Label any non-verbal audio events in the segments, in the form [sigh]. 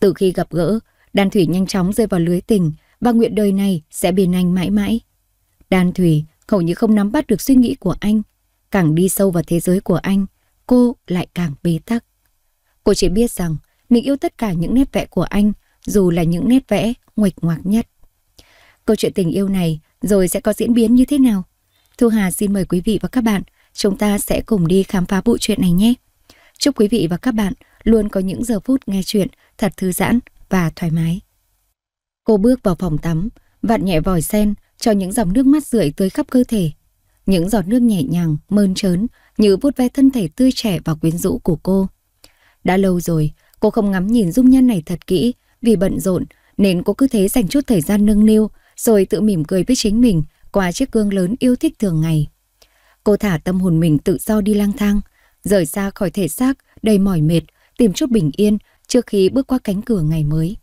Từ khi gặp gỡ, Đan Thủy nhanh chóng rơi vào lưới tình và nguyện đời này sẽ bên anh mãi mãi. Đan Thủy hầu như không nắm bắt được suy nghĩ của anh. Càng đi sâu vào thế giới của anh, cô lại càng bế tắc. Cô chỉ biết rằng mình yêu tất cả những nét vẽ của anh, dù là những nét vẽ nguệch ngoạc nhất. Câu chuyện tình yêu này rồi sẽ có diễn biến như thế nào? Thu Hà xin mời quý vị và các bạn, chúng ta sẽ cùng đi khám phá bộ truyện này nhé. Chúc quý vị và các bạn luôn có những giờ phút nghe chuyện thật thư giãn và thoải mái. Cô bước vào phòng tắm, vặn nhẹ vòi sen cho những dòng nước mắt rượi tới khắp cơ thể. Những giọt nước nhẹ nhàng, mơn trớn như vuốt ve thân thể tươi trẻ và quyến rũ của cô. Đã lâu rồi, cô không ngắm nhìn dung nhan này thật kỹ vì bận rộn nên cô cứ thế dành chút thời gian nâng niu rồi tự mỉm cười với chính mình qua chiếc gương lớn yêu thích thường ngày. Cô thả tâm hồn mình tự do đi lang thang, rời xa khỏi thể xác đầy mỏi mệt tìm chút bình yên trước khi bước qua cánh cửa ngày mới.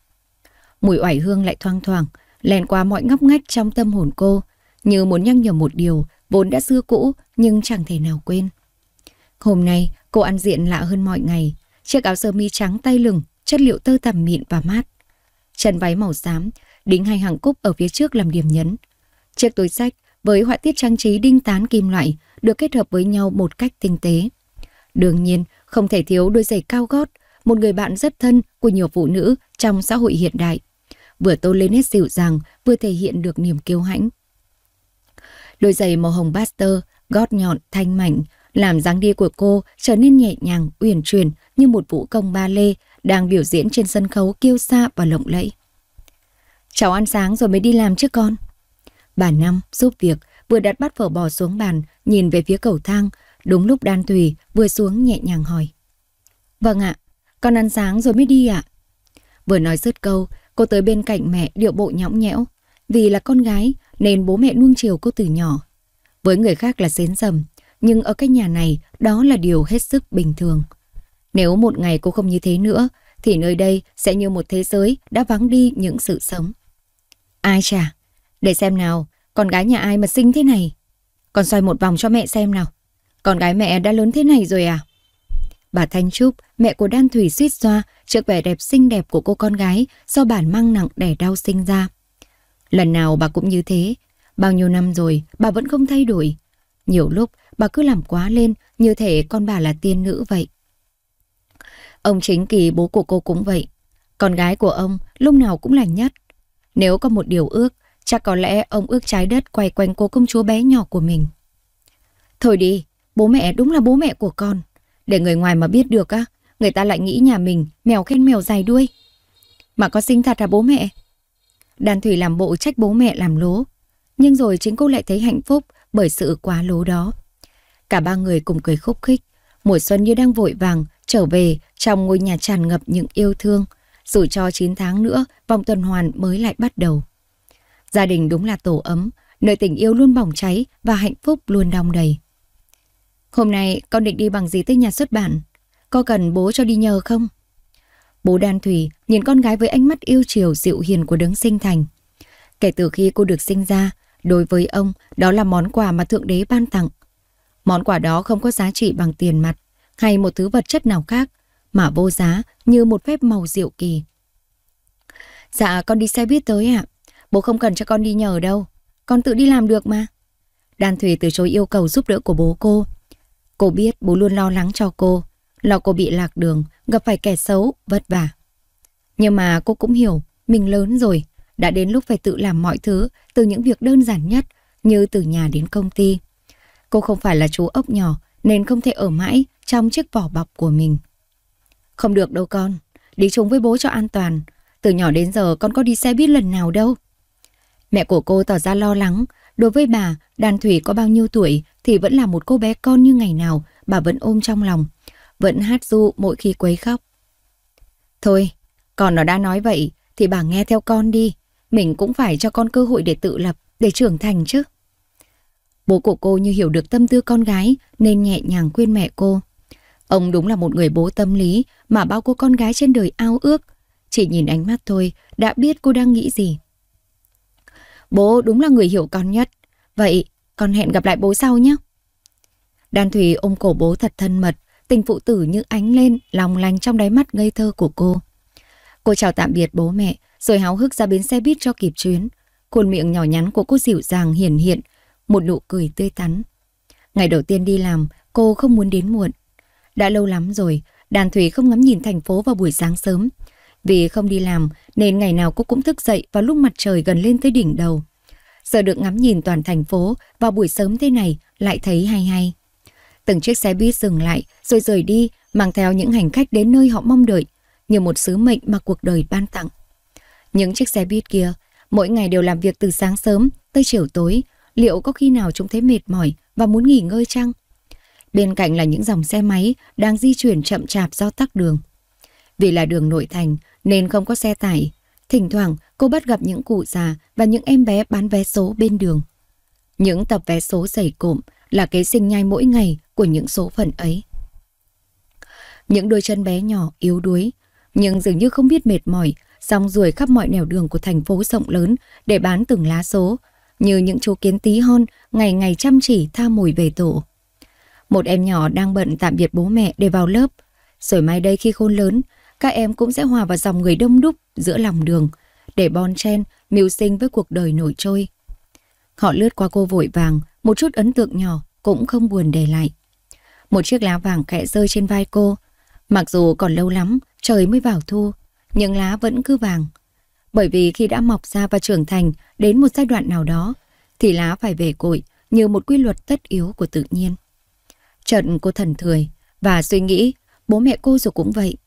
Mùi oải hương lại thoang thoảng, lèn qua mọi ngóc ngách trong tâm hồn cô, như muốn nhắc nhở một điều vốn đã xưa cũ nhưng chẳng thể nào quên. Hôm nay, cô ăn diện lạ hơn mọi ngày, chiếc áo sơ mi trắng tay lửng, chất liệu tơ tằm mịn và mát. Chân váy màu xám, đính hai hàng cúc ở phía trước làm điểm nhấn. Chiếc túi sách với họa tiết trang trí đinh tán kim loại được kết hợp với nhau một cách tinh tế. Đương nhiên, không thể thiếu đôi giày cao gót, một người bạn rất thân của nhiều phụ nữ trong xã hội hiện đại. Vừa tô lên nét dịu dàng, vừa thể hiện được niềm kiêu hãnh. Đôi giày màu hồng pastel, gót nhọn, thanh mảnh, làm dáng đi của cô trở nên nhẹ nhàng, uyển chuyển như một vũ công ba lê đang biểu diễn trên sân khấu kiêu xa và lộng lẫy. Cháu ăn sáng rồi mới đi làm chứ con. Bà Năm giúp việc, vừa đặt bát phở bò xuống bàn, nhìn về phía cầu thang, Đúng lúc đan tùy vừa xuống nhẹ nhàng hỏi. Vâng ạ, con ăn sáng rồi mới đi ạ. Vừa nói dứt câu, cô tới bên cạnh mẹ điệu bộ nhõng nhẽo. Vì là con gái nên bố mẹ nuông chiều cô từ nhỏ. Với người khác là xến dầm, nhưng ở cái nhà này đó là điều hết sức bình thường. Nếu một ngày cô không như thế nữa, thì nơi đây sẽ như một thế giới đã vắng đi những sự sống. Ai chà, để xem nào, con gái nhà ai mà xinh thế này. Con xoay một vòng cho mẹ xem nào. Con gái mẹ đã lớn thế này rồi à? Bà Thanh Trúc, mẹ của Đan Thủy suýt xoa trước vẻ đẹp xinh đẹp của cô con gái do bản mang nặng đẻ đau sinh ra. Lần nào bà cũng như thế, bao nhiêu năm rồi bà vẫn không thay đổi. Nhiều lúc bà cứ làm quá lên như thể con bà là tiên nữ vậy. Ông chính kỳ bố của cô cũng vậy. Con gái của ông lúc nào cũng là nhất. Nếu có một điều ước, chắc có lẽ ông ước trái đất quay quanh cô công chúa bé nhỏ của mình. Thôi đi, Bố mẹ đúng là bố mẹ của con. Để người ngoài mà biết được á, người ta lại nghĩ nhà mình mèo khen mèo dài đuôi. Mà có xinh thật là bố mẹ? Đàn Thủy làm bộ trách bố mẹ làm lố. Nhưng rồi chính cô lại thấy hạnh phúc bởi sự quá lố đó. Cả ba người cùng cười khúc khích. Mùa xuân như đang vội vàng trở về trong ngôi nhà tràn ngập những yêu thương. Dù cho 9 tháng nữa, vòng tuần hoàn mới lại bắt đầu. Gia đình đúng là tổ ấm, nơi tình yêu luôn bỏng cháy và hạnh phúc luôn đong đầy. Hôm nay con định đi bằng gì tới nhà xuất bản? Có cần bố cho đi nhờ không? Bố Đan Thủy nhìn con gái với ánh mắt yêu chiều dịu hiền của đấng sinh thành. Kể từ khi cô được sinh ra, đối với ông đó là món quà mà Thượng Đế ban tặng. Món quà đó không có giá trị bằng tiền mặt hay một thứ vật chất nào khác, mà vô giá như một phép màu diệu kỳ. Dạ, con đi xe buýt tới ạ. À? Bố không cần cho con đi nhờ đâu. Con tự đi làm được mà. Đan Thủy từ chối yêu cầu giúp đỡ của bố cô. Cô biết bố luôn lo lắng cho cô, lo cô bị lạc đường, gặp phải kẻ xấu, vất vả. Nhưng mà cô cũng hiểu, mình lớn rồi, đã đến lúc phải tự làm mọi thứ, từ những việc đơn giản nhất, như từ nhà đến công ty. Cô không phải là chú ốc nhỏ, nên không thể ở mãi trong chiếc vỏ bọc của mình. Không được đâu con, đi chung với bố cho an toàn. Từ nhỏ đến giờ con có đi xe buýt lần nào đâu. Mẹ của cô tỏ ra lo lắng, đối với bà, đàn thủy có bao nhiêu tuổi thì vẫn là một cô bé con như ngày nào bà vẫn ôm trong lòng, vẫn hát ru mỗi khi quấy khóc. Thôi, còn nó đã nói vậy thì bà nghe theo con đi, mình cũng phải cho con cơ hội để tự lập, để trưởng thành chứ. Bố của cô như hiểu được tâm tư con gái nên nhẹ nhàng khuyên mẹ cô. Ông đúng là một người bố tâm lý mà bao cô con gái trên đời ao ước. Chỉ nhìn ánh mắt thôi đã biết cô đang nghĩ gì. Bố đúng là người hiểu con nhất. Vậy con hẹn gặp lại bố sau nhé. Đan Thùy ôm cổ bố thật thân mật, tình phụ tử như ánh lên, lòng lành trong đáy mắt ngây thơ của cô. Cô chào tạm biệt bố mẹ, rồi háo hức ra bến xe buýt cho kịp chuyến. Khuôn miệng nhỏ nhắn của cô dịu dàng hiền hiện, một nụ cười tươi tắn. Ngày đầu tiên đi làm, cô không muốn đến muộn. Đã lâu lắm rồi, Đàn Thủy không ngắm nhìn thành phố vào buổi sáng sớm. Vì không đi làm, nên ngày nào cô cũng thức dậy vào lúc mặt trời gần lên tới đỉnh đầu. Giờ được ngắm nhìn toàn thành phố vào buổi sớm thế này lại thấy hay hay. Từng chiếc xe buýt dừng lại rồi rời đi mang theo những hành khách đến nơi họ mong đợi như một sứ mệnh mà cuộc đời ban tặng. Những chiếc xe buýt kia mỗi ngày đều làm việc từ sáng sớm tới chiều tối liệu có khi nào chúng thấy mệt mỏi và muốn nghỉ ngơi chăng? Bên cạnh là những dòng xe máy đang di chuyển chậm chạp do tắc đường. Vì là đường nội thành nên không có xe tải. Thỉnh thoảng cô bắt gặp những cụ già và những em bé bán vé số bên đường. Những tập vé số dày cộm là cái sinh nhai mỗi ngày của những số phận ấy. Những đôi chân bé nhỏ yếu đuối, nhưng dường như không biết mệt mỏi, song ruồi khắp mọi nẻo đường của thành phố rộng lớn để bán từng lá số, như những chú kiến tí hon ngày ngày chăm chỉ tha mùi về tổ. Một em nhỏ đang bận tạm biệt bố mẹ để vào lớp, rồi mai đây khi khôn lớn, các em cũng sẽ hòa vào dòng người đông đúc giữa lòng đường, để bon chen, mưu sinh với cuộc đời nổi trôi. Họ lướt qua cô vội vàng, một chút ấn tượng nhỏ cũng không buồn để lại. Một chiếc lá vàng khẽ rơi trên vai cô. Mặc dù còn lâu lắm, trời mới vào thu, nhưng lá vẫn cứ vàng. Bởi vì khi đã mọc ra và trưởng thành đến một giai đoạn nào đó, thì lá phải về cội như một quy luật tất yếu của tự nhiên. Trận cô thần cười và suy nghĩ bố mẹ cô rồi cũng vậy.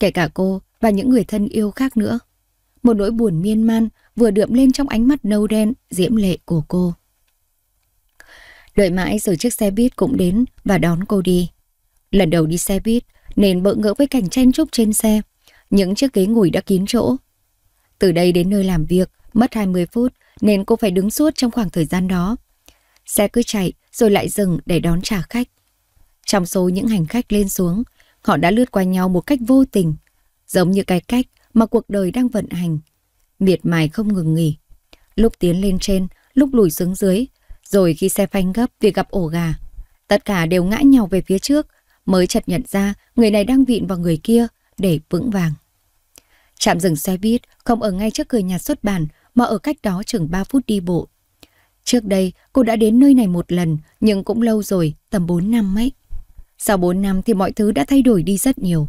Kể cả cô và những người thân yêu khác nữa một nỗi buồn miên man vừa đượm lên trong ánh mắt nâu đen, diễm lệ của cô. Đợi mãi rồi chiếc xe buýt cũng đến và đón cô đi. Lần đầu đi xe buýt nên bỡ ngỡ với cảnh chen chúc trên xe, những chiếc ghế ngồi đã kín chỗ. Từ đây đến nơi làm việc mất 20 phút nên cô phải đứng suốt trong khoảng thời gian đó. Xe cứ chạy rồi lại dừng để đón trả khách. Trong số những hành khách lên xuống, họ đã lướt qua nhau một cách vô tình, giống như cái cách mà cuộc đời đang vận hành. Miệt mài không ngừng nghỉ. Lúc tiến lên trên, lúc lùi xuống dưới, rồi khi xe phanh gấp vì gặp ổ gà. Tất cả đều ngã nhào về phía trước, mới chợt nhận ra người này đang vịn vào người kia để vững vàng. chạm dừng xe buýt không ở ngay trước cửa nhà xuất bản mà ở cách đó chừng 3 phút đi bộ. Trước đây cô đã đến nơi này một lần nhưng cũng lâu rồi, tầm 4 năm ấy. Sau 4 năm thì mọi thứ đã thay đổi đi rất nhiều.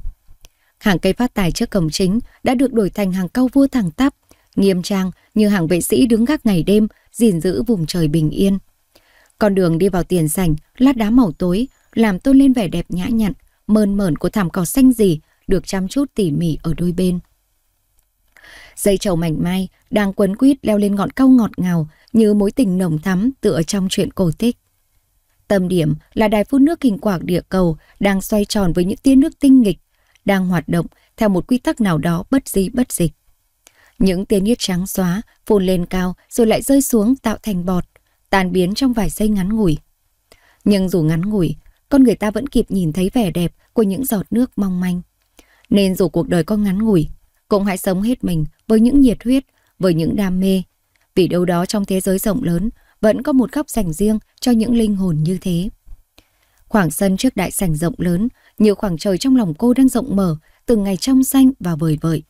Hàng cây phát tài trước cổng chính đã được đổi thành hàng cao vua thẳng tắp, nghiêm trang như hàng vệ sĩ đứng gác ngày đêm, gìn giữ vùng trời bình yên. Con đường đi vào tiền sảnh, lát đá màu tối, làm tôn lên vẻ đẹp nhã nhặn, mơn mởn của thảm cỏ xanh gì được chăm chút tỉ mỉ ở đôi bên. Dây trầu mảnh mai đang quấn quýt leo lên ngọn cau ngọt ngào như mối tình nồng thắm tựa trong chuyện cổ tích. Tâm điểm là đài phun nước hình quả địa cầu đang xoay tròn với những tia nước tinh nghịch đang hoạt động theo một quy tắc nào đó bất di bất dịch. Những tia nhiết trắng xóa, phun lên cao rồi lại rơi xuống tạo thành bọt, tan biến trong vài giây ngắn ngủi. Nhưng dù ngắn ngủi, con người ta vẫn kịp nhìn thấy vẻ đẹp của những giọt nước mong manh. Nên dù cuộc đời có ngắn ngủi, cũng hãy sống hết mình với những nhiệt huyết, với những đam mê. Vì đâu đó trong thế giới rộng lớn vẫn có một góc dành riêng cho những linh hồn như thế. Khoảng sân trước đại sảnh rộng lớn nhiều khoảng trời trong lòng cô đang rộng mở, từng ngày trong xanh và vời vợi.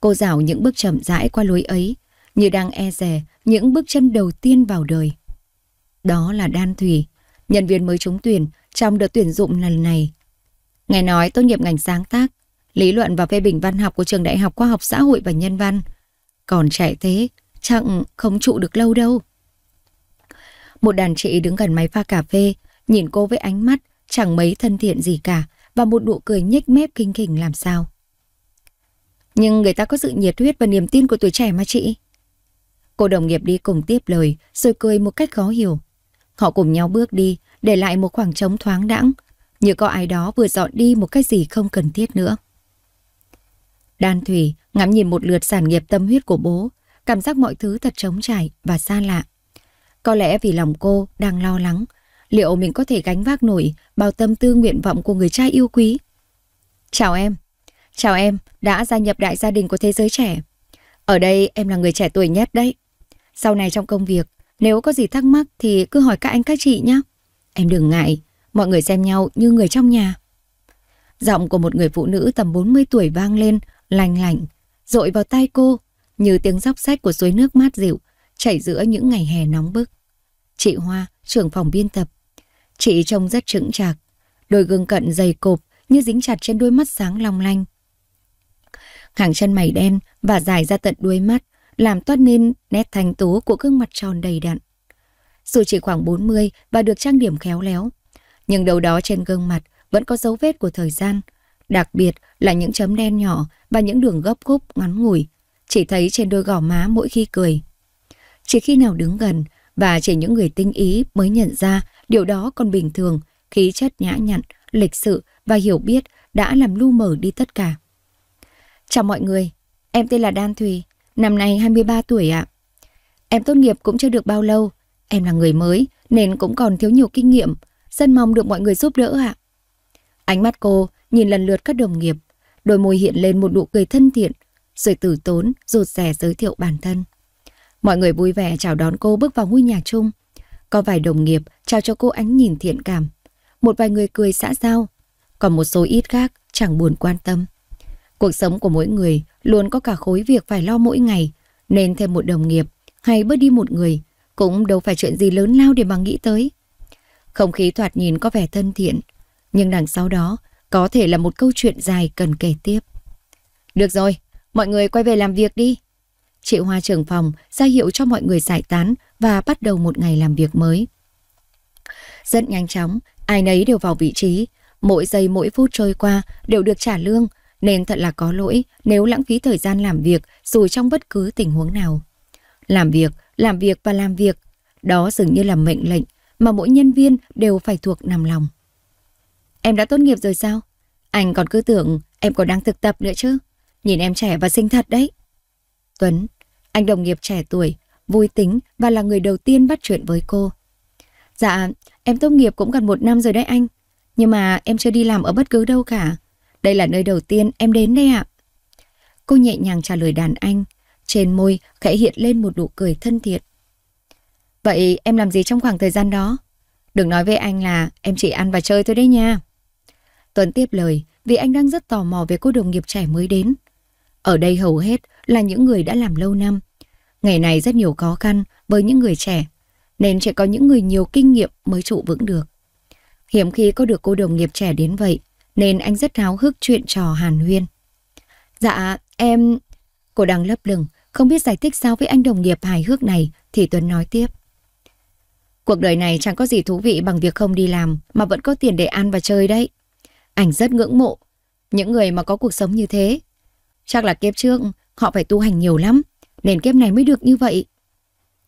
Cô dạo những bước chậm rãi qua lối ấy, như đang e dè những bước chân đầu tiên vào đời. Đó là Đan Thủy, nhân viên mới trúng tuyển trong đợt tuyển dụng lần này. Nghe nói tốt nghiệp ngành sáng tác, lý luận và phê bình văn học của trường Đại học Khoa học Xã hội và Nhân văn. Còn trẻ thế, chẳng không trụ được lâu đâu. Một đàn chị đứng gần máy pha cà phê, nhìn cô với ánh mắt chẳng mấy thân thiện gì cả và một nụ cười nhếch mép kinh khỉnh làm sao. Nhưng người ta có sự nhiệt huyết và niềm tin của tuổi trẻ mà chị. Cô đồng nghiệp đi cùng tiếp lời rồi cười một cách khó hiểu. Họ cùng nhau bước đi, để lại một khoảng trống thoáng đãng, như có ai đó vừa dọn đi một cái gì không cần thiết nữa. Đan Thủy ngắm nhìn một lượt sản nghiệp tâm huyết của bố, cảm giác mọi thứ thật trống trải và xa lạ. Có lẽ vì lòng cô đang lo lắng, liệu mình có thể gánh vác nổi bao tâm tư nguyện vọng của người trai yêu quý. Chào em. Chào em, đã gia nhập đại gia đình của thế giới trẻ. Ở đây em là người trẻ tuổi nhất đấy. Sau này trong công việc, nếu có gì thắc mắc thì cứ hỏi các anh các chị nhé. Em đừng ngại, mọi người xem nhau như người trong nhà. Giọng của một người phụ nữ tầm 40 tuổi vang lên, lành lạnh, dội vào tai cô, như tiếng róc sách của suối nước mát dịu, chảy giữa những ngày hè nóng bức. Chị Hoa, trưởng phòng biên tập, Chị trông rất trững chạc, đôi gương cận dày cộp như dính chặt trên đôi mắt sáng long lanh. Hàng chân mày đen và dài ra tận đuôi mắt, làm toát nên nét thanh tú của gương mặt tròn đầy đặn. Dù chỉ khoảng 40 và được trang điểm khéo léo, nhưng đầu đó trên gương mặt vẫn có dấu vết của thời gian, đặc biệt là những chấm đen nhỏ và những đường gấp khúc ngắn ngủi, chỉ thấy trên đôi gò má mỗi khi cười. Chỉ khi nào đứng gần và chỉ những người tinh ý mới nhận ra Điều đó còn bình thường, khí chất nhã nhặn, lịch sự và hiểu biết đã làm lu mờ đi tất cả. Chào mọi người, em tên là Đan Thùy, năm nay 23 tuổi ạ. Em tốt nghiệp cũng chưa được bao lâu, em là người mới nên cũng còn thiếu nhiều kinh nghiệm, rất mong được mọi người giúp đỡ ạ. Ánh mắt cô nhìn lần lượt các đồng nghiệp, đôi môi hiện lên một nụ cười thân thiện, rồi tử tốn, rụt rè giới thiệu bản thân. Mọi người vui vẻ chào đón cô bước vào ngôi nhà chung. Có vài đồng nghiệp trao cho cô ánh nhìn thiện cảm. Một vài người cười xã giao. Còn một số ít khác chẳng buồn quan tâm. Cuộc sống của mỗi người luôn có cả khối việc phải lo mỗi ngày. Nên thêm một đồng nghiệp hay bớt đi một người cũng đâu phải chuyện gì lớn lao để mà nghĩ tới. Không khí thoạt nhìn có vẻ thân thiện. Nhưng đằng sau đó có thể là một câu chuyện dài cần kể tiếp. Được rồi, mọi người quay về làm việc đi. Chị Hoa trưởng phòng ra hiệu cho mọi người giải tán và bắt đầu một ngày làm việc mới. Rất nhanh chóng, ai nấy đều vào vị trí, mỗi giây mỗi phút trôi qua đều được trả lương, nên thật là có lỗi nếu lãng phí thời gian làm việc dù trong bất cứ tình huống nào. Làm việc, làm việc và làm việc, đó dường như là mệnh lệnh mà mỗi nhân viên đều phải thuộc nằm lòng. Em đã tốt nghiệp rồi sao? Anh còn cứ tưởng em còn đang thực tập nữa chứ. Nhìn em trẻ và xinh thật đấy. Tuấn, anh đồng nghiệp trẻ tuổi vui tính và là người đầu tiên bắt chuyện với cô. Dạ, em tốt nghiệp cũng gần một năm rồi đấy anh. Nhưng mà em chưa đi làm ở bất cứ đâu cả. Đây là nơi đầu tiên em đến đây ạ. Cô nhẹ nhàng trả lời đàn anh. Trên môi khẽ hiện lên một nụ cười thân thiện. Vậy em làm gì trong khoảng thời gian đó? Đừng nói với anh là em chỉ ăn và chơi thôi đấy nha. Tuấn tiếp lời vì anh đang rất tò mò về cô đồng nghiệp trẻ mới đến. Ở đây hầu hết là những người đã làm lâu năm, Ngày này rất nhiều khó khăn với những người trẻ, nên chỉ có những người nhiều kinh nghiệm mới trụ vững được. Hiếm khi có được cô đồng nghiệp trẻ đến vậy, nên anh rất háo hức chuyện trò hàn huyên. Dạ, em... Cô đang lấp lửng, không biết giải thích sao với anh đồng nghiệp hài hước này, thì Tuấn nói tiếp. Cuộc đời này chẳng có gì thú vị bằng việc không đi làm mà vẫn có tiền để ăn và chơi đấy. Ảnh rất ngưỡng mộ, những người mà có cuộc sống như thế. Chắc là kiếp trước họ phải tu hành nhiều lắm nên kiếp này mới được như vậy.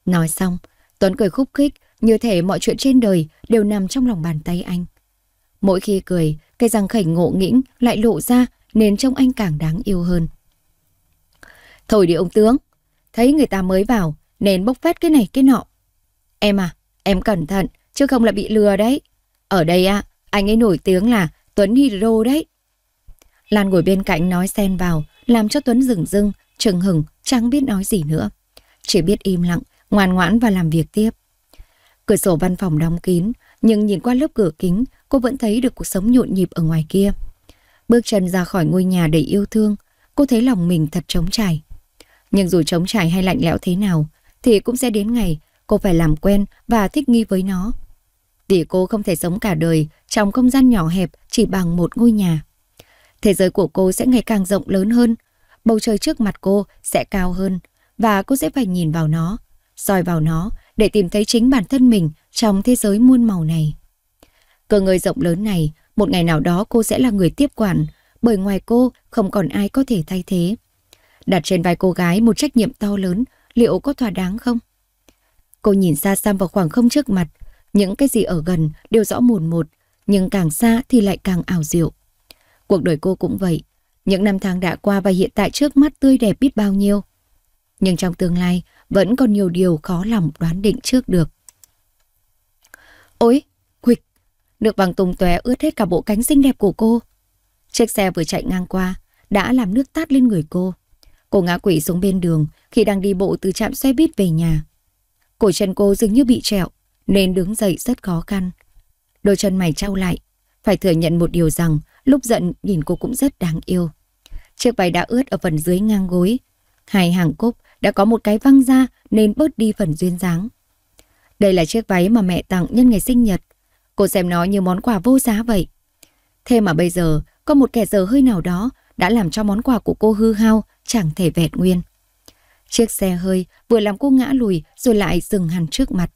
Nói xong, Tuấn cười khúc khích, như thể mọi chuyện trên đời đều nằm trong lòng bàn tay anh. Mỗi khi cười, cây răng khảnh ngộ nghĩnh lại lộ ra nên trông anh càng đáng yêu hơn. Thôi đi ông tướng, thấy người ta mới vào nên bốc phét cái này cái nọ. Em à, em cẩn thận, chứ không là bị lừa đấy. Ở đây à, anh ấy nổi tiếng là Tuấn Hydro đấy. Lan ngồi bên cạnh nói xen vào, làm cho Tuấn dừng dưng, trừng hừng, chẳng biết nói gì nữa. Chỉ biết im lặng, ngoan ngoãn và làm việc tiếp. Cửa sổ văn phòng đóng kín, nhưng nhìn qua lớp cửa kính, cô vẫn thấy được cuộc sống nhộn nhịp ở ngoài kia. Bước chân ra khỏi ngôi nhà đầy yêu thương, cô thấy lòng mình thật trống trải. Nhưng dù trống trải hay lạnh lẽo thế nào, thì cũng sẽ đến ngày cô phải làm quen và thích nghi với nó. Vì cô không thể sống cả đời trong không gian nhỏ hẹp chỉ bằng một ngôi nhà. Thế giới của cô sẽ ngày càng rộng lớn hơn bầu trời trước mặt cô sẽ cao hơn và cô sẽ phải nhìn vào nó, soi vào nó để tìm thấy chính bản thân mình trong thế giới muôn màu này. Cơ người rộng lớn này, một ngày nào đó cô sẽ là người tiếp quản, bởi ngoài cô không còn ai có thể thay thế. Đặt trên vai cô gái một trách nhiệm to lớn, liệu có thỏa đáng không? Cô nhìn xa xăm vào khoảng không trước mặt, những cái gì ở gần đều rõ mồn một, nhưng càng xa thì lại càng ảo diệu. Cuộc đời cô cũng vậy, những năm tháng đã qua và hiện tại trước mắt tươi đẹp biết bao nhiêu. Nhưng trong tương lai, vẫn còn nhiều điều khó lòng đoán định trước được. Ôi, Quỳnh, nước vàng tung tóe ướt hết cả bộ cánh xinh đẹp của cô. Chiếc xe vừa chạy ngang qua, đã làm nước tát lên người cô. Cô ngã quỷ xuống bên đường khi đang đi bộ từ trạm xe buýt về nhà. Cổ chân cô dường như bị trẹo, nên đứng dậy rất khó khăn. Đôi chân mày trao lại, phải thừa nhận một điều rằng Lúc giận nhìn cô cũng rất đáng yêu. Chiếc váy đã ướt ở phần dưới ngang gối. Hai hàng cúc đã có một cái văng ra nên bớt đi phần duyên dáng. Đây là chiếc váy mà mẹ tặng nhân ngày sinh nhật. Cô xem nó như món quà vô giá vậy. Thế mà bây giờ có một kẻ giờ hơi nào đó đã làm cho món quà của cô hư hao chẳng thể vẹn nguyên. Chiếc xe hơi vừa làm cô ngã lùi rồi lại dừng hẳn trước mặt.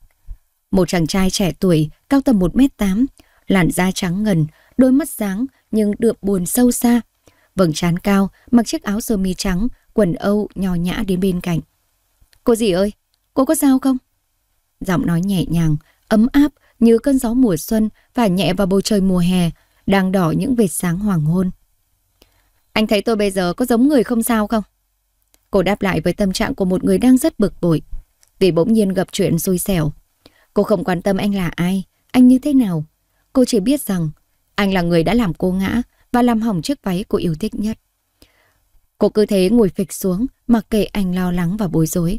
Một chàng trai trẻ tuổi, cao tầm 1m8, làn da trắng ngần, đôi mắt sáng nhưng đượm buồn sâu xa. Vầng trán cao, mặc chiếc áo sơ mi trắng, quần âu nhỏ nhã đến bên cạnh. Cô gì ơi, cô có sao không? Giọng nói nhẹ nhàng, ấm áp như cơn gió mùa xuân và nhẹ vào bầu trời mùa hè, đang đỏ những vệt sáng hoàng hôn. Anh thấy tôi bây giờ có giống người không sao không? Cô đáp lại với tâm trạng của một người đang rất bực bội, vì bỗng nhiên gặp chuyện xui xẻo. Cô không quan tâm anh là ai, anh như thế nào. Cô chỉ biết rằng anh là người đã làm cô ngã và làm hỏng chiếc váy cô yêu thích nhất. Cô cứ thế ngồi phịch xuống, mặc kệ anh lo lắng và bối rối.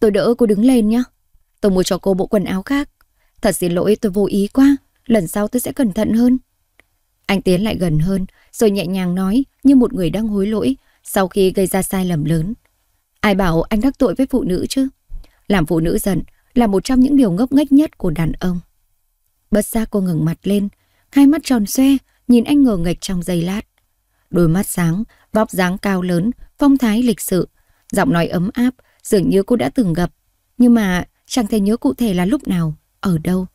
Tôi đỡ cô đứng lên nhé. Tôi mua cho cô bộ quần áo khác. Thật xin lỗi tôi vô ý quá, lần sau tôi sẽ cẩn thận hơn. Anh tiến lại gần hơn, rồi nhẹ nhàng nói như một người đang hối lỗi sau khi gây ra sai lầm lớn. Ai bảo anh đắc tội với phụ nữ chứ? Làm phụ nữ giận là một trong những điều ngốc nghếch nhất của đàn ông. Bất giác cô ngẩng mặt lên, hai mắt tròn xoe, nhìn anh ngờ nghệch trong giây lát. Đôi mắt sáng, vóc dáng cao lớn, phong thái lịch sự, giọng nói ấm áp, dường như cô đã từng gặp, nhưng mà chẳng thể nhớ cụ thể là lúc nào, ở đâu.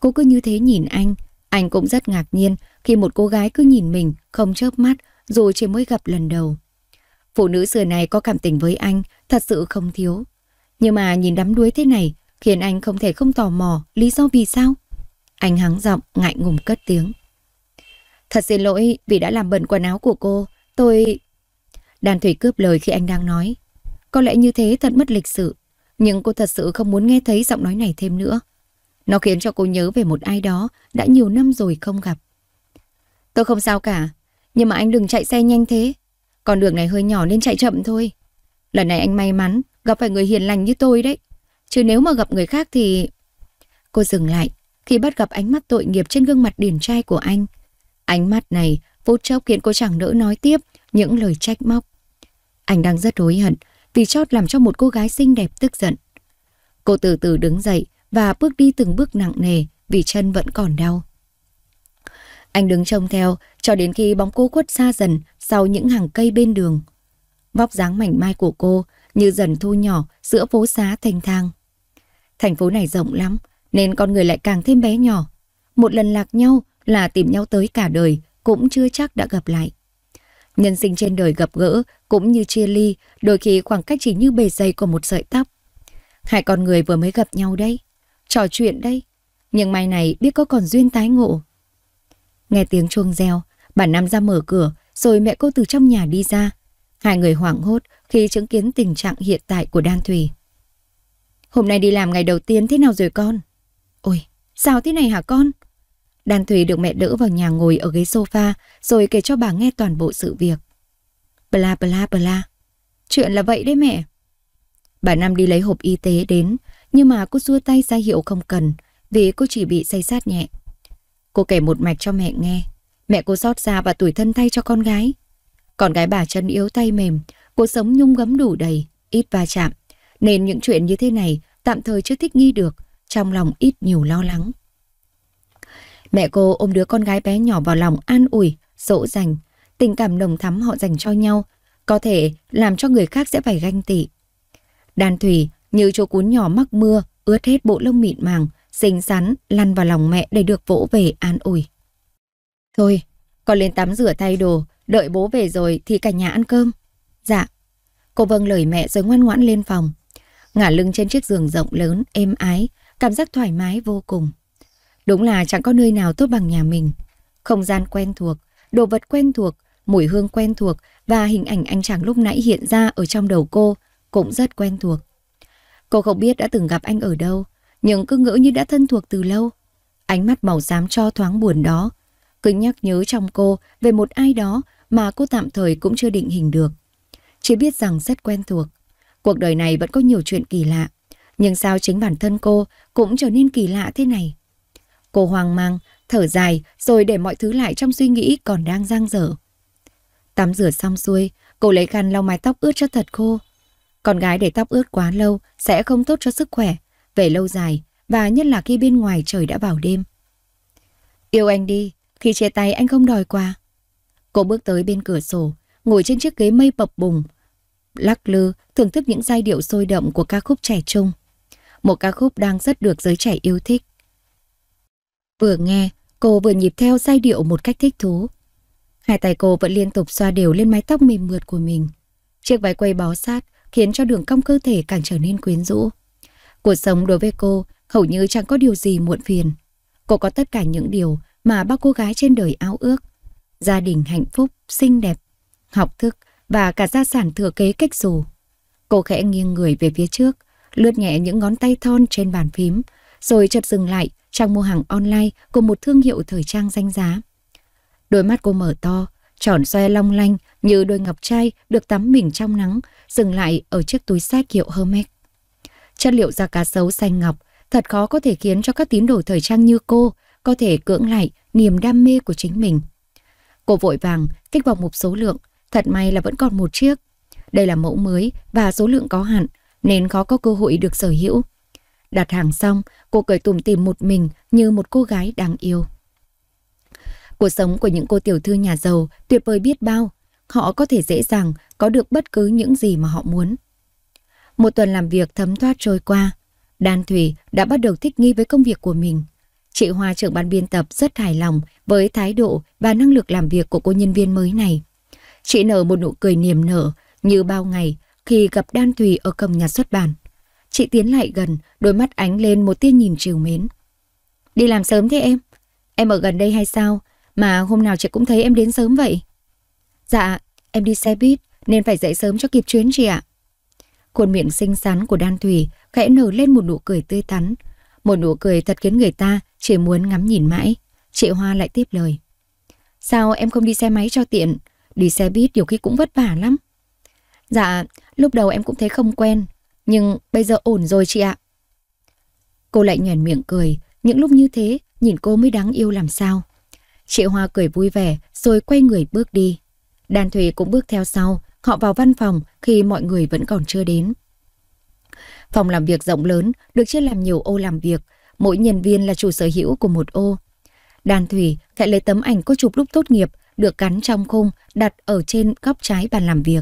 Cô cứ như thế nhìn anh, anh cũng rất ngạc nhiên khi một cô gái cứ nhìn mình, không chớp mắt, rồi chỉ mới gặp lần đầu. Phụ nữ xưa này có cảm tình với anh, thật sự không thiếu. Nhưng mà nhìn đắm đuối thế này, khiến anh không thể không tò mò lý do vì sao. Anh hắng giọng ngại ngùng cất tiếng. Thật xin lỗi vì đã làm bẩn quần áo của cô. Tôi... Đàn thủy cướp lời khi anh đang nói. Có lẽ như thế thật mất lịch sự. Nhưng cô thật sự không muốn nghe thấy giọng nói này thêm nữa. Nó khiến cho cô nhớ về một ai đó đã nhiều năm rồi không gặp. Tôi không sao cả. Nhưng mà anh đừng chạy xe nhanh thế. Còn đường này hơi nhỏ nên chạy chậm thôi. Lần này anh may mắn gặp phải người hiền lành như tôi đấy. Chứ nếu mà gặp người khác thì... Cô dừng lại khi bắt gặp ánh mắt tội nghiệp trên gương mặt điển trai của anh. Ánh mắt này vô chốc khiến cô chẳng nỡ nói tiếp những lời trách móc. Anh đang rất hối hận vì chót làm cho một cô gái xinh đẹp tức giận. Cô từ từ đứng dậy và bước đi từng bước nặng nề vì chân vẫn còn đau. Anh đứng trông theo cho đến khi bóng cô khuất xa dần sau những hàng cây bên đường. Vóc dáng mảnh mai của cô như dần thu nhỏ giữa phố xá thanh thang. Thành phố này rộng lắm, nên con người lại càng thêm bé nhỏ. Một lần lạc nhau là tìm nhau tới cả đời, cũng chưa chắc đã gặp lại. Nhân sinh trên đời gặp gỡ cũng như chia ly, đôi khi khoảng cách chỉ như bề dày của một sợi tóc. Hai con người vừa mới gặp nhau đây, trò chuyện đây, nhưng mai này biết có còn duyên tái ngộ. Nghe tiếng chuông reo, bà Nam ra mở cửa, rồi mẹ cô từ trong nhà đi ra. Hai người hoảng hốt khi chứng kiến tình trạng hiện tại của Đan Thùy. Hôm nay đi làm ngày đầu tiên thế nào rồi con? Ôi, sao thế này hả con? Đan Thùy được mẹ đỡ vào nhà ngồi ở ghế sofa rồi kể cho bà nghe toàn bộ sự việc. Bla bla bla. Chuyện là vậy đấy mẹ. Bà Nam đi lấy hộp y tế đến, nhưng mà cô xua tay ra hiệu không cần, vì cô chỉ bị say sát nhẹ. Cô kể một mạch cho mẹ nghe. Mẹ cô xót ra và tủi thân thay cho con gái. Còn gái bà chân yếu tay mềm, cô sống nhung gấm đủ đầy, ít va chạm. Nên những chuyện như thế này tạm thời chưa thích nghi được, trong lòng ít nhiều lo lắng. Mẹ cô ôm đứa con gái bé nhỏ vào lòng an ủi, dỗ dành, tình cảm nồng thắm họ dành cho nhau, có thể làm cho người khác sẽ phải ganh tị. Đàn thủy như chú cún nhỏ mắc mưa, ướt hết bộ lông mịn màng, xinh xắn lăn vào lòng mẹ để được vỗ về an ủi. Thôi, con lên tắm rửa thay đồ, đợi bố về rồi thì cả nhà ăn cơm. Dạ. Cô vâng lời mẹ rồi ngoan ngoãn lên phòng. Ngả lưng trên chiếc giường rộng lớn, êm ái, cảm giác thoải mái vô cùng. Đúng là chẳng có nơi nào tốt bằng nhà mình. Không gian quen thuộc, đồ vật quen thuộc, mùi hương quen thuộc và hình ảnh anh chàng lúc nãy hiện ra ở trong đầu cô cũng rất quen thuộc. Cô không biết đã từng gặp anh ở đâu, nhưng cứ ngỡ như đã thân thuộc từ lâu. Ánh mắt màu xám cho thoáng buồn đó, cứ nhắc nhớ trong cô về một ai đó mà cô tạm thời cũng chưa định hình được. Chỉ biết rằng rất quen thuộc, cuộc đời này vẫn có nhiều chuyện kỳ lạ. Nhưng sao chính bản thân cô cũng trở nên kỳ lạ thế này? Cô hoang mang, thở dài rồi để mọi thứ lại trong suy nghĩ còn đang giang dở. Tắm rửa xong xuôi, cô lấy khăn lau mái tóc ướt cho thật khô. Con gái để tóc ướt quá lâu sẽ không tốt cho sức khỏe, về lâu dài và nhất là khi bên ngoài trời đã vào đêm. Yêu anh đi, khi chia tay anh không đòi qua Cô bước tới bên cửa sổ, ngồi trên chiếc ghế mây bập bùng, lắc lư thưởng thức những giai điệu sôi động của ca khúc trẻ trung một ca khúc đang rất được giới trẻ yêu thích. Vừa nghe, cô vừa nhịp theo giai điệu một cách thích thú. Hai tay cô vẫn liên tục xoa đều lên mái tóc mềm mượt của mình. Chiếc váy quay bó sát khiến cho đường cong cơ thể càng trở nên quyến rũ. Cuộc sống đối với cô hầu như chẳng có điều gì muộn phiền. Cô có tất cả những điều mà bao cô gái trên đời ao ước. Gia đình hạnh phúc, xinh đẹp, học thức và cả gia sản thừa kế cách dù. Cô khẽ nghiêng người về phía trước, lướt nhẹ những ngón tay thon trên bàn phím, rồi chợt dừng lại, trang mua hàng online của một thương hiệu thời trang danh giá. Đôi mắt cô mở to, tròn xoe long lanh như đôi ngọc trai được tắm mình trong nắng, dừng lại ở chiếc túi xách hiệu Hermes. Chất liệu da cá sấu xanh ngọc thật khó có thể khiến cho các tín đồ thời trang như cô có thể cưỡng lại niềm đam mê của chính mình. Cô vội vàng kích vào một số lượng, thật may là vẫn còn một chiếc. Đây là mẫu mới và số lượng có hạn, nên khó có cơ hội được sở hữu. Đặt hàng xong, cô cởi tủm tìm một mình như một cô gái đáng yêu. Cuộc sống của những cô tiểu thư nhà giàu tuyệt vời biết bao. Họ có thể dễ dàng có được bất cứ những gì mà họ muốn. Một tuần làm việc thấm thoát trôi qua, Đan Thủy đã bắt đầu thích nghi với công việc của mình. Chị Hoa trưởng ban biên tập rất hài lòng với thái độ và năng lực làm việc của cô nhân viên mới này. Chị nở một nụ cười niềm nở như bao ngày khi gặp Đan Thùy ở cổng nhà xuất bản. Chị tiến lại gần, đôi mắt ánh lên một tia nhìn trìu mến. Đi làm sớm thế em? Em ở gần đây hay sao? Mà hôm nào chị cũng thấy em đến sớm vậy. Dạ, em đi xe buýt nên phải dậy sớm cho kịp chuyến chị ạ. Khuôn miệng xinh xắn của Đan Thùy khẽ nở lên một nụ cười tươi tắn. Một nụ cười thật khiến người ta chỉ muốn ngắm nhìn mãi. Chị Hoa lại tiếp lời. Sao em không đi xe máy cho tiện? Đi xe buýt nhiều khi cũng vất vả lắm. Dạ, lúc đầu em cũng thấy không quen, nhưng bây giờ ổn rồi chị ạ. Cô lại nhoẻn miệng cười, những lúc như thế nhìn cô mới đáng yêu làm sao. Chị Hoa cười vui vẻ rồi quay người bước đi. Đàn Thùy cũng bước theo sau, họ vào văn phòng khi mọi người vẫn còn chưa đến. Phòng làm việc rộng lớn, được chia làm nhiều ô làm việc, mỗi nhân viên là chủ sở hữu của một ô. Đàn Thủy lại lấy tấm ảnh cô chụp lúc tốt nghiệp được gắn trong khung đặt ở trên góc trái bàn làm việc.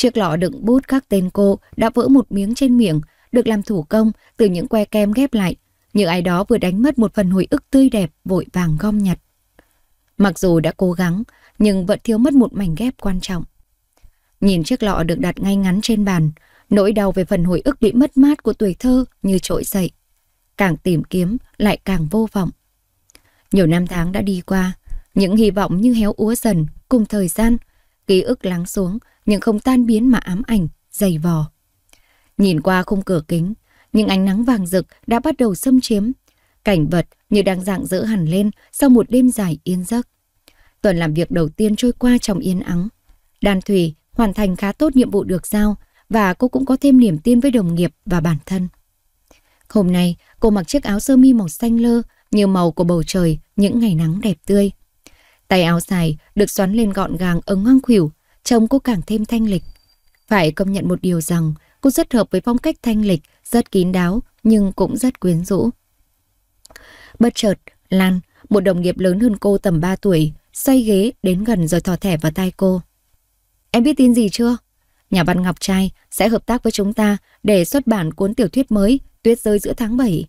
Chiếc lọ đựng bút các tên cô đã vỡ một miếng trên miệng, được làm thủ công từ những que kem ghép lại. Như ai đó vừa đánh mất một phần hồi ức tươi đẹp vội vàng gom nhặt. Mặc dù đã cố gắng, nhưng vẫn thiếu mất một mảnh ghép quan trọng. Nhìn chiếc lọ được đặt ngay ngắn trên bàn, nỗi đau về phần hồi ức bị mất mát của tuổi thơ như trỗi dậy. Càng tìm kiếm, lại càng vô vọng. Nhiều năm tháng đã đi qua, những hy vọng như héo úa dần cùng thời gian, ký ức lắng xuống nhưng không tan biến mà ám ảnh, dày vò. Nhìn qua khung cửa kính, những ánh nắng vàng rực đã bắt đầu xâm chiếm. Cảnh vật như đang dạng dỡ hẳn lên sau một đêm dài yên giấc. Tuần làm việc đầu tiên trôi qua trong yên ắng. Đàn Thủy hoàn thành khá tốt nhiệm vụ được giao và cô cũng có thêm niềm tin với đồng nghiệp và bản thân. Hôm nay, cô mặc chiếc áo sơ mi màu xanh lơ như màu của bầu trời những ngày nắng đẹp tươi. Tay áo dài được xoắn lên gọn gàng ở ngang khuỷu Chồng cô càng thêm thanh lịch. Phải công nhận một điều rằng cô rất hợp với phong cách thanh lịch, rất kín đáo nhưng cũng rất quyến rũ. Bất chợt, Lan, một đồng nghiệp lớn hơn cô tầm 3 tuổi, xoay ghế đến gần rồi thò thẻ vào tay cô. Em biết tin gì chưa? Nhà văn Ngọc Trai sẽ hợp tác với chúng ta để xuất bản cuốn tiểu thuyết mới Tuyết rơi giữa tháng 7.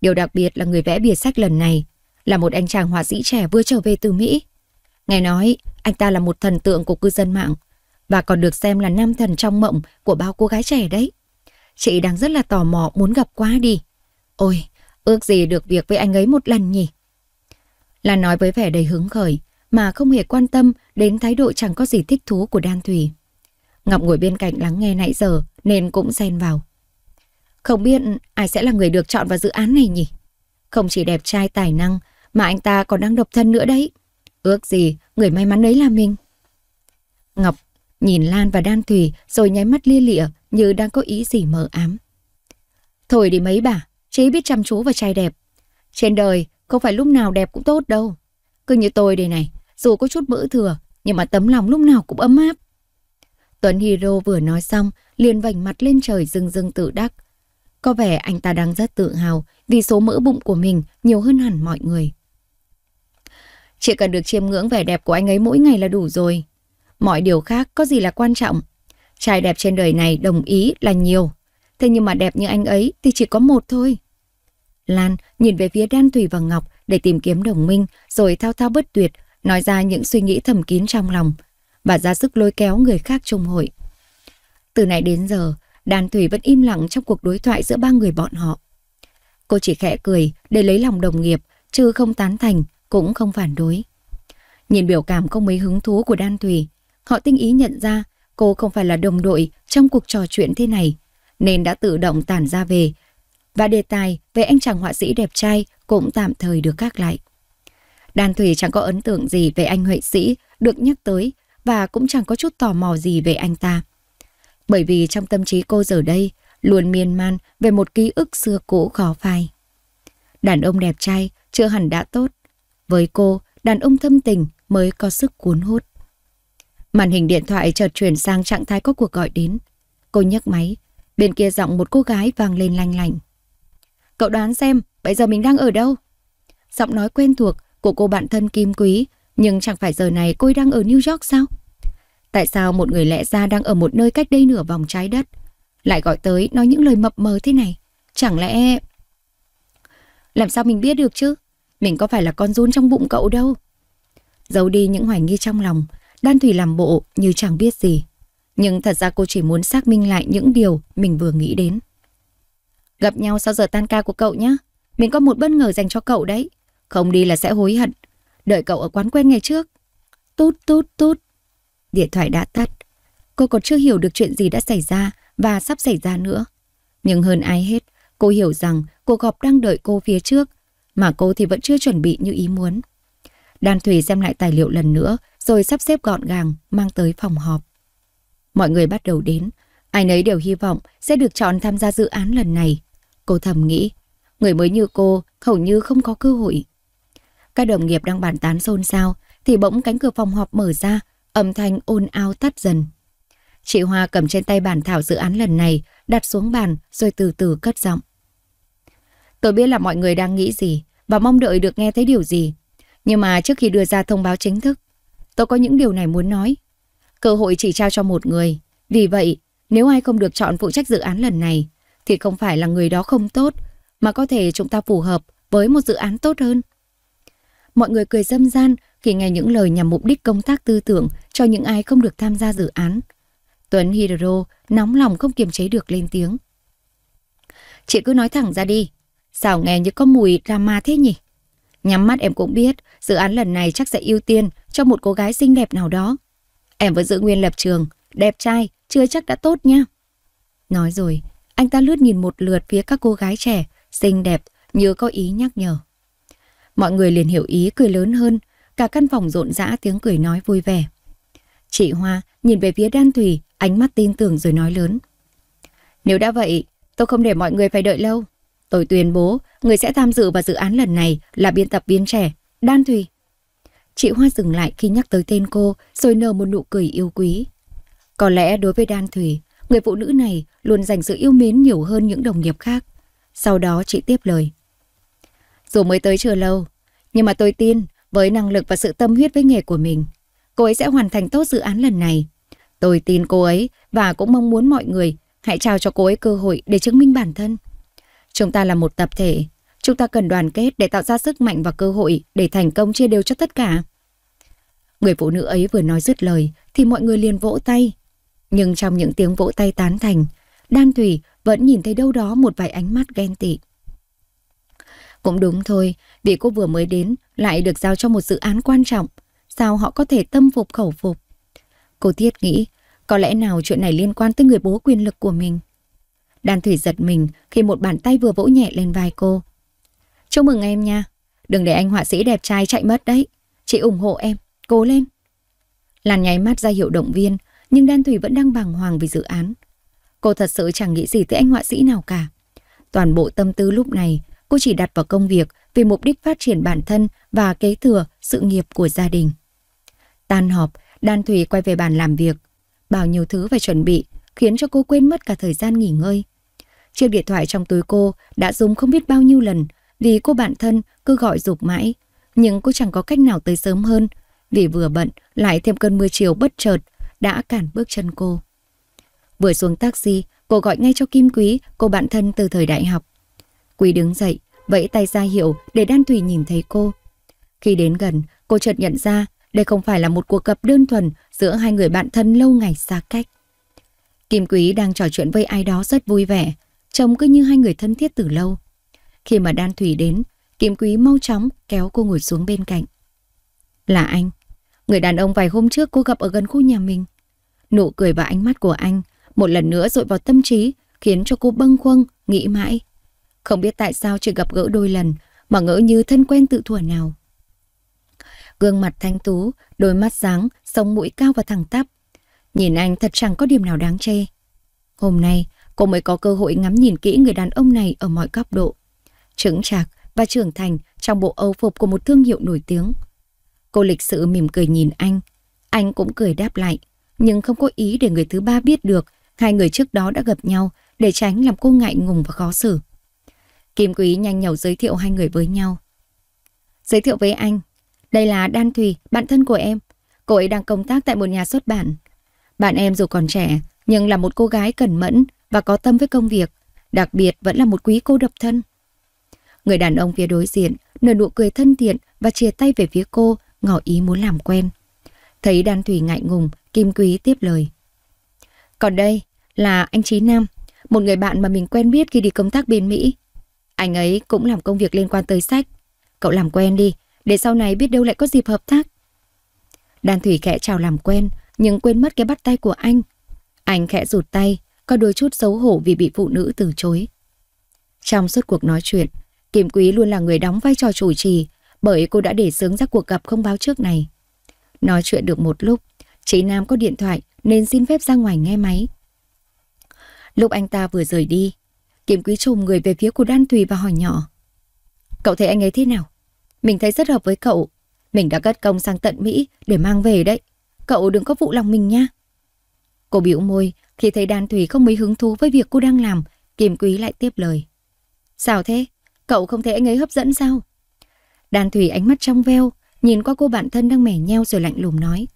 Điều đặc biệt là người vẽ bìa sách lần này là một anh chàng họa sĩ trẻ vừa trở về từ Mỹ. Nghe nói, anh ta là một thần tượng của cư dân mạng và còn được xem là nam thần trong mộng của bao cô gái trẻ đấy. Chị đang rất là tò mò muốn gặp quá đi. Ôi, ước gì được việc với anh ấy một lần nhỉ? Là nói với vẻ đầy hứng khởi mà không hề quan tâm đến thái độ chẳng có gì thích thú của Đan Thủy Ngọc ngồi bên cạnh lắng nghe nãy giờ nên cũng xen vào. Không biết ai sẽ là người được chọn vào dự án này nhỉ? Không chỉ đẹp trai tài năng mà anh ta còn đang độc thân nữa đấy. Ước gì người may mắn ấy là mình. Ngọc nhìn Lan và Đan Thùy rồi nháy mắt lia lịa như đang có ý gì mờ ám. Thôi đi mấy bà, chị biết chăm chú và trai đẹp. Trên đời không phải lúc nào đẹp cũng tốt đâu. Cứ như tôi đây này, dù có chút mỡ thừa nhưng mà tấm lòng lúc nào cũng ấm áp. Tuấn Hiro vừa nói xong liền vảnh mặt lên trời rưng rưng tự đắc. Có vẻ anh ta đang rất tự hào vì số mỡ bụng của mình nhiều hơn hẳn mọi người. Chỉ cần được chiêm ngưỡng vẻ đẹp của anh ấy mỗi ngày là đủ rồi. Mọi điều khác có gì là quan trọng. Trai đẹp trên đời này đồng ý là nhiều. Thế nhưng mà đẹp như anh ấy thì chỉ có một thôi. Lan nhìn về phía Đan Thủy và Ngọc để tìm kiếm đồng minh rồi thao thao bất tuyệt nói ra những suy nghĩ thầm kín trong lòng và ra sức lôi kéo người khác trong hội. Từ nay đến giờ, Đan Thủy vẫn im lặng trong cuộc đối thoại giữa ba người bọn họ. Cô chỉ khẽ cười để lấy lòng đồng nghiệp, chứ không tán thành cũng không phản đối. Nhìn biểu cảm không mấy hứng thú của Đan Thùy, họ tinh ý nhận ra cô không phải là đồng đội trong cuộc trò chuyện thế này, nên đã tự động tản ra về. Và đề tài về anh chàng họa sĩ đẹp trai cũng tạm thời được gác lại. Đan Thùy chẳng có ấn tượng gì về anh Huệ Sĩ được nhắc tới và cũng chẳng có chút tò mò gì về anh ta. Bởi vì trong tâm trí cô giờ đây luôn miên man về một ký ức xưa cũ khó phai. Đàn ông đẹp trai chưa hẳn đã tốt, với cô, đàn ông thâm tình mới có sức cuốn hút. Màn hình điện thoại chợt chuyển sang trạng thái có cuộc gọi đến. Cô nhấc máy, bên kia giọng một cô gái vang lên lanh lành. Cậu đoán xem, bây giờ mình đang ở đâu? Giọng nói quen thuộc của cô bạn thân Kim Quý, nhưng chẳng phải giờ này cô đang ở New York sao? Tại sao một người lẽ ra đang ở một nơi cách đây nửa vòng trái đất, lại gọi tới nói những lời mập mờ thế này? Chẳng lẽ... Làm sao mình biết được chứ? Mình có phải là con run trong bụng cậu đâu. Giấu đi những hoài nghi trong lòng, Đan Thủy làm bộ như chẳng biết gì. Nhưng thật ra cô chỉ muốn xác minh lại những điều mình vừa nghĩ đến. Gặp nhau sau giờ tan ca của cậu nhé. Mình có một bất ngờ dành cho cậu đấy. Không đi là sẽ hối hận. Đợi cậu ở quán quen ngày trước. Tút tút tút. Điện thoại đã tắt. Cô còn chưa hiểu được chuyện gì đã xảy ra và sắp xảy ra nữa. Nhưng hơn ai hết, cô hiểu rằng cuộc họp đang đợi cô phía trước mà cô thì vẫn chưa chuẩn bị như ý muốn. Đan Thùy xem lại tài liệu lần nữa, rồi sắp xếp gọn gàng, mang tới phòng họp. Mọi người bắt đầu đến, ai nấy đều hy vọng sẽ được chọn tham gia dự án lần này. Cô thầm nghĩ, người mới như cô hầu như không có cơ hội. Các đồng nghiệp đang bàn tán xôn xao, thì bỗng cánh cửa phòng họp mở ra, âm thanh ôn ao tắt dần. Chị Hoa cầm trên tay bản thảo dự án lần này, đặt xuống bàn rồi từ từ cất giọng. Tôi biết là mọi người đang nghĩ gì và mong đợi được nghe thấy điều gì. Nhưng mà trước khi đưa ra thông báo chính thức, tôi có những điều này muốn nói. Cơ hội chỉ trao cho một người. Vì vậy, nếu ai không được chọn phụ trách dự án lần này, thì không phải là người đó không tốt, mà có thể chúng ta phù hợp với một dự án tốt hơn. Mọi người cười dâm gian khi nghe những lời nhằm mục đích công tác tư tưởng cho những ai không được tham gia dự án. Tuấn Hidro nóng lòng không kiềm chế được lên tiếng. Chị cứ nói thẳng ra đi, Sao nghe như có mùi drama thế nhỉ? Nhắm mắt em cũng biết, dự án lần này chắc sẽ ưu tiên cho một cô gái xinh đẹp nào đó. Em vẫn giữ nguyên lập trường, đẹp trai, chưa chắc đã tốt nha. Nói rồi, anh ta lướt nhìn một lượt phía các cô gái trẻ, xinh đẹp, như có ý nhắc nhở. Mọi người liền hiểu ý cười lớn hơn, cả căn phòng rộn rã tiếng cười nói vui vẻ. Chị Hoa nhìn về phía Đan Thủy, ánh mắt tin tưởng rồi nói lớn. Nếu đã vậy, tôi không để mọi người phải đợi lâu. Tôi tuyên bố, người sẽ tham dự vào dự án lần này là biên tập viên trẻ, Đan Thùy. Chị Hoa dừng lại khi nhắc tới tên cô, rồi nở một nụ cười yêu quý. Có lẽ đối với Đan Thùy, người phụ nữ này luôn dành sự yêu mến nhiều hơn những đồng nghiệp khác. Sau đó chị tiếp lời. Dù mới tới chưa lâu, nhưng mà tôi tin với năng lực và sự tâm huyết với nghề của mình, cô ấy sẽ hoàn thành tốt dự án lần này. Tôi tin cô ấy và cũng mong muốn mọi người hãy trao cho cô ấy cơ hội để chứng minh bản thân. Chúng ta là một tập thể, chúng ta cần đoàn kết để tạo ra sức mạnh và cơ hội để thành công chia đều cho tất cả. Người phụ nữ ấy vừa nói dứt lời thì mọi người liền vỗ tay. Nhưng trong những tiếng vỗ tay tán thành, Đan Thủy vẫn nhìn thấy đâu đó một vài ánh mắt ghen tị. Cũng đúng thôi, vì cô vừa mới đến lại được giao cho một dự án quan trọng. Sao họ có thể tâm phục khẩu phục? Cô Thiết nghĩ, có lẽ nào chuyện này liên quan tới người bố quyền lực của mình. Đan Thủy giật mình khi một bàn tay vừa vỗ nhẹ lên vai cô. Chúc mừng em nha. Đừng để anh họa sĩ đẹp trai chạy mất đấy. Chị ủng hộ em. Cố lên. Làn nháy mắt ra hiệu động viên, nhưng Đan Thủy vẫn đang bàng hoàng vì dự án. Cô thật sự chẳng nghĩ gì tới anh họa sĩ nào cả. Toàn bộ tâm tư lúc này, cô chỉ đặt vào công việc vì mục đích phát triển bản thân và kế thừa sự nghiệp của gia đình. Tan họp, Đan Thủy quay về bàn làm việc. Bao nhiêu thứ phải chuẩn bị, khiến cho cô quên mất cả thời gian nghỉ ngơi. Chiếc điện thoại trong túi cô đã dùng không biết bao nhiêu lần vì cô bạn thân cứ gọi dục mãi. Nhưng cô chẳng có cách nào tới sớm hơn vì vừa bận lại thêm cơn mưa chiều bất chợt đã cản bước chân cô. Vừa xuống taxi, cô gọi ngay cho Kim Quý, cô bạn thân từ thời đại học. Quý đứng dậy, vẫy tay ra hiệu để Đan Thùy nhìn thấy cô. Khi đến gần, cô chợt nhận ra đây không phải là một cuộc gặp đơn thuần giữa hai người bạn thân lâu ngày xa cách. Kim Quý đang trò chuyện với ai đó rất vui vẻ, trông cứ như hai người thân thiết từ lâu. Khi mà Đan Thủy đến, Kim Quý mau chóng kéo cô ngồi xuống bên cạnh. Là anh, người đàn ông vài hôm trước cô gặp ở gần khu nhà mình. Nụ cười và ánh mắt của anh một lần nữa dội vào tâm trí khiến cho cô bâng khuâng, nghĩ mãi. Không biết tại sao chỉ gặp gỡ đôi lần mà ngỡ như thân quen tự thuở nào. Gương mặt thanh tú, đôi mắt sáng, sống mũi cao và thẳng tắp. Nhìn anh thật chẳng có điểm nào đáng chê. Hôm nay, cô mới có cơ hội ngắm nhìn kỹ người đàn ông này ở mọi góc độ. Trứng chạc và trưởng thành trong bộ âu phục của một thương hiệu nổi tiếng. Cô lịch sự mỉm cười nhìn anh. Anh cũng cười đáp lại, nhưng không có ý để người thứ ba biết được hai người trước đó đã gặp nhau để tránh làm cô ngại ngùng và khó xử. Kim Quý nhanh nhảu giới thiệu hai người với nhau. Giới thiệu với anh, đây là Đan Thùy, bạn thân của em. Cô ấy đang công tác tại một nhà xuất bản. Bạn em dù còn trẻ, nhưng là một cô gái cẩn mẫn, và có tâm với công việc, đặc biệt vẫn là một quý cô độc thân. Người đàn ông phía đối diện nở nụ cười thân thiện và chia tay về phía cô, ngỏ ý muốn làm quen. Thấy Đan Thủy ngại ngùng, Kim Quý tiếp lời. Còn đây là anh Trí Nam, một người bạn mà mình quen biết khi đi công tác bên Mỹ. Anh ấy cũng làm công việc liên quan tới sách. Cậu làm quen đi, để sau này biết đâu lại có dịp hợp tác. Đan Thủy khẽ chào làm quen, nhưng quên mất cái bắt tay của anh. Anh khẽ rụt tay, có đôi chút xấu hổ vì bị phụ nữ từ chối. Trong suốt cuộc nói chuyện, Kim Quý luôn là người đóng vai trò chủ trì bởi cô đã để sướng ra cuộc gặp không báo trước này. Nói chuyện được một lúc, chị Nam có điện thoại nên xin phép ra ngoài nghe máy. Lúc anh ta vừa rời đi, Kim Quý trùng người về phía của Đan Tùy và hỏi nhỏ. Cậu thấy anh ấy thế nào? Mình thấy rất hợp với cậu. Mình đã cất công sang tận Mỹ để mang về đấy. Cậu đừng có phụ lòng mình nha. Cô biểu môi, khi thấy Đan Thủy không mấy hứng thú với việc cô đang làm, Kim Quý lại tiếp lời. Sao thế? Cậu không thấy anh ấy hấp dẫn sao? Đan Thủy ánh mắt trong veo, nhìn qua cô bạn thân đang mẻ nheo rồi lạnh lùng nói.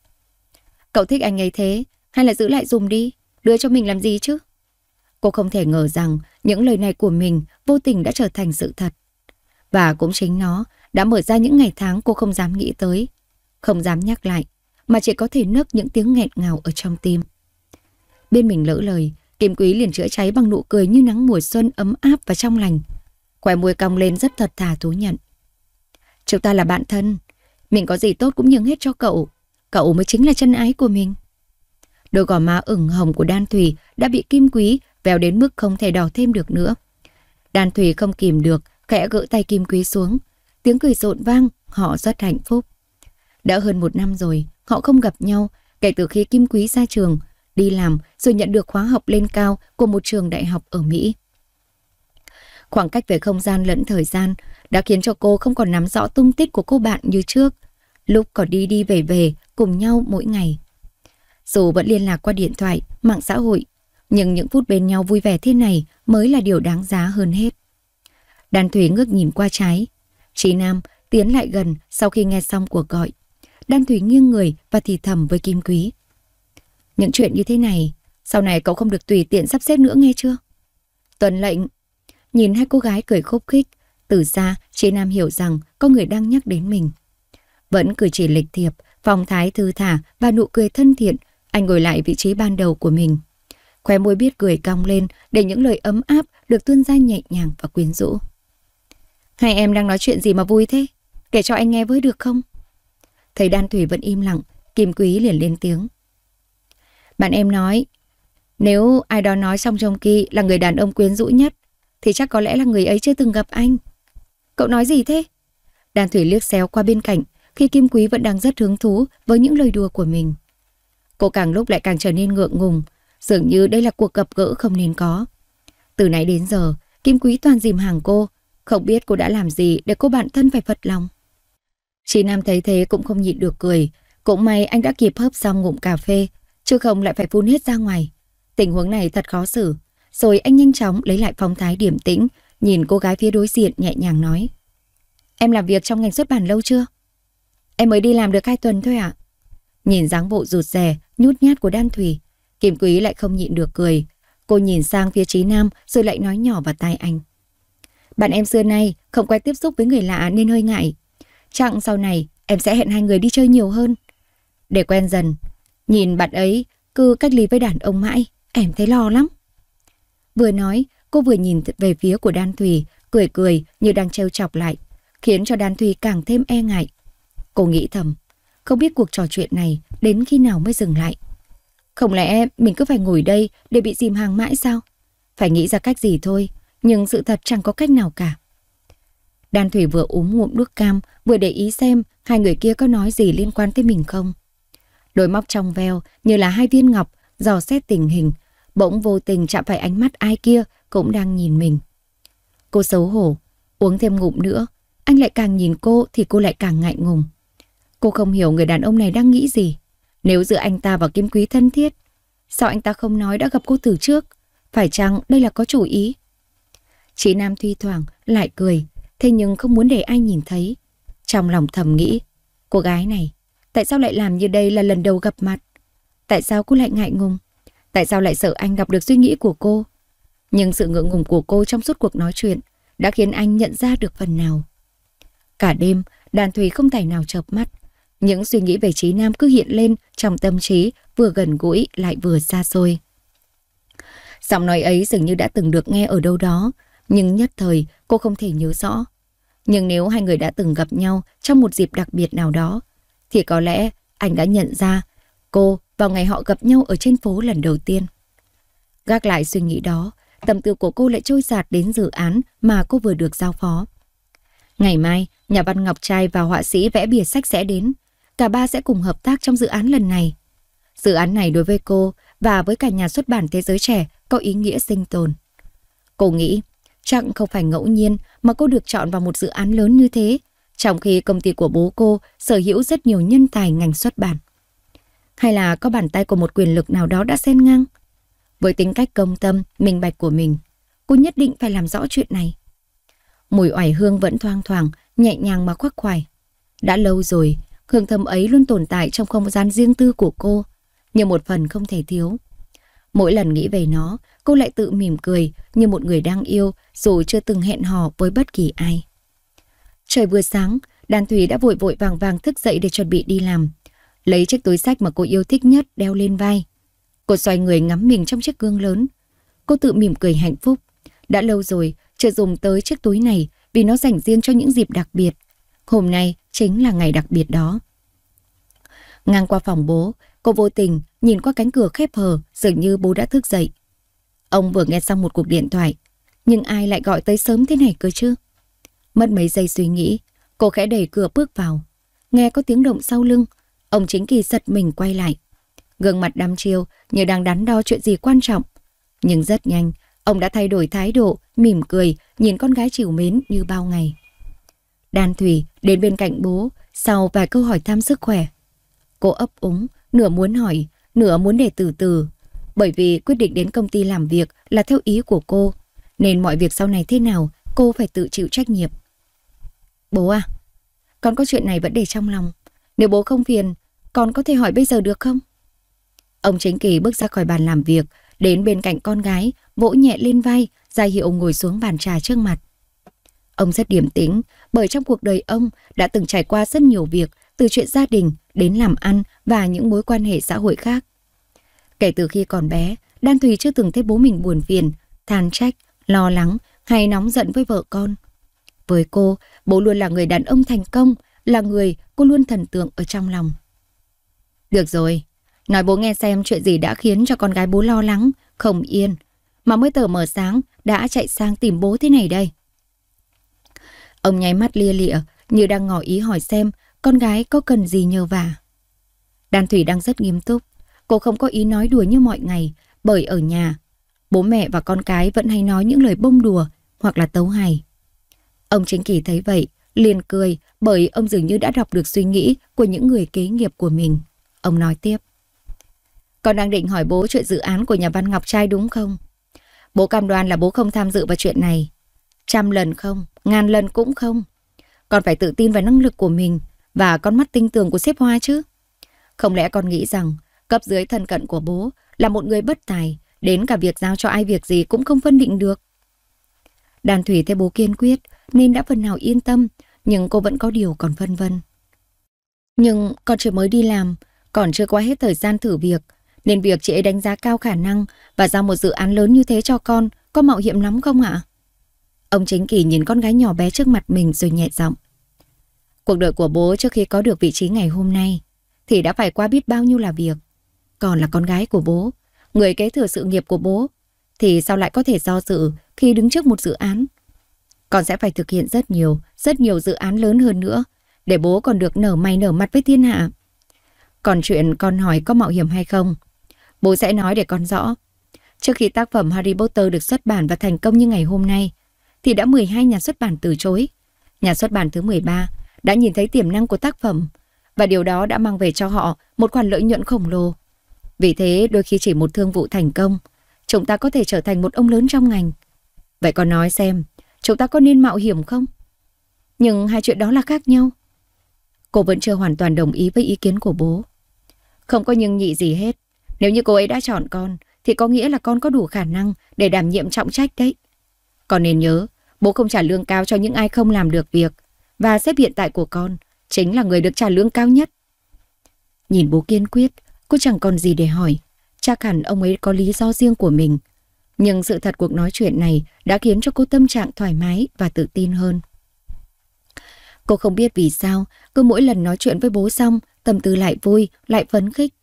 Cậu thích anh ấy thế, hay là giữ lại dùng đi, đưa cho mình làm gì chứ? Cô không thể ngờ rằng những lời này của mình vô tình đã trở thành sự thật. Và cũng chính nó đã mở ra những ngày tháng cô không dám nghĩ tới, không dám nhắc lại, mà chỉ có thể nấc những tiếng nghẹn ngào ở trong tim. Bên mình lỡ lời, Kim Quý liền chữa cháy bằng nụ cười như nắng mùa xuân ấm áp và trong lành. Khỏe môi cong lên rất thật thà thú nhận. Chúng ta là bạn thân, mình có gì tốt cũng nhường hết cho cậu, cậu mới chính là chân ái của mình. Đôi gò má ửng hồng của Đan Thủy đã bị Kim Quý vèo đến mức không thể đỏ thêm được nữa. Đan Thủy không kìm được, khẽ gỡ tay Kim Quý xuống. Tiếng cười rộn vang, họ rất hạnh phúc. Đã hơn một năm rồi, họ không gặp nhau kể từ khi Kim Quý ra trường, đi làm rồi nhận được khóa học lên cao của một trường đại học ở Mỹ. Khoảng cách về không gian lẫn thời gian đã khiến cho cô không còn nắm rõ tung tích của cô bạn như trước, lúc còn đi đi về về cùng nhau mỗi ngày. Dù vẫn liên lạc qua điện thoại, mạng xã hội, nhưng những phút bên nhau vui vẻ thế này mới là điều đáng giá hơn hết. Đan Thủy ngước nhìn qua trái. Trí Nam tiến lại gần sau khi nghe xong cuộc gọi. Đan Thủy nghiêng người và thì thầm với Kim Quý. Những chuyện như thế này, sau này cậu không được tùy tiện sắp xếp nữa nghe chưa? Tuần lệnh, nhìn hai cô gái cười khúc khích, từ xa chị Nam hiểu rằng có người đang nhắc đến mình. Vẫn cử chỉ lịch thiệp, phong thái thư thả và nụ cười thân thiện, anh ngồi lại vị trí ban đầu của mình. Khóe môi biết cười cong lên để những lời ấm áp được tuôn ra nhẹ nhàng và quyến rũ. Hai em đang nói chuyện gì mà vui thế? Kể cho anh nghe với được không? Thầy Đan Thủy vẫn im lặng, Kim Quý liền lên tiếng. Bạn em nói, nếu ai đó nói Song Trong Ki là người đàn ông quyến rũ nhất, thì chắc có lẽ là người ấy chưa từng gặp anh. Cậu nói gì thế? Đàn Thủy liếc xéo qua bên cạnh, khi Kim Quý vẫn đang rất hứng thú với những lời đùa của mình. Cô càng lúc lại càng trở nên ngượng ngùng, dường như đây là cuộc gặp gỡ không nên có. Từ nãy đến giờ, Kim Quý toàn dìm hàng cô, không biết cô đã làm gì để cô bạn thân phải phật lòng. Chị Nam thấy thế cũng không nhịn được cười, cũng may anh đã kịp hớp xong ngụm cà phê, chứ không lại phải phun hết ra ngoài. Tình huống này thật khó xử. Rồi anh nhanh chóng lấy lại phong thái điểm tĩnh, nhìn cô gái phía đối diện nhẹ nhàng nói. Em làm việc trong ngành xuất bản lâu chưa? Em mới đi làm được hai tuần thôi ạ. Nhìn dáng bộ rụt rè, nhút nhát của Đan Thủy, Kiểm Quý lại không nhịn được cười. Cô nhìn sang phía trí nam rồi lại nói nhỏ vào tai anh. Bạn em xưa nay không quay tiếp xúc với người lạ nên hơi ngại. Chẳng sau này em sẽ hẹn hai người đi chơi nhiều hơn. Để quen dần, Nhìn bạn ấy cứ cách ly với đàn ông mãi, em thấy lo lắm. Vừa nói, cô vừa nhìn về phía của Đan Thùy, cười cười như đang trêu chọc lại, khiến cho Đan Thùy càng thêm e ngại. Cô nghĩ thầm, không biết cuộc trò chuyện này đến khi nào mới dừng lại. Không lẽ mình cứ phải ngồi đây để bị dìm hàng mãi sao? Phải nghĩ ra cách gì thôi, nhưng sự thật chẳng có cách nào cả. Đan Thủy vừa uống ngụm nước cam, vừa để ý xem hai người kia có nói gì liên quan tới mình không. Đôi móc trong veo như là hai viên ngọc dò xét tình hình, bỗng vô tình chạm phải ánh mắt ai kia cũng đang nhìn mình. Cô xấu hổ, uống thêm ngụm nữa, anh lại càng nhìn cô thì cô lại càng ngại ngùng. Cô không hiểu người đàn ông này đang nghĩ gì. Nếu giữa anh ta và Kim Quý thân thiết, sao anh ta không nói đã gặp cô từ trước? Phải chăng đây là có chủ ý? Chị Nam thi thoảng lại cười, thế nhưng không muốn để ai nhìn thấy. Trong lòng thầm nghĩ, cô gái này Tại sao lại làm như đây là lần đầu gặp mặt? Tại sao cô lại ngại ngùng? Tại sao lại sợ anh gặp được suy nghĩ của cô? Nhưng sự ngượng ngùng của cô trong suốt cuộc nói chuyện đã khiến anh nhận ra được phần nào. Cả đêm, đàn thùy không thể nào chợp mắt. Những suy nghĩ về trí nam cứ hiện lên trong tâm trí vừa gần gũi lại vừa xa xôi. Giọng nói ấy dường như đã từng được nghe ở đâu đó, nhưng nhất thời cô không thể nhớ rõ. Nhưng nếu hai người đã từng gặp nhau trong một dịp đặc biệt nào đó, thì có lẽ anh đã nhận ra cô vào ngày họ gặp nhau ở trên phố lần đầu tiên. Gác lại suy nghĩ đó, tâm tư của cô lại trôi giạt đến dự án mà cô vừa được giao phó. Ngày mai, nhà văn Ngọc Trai và họa sĩ vẽ bìa sách sẽ đến. Cả ba sẽ cùng hợp tác trong dự án lần này. Dự án này đối với cô và với cả nhà xuất bản thế giới trẻ có ý nghĩa sinh tồn. Cô nghĩ, chẳng không phải ngẫu nhiên mà cô được chọn vào một dự án lớn như thế trong khi công ty của bố cô sở hữu rất nhiều nhân tài ngành xuất bản. Hay là có bàn tay của một quyền lực nào đó đã xen ngang? Với tính cách công tâm, minh bạch của mình, cô nhất định phải làm rõ chuyện này. Mùi oải hương vẫn thoang thoảng, nhẹ nhàng mà khoác khoải. Đã lâu rồi, hương thơm ấy luôn tồn tại trong không gian riêng tư của cô, như một phần không thể thiếu. Mỗi lần nghĩ về nó, cô lại tự mỉm cười như một người đang yêu dù chưa từng hẹn hò với bất kỳ ai. Trời vừa sáng, Đan thủy đã vội vội vàng vàng thức dậy để chuẩn bị đi làm. Lấy chiếc túi sách mà cô yêu thích nhất đeo lên vai. Cô xoay người ngắm mình trong chiếc gương lớn. Cô tự mỉm cười hạnh phúc. Đã lâu rồi, chưa dùng tới chiếc túi này vì nó dành riêng cho những dịp đặc biệt. Hôm nay chính là ngày đặc biệt đó. Ngang qua phòng bố, cô vô tình nhìn qua cánh cửa khép hờ dường như bố đã thức dậy. Ông vừa nghe xong một cuộc điện thoại, nhưng ai lại gọi tới sớm thế này cơ chứ? Mất mấy giây suy nghĩ, cô khẽ đẩy cửa bước vào. Nghe có tiếng động sau lưng, ông chính kỳ giật mình quay lại. Gương mặt đăm chiêu như đang đắn đo chuyện gì quan trọng. Nhưng rất nhanh, ông đã thay đổi thái độ, mỉm cười, nhìn con gái chiều mến như bao ngày. Đan Thủy đến bên cạnh bố, sau vài câu hỏi thăm sức khỏe. Cô ấp úng, nửa muốn hỏi, nửa muốn để từ từ. Bởi vì quyết định đến công ty làm việc là theo ý của cô, nên mọi việc sau này thế nào cô phải tự chịu trách nhiệm. Bố à, con có chuyện này vẫn để trong lòng. Nếu bố không phiền, con có thể hỏi bây giờ được không? Ông Chính Kỳ bước ra khỏi bàn làm việc, đến bên cạnh con gái, vỗ nhẹ lên vai, ra hiệu ngồi xuống bàn trà trước mặt. Ông rất điềm tĩnh, bởi trong cuộc đời ông đã từng trải qua rất nhiều việc, từ chuyện gia đình đến làm ăn và những mối quan hệ xã hội khác. Kể từ khi còn bé, Đan Thùy chưa từng thấy bố mình buồn phiền, than trách, lo lắng hay nóng giận với vợ con. Với cô, bố luôn là người đàn ông thành công, là người cô luôn thần tượng ở trong lòng. Được rồi, nói bố nghe xem chuyện gì đã khiến cho con gái bố lo lắng, không yên. Mà mới tờ mở sáng đã chạy sang tìm bố thế này đây. Ông nháy mắt lia lịa như đang ngỏ ý hỏi xem con gái có cần gì nhờ vả. Đan Thủy đang rất nghiêm túc. Cô không có ý nói đùa như mọi ngày bởi ở nhà, bố mẹ và con cái vẫn hay nói những lời bông đùa hoặc là tấu hài. Ông Chính Kỳ thấy vậy, liền cười bởi ông dường như đã đọc được suy nghĩ của những người kế nghiệp của mình. Ông nói tiếp. Con đang định hỏi bố chuyện dự án của nhà văn Ngọc Trai đúng không? Bố cam đoan là bố không tham dự vào chuyện này. Trăm lần không, ngàn lần cũng không. Con phải tự tin vào năng lực của mình và con mắt tinh tường của xếp hoa chứ. Không lẽ con nghĩ rằng cấp dưới thân cận của bố là một người bất tài, đến cả việc giao cho ai việc gì cũng không phân định được. Đàn Thủy thấy bố kiên quyết, nên đã phần nào yên tâm, nhưng cô vẫn có điều còn vân vân. Nhưng con chưa mới đi làm, còn chưa qua hết thời gian thử việc, nên việc chị ấy đánh giá cao khả năng và giao một dự án lớn như thế cho con có mạo hiểm lắm không ạ? Ông Chính Kỳ nhìn con gái nhỏ bé trước mặt mình rồi nhẹ giọng. Cuộc đời của bố trước khi có được vị trí ngày hôm nay thì đã phải qua biết bao nhiêu là việc. Còn là con gái của bố, người kế thừa sự nghiệp của bố, thì sao lại có thể do dự khi đứng trước một dự án con sẽ phải thực hiện rất nhiều, rất nhiều dự án lớn hơn nữa, để bố còn được nở mày nở mặt với thiên hạ. Còn chuyện con hỏi có mạo hiểm hay không, bố sẽ nói để con rõ. Trước khi tác phẩm Harry Potter được xuất bản và thành công như ngày hôm nay, thì đã 12 nhà xuất bản từ chối. Nhà xuất bản thứ 13 đã nhìn thấy tiềm năng của tác phẩm và điều đó đã mang về cho họ một khoản lợi nhuận khổng lồ. Vì thế, đôi khi chỉ một thương vụ thành công, chúng ta có thể trở thành một ông lớn trong ngành. Vậy con nói xem, Chúng ta có nên mạo hiểm không? Nhưng hai chuyện đó là khác nhau. Cô vẫn chưa hoàn toàn đồng ý với ý kiến của bố. Không có nhưng nhị gì hết. Nếu như cô ấy đã chọn con, thì có nghĩa là con có đủ khả năng để đảm nhiệm trọng trách đấy. Con nên nhớ, bố không trả lương cao cho những ai không làm được việc. Và xếp hiện tại của con chính là người được trả lương cao nhất. Nhìn bố kiên quyết, cô chẳng còn gì để hỏi. Chắc hẳn ông ấy có lý do riêng của mình. Nhưng sự thật cuộc nói chuyện này đã khiến cho cô tâm trạng thoải mái và tự tin hơn. Cô không biết vì sao, cứ mỗi lần nói chuyện với bố xong, tâm tư lại vui, lại phấn khích.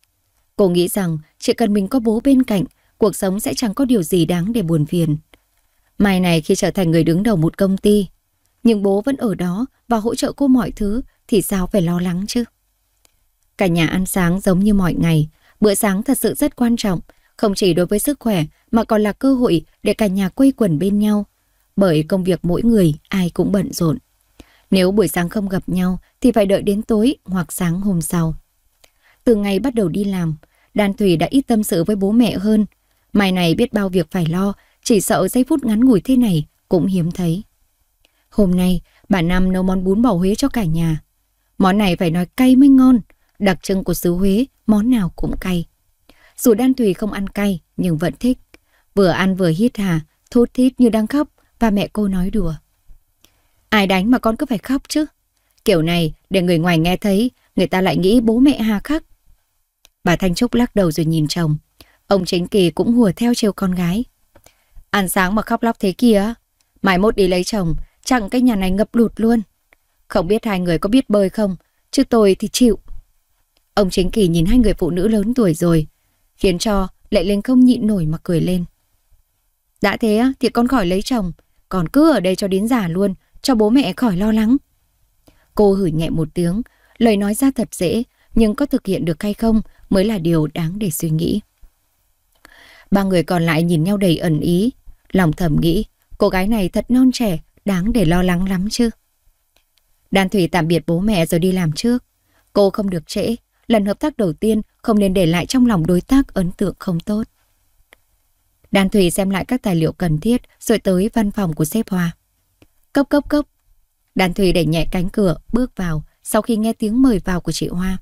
Cô nghĩ rằng chỉ cần mình có bố bên cạnh, cuộc sống sẽ chẳng có điều gì đáng để buồn phiền. Mai này khi trở thành người đứng đầu một công ty, nhưng bố vẫn ở đó và hỗ trợ cô mọi thứ thì sao phải lo lắng chứ? Cả nhà ăn sáng giống như mọi ngày, bữa sáng thật sự rất quan trọng, không chỉ đối với sức khỏe mà còn là cơ hội để cả nhà quây quần bên nhau. Bởi công việc mỗi người ai cũng bận rộn. Nếu buổi sáng không gặp nhau thì phải đợi đến tối hoặc sáng hôm sau. Từ ngày bắt đầu đi làm, Đan Thủy đã ít tâm sự với bố mẹ hơn. Mai này biết bao việc phải lo, chỉ sợ giây phút ngắn ngủi thế này cũng hiếm thấy. Hôm nay, bà Năm nấu món bún bò Huế cho cả nhà. Món này phải nói cay mới ngon, đặc trưng của xứ Huế, món nào cũng cay. Dù Đan Thủy không ăn cay, nhưng vẫn thích. Vừa ăn vừa hít hà, thút thít như đang khóc và mẹ cô nói đùa. Ai đánh mà con cứ phải khóc chứ? Kiểu này để người ngoài nghe thấy, người ta lại nghĩ bố mẹ hà khắc. Bà Thanh Trúc lắc đầu rồi nhìn chồng. Ông Chính Kỳ cũng hùa theo trêu con gái. Ăn sáng mà khóc lóc thế kia, mai mốt đi lấy chồng, chẳng cái nhà này ngập lụt luôn. Không biết hai người có biết bơi không, chứ tôi thì chịu. Ông Chính Kỳ nhìn hai người phụ nữ lớn tuổi rồi, khiến cho lại lên không nhịn nổi mà cười lên. Đã dạ thế thì con khỏi lấy chồng, còn cứ ở đây cho đến già luôn, cho bố mẹ khỏi lo lắng. Cô hử nhẹ một tiếng, lời nói ra thật dễ, nhưng có thực hiện được hay không mới là điều đáng để suy nghĩ. Ba người còn lại nhìn nhau đầy ẩn ý, lòng thầm nghĩ, cô gái này thật non trẻ, đáng để lo lắng lắm chứ. Đan Thủy tạm biệt bố mẹ rồi đi làm trước. Cô không được trễ, lần hợp tác đầu tiên không nên để lại trong lòng đối tác ấn tượng không tốt. Đan Thùy xem lại các tài liệu cần thiết rồi tới văn phòng của sếp Hoa. Cốc cốc cốc. Đan Thùy đẩy nhẹ cánh cửa, bước vào sau khi nghe tiếng mời vào của chị Hoa.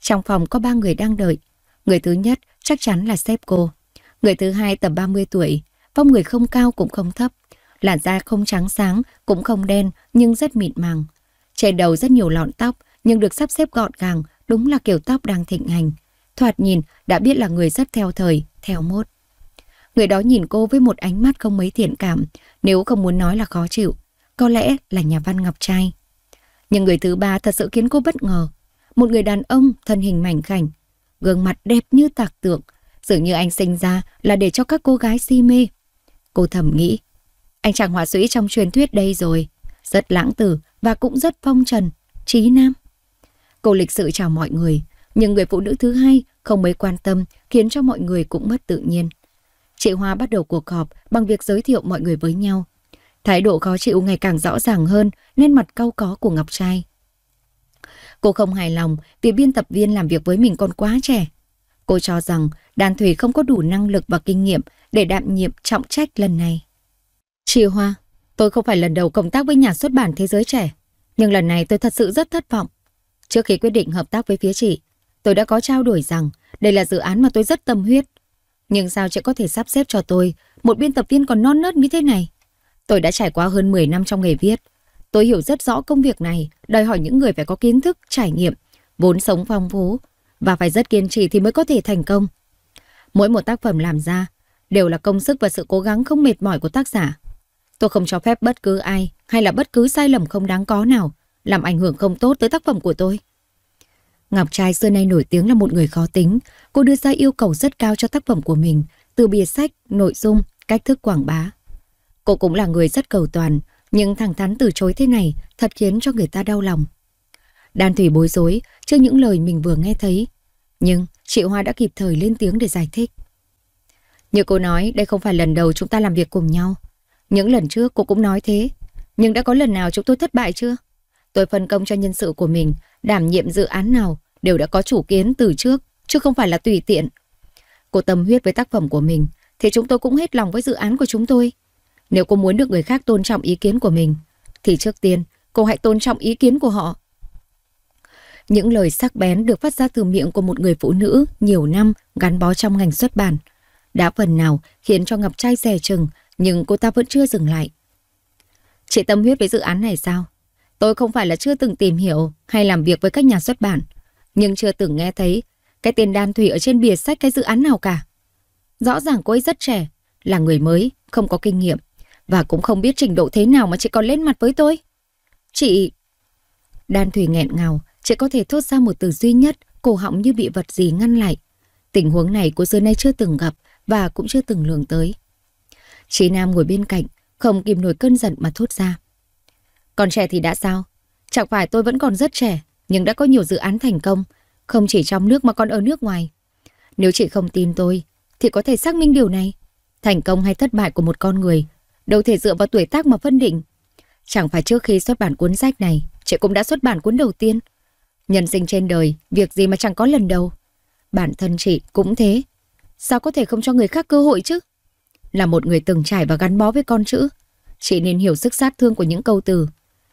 Trong phòng có ba người đang đợi. Người thứ nhất chắc chắn là sếp cô. Người thứ hai tầm 30 tuổi, vóc người không cao cũng không thấp. Làn da không trắng sáng, cũng không đen, nhưng rất mịn màng. Trên đầu rất nhiều lọn tóc, nhưng được sắp xếp gọn gàng, đúng là kiểu tóc đang thịnh hành. Thoạt nhìn đã biết là người rất theo thời, theo mốt. Người đó nhìn cô với một ánh mắt không mấy thiện cảm, nếu không muốn nói là khó chịu. Có lẽ là nhà văn Ngọc Trai. Nhưng người thứ ba thật sự khiến cô bất ngờ. Một người đàn ông thân hình mảnh khảnh, gương mặt đẹp như tạc tượng, dường như anh sinh ra là để cho các cô gái si mê. Cô thầm nghĩ, anh chàng họa sĩ trong truyền thuyết đây rồi, rất lãng tử và cũng rất phong trần, trí nam. Cô lịch sự chào mọi người, nhưng người phụ nữ thứ hai không mấy quan tâm khiến cho mọi người cũng mất tự nhiên chị Hoa bắt đầu cuộc họp bằng việc giới thiệu mọi người với nhau. Thái độ khó chịu ngày càng rõ ràng hơn lên mặt cau có của Ngọc Trai. Cô không hài lòng vì biên tập viên làm việc với mình còn quá trẻ. Cô cho rằng đàn thủy không có đủ năng lực và kinh nghiệm để đảm nhiệm trọng trách lần này. Chị Hoa, tôi không phải lần đầu công tác với nhà xuất bản Thế giới Trẻ, nhưng lần này tôi thật sự rất thất vọng. Trước khi quyết định hợp tác với phía chị, tôi đã có trao đổi rằng đây là dự án mà tôi rất tâm huyết nhưng sao chị có thể sắp xếp cho tôi một biên tập viên còn non nớt như thế này? Tôi đã trải qua hơn 10 năm trong nghề viết. Tôi hiểu rất rõ công việc này, đòi hỏi những người phải có kiến thức, trải nghiệm, vốn sống phong phú và phải rất kiên trì thì mới có thể thành công. Mỗi một tác phẩm làm ra đều là công sức và sự cố gắng không mệt mỏi của tác giả. Tôi không cho phép bất cứ ai hay là bất cứ sai lầm không đáng có nào làm ảnh hưởng không tốt tới tác phẩm của tôi. Ngọc Trai xưa nay nổi tiếng là một người khó tính. Cô đưa ra yêu cầu rất cao cho tác phẩm của mình, từ bìa sách, nội dung, cách thức quảng bá. Cô cũng là người rất cầu toàn, nhưng thẳng thắn từ chối thế này thật khiến cho người ta đau lòng. Đan Thủy bối rối trước những lời mình vừa nghe thấy. Nhưng chị Hoa đã kịp thời lên tiếng để giải thích. Như cô nói, đây không phải lần đầu chúng ta làm việc cùng nhau. Những lần trước cô cũng nói thế. Nhưng đã có lần nào chúng tôi thất bại chưa? Tôi phân công cho nhân sự của mình, đảm nhiệm dự án nào đều đã có chủ kiến từ trước, chứ không phải là tùy tiện. Cô tâm huyết với tác phẩm của mình, thì chúng tôi cũng hết lòng với dự án của chúng tôi. Nếu cô muốn được người khác tôn trọng ý kiến của mình, thì trước tiên cô hãy tôn trọng ý kiến của họ. Những lời sắc bén được phát ra từ miệng của một người phụ nữ nhiều năm gắn bó trong ngành xuất bản. Đã phần nào khiến cho Ngọc Trai rè chừng, nhưng cô ta vẫn chưa dừng lại. Chị tâm huyết với dự án này sao? Tôi không phải là chưa từng tìm hiểu hay làm việc với các nhà xuất bản, nhưng chưa từng nghe thấy cái tên Đan Thủy ở trên bìa sách cái dự án nào cả. Rõ ràng cô ấy rất trẻ, là người mới, không có kinh nghiệm và cũng không biết trình độ thế nào mà chị còn lên mặt với tôi. Chị... Đan Thủy nghẹn ngào, chị có thể thốt ra một từ duy nhất, cổ họng như bị vật gì ngăn lại. Tình huống này cô xưa nay chưa từng gặp và cũng chưa từng lường tới. Chị Nam ngồi bên cạnh, không kìm nổi cơn giận mà thốt ra. Còn trẻ thì đã sao? Chẳng phải tôi vẫn còn rất trẻ, nhưng đã có nhiều dự án thành công, không chỉ trong nước mà còn ở nước ngoài. Nếu chị không tin tôi, thì có thể xác minh điều này. Thành công hay thất bại của một con người, đâu thể dựa vào tuổi tác mà phân định. Chẳng phải trước khi xuất bản cuốn sách này, chị cũng đã xuất bản cuốn đầu tiên. Nhân sinh trên đời, việc gì mà chẳng có lần đầu. Bản thân chị cũng thế. Sao có thể không cho người khác cơ hội chứ? Là một người từng trải và gắn bó với con chữ, chị nên hiểu sức sát thương của những câu từ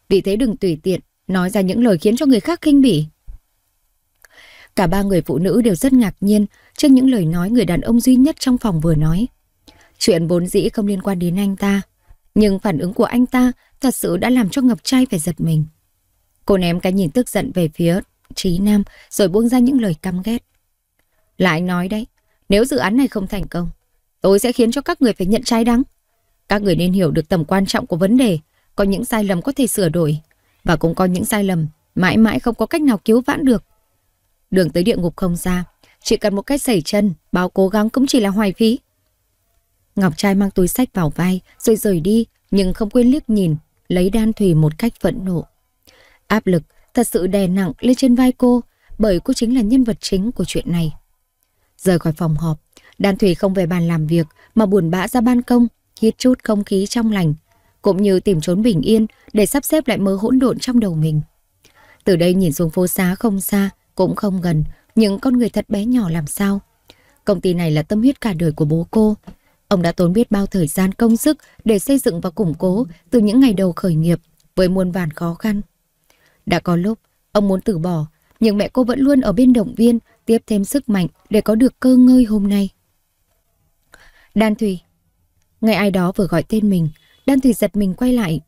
vì thế đừng tùy tiện nói ra những lời khiến cho người khác khinh bỉ. Cả ba người phụ nữ đều rất ngạc nhiên trước những lời nói người đàn ông duy nhất trong phòng vừa nói. Chuyện bốn dĩ không liên quan đến anh ta, nhưng phản ứng của anh ta thật sự đã làm cho Ngọc Trai phải giật mình. Cô ném cái nhìn tức giận về phía Trí Nam rồi buông ra những lời căm ghét. Là anh nói đấy, nếu dự án này không thành công, tôi sẽ khiến cho các người phải nhận trái đắng. Các người nên hiểu được tầm quan trọng của vấn đề có những sai lầm có thể sửa đổi và cũng có những sai lầm mãi mãi không có cách nào cứu vãn được. Đường tới địa ngục không xa, chỉ cần một cái sẩy chân, báo cố gắng cũng chỉ là hoài phí. Ngọc trai mang túi sách vào vai rồi rời đi nhưng không quên liếc nhìn, lấy đan thủy một cách phẫn nộ. Áp lực thật sự đè nặng lên trên vai cô bởi cô chính là nhân vật chính của chuyện này. Rời khỏi phòng họp, đan thủy không về bàn làm việc mà buồn bã ra ban công, hít chút không khí trong lành cũng như tìm trốn bình yên để sắp xếp lại mớ hỗn độn trong đầu mình. Từ đây nhìn xuống phố xá không xa, cũng không gần, những con người thật bé nhỏ làm sao. Công ty này là tâm huyết cả đời của bố cô. Ông đã tốn biết bao thời gian công sức để xây dựng và củng cố từ những ngày đầu khởi nghiệp với muôn vàn khó khăn. Đã có lúc, ông muốn từ bỏ, nhưng mẹ cô vẫn luôn ở bên động viên tiếp thêm sức mạnh để có được cơ ngơi hôm nay. Đan Thùy Nghe ai đó vừa gọi tên mình, Đan Thủy giật mình quay lại.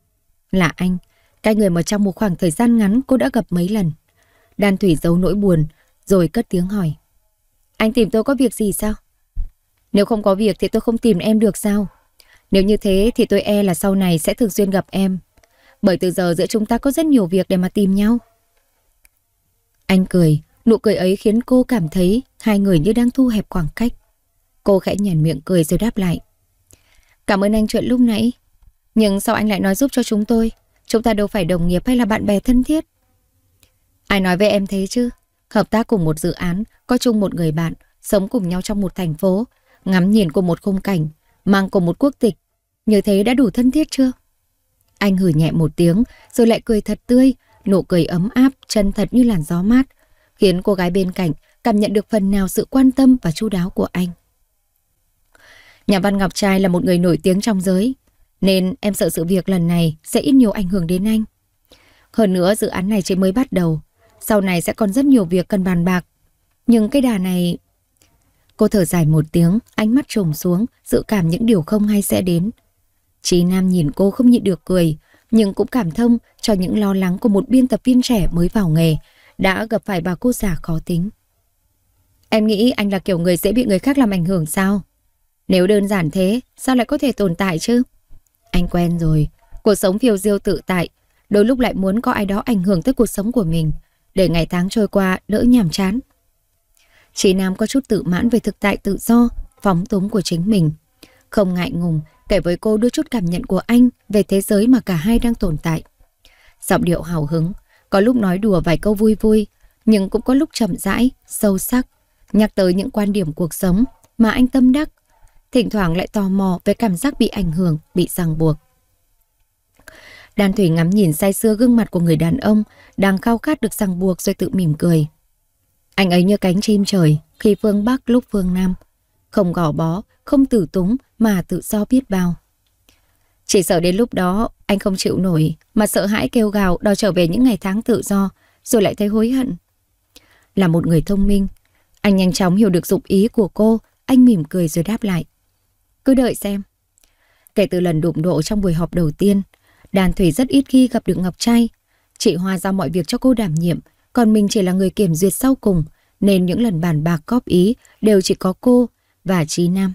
Là anh, cái người mà trong một khoảng thời gian ngắn cô đã gặp mấy lần. Đan Thủy giấu nỗi buồn, rồi cất tiếng hỏi. Anh tìm tôi có việc gì sao? Nếu không có việc thì tôi không tìm em được sao? Nếu như thế thì tôi e là sau này sẽ thường xuyên gặp em. Bởi từ giờ giữa chúng ta có rất nhiều việc để mà tìm nhau. Anh cười, nụ cười ấy khiến cô cảm thấy hai người như đang thu hẹp khoảng cách. Cô khẽ nhàn miệng cười rồi đáp lại. Cảm ơn anh chuyện lúc nãy, nhưng sao anh lại nói giúp cho chúng tôi? Chúng ta đâu phải đồng nghiệp hay là bạn bè thân thiết. Ai nói với em thế chứ? Hợp tác cùng một dự án, có chung một người bạn, sống cùng nhau trong một thành phố, ngắm nhìn cùng một khung cảnh, mang cùng một quốc tịch. Như thế đã đủ thân thiết chưa? Anh hử nhẹ một tiếng, rồi lại cười thật tươi, nụ cười ấm áp, chân thật như làn gió mát, khiến cô gái bên cạnh cảm nhận được phần nào sự quan tâm và chu đáo của anh. Nhà văn Ngọc Trai là một người nổi tiếng trong giới, nên em sợ sự việc lần này sẽ ít nhiều ảnh hưởng đến anh. Hơn nữa dự án này chỉ mới bắt đầu, sau này sẽ còn rất nhiều việc cần bàn bạc. Nhưng cái đà này... Cô thở dài một tiếng, ánh mắt trùng xuống, dự cảm những điều không hay sẽ đến. Chí Nam nhìn cô không nhịn được cười, nhưng cũng cảm thông cho những lo lắng của một biên tập viên trẻ mới vào nghề, đã gặp phải bà cô già khó tính. Em nghĩ anh là kiểu người dễ bị người khác làm ảnh hưởng sao? Nếu đơn giản thế, sao lại có thể tồn tại chứ? Anh quen rồi, cuộc sống phiêu diêu tự tại, đôi lúc lại muốn có ai đó ảnh hưởng tới cuộc sống của mình, để ngày tháng trôi qua đỡ nhàm chán. Chị Nam có chút tự mãn về thực tại tự do, phóng túng của chính mình. Không ngại ngùng, kể với cô đưa chút cảm nhận của anh về thế giới mà cả hai đang tồn tại. Giọng điệu hào hứng, có lúc nói đùa vài câu vui vui, nhưng cũng có lúc chậm rãi, sâu sắc, nhắc tới những quan điểm cuộc sống mà anh tâm đắc thỉnh thoảng lại tò mò về cảm giác bị ảnh hưởng, bị ràng buộc. Đan Thủy ngắm nhìn say sưa gương mặt của người đàn ông đang khao khát được ràng buộc rồi tự mỉm cười. Anh ấy như cánh chim trời, khi phương Bắc lúc phương Nam. Không gò bó, không tử túng mà tự do biết bao. Chỉ sợ đến lúc đó anh không chịu nổi mà sợ hãi kêu gào đòi trở về những ngày tháng tự do rồi lại thấy hối hận. Là một người thông minh, anh nhanh chóng hiểu được dụng ý của cô, anh mỉm cười rồi đáp lại. Cứ đợi xem. Kể từ lần đụng độ trong buổi họp đầu tiên, Đàn Thủy rất ít khi gặp được Ngọc Trai. Chị Hoa giao mọi việc cho cô đảm nhiệm, còn mình chỉ là người kiểm duyệt sau cùng, nên những lần bàn bạc góp ý đều chỉ có cô và Trí Nam.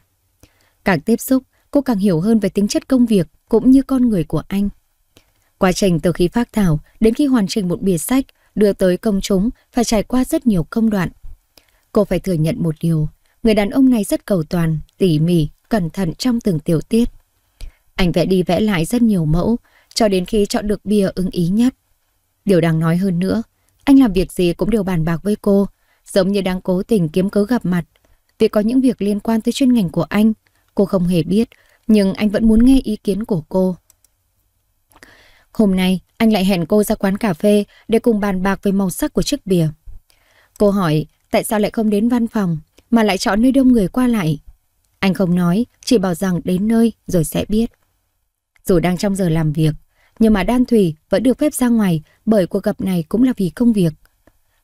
Càng tiếp xúc, cô càng hiểu hơn về tính chất công việc cũng như con người của anh. Quá trình từ khi phát thảo đến khi hoàn chỉnh một bìa sách đưa tới công chúng phải trải qua rất nhiều công đoạn. Cô phải thừa nhận một điều, người đàn ông này rất cầu toàn, tỉ mỉ, cẩn thận trong từng tiểu tiết. Anh vẽ đi vẽ lại rất nhiều mẫu, cho đến khi chọn được bìa ưng ý nhất. Điều đáng nói hơn nữa, anh làm việc gì cũng đều bàn bạc với cô, giống như đang cố tình kiếm cớ gặp mặt. Vì có những việc liên quan tới chuyên ngành của anh, cô không hề biết, nhưng anh vẫn muốn nghe ý kiến của cô. Hôm nay, anh lại hẹn cô ra quán cà phê để cùng bàn bạc về màu sắc của chiếc bìa. Cô hỏi tại sao lại không đến văn phòng mà lại chọn nơi đông người qua lại. Anh không nói, chỉ bảo rằng đến nơi rồi sẽ biết. Dù đang trong giờ làm việc, nhưng mà Đan Thủy vẫn được phép ra ngoài bởi cuộc gặp này cũng là vì công việc.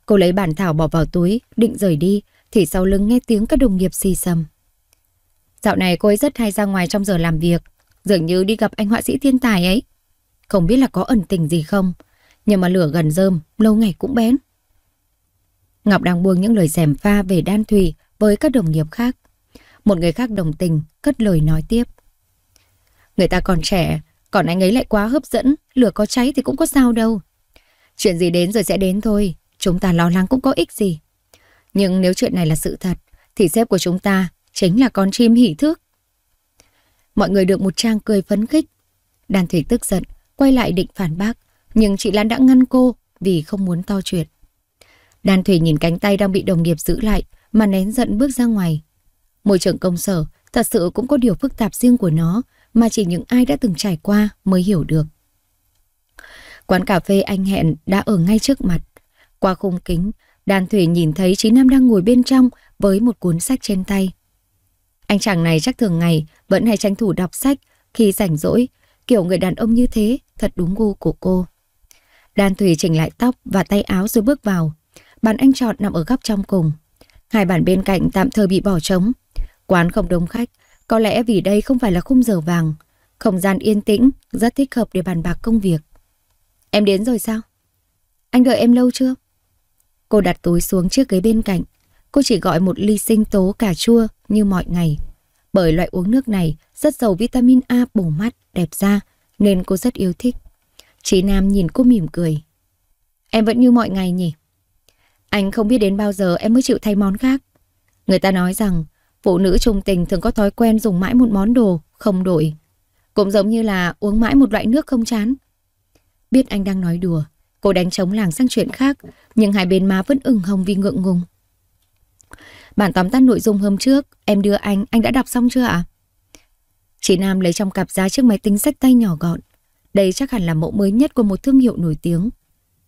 Cô lấy bản thảo bỏ vào túi, định rời đi, thì sau lưng nghe tiếng các đồng nghiệp xì xầm. Dạo này cô ấy rất hay ra ngoài trong giờ làm việc, dường như đi gặp anh họa sĩ thiên tài ấy. Không biết là có ẩn tình gì không, nhưng mà lửa gần rơm, lâu ngày cũng bén. Ngọc đang buông những lời rèm pha về Đan Thủy với các đồng nghiệp khác. Một người khác đồng tình, cất lời nói tiếp. Người ta còn trẻ, còn anh ấy lại quá hấp dẫn, lửa có cháy thì cũng có sao đâu. Chuyện gì đến rồi sẽ đến thôi, chúng ta lo lắng cũng có ích gì. Nhưng nếu chuyện này là sự thật, thì sếp của chúng ta chính là con chim hỉ thước. Mọi người được một trang cười phấn khích. Đàn thủy tức giận, quay lại định phản bác, nhưng chị Lan đã ngăn cô vì không muốn to chuyện. Đàn thủy nhìn cánh tay đang bị đồng nghiệp giữ lại mà nén giận bước ra ngoài. Môi trường công sở thật sự cũng có điều phức tạp riêng của nó mà chỉ những ai đã từng trải qua mới hiểu được. Quán cà phê anh hẹn đã ở ngay trước mặt. Qua khung kính, Đan Thủy nhìn thấy Chí Nam đang ngồi bên trong với một cuốn sách trên tay. Anh chàng này chắc thường ngày vẫn hay tranh thủ đọc sách khi rảnh rỗi. Kiểu người đàn ông như thế thật đúng gu của cô. Đan Thủy chỉnh lại tóc và tay áo rồi bước vào. Bàn anh chọn nằm ở góc trong cùng. Hai bàn bên cạnh tạm thời bị bỏ trống. Quán không đông khách, có lẽ vì đây không phải là khung giờ vàng. Không gian yên tĩnh, rất thích hợp để bàn bạc công việc. Em đến rồi sao? Anh đợi em lâu chưa? Cô đặt túi xuống trước ghế bên cạnh. Cô chỉ gọi một ly sinh tố cà chua như mọi ngày. Bởi loại uống nước này rất giàu vitamin A bổ mắt, đẹp da, nên cô rất yêu thích. Chị Nam nhìn cô mỉm cười. Em vẫn như mọi ngày nhỉ? Anh không biết đến bao giờ em mới chịu thay món khác. Người ta nói rằng Phụ nữ trung tình thường có thói quen dùng mãi một món đồ, không đổi. Cũng giống như là uống mãi một loại nước không chán. Biết anh đang nói đùa, cô đánh trống làng sang chuyện khác, nhưng hai bên má vẫn ửng hồng vì ngượng ngùng. Bản tóm tắt nội dung hôm trước, em đưa anh, anh đã đọc xong chưa ạ? Chị Nam lấy trong cặp ra chiếc máy tính sách tay nhỏ gọn. Đây chắc hẳn là mẫu mới nhất của một thương hiệu nổi tiếng.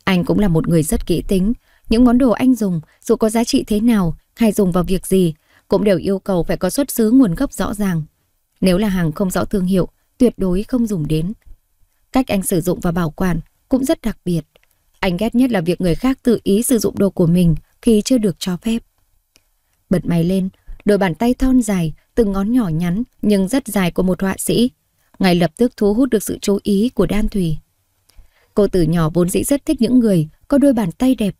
Anh cũng là một người rất kỹ tính. Những món đồ anh dùng, dù có giá trị thế nào hay dùng vào việc gì, cũng đều yêu cầu phải có xuất xứ nguồn gốc rõ ràng. Nếu là hàng không rõ thương hiệu, tuyệt đối không dùng đến. Cách anh sử dụng và bảo quản cũng rất đặc biệt. Anh ghét nhất là việc người khác tự ý sử dụng đồ của mình khi chưa được cho phép. Bật máy lên, đôi bàn tay thon dài, từng ngón nhỏ nhắn nhưng rất dài của một họa sĩ, ngay lập tức thu hút được sự chú ý của Đan Thùy. Cô từ nhỏ vốn dĩ rất thích những người có đôi bàn tay đẹp,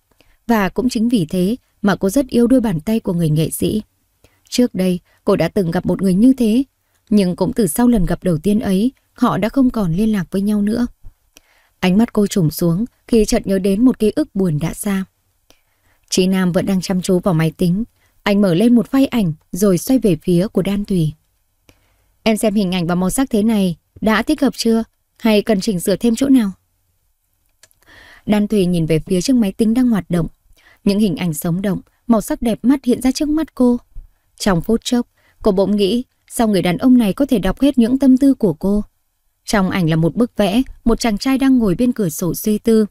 và cũng chính vì thế mà cô rất yêu đôi bàn tay của người nghệ sĩ. Trước đây, cô đã từng gặp một người như thế, nhưng cũng từ sau lần gặp đầu tiên ấy, họ đã không còn liên lạc với nhau nữa. Ánh mắt cô trùng xuống khi chợt nhớ đến một ký ức buồn đã xa. Chị Nam vẫn đang chăm chú vào máy tính. Anh mở lên một file ảnh rồi xoay về phía của Đan Thùy. Em xem hình ảnh và màu sắc thế này đã thích hợp chưa? Hay cần chỉnh sửa thêm chỗ nào? Đan Thùy nhìn về phía chiếc máy tính đang hoạt động. Những hình ảnh sống động, màu sắc đẹp mắt hiện ra trước mắt cô. Trong phút chốc, cô bỗng nghĩ sao người đàn ông này có thể đọc hết những tâm tư của cô. Trong ảnh là một bức vẽ, một chàng trai đang ngồi bên cửa sổ suy tư.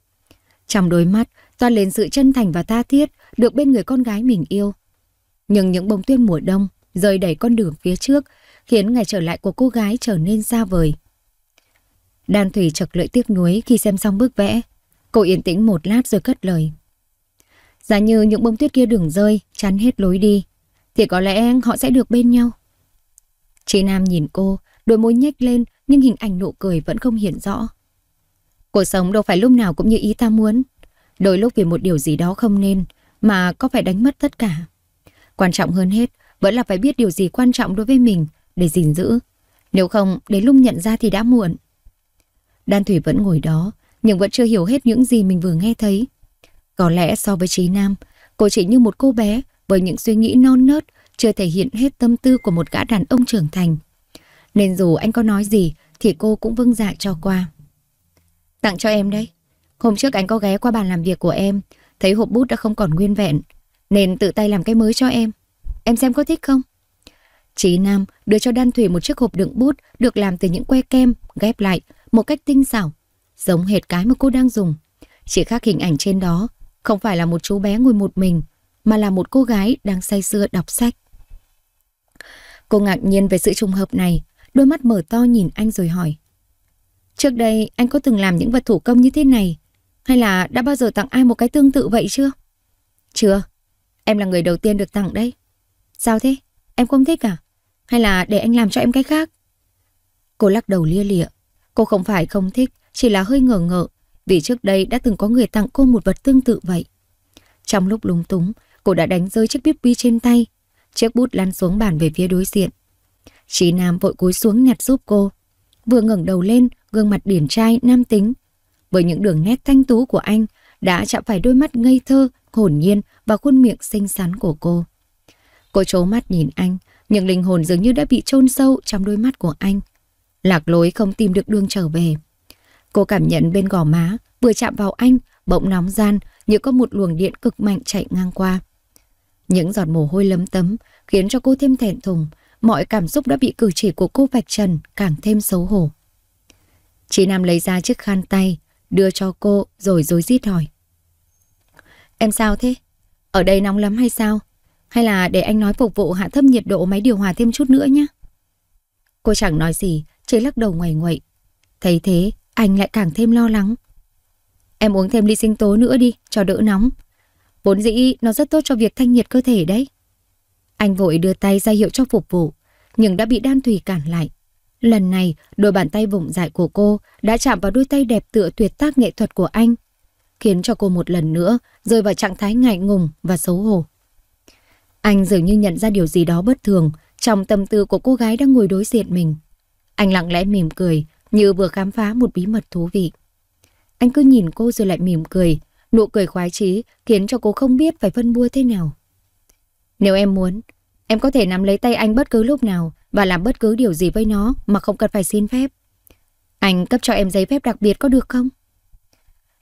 Trong đôi mắt, toàn lên sự chân thành và tha thiết được bên người con gái mình yêu. Nhưng những bông tuyết mùa đông rơi đẩy con đường phía trước khiến ngày trở lại của cô gái trở nên xa vời. Đan Thủy chật lưỡi tiếc nuối khi xem xong bức vẽ. Cô yên tĩnh một lát rồi cất lời. Giá như những bông tuyết kia đừng rơi, chắn hết lối đi thì có lẽ họ sẽ được bên nhau. Chị Nam nhìn cô, đôi môi nhếch lên nhưng hình ảnh nụ cười vẫn không hiện rõ. Cuộc sống đâu phải lúc nào cũng như ý ta muốn. Đôi lúc vì một điều gì đó không nên mà có phải đánh mất tất cả. Quan trọng hơn hết vẫn là phải biết điều gì quan trọng đối với mình để gìn giữ. Nếu không, đến lúc nhận ra thì đã muộn. Đan Thủy vẫn ngồi đó, nhưng vẫn chưa hiểu hết những gì mình vừa nghe thấy. Có lẽ so với Trí Nam, cô chỉ như một cô bé với những suy nghĩ non nớt, chưa thể hiện hết tâm tư của một gã đàn ông trưởng thành. Nên dù anh có nói gì thì cô cũng vâng dạ cho qua. Tặng cho em đấy. Hôm trước anh có ghé qua bàn làm việc của em, thấy hộp bút đã không còn nguyên vẹn, nên tự tay làm cái mới cho em. Em xem có thích không? Chí Nam đưa cho Đan Thủy một chiếc hộp đựng bút được làm từ những que kem ghép lại một cách tinh xảo, giống hệt cái mà cô đang dùng. Chỉ khác hình ảnh trên đó, không phải là một chú bé ngồi một mình, mà là một cô gái đang say sưa đọc sách. Cô ngạc nhiên về sự trùng hợp này, đôi mắt mở to nhìn anh rồi hỏi. Trước đây anh có từng làm những vật thủ công như thế này, hay là đã bao giờ tặng ai một cái tương tự vậy chưa? Chưa, em là người đầu tiên được tặng đấy. Sao thế? Em không thích à? Hay là để anh làm cho em cái khác? Cô lắc đầu lia lịa. Cô không phải không thích, chỉ là hơi ngờ ngợ, vì trước đây đã từng có người tặng cô một vật tương tự vậy. Trong lúc lúng túng, Cô đã đánh rơi chiếc bút bi trên tay. Chiếc bút lăn xuống bàn về phía đối diện. Chí Nam vội cúi xuống nhặt giúp cô. Vừa ngẩng đầu lên, gương mặt điển trai, nam tính. Bởi những đường nét thanh tú của anh đã chạm phải đôi mắt ngây thơ, hồn nhiên và khuôn miệng xinh xắn của cô. Cô trố mắt nhìn anh, nhưng linh hồn dường như đã bị chôn sâu trong đôi mắt của anh. Lạc lối không tìm được đường trở về. Cô cảm nhận bên gò má, vừa chạm vào anh, bỗng nóng gian như có một luồng điện cực mạnh chạy ngang qua. Những giọt mồ hôi lấm tấm khiến cho cô thêm thẹn thùng, mọi cảm xúc đã bị cử chỉ của cô vạch trần càng thêm xấu hổ. Chị Nam lấy ra chiếc khăn tay, đưa cho cô rồi dối rít hỏi. Em sao thế? Ở đây nóng lắm hay sao? Hay là để anh nói phục vụ hạ thấp nhiệt độ máy điều hòa thêm chút nữa nhé? Cô chẳng nói gì, chỉ lắc đầu ngoài ngoậy. Thấy thế, anh lại càng thêm lo lắng. Em uống thêm ly sinh tố nữa đi, cho đỡ nóng. Vốn dĩ nó rất tốt cho việc thanh nhiệt cơ thể đấy. Anh vội đưa tay ra hiệu cho phục vụ, nhưng đã bị đan thủy cản lại. Lần này, đôi bàn tay vụng dại của cô đã chạm vào đôi tay đẹp tựa tuyệt tác nghệ thuật của anh, khiến cho cô một lần nữa rơi vào trạng thái ngại ngùng và xấu hổ. Anh dường như nhận ra điều gì đó bất thường trong tâm tư của cô gái đang ngồi đối diện mình. Anh lặng lẽ mỉm cười như vừa khám phá một bí mật thú vị. Anh cứ nhìn cô rồi lại mỉm cười, Nụ cười khoái chí khiến cho cô không biết phải phân bua thế nào. Nếu em muốn, em có thể nắm lấy tay anh bất cứ lúc nào và làm bất cứ điều gì với nó mà không cần phải xin phép. Anh cấp cho em giấy phép đặc biệt có được không?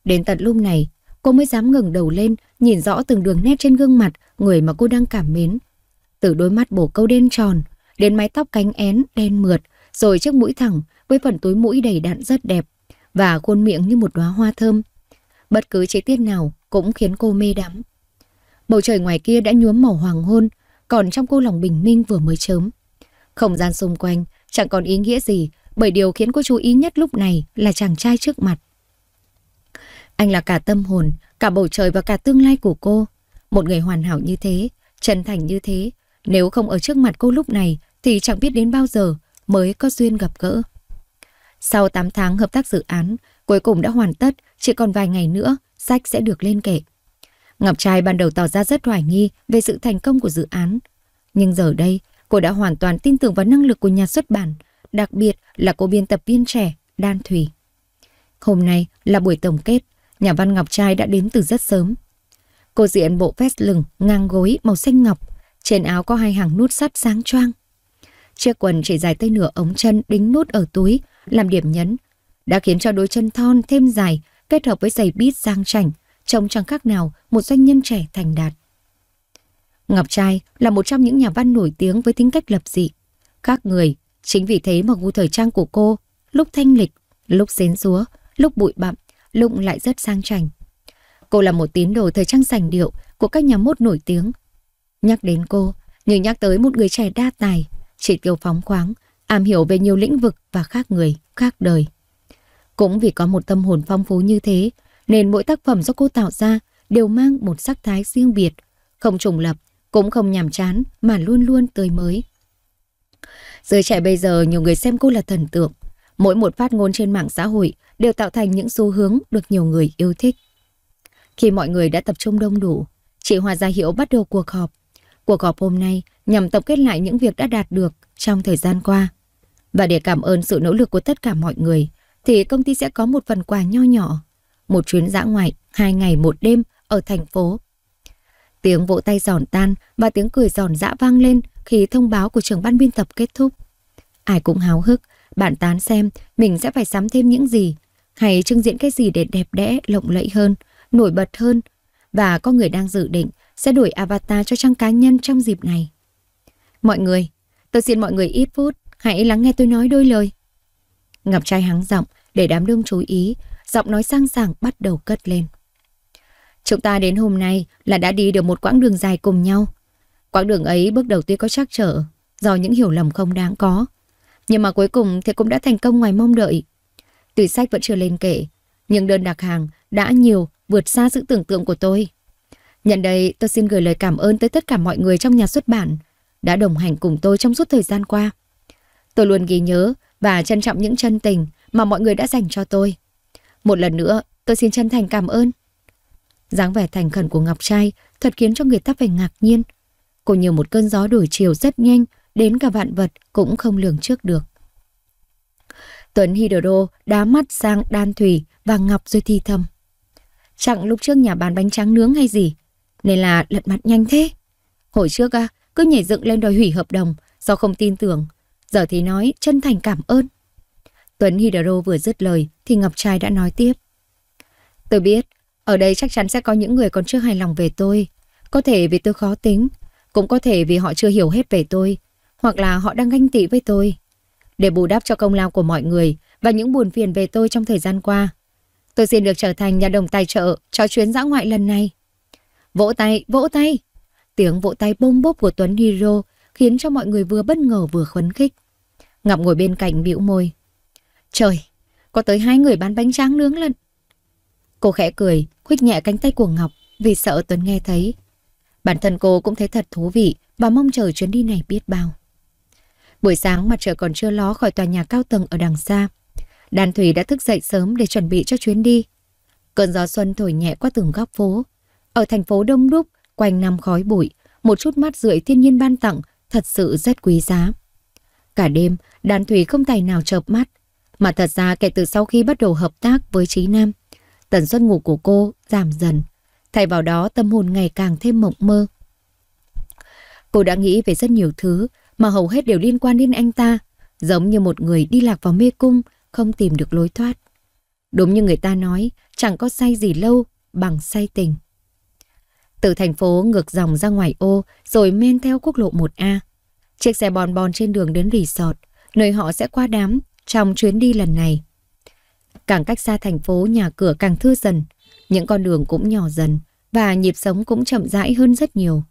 Đến tận lúc này, cô mới dám ngẩng đầu lên, nhìn rõ từng đường nét trên gương mặt người mà cô đang cảm mến. Từ đôi mắt bổ câu đen tròn, đến mái tóc cánh én đen mượt, rồi chiếc mũi thẳng với phần túi mũi đầy đặn rất đẹp và khuôn miệng như một đóa hoa thơm Bất cứ chi tiết nào cũng khiến cô mê đắm. Bầu trời ngoài kia đã nhuốm màu hoàng hôn, còn trong cô lòng bình minh vừa mới chớm. Không gian xung quanh chẳng còn ý nghĩa gì bởi điều khiến cô chú ý nhất lúc này là chàng trai trước mặt. Anh là cả tâm hồn, cả bầu trời và cả tương lai của cô. Một người hoàn hảo như thế, chân thành như thế, nếu không ở trước mặt cô lúc này thì chẳng biết đến bao giờ mới có duyên gặp gỡ. Sau 8 tháng hợp tác dự án, cuối cùng đã hoàn tất chỉ còn vài ngày nữa, sách sẽ được lên kệ. Ngọc Trai ban đầu tỏ ra rất hoài nghi về sự thành công của dự án. Nhưng giờ đây, cô đã hoàn toàn tin tưởng vào năng lực của nhà xuất bản, đặc biệt là cô biên tập viên trẻ Đan Thùy. Hôm nay là buổi tổng kết, nhà văn Ngọc Trai đã đến từ rất sớm. Cô diện bộ vest lửng ngang gối màu xanh ngọc, trên áo có hai hàng nút sắt sáng choang. Chiếc quần chỉ dài tới nửa ống chân đính nút ở túi, làm điểm nhấn, đã khiến cho đôi chân thon thêm dài kết hợp với giày bít sang chảnh, trông chẳng khác nào một doanh nhân trẻ thành đạt. Ngọc Trai là một trong những nhà văn nổi tiếng với tính cách lập dị. khác người, chính vì thế mà gu thời trang của cô, lúc thanh lịch, lúc xến xúa, lúc bụi bặm, lụng lại rất sang chảnh. Cô là một tín đồ thời trang sành điệu của các nhà mốt nổi tiếng. Nhắc đến cô, như nhắc tới một người trẻ đa tài, chỉ tiêu phóng khoáng, am hiểu về nhiều lĩnh vực và khác người, khác đời. Cũng vì có một tâm hồn phong phú như thế, nên mỗi tác phẩm do cô tạo ra đều mang một sắc thái riêng biệt, không trùng lập, cũng không nhàm chán mà luôn luôn tươi mới. Giới trẻ bây giờ nhiều người xem cô là thần tượng, mỗi một phát ngôn trên mạng xã hội đều tạo thành những xu hướng được nhiều người yêu thích. Khi mọi người đã tập trung đông đủ, chị Hòa Gia Hiểu bắt đầu cuộc họp. Cuộc họp hôm nay nhằm tổng kết lại những việc đã đạt được trong thời gian qua. Và để cảm ơn sự nỗ lực của tất cả mọi người, thì công ty sẽ có một phần quà nho nhỏ. Một chuyến dã ngoại, hai ngày một đêm ở thành phố. Tiếng vỗ tay giòn tan và tiếng cười giòn dã vang lên khi thông báo của trưởng ban biên tập kết thúc. Ai cũng háo hức, bạn tán xem mình sẽ phải sắm thêm những gì, hay trưng diễn cái gì để đẹp đẽ, lộng lẫy hơn, nổi bật hơn. Và có người đang dự định sẽ đổi avatar cho trang cá nhân trong dịp này. Mọi người, tôi xin mọi người ít phút, hãy lắng nghe tôi nói đôi lời. Ngọc trai hắng giọng để đám đông chú ý, giọng nói sang sảng bắt đầu cất lên. Chúng ta đến hôm nay là đã đi được một quãng đường dài cùng nhau. Quãng đường ấy bước đầu tuy có trắc trở do những hiểu lầm không đáng có. Nhưng mà cuối cùng thì cũng đã thành công ngoài mong đợi. Tùy sách vẫn chưa lên kể, nhưng đơn đặt hàng đã nhiều vượt xa sự tưởng tượng của tôi. Nhận đây tôi xin gửi lời cảm ơn tới tất cả mọi người trong nhà xuất bản đã đồng hành cùng tôi trong suốt thời gian qua. Tôi luôn ghi nhớ và trân trọng những chân tình mà mọi người đã dành cho tôi. Một lần nữa, tôi xin chân thành cảm ơn. dáng vẻ thành khẩn của Ngọc Trai thật khiến cho người ta phải ngạc nhiên. Cô như một cơn gió đổi chiều rất nhanh, đến cả vạn vật cũng không lường trước được. Tuấn Hidoro đá mắt sang Đan Thủy và Ngọc rồi thi thầm. Chẳng lúc trước nhà bán bánh tráng nướng hay gì, nên là lật mặt nhanh thế. Hồi trước à, cứ nhảy dựng lên đòi hủy hợp đồng, do không tin tưởng Giờ thì nói chân thành cảm ơn. Tuấn Hidro vừa dứt lời thì Ngọc Trai đã nói tiếp. Tôi biết, ở đây chắc chắn sẽ có những người còn chưa hài lòng về tôi. Có thể vì tôi khó tính, cũng có thể vì họ chưa hiểu hết về tôi, hoặc là họ đang ganh tị với tôi. Để bù đắp cho công lao của mọi người và những buồn phiền về tôi trong thời gian qua, tôi xin được trở thành nhà đồng tài trợ cho chuyến dã ngoại lần này. Vỗ tay, vỗ tay! Tiếng vỗ tay bông bốc của Tuấn Hiro khiến cho mọi người vừa bất ngờ vừa khấn khích. Ngọc ngồi bên cạnh bĩu môi. Trời, có tới hai người bán bánh tráng nướng lận. Cô khẽ cười, khuyết nhẹ cánh tay của Ngọc vì sợ Tuấn nghe thấy. Bản thân cô cũng thấy thật thú vị và mong chờ chuyến đi này biết bao. Buổi sáng mặt trời còn chưa ló khỏi tòa nhà cao tầng ở đằng xa. Đàn Thủy đã thức dậy sớm để chuẩn bị cho chuyến đi. Cơn gió xuân thổi nhẹ qua từng góc phố. Ở thành phố đông đúc, quanh năm khói bụi, một chút mát rượi thiên nhiên ban tặng thật sự rất quý giá. Cả đêm, đàn thủy không tài nào chợp mắt. Mà thật ra kể từ sau khi bắt đầu hợp tác với Trí Nam, tần suất ngủ của cô giảm dần. Thay vào đó tâm hồn ngày càng thêm mộng mơ. Cô đã nghĩ về rất nhiều thứ mà hầu hết đều liên quan đến anh ta, giống như một người đi lạc vào mê cung, không tìm được lối thoát. Đúng như người ta nói, chẳng có say gì lâu bằng say tình. Từ thành phố ngược dòng ra ngoài ô rồi men theo quốc lộ 1A. Chiếc xe bòn bòn trên đường đến resort, nơi họ sẽ qua đám trong chuyến đi lần này. Càng cách xa thành phố nhà cửa càng thưa dần, những con đường cũng nhỏ dần và nhịp sống cũng chậm rãi hơn rất nhiều.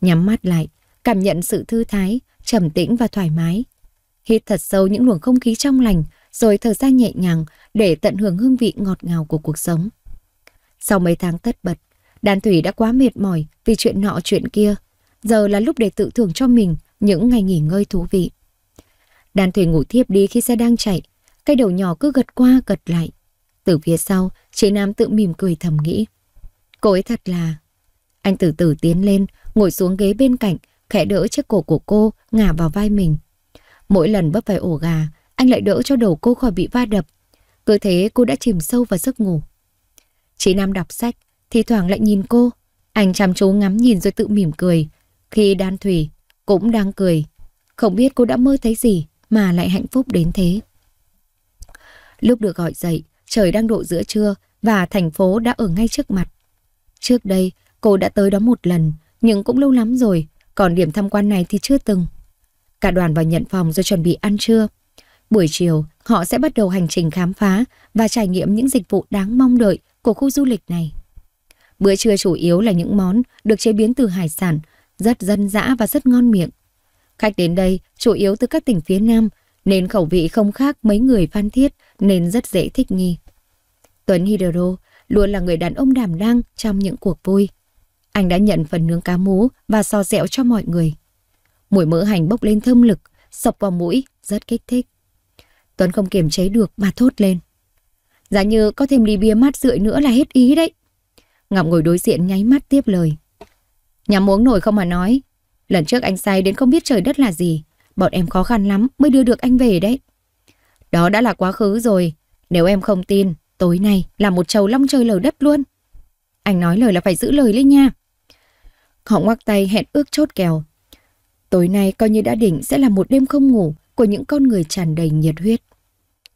Nhắm mắt lại, cảm nhận sự thư thái, trầm tĩnh và thoải mái. Hít thật sâu những luồng không khí trong lành rồi thở ra nhẹ nhàng để tận hưởng hương vị ngọt ngào của cuộc sống. Sau mấy tháng tất bật, đàn Thủy đã quá mệt mỏi vì chuyện nọ chuyện kia. Giờ là lúc để tự thưởng cho mình những ngày nghỉ ngơi thú vị. đàn Thủy ngủ thiếp đi khi xe đang chạy. Cái đầu nhỏ cứ gật qua gật lại. Từ phía sau, chị Nam tự mỉm cười thầm nghĩ. Cô ấy thật là... Anh từ từ tiến lên, ngồi xuống ghế bên cạnh, khẽ đỡ chiếc cổ của cô ngả vào vai mình. Mỗi lần bấp phải ổ gà, anh lại đỡ cho đầu cô khỏi bị va đập. Cứ thế cô đã chìm sâu vào giấc ngủ. Chị Nam đọc sách, thì thoảng lại nhìn cô Anh chăm chú ngắm nhìn rồi tự mỉm cười Khi đan thủy cũng đang cười Không biết cô đã mơ thấy gì Mà lại hạnh phúc đến thế Lúc được gọi dậy Trời đang độ giữa trưa Và thành phố đã ở ngay trước mặt Trước đây cô đã tới đó một lần Nhưng cũng lâu lắm rồi Còn điểm tham quan này thì chưa từng Cả đoàn vào nhận phòng rồi chuẩn bị ăn trưa Buổi chiều, họ sẽ bắt đầu hành trình khám phá và trải nghiệm những dịch vụ đáng mong đợi của khu du lịch này. Bữa trưa chủ yếu là những món được chế biến từ hải sản, rất dân dã và rất ngon miệng. Khách đến đây chủ yếu từ các tỉnh phía Nam, nên khẩu vị không khác mấy người phan thiết nên rất dễ thích nghi. Tuấn Hidoro luôn là người đàn ông đảm đang trong những cuộc vui. Anh đã nhận phần nướng cá mú và so dẹo cho mọi người. Mùi mỡ hành bốc lên thơm lực, sọc vào mũi, rất kích thích. Tuấn không kiềm chế được mà thốt lên. Giá như có thêm ly bia mát rượi nữa là hết ý đấy. Ngọc ngồi đối diện nháy mắt tiếp lời. Nhắm uống nổi không mà nói. Lần trước anh say đến không biết trời đất là gì. Bọn em khó khăn lắm mới đưa được anh về đấy. Đó đã là quá khứ rồi. Nếu em không tin, tối nay là một trầu long trời lở đất luôn. Anh nói lời là phải giữ lời lên nha. Họ ngoắc tay hẹn ước chốt kèo. Tối nay coi như đã định sẽ là một đêm không ngủ của những con người tràn đầy nhiệt huyết.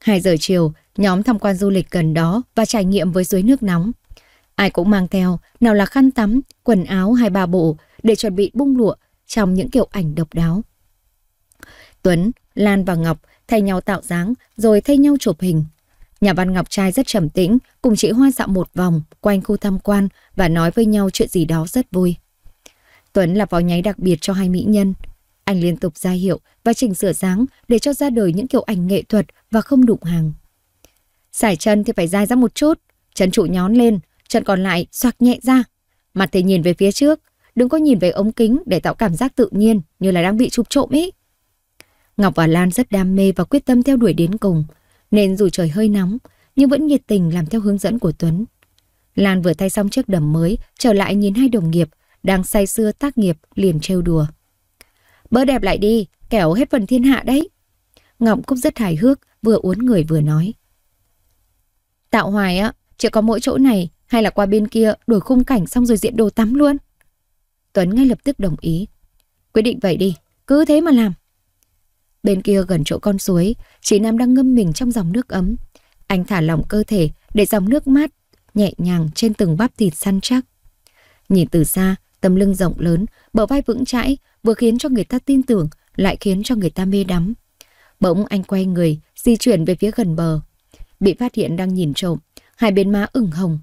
2 giờ chiều, nhóm tham quan du lịch gần đó và trải nghiệm với suối nước nóng. Ai cũng mang theo, nào là khăn tắm, quần áo hay ba bộ để chuẩn bị bung lụa trong những kiểu ảnh độc đáo. Tuấn, Lan và Ngọc thay nhau tạo dáng rồi thay nhau chụp hình. Nhà văn Ngọc trai rất trầm tĩnh, cùng chị Hoa dạo một vòng quanh khu tham quan và nói với nhau chuyện gì đó rất vui. Tuấn là phó nháy đặc biệt cho hai mỹ nhân. Anh liên tục ra hiệu và chỉnh sửa dáng để cho ra đời những kiểu ảnh nghệ thuật và không đụng hàng. Sải chân thì phải dài ra một chút, chân trụ nhón lên, chân còn lại xoạc nhẹ ra. Mặt thì nhìn về phía trước, đừng có nhìn về ống kính để tạo cảm giác tự nhiên như là đang bị chụp trộm ấy. Ngọc và Lan rất đam mê và quyết tâm theo đuổi đến cùng, nên dù trời hơi nóng, nhưng vẫn nhiệt tình làm theo hướng dẫn của Tuấn. Lan vừa thay xong chiếc đầm mới, trở lại nhìn hai đồng nghiệp, đang say sưa tác nghiệp liền trêu đùa. Bơ đẹp lại đi, kẻo hết phần thiên hạ đấy. Ngọc cũng rất hài hước, vừa uốn người vừa nói. Tạo hoài á, chỉ có mỗi chỗ này hay là qua bên kia đổi khung cảnh xong rồi diện đồ tắm luôn? Tuấn ngay lập tức đồng ý. Quyết định vậy đi, cứ thế mà làm. Bên kia gần chỗ con suối, chị Nam đang ngâm mình trong dòng nước ấm. Anh thả lỏng cơ thể để dòng nước mát, nhẹ nhàng trên từng bắp thịt săn chắc. Nhìn từ xa, tấm lưng rộng lớn, bờ vai vững chãi, vừa khiến cho người ta tin tưởng, lại khiến cho người ta mê đắm. Bỗng anh quay người, di chuyển về phía gần bờ. Bị phát hiện đang nhìn trộm, hai bên má ửng hồng,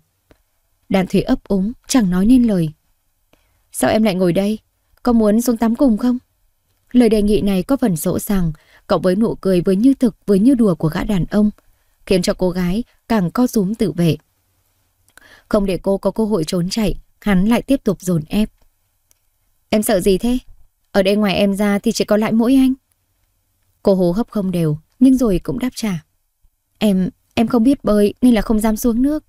Đàn thủy ấp úng, chẳng nói nên lời. Sao em lại ngồi đây? Có muốn xuống tắm cùng không? Lời đề nghị này có phần dỗ rằng, cộng với nụ cười với như thực với như đùa của gã đàn ông, khiến cho cô gái càng co rúm tự vệ. Không để cô có cơ hội trốn chạy, hắn lại tiếp tục dồn ép. Em sợ gì thế? Ở đây ngoài em ra thì chỉ có lại mỗi anh. Cô hố hấp không đều, nhưng rồi cũng đáp trả. Em, em không biết bơi nên là không dám xuống nước.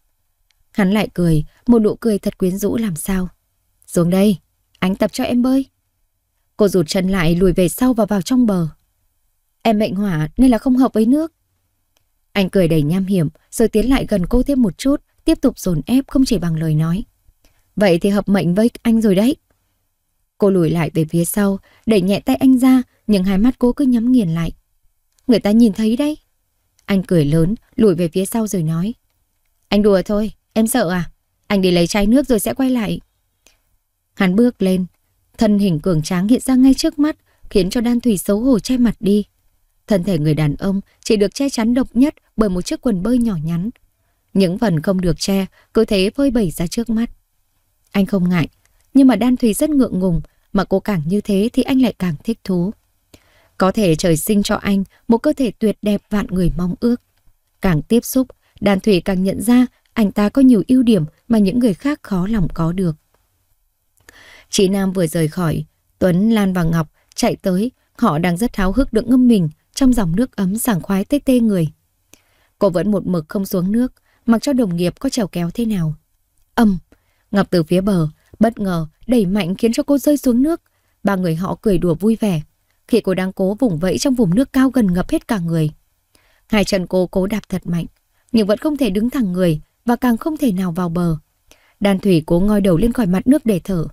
Hắn lại cười, một nụ cười thật quyến rũ làm sao. Xuống đây, anh tập cho em bơi. Cô rụt chân lại lùi về sau và vào trong bờ. Em mệnh hỏa nên là không hợp với nước. Anh cười đầy nham hiểm rồi tiến lại gần cô thêm một chút, tiếp tục dồn ép không chỉ bằng lời nói. Vậy thì hợp mệnh với anh rồi đấy. Cô lùi lại về phía sau, đẩy nhẹ tay anh ra, nhưng hai mắt cô cứ nhắm nghiền lại. Người ta nhìn thấy đấy. Anh cười lớn, lùi về phía sau rồi nói. Anh đùa thôi, Em sợ à? Anh đi lấy chai nước rồi sẽ quay lại. Hắn bước lên, thân hình cường tráng hiện ra ngay trước mắt, khiến cho Đan Thủy xấu hổ che mặt đi. Thân thể người đàn ông chỉ được che chắn độc nhất bởi một chiếc quần bơi nhỏ nhắn. Những phần không được che cứ thế phơi bày ra trước mắt. Anh không ngại, nhưng mà Đan Thủy rất ngượng ngùng, mà cô càng như thế thì anh lại càng thích thú. Có thể trời sinh cho anh một cơ thể tuyệt đẹp vạn người mong ước. Càng tiếp xúc, Đan Thủy càng nhận ra anh ta có nhiều ưu điểm mà những người khác khó lòng có được. Chị Nam vừa rời khỏi, Tuấn, Lan và Ngọc chạy tới, họ đang rất tháo hức được ngâm mình trong dòng nước ấm sảng khoái tê tê người. Cô vẫn một mực không xuống nước, mặc cho đồng nghiệp có trèo kéo thế nào. Âm, Ngọc từ phía bờ, bất ngờ, đẩy mạnh khiến cho cô rơi xuống nước. Ba người họ cười đùa vui vẻ, khi cô đang cố vùng vẫy trong vùng nước cao gần ngập hết cả người. Hai chân cô cố đạp thật mạnh, nhưng vẫn không thể đứng thẳng người và càng không thể nào vào bờ. Đan Thủy cố ngoi đầu lên khỏi mặt nước để thở.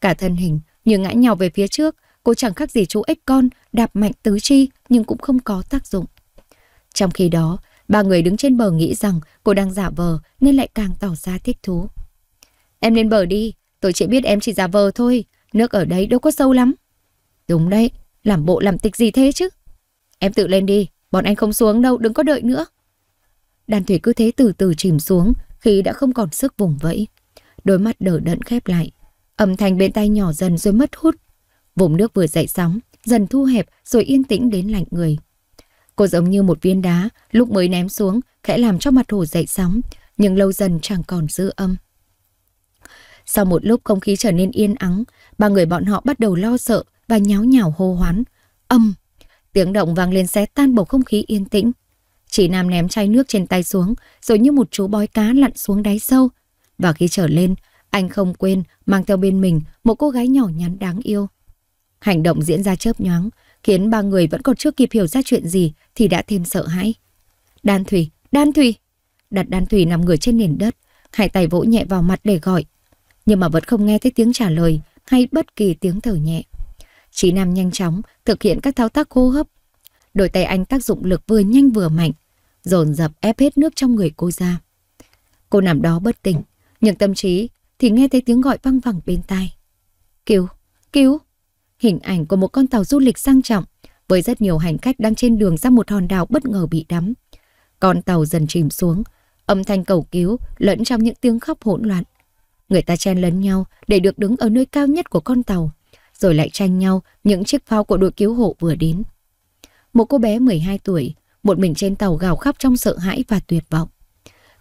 Cả thân hình như ngã nhào về phía trước, cô chẳng khác gì chú ếch con đạp mạnh tứ chi nhưng cũng không có tác dụng. Trong khi đó, ba người đứng trên bờ nghĩ rằng cô đang giả vờ nên lại càng tỏ ra thích thú. Em lên bờ đi, tôi chỉ biết em chỉ giả vờ thôi, nước ở đấy đâu có sâu lắm. Đúng đấy, làm bộ làm tịch gì thế chứ? Em tự lên đi, bọn anh không xuống đâu, đừng có đợi nữa. Đàn thủy cứ thế từ từ chìm xuống khi đã không còn sức vùng vẫy. Đôi mắt đờ đẫn khép lại, âm thanh bên tai nhỏ dần rồi mất hút. Vùng nước vừa dậy sóng, dần thu hẹp rồi yên tĩnh đến lạnh người. Cô giống như một viên đá, lúc mới ném xuống, khẽ làm cho mặt hồ dậy sóng, nhưng lâu dần chẳng còn dư âm. Sau một lúc không khí trở nên yên ắng, ba người bọn họ bắt đầu lo sợ và nháo nhào hô hoán. Âm! Tiếng động vang lên xé tan bầu không khí yên tĩnh. Chị Nam ném chai nước trên tay xuống, rồi như một chú bói cá lặn xuống đáy sâu. Và khi trở lên, anh không quên mang theo bên mình một cô gái nhỏ nhắn đáng yêu. Hành động diễn ra chớp nhoáng, khiến ba người vẫn còn chưa kịp hiểu ra chuyện gì thì đã thêm sợ hãi. Đan Thủy, Đan Thủy! Đặt Đan Thủy nằm người trên nền đất, hai tay vỗ nhẹ vào mặt để gọi. Nhưng mà vẫn không nghe thấy tiếng trả lời hay bất kỳ tiếng thở nhẹ. chị Nam nhanh chóng thực hiện các thao tác hô hấp. Đôi tay anh tác dụng lực vừa nhanh vừa mạnh, dồn dập ép hết nước trong người cô ra. Cô nằm đó bất tỉnh, nhưng tâm trí thì nghe thấy tiếng gọi văng vẳng bên tai. Cứu, cứu! Hình ảnh của một con tàu du lịch sang trọng với rất nhiều hành khách đang trên đường ra một hòn đảo bất ngờ bị đắm. Con tàu dần chìm xuống, âm thanh cầu cứu lẫn trong những tiếng khóc hỗn loạn. Người ta chen lấn nhau để được đứng ở nơi cao nhất của con tàu, rồi lại tranh nhau những chiếc phao của đội cứu hộ vừa đến. Một cô bé 12 tuổi một mình trên tàu gào khóc trong sợ hãi và tuyệt vọng.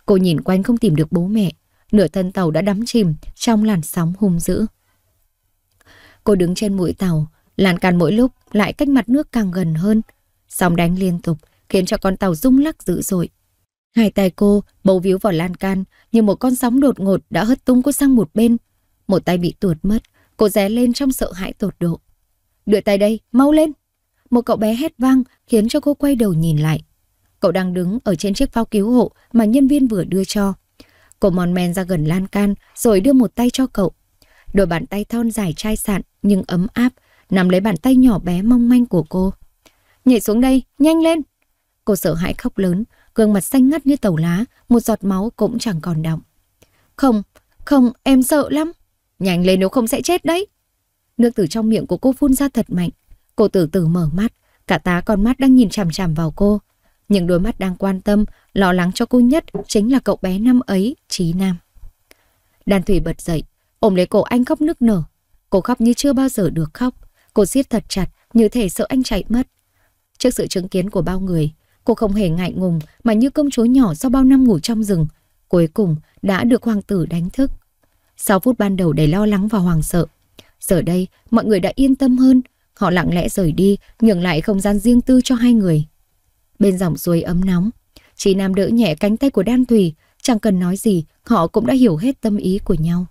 Cô nhìn quanh không tìm được bố mẹ, nửa thân tàu đã đắm chìm trong làn sóng hung dữ. Cô đứng trên mũi tàu, làn can mỗi lúc lại cách mặt nước càng gần hơn. Sóng đánh liên tục khiến cho con tàu rung lắc dữ dội. Hai tay cô bấu víu vào lan can như một con sóng đột ngột đã hất tung cô sang một bên. Một tay bị tuột mất, cô ré lên trong sợ hãi tột độ. Đưa tay đây, mau lên! một cậu bé hét vang khiến cho cô quay đầu nhìn lại. Cậu đang đứng ở trên chiếc phao cứu hộ mà nhân viên vừa đưa cho. Cô mòn men ra gần lan can rồi đưa một tay cho cậu. Đôi bàn tay thon dài chai sạn nhưng ấm áp, nắm lấy bàn tay nhỏ bé mong manh của cô. Nhảy xuống đây, nhanh lên! Cô sợ hãi khóc lớn, gương mặt xanh ngắt như tàu lá, một giọt máu cũng chẳng còn động. Không, không, em sợ lắm. Nhanh lên nếu không sẽ chết đấy. Nước từ trong miệng của cô phun ra thật mạnh, Cô từ từ mở mắt, cả tá con mắt đang nhìn chằm chằm vào cô. Những đôi mắt đang quan tâm, lo lắng cho cô nhất chính là cậu bé năm ấy, Trí Nam. đàn Thủy bật dậy, ôm lấy cổ anh khóc nức nở. Cô khóc như chưa bao giờ được khóc. Cô siết thật chặt, như thể sợ anh chạy mất. Trước sự chứng kiến của bao người, cô không hề ngại ngùng mà như công chúa nhỏ sau bao năm ngủ trong rừng. Cuối cùng đã được hoàng tử đánh thức. Sau phút ban đầu đầy lo lắng và hoàng sợ. Giờ đây, mọi người đã yên tâm hơn, Họ lặng lẽ rời đi, nhường lại không gian riêng tư cho hai người. Bên dòng suối ấm nóng, chị Nam đỡ nhẹ cánh tay của Đan Thùy, chẳng cần nói gì, họ cũng đã hiểu hết tâm ý của nhau.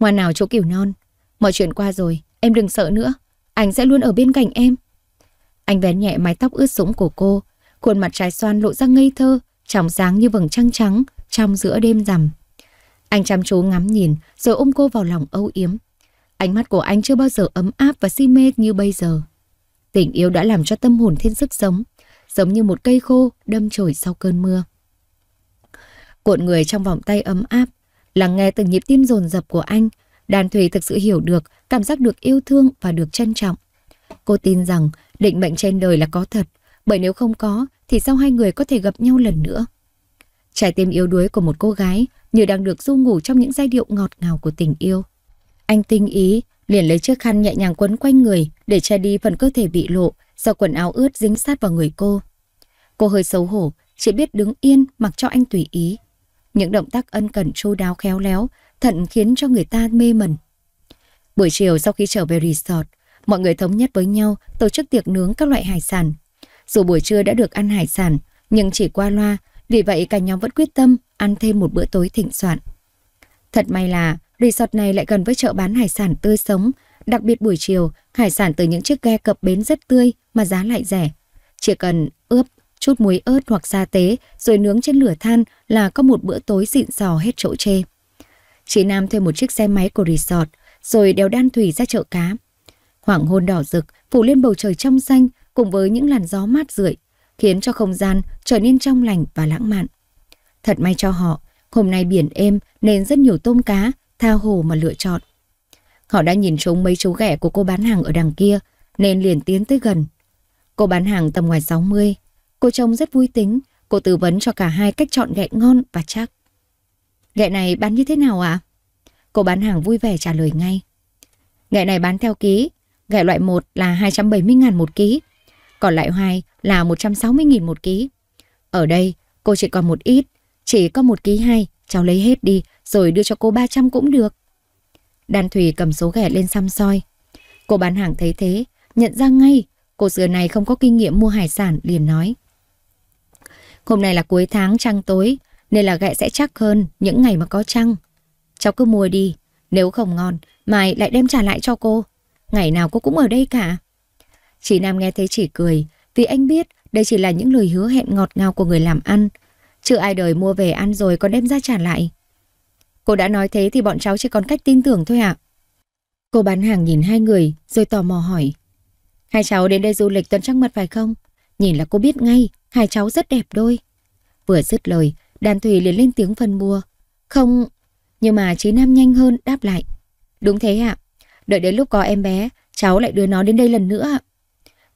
Ngoan nào chỗ kiểu non, mọi chuyện qua rồi, em đừng sợ nữa, anh sẽ luôn ở bên cạnh em. Anh vén nhẹ mái tóc ướt sũng của cô, khuôn mặt trái xoan lộ ra ngây thơ, trong sáng như vầng trăng trắng trong giữa đêm rằm. Anh chăm chú ngắm nhìn rồi ôm cô vào lòng âu yếm. Ánh mắt của anh chưa bao giờ ấm áp và si mê như bây giờ. Tình yêu đã làm cho tâm hồn thêm sức sống, giống như một cây khô đâm chồi sau cơn mưa. Cuộn người trong vòng tay ấm áp, lắng nghe từng nhịp tim dồn dập của anh, Đàn thủy thực sự hiểu được, cảm giác được yêu thương và được trân trọng. Cô tin rằng định mệnh trên đời là có thật, bởi nếu không có thì sao hai người có thể gặp nhau lần nữa. Trái tim yếu đuối của một cô gái như đang được du ngủ trong những giai điệu ngọt ngào của tình yêu. Anh tinh ý, liền lấy chiếc khăn nhẹ nhàng quấn quanh người để che đi phần cơ thể bị lộ do quần áo ướt dính sát vào người cô. Cô hơi xấu hổ, chỉ biết đứng yên mặc cho anh tùy ý. Những động tác ân cần chu đáo khéo léo, thận khiến cho người ta mê mẩn. Buổi chiều sau khi trở về resort, mọi người thống nhất với nhau tổ chức tiệc nướng các loại hải sản. Dù buổi trưa đã được ăn hải sản, nhưng chỉ qua loa, vì vậy cả nhóm vẫn quyết tâm ăn thêm một bữa tối thịnh soạn. Thật may là Resort này lại gần với chợ bán hải sản tươi sống, đặc biệt buổi chiều, hải sản từ những chiếc ghe cập bến rất tươi mà giá lại rẻ. Chỉ cần ướp chút muối ớt hoặc sa tế rồi nướng trên lửa than là có một bữa tối xịn sò hết chỗ chê. Chị Nam thuê một chiếc xe máy của resort rồi đèo đan thủy ra chợ cá. Hoàng hôn đỏ rực phủ lên bầu trời trong xanh cùng với những làn gió mát rượi khiến cho không gian trở nên trong lành và lãng mạn. Thật may cho họ, hôm nay biển êm nên rất nhiều tôm cá tha hồ mà lựa chọn. Họ đã nhìn trúng mấy chú ghẻ của cô bán hàng ở đằng kia nên liền tiến tới gần. Cô bán hàng tầm ngoài 60, cô trông rất vui tính, cô tư vấn cho cả hai cách chọn ghẹ ngon và chắc. Ghẹ này bán như thế nào ạ? À? Cô bán hàng vui vẻ trả lời ngay. Ghẹ này bán theo ký, ghẹ loại 1 là 270.000 một ký, còn loại 2 là 160.000 một ký. Ở đây, cô chỉ còn một ít, chỉ có một ký hai Cháu lấy hết đi, rồi đưa cho cô 300 cũng được. Đan Thùy cầm số ghẻ lên xăm soi. Cô bán hàng thấy thế, nhận ra ngay, cô xưa này không có kinh nghiệm mua hải sản, liền nói. Hôm nay là cuối tháng trăng tối, nên là ghẹ sẽ chắc hơn những ngày mà có trăng. Cháu cứ mua đi, nếu không ngon, mai lại đem trả lại cho cô. Ngày nào cô cũng ở đây cả. Chị Nam nghe thấy chỉ cười, vì anh biết đây chỉ là những lời hứa hẹn ngọt ngào của người làm ăn, Chứ ai đời mua về ăn rồi còn đem ra trả lại. Cô đã nói thế thì bọn cháu chỉ còn cách tin tưởng thôi ạ. Cô bán hàng nhìn hai người rồi tò mò hỏi. Hai cháu đến đây du lịch tuần trăng mật phải không? Nhìn là cô biết ngay, hai cháu rất đẹp đôi. Vừa dứt lời, đàn thủy liền lên tiếng phân mua. Không, nhưng mà trí nam nhanh hơn đáp lại. Đúng thế ạ, đợi đến lúc có em bé, cháu lại đưa nó đến đây lần nữa ạ.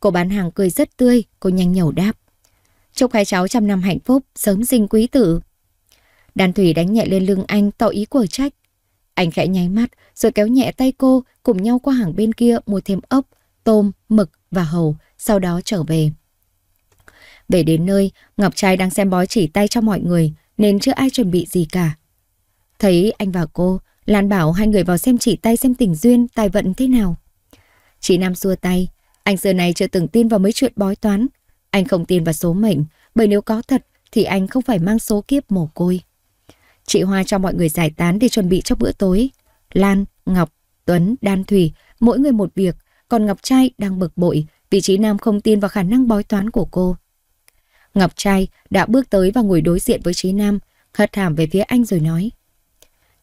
Cô bán hàng cười rất tươi, cô nhanh nhẩu đáp. Chúc hai cháu trăm năm hạnh phúc, sớm sinh quý tử. Đàn thủy đánh nhẹ lên lưng anh tỏ ý của trách. Anh khẽ nháy mắt rồi kéo nhẹ tay cô cùng nhau qua hàng bên kia mua thêm ốc, tôm, mực và hầu, sau đó trở về. Về đến nơi, Ngọc Trai đang xem bói chỉ tay cho mọi người nên chưa ai chuẩn bị gì cả. Thấy anh và cô, Lan bảo hai người vào xem chỉ tay xem tình duyên, tài vận thế nào. Chị Nam xua tay, anh giờ này chưa từng tin vào mấy chuyện bói toán, anh không tin vào số mệnh, bởi nếu có thật thì anh không phải mang số kiếp mồ côi. Chị Hoa cho mọi người giải tán để chuẩn bị cho bữa tối. Lan, Ngọc, Tuấn, Đan Thủy, mỗi người một việc, còn Ngọc Trai đang bực bội vì trí Nam không tin vào khả năng bói toán của cô. Ngọc Trai đã bước tới và ngồi đối diện với trí Nam, hất hàm về phía anh rồi nói.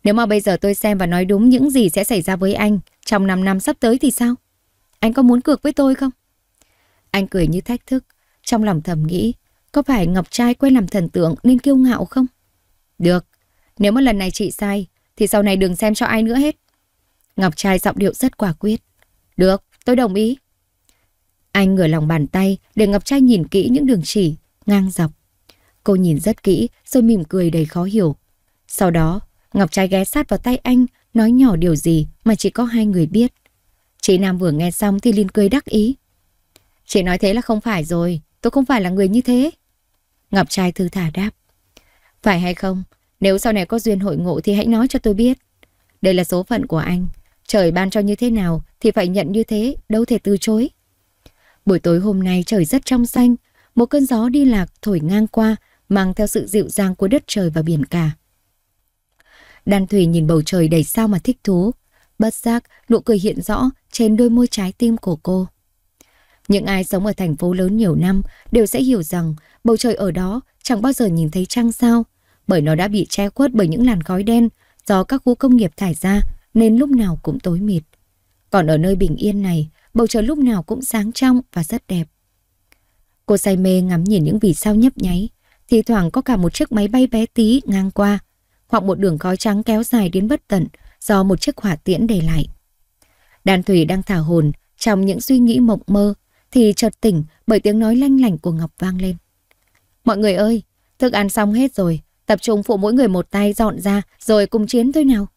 Nếu mà bây giờ tôi xem và nói đúng những gì sẽ xảy ra với anh trong 5 năm sắp tới thì sao? Anh có muốn cược với tôi không? Anh cười như thách thức, trong lòng thầm nghĩ, có phải Ngọc Trai quen làm thần tượng nên kiêu ngạo không? Được, nếu mà lần này chị sai, thì sau này đừng xem cho ai nữa hết. Ngọc Trai giọng điệu rất quả quyết. Được, tôi đồng ý. Anh ngửa lòng bàn tay để Ngọc Trai nhìn kỹ những đường chỉ, ngang dọc. Cô nhìn rất kỹ rồi mỉm cười đầy khó hiểu. Sau đó, Ngọc Trai ghé sát vào tay anh, nói nhỏ điều gì mà chỉ có hai người biết. Chị Nam vừa nghe xong thì liền cười đắc ý. Chị nói thế là không phải rồi, Tôi không phải là người như thế. Ngọc trai thư thả đáp. Phải hay không? Nếu sau này có duyên hội ngộ thì hãy nói cho tôi biết. Đây là số phận của anh. Trời ban cho như thế nào thì phải nhận như thế, đâu thể từ chối. Buổi tối hôm nay trời rất trong xanh, một cơn gió đi lạc thổi ngang qua, mang theo sự dịu dàng của đất trời và biển cả. Đan Thủy nhìn bầu trời đầy sao mà thích thú, bất giác nụ cười hiện rõ trên đôi môi trái tim của cô. Những ai sống ở thành phố lớn nhiều năm đều sẽ hiểu rằng bầu trời ở đó chẳng bao giờ nhìn thấy trăng sao, bởi nó đã bị che khuất bởi những làn khói đen do các khu công nghiệp thải ra nên lúc nào cũng tối mịt. Còn ở nơi bình yên này, bầu trời lúc nào cũng sáng trong và rất đẹp. Cô say mê ngắm nhìn những vì sao nhấp nháy, thì thoảng có cả một chiếc máy bay bé tí ngang qua, hoặc một đường khói trắng kéo dài đến bất tận do một chiếc hỏa tiễn để lại. Đàn thủy đang thả hồn trong những suy nghĩ mộng mơ, thì chợt tỉnh bởi tiếng nói lanh lảnh của Ngọc vang lên. Mọi người ơi, thức ăn xong hết rồi, tập trung phụ mỗi người một tay dọn ra rồi cùng chiến thôi nào.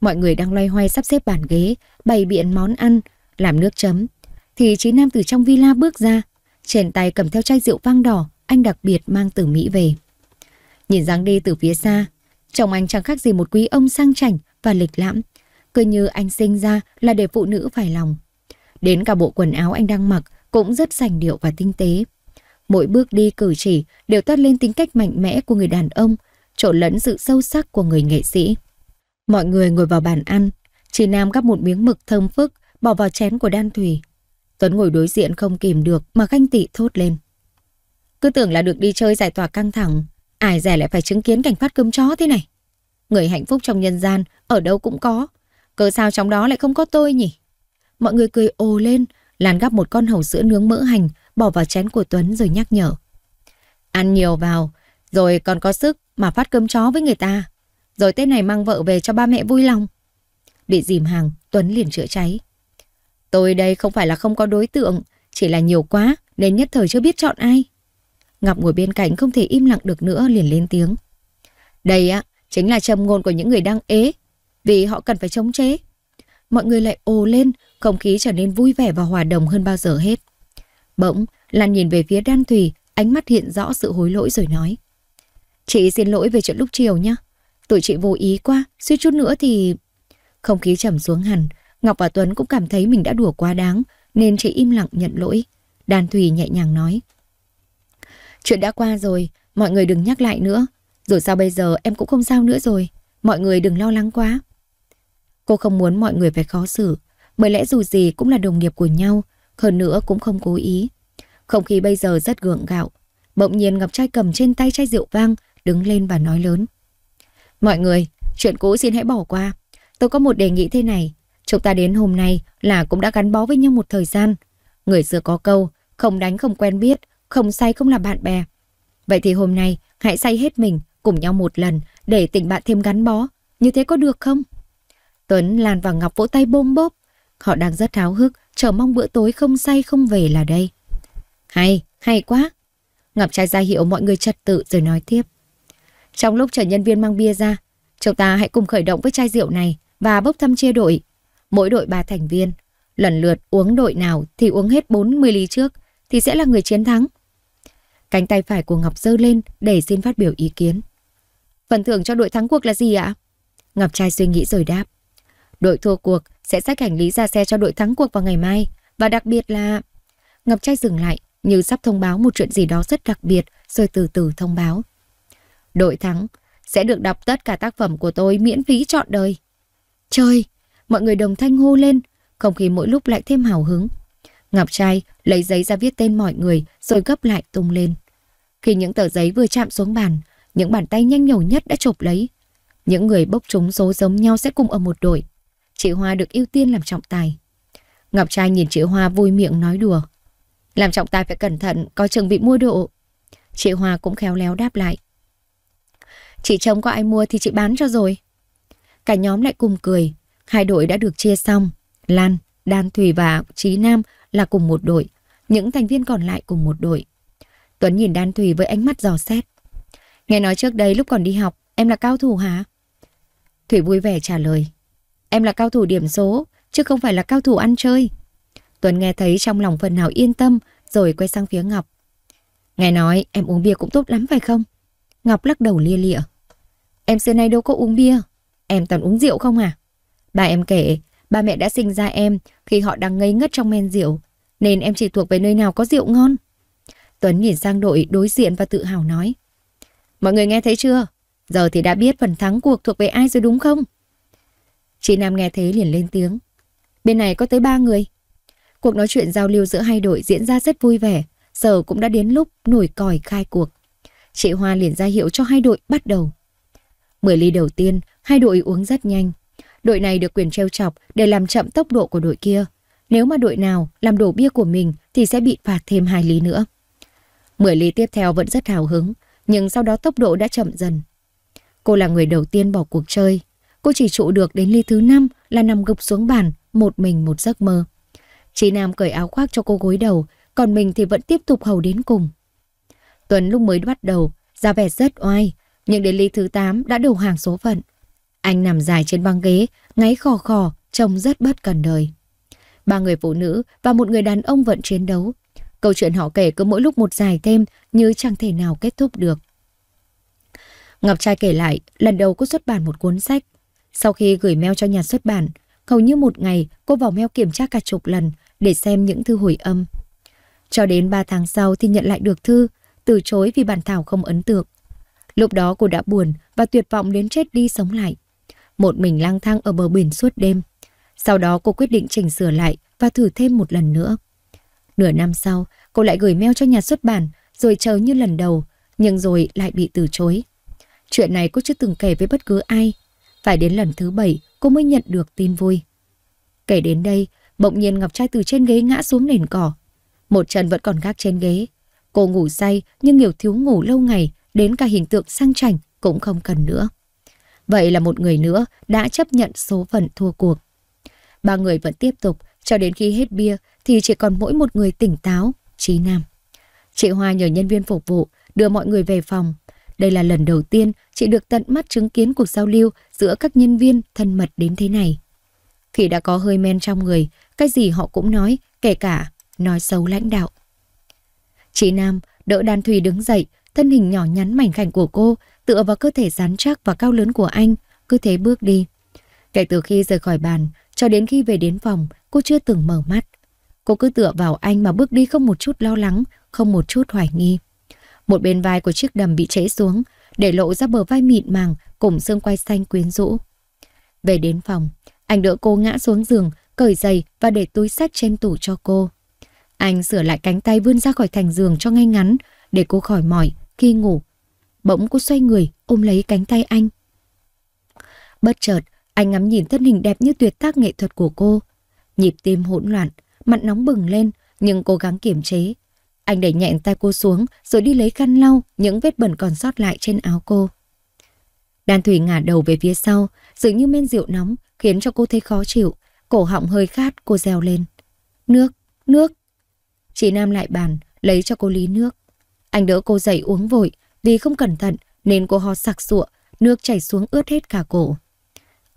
Mọi người đang loay hoay sắp xếp bàn ghế, bày biện món ăn, làm nước chấm. Thì Chí Nam từ trong villa bước ra, trên tay cầm theo chai rượu vang đỏ anh đặc biệt mang từ Mỹ về. Nhìn dáng đi từ phía xa, chồng anh chẳng khác gì một quý ông sang chảnh và lịch lãm, cứ như anh sinh ra là để phụ nữ phải lòng. Đến cả bộ quần áo anh đang mặc cũng rất sành điệu và tinh tế. Mỗi bước đi cử chỉ đều toát lên tính cách mạnh mẽ của người đàn ông, trộn lẫn sự sâu sắc của người nghệ sĩ. Mọi người ngồi vào bàn ăn, chị Nam gắp một miếng mực thơm phức bỏ vào chén của Đan Thủy. Tuấn ngồi đối diện không kìm được mà ganh tị thốt lên. Cứ tưởng là được đi chơi giải tỏa căng thẳng, ai rẻ lại phải chứng kiến cảnh phát cơm chó thế này. Người hạnh phúc trong nhân gian ở đâu cũng có, cớ sao trong đó lại không có tôi nhỉ? Mọi người cười ồ lên, Lan gắp một con hầu sữa nướng mỡ hành, bỏ vào chén của Tuấn rồi nhắc nhở. Ăn nhiều vào, rồi còn có sức mà phát cơm chó với người ta. Rồi Tết này mang vợ về cho ba mẹ vui lòng. Bị dìm hàng, Tuấn liền chữa cháy. Tôi đây không phải là không có đối tượng, chỉ là nhiều quá nên nhất thời chưa biết chọn ai. Ngọc ngồi bên cạnh không thể im lặng được nữa liền lên tiếng. Đây á, chính là trầm ngôn của những người đang ế, vì họ cần phải chống chế. Mọi người lại ồ lên, không khí trở nên vui vẻ và hòa đồng hơn bao giờ hết. Bỗng, Lan nhìn về phía Đan Thùy, ánh mắt hiện rõ sự hối lỗi rồi nói. Chị xin lỗi về chuyện lúc chiều nhé. Tụi chị vô ý quá, suýt chút nữa thì... Không khí trầm xuống hẳn, Ngọc và Tuấn cũng cảm thấy mình đã đùa quá đáng, nên chị im lặng nhận lỗi. Đan Thùy nhẹ nhàng nói. Chuyện đã qua rồi, mọi người đừng nhắc lại nữa. Rồi sao bây giờ em cũng không sao nữa rồi, mọi người đừng lo lắng quá. Cô không muốn mọi người phải khó xử, bởi lẽ dù gì cũng là đồng nghiệp của nhau, hơn nữa cũng không cố ý. Không khí bây giờ rất gượng gạo. Bỗng nhiên Ngọc Trai cầm trên tay chai rượu vang, đứng lên và nói lớn. Mọi người, chuyện cũ xin hãy bỏ qua. Tôi có một đề nghị thế này. Chúng ta đến hôm nay là cũng đã gắn bó với nhau một thời gian. Người xưa có câu, không đánh không quen biết, không say không là bạn bè. Vậy thì hôm nay hãy say hết mình, cùng nhau một lần để tình bạn thêm gắn bó. Như thế có được không? Tuấn, Lan và Ngọc vỗ tay bôm bốp. Họ đang rất háo hức, chờ mong bữa tối không say không về là đây. Hay, hay quá. Ngọc trai ra hiệu mọi người trật tự rồi nói tiếp. Trong lúc chờ nhân viên mang bia ra, chúng ta hãy cùng khởi động với chai rượu này và bốc thăm chia đội. Mỗi đội 3 thành viên, lần lượt uống đội nào thì uống hết 40 ly trước thì sẽ là người chiến thắng. Cánh tay phải của Ngọc giơ lên để xin phát biểu ý kiến. Phần thưởng cho đội thắng cuộc là gì ạ? Ngọc trai suy nghĩ rồi đáp. Đội thua cuộc sẽ xách hành lý ra xe cho đội thắng cuộc vào ngày mai. Và đặc biệt là... Ngọc Trai dừng lại, như sắp thông báo một chuyện gì đó rất đặc biệt, rồi từ từ thông báo. Đội thắng sẽ được đọc tất cả tác phẩm của tôi miễn phí trọn đời. Trời, mọi người đồng thanh hô lên, không khí mỗi lúc lại thêm hào hứng. Ngọc Trai lấy giấy ra viết tên mọi người rồi gấp lại tung lên. Khi những tờ giấy vừa chạm xuống bàn, những bàn tay nhanh nhẩu nhất đã chụp lấy. Những người bốc trúng số giống nhau sẽ cùng ở một đội. Chị Hoa được ưu tiên làm trọng tài. Ngọc Trai nhìn chị Hoa vui miệng nói đùa. Làm trọng tài phải cẩn thận, coi chừng bị mua độ. Chị Hoa cũng khéo léo đáp lại. Chị chồng có ai mua thì chị bán cho rồi. Cả nhóm lại cùng cười. Hai đội đã được chia xong. Lan, Đan Thùy và Trí Nam là cùng một đội. Những thành viên còn lại cùng một đội. Tuấn nhìn Đan Thùy với ánh mắt giò xét. Nghe nói trước đây lúc còn đi học, em là cao thủ hả? Thủy vui vẻ trả lời. Em là cao thủ điểm số, chứ không phải là cao thủ ăn chơi. Tuấn nghe thấy trong lòng phần nào yên tâm, rồi quay sang phía Ngọc. Nghe nói em uống bia cũng tốt lắm phải không? Ngọc lắc đầu lia lịa. Em xưa nay đâu có uống bia, em toàn uống rượu không à? Bà em kể, ba mẹ đã sinh ra em khi họ đang ngây ngất trong men rượu, nên em chỉ thuộc về nơi nào có rượu ngon. Tuấn nhìn sang đội đối diện và tự hào nói. Mọi người nghe thấy chưa? Giờ thì đã biết phần thắng cuộc thuộc về ai rồi đúng không? Chị Nam nghe thế liền lên tiếng. Bên này có tới ba người. Cuộc nói chuyện giao lưu giữa hai đội diễn ra rất vui vẻ. Giờ cũng đã đến lúc nổi còi khai cuộc. Chị Hoa liền ra hiệu cho hai đội bắt đầu. Mười ly đầu tiên, hai đội uống rất nhanh. Đội này được quyền treo chọc để làm chậm tốc độ của đội kia. Nếu mà đội nào làm đổ bia của mình thì sẽ bị phạt thêm hai ly nữa. Mười ly tiếp theo vẫn rất hào hứng, nhưng sau đó tốc độ đã chậm dần. Cô là người đầu tiên bỏ cuộc chơi, Cô chỉ trụ được đến ly thứ năm là nằm gục xuống bàn, một mình một giấc mơ. Chị Nam cởi áo khoác cho cô gối đầu, còn mình thì vẫn tiếp tục hầu đến cùng. Tuấn lúc mới bắt đầu, ra vẻ rất oai, nhưng đến ly thứ 8 đã đầu hàng số phận. Anh nằm dài trên băng ghế, ngáy khò khò, trông rất bất cần đời. Ba người phụ nữ và một người đàn ông vẫn chiến đấu. Câu chuyện họ kể cứ mỗi lúc một dài thêm như chẳng thể nào kết thúc được. Ngọc Trai kể lại, lần đầu cô xuất bản một cuốn sách sau khi gửi mail cho nhà xuất bản, hầu như một ngày cô vào mail kiểm tra cả chục lần để xem những thư hồi âm. Cho đến 3 tháng sau thì nhận lại được thư, từ chối vì bản thảo không ấn tượng. Lúc đó cô đã buồn và tuyệt vọng đến chết đi sống lại. Một mình lang thang ở bờ biển suốt đêm. Sau đó cô quyết định chỉnh sửa lại và thử thêm một lần nữa. Nửa năm sau, cô lại gửi mail cho nhà xuất bản rồi chờ như lần đầu, nhưng rồi lại bị từ chối. Chuyện này cô chưa từng kể với bất cứ ai phải đến lần thứ bảy cô mới nhận được tin vui. Kể đến đây, bỗng nhiên Ngọc Trai từ trên ghế ngã xuống nền cỏ. Một chân vẫn còn gác trên ghế. Cô ngủ say nhưng nhiều thiếu ngủ lâu ngày, đến cả hình tượng sang chảnh cũng không cần nữa. Vậy là một người nữa đã chấp nhận số phận thua cuộc. Ba người vẫn tiếp tục, cho đến khi hết bia thì chỉ còn mỗi một người tỉnh táo, Trí Nam. Chị Hoa nhờ nhân viên phục vụ đưa mọi người về phòng đây là lần đầu tiên chị được tận mắt chứng kiến cuộc giao lưu giữa các nhân viên thân mật đến thế này. Khi đã có hơi men trong người, cái gì họ cũng nói, kể cả nói xấu lãnh đạo. Chị Nam đỡ Đan Thùy đứng dậy, thân hình nhỏ nhắn mảnh khảnh của cô tựa vào cơ thể rắn chắc và cao lớn của anh, cứ thế bước đi. Kể từ khi rời khỏi bàn, cho đến khi về đến phòng, cô chưa từng mở mắt. Cô cứ tựa vào anh mà bước đi không một chút lo lắng, không một chút hoài nghi. Một bên vai của chiếc đầm bị trễ xuống, để lộ ra bờ vai mịn màng cùng xương quai xanh quyến rũ. Về đến phòng, anh đỡ cô ngã xuống giường, cởi giày và để túi sách trên tủ cho cô. Anh sửa lại cánh tay vươn ra khỏi thành giường cho ngay ngắn, để cô khỏi mỏi khi ngủ. Bỗng cô xoay người, ôm lấy cánh tay anh. Bất chợt, anh ngắm nhìn thân hình đẹp như tuyệt tác nghệ thuật của cô. Nhịp tim hỗn loạn, mặt nóng bừng lên, nhưng cố gắng kiềm chế, anh đẩy nhẹn tay cô xuống rồi đi lấy khăn lau những vết bẩn còn sót lại trên áo cô. Đan Thủy ngả đầu về phía sau, dường như men rượu nóng khiến cho cô thấy khó chịu. Cổ họng hơi khát, cô reo lên. Nước, nước. Chị Nam lại bàn, lấy cho cô ly nước. Anh đỡ cô dậy uống vội, vì không cẩn thận nên cô ho sặc sụa, nước chảy xuống ướt hết cả cổ.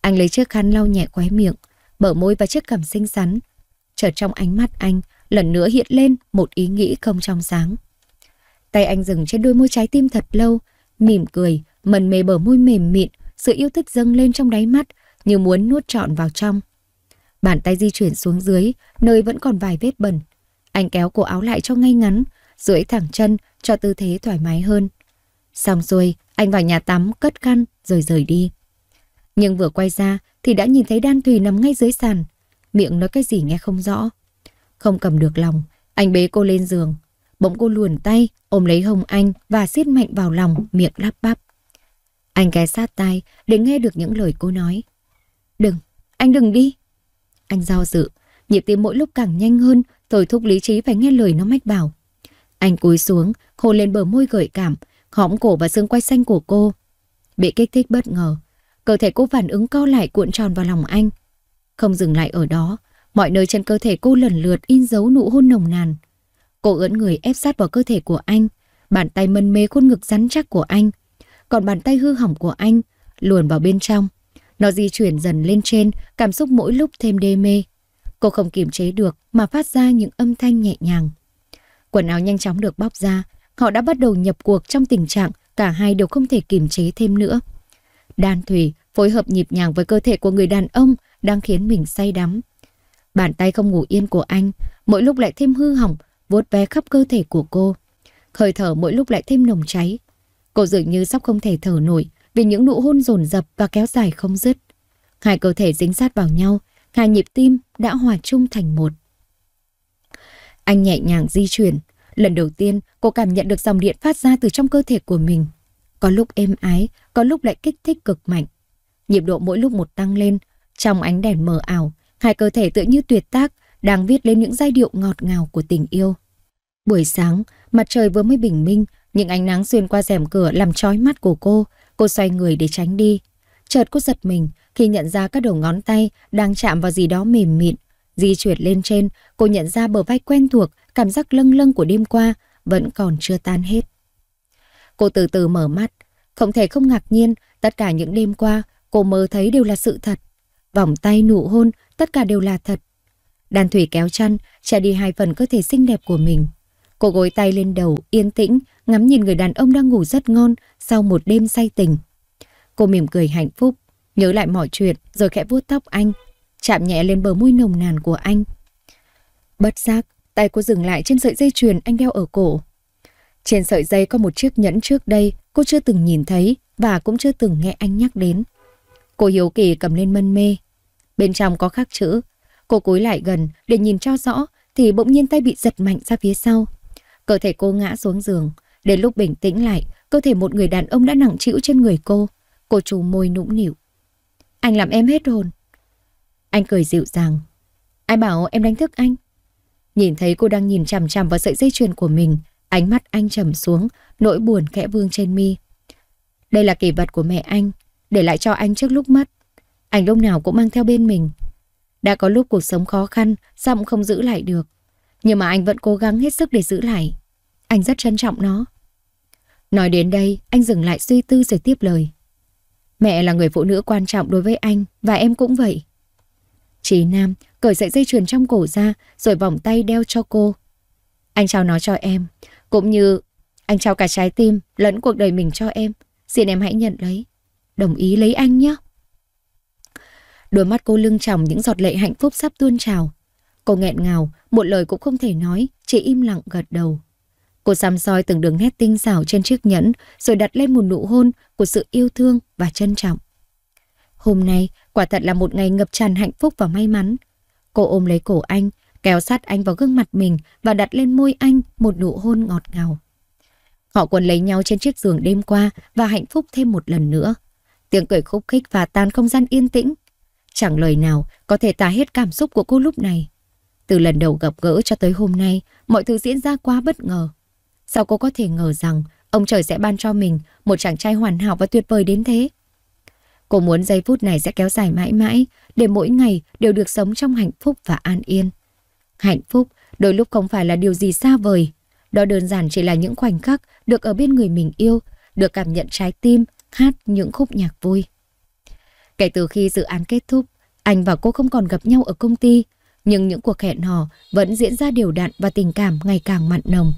Anh lấy chiếc khăn lau nhẹ quái miệng, bở môi và chiếc cằm xinh xắn. Chợt trong ánh mắt anh lần nữa hiện lên một ý nghĩ không trong sáng. Tay anh dừng trên đôi môi trái tim thật lâu, mỉm cười, mần mề bờ môi mềm mịn, sự yêu thích dâng lên trong đáy mắt, như muốn nuốt trọn vào trong. Bàn tay di chuyển xuống dưới, nơi vẫn còn vài vết bẩn. Anh kéo cổ áo lại cho ngay ngắn, duỗi thẳng chân cho tư thế thoải mái hơn. Xong rồi, anh vào nhà tắm, cất khăn rồi rời đi. Nhưng vừa quay ra thì đã nhìn thấy Đan Thùy nằm ngay dưới sàn, miệng nói cái gì nghe không rõ. Không cầm được lòng, anh bế cô lên giường. Bỗng cô luồn tay, ôm lấy hồng anh và siết mạnh vào lòng, miệng lắp bắp. Anh ghé sát tai để nghe được những lời cô nói. Đừng, anh đừng đi. Anh do dự, nhịp tim mỗi lúc càng nhanh hơn, thôi thúc lý trí phải nghe lời nó mách bảo. Anh cúi xuống, hôn lên bờ môi gợi cảm, hõm cổ và xương quay xanh của cô. Bị kích thích bất ngờ, cơ thể cô phản ứng co lại cuộn tròn vào lòng anh. Không dừng lại ở đó, Mọi nơi trên cơ thể cô lần lượt in dấu nụ hôn nồng nàn. Cô ưỡn người ép sát vào cơ thể của anh, bàn tay mân mê khuôn ngực rắn chắc của anh, còn bàn tay hư hỏng của anh luồn vào bên trong. Nó di chuyển dần lên trên, cảm xúc mỗi lúc thêm đê mê. Cô không kiềm chế được mà phát ra những âm thanh nhẹ nhàng. Quần áo nhanh chóng được bóc ra, họ đã bắt đầu nhập cuộc trong tình trạng cả hai đều không thể kiềm chế thêm nữa. Đan thủy phối hợp nhịp nhàng với cơ thể của người đàn ông đang khiến mình say đắm. Bàn tay không ngủ yên của anh mỗi lúc lại thêm hư hỏng, vuốt ve khắp cơ thể của cô. Hơi thở mỗi lúc lại thêm nồng cháy. Cô dường như sắp không thể thở nổi vì những nụ hôn dồn dập và kéo dài không dứt. Hai cơ thể dính sát vào nhau, hai nhịp tim đã hòa chung thành một. Anh nhẹ nhàng di chuyển. Lần đầu tiên, cô cảm nhận được dòng điện phát ra từ trong cơ thể của mình. Có lúc êm ái, có lúc lại kích thích cực mạnh. Nhịp độ mỗi lúc một tăng lên. Trong ánh đèn mờ ảo, Hai cơ thể tựa như tuyệt tác, đang viết lên những giai điệu ngọt ngào của tình yêu. Buổi sáng, mặt trời vừa mới bình minh, những ánh nắng xuyên qua rèm cửa làm chói mắt của cô, cô xoay người để tránh đi. Chợt cô giật mình khi nhận ra các đầu ngón tay đang chạm vào gì đó mềm mịn. Di chuyển lên trên, cô nhận ra bờ vai quen thuộc, cảm giác lâng lâng của đêm qua vẫn còn chưa tan hết. Cô từ từ mở mắt, không thể không ngạc nhiên, tất cả những đêm qua cô mơ thấy đều là sự thật. Vòng tay nụ hôn tất cả đều là thật. Đàn thủy kéo chăn, che đi hai phần cơ thể xinh đẹp của mình. Cô gối tay lên đầu, yên tĩnh, ngắm nhìn người đàn ông đang ngủ rất ngon sau một đêm say tình. Cô mỉm cười hạnh phúc, nhớ lại mọi chuyện rồi khẽ vuốt tóc anh, chạm nhẹ lên bờ môi nồng nàn của anh. Bất giác, tay cô dừng lại trên sợi dây chuyền anh đeo ở cổ. Trên sợi dây có một chiếc nhẫn trước đây cô chưa từng nhìn thấy và cũng chưa từng nghe anh nhắc đến. Cô hiếu kỳ cầm lên mân mê, Bên trong có khắc chữ. Cô cúi lại gần để nhìn cho rõ thì bỗng nhiên tay bị giật mạnh ra phía sau. Cơ thể cô ngã xuống giường. Đến lúc bình tĩnh lại, cơ thể một người đàn ông đã nặng trĩu trên người cô. Cô trù môi nũng nịu. Anh làm em hết hồn. Anh cười dịu dàng. Ai bảo em đánh thức anh? Nhìn thấy cô đang nhìn chằm chằm vào sợi dây chuyền của mình, ánh mắt anh trầm xuống, nỗi buồn khẽ vương trên mi. Đây là kỷ vật của mẹ anh, để lại cho anh trước lúc mất. Anh lúc nào cũng mang theo bên mình. Đã có lúc cuộc sống khó khăn, sao cũng không giữ lại được. Nhưng mà anh vẫn cố gắng hết sức để giữ lại. Anh rất trân trọng nó. Nói đến đây, anh dừng lại suy tư rồi tiếp lời. Mẹ là người phụ nữ quan trọng đối với anh và em cũng vậy. Chí Nam cởi sợi dây chuyền trong cổ ra rồi vòng tay đeo cho cô. Anh trao nó cho em, cũng như anh trao cả trái tim lẫn cuộc đời mình cho em. Xin em hãy nhận lấy. Đồng ý lấy anh nhé. Đôi mắt cô lưng tròng những giọt lệ hạnh phúc sắp tuôn trào. Cô nghẹn ngào, một lời cũng không thể nói, chỉ im lặng gật đầu. Cô xăm soi từng đường nét tinh xảo trên chiếc nhẫn rồi đặt lên một nụ hôn của sự yêu thương và trân trọng. Hôm nay quả thật là một ngày ngập tràn hạnh phúc và may mắn. Cô ôm lấy cổ anh, kéo sát anh vào gương mặt mình và đặt lên môi anh một nụ hôn ngọt ngào. Họ quấn lấy nhau trên chiếc giường đêm qua và hạnh phúc thêm một lần nữa. Tiếng cười khúc khích và tan không gian yên tĩnh Chẳng lời nào có thể tả hết cảm xúc của cô lúc này. Từ lần đầu gặp gỡ cho tới hôm nay, mọi thứ diễn ra quá bất ngờ. Sao cô có thể ngờ rằng ông trời sẽ ban cho mình một chàng trai hoàn hảo và tuyệt vời đến thế? Cô muốn giây phút này sẽ kéo dài mãi mãi, để mỗi ngày đều được sống trong hạnh phúc và an yên. Hạnh phúc đôi lúc không phải là điều gì xa vời. Đó đơn giản chỉ là những khoảnh khắc được ở bên người mình yêu, được cảm nhận trái tim, hát những khúc nhạc vui. Kể từ khi dự án kết thúc, anh và cô không còn gặp nhau ở công ty, nhưng những cuộc hẹn hò vẫn diễn ra đều đặn và tình cảm ngày càng mặn nồng.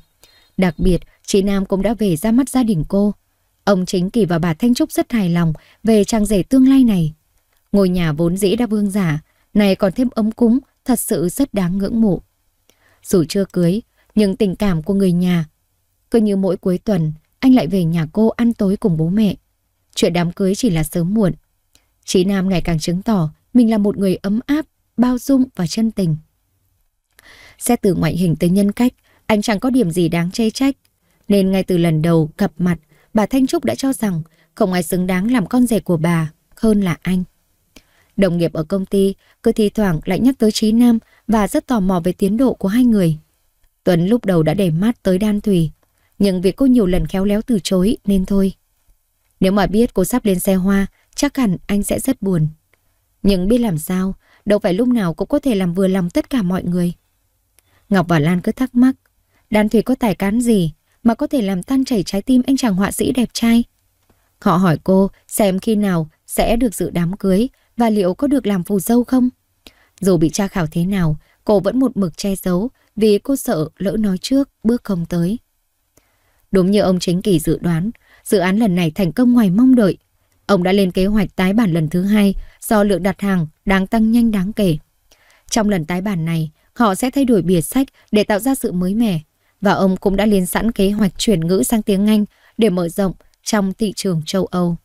Đặc biệt, chị Nam cũng đã về ra mắt gia đình cô. Ông Chính Kỳ và bà Thanh Trúc rất hài lòng về trang rể tương lai này. Ngôi nhà vốn dĩ đã vương giả, này còn thêm ấm cúng, thật sự rất đáng ngưỡng mộ. Dù chưa cưới, nhưng tình cảm của người nhà. Cứ như mỗi cuối tuần, anh lại về nhà cô ăn tối cùng bố mẹ. Chuyện đám cưới chỉ là sớm muộn, Chị Nam ngày càng chứng tỏ mình là một người ấm áp, bao dung và chân tình. Xét từ ngoại hình tới nhân cách, anh chẳng có điểm gì đáng chê trách. Nên ngay từ lần đầu gặp mặt, bà Thanh Trúc đã cho rằng không ai xứng đáng làm con rể của bà hơn là anh. Đồng nghiệp ở công ty cứ thi thoảng lại nhắc tới Trí Nam và rất tò mò về tiến độ của hai người. Tuấn lúc đầu đã để mắt tới Đan Thủy, nhưng vì cô nhiều lần khéo léo từ chối nên thôi. Nếu mà biết cô sắp lên xe hoa chắc hẳn anh sẽ rất buồn. Nhưng biết làm sao, đâu phải lúc nào cũng có thể làm vừa lòng tất cả mọi người. Ngọc và Lan cứ thắc mắc, đàn Thủy có tài cán gì mà có thể làm tan chảy trái tim anh chàng họa sĩ đẹp trai? Họ hỏi cô xem khi nào sẽ được dự đám cưới và liệu có được làm phù dâu không? Dù bị tra khảo thế nào, cô vẫn một mực che giấu vì cô sợ lỡ nói trước bước không tới. Đúng như ông chính kỳ dự đoán, dự án lần này thành công ngoài mong đợi. Ông đã lên kế hoạch tái bản lần thứ hai do lượng đặt hàng đang tăng nhanh đáng kể. Trong lần tái bản này, họ sẽ thay đổi bìa sách để tạo ra sự mới mẻ và ông cũng đã lên sẵn kế hoạch chuyển ngữ sang tiếng Anh để mở rộng trong thị trường châu Âu.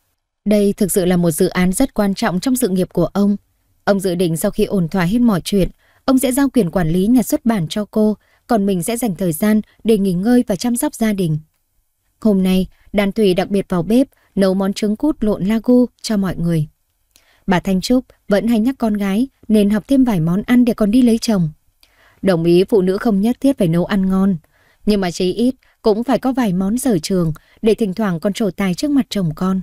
Đây thực sự là một dự án rất quan trọng trong sự nghiệp của ông. Ông dự định sau khi ổn thỏa hết mọi chuyện, ông sẽ giao quyền quản lý nhà xuất bản cho cô, còn mình sẽ dành thời gian để nghỉ ngơi và chăm sóc gia đình. Hôm nay, đàn tùy đặc biệt vào bếp nấu món trứng cút lộn lagu cho mọi người. Bà Thanh Trúc vẫn hay nhắc con gái nên học thêm vài món ăn để còn đi lấy chồng. Đồng ý phụ nữ không nhất thiết phải nấu ăn ngon, nhưng mà chí ít cũng phải có vài món sở trường để thỉnh thoảng con trổ tài trước mặt chồng con.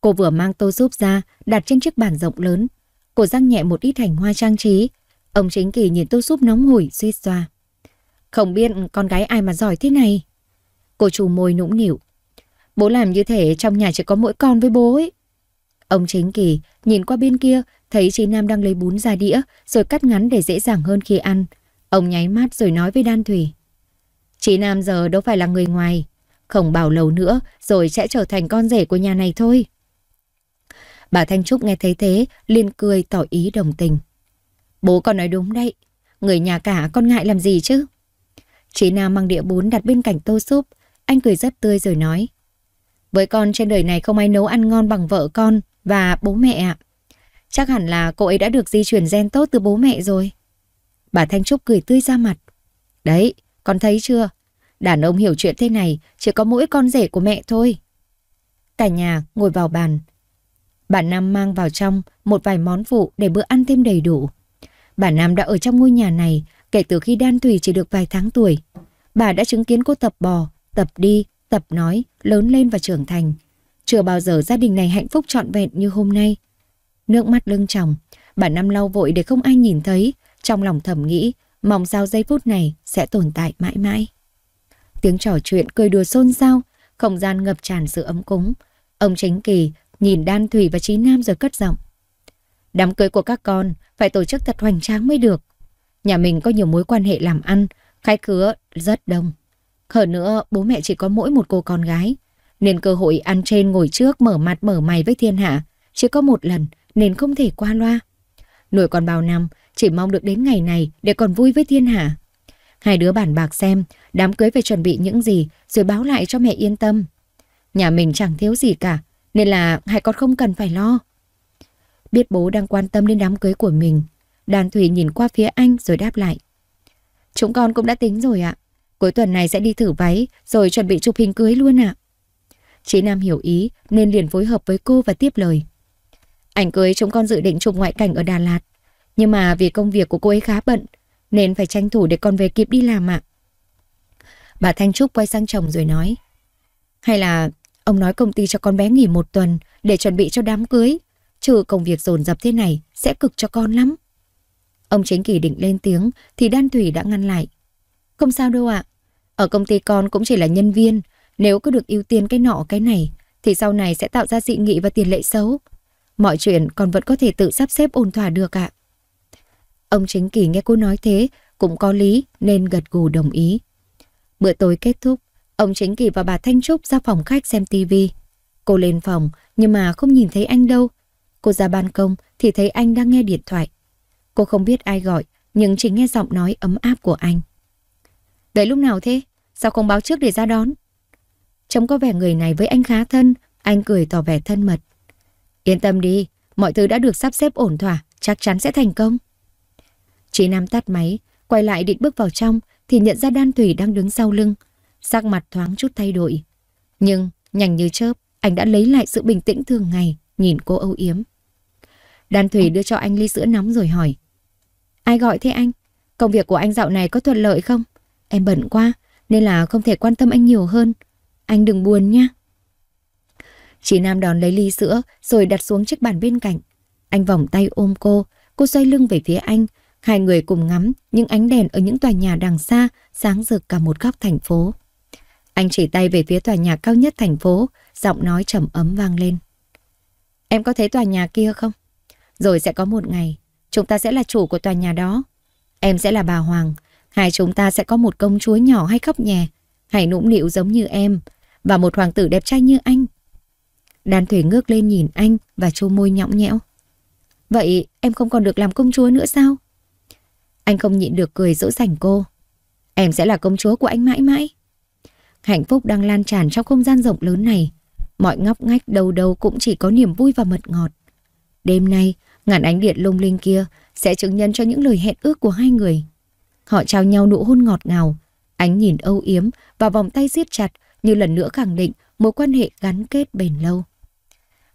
Cô vừa mang tô súp ra đặt trên chiếc bàn rộng lớn. Cô răng nhẹ một ít hành hoa trang trí. Ông chính kỳ nhìn tô súp nóng hổi suy xoa. Không biết con gái ai mà giỏi thế này. Cô trù môi nũng nịu Bố làm như thế trong nhà chỉ có mỗi con với bố ấy. Ông Chính Kỳ nhìn qua bên kia, thấy chị Nam đang lấy bún ra đĩa, rồi cắt ngắn để dễ dàng hơn khi ăn. Ông nháy mắt rồi nói với Đan Thủy. Chị Nam giờ đâu phải là người ngoài, không bảo lâu nữa rồi sẽ trở thành con rể của nhà này thôi. Bà Thanh Trúc nghe thấy thế, liền cười tỏ ý đồng tình. Bố con nói đúng đấy, người nhà cả con ngại làm gì chứ? Chị Nam mang đĩa bún đặt bên cạnh tô súp, anh cười rất tươi rồi nói. Với con trên đời này không ai nấu ăn ngon bằng vợ con và bố mẹ ạ. Chắc hẳn là cô ấy đã được di chuyển gen tốt từ bố mẹ rồi. Bà Thanh Trúc cười tươi ra mặt. Đấy, con thấy chưa? Đàn ông hiểu chuyện thế này chỉ có mỗi con rể của mẹ thôi. Cả nhà ngồi vào bàn. Bà Nam mang vào trong một vài món phụ để bữa ăn thêm đầy đủ. Bà Nam đã ở trong ngôi nhà này kể từ khi Đan thủy chỉ được vài tháng tuổi. Bà đã chứng kiến cô tập bò, tập đi, Tập nói, lớn lên và trưởng thành. Chưa bao giờ gia đình này hạnh phúc trọn vẹn như hôm nay. Nước mắt lưng tròng, bà Năm lau vội để không ai nhìn thấy. Trong lòng thầm nghĩ, mong sao giây phút này sẽ tồn tại mãi mãi. Tiếng trò chuyện cười đùa xôn xao, không gian ngập tràn sự ấm cúng. Ông Chính Kỳ nhìn Đan Thủy và Trí Nam rồi cất giọng. Đám cưới của các con phải tổ chức thật hoành tráng mới được. Nhà mình có nhiều mối quan hệ làm ăn, khai khứa rất đông. Hơn nữa, bố mẹ chỉ có mỗi một cô con gái, nên cơ hội ăn trên ngồi trước mở mặt mở mày với thiên hạ chỉ có một lần nên không thể qua loa. Nuôi còn bao năm, chỉ mong được đến ngày này để còn vui với thiên hạ. Hai đứa bàn bạc xem, đám cưới phải chuẩn bị những gì rồi báo lại cho mẹ yên tâm. Nhà mình chẳng thiếu gì cả, nên là hai con không cần phải lo. Biết bố đang quan tâm đến đám cưới của mình, đàn thủy nhìn qua phía anh rồi đáp lại. Chúng con cũng đã tính rồi ạ. Cuối tuần này sẽ đi thử váy, rồi chuẩn bị chụp hình cưới luôn ạ. À. Chị Nam hiểu ý nên liền phối hợp với cô và tiếp lời. Ảnh cưới chúng con dự định chụp ngoại cảnh ở Đà Lạt. Nhưng mà vì công việc của cô ấy khá bận, nên phải tranh thủ để con về kịp đi làm ạ. À. Bà Thanh Trúc quay sang chồng rồi nói. Hay là ông nói công ty cho con bé nghỉ một tuần để chuẩn bị cho đám cưới. Chứ công việc dồn dập thế này sẽ cực cho con lắm. Ông Chính Kỳ định lên tiếng thì Đan Thủy đã ngăn lại. Không sao đâu ạ, à, ở công ty con cũng chỉ là nhân viên, nếu cứ được ưu tiên cái nọ cái này, thì sau này sẽ tạo ra dị nghị và tiền lệ xấu. Mọi chuyện còn vẫn có thể tự sắp xếp ổn thỏa được ạ. Ông Chính Kỳ nghe cô nói thế, cũng có lý nên gật gù đồng ý. Bữa tối kết thúc, ông Chính Kỳ và bà Thanh Trúc ra phòng khách xem tivi. Cô lên phòng nhưng mà không nhìn thấy anh đâu. Cô ra ban công thì thấy anh đang nghe điện thoại. Cô không biết ai gọi nhưng chỉ nghe giọng nói ấm áp của anh. vậy lúc nào thế? Sao không báo trước để ra đón? Trông có vẻ người này với anh khá thân, anh cười tỏ vẻ thân mật. Yên tâm đi, mọi thứ đã được sắp xếp ổn thỏa, chắc chắn sẽ thành công. Chị Nam tắt máy, quay lại định bước vào trong thì nhận ra Đan Thủy đang đứng sau lưng. Sắc mặt thoáng chút thay đổi. Nhưng, nhanh như chớp, anh đã lấy lại sự bình tĩnh thường ngày, nhìn cô âu yếm. Đan Thủy đưa cho anh ly sữa nóng rồi hỏi. Ai gọi thế anh? Công việc của anh dạo này có thuận lợi không? Em bận quá, nên là không thể quan tâm anh nhiều hơn. Anh đừng buồn nhé. Chị Nam đón lấy ly sữa rồi đặt xuống chiếc bàn bên cạnh. Anh vòng tay ôm cô, cô xoay lưng về phía anh. Hai người cùng ngắm những ánh đèn ở những tòa nhà đằng xa sáng rực cả một góc thành phố. Anh chỉ tay về phía tòa nhà cao nhất thành phố, giọng nói trầm ấm vang lên. Em có thấy tòa nhà kia không? Rồi sẽ có một ngày, chúng ta sẽ là chủ của tòa nhà đó. Em sẽ là bà Hoàng, Hai chúng ta sẽ có một công chúa nhỏ hay khóc nhè, hay nũng nịu giống như em, và một hoàng tử đẹp trai như anh. Đàn Thủy ngước lên nhìn anh và chu môi nhõng nhẽo. Vậy em không còn được làm công chúa nữa sao? Anh không nhịn được cười dỗ dành cô. Em sẽ là công chúa của anh mãi mãi. Hạnh phúc đang lan tràn trong không gian rộng lớn này. Mọi ngóc ngách đầu đầu cũng chỉ có niềm vui và mật ngọt. Đêm nay, ngàn ánh điện lung linh kia sẽ chứng nhân cho những lời hẹn ước của hai người. Họ trao nhau nụ hôn ngọt ngào. Ánh nhìn âu yếm và vòng tay siết chặt như lần nữa khẳng định mối quan hệ gắn kết bền lâu.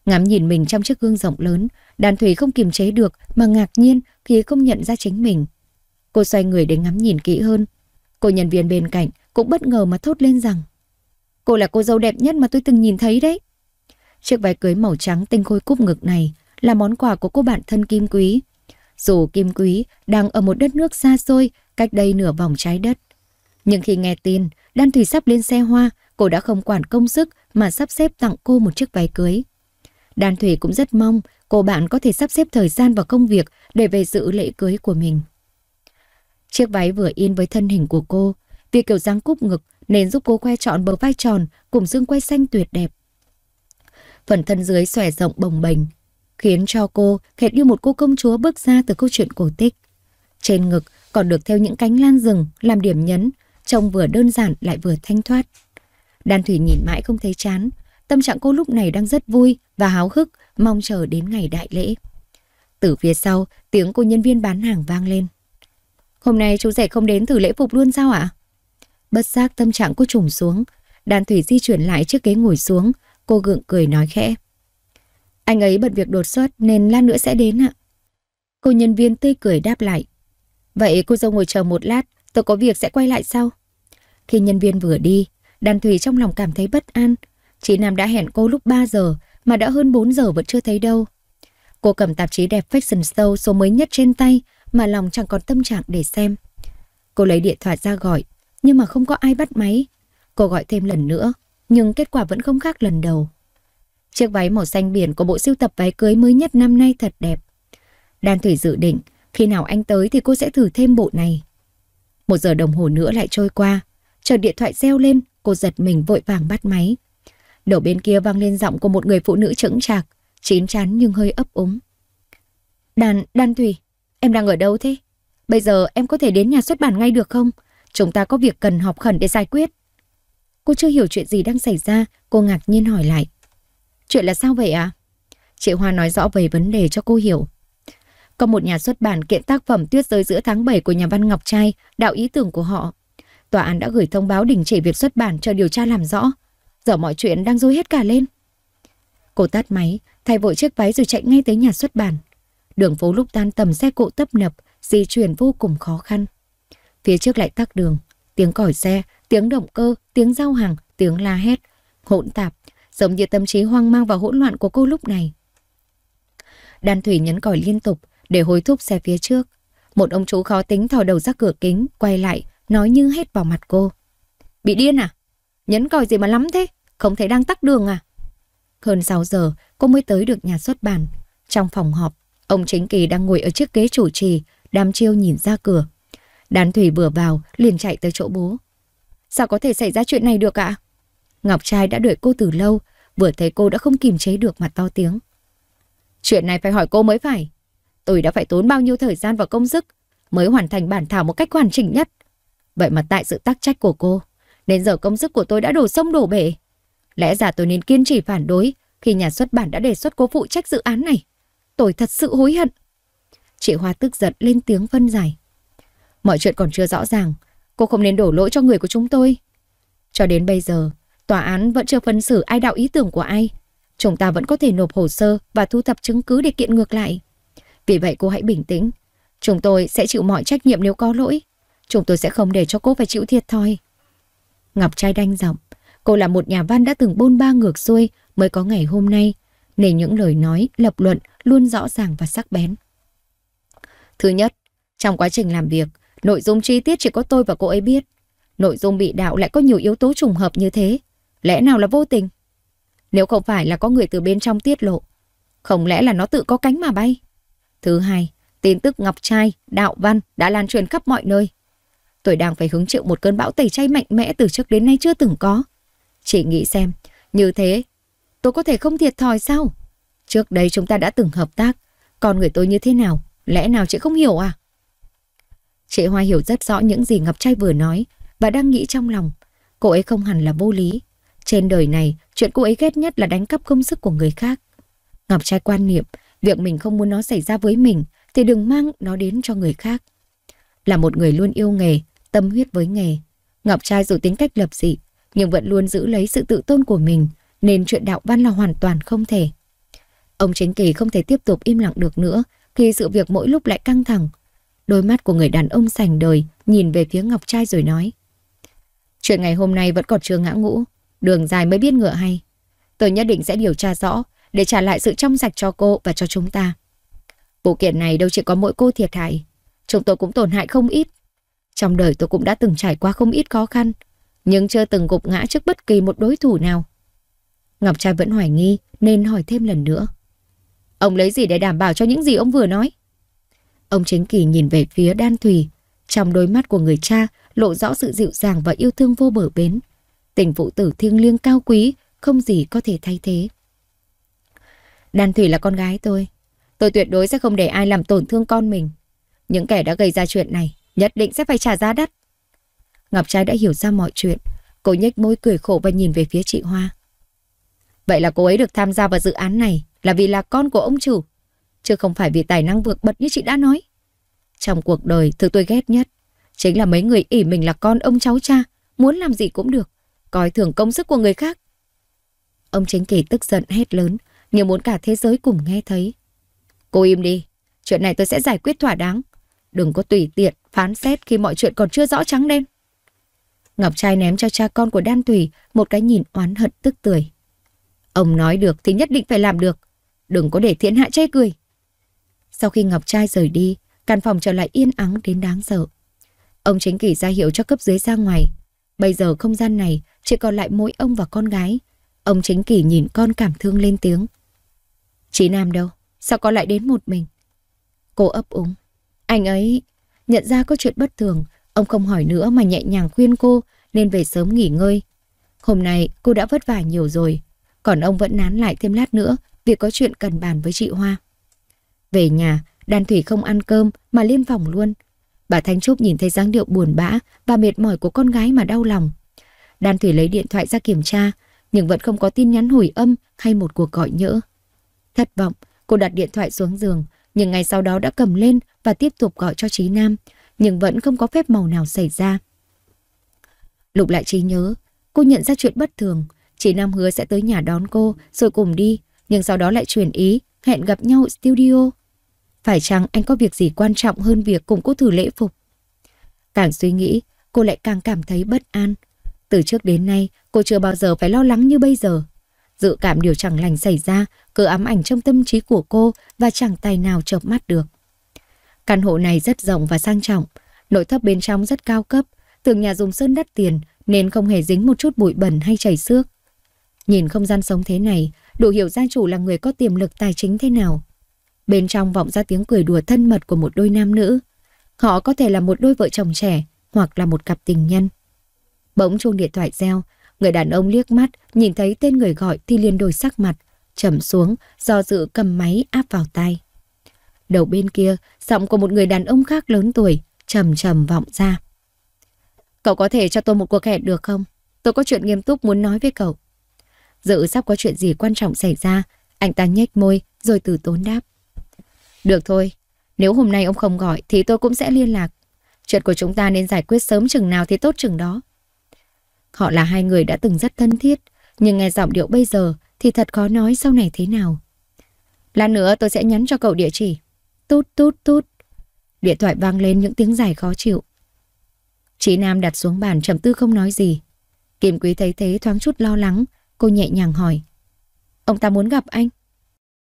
Ngắm nhìn mình trong chiếc gương rộng lớn, đàn thủy không kiềm chế được mà ngạc nhiên khi không nhận ra chính mình. Cô xoay người để ngắm nhìn kỹ hơn. Cô nhân viên bên cạnh cũng bất ngờ mà thốt lên rằng Cô là cô dâu đẹp nhất mà tôi từng nhìn thấy đấy. Chiếc váy cưới màu trắng tinh khôi cúp ngực này là món quà của cô bạn thân Kim Quý. Dù Kim Quý đang ở một đất nước xa xôi cách đây nửa vòng trái đất. Nhưng khi nghe tin Đan Thủy sắp lên xe hoa, cô đã không quản công sức mà sắp xếp tặng cô một chiếc váy cưới. Đan Thủy cũng rất mong cô bạn có thể sắp xếp thời gian và công việc để về dự lễ cưới của mình. Chiếc váy vừa in với thân hình của cô, vì kiểu dáng cúp ngực nên giúp cô khoe trọn bờ vai tròn cùng xương quay xanh tuyệt đẹp. Phần thân dưới xòe rộng bồng bềnh, khiến cho cô khệt như một cô công chúa bước ra từ câu chuyện cổ tích. Trên ngực còn được theo những cánh lan rừng làm điểm nhấn, trông vừa đơn giản lại vừa thanh thoát. Đan Thủy nhìn mãi không thấy chán, tâm trạng cô lúc này đang rất vui và háo hức, mong chờ đến ngày đại lễ. Từ phía sau, tiếng cô nhân viên bán hàng vang lên. Hôm nay chú rể không đến thử lễ phục luôn sao ạ? Bất giác tâm trạng cô trùng xuống, Đan Thủy di chuyển lại chiếc ghế ngồi xuống, cô gượng cười nói khẽ. Anh ấy bận việc đột xuất nên lát nữa sẽ đến ạ. Cô nhân viên tươi cười đáp lại, Vậy cô dâu ngồi chờ một lát, tôi có việc sẽ quay lại sau. Khi nhân viên vừa đi, đàn thủy trong lòng cảm thấy bất an. Chị Nam đã hẹn cô lúc 3 giờ mà đã hơn 4 giờ vẫn chưa thấy đâu. Cô cầm tạp chí đẹp Fashion Show số mới nhất trên tay mà lòng chẳng còn tâm trạng để xem. Cô lấy điện thoại ra gọi, nhưng mà không có ai bắt máy. Cô gọi thêm lần nữa, nhưng kết quả vẫn không khác lần đầu. Chiếc váy màu xanh biển của bộ sưu tập váy cưới mới nhất năm nay thật đẹp. đàn Thủy dự định khi nào anh tới thì cô sẽ thử thêm bộ này. Một giờ đồng hồ nữa lại trôi qua. Chờ điện thoại reo lên, cô giật mình vội vàng bắt máy. Đầu bên kia vang lên giọng của một người phụ nữ chững chạc, chín chắn nhưng hơi ấp úng. Đàn, Đan Thủy, em đang ở đâu thế? Bây giờ em có thể đến nhà xuất bản ngay được không? Chúng ta có việc cần họp khẩn để giải quyết. Cô chưa hiểu chuyện gì đang xảy ra, cô ngạc nhiên hỏi lại. Chuyện là sao vậy ạ? À? Chị Hoa nói rõ về vấn đề cho cô hiểu. Có một nhà xuất bản kiện tác phẩm Tuyết rơi giữa tháng 7 của nhà văn Ngọc Trai, đạo ý tưởng của họ. Tòa án đã gửi thông báo đình chỉ việc xuất bản cho điều tra làm rõ. Giờ mọi chuyện đang rối hết cả lên. Cô tắt máy, thay vội chiếc váy rồi chạy ngay tới nhà xuất bản. Đường phố lúc tan tầm xe cộ tấp nập, di chuyển vô cùng khó khăn. Phía trước lại tắc đường, tiếng còi xe, tiếng động cơ, tiếng giao hàng, tiếng la hét, hỗn tạp, giống như tâm trí hoang mang và hỗn loạn của cô lúc này. Đan Thủy nhấn còi liên tục, để hối thúc xe phía trước. Một ông chú khó tính thò đầu ra cửa kính, quay lại, nói như hết vào mặt cô. Bị điên à? Nhấn còi gì mà lắm thế? Không thấy đang tắc đường à? Hơn 6 giờ, cô mới tới được nhà xuất bản. Trong phòng họp, ông Chính Kỳ đang ngồi ở chiếc ghế chủ trì, đám chiêu nhìn ra cửa. Đán Thủy vừa vào, liền chạy tới chỗ bố. Sao có thể xảy ra chuyện này được ạ? Ngọc trai đã đuổi cô từ lâu, vừa thấy cô đã không kìm chế được mà to tiếng. Chuyện này phải hỏi cô mới phải. Tôi đã phải tốn bao nhiêu thời gian và công sức mới hoàn thành bản thảo một cách hoàn chỉnh nhất. Vậy mà tại sự tác trách của cô, nên giờ công sức của tôi đã đổ sông đổ bể. Lẽ ra tôi nên kiên trì phản đối khi nhà xuất bản đã đề xuất cô phụ trách dự án này. Tôi thật sự hối hận. Chị Hoa tức giận lên tiếng phân giải. Mọi chuyện còn chưa rõ ràng, cô không nên đổ lỗi cho người của chúng tôi. Cho đến bây giờ, tòa án vẫn chưa phân xử ai đạo ý tưởng của ai. Chúng ta vẫn có thể nộp hồ sơ và thu thập chứng cứ để kiện ngược lại. Vì vậy cô hãy bình tĩnh. Chúng tôi sẽ chịu mọi trách nhiệm nếu có lỗi. Chúng tôi sẽ không để cho cô phải chịu thiệt thôi Ngọc trai đanh giọng. Cô là một nhà văn đã từng bôn ba ngược xuôi mới có ngày hôm nay. Nên những lời nói, lập luận luôn rõ ràng và sắc bén. Thứ nhất, trong quá trình làm việc, nội dung chi tiết chỉ có tôi và cô ấy biết. Nội dung bị đạo lại có nhiều yếu tố trùng hợp như thế. Lẽ nào là vô tình? Nếu không phải là có người từ bên trong tiết lộ, không lẽ là nó tự có cánh mà bay? Thứ hai, tin tức Ngọc Trai, Đạo Văn đã lan truyền khắp mọi nơi. tuổi đang phải hứng chịu một cơn bão tẩy chay mạnh mẽ từ trước đến nay chưa từng có. Chỉ nghĩ xem, như thế, tôi có thể không thiệt thòi sao? Trước đây chúng ta đã từng hợp tác, còn người tôi như thế nào, lẽ nào chị không hiểu à? Chị Hoa hiểu rất rõ những gì Ngọc Trai vừa nói và đang nghĩ trong lòng. Cô ấy không hẳn là vô lý. Trên đời này, chuyện cô ấy ghét nhất là đánh cắp công sức của người khác. Ngọc Trai quan niệm Việc mình không muốn nó xảy ra với mình thì đừng mang nó đến cho người khác. Là một người luôn yêu nghề, tâm huyết với nghề. Ngọc trai dù tính cách lập dị, nhưng vẫn luôn giữ lấy sự tự tôn của mình, nên chuyện đạo văn là hoàn toàn không thể. Ông Chính Kỳ không thể tiếp tục im lặng được nữa khi sự việc mỗi lúc lại căng thẳng. Đôi mắt của người đàn ông sành đời nhìn về phía Ngọc trai rồi nói. Chuyện ngày hôm nay vẫn còn chưa ngã ngũ, đường dài mới biết ngựa hay. Tôi nhất định sẽ điều tra rõ để trả lại sự trong sạch cho cô và cho chúng ta. Vụ kiện này đâu chỉ có mỗi cô thiệt hại, chúng tôi cũng tổn hại không ít. Trong đời tôi cũng đã từng trải qua không ít khó khăn, nhưng chưa từng gục ngã trước bất kỳ một đối thủ nào. Ngọc Trai vẫn hoài nghi nên hỏi thêm lần nữa. Ông lấy gì để đảm bảo cho những gì ông vừa nói? Ông Chính Kỳ nhìn về phía Đan Thùy, trong đôi mắt của người cha lộ rõ sự dịu dàng và yêu thương vô bờ bến. Tình phụ tử thiêng liêng cao quý, không gì có thể thay thế. Đan Thủy là con gái tôi. Tôi tuyệt đối sẽ không để ai làm tổn thương con mình. Những kẻ đã gây ra chuyện này nhất định sẽ phải trả giá đắt. Ngọc Trai đã hiểu ra mọi chuyện. Cô nhếch môi cười khổ và nhìn về phía chị Hoa. Vậy là cô ấy được tham gia vào dự án này là vì là con của ông chủ. Chứ không phải vì tài năng vượt bật như chị đã nói. Trong cuộc đời thứ tôi ghét nhất chính là mấy người ỉ mình là con ông cháu cha, muốn làm gì cũng được, coi thường công sức của người khác. Ông Chính Kỳ tức giận hét lớn, như muốn cả thế giới cùng nghe thấy. Cô im đi, chuyện này tôi sẽ giải quyết thỏa đáng. Đừng có tùy tiện, phán xét khi mọi chuyện còn chưa rõ trắng đen. Ngọc trai ném cho cha con của Đan Tùy một cái nhìn oán hận tức tưởi. Ông nói được thì nhất định phải làm được. Đừng có để thiên hạ chê cười. Sau khi Ngọc trai rời đi, căn phòng trở lại yên ắng đến đáng sợ. Ông chính kỷ ra hiệu cho cấp dưới ra ngoài. Bây giờ không gian này chỉ còn lại mỗi ông và con gái. Ông chính kỷ nhìn con cảm thương lên tiếng chị Nam đâu? Sao con lại đến một mình? Cô ấp úng. Anh ấy nhận ra có chuyện bất thường, ông không hỏi nữa mà nhẹ nhàng khuyên cô nên về sớm nghỉ ngơi. Hôm nay cô đã vất vả nhiều rồi, còn ông vẫn nán lại thêm lát nữa vì có chuyện cần bàn với chị Hoa. Về nhà, Đan Thủy không ăn cơm mà lên phòng luôn. Bà Thanh Trúc nhìn thấy dáng điệu buồn bã và mệt mỏi của con gái mà đau lòng. Đan Thủy lấy điện thoại ra kiểm tra, nhưng vẫn không có tin nhắn hồi âm hay một cuộc gọi nhỡ. Thất vọng, cô đặt điện thoại xuống giường, nhưng ngày sau đó đã cầm lên và tiếp tục gọi cho Trí Nam, nhưng vẫn không có phép màu nào xảy ra. Lục lại trí nhớ, cô nhận ra chuyện bất thường, Trí Nam hứa sẽ tới nhà đón cô rồi cùng đi, nhưng sau đó lại chuyển ý, hẹn gặp nhau studio. Phải chăng anh có việc gì quan trọng hơn việc cùng cô thử lễ phục? Càng suy nghĩ, cô lại càng cảm thấy bất an. Từ trước đến nay, cô chưa bao giờ phải lo lắng như bây giờ. Dự cảm điều chẳng lành xảy ra, cứ ám ảnh trong tâm trí của cô và chẳng tài nào chợp mắt được. Căn hộ này rất rộng và sang trọng, nội thất bên trong rất cao cấp, tường nhà dùng sơn đắt tiền nên không hề dính một chút bụi bẩn hay chảy xước. Nhìn không gian sống thế này, đủ hiểu gia chủ là người có tiềm lực tài chính thế nào. Bên trong vọng ra tiếng cười đùa thân mật của một đôi nam nữ. Họ có thể là một đôi vợ chồng trẻ hoặc là một cặp tình nhân. Bỗng chuông điện thoại reo, Người đàn ông liếc mắt, nhìn thấy tên người gọi thì liền đổi sắc mặt, trầm xuống, do dự cầm máy áp vào tay. Đầu bên kia, giọng của một người đàn ông khác lớn tuổi, trầm trầm vọng ra. Cậu có thể cho tôi một cuộc hẹn được không? Tôi có chuyện nghiêm túc muốn nói với cậu. Dự sắp có chuyện gì quan trọng xảy ra, anh ta nhếch môi rồi từ tốn đáp. Được thôi, nếu hôm nay ông không gọi thì tôi cũng sẽ liên lạc. Chuyện của chúng ta nên giải quyết sớm chừng nào thì tốt chừng đó. Họ là hai người đã từng rất thân thiết, nhưng nghe giọng điệu bây giờ thì thật khó nói sau này thế nào. Lát nữa tôi sẽ nhắn cho cậu địa chỉ. Tút tút tút. Điện thoại vang lên những tiếng dài khó chịu. Chị Nam đặt xuống bàn trầm tư không nói gì. Kim Quý thấy thế thoáng chút lo lắng, cô nhẹ nhàng hỏi. Ông ta muốn gặp anh.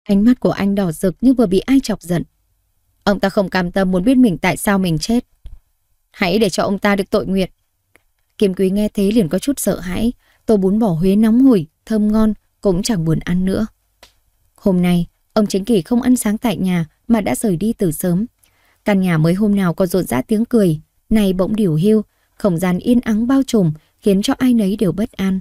Ánh mắt của anh đỏ rực như vừa bị ai chọc giận. Ông ta không cam tâm muốn biết mình tại sao mình chết. Hãy để cho ông ta được tội nguyện. Kiếm quý nghe thế liền có chút sợ hãi, tô bún bò Huế nóng hổi, thơm ngon, cũng chẳng buồn ăn nữa. Hôm nay, ông Chính Kỳ không ăn sáng tại nhà mà đã rời đi từ sớm. Căn nhà mới hôm nào có rộn rã tiếng cười, nay bỗng điều hưu, không gian yên ắng bao trùm khiến cho ai nấy đều bất an.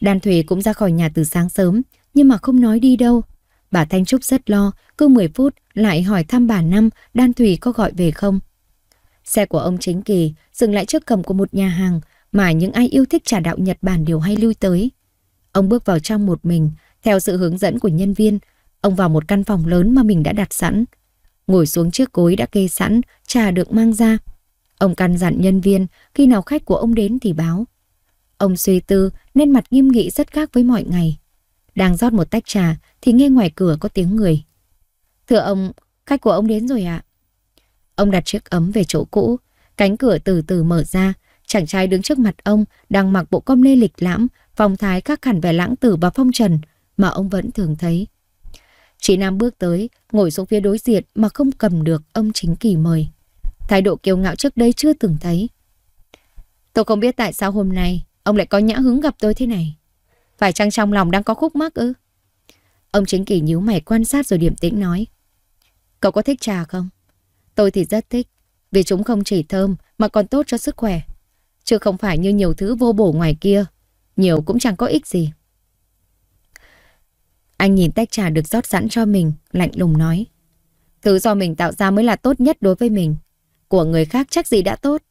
Đan Thùy cũng ra khỏi nhà từ sáng sớm, nhưng mà không nói đi đâu. Bà Thanh Trúc rất lo, cứ 10 phút lại hỏi thăm bà Năm Đan Thùy có gọi về không. Xe của ông Chính Kỳ dừng lại trước cổng của một nhà hàng mà những ai yêu thích trà đạo Nhật Bản đều hay lui tới. Ông bước vào trong một mình, theo sự hướng dẫn của nhân viên, ông vào một căn phòng lớn mà mình đã đặt sẵn. Ngồi xuống chiếc cối đã kê sẵn, trà được mang ra. Ông căn dặn nhân viên, khi nào khách của ông đến thì báo. Ông suy tư, nên mặt nghiêm nghị rất khác với mọi ngày. Đang rót một tách trà thì nghe ngoài cửa có tiếng người. Thưa ông, khách của ông đến rồi ạ. À? Ông đặt chiếc ấm về chỗ cũ, Cánh cửa từ từ mở ra, chàng trai đứng trước mặt ông đang mặc bộ công lê lịch lãm, phong thái các hẳn vẻ lãng tử và phong trần mà ông vẫn thường thấy. Chị Nam bước tới, ngồi xuống phía đối diện mà không cầm được ông chính kỳ mời. Thái độ kiêu ngạo trước đây chưa từng thấy. Tôi không biết tại sao hôm nay ông lại có nhã hứng gặp tôi thế này. Phải chăng trong lòng đang có khúc mắc ư? Ông chính kỳ nhíu mày quan sát rồi điểm tĩnh nói. Cậu có thích trà không? Tôi thì rất thích vì chúng không chỉ thơm mà còn tốt cho sức khỏe. Chứ không phải như nhiều thứ vô bổ ngoài kia, nhiều cũng chẳng có ích gì. Anh nhìn tách trà được rót sẵn cho mình, lạnh lùng nói. Thứ do mình tạo ra mới là tốt nhất đối với mình. Của người khác chắc gì đã tốt.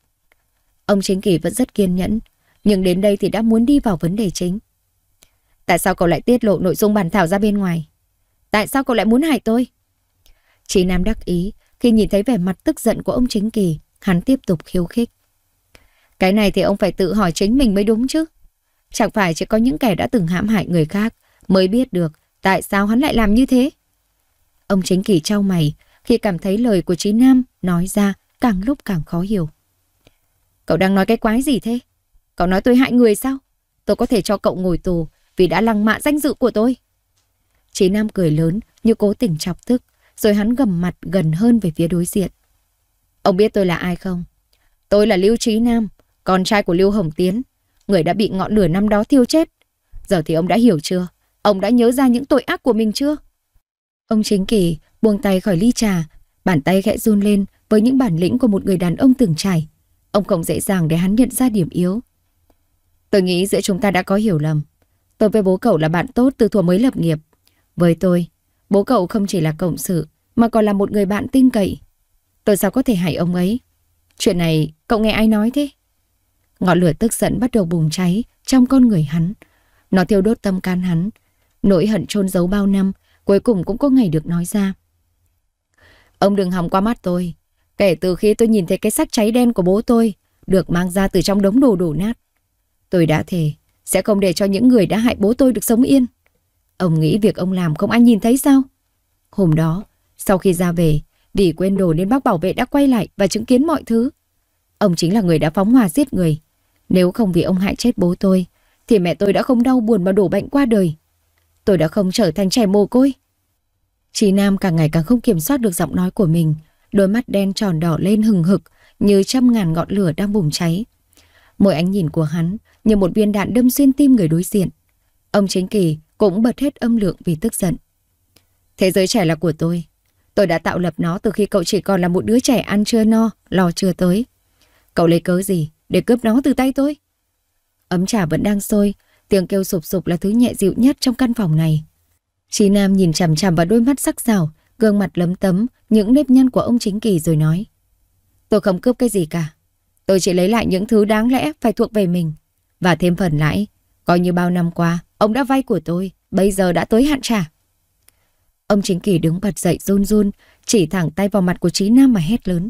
Ông Chính Kỳ vẫn rất kiên nhẫn, nhưng đến đây thì đã muốn đi vào vấn đề chính. Tại sao cậu lại tiết lộ nội dung bàn thảo ra bên ngoài? Tại sao cậu lại muốn hại tôi? Chí Nam đắc ý, khi nhìn thấy vẻ mặt tức giận của ông Chính Kỳ, hắn tiếp tục khiêu khích. Cái này thì ông phải tự hỏi chính mình mới đúng chứ. Chẳng phải chỉ có những kẻ đã từng hãm hại người khác mới biết được tại sao hắn lại làm như thế. Ông Chính Kỳ trao mày khi cảm thấy lời của Trí Nam nói ra càng lúc càng khó hiểu. Cậu đang nói cái quái gì thế? Cậu nói tôi hại người sao? Tôi có thể cho cậu ngồi tù vì đã lăng mạ danh dự của tôi. Trí Nam cười lớn như cố tình chọc tức rồi hắn gầm mặt gần hơn về phía đối diện. Ông biết tôi là ai không? Tôi là Lưu Trí Nam, con trai của Lưu Hồng Tiến, người đã bị ngọn lửa năm đó thiêu chết. Giờ thì ông đã hiểu chưa? Ông đã nhớ ra những tội ác của mình chưa? Ông Chính Kỳ buông tay khỏi ly trà, bàn tay khẽ run lên với những bản lĩnh của một người đàn ông từng trải. Ông không dễ dàng để hắn nhận ra điểm yếu. Tôi nghĩ giữa chúng ta đã có hiểu lầm. Tôi với bố cậu là bạn tốt từ thuở mới lập nghiệp. Với tôi, Bố cậu không chỉ là cộng sự, mà còn là một người bạn tin cậy. Tôi sao có thể hại ông ấy? Chuyện này cậu nghe ai nói thế? Ngọn lửa tức giận bắt đầu bùng cháy trong con người hắn. Nó thiêu đốt tâm can hắn. Nỗi hận trôn giấu bao năm, cuối cùng cũng có ngày được nói ra. Ông đừng hòng qua mắt tôi. Kể từ khi tôi nhìn thấy cái xác cháy đen của bố tôi, được mang ra từ trong đống đồ đổ nát. Tôi đã thề, sẽ không để cho những người đã hại bố tôi được sống yên. Ông nghĩ việc ông làm không ai nhìn thấy sao? Hôm đó, sau khi ra về, vì quên đồ nên bác bảo vệ đã quay lại và chứng kiến mọi thứ. Ông chính là người đã phóng hỏa giết người. Nếu không vì ông hại chết bố tôi, thì mẹ tôi đã không đau buồn mà đổ bệnh qua đời. Tôi đã không trở thành trẻ mồ côi. Chị Nam càng ngày càng không kiểm soát được giọng nói của mình, đôi mắt đen tròn đỏ lên hừng hực như trăm ngàn ngọn lửa đang bùng cháy. Mỗi ánh nhìn của hắn như một viên đạn đâm xuyên tim người đối diện. Ông Chính Kỳ cũng bật hết âm lượng vì tức giận. Thế giới trẻ là của tôi. Tôi đã tạo lập nó từ khi cậu chỉ còn là một đứa trẻ ăn chưa no, lo chưa tới. Cậu lấy cớ gì để cướp nó từ tay tôi? Ấm trà vẫn đang sôi, tiếng kêu sụp sụp là thứ nhẹ dịu nhất trong căn phòng này. chí Nam nhìn chằm chằm vào đôi mắt sắc sảo, gương mặt lấm tấm, những nếp nhăn của ông chính kỳ rồi nói. Tôi không cướp cái gì cả. Tôi chỉ lấy lại những thứ đáng lẽ phải thuộc về mình. Và thêm phần lãi, coi như bao năm qua, Ông đã vay của tôi, bây giờ đã tới hạn trả. Ông chính kỳ đứng bật dậy run run, chỉ thẳng tay vào mặt của Chí Nam mà hét lớn.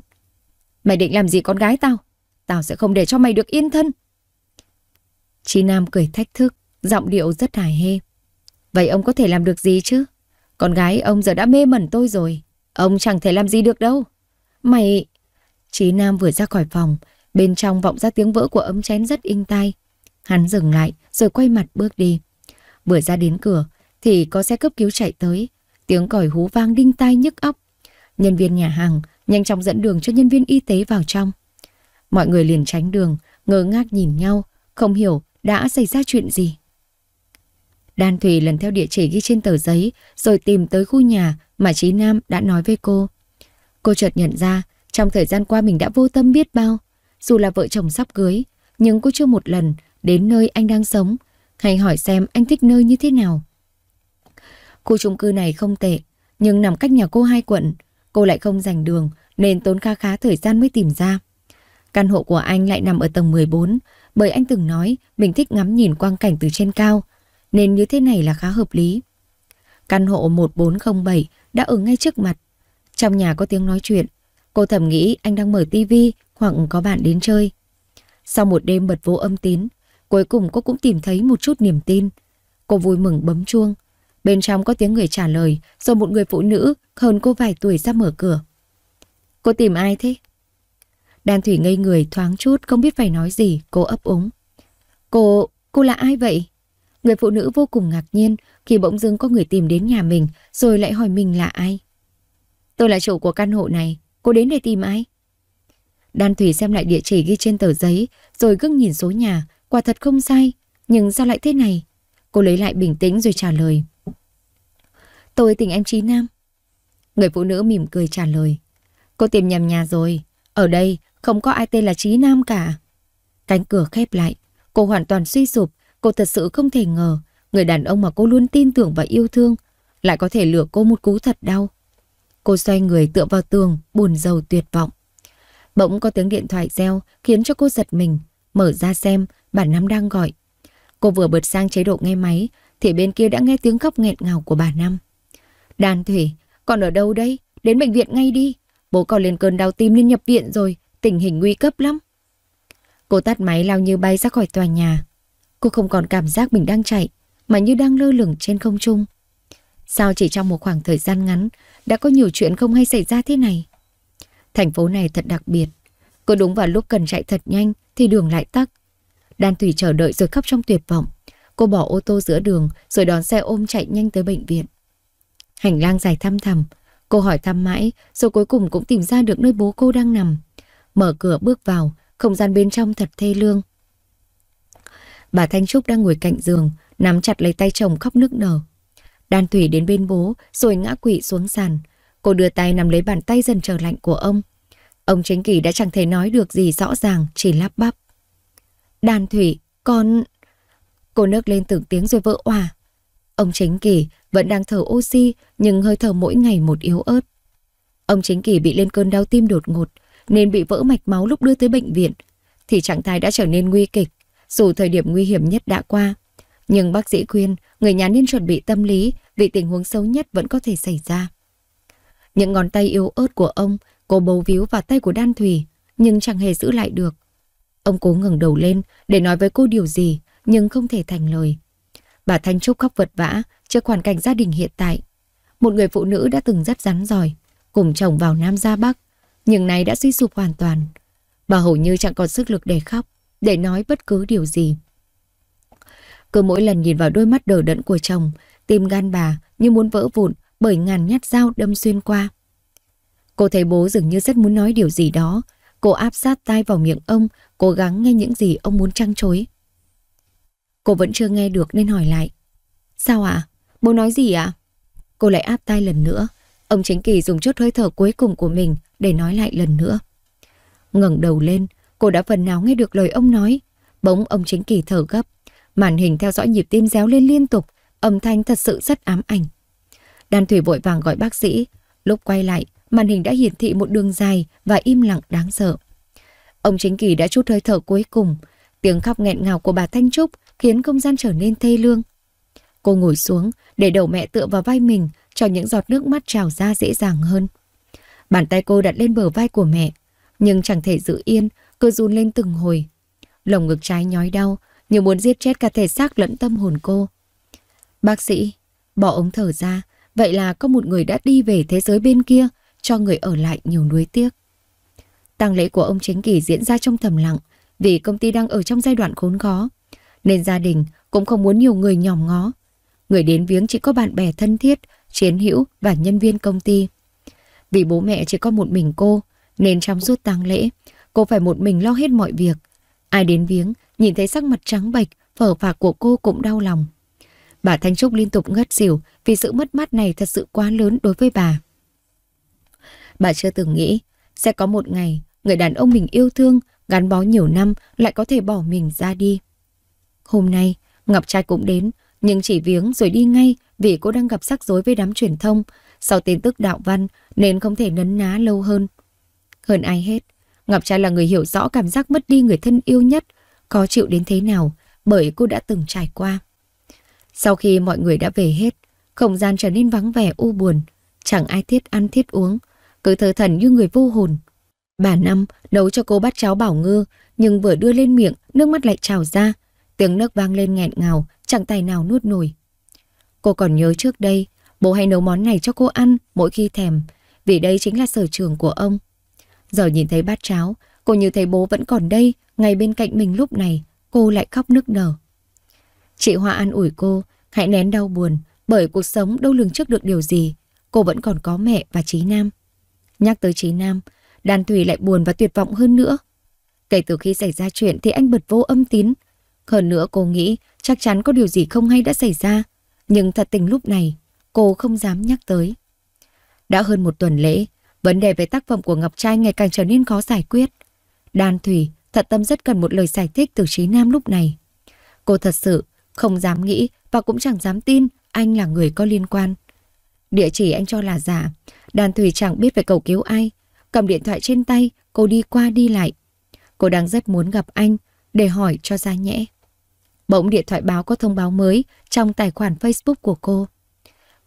Mày định làm gì con gái tao? Tao sẽ không để cho mày được yên thân. Chí Nam cười thách thức, giọng điệu rất hài hê. Vậy ông có thể làm được gì chứ? Con gái ông giờ đã mê mẩn tôi rồi. Ông chẳng thể làm gì được đâu. Mày... Chí Nam vừa ra khỏi phòng, bên trong vọng ra tiếng vỡ của ấm chén rất inh tai. Hắn dừng lại rồi quay mặt bước đi. Vừa ra đến cửa thì có xe cấp cứu chạy tới, tiếng còi hú vang đinh tai nhức óc. Nhân viên nhà hàng nhanh chóng dẫn đường cho nhân viên y tế vào trong. Mọi người liền tránh đường, ngơ ngác nhìn nhau, không hiểu đã xảy ra chuyện gì. Đan Thùy lần theo địa chỉ ghi trên tờ giấy rồi tìm tới khu nhà mà Chí Nam đã nói với cô. Cô chợt nhận ra trong thời gian qua mình đã vô tâm biết bao. Dù là vợ chồng sắp cưới, nhưng cô chưa một lần đến nơi anh đang sống hay hỏi xem anh thích nơi như thế nào. Khu chung cư này không tệ, nhưng nằm cách nhà cô hai quận, cô lại không dành đường nên tốn kha khá thời gian mới tìm ra. Căn hộ của anh lại nằm ở tầng 14 bởi anh từng nói mình thích ngắm nhìn quang cảnh từ trên cao nên như thế này là khá hợp lý. Căn hộ 1407 đã ở ngay trước mặt. Trong nhà có tiếng nói chuyện, cô thầm nghĩ anh đang mở tivi hoặc có bạn đến chơi. Sau một đêm bật vô âm tín, Cuối cùng cô cũng tìm thấy một chút niềm tin. Cô vui mừng bấm chuông. Bên trong có tiếng người trả lời, rồi một người phụ nữ hơn cô vài tuổi ra mở cửa. Cô tìm ai thế? Đan Thủy ngây người thoáng chút không biết phải nói gì, cô ấp úng. Cô, cô là ai vậy? Người phụ nữ vô cùng ngạc nhiên khi bỗng dưng có người tìm đến nhà mình rồi lại hỏi mình là ai. Tôi là chủ của căn hộ này, cô đến để tìm ai? Đan Thủy xem lại địa chỉ ghi trên tờ giấy rồi gương nhìn số nhà Quả thật không sai, nhưng sao lại thế này? Cô lấy lại bình tĩnh rồi trả lời. Tôi tình em Trí Nam. Người phụ nữ mỉm cười trả lời. Cô tìm nhầm nhà rồi, ở đây không có ai tên là Trí Nam cả. Cánh cửa khép lại, cô hoàn toàn suy sụp, cô thật sự không thể ngờ người đàn ông mà cô luôn tin tưởng và yêu thương lại có thể lừa cô một cú thật đau. Cô xoay người tựa vào tường, buồn rầu tuyệt vọng. Bỗng có tiếng điện thoại reo khiến cho cô giật mình, mở ra xem Bản năm đang gọi. Cô vừa bật sang chế độ nghe máy thì bên kia đã nghe tiếng khóc nghẹn ngào của bà năm. Đàn Thủy, còn ở đâu đây? Đến bệnh viện ngay đi. Bố con lên cơn đau tim nên nhập viện rồi. Tình hình nguy cấp lắm. Cô tắt máy lao như bay ra khỏi tòa nhà. Cô không còn cảm giác mình đang chạy mà như đang lơ lửng trên không trung. Sao chỉ trong một khoảng thời gian ngắn đã có nhiều chuyện không hay xảy ra thế này? Thành phố này thật đặc biệt. cô đúng vào lúc cần chạy thật nhanh thì đường lại tắc. Đan Thủy chờ đợi rồi khóc trong tuyệt vọng. Cô bỏ ô tô giữa đường rồi đón xe ôm chạy nhanh tới bệnh viện. Hành lang dài thăm thầm. Cô hỏi thăm mãi rồi cuối cùng cũng tìm ra được nơi bố cô đang nằm. Mở cửa bước vào, không gian bên trong thật thê lương. Bà Thanh Trúc đang ngồi cạnh giường, nắm chặt lấy tay chồng khóc nức nở. Đan Thủy đến bên bố rồi ngã quỵ xuống sàn. Cô đưa tay nắm lấy bàn tay dần trở lạnh của ông. Ông Chính Kỳ đã chẳng thể nói được gì rõ ràng, chỉ lắp bắp. Đàn thủy, con... Cô nấc lên từng tiếng rồi vỡ òa. Ông Chính Kỳ vẫn đang thở oxy nhưng hơi thở mỗi ngày một yếu ớt. Ông Chính Kỳ bị lên cơn đau tim đột ngột nên bị vỡ mạch máu lúc đưa tới bệnh viện thì trạng thái đã trở nên nguy kịch dù thời điểm nguy hiểm nhất đã qua. Nhưng bác sĩ khuyên người nhà nên chuẩn bị tâm lý vì tình huống xấu nhất vẫn có thể xảy ra. Những ngón tay yếu ớt của ông cô bấu víu vào tay của Đan Thủy nhưng chẳng hề giữ lại được. Ông cố ngẩng đầu lên để nói với cô điều gì, nhưng không thể thành lời. Bà Thanh Trúc khóc vật vã trước hoàn cảnh gia đình hiện tại. Một người phụ nữ đã từng rất rắn giỏi, cùng chồng vào Nam ra Bắc, nhưng nay đã suy sụp hoàn toàn. Bà hầu như chẳng còn sức lực để khóc, để nói bất cứ điều gì. Cứ mỗi lần nhìn vào đôi mắt đờ đẫn của chồng, tim gan bà như muốn vỡ vụn bởi ngàn nhát dao đâm xuyên qua. Cô thấy bố dường như rất muốn nói điều gì đó, Cô áp sát tai vào miệng ông, cố gắng nghe những gì ông muốn trăng chối. Cô vẫn chưa nghe được nên hỏi lại. Sao ạ? À? Bố nói gì ạ? À? Cô lại áp tai lần nữa. Ông Chính Kỳ dùng chút hơi thở cuối cùng của mình để nói lại lần nữa. ngẩng đầu lên, cô đã phần nào nghe được lời ông nói. Bỗng ông Chính Kỳ thở gấp. Màn hình theo dõi nhịp tim réo lên liên tục, âm thanh thật sự rất ám ảnh. đàn Thủy vội vàng gọi bác sĩ. Lúc quay lại, màn hình đã hiển thị một đường dài và im lặng đáng sợ. Ông Chính Kỳ đã chút hơi thở cuối cùng, tiếng khóc nghẹn ngào của bà Thanh Trúc khiến không gian trở nên thê lương. Cô ngồi xuống để đầu mẹ tựa vào vai mình cho những giọt nước mắt trào ra dễ dàng hơn. Bàn tay cô đặt lên bờ vai của mẹ, nhưng chẳng thể giữ yên, cứ run lên từng hồi. Lồng ngực trái nhói đau, như muốn giết chết cả thể xác lẫn tâm hồn cô. Bác sĩ, bỏ ống thở ra, vậy là có một người đã đi về thế giới bên kia, cho người ở lại nhiều nuối tiếc. Tang lễ của ông Chính Kỳ diễn ra trong thầm lặng vì công ty đang ở trong giai đoạn khốn khó, nên gia đình cũng không muốn nhiều người nhòm ngó. Người đến viếng chỉ có bạn bè thân thiết, chiến hữu và nhân viên công ty. Vì bố mẹ chỉ có một mình cô, nên trong suốt tang lễ, cô phải một mình lo hết mọi việc. Ai đến viếng, nhìn thấy sắc mặt trắng bệch, phở phạc của cô cũng đau lòng. Bà Thanh Trúc liên tục ngất xỉu vì sự mất mát này thật sự quá lớn đối với bà. Bà chưa từng nghĩ sẽ có một ngày người đàn ông mình yêu thương, gắn bó nhiều năm lại có thể bỏ mình ra đi. Hôm nay, Ngọc Trai cũng đến, nhưng chỉ viếng rồi đi ngay vì cô đang gặp rắc rối với đám truyền thông sau tin tức đạo văn nên không thể nấn ná lâu hơn. Hơn ai hết, Ngọc Trai là người hiểu rõ cảm giác mất đi người thân yêu nhất, có chịu đến thế nào bởi cô đã từng trải qua. Sau khi mọi người đã về hết, không gian trở nên vắng vẻ u buồn, chẳng ai thiết ăn thiết uống, Tôi thờ thần như người vô hồn. Bà Năm nấu cho cô bát cháo bảo ngư, nhưng vừa đưa lên miệng, nước mắt lại trào ra. Tiếng nước vang lên nghẹn ngào, chẳng tài nào nuốt nổi. Cô còn nhớ trước đây, bố hay nấu món này cho cô ăn mỗi khi thèm, vì đây chính là sở trường của ông. Giờ nhìn thấy bát cháo, cô như thấy bố vẫn còn đây, ngay bên cạnh mình lúc này, cô lại khóc nức nở. Chị Hoa an ủi cô, hãy nén đau buồn, bởi cuộc sống đâu lường trước được điều gì. Cô vẫn còn có mẹ và trí nam. Nhắc tới Trí Nam, Đan Thủy lại buồn và tuyệt vọng hơn nữa. Kể từ khi xảy ra chuyện thì anh bật vô âm tín. Hơn nữa cô nghĩ chắc chắn có điều gì không hay đã xảy ra. Nhưng thật tình lúc này, cô không dám nhắc tới. Đã hơn một tuần lễ, vấn đề về tác phẩm của Ngọc Trai ngày càng trở nên khó giải quyết. Đan Thủy thật tâm rất cần một lời giải thích từ Trí Nam lúc này. Cô thật sự không dám nghĩ và cũng chẳng dám tin anh là người có liên quan. Địa chỉ anh cho là giả, Đàn thủy chẳng biết phải cầu cứu ai. Cầm điện thoại trên tay, cô đi qua đi lại. Cô đang rất muốn gặp anh để hỏi cho ra nhẽ. Bỗng điện thoại báo có thông báo mới trong tài khoản Facebook của cô.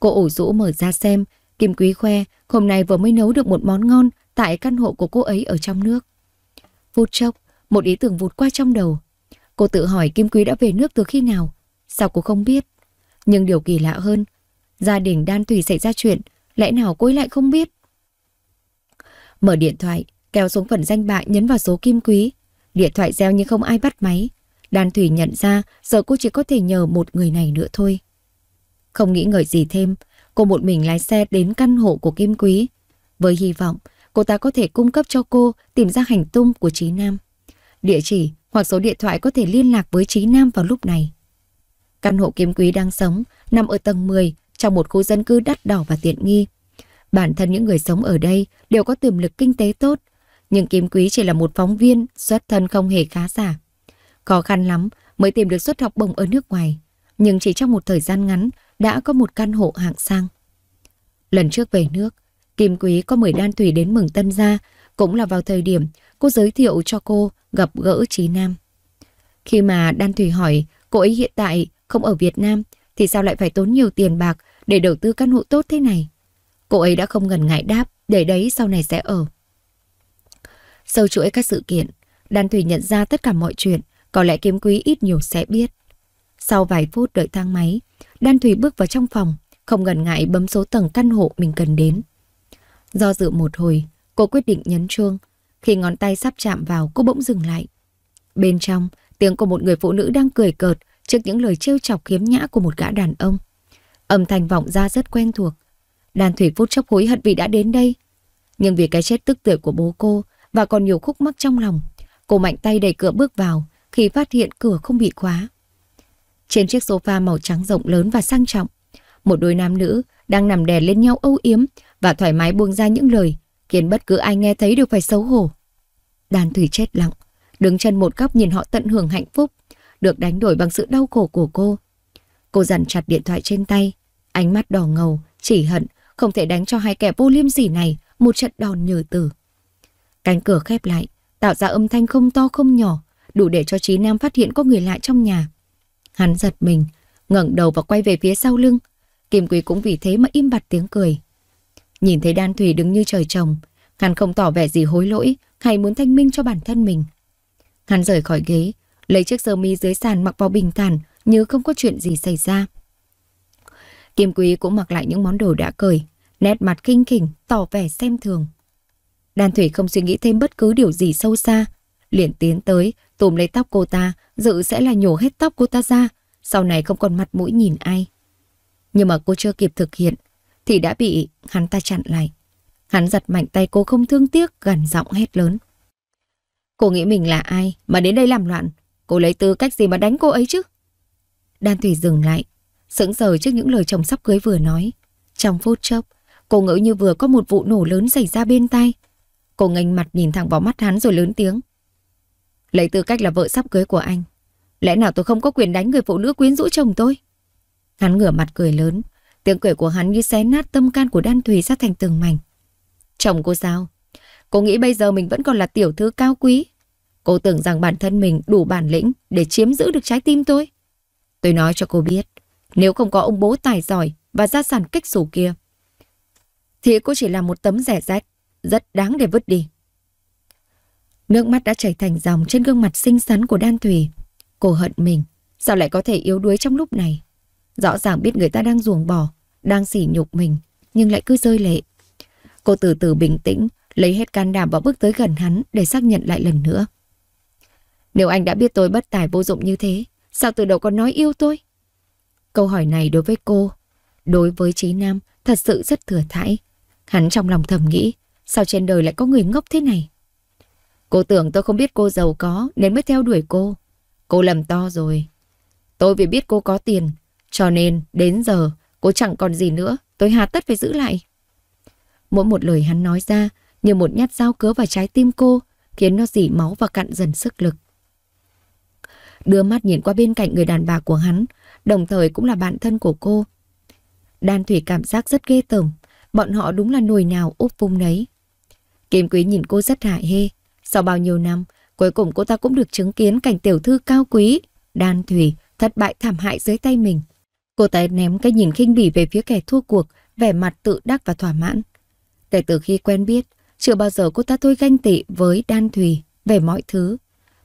Cô ủ rũ mở ra xem, Kim Quý khoe hôm nay vừa mới nấu được một món ngon tại căn hộ của cô ấy ở trong nước. Phút chốc, một ý tưởng vụt qua trong đầu. Cô tự hỏi Kim Quý đã về nước từ khi nào? Sao cô không biết? Nhưng điều kỳ lạ hơn, gia đình Đan Thủy xảy ra chuyện, Lẽ nào cô ấy lại không biết? Mở điện thoại, kéo xuống phần danh bạ nhấn vào số kim quý. Điện thoại reo nhưng không ai bắt máy. Đan Thủy nhận ra giờ cô chỉ có thể nhờ một người này nữa thôi. Không nghĩ ngợi gì thêm, cô một mình lái xe đến căn hộ của Kim Quý. Với hy vọng, cô ta có thể cung cấp cho cô tìm ra hành tung của Trí Nam. Địa chỉ hoặc số điện thoại có thể liên lạc với Trí Nam vào lúc này. Căn hộ Kim Quý đang sống nằm ở tầng 10 trong một khu dân cư đắt đỏ và tiện nghi. Bản thân những người sống ở đây đều có tiềm lực kinh tế tốt, nhưng Kim Quý chỉ là một phóng viên, xuất thân không hề khá giả. Khó khăn lắm mới tìm được suất học bổng ở nước ngoài, nhưng chỉ trong một thời gian ngắn đã có một căn hộ hạng sang. Lần trước về nước, Kim Quý có mời Đan Thủy đến mừng tân gia, cũng là vào thời điểm cô giới thiệu cho cô gặp gỡ Trí Nam. Khi mà Đan Thủy hỏi cô ấy hiện tại không ở Việt Nam thì sao lại phải tốn nhiều tiền bạc để đầu tư căn hộ tốt thế này. Cô ấy đã không ngần ngại đáp, để đấy sau này sẽ ở. Sau chuỗi các sự kiện, Đan Thủy nhận ra tất cả mọi chuyện, có lẽ kiếm quý ít nhiều sẽ biết. Sau vài phút đợi thang máy, Đan Thủy bước vào trong phòng, không ngần ngại bấm số tầng căn hộ mình cần đến. Do dự một hồi, cô quyết định nhấn chuông. Khi ngón tay sắp chạm vào, cô bỗng dừng lại. Bên trong, tiếng của một người phụ nữ đang cười cợt trước những lời trêu chọc khiếm nhã của một gã đàn ông. Âm thanh vọng ra rất quen thuộc. Đàn Thủy phút chốc hối hận vì đã đến đây. Nhưng vì cái chết tức tưởi của bố cô và còn nhiều khúc mắc trong lòng, cô mạnh tay đẩy cửa bước vào khi phát hiện cửa không bị khóa. Trên chiếc sofa màu trắng rộng lớn và sang trọng, một đôi nam nữ đang nằm đè lên nhau âu yếm và thoải mái buông ra những lời khiến bất cứ ai nghe thấy đều phải xấu hổ. Đàn Thủy chết lặng, đứng chân một góc nhìn họ tận hưởng hạnh phúc, được đánh đổi bằng sự đau khổ của cô. Cô dằn chặt điện thoại trên tay, Ánh mắt đỏ ngầu, chỉ hận, không thể đánh cho hai kẻ vô liêm sỉ này một trận đòn nhừ tử. Cánh cửa khép lại, tạo ra âm thanh không to không nhỏ, đủ để cho trí Nam phát hiện có người lại trong nhà. Hắn giật mình, ngẩng đầu và quay về phía sau lưng. Kim Quý cũng vì thế mà im bặt tiếng cười. Nhìn thấy Đan Thủy đứng như trời trồng, hắn không tỏ vẻ gì hối lỗi hay muốn thanh minh cho bản thân mình. Hắn rời khỏi ghế, lấy chiếc sơ mi dưới sàn mặc vào bình thản như không có chuyện gì xảy ra. Kim Quý cũng mặc lại những món đồ đã cởi, nét mặt khinh khỉnh, tỏ vẻ xem thường. Đan Thủy không suy nghĩ thêm bất cứ điều gì sâu xa, liền tiến tới, tùm lấy tóc cô ta, dự sẽ là nhổ hết tóc cô ta ra, sau này không còn mặt mũi nhìn ai. Nhưng mà cô chưa kịp thực hiện, thì đã bị hắn ta chặn lại. Hắn giật mạnh tay cô không thương tiếc, gần giọng hét lớn. Cô nghĩ mình là ai mà đến đây làm loạn? Cô lấy tư cách gì mà đánh cô ấy chứ? Đan Thủy dừng lại, sững sờ trước những lời chồng sắp cưới vừa nói. Trong phút chốc, cô ngỡ như vừa có một vụ nổ lớn xảy ra bên tai. Cô ngành mặt nhìn thẳng vào mắt hắn rồi lớn tiếng. Lấy tư cách là vợ sắp cưới của anh. Lẽ nào tôi không có quyền đánh người phụ nữ quyến rũ chồng tôi? Hắn ngửa mặt cười lớn. Tiếng cười của hắn như xé nát tâm can của Đan Thùy ra thành từng mảnh. Chồng cô sao? Cô nghĩ bây giờ mình vẫn còn là tiểu thư cao quý. Cô tưởng rằng bản thân mình đủ bản lĩnh để chiếm giữ được trái tim tôi. Tôi nói cho cô biết, nếu không có ông bố tài giỏi và gia sản kích sổ kia, thì cô chỉ là một tấm rẻ rách, rất đáng để vứt đi. Nước mắt đã chảy thành dòng trên gương mặt xinh xắn của Đan Thủy. Cô hận mình, sao lại có thể yếu đuối trong lúc này? Rõ ràng biết người ta đang ruồng bỏ, đang sỉ nhục mình, nhưng lại cứ rơi lệ. Cô từ từ bình tĩnh, lấy hết can đảm và bước tới gần hắn để xác nhận lại lần nữa. Nếu anh đã biết tôi bất tài vô dụng như thế, sao từ đầu còn nói yêu tôi? Câu hỏi này đối với cô, đối với Trí Nam thật sự rất thừa thãi. Hắn trong lòng thầm nghĩ, sao trên đời lại có người ngốc thế này? Cô tưởng tôi không biết cô giàu có nên mới theo đuổi cô. Cô lầm to rồi. Tôi vì biết cô có tiền, cho nên đến giờ cô chẳng còn gì nữa, tôi hà tất phải giữ lại. Mỗi một lời hắn nói ra như một nhát dao cứa vào trái tim cô, khiến nó dỉ máu và cạn dần sức lực. Đưa mắt nhìn qua bên cạnh người đàn bà của hắn, đồng thời cũng là bạn thân của cô. Đan Thủy cảm giác rất ghê tởm, bọn họ đúng là nồi nào úp vung nấy. Kim Quý nhìn cô rất hại hê, sau bao nhiêu năm, cuối cùng cô ta cũng được chứng kiến cảnh tiểu thư cao quý, Đan Thủy thất bại thảm hại dưới tay mình. Cô ta ném cái nhìn khinh bỉ về phía kẻ thua cuộc, vẻ mặt tự đắc và thỏa mãn. Kể từ khi quen biết, chưa bao giờ cô ta thôi ganh tị với Đan Thủy về mọi thứ,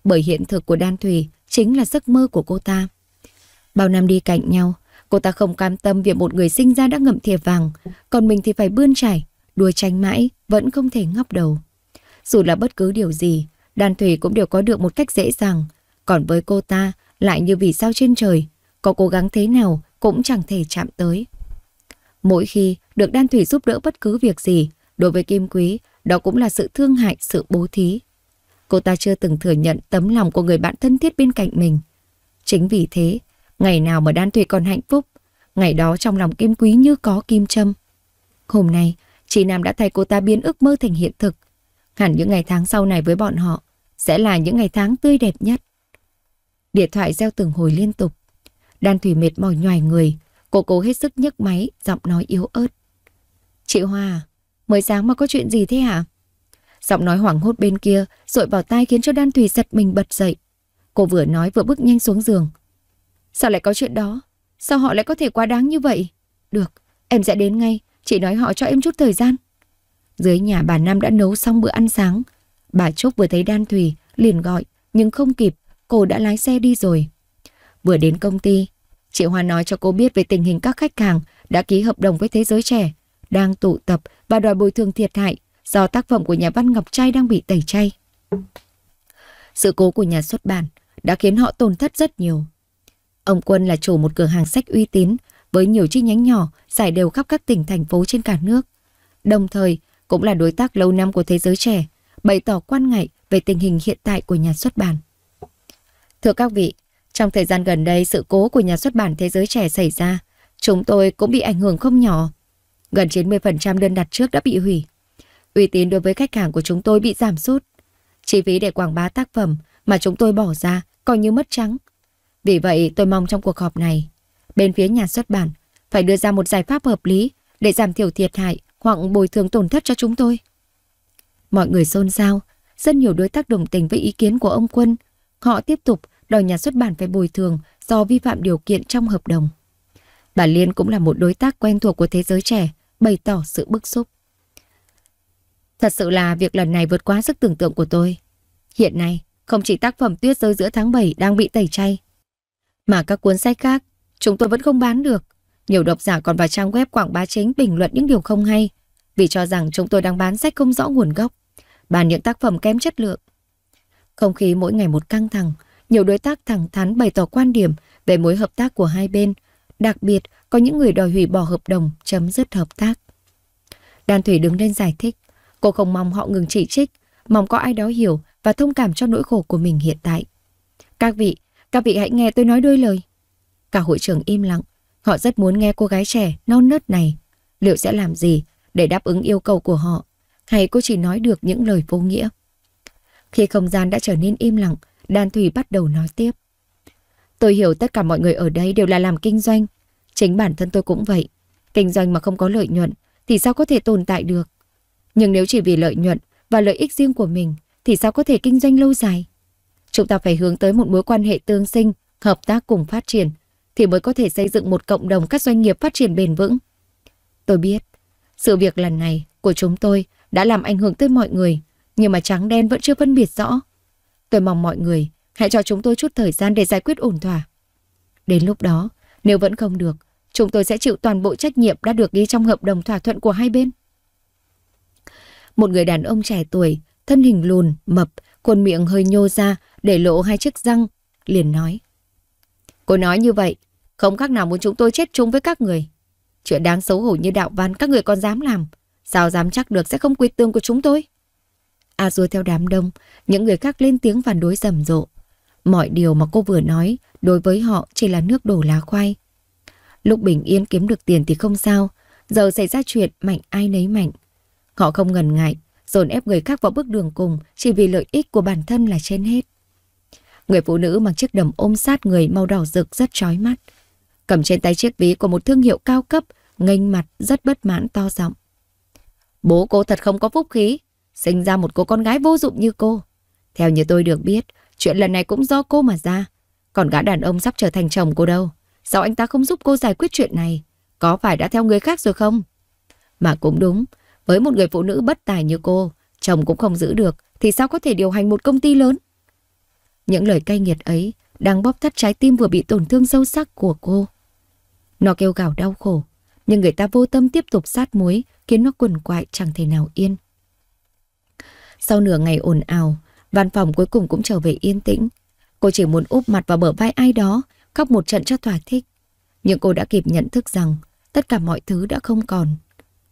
bởi hiện thực của Đan Thủy chính là giấc mơ của cô ta. Bao năm đi cạnh nhau, cô ta không cam tâm việc một người sinh ra đã ngậm thìa vàng, còn mình thì phải bươn trải, đua tranh mãi, vẫn không thể ngóc đầu. Dù là bất cứ điều gì, đàn thủy cũng đều có được một cách dễ dàng. Còn với cô ta, lại như vì sao trên trời, có cố gắng thế nào cũng chẳng thể chạm tới. Mỗi khi được đan thủy giúp đỡ bất cứ việc gì, đối với Kim Quý, đó cũng là sự thương hại, sự bố thí. Cô ta chưa từng thừa nhận tấm lòng của người bạn thân thiết bên cạnh mình. Chính vì thế, Ngày nào mà Đan Tuệ còn hạnh phúc, ngày đó trong lòng Kim Quý như có kim châm. Hôm nay, chị Nam đã thay cô ta biến ước mơ thành hiện thực. Hẳn những ngày tháng sau này với bọn họ sẽ là những ngày tháng tươi đẹp nhất. Điện thoại reo từng hồi liên tục. Đan Thủy mệt mỏi nhoài người, cô cố hết sức nhấc máy, giọng nói yếu ớt. Chị Hoa à, mới sáng mà có chuyện gì thế hả? Giọng nói hoảng hốt bên kia, rội vào tai khiến cho Đan Thủy giật mình bật dậy. Cô vừa nói vừa bước nhanh xuống giường, Sao lại có chuyện đó? Sao họ lại có thể quá đáng như vậy? Được, em sẽ đến ngay. Chị nói họ cho em chút thời gian. Dưới nhà bà Nam đã nấu xong bữa ăn sáng. Bà Trúc vừa thấy Đan Thùy, liền gọi, nhưng không kịp, cô đã lái xe đi rồi. Vừa đến công ty, chị Hoa nói cho cô biết về tình hình các khách hàng đã ký hợp đồng với thế giới trẻ, đang tụ tập và đòi bồi thường thiệt hại do tác phẩm của nhà văn Ngọc Trai đang bị tẩy chay. Sự cố của nhà xuất bản đã khiến họ tổn thất rất nhiều. Ông Quân là chủ một cửa hàng sách uy tín với nhiều chi nhánh nhỏ giải đều khắp các tỉnh thành phố trên cả nước. Đồng thời, cũng là đối tác lâu năm của thế giới trẻ, bày tỏ quan ngại về tình hình hiện tại của nhà xuất bản. Thưa các vị, trong thời gian gần đây sự cố của nhà xuất bản thế giới trẻ xảy ra, chúng tôi cũng bị ảnh hưởng không nhỏ. Gần 90% đơn đặt trước đã bị hủy. Uy tín đối với khách hàng của chúng tôi bị giảm sút. Chi phí để quảng bá tác phẩm mà chúng tôi bỏ ra coi như mất trắng. Vì vậy tôi mong trong cuộc họp này, bên phía nhà xuất bản phải đưa ra một giải pháp hợp lý để giảm thiểu thiệt hại hoặc bồi thường tổn thất cho chúng tôi. Mọi người xôn xao, rất nhiều đối tác đồng tình với ý kiến của ông Quân. Họ tiếp tục đòi nhà xuất bản phải bồi thường do vi phạm điều kiện trong hợp đồng. Bà Liên cũng là một đối tác quen thuộc của thế giới trẻ, bày tỏ sự bức xúc. Thật sự là việc lần này vượt quá sức tưởng tượng của tôi. Hiện nay, không chỉ tác phẩm Tuyết rơi giữa tháng 7 đang bị tẩy chay, mà các cuốn sách khác, chúng tôi vẫn không bán được. Nhiều độc giả còn vào trang web quảng bá chính bình luận những điều không hay, vì cho rằng chúng tôi đang bán sách không rõ nguồn gốc, bán những tác phẩm kém chất lượng. Không khí mỗi ngày một căng thẳng, nhiều đối tác thẳng thắn bày tỏ quan điểm về mối hợp tác của hai bên, đặc biệt có những người đòi hủy bỏ hợp đồng, chấm dứt hợp tác. Đan Thủy đứng lên giải thích, cô không mong họ ngừng chỉ trích, mong có ai đó hiểu và thông cảm cho nỗi khổ của mình hiện tại. Các vị, các vị hãy nghe tôi nói đôi lời. Cả hội trưởng im lặng. Họ rất muốn nghe cô gái trẻ non nớt này. Liệu sẽ làm gì để đáp ứng yêu cầu của họ? Hay cô chỉ nói được những lời vô nghĩa? Khi không gian đã trở nên im lặng, Đan Thủy bắt đầu nói tiếp. Tôi hiểu tất cả mọi người ở đây đều là làm kinh doanh. Chính bản thân tôi cũng vậy. Kinh doanh mà không có lợi nhuận thì sao có thể tồn tại được? Nhưng nếu chỉ vì lợi nhuận và lợi ích riêng của mình thì sao có thể kinh doanh lâu dài? Chúng ta phải hướng tới một mối quan hệ tương sinh, hợp tác cùng phát triển, thì mới có thể xây dựng một cộng đồng các doanh nghiệp phát triển bền vững. Tôi biết, sự việc lần này của chúng tôi đã làm ảnh hưởng tới mọi người, nhưng mà trắng đen vẫn chưa phân biệt rõ. Tôi mong mọi người hãy cho chúng tôi chút thời gian để giải quyết ổn thỏa. Đến lúc đó, nếu vẫn không được, chúng tôi sẽ chịu toàn bộ trách nhiệm đã được ghi trong hợp đồng thỏa thuận của hai bên. Một người đàn ông trẻ tuổi, thân hình lùn, mập, Khuôn miệng hơi nhô ra để lộ hai chiếc răng, liền nói. Cô nói như vậy, không khác nào muốn chúng tôi chết chung với các người. Chuyện đáng xấu hổ như đạo văn các người còn dám làm. Sao dám chắc được sẽ không quy tương của chúng tôi? A à, rua theo đám đông, những người khác lên tiếng phản đối rầm rộ. Mọi điều mà cô vừa nói đối với họ chỉ là nước đổ lá khoai. Lúc bình yên kiếm được tiền thì không sao, giờ xảy ra chuyện mạnh ai nấy mạnh. Họ không ngần ngại dồn ép người khác vào bước đường cùng chỉ vì lợi ích của bản thân là trên hết. Người phụ nữ mặc chiếc đầm ôm sát người màu đỏ rực rất chói mắt. Cầm trên tay chiếc ví của một thương hiệu cao cấp, nghênh mặt rất bất mãn to giọng. Bố cô thật không có phúc khí, sinh ra một cô con gái vô dụng như cô. Theo như tôi được biết, chuyện lần này cũng do cô mà ra. Còn gã đàn ông sắp trở thành chồng cô đâu. Sao anh ta không giúp cô giải quyết chuyện này? Có phải đã theo người khác rồi không? Mà cũng đúng, với một người phụ nữ bất tài như cô, chồng cũng không giữ được, thì sao có thể điều hành một công ty lớn? Những lời cay nghiệt ấy đang bóp thắt trái tim vừa bị tổn thương sâu sắc của cô. Nó kêu gào đau khổ, nhưng người ta vô tâm tiếp tục sát muối, khiến nó quần quại chẳng thể nào yên. Sau nửa ngày ồn ào, văn phòng cuối cùng cũng trở về yên tĩnh. Cô chỉ muốn úp mặt vào bờ vai ai đó, khóc một trận cho thỏa thích. Nhưng cô đã kịp nhận thức rằng tất cả mọi thứ đã không còn.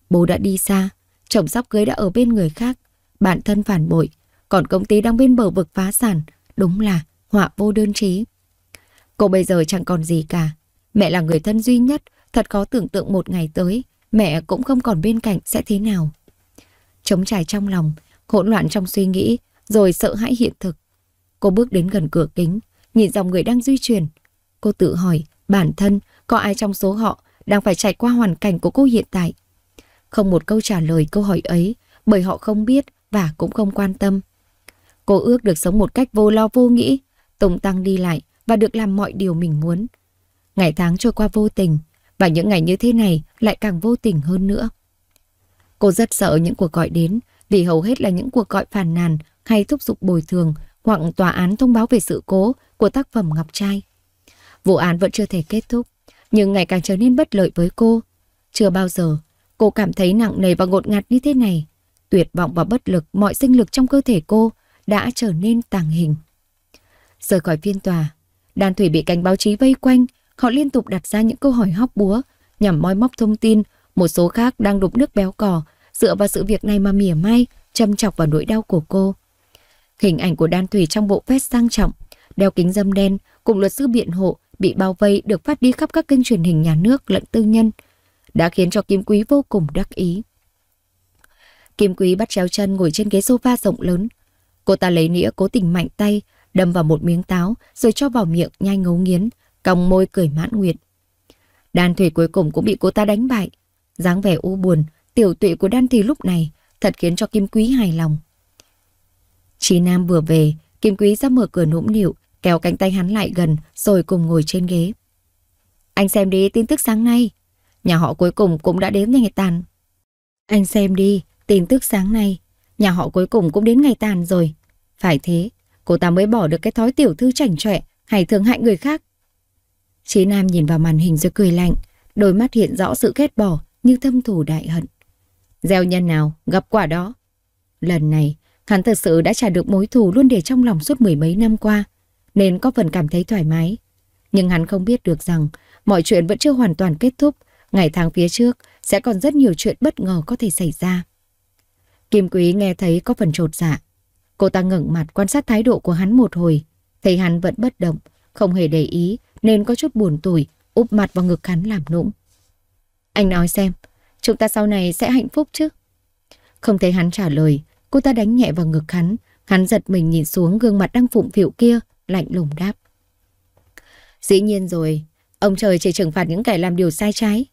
Bố đã đi xa, Chồng sắp cưới đã ở bên người khác, bản thân phản bội, còn công ty đang bên bờ vực phá sản, đúng là họa vô đơn trí. Cô bây giờ chẳng còn gì cả, mẹ là người thân duy nhất, thật khó tưởng tượng một ngày tới, mẹ cũng không còn bên cạnh sẽ thế nào. Chống trải trong lòng, hỗn loạn trong suy nghĩ, rồi sợ hãi hiện thực. Cô bước đến gần cửa kính, nhìn dòng người đang di chuyển. Cô tự hỏi, bản thân, có ai trong số họ đang phải trải qua hoàn cảnh của cô hiện tại không một câu trả lời câu hỏi ấy bởi họ không biết và cũng không quan tâm. Cô ước được sống một cách vô lo vô nghĩ, tùng tăng đi lại và được làm mọi điều mình muốn. Ngày tháng trôi qua vô tình và những ngày như thế này lại càng vô tình hơn nữa. Cô rất sợ những cuộc gọi đến vì hầu hết là những cuộc gọi phàn nàn hay thúc giục bồi thường hoặc tòa án thông báo về sự cố của tác phẩm Ngọc Trai. Vụ án vẫn chưa thể kết thúc, nhưng ngày càng trở nên bất lợi với cô. Chưa bao giờ Cô cảm thấy nặng nề và ngột ngạt như thế này. Tuyệt vọng và bất lực, mọi sinh lực trong cơ thể cô đã trở nên tàng hình. Rời khỏi phiên tòa, đàn thủy bị cảnh báo chí vây quanh, họ liên tục đặt ra những câu hỏi hóc búa, nhằm moi móc thông tin, một số khác đang đục nước béo cò dựa vào sự việc này mà mỉa mai, châm chọc vào nỗi đau của cô. Hình ảnh của đan thủy trong bộ vest sang trọng, đeo kính dâm đen, cùng luật sư biện hộ, bị bao vây được phát đi khắp các kênh truyền hình nhà nước lẫn tư nhân đã khiến cho Kim Quý vô cùng đắc ý. Kim Quý bắt chéo chân ngồi trên ghế sofa rộng lớn. Cô ta lấy nĩa cố tình mạnh tay, đâm vào một miếng táo rồi cho vào miệng nhai ngấu nghiến, cong môi cười mãn nguyện. Đan Thủy cuối cùng cũng bị cô ta đánh bại. dáng vẻ u buồn, tiểu tụy của Đan Thủy lúc này thật khiến cho Kim Quý hài lòng. Chí Nam vừa về, Kim Quý ra mở cửa nũng nịu, kéo cánh tay hắn lại gần rồi cùng ngồi trên ghế. Anh xem đi tin tức sáng nay, Nhà họ cuối cùng cũng đã đến ngày tàn. Anh xem đi, tin tức sáng nay, nhà họ cuối cùng cũng đến ngày tàn rồi. Phải thế, cô ta mới bỏ được cái thói tiểu thư chảnh chọe hay thương hại người khác. Chí Nam nhìn vào màn hình rồi cười lạnh, đôi mắt hiện rõ sự ghét bỏ như thâm thù đại hận. Gieo nhân nào, gặp quả đó. Lần này, hắn thật sự đã trả được mối thù luôn để trong lòng suốt mười mấy năm qua, nên có phần cảm thấy thoải mái. Nhưng hắn không biết được rằng mọi chuyện vẫn chưa hoàn toàn kết thúc, Ngày tháng phía trước sẽ còn rất nhiều chuyện bất ngờ có thể xảy ra. Kim Quý nghe thấy có phần trột dạ. Cô ta ngẩng mặt quan sát thái độ của hắn một hồi. Thấy hắn vẫn bất động, không hề để ý nên có chút buồn tủi úp mặt vào ngực hắn làm nũng. Anh nói xem, chúng ta sau này sẽ hạnh phúc chứ? Không thấy hắn trả lời, cô ta đánh nhẹ vào ngực hắn. Hắn giật mình nhìn xuống gương mặt đang phụng phịu kia, lạnh lùng đáp. Dĩ nhiên rồi, ông trời chỉ trừng phạt những kẻ làm điều sai trái.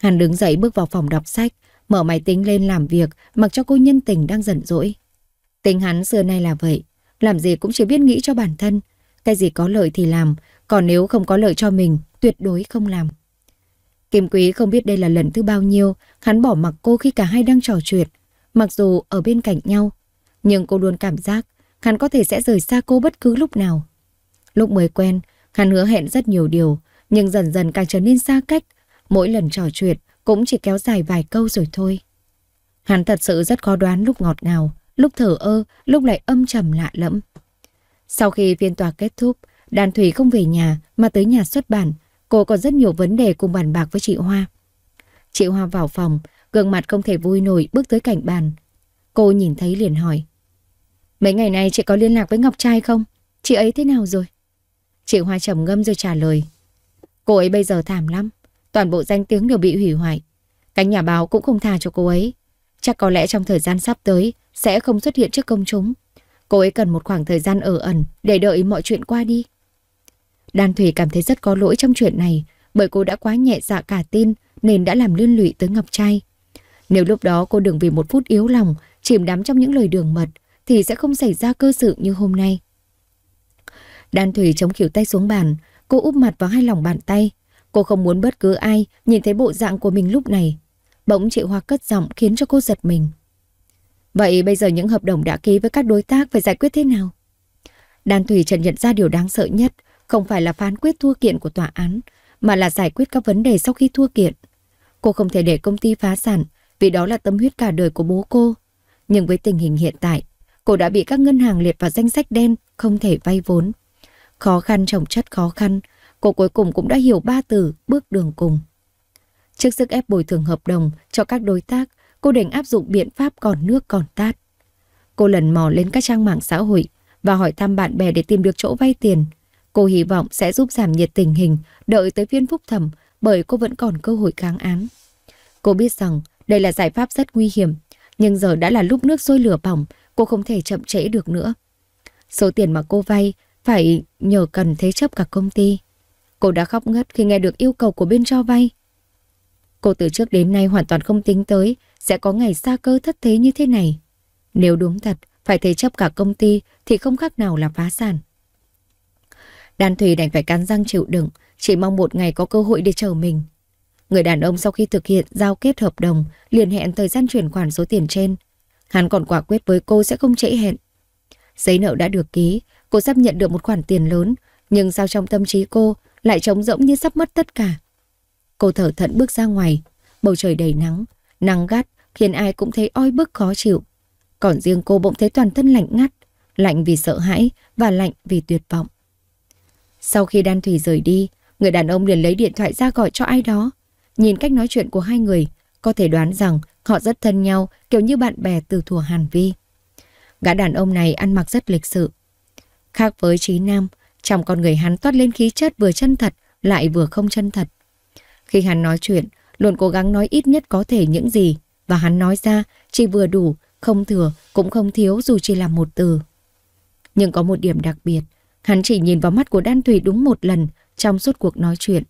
Hắn đứng dậy bước vào phòng đọc sách, mở máy tính lên làm việc mặc cho cô nhân tình đang giận dỗi. Tính hắn xưa nay là vậy, làm gì cũng chỉ biết nghĩ cho bản thân. Cái gì có lợi thì làm, còn nếu không có lợi cho mình, tuyệt đối không làm. Kim Quý không biết đây là lần thứ bao nhiêu hắn bỏ mặc cô khi cả hai đang trò chuyện, mặc dù ở bên cạnh nhau. Nhưng cô luôn cảm giác hắn có thể sẽ rời xa cô bất cứ lúc nào. Lúc mới quen, hắn hứa hẹn rất nhiều điều, nhưng dần dần càng trở nên xa cách, Mỗi lần trò chuyện cũng chỉ kéo dài vài câu rồi thôi. Hắn thật sự rất khó đoán lúc ngọt ngào, lúc thở ơ, lúc lại âm trầm lạ lẫm. Sau khi phiên tòa kết thúc, Đàn Thủy không về nhà mà tới nhà xuất bản, cô có rất nhiều vấn đề cùng bàn bạc với chị Hoa. Chị Hoa vào phòng, gương mặt không thể vui nổi bước tới cạnh bàn. Cô nhìn thấy liền hỏi. Mấy ngày nay chị có liên lạc với Ngọc Trai không? Chị ấy thế nào rồi? Chị Hoa trầm ngâm rồi trả lời. Cô ấy bây giờ thảm lắm. Toàn bộ danh tiếng đều bị hủy hoại. Cánh nhà báo cũng không tha cho cô ấy. Chắc có lẽ trong thời gian sắp tới sẽ không xuất hiện trước công chúng. Cô ấy cần một khoảng thời gian ở ẩn để đợi mọi chuyện qua đi. Đan Thủy cảm thấy rất có lỗi trong chuyện này bởi cô đã quá nhẹ dạ cả tin nên đã làm liên lụy tới Ngọc Trai. Nếu lúc đó cô đừng vì một phút yếu lòng chìm đắm trong những lời đường mật thì sẽ không xảy ra cơ sự như hôm nay. Đan Thủy chống khỉu tay xuống bàn, cô úp mặt vào hai lòng bàn tay, Cô không muốn bất cứ ai nhìn thấy bộ dạng của mình lúc này. Bỗng chị Hoa cất giọng khiến cho cô giật mình. Vậy bây giờ những hợp đồng đã ký với các đối tác phải giải quyết thế nào? Đan Thủy trần nhận ra điều đáng sợ nhất không phải là phán quyết thua kiện của tòa án, mà là giải quyết các vấn đề sau khi thua kiện. Cô không thể để công ty phá sản vì đó là tâm huyết cả đời của bố cô. Nhưng với tình hình hiện tại, cô đã bị các ngân hàng liệt vào danh sách đen, không thể vay vốn. Khó khăn trồng chất khó khăn, cô cuối cùng cũng đã hiểu ba từ bước đường cùng. Trước sức ép bồi thường hợp đồng cho các đối tác, cô đành áp dụng biện pháp còn nước còn tát. Cô lần mò lên các trang mạng xã hội và hỏi thăm bạn bè để tìm được chỗ vay tiền. Cô hy vọng sẽ giúp giảm nhiệt tình hình, đợi tới phiên phúc thẩm bởi cô vẫn còn cơ hội kháng án. Cô biết rằng đây là giải pháp rất nguy hiểm, nhưng giờ đã là lúc nước sôi lửa bỏng, cô không thể chậm trễ được nữa. Số tiền mà cô vay phải nhờ cần thế chấp cả công ty. Cô đã khóc ngất khi nghe được yêu cầu của bên cho vay. Cô từ trước đến nay hoàn toàn không tính tới sẽ có ngày xa cơ thất thế như thế này. Nếu đúng thật, phải thế chấp cả công ty thì không khác nào là phá sản. Đan thủy đành phải cắn răng chịu đựng, chỉ mong một ngày có cơ hội để chờ mình. Người đàn ông sau khi thực hiện giao kết hợp đồng, liền hẹn thời gian chuyển khoản số tiền trên. Hắn còn quả quyết với cô sẽ không trễ hẹn. Giấy nợ đã được ký, cô sắp nhận được một khoản tiền lớn, nhưng sao trong tâm trí cô lại trống rỗng như sắp mất tất cả. Cô thở thận bước ra ngoài, bầu trời đầy nắng, nắng gắt khiến ai cũng thấy oi bức khó chịu. Còn riêng cô bỗng thấy toàn thân lạnh ngắt, lạnh vì sợ hãi và lạnh vì tuyệt vọng. Sau khi Đan Thủy rời đi, người đàn ông liền lấy điện thoại ra gọi cho ai đó. Nhìn cách nói chuyện của hai người, có thể đoán rằng họ rất thân nhau kiểu như bạn bè từ thuở Hàn Vi. Gã đàn ông này ăn mặc rất lịch sự. Khác với Trí Nam, trong con người hắn toát lên khí chất vừa chân thật, lại vừa không chân thật. Khi hắn nói chuyện, luôn cố gắng nói ít nhất có thể những gì, và hắn nói ra chỉ vừa đủ, không thừa, cũng không thiếu dù chỉ là một từ. Nhưng có một điểm đặc biệt, hắn chỉ nhìn vào mắt của Đan Thùy đúng một lần trong suốt cuộc nói chuyện.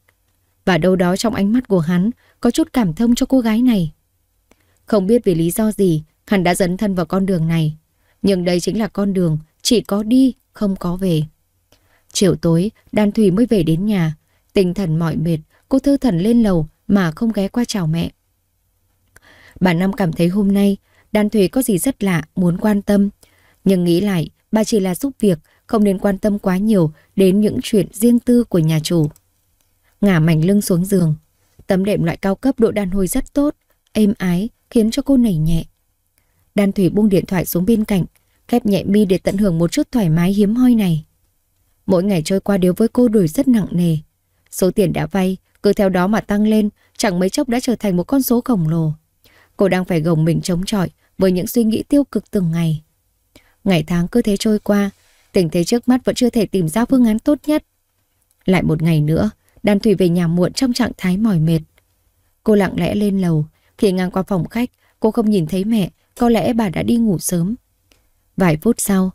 Và đâu đó trong ánh mắt của hắn có chút cảm thông cho cô gái này. Không biết vì lý do gì, hắn đã dấn thân vào con đường này. Nhưng đây chính là con đường chỉ có đi, không có về. Chiều tối, đàn Thủy mới về đến nhà. Tinh thần mỏi mệt, cô thư thần lên lầu mà không ghé qua chào mẹ. Bà Năm cảm thấy hôm nay đàn Thủy có gì rất lạ, muốn quan tâm. Nhưng nghĩ lại, bà chỉ là giúp việc, không nên quan tâm quá nhiều đến những chuyện riêng tư của nhà chủ. Ngả mảnh lưng xuống giường. Tấm đệm loại cao cấp độ đàn hồi rất tốt, êm ái, khiến cho cô nảy nhẹ. đàn Thủy buông điện thoại xuống bên cạnh, khép nhẹ mi để tận hưởng một chút thoải mái hiếm hoi này. Mỗi ngày trôi qua đều với cô đuổi rất nặng nề. Số tiền đã vay, cứ theo đó mà tăng lên, chẳng mấy chốc đã trở thành một con số khổng lồ. Cô đang phải gồng mình chống chọi với những suy nghĩ tiêu cực từng ngày. Ngày tháng cứ thế trôi qua, tình thế trước mắt vẫn chưa thể tìm ra phương án tốt nhất. Lại một ngày nữa, đàn Thủy về nhà muộn trong trạng thái mỏi mệt. Cô lặng lẽ lên lầu, khi ngang qua phòng khách, cô không nhìn thấy mẹ, có lẽ bà đã đi ngủ sớm. Vài phút sau,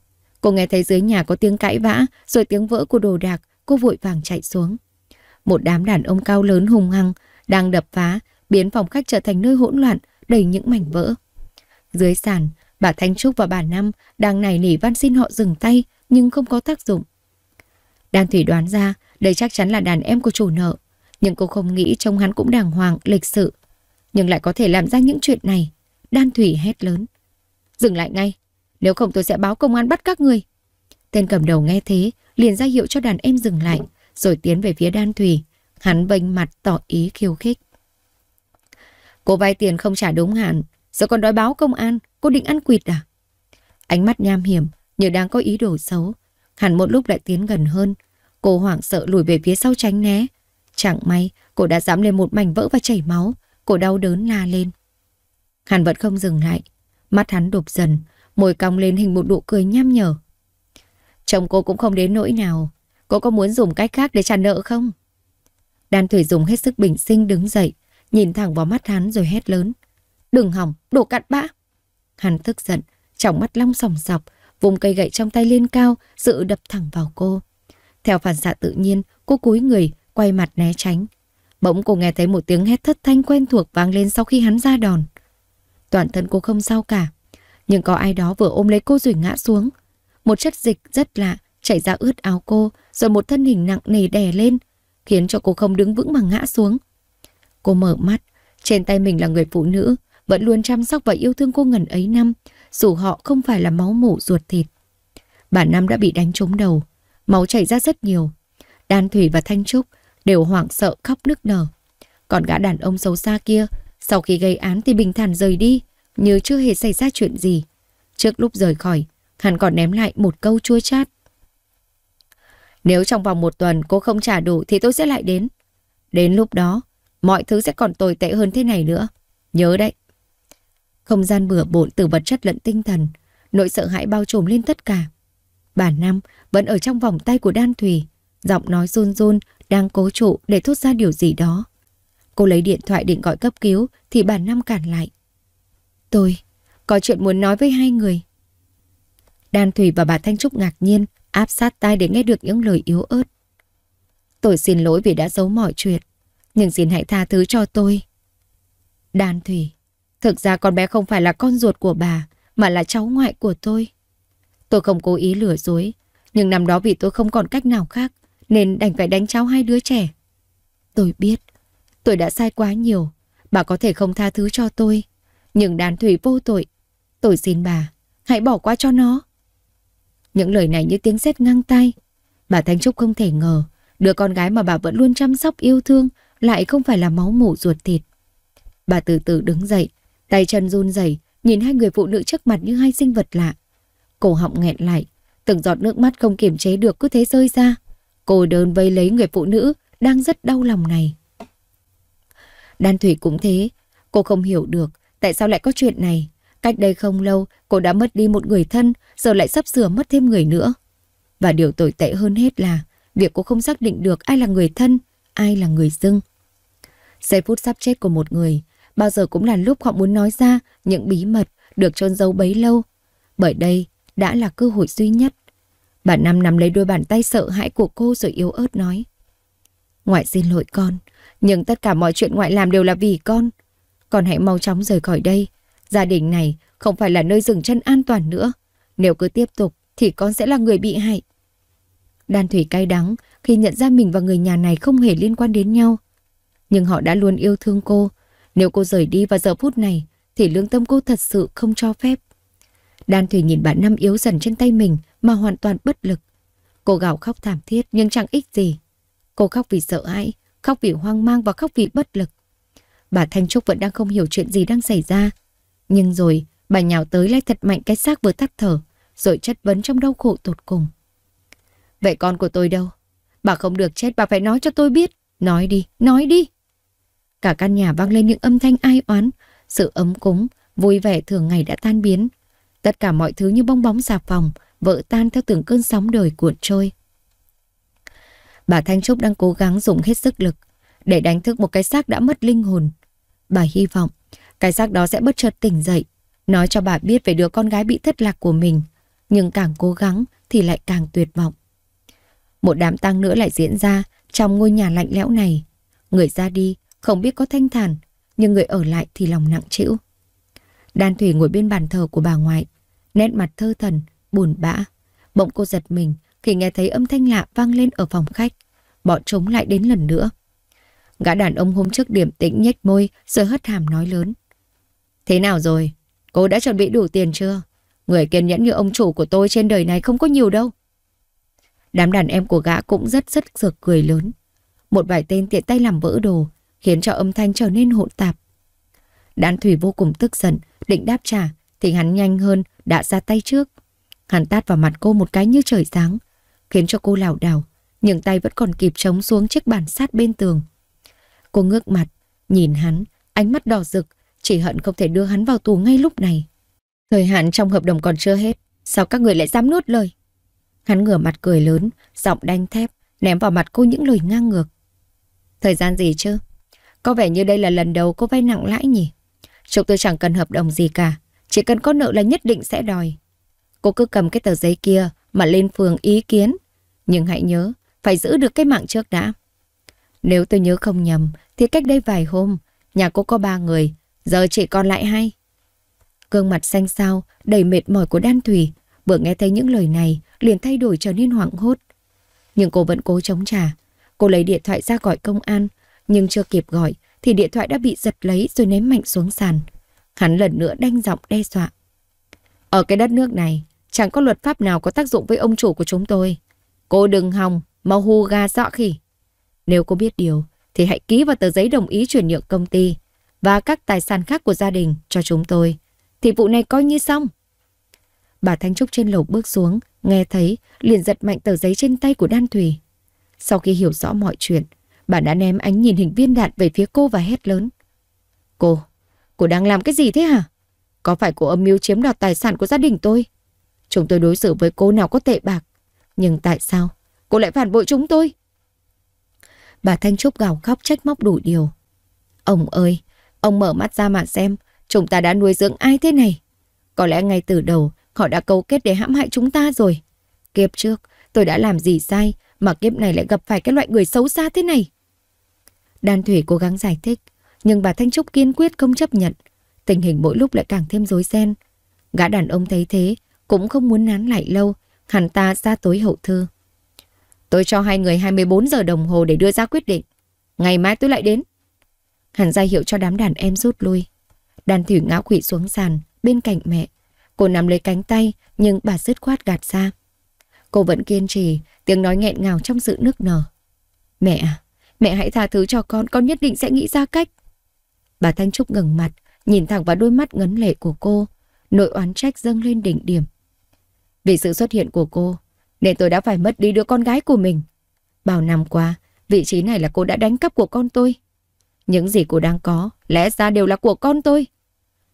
Cô nghe thấy dưới nhà có tiếng cãi vã, rồi tiếng vỡ của đồ đạc, cô vội vàng chạy xuống. Một đám đàn ông cao lớn hùng hăng, đang đập phá, biến phòng khách trở thành nơi hỗn loạn, đầy những mảnh vỡ. Dưới sàn, bà Thanh Trúc và bà Năm đang nài nỉ van xin họ dừng tay, nhưng không có tác dụng. Đan Thủy đoán ra, đây chắc chắn là đàn em của chủ nợ, nhưng cô không nghĩ trông hắn cũng đàng hoàng, lịch sự. Nhưng lại có thể làm ra những chuyện này. Đan Thủy hét lớn. Dừng lại ngay, nếu không tôi sẽ báo công an bắt các người. Tên cầm đầu nghe thế, liền ra hiệu cho đàn em dừng lại, rồi tiến về phía đan thùy. Hắn bênh mặt tỏ ý khiêu khích. Cô vay tiền không trả đúng hạn, giờ còn đói báo công an, cô định ăn quỵt à? Ánh mắt nham hiểm, như đang có ý đồ xấu. Hắn một lúc lại tiến gần hơn. Cô hoảng sợ lùi về phía sau tránh né. Chẳng may, cô đã dám lên một mảnh vỡ và chảy máu. Cô đau đớn la lên. Hắn vẫn không dừng lại. Mắt hắn đục dần, môi cong lên hình một nụ cười nham nhở. Chồng cô cũng không đến nỗi nào, cô có muốn dùng cách khác để trả nợ không? Đan Thủy dùng hết sức bình sinh đứng dậy, nhìn thẳng vào mắt hắn rồi hét lớn. Đừng hỏng, đồ cặn bã. Hắn tức giận, trong mắt long sòng sọc, vùng cây gậy trong tay lên cao, dự đập thẳng vào cô. Theo phản xạ tự nhiên, cô cúi người, quay mặt né tránh. Bỗng cô nghe thấy một tiếng hét thất thanh quen thuộc vang lên sau khi hắn ra đòn. Toàn thân cô không sao cả, nhưng có ai đó vừa ôm lấy cô rồi ngã xuống. Một chất dịch rất lạ chảy ra ướt áo cô rồi một thân hình nặng nề đè lên khiến cho cô không đứng vững mà ngã xuống. Cô mở mắt, trên tay mình là người phụ nữ vẫn luôn chăm sóc và yêu thương cô ngần ấy năm dù họ không phải là máu mủ ruột thịt. Bà Năm đã bị đánh trúng đầu, máu chảy ra rất nhiều. Đan Thủy và Thanh Trúc đều hoảng sợ khóc nức nở. Còn gã đàn ông xấu xa kia, sau khi gây án thì bình thản rời đi, như chưa hề xảy ra chuyện gì. Trước lúc rời khỏi, hắn còn ném lại một câu chua chát. Nếu trong vòng một tuần cô không trả đủ thì tôi sẽ lại đến. Đến lúc đó, mọi thứ sẽ còn tồi tệ hơn thế này nữa. Nhớ đấy. Không gian bừa bộn từ vật chất lẫn tinh thần, nỗi sợ hãi bao trùm lên tất cả. Bà Năm vẫn ở trong vòng tay của Đan Thùy, giọng nói run run đang cố trụ để thốt ra điều gì đó. Cô lấy điện thoại định gọi cấp cứu thì bà Năm cản lại tôi, có chuyện muốn nói với hai người. Đan Thủy và bà Thanh Trúc ngạc nhiên, áp sát tai để nghe được những lời yếu ớt. Tôi xin lỗi vì đã giấu mọi chuyện, nhưng xin hãy tha thứ cho tôi. Đan Thủy, thực ra con bé không phải là con ruột của bà, mà là cháu ngoại của tôi. Tôi không cố ý lừa dối, nhưng năm đó vì tôi không còn cách nào khác, nên đành phải đánh cháu hai đứa trẻ. Tôi biết, tôi đã sai quá nhiều, bà có thể không tha thứ cho tôi. Nhưng đàn thủy vô tội. Tôi xin bà, hãy bỏ qua cho nó. Những lời này như tiếng sét ngang tay. Bà Thanh Trúc không thể ngờ, đứa con gái mà bà vẫn luôn chăm sóc yêu thương lại không phải là máu mủ ruột thịt. Bà từ từ đứng dậy, tay chân run rẩy nhìn hai người phụ nữ trước mặt như hai sinh vật lạ. Cổ họng nghẹn lại, từng giọt nước mắt không kiềm chế được cứ thế rơi ra. Cô đơn vây lấy người phụ nữ đang rất đau lòng này. Đan Thủy cũng thế, cô không hiểu được Tại sao lại có chuyện này? Cách đây không lâu, cô đã mất đi một người thân, giờ lại sắp sửa mất thêm người nữa. Và điều tồi tệ hơn hết là việc cô không xác định được ai là người thân, ai là người dưng. Giây phút sắp chết của một người, bao giờ cũng là lúc họ muốn nói ra những bí mật được trôn giấu bấy lâu. Bởi đây đã là cơ hội duy nhất. Bà Năm nắm lấy đôi bàn tay sợ hãi của cô rồi yếu ớt nói. Ngoại xin lỗi con, nhưng tất cả mọi chuyện ngoại làm đều là vì con. Con hãy mau chóng rời khỏi đây. Gia đình này không phải là nơi dừng chân an toàn nữa. Nếu cứ tiếp tục thì con sẽ là người bị hại. Đan Thủy cay đắng khi nhận ra mình và người nhà này không hề liên quan đến nhau. Nhưng họ đã luôn yêu thương cô. Nếu cô rời đi vào giờ phút này thì lương tâm cô thật sự không cho phép. Đan Thủy nhìn bạn Năm yếu dần trên tay mình mà hoàn toàn bất lực. Cô gào khóc thảm thiết nhưng chẳng ích gì. Cô khóc vì sợ hãi, khóc vì hoang mang và khóc vì bất lực bà Thanh Trúc vẫn đang không hiểu chuyện gì đang xảy ra. Nhưng rồi, bà nhào tới lai thật mạnh cái xác vừa tắt thở, rồi chất vấn trong đau khổ tột cùng. Vậy con của tôi đâu? Bà không được chết, bà phải nói cho tôi biết. Nói đi, nói đi. Cả căn nhà vang lên những âm thanh ai oán, sự ấm cúng, vui vẻ thường ngày đã tan biến. Tất cả mọi thứ như bong bóng xà phòng, vỡ tan theo từng cơn sóng đời cuộn trôi. Bà Thanh Trúc đang cố gắng dùng hết sức lực, để đánh thức một cái xác đã mất linh hồn. Bà hy vọng cái xác đó sẽ bất chợt tỉnh dậy, nói cho bà biết về đứa con gái bị thất lạc của mình, nhưng càng cố gắng thì lại càng tuyệt vọng. Một đám tang nữa lại diễn ra trong ngôi nhà lạnh lẽo này. Người ra đi không biết có thanh thản, nhưng người ở lại thì lòng nặng trĩu. Đan Thủy ngồi bên bàn thờ của bà ngoại, nét mặt thơ thần, buồn bã. Bỗng cô giật mình khi nghe thấy âm thanh lạ vang lên ở phòng khách. Bọn chúng lại đến lần nữa. Gã đàn ông hôm trước điểm tĩnh nhếch môi, giờ hất hàm nói lớn. Thế nào rồi? Cô đã chuẩn bị đủ tiền chưa? Người kiên nhẫn như ông chủ của tôi trên đời này không có nhiều đâu. Đám đàn em của gã cũng rất rất rực cười lớn. Một vài tên tiện tay làm vỡ đồ, khiến cho âm thanh trở nên hỗn tạp. đàn Thủy vô cùng tức giận, định đáp trả, thì hắn nhanh hơn, đã ra tay trước. Hắn tát vào mặt cô một cái như trời sáng, khiến cho cô lảo đảo, nhưng tay vẫn còn kịp chống xuống chiếc bàn sát bên tường. Cô ngước mặt, nhìn hắn, ánh mắt đỏ rực, chỉ hận không thể đưa hắn vào tù ngay lúc này. Thời hạn trong hợp đồng còn chưa hết, sao các người lại dám nuốt lời? Hắn ngửa mặt cười lớn, giọng đanh thép, ném vào mặt cô những lời ngang ngược. Thời gian gì chứ? Có vẻ như đây là lần đầu cô vay nặng lãi nhỉ? Chúng tôi chẳng cần hợp đồng gì cả, chỉ cần có nợ là nhất định sẽ đòi. Cô cứ cầm cái tờ giấy kia mà lên phường ý kiến. Nhưng hãy nhớ, phải giữ được cái mạng trước đã. Nếu tôi nhớ không nhầm, thì cách đây vài hôm, nhà cô có ba người, giờ chỉ còn lại hai. Gương mặt xanh xao, đầy mệt mỏi của Đan Thủy, vừa nghe thấy những lời này, liền thay đổi trở nên hoảng hốt. Nhưng cô vẫn cố chống trả. Cô lấy điện thoại ra gọi công an, nhưng chưa kịp gọi thì điện thoại đã bị giật lấy rồi ném mạnh xuống sàn. Hắn lần nữa đanh giọng đe dọa. Ở cái đất nước này, chẳng có luật pháp nào có tác dụng với ông chủ của chúng tôi. Cô đừng hòng, mau hù gà dọ khỉ. Nếu cô biết điều, thì hãy ký vào tờ giấy đồng ý chuyển nhượng công ty và các tài sản khác của gia đình cho chúng tôi. Thì vụ này coi như xong. Bà Thanh Trúc trên lầu bước xuống, nghe thấy, liền giật mạnh tờ giấy trên tay của Đan thủy. Sau khi hiểu rõ mọi chuyện, bà đã ném ánh nhìn hình viên đạn về phía cô và hét lớn. Cô, cô đang làm cái gì thế hả? Có phải cô âm mưu chiếm đoạt tài sản của gia đình tôi? Chúng tôi đối xử với cô nào có tệ bạc. Nhưng tại sao cô lại phản bội chúng tôi? Bà Thanh Trúc gào khóc trách móc đủ điều. Ông ơi, ông mở mắt ra mà xem, chúng ta đã nuôi dưỡng ai thế này? Có lẽ ngay từ đầu, họ đã cấu kết để hãm hại chúng ta rồi. Kiếp trước, tôi đã làm gì sai mà kiếp này lại gặp phải cái loại người xấu xa thế này? Đan Thủy cố gắng giải thích, nhưng bà Thanh Trúc kiên quyết không chấp nhận. Tình hình mỗi lúc lại càng thêm rối ren. Gã đàn ông thấy thế, cũng không muốn nán lại lâu, hắn ta ra tối hậu thư. Tôi cho hai người 24 giờ đồng hồ để đưa ra quyết định. Ngày mai tôi lại đến. Hắn ra hiệu cho đám đàn em rút lui. Đàn thủy ngã quỵ xuống sàn, bên cạnh mẹ. Cô nắm lấy cánh tay, nhưng bà dứt khoát gạt ra. Cô vẫn kiên trì, tiếng nói nghẹn ngào trong sự nức nở. Mẹ à, mẹ hãy tha thứ cho con, con nhất định sẽ nghĩ ra cách. Bà Thanh Trúc ngừng mặt, nhìn thẳng vào đôi mắt ngấn lệ của cô. Nội oán trách dâng lên đỉnh điểm. Vì sự xuất hiện của cô, nên tôi đã phải mất đi đứa con gái của mình. Bao năm qua, vị trí này là cô đã đánh cắp của con tôi. Những gì cô đang có, lẽ ra đều là của con tôi.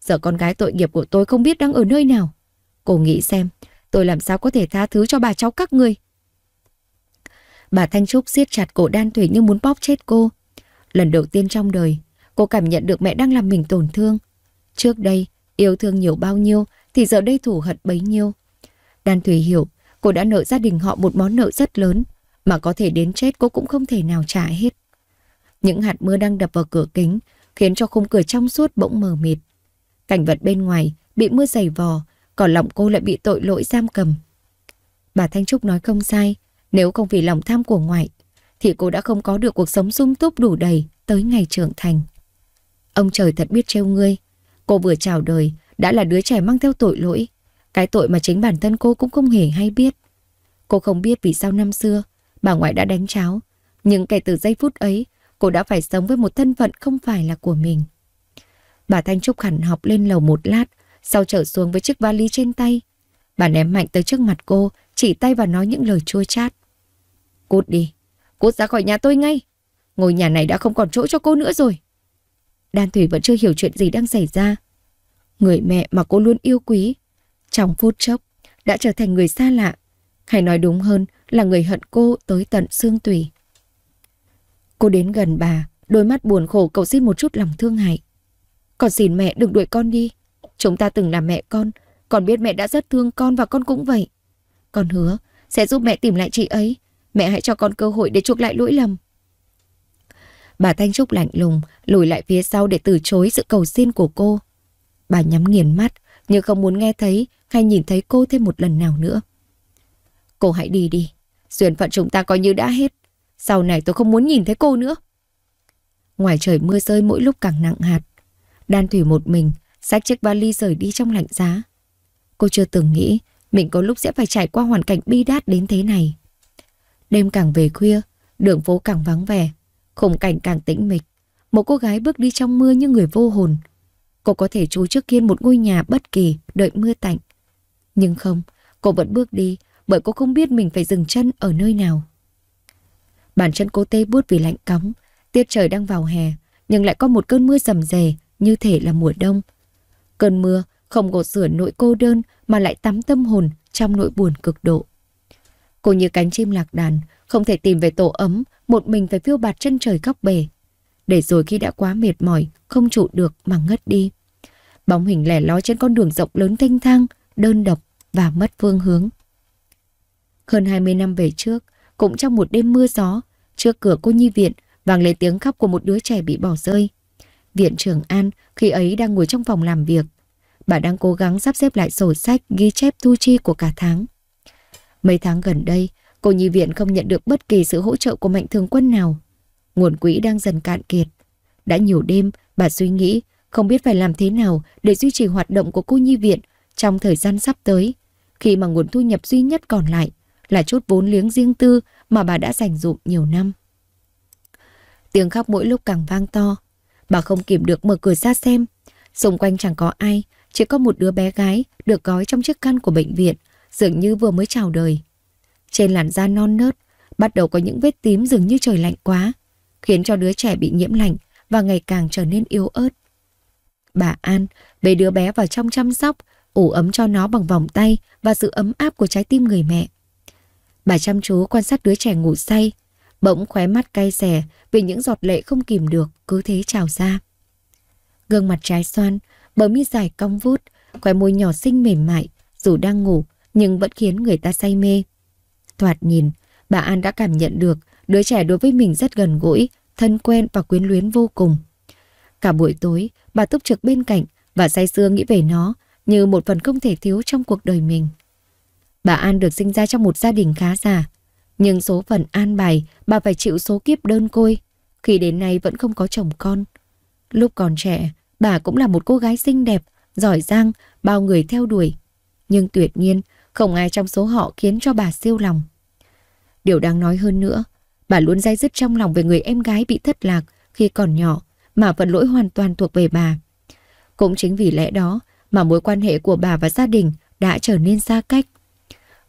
Giờ con gái tội nghiệp của tôi không biết đang ở nơi nào. Cô nghĩ xem, tôi làm sao có thể tha thứ cho bà cháu các người. Bà Thanh Trúc siết chặt cổ đan thủy như muốn bóp chết cô. Lần đầu tiên trong đời, cô cảm nhận được mẹ đang làm mình tổn thương. Trước đây, yêu thương nhiều bao nhiêu thì giờ đây thủ hận bấy nhiêu. Đan Thủy hiểu Cô đã nợ gia đình họ một món nợ rất lớn mà có thể đến chết cô cũng không thể nào trả hết. Những hạt mưa đang đập vào cửa kính khiến cho khung cửa trong suốt bỗng mờ mịt. Cảnh vật bên ngoài bị mưa dày vò, còn lòng cô lại bị tội lỗi giam cầm. Bà Thanh Trúc nói không sai, nếu không vì lòng tham của ngoại, thì cô đã không có được cuộc sống sung túc đủ đầy tới ngày trưởng thành. Ông trời thật biết trêu ngươi, cô vừa chào đời đã là đứa trẻ mang theo tội lỗi, cái tội mà chính bản thân cô cũng không hề hay biết. Cô không biết vì sao năm xưa bà ngoại đã đánh cháu, nhưng kể từ giây phút ấy, cô đã phải sống với một thân phận không phải là của mình. Bà Thanh Trúc hẳn học lên lầu một lát, sau trở xuống với chiếc vali trên tay. Bà ném mạnh tới trước mặt cô, chỉ tay và nói những lời chua chát. Cút đi, cút ra khỏi nhà tôi ngay. Ngôi nhà này đã không còn chỗ cho cô nữa rồi. Đan Thủy vẫn chưa hiểu chuyện gì đang xảy ra. Người mẹ mà cô luôn yêu quý trong phút chốc, đã trở thành người xa lạ, hay nói đúng hơn là người hận cô tới tận xương tủy. Cô đến gần bà, đôi mắt buồn khổ cậu xin một chút lòng thương hại. Còn xin mẹ đừng đuổi con đi. Chúng ta từng là mẹ con, còn biết mẹ đã rất thương con và con cũng vậy. Con hứa sẽ giúp mẹ tìm lại chị ấy. Mẹ hãy cho con cơ hội để chuộc lại lỗi lầm. Bà Thanh Trúc lạnh lùng, lùi lại phía sau để từ chối sự cầu xin của cô. Bà nhắm nghiền mắt, như không muốn nghe thấy hay nhìn thấy cô thêm một lần nào nữa. Cô hãy đi đi, duyên phận chúng ta coi như đã hết. Sau này tôi không muốn nhìn thấy cô nữa. Ngoài trời mưa rơi mỗi lúc càng nặng hạt. Đan Thủy một mình, xách chiếc vali rời đi trong lạnh giá. Cô chưa từng nghĩ mình có lúc sẽ phải trải qua hoàn cảnh bi đát đến thế này. Đêm càng về khuya, đường phố càng vắng vẻ, khung cảnh càng tĩnh mịch. Một cô gái bước đi trong mưa như người vô hồn. Cô có thể trú trước kiên một ngôi nhà bất kỳ, đợi mưa tạnh. Nhưng không, cô vẫn bước đi bởi cô không biết mình phải dừng chân ở nơi nào. Bàn chân cô tê buốt vì lạnh cóng, tiết trời đang vào hè, nhưng lại có một cơn mưa rầm rề như thể là mùa đông. Cơn mưa không gột rửa nỗi cô đơn mà lại tắm tâm hồn trong nỗi buồn cực độ. Cô như cánh chim lạc đàn, không thể tìm về tổ ấm, một mình phải phiêu bạt chân trời góc bể. Để rồi khi đã quá mệt mỏi, không trụ được mà ngất đi. Bóng hình lẻ lói trên con đường rộng lớn thanh thang, đơn độc và mất phương hướng. Hơn 20 năm về trước, cũng trong một đêm mưa gió, trước cửa cô nhi viện vang lên tiếng khóc của một đứa trẻ bị bỏ rơi. Viện trưởng An khi ấy đang ngồi trong phòng làm việc. Bà đang cố gắng sắp xếp lại sổ sách ghi chép thu chi của cả tháng. Mấy tháng gần đây, cô nhi viện không nhận được bất kỳ sự hỗ trợ của mạnh thường quân nào. Nguồn quỹ đang dần cạn kiệt. Đã nhiều đêm, bà suy nghĩ không biết phải làm thế nào để duy trì hoạt động của cô nhi viện trong thời gian sắp tới, khi mà nguồn thu nhập duy nhất còn lại là chút vốn liếng riêng tư mà bà đã dành dụm nhiều năm. Tiếng khóc mỗi lúc càng vang to, bà không kìm được mở cửa ra xem. Xung quanh chẳng có ai, chỉ có một đứa bé gái được gói trong chiếc khăn của bệnh viện, dường như vừa mới chào đời. Trên làn da non nớt, bắt đầu có những vết tím dường như trời lạnh quá, khiến cho đứa trẻ bị nhiễm lạnh và ngày càng trở nên yếu ớt. Bà An bế đứa bé vào trong chăm sóc ủ ấm cho nó bằng vòng tay và sự ấm áp của trái tim người mẹ. Bà chăm chú quan sát đứa trẻ ngủ say, bỗng khóe mắt cay xè vì những giọt lệ không kìm được cứ thế trào ra. Gương mặt trái xoan, bờ mi dài cong vút, khóe môi nhỏ xinh mềm mại, dù đang ngủ nhưng vẫn khiến người ta say mê. Thoạt nhìn, bà An đã cảm nhận được đứa trẻ đối với mình rất gần gũi, thân quen và quyến luyến vô cùng. Cả buổi tối, bà túc trực bên cạnh và say sưa nghĩ về nó như một phần không thể thiếu trong cuộc đời mình. Bà An được sinh ra trong một gia đình khá giả, nhưng số phận an bài bà phải chịu số kiếp đơn côi, khi đến nay vẫn không có chồng con. Lúc còn trẻ, bà cũng là một cô gái xinh đẹp, giỏi giang, bao người theo đuổi. Nhưng tuyệt nhiên, không ai trong số họ khiến cho bà siêu lòng. Điều đáng nói hơn nữa, bà luôn dai dứt trong lòng về người em gái bị thất lạc khi còn nhỏ, mà phần lỗi hoàn toàn thuộc về bà. Cũng chính vì lẽ đó mà mối quan hệ của bà và gia đình đã trở nên xa cách.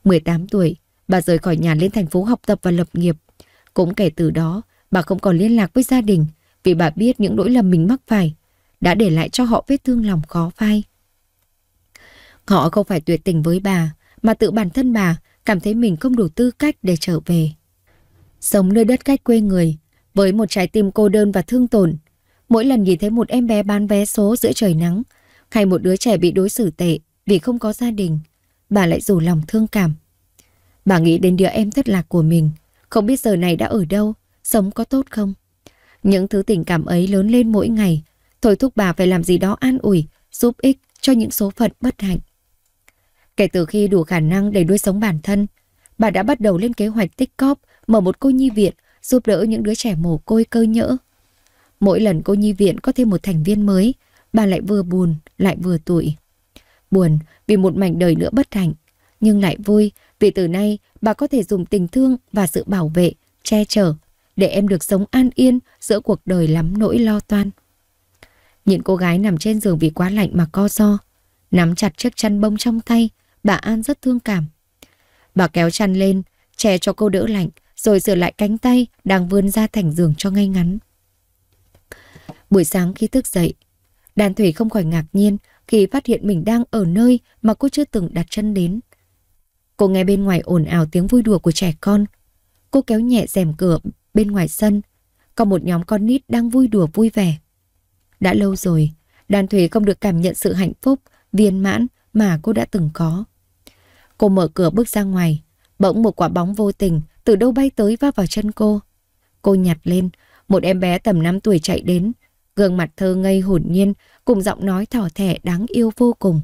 18 tuổi, bà rời khỏi nhà lên thành phố học tập và lập nghiệp. Cũng kể từ đó, bà không còn liên lạc với gia đình vì bà biết những lỗi lầm mình mắc phải đã để lại cho họ vết thương lòng khó phai. Họ không phải tuyệt tình với bà, mà tự bản thân bà cảm thấy mình không đủ tư cách để trở về. Sống nơi đất cách quê người, với một trái tim cô đơn và thương tổn, mỗi lần nhìn thấy một em bé bán vé số giữa trời nắng, hay một đứa trẻ bị đối xử tệ vì không có gia đình, bà lại rủ lòng thương cảm. Bà nghĩ đến đứa em thất lạc của mình, không biết giờ này đã ở đâu, sống có tốt không. Những thứ tình cảm ấy lớn lên mỗi ngày, thôi thúc bà phải làm gì đó an ủi, giúp ích cho những số phận bất hạnh. Kể từ khi đủ khả năng để nuôi sống bản thân, bà đã bắt đầu lên kế hoạch tích cóp, mở một cô nhi viện, giúp đỡ những đứa trẻ mồ côi cơ nhỡ. Mỗi lần cô nhi viện có thêm một thành viên mới, bà lại vừa buồn, lại vừa tủi. Buồn vì một mảnh đời nữa bất hạnh, nhưng lại vui vì từ nay bà có thể dùng tình thương và sự bảo vệ, che chở để em được sống an yên giữa cuộc đời lắm nỗi lo toan. Nhìn cô gái nằm trên giường vì quá lạnh mà co do, nắm chặt chiếc chăn bông trong tay, bà An rất thương cảm. Bà kéo chăn lên, che cho cô đỡ lạnh, rồi sửa lại cánh tay đang vươn ra thành giường cho ngay ngắn. Buổi sáng khi thức dậy, Đàn Thủy không khỏi ngạc nhiên khi phát hiện mình đang ở nơi mà cô chưa từng đặt chân đến. Cô nghe bên ngoài ồn ào tiếng vui đùa của trẻ con. Cô kéo nhẹ rèm cửa bên ngoài sân. Có một nhóm con nít đang vui đùa vui vẻ. Đã lâu rồi, đàn Thủy không được cảm nhận sự hạnh phúc, viên mãn mà cô đã từng có. Cô mở cửa bước ra ngoài. Bỗng một quả bóng vô tình từ đâu bay tới va vào chân cô. Cô nhặt lên, một em bé tầm 5 tuổi chạy đến, Gương mặt thơ ngây hồn nhiên, cùng giọng nói thỏ thẻ đáng yêu vô cùng.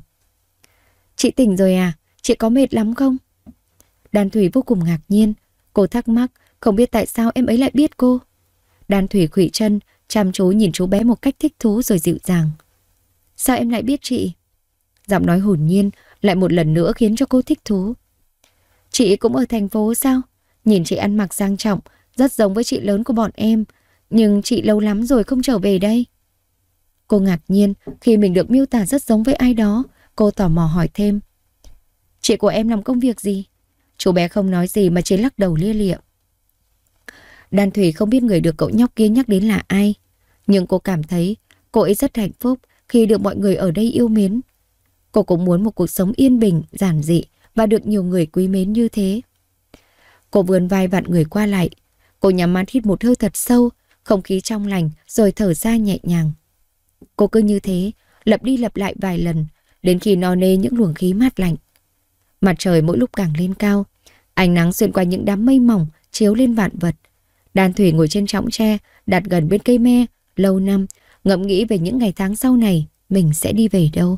Chị tỉnh rồi à? Chị có mệt lắm không? Đan Thủy vô cùng ngạc nhiên. Cô thắc mắc, không biết tại sao em ấy lại biết cô. Đan Thủy khủy chân, chăm chú nhìn chú bé một cách thích thú rồi dịu dàng. Sao em lại biết chị? Giọng nói hồn nhiên lại một lần nữa khiến cho cô thích thú. Chị cũng ở thành phố sao? Nhìn chị ăn mặc sang trọng, rất giống với chị lớn của bọn em, nhưng chị lâu lắm rồi không trở về đây. Cô ngạc nhiên khi mình được miêu tả rất giống với ai đó, cô tò mò hỏi thêm. Chị của em làm công việc gì? Chú bé không nói gì mà chỉ lắc đầu lia lịa. Đan Thủy không biết người được cậu nhóc kia nhắc đến là ai, nhưng cô cảm thấy cô ấy rất hạnh phúc khi được mọi người ở đây yêu mến. Cô cũng muốn một cuộc sống yên bình, giản dị và được nhiều người quý mến như thế. Cô vươn vai vặn người qua lại, cô nhắm mắt hít một hơi thật sâu không khí trong lành rồi thở ra nhẹ nhàng. Cô cứ như thế, lặp đi lặp lại vài lần, đến khi no nê những luồng khí mát lạnh. Mặt trời mỗi lúc càng lên cao, ánh nắng xuyên qua những đám mây mỏng chiếu lên vạn vật. đàn Thủy ngồi trên trọng tre, đặt gần bên cây me, lâu năm, ngẫm nghĩ về những ngày tháng sau này mình sẽ đi về đâu.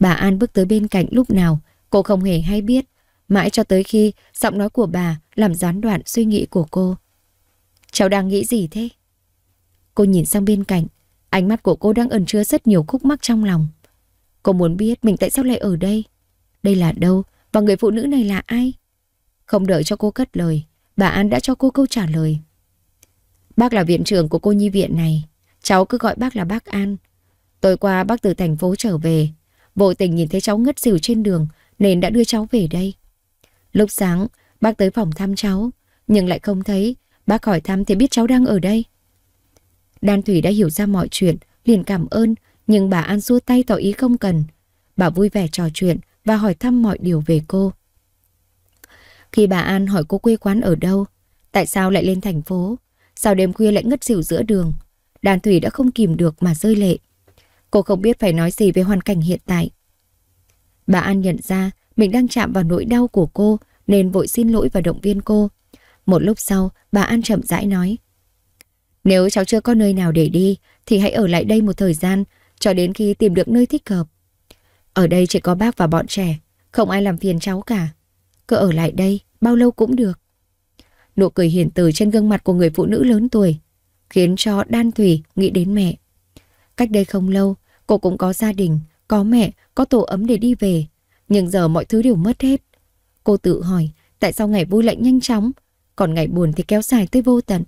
Bà An bước tới bên cạnh lúc nào, cô không hề hay biết, mãi cho tới khi giọng nói của bà làm gián đoạn suy nghĩ của cô. Cháu đang nghĩ gì thế? Cô nhìn sang bên cạnh, ánh mắt của cô đang ẩn chứa rất nhiều khúc mắc trong lòng. Cô muốn biết mình tại sao lại ở đây? Đây là đâu? Và người phụ nữ này là ai? Không đợi cho cô cất lời, bà An đã cho cô câu trả lời. Bác là viện trưởng của cô nhi viện này. Cháu cứ gọi bác là bác An. Tối qua bác từ thành phố trở về. bộ tình nhìn thấy cháu ngất xỉu trên đường nên đã đưa cháu về đây. Lúc sáng, bác tới phòng thăm cháu, nhưng lại không thấy Bác hỏi thăm thì biết cháu đang ở đây. Đan Thủy đã hiểu ra mọi chuyện, liền cảm ơn, nhưng bà An xua tay tỏ ý không cần. Bà vui vẻ trò chuyện và hỏi thăm mọi điều về cô. Khi bà An hỏi cô quê quán ở đâu, tại sao lại lên thành phố, sao đêm khuya lại ngất xỉu giữa đường, Đan Thủy đã không kìm được mà rơi lệ. Cô không biết phải nói gì về hoàn cảnh hiện tại. Bà An nhận ra mình đang chạm vào nỗi đau của cô nên vội xin lỗi và động viên cô. Một lúc sau, bà An chậm rãi nói. Nếu cháu chưa có nơi nào để đi, thì hãy ở lại đây một thời gian, cho đến khi tìm được nơi thích hợp. Ở đây chỉ có bác và bọn trẻ, không ai làm phiền cháu cả. Cứ ở lại đây, bao lâu cũng được. Nụ cười hiền từ trên gương mặt của người phụ nữ lớn tuổi, khiến cho Đan Thủy nghĩ đến mẹ. Cách đây không lâu, cô cũng có gia đình, có mẹ, có tổ ấm để đi về. Nhưng giờ mọi thứ đều mất hết. Cô tự hỏi, tại sao ngày vui lạnh nhanh chóng, còn ngày buồn thì kéo dài tới vô tận.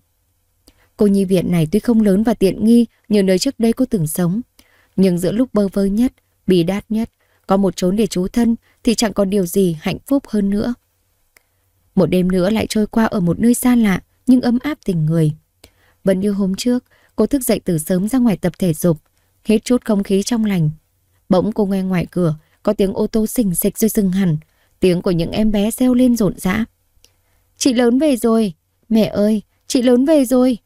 Cô nhi viện này tuy không lớn và tiện nghi như nơi trước đây cô từng sống, nhưng giữa lúc bơ vơ nhất, bì đát nhất, có một chốn để trú thân thì chẳng còn điều gì hạnh phúc hơn nữa. Một đêm nữa lại trôi qua ở một nơi xa lạ nhưng ấm áp tình người. Vẫn như hôm trước, cô thức dậy từ sớm ra ngoài tập thể dục, hết chút không khí trong lành. Bỗng cô nghe ngoài cửa có tiếng ô tô xình xịch rồi dừng hẳn, tiếng của những em bé reo lên rộn rã. Chị lớn về rồi. Mẹ ơi, chị lớn về rồi.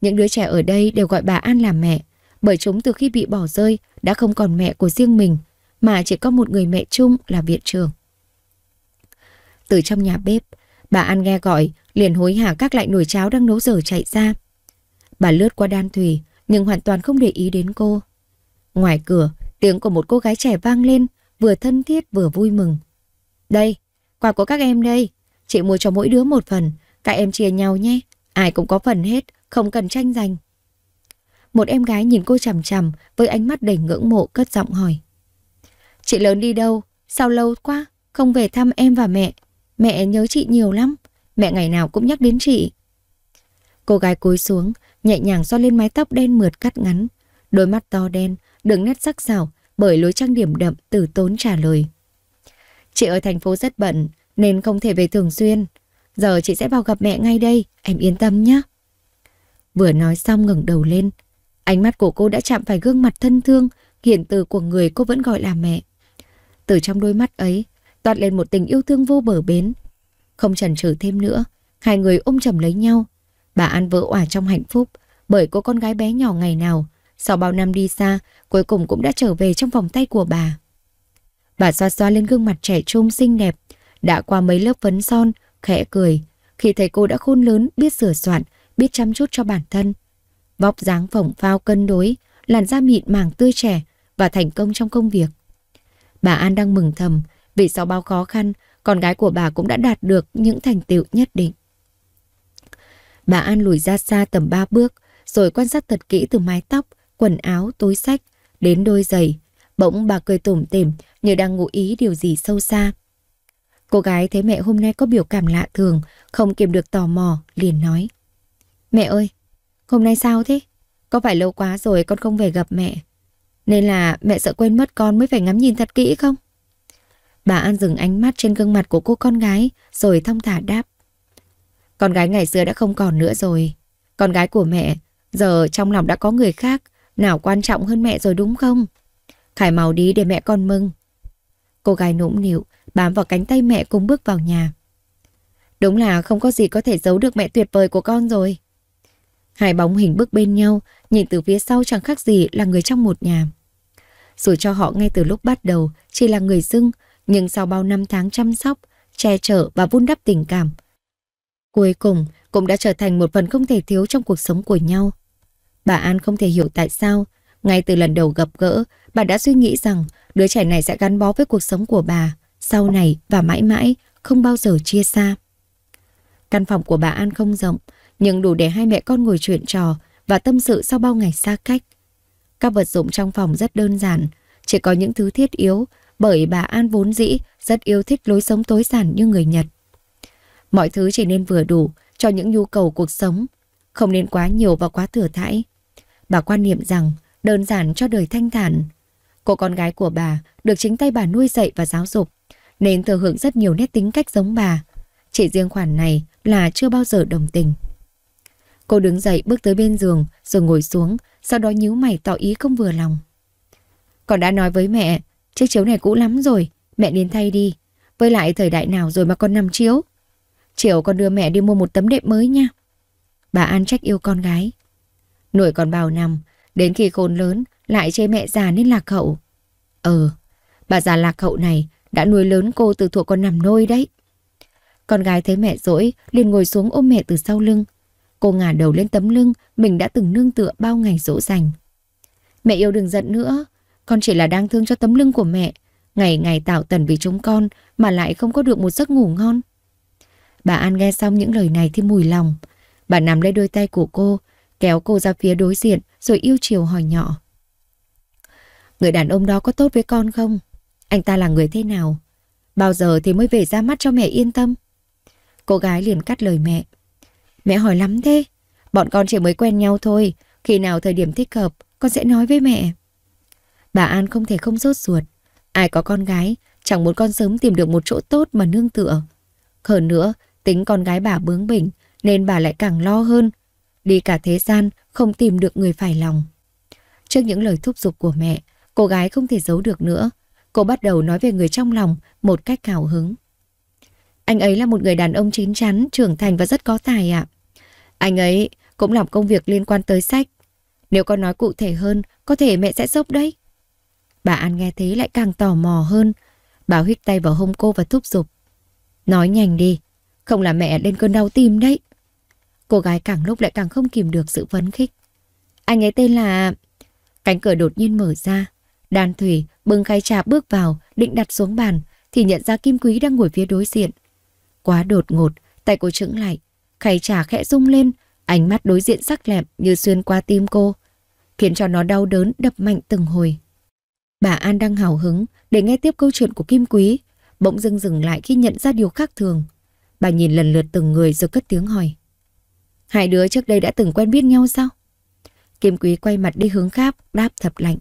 Những đứa trẻ ở đây đều gọi bà An là mẹ, bởi chúng từ khi bị bỏ rơi đã không còn mẹ của riêng mình, mà chỉ có một người mẹ chung là viện trường. Từ trong nhà bếp, bà An nghe gọi, liền hối hả các lại nồi cháo đang nấu dở chạy ra. Bà lướt qua đan thủy, nhưng hoàn toàn không để ý đến cô. Ngoài cửa, tiếng của một cô gái trẻ vang lên, vừa thân thiết vừa vui mừng. Đây, quà của các em đây, Chị mua cho mỗi đứa một phần, các em chia nhau nhé. Ai cũng có phần hết, không cần tranh giành. Một em gái nhìn cô chằm chằm với ánh mắt đầy ngưỡng mộ cất giọng hỏi. Chị lớn đi đâu? Sao lâu quá? Không về thăm em và mẹ. Mẹ nhớ chị nhiều lắm. Mẹ ngày nào cũng nhắc đến chị. Cô gái cúi xuống, nhẹ nhàng xoa lên mái tóc đen mượt cắt ngắn. Đôi mắt to đen, đường nét sắc sảo bởi lối trang điểm đậm từ tốn trả lời. Chị ở thành phố rất bận, nên không thể về thường xuyên. Giờ chị sẽ vào gặp mẹ ngay đây, em yên tâm nhé. Vừa nói xong ngẩng đầu lên, ánh mắt của cô đã chạm phải gương mặt thân thương, hiện từ của người cô vẫn gọi là mẹ. Từ trong đôi mắt ấy, toát lên một tình yêu thương vô bờ bến. Không chần chừ thêm nữa, hai người ôm chầm lấy nhau. Bà An vỡ òa trong hạnh phúc, bởi cô con gái bé nhỏ ngày nào, sau bao năm đi xa, cuối cùng cũng đã trở về trong vòng tay của bà. Bà xoa xoa lên gương mặt trẻ trung xinh đẹp, đã qua mấy lớp phấn son, khẽ cười, khi thấy cô đã khôn lớn, biết sửa soạn, biết chăm chút cho bản thân. Vóc dáng phỏng phao cân đối, làn da mịn màng tươi trẻ và thành công trong công việc. Bà An đang mừng thầm, vì sau bao khó khăn, con gái của bà cũng đã đạt được những thành tựu nhất định. Bà An lùi ra xa tầm ba bước, rồi quan sát thật kỹ từ mái tóc, quần áo, túi sách, đến đôi giày. Bỗng bà cười tủm tỉm như đang ngụ ý điều gì sâu xa. Cô gái thấy mẹ hôm nay có biểu cảm lạ thường, không kiềm được tò mò, liền nói. Mẹ ơi, hôm nay sao thế? Có phải lâu quá rồi con không về gặp mẹ? Nên là mẹ sợ quên mất con mới phải ngắm nhìn thật kỹ không? Bà An dừng ánh mắt trên gương mặt của cô con gái rồi thong thả đáp. Con gái ngày xưa đã không còn nữa rồi. Con gái của mẹ giờ trong lòng đã có người khác nào quan trọng hơn mẹ rồi đúng không? Khải màu đi để mẹ con mừng. Cô gái nũng nịu bám vào cánh tay mẹ cùng bước vào nhà. Đúng là không có gì có thể giấu được mẹ tuyệt vời của con rồi. Hai bóng hình bước bên nhau, nhìn từ phía sau chẳng khác gì là người trong một nhà. Dù cho họ ngay từ lúc bắt đầu chỉ là người dưng, nhưng sau bao năm tháng chăm sóc, che chở và vun đắp tình cảm, cuối cùng cũng đã trở thành một phần không thể thiếu trong cuộc sống của nhau. Bà An không thể hiểu tại sao, ngay từ lần đầu gặp gỡ, bà đã suy nghĩ rằng đứa trẻ này sẽ gắn bó với cuộc sống của bà sau này và mãi mãi không bao giờ chia xa. Căn phòng của bà An không rộng, nhưng đủ để hai mẹ con ngồi chuyện trò và tâm sự sau bao ngày xa cách. Các vật dụng trong phòng rất đơn giản, chỉ có những thứ thiết yếu bởi bà An vốn dĩ rất yêu thích lối sống tối giản như người Nhật. Mọi thứ chỉ nên vừa đủ cho những nhu cầu cuộc sống, không nên quá nhiều và quá thừa thãi. Bà quan niệm rằng đơn giản cho đời thanh thản. Cô con gái của bà được chính tay bà nuôi dạy và giáo dục nên thừa hưởng rất nhiều nét tính cách giống bà. Chỉ riêng khoản này là chưa bao giờ đồng tình. Cô đứng dậy bước tới bên giường rồi ngồi xuống, sau đó nhíu mày tỏ ý không vừa lòng. Còn đã nói với mẹ, chiếc chiếu này cũ lắm rồi, mẹ đến thay đi. Với lại thời đại nào rồi mà con nằm chiếu. Chiều con đưa mẹ đi mua một tấm đệm mới nha. Bà An trách yêu con gái. Nuôi còn bào nằm, đến khi khôn lớn lại chê mẹ già nên lạc hậu. ờ, bà già lạc hậu này đã nuôi lớn cô từ thuở còn nằm nôi đấy. Con gái thấy mẹ dỗi, liền ngồi xuống ôm mẹ từ sau lưng. Cô ngả đầu lên tấm lưng, mình đã từng nương tựa bao ngày dỗ dành. Mẹ yêu đừng giận nữa, con chỉ là đang thương cho tấm lưng của mẹ. Ngày ngày tạo tần vì chúng con mà lại không có được một giấc ngủ ngon. Bà An nghe xong những lời này thì mùi lòng. Bà nắm lấy đôi tay của cô, kéo cô ra phía đối diện rồi yêu chiều hỏi nhỏ. Người đàn ông đó có tốt với con không? Anh ta là người thế nào? Bao giờ thì mới về ra mắt cho mẹ yên tâm? Cô gái liền cắt lời mẹ. Mẹ hỏi lắm thế. Bọn con chỉ mới quen nhau thôi. Khi nào thời điểm thích hợp, con sẽ nói với mẹ. Bà An không thể không rốt ruột. Ai có con gái, chẳng muốn con sớm tìm được một chỗ tốt mà nương tựa. Hơn nữa, tính con gái bà bướng bỉnh, nên bà lại càng lo hơn. Đi cả thế gian, không tìm được người phải lòng. Trước những lời thúc giục của mẹ, cô gái không thể giấu được nữa. Cô bắt đầu nói về người trong lòng một cách hào hứng. Anh ấy là một người đàn ông chín chắn, trưởng thành và rất có tài ạ. Anh ấy cũng làm công việc liên quan tới sách. Nếu con nói cụ thể hơn, có thể mẹ sẽ sốc đấy. Bà An nghe thế lại càng tò mò hơn. Bà huyết tay vào hông cô và thúc giục. Nói nhanh đi, không là mẹ lên cơn đau tim đấy. Cô gái càng lúc lại càng không kìm được sự phấn khích. Anh ấy tên là... Cánh cửa đột nhiên mở ra. Đan Thủy bưng khay trà bước vào, định đặt xuống bàn, thì nhận ra Kim Quý đang ngồi phía đối diện. Quá đột ngột, tay cô trững lại, khay trà khẽ rung lên, ánh mắt đối diện sắc lẹm như xuyên qua tim cô, khiến cho nó đau đớn đập mạnh từng hồi. Bà An đang hào hứng để nghe tiếp câu chuyện của Kim Quý, bỗng dưng dừng lại khi nhận ra điều khác thường. Bà nhìn lần lượt từng người rồi cất tiếng hỏi. Hai đứa trước đây đã từng quen biết nhau sao? Kim Quý quay mặt đi hướng khác, đáp thật lạnh.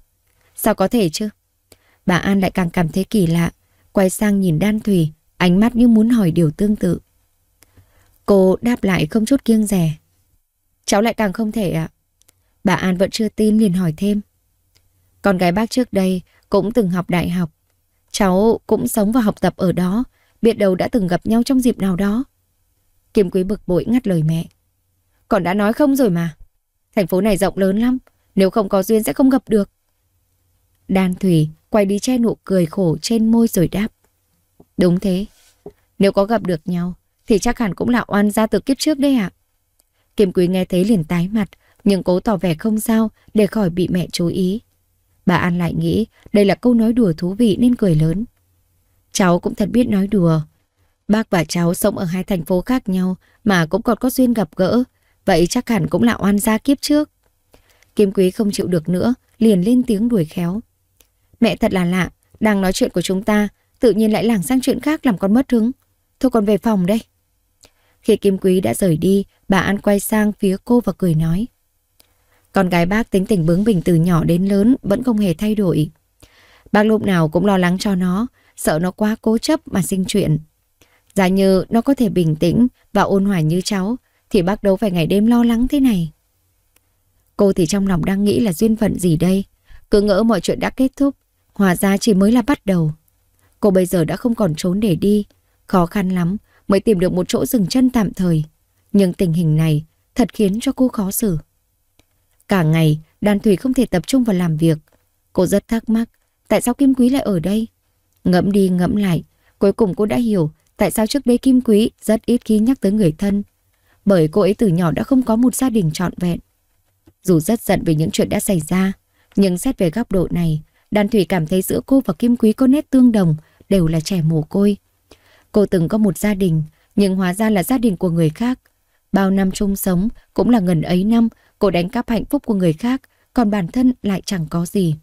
Sao có thể chứ? Bà An lại càng cảm thấy kỳ lạ, quay sang nhìn Đan Thủy, ánh mắt như muốn hỏi điều tương tự. Cô đáp lại không chút kiêng rẻ. Cháu lại càng không thể ạ. Bà An vẫn chưa tin liền hỏi thêm. Con gái bác trước đây cũng từng học đại học. Cháu cũng sống và học tập ở đó, biết đâu đã từng gặp nhau trong dịp nào đó. Kim Quý bực bội ngắt lời mẹ. Còn đã nói không rồi mà. Thành phố này rộng lớn lắm, nếu không có duyên sẽ không gặp được. Đan Thủy quay đi che nụ cười khổ trên môi rồi đáp. Đúng thế. Nếu có gặp được nhau, thì chắc hẳn cũng là oan gia từ kiếp trước đấy ạ. À? Kim Quý nghe thấy liền tái mặt, nhưng cố tỏ vẻ không sao để khỏi bị mẹ chú ý. Bà An lại nghĩ đây là câu nói đùa thú vị nên cười lớn. Cháu cũng thật biết nói đùa. Bác và cháu sống ở hai thành phố khác nhau mà cũng còn có duyên gặp gỡ, vậy chắc hẳn cũng là oan gia kiếp trước. Kim Quý không chịu được nữa, liền lên tiếng đuổi khéo. Mẹ thật là lạ, đang nói chuyện của chúng ta, tự nhiên lại lảng sang chuyện khác làm con mất hứng. Thôi con về phòng đây. Khi Kim Quý đã rời đi, bà An quay sang phía cô và cười nói. Con gái bác tính tình bướng bỉnh từ nhỏ đến lớn vẫn không hề thay đổi. Bác lúc nào cũng lo lắng cho nó, sợ nó quá cố chấp mà sinh chuyện. Giả như nó có thể bình tĩnh và ôn hòa như cháu, thì bác đâu phải ngày đêm lo lắng thế này. Cô thì trong lòng đang nghĩ là duyên phận gì đây, cứ ngỡ mọi chuyện đã kết thúc Hòa ra chỉ mới là bắt đầu. Cô bây giờ đã không còn trốn để đi. Khó khăn lắm mới tìm được một chỗ dừng chân tạm thời. Nhưng tình hình này thật khiến cho cô khó xử. Cả ngày, đàn thủy không thể tập trung vào làm việc. Cô rất thắc mắc, tại sao Kim Quý lại ở đây? Ngẫm đi ngẫm lại, cuối cùng cô đã hiểu tại sao trước đây Kim Quý rất ít khi nhắc tới người thân. Bởi cô ấy từ nhỏ đã không có một gia đình trọn vẹn. Dù rất giận về những chuyện đã xảy ra, nhưng xét về góc độ này, Đan Thủy cảm thấy giữa cô và Kim Quý có nét tương đồng, đều là trẻ mồ côi. Cô từng có một gia đình, nhưng hóa ra là gia đình của người khác. Bao năm chung sống, cũng là ngần ấy năm, cô đánh cắp hạnh phúc của người khác, còn bản thân lại chẳng có gì.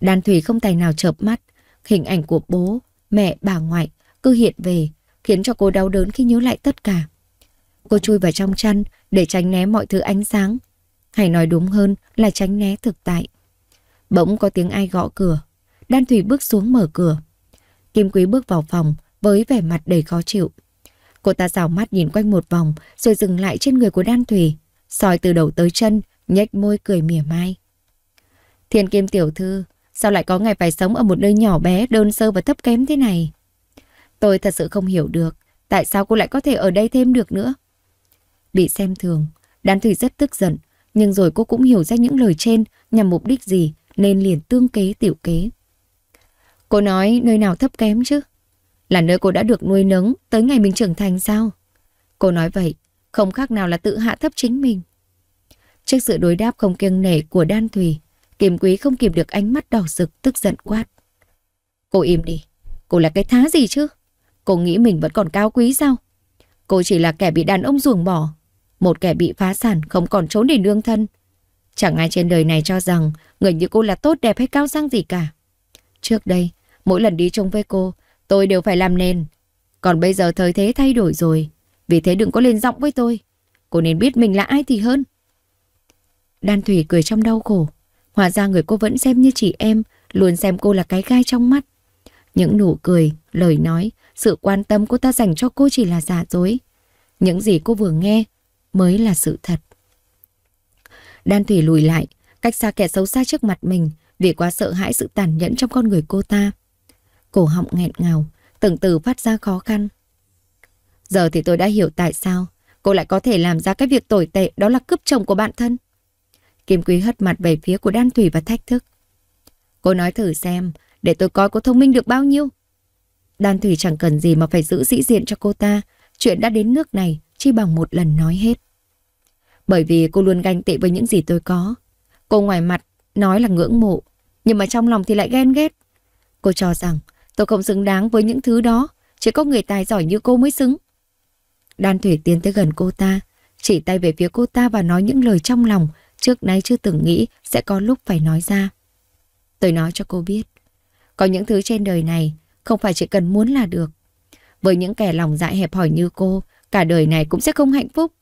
Đan Thủy không tài nào chợp mắt, hình ảnh của bố, mẹ, bà ngoại cứ hiện về, khiến cho cô đau đớn khi nhớ lại tất cả. Cô chui vào trong chăn để tránh né mọi thứ ánh sáng, hay nói đúng hơn là tránh né thực tại. Bỗng có tiếng ai gõ cửa. Đan Thủy bước xuống mở cửa. Kim Quý bước vào phòng với vẻ mặt đầy khó chịu. Cô ta rảo mắt nhìn quanh một vòng rồi dừng lại trên người của Đan Thủy. soi từ đầu tới chân, nhếch môi cười mỉa mai. Thiên Kim tiểu thư, sao lại có ngày phải sống ở một nơi nhỏ bé, đơn sơ và thấp kém thế này? Tôi thật sự không hiểu được, tại sao cô lại có thể ở đây thêm được nữa? Bị xem thường, Đan Thủy rất tức giận, nhưng rồi cô cũng hiểu ra những lời trên nhằm mục đích gì nên liền tương kế tiểu kế. Cô nói nơi nào thấp kém chứ? Là nơi cô đã được nuôi nấng tới ngày mình trưởng thành sao? Cô nói vậy, không khác nào là tự hạ thấp chính mình. Trước sự đối đáp không kiêng nể của Đan Thùy, Kiềm Quý không kìm được ánh mắt đỏ rực tức giận quát. Cô im đi, cô là cái thá gì chứ? Cô nghĩ mình vẫn còn cao quý sao? Cô chỉ là kẻ bị đàn ông ruồng bỏ, một kẻ bị phá sản không còn trốn để nương thân, Chẳng ai trên đời này cho rằng người như cô là tốt đẹp hay cao sang gì cả. Trước đây, mỗi lần đi chung với cô, tôi đều phải làm nền. Còn bây giờ thời thế thay đổi rồi, vì thế đừng có lên giọng với tôi. Cô nên biết mình là ai thì hơn. Đan Thủy cười trong đau khổ. Hóa ra người cô vẫn xem như chị em, luôn xem cô là cái gai trong mắt. Những nụ cười, lời nói, sự quan tâm cô ta dành cho cô chỉ là giả dối. Những gì cô vừa nghe mới là sự thật. Đan Thủy lùi lại, cách xa kẻ xấu xa trước mặt mình vì quá sợ hãi sự tàn nhẫn trong con người cô ta. Cổ họng nghẹn ngào, từng từ phát ra khó khăn. Giờ thì tôi đã hiểu tại sao cô lại có thể làm ra cái việc tồi tệ đó là cướp chồng của bạn thân. Kim Quý hất mặt về phía của Đan Thủy và thách thức. Cô nói thử xem, để tôi coi cô thông minh được bao nhiêu. Đan Thủy chẳng cần gì mà phải giữ sĩ diện cho cô ta. Chuyện đã đến nước này, chỉ bằng một lần nói hết. Bởi vì cô luôn ganh tị với những gì tôi có. Cô ngoài mặt nói là ngưỡng mộ, nhưng mà trong lòng thì lại ghen ghét. Cô cho rằng tôi không xứng đáng với những thứ đó, chỉ có người tài giỏi như cô mới xứng. Đan Thủy tiến tới gần cô ta, chỉ tay về phía cô ta và nói những lời trong lòng trước nay chưa từng nghĩ sẽ có lúc phải nói ra. Tôi nói cho cô biết, có những thứ trên đời này không phải chỉ cần muốn là được. Với những kẻ lòng dạ hẹp hòi như cô, cả đời này cũng sẽ không hạnh phúc.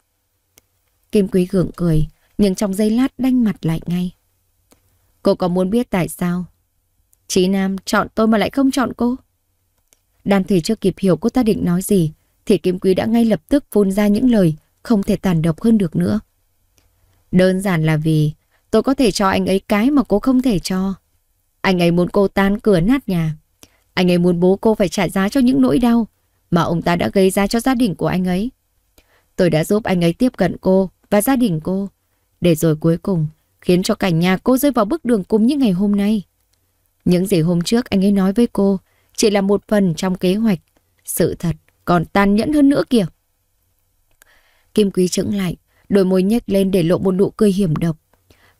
Kim Quý gượng cười, nhưng trong giây lát đanh mặt lại ngay. Cô có muốn biết tại sao? Chí Nam chọn tôi mà lại không chọn cô. Đan Thủy chưa kịp hiểu cô ta định nói gì, thì Kim Quý đã ngay lập tức phun ra những lời không thể tàn độc hơn được nữa. Đơn giản là vì tôi có thể cho anh ấy cái mà cô không thể cho. Anh ấy muốn cô tan cửa nát nhà. Anh ấy muốn bố cô phải trả giá cho những nỗi đau mà ông ta đã gây ra cho gia đình của anh ấy. Tôi đã giúp anh ấy tiếp cận cô và gia đình cô, để rồi cuối cùng khiến cho cảnh nhà cô rơi vào bước đường cùng như ngày hôm nay. Những gì hôm trước anh ấy nói với cô chỉ là một phần trong kế hoạch, sự thật còn tàn nhẫn hơn nữa kìa. Kim Quý chững lại, đôi môi nhếch lên để lộ một nụ cười hiểm độc.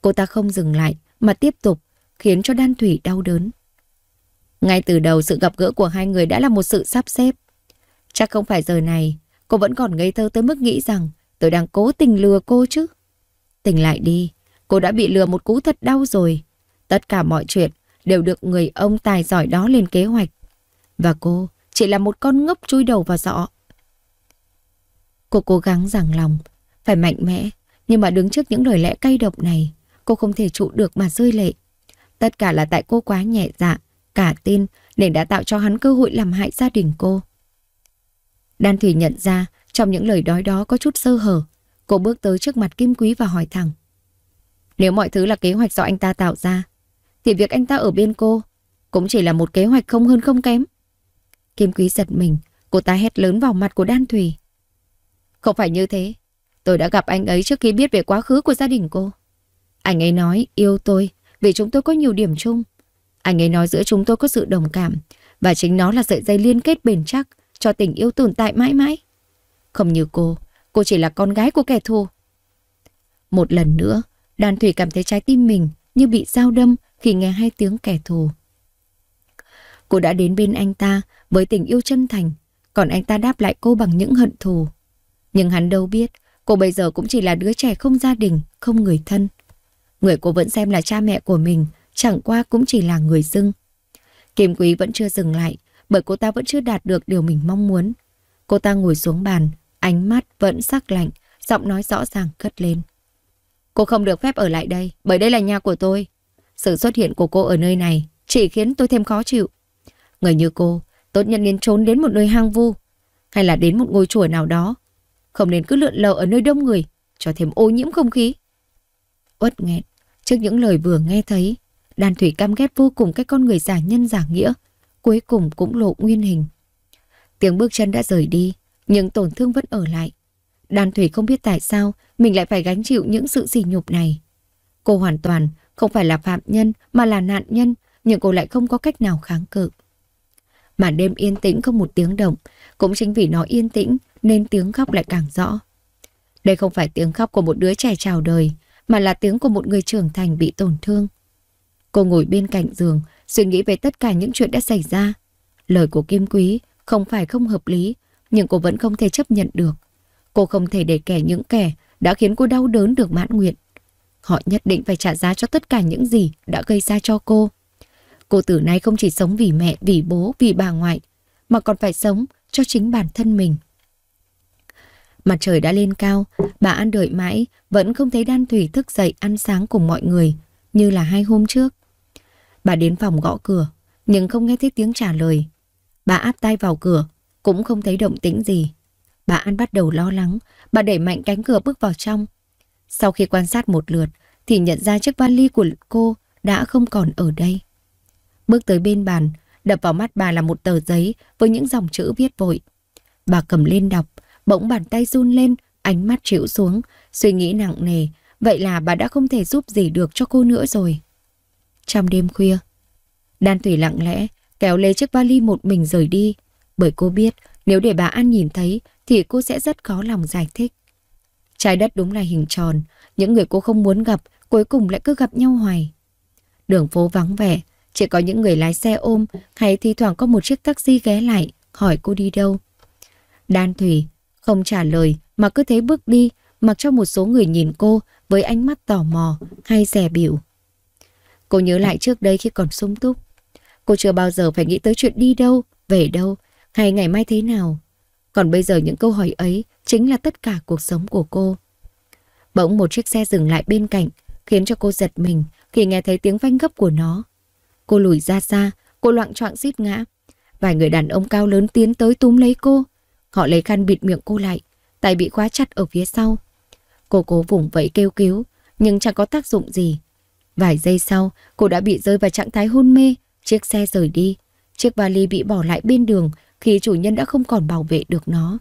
Cô ta không dừng lại mà tiếp tục khiến cho Đan Thủy đau đớn. Ngay từ đầu sự gặp gỡ của hai người đã là một sự sắp xếp. Chắc không phải giờ này, cô vẫn còn ngây thơ tới mức nghĩ rằng Tôi đang cố tình lừa cô chứ. Tỉnh lại đi, cô đã bị lừa một cú thật đau rồi. Tất cả mọi chuyện đều được người ông tài giỏi đó lên kế hoạch. Và cô chỉ là một con ngốc chui đầu vào dọ. Cô cố gắng rằng lòng, phải mạnh mẽ, nhưng mà đứng trước những lời lẽ cay độc này, cô không thể trụ được mà rơi lệ. Tất cả là tại cô quá nhẹ dạ, cả tin nên đã tạo cho hắn cơ hội làm hại gia đình cô. Đan Thủy nhận ra trong những lời đói đó có chút sơ hở, cô bước tới trước mặt Kim Quý và hỏi thẳng. Nếu mọi thứ là kế hoạch do anh ta tạo ra, thì việc anh ta ở bên cô cũng chỉ là một kế hoạch không hơn không kém. Kim Quý giật mình, cô ta hét lớn vào mặt của Đan Thùy. Không phải như thế, tôi đã gặp anh ấy trước khi biết về quá khứ của gia đình cô. Anh ấy nói yêu tôi vì chúng tôi có nhiều điểm chung. Anh ấy nói giữa chúng tôi có sự đồng cảm và chính nó là sợi dây liên kết bền chắc cho tình yêu tồn tại mãi mãi. Không như cô, cô chỉ là con gái của kẻ thù. Một lần nữa, đàn thủy cảm thấy trái tim mình như bị dao đâm khi nghe hai tiếng kẻ thù. Cô đã đến bên anh ta với tình yêu chân thành, còn anh ta đáp lại cô bằng những hận thù. Nhưng hắn đâu biết, cô bây giờ cũng chỉ là đứa trẻ không gia đình, không người thân. Người cô vẫn xem là cha mẹ của mình, chẳng qua cũng chỉ là người dưng. Kim Quý vẫn chưa dừng lại, bởi cô ta vẫn chưa đạt được điều mình mong muốn. Cô ta ngồi xuống bàn, Ánh mắt vẫn sắc lạnh, giọng nói rõ ràng cất lên. Cô không được phép ở lại đây, bởi đây là nhà của tôi. Sự xuất hiện của cô ở nơi này chỉ khiến tôi thêm khó chịu. Người như cô, tốt nhất nên trốn đến một nơi hang vu, hay là đến một ngôi chùa nào đó. Không nên cứ lượn lờ ở nơi đông người, cho thêm ô nhiễm không khí. Uất nghẹn, trước những lời vừa nghe thấy, đàn thủy căm ghét vô cùng cái con người giả nhân giả nghĩa, cuối cùng cũng lộ nguyên hình. Tiếng bước chân đã rời đi, nhưng tổn thương vẫn ở lại. Đan Thủy không biết tại sao mình lại phải gánh chịu những sự sỉ nhục này. Cô hoàn toàn không phải là phạm nhân mà là nạn nhân, nhưng cô lại không có cách nào kháng cự. Màn đêm yên tĩnh không một tiếng động, cũng chính vì nó yên tĩnh nên tiếng khóc lại càng rõ. Đây không phải tiếng khóc của một đứa trẻ chào đời, mà là tiếng của một người trưởng thành bị tổn thương. Cô ngồi bên cạnh giường, suy nghĩ về tất cả những chuyện đã xảy ra. Lời của Kim Quý không phải không hợp lý, nhưng cô vẫn không thể chấp nhận được. Cô không thể để kẻ những kẻ đã khiến cô đau đớn được mãn nguyện. Họ nhất định phải trả giá cho tất cả những gì đã gây ra cho cô. Cô từ nay không chỉ sống vì mẹ, vì bố, vì bà ngoại, mà còn phải sống cho chính bản thân mình. Mặt trời đã lên cao, bà ăn đợi mãi, vẫn không thấy Đan Thủy thức dậy ăn sáng cùng mọi người, như là hai hôm trước. Bà đến phòng gõ cửa, nhưng không nghe thấy tiếng trả lời. Bà áp tay vào cửa, cũng không thấy động tĩnh gì. Bà An bắt đầu lo lắng, bà đẩy mạnh cánh cửa bước vào trong. Sau khi quan sát một lượt, thì nhận ra chiếc vali của cô đã không còn ở đây. Bước tới bên bàn, đập vào mắt bà là một tờ giấy với những dòng chữ viết vội. Bà cầm lên đọc, bỗng bàn tay run lên, ánh mắt chịu xuống, suy nghĩ nặng nề, vậy là bà đã không thể giúp gì được cho cô nữa rồi. Trong đêm khuya, Đan Thủy lặng lẽ kéo lấy chiếc vali một mình rời đi, bởi cô biết nếu để bà An nhìn thấy thì cô sẽ rất khó lòng giải thích. Trái đất đúng là hình tròn, những người cô không muốn gặp cuối cùng lại cứ gặp nhau hoài. Đường phố vắng vẻ, chỉ có những người lái xe ôm hay thi thoảng có một chiếc taxi ghé lại hỏi cô đi đâu. Đan Thủy không trả lời mà cứ thế bước đi mặc cho một số người nhìn cô với ánh mắt tò mò hay rẻ biểu. Cô nhớ lại trước đây khi còn sung túc. Cô chưa bao giờ phải nghĩ tới chuyện đi đâu, về đâu hay ngày mai thế nào. Còn bây giờ những câu hỏi ấy chính là tất cả cuộc sống của cô. Bỗng một chiếc xe dừng lại bên cạnh, khiến cho cô giật mình khi nghe thấy tiếng phanh gấp của nó. Cô lùi ra xa, cô loạn choạng xít ngã. Vài người đàn ông cao lớn tiến tới túm lấy cô. Họ lấy khăn bịt miệng cô lại, tay bị khóa chặt ở phía sau. Cô cố vùng vẫy kêu cứu, nhưng chẳng có tác dụng gì. Vài giây sau, cô đã bị rơi vào trạng thái hôn mê, chiếc xe rời đi. Chiếc vali bị bỏ lại bên đường khi chủ nhân đã không còn bảo vệ được nó.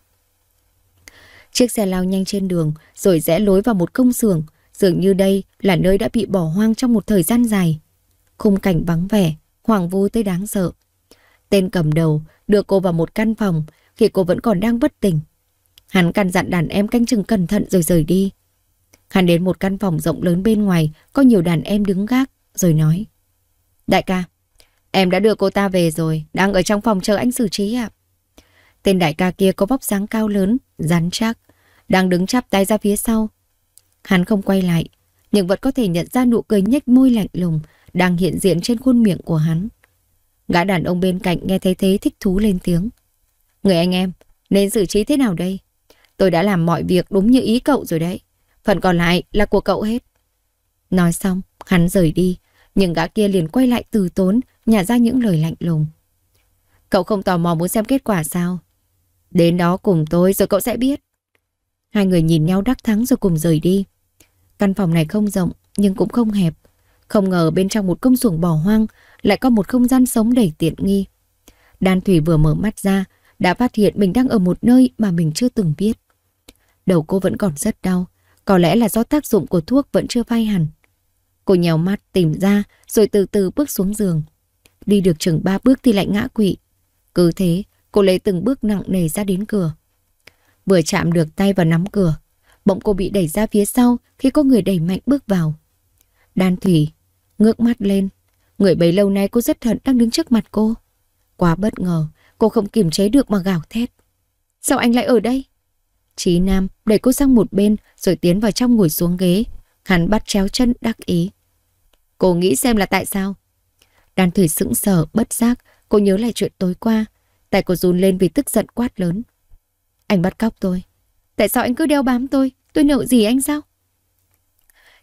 Chiếc xe lao nhanh trên đường rồi rẽ lối vào một công xưởng, dường như đây là nơi đã bị bỏ hoang trong một thời gian dài. Khung cảnh vắng vẻ, hoàng vu tới đáng sợ. Tên cầm đầu đưa cô vào một căn phòng khi cô vẫn còn đang bất tỉnh. Hắn căn dặn đàn em canh chừng cẩn thận rồi rời đi. Hắn đến một căn phòng rộng lớn bên ngoài, có nhiều đàn em đứng gác, rồi nói. Đại ca, Em đã đưa cô ta về rồi, đang ở trong phòng chờ anh xử trí ạ. À? Tên đại ca kia có vóc dáng cao lớn, rắn chắc, đang đứng chắp tay ra phía sau. Hắn không quay lại, nhưng vẫn có thể nhận ra nụ cười nhếch môi lạnh lùng đang hiện diện trên khuôn miệng của hắn. Gã đàn ông bên cạnh nghe thấy thế thích thú lên tiếng. Người anh em, nên xử trí thế nào đây? Tôi đã làm mọi việc đúng như ý cậu rồi đấy. Phần còn lại là của cậu hết. Nói xong, hắn rời đi, nhưng gã kia liền quay lại từ tốn, nhả ra những lời lạnh lùng. Cậu không tò mò muốn xem kết quả sao? Đến đó cùng tôi rồi cậu sẽ biết. Hai người nhìn nhau đắc thắng rồi cùng rời đi. Căn phòng này không rộng nhưng cũng không hẹp. Không ngờ bên trong một công xuồng bỏ hoang lại có một không gian sống đầy tiện nghi. Đan Thủy vừa mở mắt ra đã phát hiện mình đang ở một nơi mà mình chưa từng biết. Đầu cô vẫn còn rất đau, có lẽ là do tác dụng của thuốc vẫn chưa phai hẳn. Cô nhèo mắt tìm ra rồi từ từ bước xuống giường. Đi được chừng ba bước thì lại ngã quỵ. Cứ thế, cô lấy từng bước nặng nề ra đến cửa. Vừa chạm được tay vào nắm cửa, bỗng cô bị đẩy ra phía sau khi có người đẩy mạnh bước vào. Đan Thủy ngước mắt lên, người bấy lâu nay cô rất thận đang đứng trước mặt cô. Quá bất ngờ, cô không kiềm chế được mà gào thét. Sao anh lại ở đây? Chí Nam đẩy cô sang một bên rồi tiến vào trong ngồi xuống ghế. Hắn bắt chéo chân đắc ý. Cô nghĩ xem là tại sao? Đàn thủy sững sờ, bất giác, cô nhớ lại chuyện tối qua. tại cô run lên vì tức giận quát lớn. Anh bắt cóc tôi. Tại sao anh cứ đeo bám tôi? Tôi nợ gì anh sao?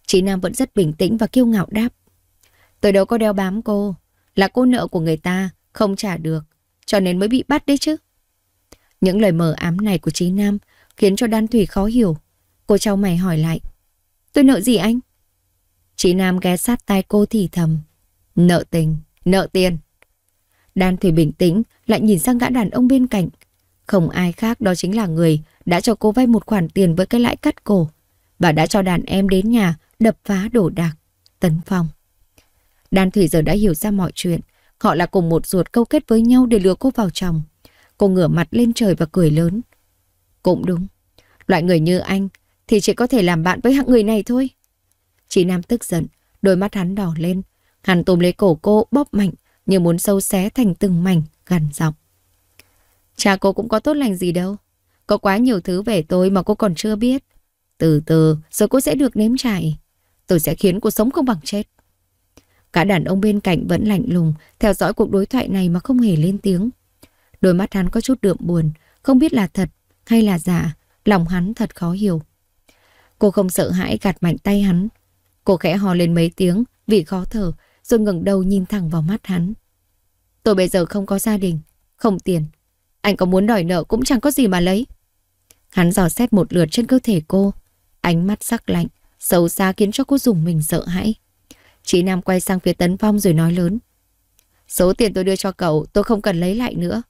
Chị Nam vẫn rất bình tĩnh và kiêu ngạo đáp. Tôi đâu có đeo bám cô. Là cô nợ của người ta, không trả được. Cho nên mới bị bắt đấy chứ. Những lời mờ ám này của chị Nam khiến cho Đan Thủy khó hiểu. Cô trao mày hỏi lại. Tôi nợ gì anh? Chị Nam ghé sát tai cô thì thầm. Nợ tình, nợ tiền. Đan Thủy bình tĩnh, lại nhìn sang gã đàn ông bên cạnh. Không ai khác đó chính là người đã cho cô vay một khoản tiền với cái lãi cắt cổ. và đã cho đàn em đến nhà đập phá đổ đạc, tấn phong. Đan Thủy giờ đã hiểu ra mọi chuyện. Họ là cùng một ruột câu kết với nhau để lừa cô vào chồng. Cô ngửa mặt lên trời và cười lớn. Cũng đúng. Loại người như anh thì chỉ có thể làm bạn với hạng người này thôi. Chị Nam tức giận, đôi mắt hắn đỏ lên, Hắn tôm lấy cổ cô bóp mạnh như muốn sâu xé thành từng mảnh gần dọc. Cha cô cũng có tốt lành gì đâu. Có quá nhiều thứ về tôi mà cô còn chưa biết. Từ từ rồi cô sẽ được nếm trải. Tôi sẽ khiến cô sống không bằng chết. Cả đàn ông bên cạnh vẫn lạnh lùng theo dõi cuộc đối thoại này mà không hề lên tiếng. Đôi mắt hắn có chút đượm buồn, không biết là thật hay là giả, lòng hắn thật khó hiểu. Cô không sợ hãi gạt mạnh tay hắn. Cô khẽ hò lên mấy tiếng vì khó thở rồi ngẩng đầu nhìn thẳng vào mắt hắn. Tôi bây giờ không có gia đình, không tiền. Anh có muốn đòi nợ cũng chẳng có gì mà lấy. Hắn dò xét một lượt trên cơ thể cô. Ánh mắt sắc lạnh, xấu xa khiến cho cô dùng mình sợ hãi. Chị Nam quay sang phía Tấn Phong rồi nói lớn. Số tiền tôi đưa cho cậu tôi không cần lấy lại nữa.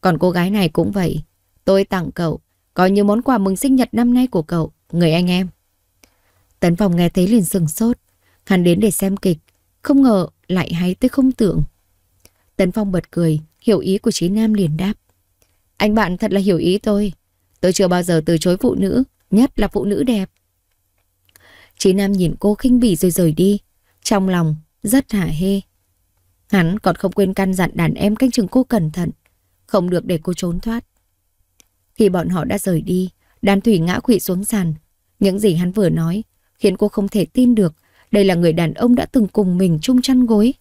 Còn cô gái này cũng vậy. Tôi tặng cậu, coi như món quà mừng sinh nhật năm nay của cậu, người anh em. Tấn Phong nghe thấy liền sừng sốt. Hắn đến để xem kịch, không ngờ lại hay tới không tưởng. Tấn Phong bật cười, hiểu ý của Chí Nam liền đáp. Anh bạn thật là hiểu ý tôi. Tôi chưa bao giờ từ chối phụ nữ, nhất là phụ nữ đẹp. Chí Nam nhìn cô khinh bỉ rồi rời đi. Trong lòng, rất hả hê. Hắn còn không quên căn dặn đàn em canh chừng cô cẩn thận. Không được để cô trốn thoát. Khi bọn họ đã rời đi, đàn thủy ngã quỵ xuống sàn. Những gì hắn vừa nói khiến cô không thể tin được đây là người đàn ông đã từng cùng mình chung chăn gối.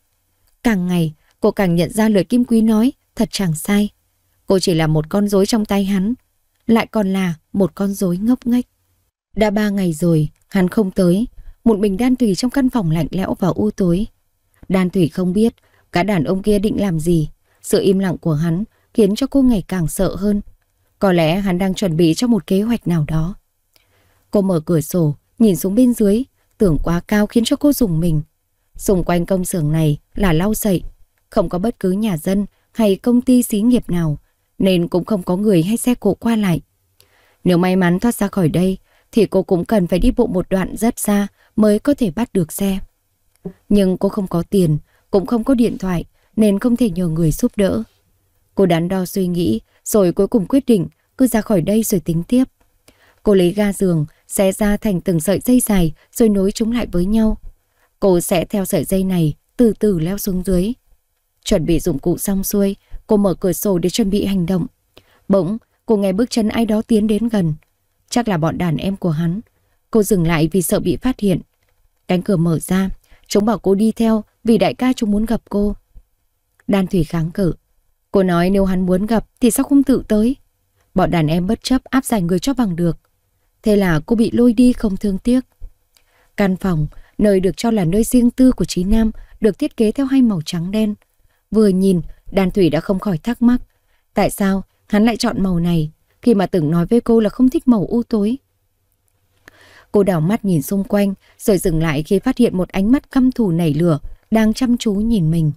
Càng ngày, cô càng nhận ra lời Kim Quý nói thật chẳng sai. Cô chỉ là một con rối trong tay hắn, lại còn là một con rối ngốc nghếch. Đã ba ngày rồi, hắn không tới, một mình đan tùy trong căn phòng lạnh lẽo và u tối. Đan tùy không biết cả đàn ông kia định làm gì. Sự im lặng của hắn khiến cho cô ngày càng sợ hơn. Có lẽ hắn đang chuẩn bị cho một kế hoạch nào đó. Cô mở cửa sổ, nhìn xuống bên dưới, tưởng quá cao khiến cho cô dùng mình. Xung quanh công xưởng này là lau sậy, không có bất cứ nhà dân hay công ty xí nghiệp nào, nên cũng không có người hay xe cộ qua lại. Nếu may mắn thoát ra khỏi đây, thì cô cũng cần phải đi bộ một đoạn rất xa mới có thể bắt được xe. Nhưng cô không có tiền, cũng không có điện thoại, nên không thể nhờ người giúp đỡ. Cô đắn đo suy nghĩ, rồi cuối cùng quyết định cứ ra khỏi đây rồi tính tiếp. Cô lấy ga giường, xé ra thành từng sợi dây dài rồi nối chúng lại với nhau. Cô sẽ theo sợi dây này từ từ leo xuống dưới. Chuẩn bị dụng cụ xong xuôi, cô mở cửa sổ để chuẩn bị hành động. Bỗng, cô nghe bước chân ai đó tiến đến gần. Chắc là bọn đàn em của hắn. Cô dừng lại vì sợ bị phát hiện. Cánh cửa mở ra, chúng bảo cô đi theo vì đại ca chúng muốn gặp cô. Đan Thủy kháng cự. Cô nói nếu hắn muốn gặp thì sao không tự tới? Bọn đàn em bất chấp áp giải người cho bằng được. Thế là cô bị lôi đi không thương tiếc. Căn phòng, nơi được cho là nơi riêng tư của Trí Nam, được thiết kế theo hai màu trắng đen. Vừa nhìn, Đan Thủy đã không khỏi thắc mắc. Tại sao hắn lại chọn màu này khi mà từng nói với cô là không thích màu u tối? Cô đảo mắt nhìn xung quanh rồi dừng lại khi phát hiện một ánh mắt căm thù nảy lửa đang chăm chú nhìn mình.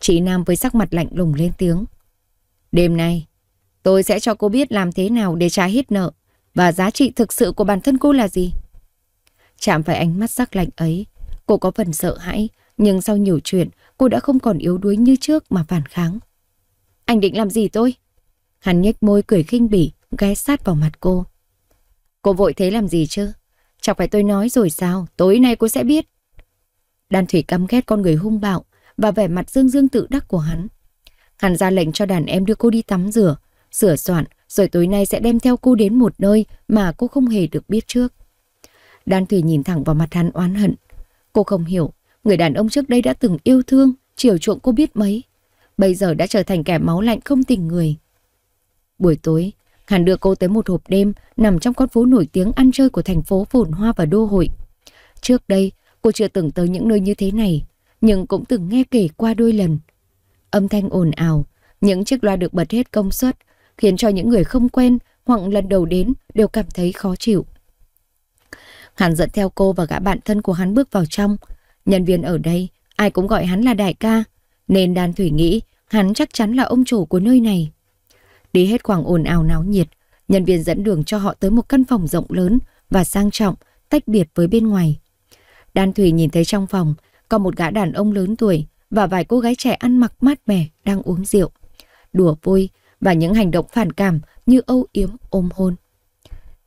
Chị Nam với sắc mặt lạnh lùng lên tiếng. Đêm nay, tôi sẽ cho cô biết làm thế nào để trả hết nợ và giá trị thực sự của bản thân cô là gì. Chạm phải ánh mắt sắc lạnh ấy, cô có phần sợ hãi, nhưng sau nhiều chuyện, cô đã không còn yếu đuối như trước mà phản kháng. Anh định làm gì tôi? Hắn nhếch môi cười khinh bỉ, ghé sát vào mặt cô. Cô vội thế làm gì chứ? Chẳng phải tôi nói rồi sao, tối nay cô sẽ biết. đàn Thủy căm ghét con người hung bạo và vẻ mặt dương dương tự đắc của hắn. Hắn ra lệnh cho đàn em đưa cô đi tắm rửa, sửa soạn rồi tối nay sẽ đem theo cô đến một nơi mà cô không hề được biết trước. Đan Thủy nhìn thẳng vào mặt hắn oán hận. Cô không hiểu, người đàn ông trước đây đã từng yêu thương, chiều chuộng cô biết mấy. Bây giờ đã trở thành kẻ máu lạnh không tình người. Buổi tối, hắn đưa cô tới một hộp đêm nằm trong con phố nổi tiếng ăn chơi của thành phố phồn hoa và đô hội. Trước đây, cô chưa từng tới những nơi như thế này, nhưng cũng từng nghe kể qua đôi lần. Âm thanh ồn ào, những chiếc loa được bật hết công suất, khiến cho những người không quen hoặc lần đầu đến đều cảm thấy khó chịu. Hắn dẫn theo cô và gã bạn thân của hắn bước vào trong. Nhân viên ở đây, ai cũng gọi hắn là đại ca, nên Đan Thủy nghĩ hắn chắc chắn là ông chủ của nơi này. Đi hết khoảng ồn ào náo nhiệt, nhân viên dẫn đường cho họ tới một căn phòng rộng lớn và sang trọng, tách biệt với bên ngoài. Đan Thủy nhìn thấy trong phòng có một gã đàn ông lớn tuổi và vài cô gái trẻ ăn mặc mát mẻ đang uống rượu. Đùa vui, và những hành động phản cảm như âu yếm ôm hôn.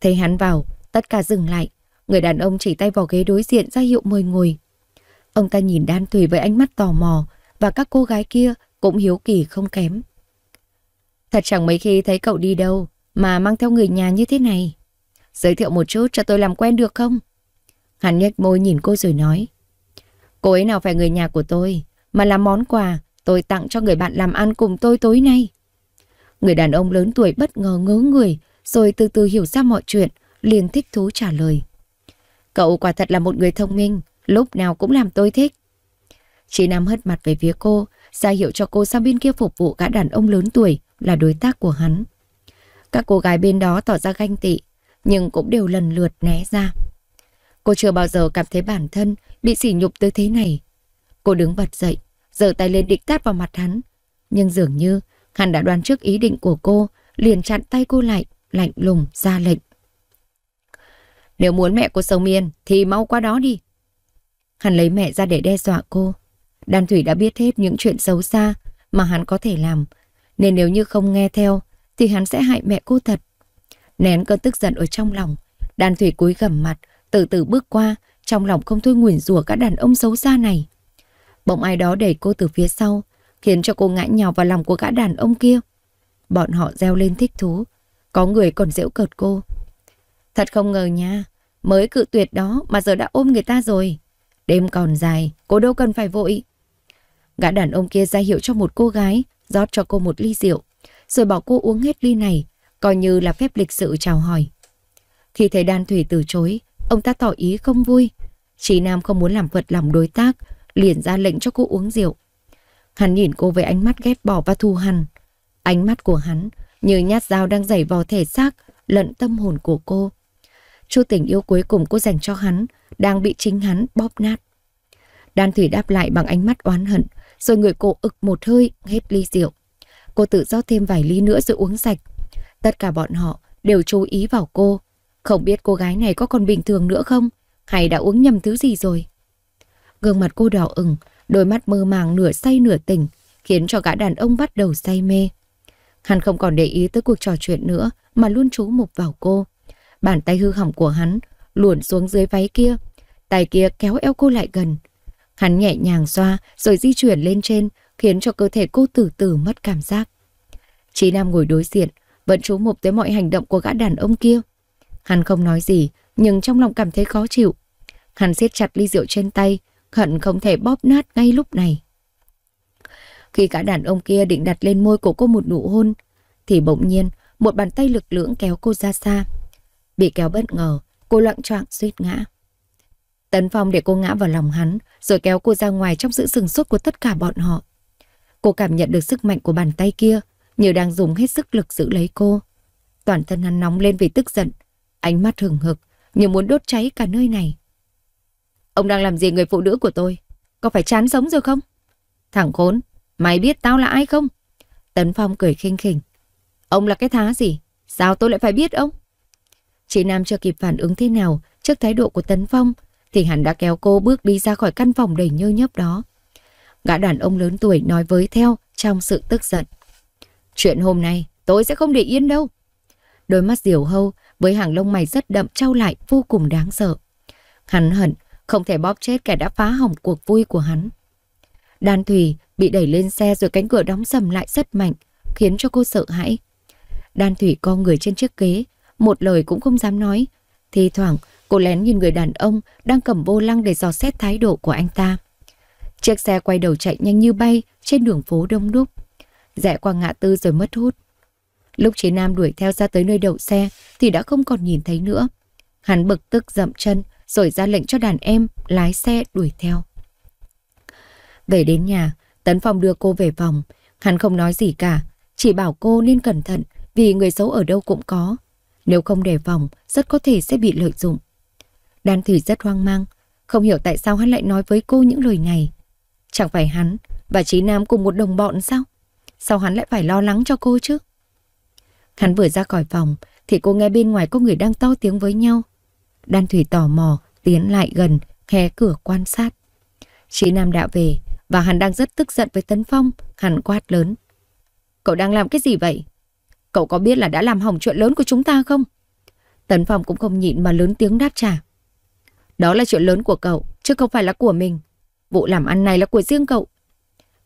Thấy hắn vào, tất cả dừng lại. Người đàn ông chỉ tay vào ghế đối diện ra hiệu mời ngồi. Ông ta nhìn Đan Thùy với ánh mắt tò mò và các cô gái kia cũng hiếu kỳ không kém. Thật chẳng mấy khi thấy cậu đi đâu mà mang theo người nhà như thế này. Giới thiệu một chút cho tôi làm quen được không? Hắn nhếch môi nhìn cô rồi nói. Cô ấy nào phải người nhà của tôi, mà là món quà tôi tặng cho người bạn làm ăn cùng tôi tối nay. Người đàn ông lớn tuổi bất ngờ ngớ người, rồi từ từ hiểu ra mọi chuyện, liền thích thú trả lời. Cậu quả thật là một người thông minh, lúc nào cũng làm tôi thích. Chị Nam hất mặt về phía cô, ra hiệu cho cô sang bên kia phục vụ gã đàn ông lớn tuổi là đối tác của hắn. Các cô gái bên đó tỏ ra ganh tị, nhưng cũng đều lần lượt né ra. Cô chưa bao giờ cảm thấy bản thân bị sỉ nhục tới thế này. Cô đứng bật dậy, giơ tay lên định tát vào mặt hắn. Nhưng dường như Hắn đã đoán trước ý định của cô, liền chặn tay cô lại, lạnh lùng ra lệnh. Nếu muốn mẹ cô sống miên thì mau qua đó đi. Hắn lấy mẹ ra để đe dọa cô. Đan Thủy đã biết hết những chuyện xấu xa mà hắn có thể làm, nên nếu như không nghe theo thì hắn sẽ hại mẹ cô thật. Nén cơn tức giận ở trong lòng, Đan Thủy cúi gầm mặt, từ từ bước qua, trong lòng không thôi nguyền rủa các đàn ông xấu xa này. Bỗng ai đó đẩy cô từ phía sau, khiến cho cô ngã nhào vào lòng của gã đàn ông kia. Bọn họ reo lên thích thú, có người còn giễu cợt cô. Thật không ngờ nha, mới cự tuyệt đó mà giờ đã ôm người ta rồi. Đêm còn dài, cô đâu cần phải vội. Gã đàn ông kia ra hiệu cho một cô gái, rót cho cô một ly rượu, rồi bảo cô uống hết ly này, coi như là phép lịch sự chào hỏi. Khi thấy đan thủy từ chối, ông ta tỏ ý không vui. Chị Nam không muốn làm vật lòng đối tác, liền ra lệnh cho cô uống rượu. Hắn nhìn cô với ánh mắt ghét bỏ và thù hằn. Ánh mắt của hắn như nhát dao đang giày vào thể xác, lẫn tâm hồn của cô. Chu tình yêu cuối cùng cô dành cho hắn đang bị chính hắn bóp nát. Đan Thủy đáp lại bằng ánh mắt oán hận, rồi người cô ực một hơi hết ly rượu. Cô tự rót thêm vài ly nữa rồi uống sạch. Tất cả bọn họ đều chú ý vào cô. Không biết cô gái này có còn bình thường nữa không? Hay đã uống nhầm thứ gì rồi? Gương mặt cô đỏ ửng, Đôi mắt mơ màng nửa say nửa tỉnh khiến cho gã đàn ông bắt đầu say mê. Hắn không còn để ý tới cuộc trò chuyện nữa mà luôn chú mục vào cô. Bàn tay hư hỏng của hắn luồn xuống dưới váy kia, tay kia kéo eo cô lại gần. Hắn nhẹ nhàng xoa rồi di chuyển lên trên khiến cho cơ thể cô từ từ mất cảm giác. Chí Nam ngồi đối diện, vẫn chú mục tới mọi hành động của gã đàn ông kia. Hắn không nói gì, nhưng trong lòng cảm thấy khó chịu. Hắn siết chặt ly rượu trên tay, hận không thể bóp nát ngay lúc này. Khi cả đàn ông kia định đặt lên môi của cô một nụ hôn, thì bỗng nhiên một bàn tay lực lưỡng kéo cô ra xa. Bị kéo bất ngờ, cô loạn choạng suýt ngã. Tấn Phong để cô ngã vào lòng hắn, rồi kéo cô ra ngoài trong sự sừng sốt của tất cả bọn họ. Cô cảm nhận được sức mạnh của bàn tay kia, như đang dùng hết sức lực giữ lấy cô. Toàn thân hắn nóng lên vì tức giận, ánh mắt hừng hực, như muốn đốt cháy cả nơi này. Ông đang làm gì người phụ nữ của tôi? Có phải chán sống rồi không? Thằng khốn, mày biết tao là ai không? Tấn Phong cười khinh khỉnh. Ông là cái thá gì? Sao tôi lại phải biết ông? Chị Nam chưa kịp phản ứng thế nào trước thái độ của Tấn Phong thì hẳn đã kéo cô bước đi ra khỏi căn phòng đầy nhơ nhớp đó. Gã đàn ông lớn tuổi nói với theo trong sự tức giận. Chuyện hôm nay tôi sẽ không để yên đâu. Đôi mắt diều hâu với hàng lông mày rất đậm trao lại vô cùng đáng sợ. Hắn hận không thể bóp chết kẻ đã phá hỏng cuộc vui của hắn. Đan Thùy bị đẩy lên xe rồi cánh cửa đóng sầm lại rất mạnh, khiến cho cô sợ hãi. Đan Thủy co người trên chiếc ghế, một lời cũng không dám nói. Thì thoảng, cô lén nhìn người đàn ông đang cầm vô lăng để dò xét thái độ của anh ta. Chiếc xe quay đầu chạy nhanh như bay trên đường phố đông đúc. Rẽ qua ngã tư rồi mất hút. Lúc Chí Nam đuổi theo ra tới nơi đậu xe thì đã không còn nhìn thấy nữa. Hắn bực tức dậm chân, rồi ra lệnh cho đàn em lái xe đuổi theo. Về đến nhà, Tấn Phong đưa cô về phòng. Hắn không nói gì cả, chỉ bảo cô nên cẩn thận vì người xấu ở đâu cũng có. Nếu không đề phòng, rất có thể sẽ bị lợi dụng. Đan Thủy rất hoang mang, không hiểu tại sao hắn lại nói với cô những lời này. Chẳng phải hắn và Chí Nam cùng một đồng bọn sao? Sao hắn lại phải lo lắng cho cô chứ? Hắn vừa ra khỏi phòng thì cô nghe bên ngoài có người đang to tiếng với nhau. Đan Thủy tò mò, tiến lại gần, khé cửa quan sát. Chị Nam đã về, và hắn đang rất tức giận với Tấn Phong, hắn quát lớn. Cậu đang làm cái gì vậy? Cậu có biết là đã làm hỏng chuyện lớn của chúng ta không? Tấn Phong cũng không nhịn mà lớn tiếng đáp trả. Đó là chuyện lớn của cậu, chứ không phải là của mình. Vụ làm ăn này là của riêng cậu.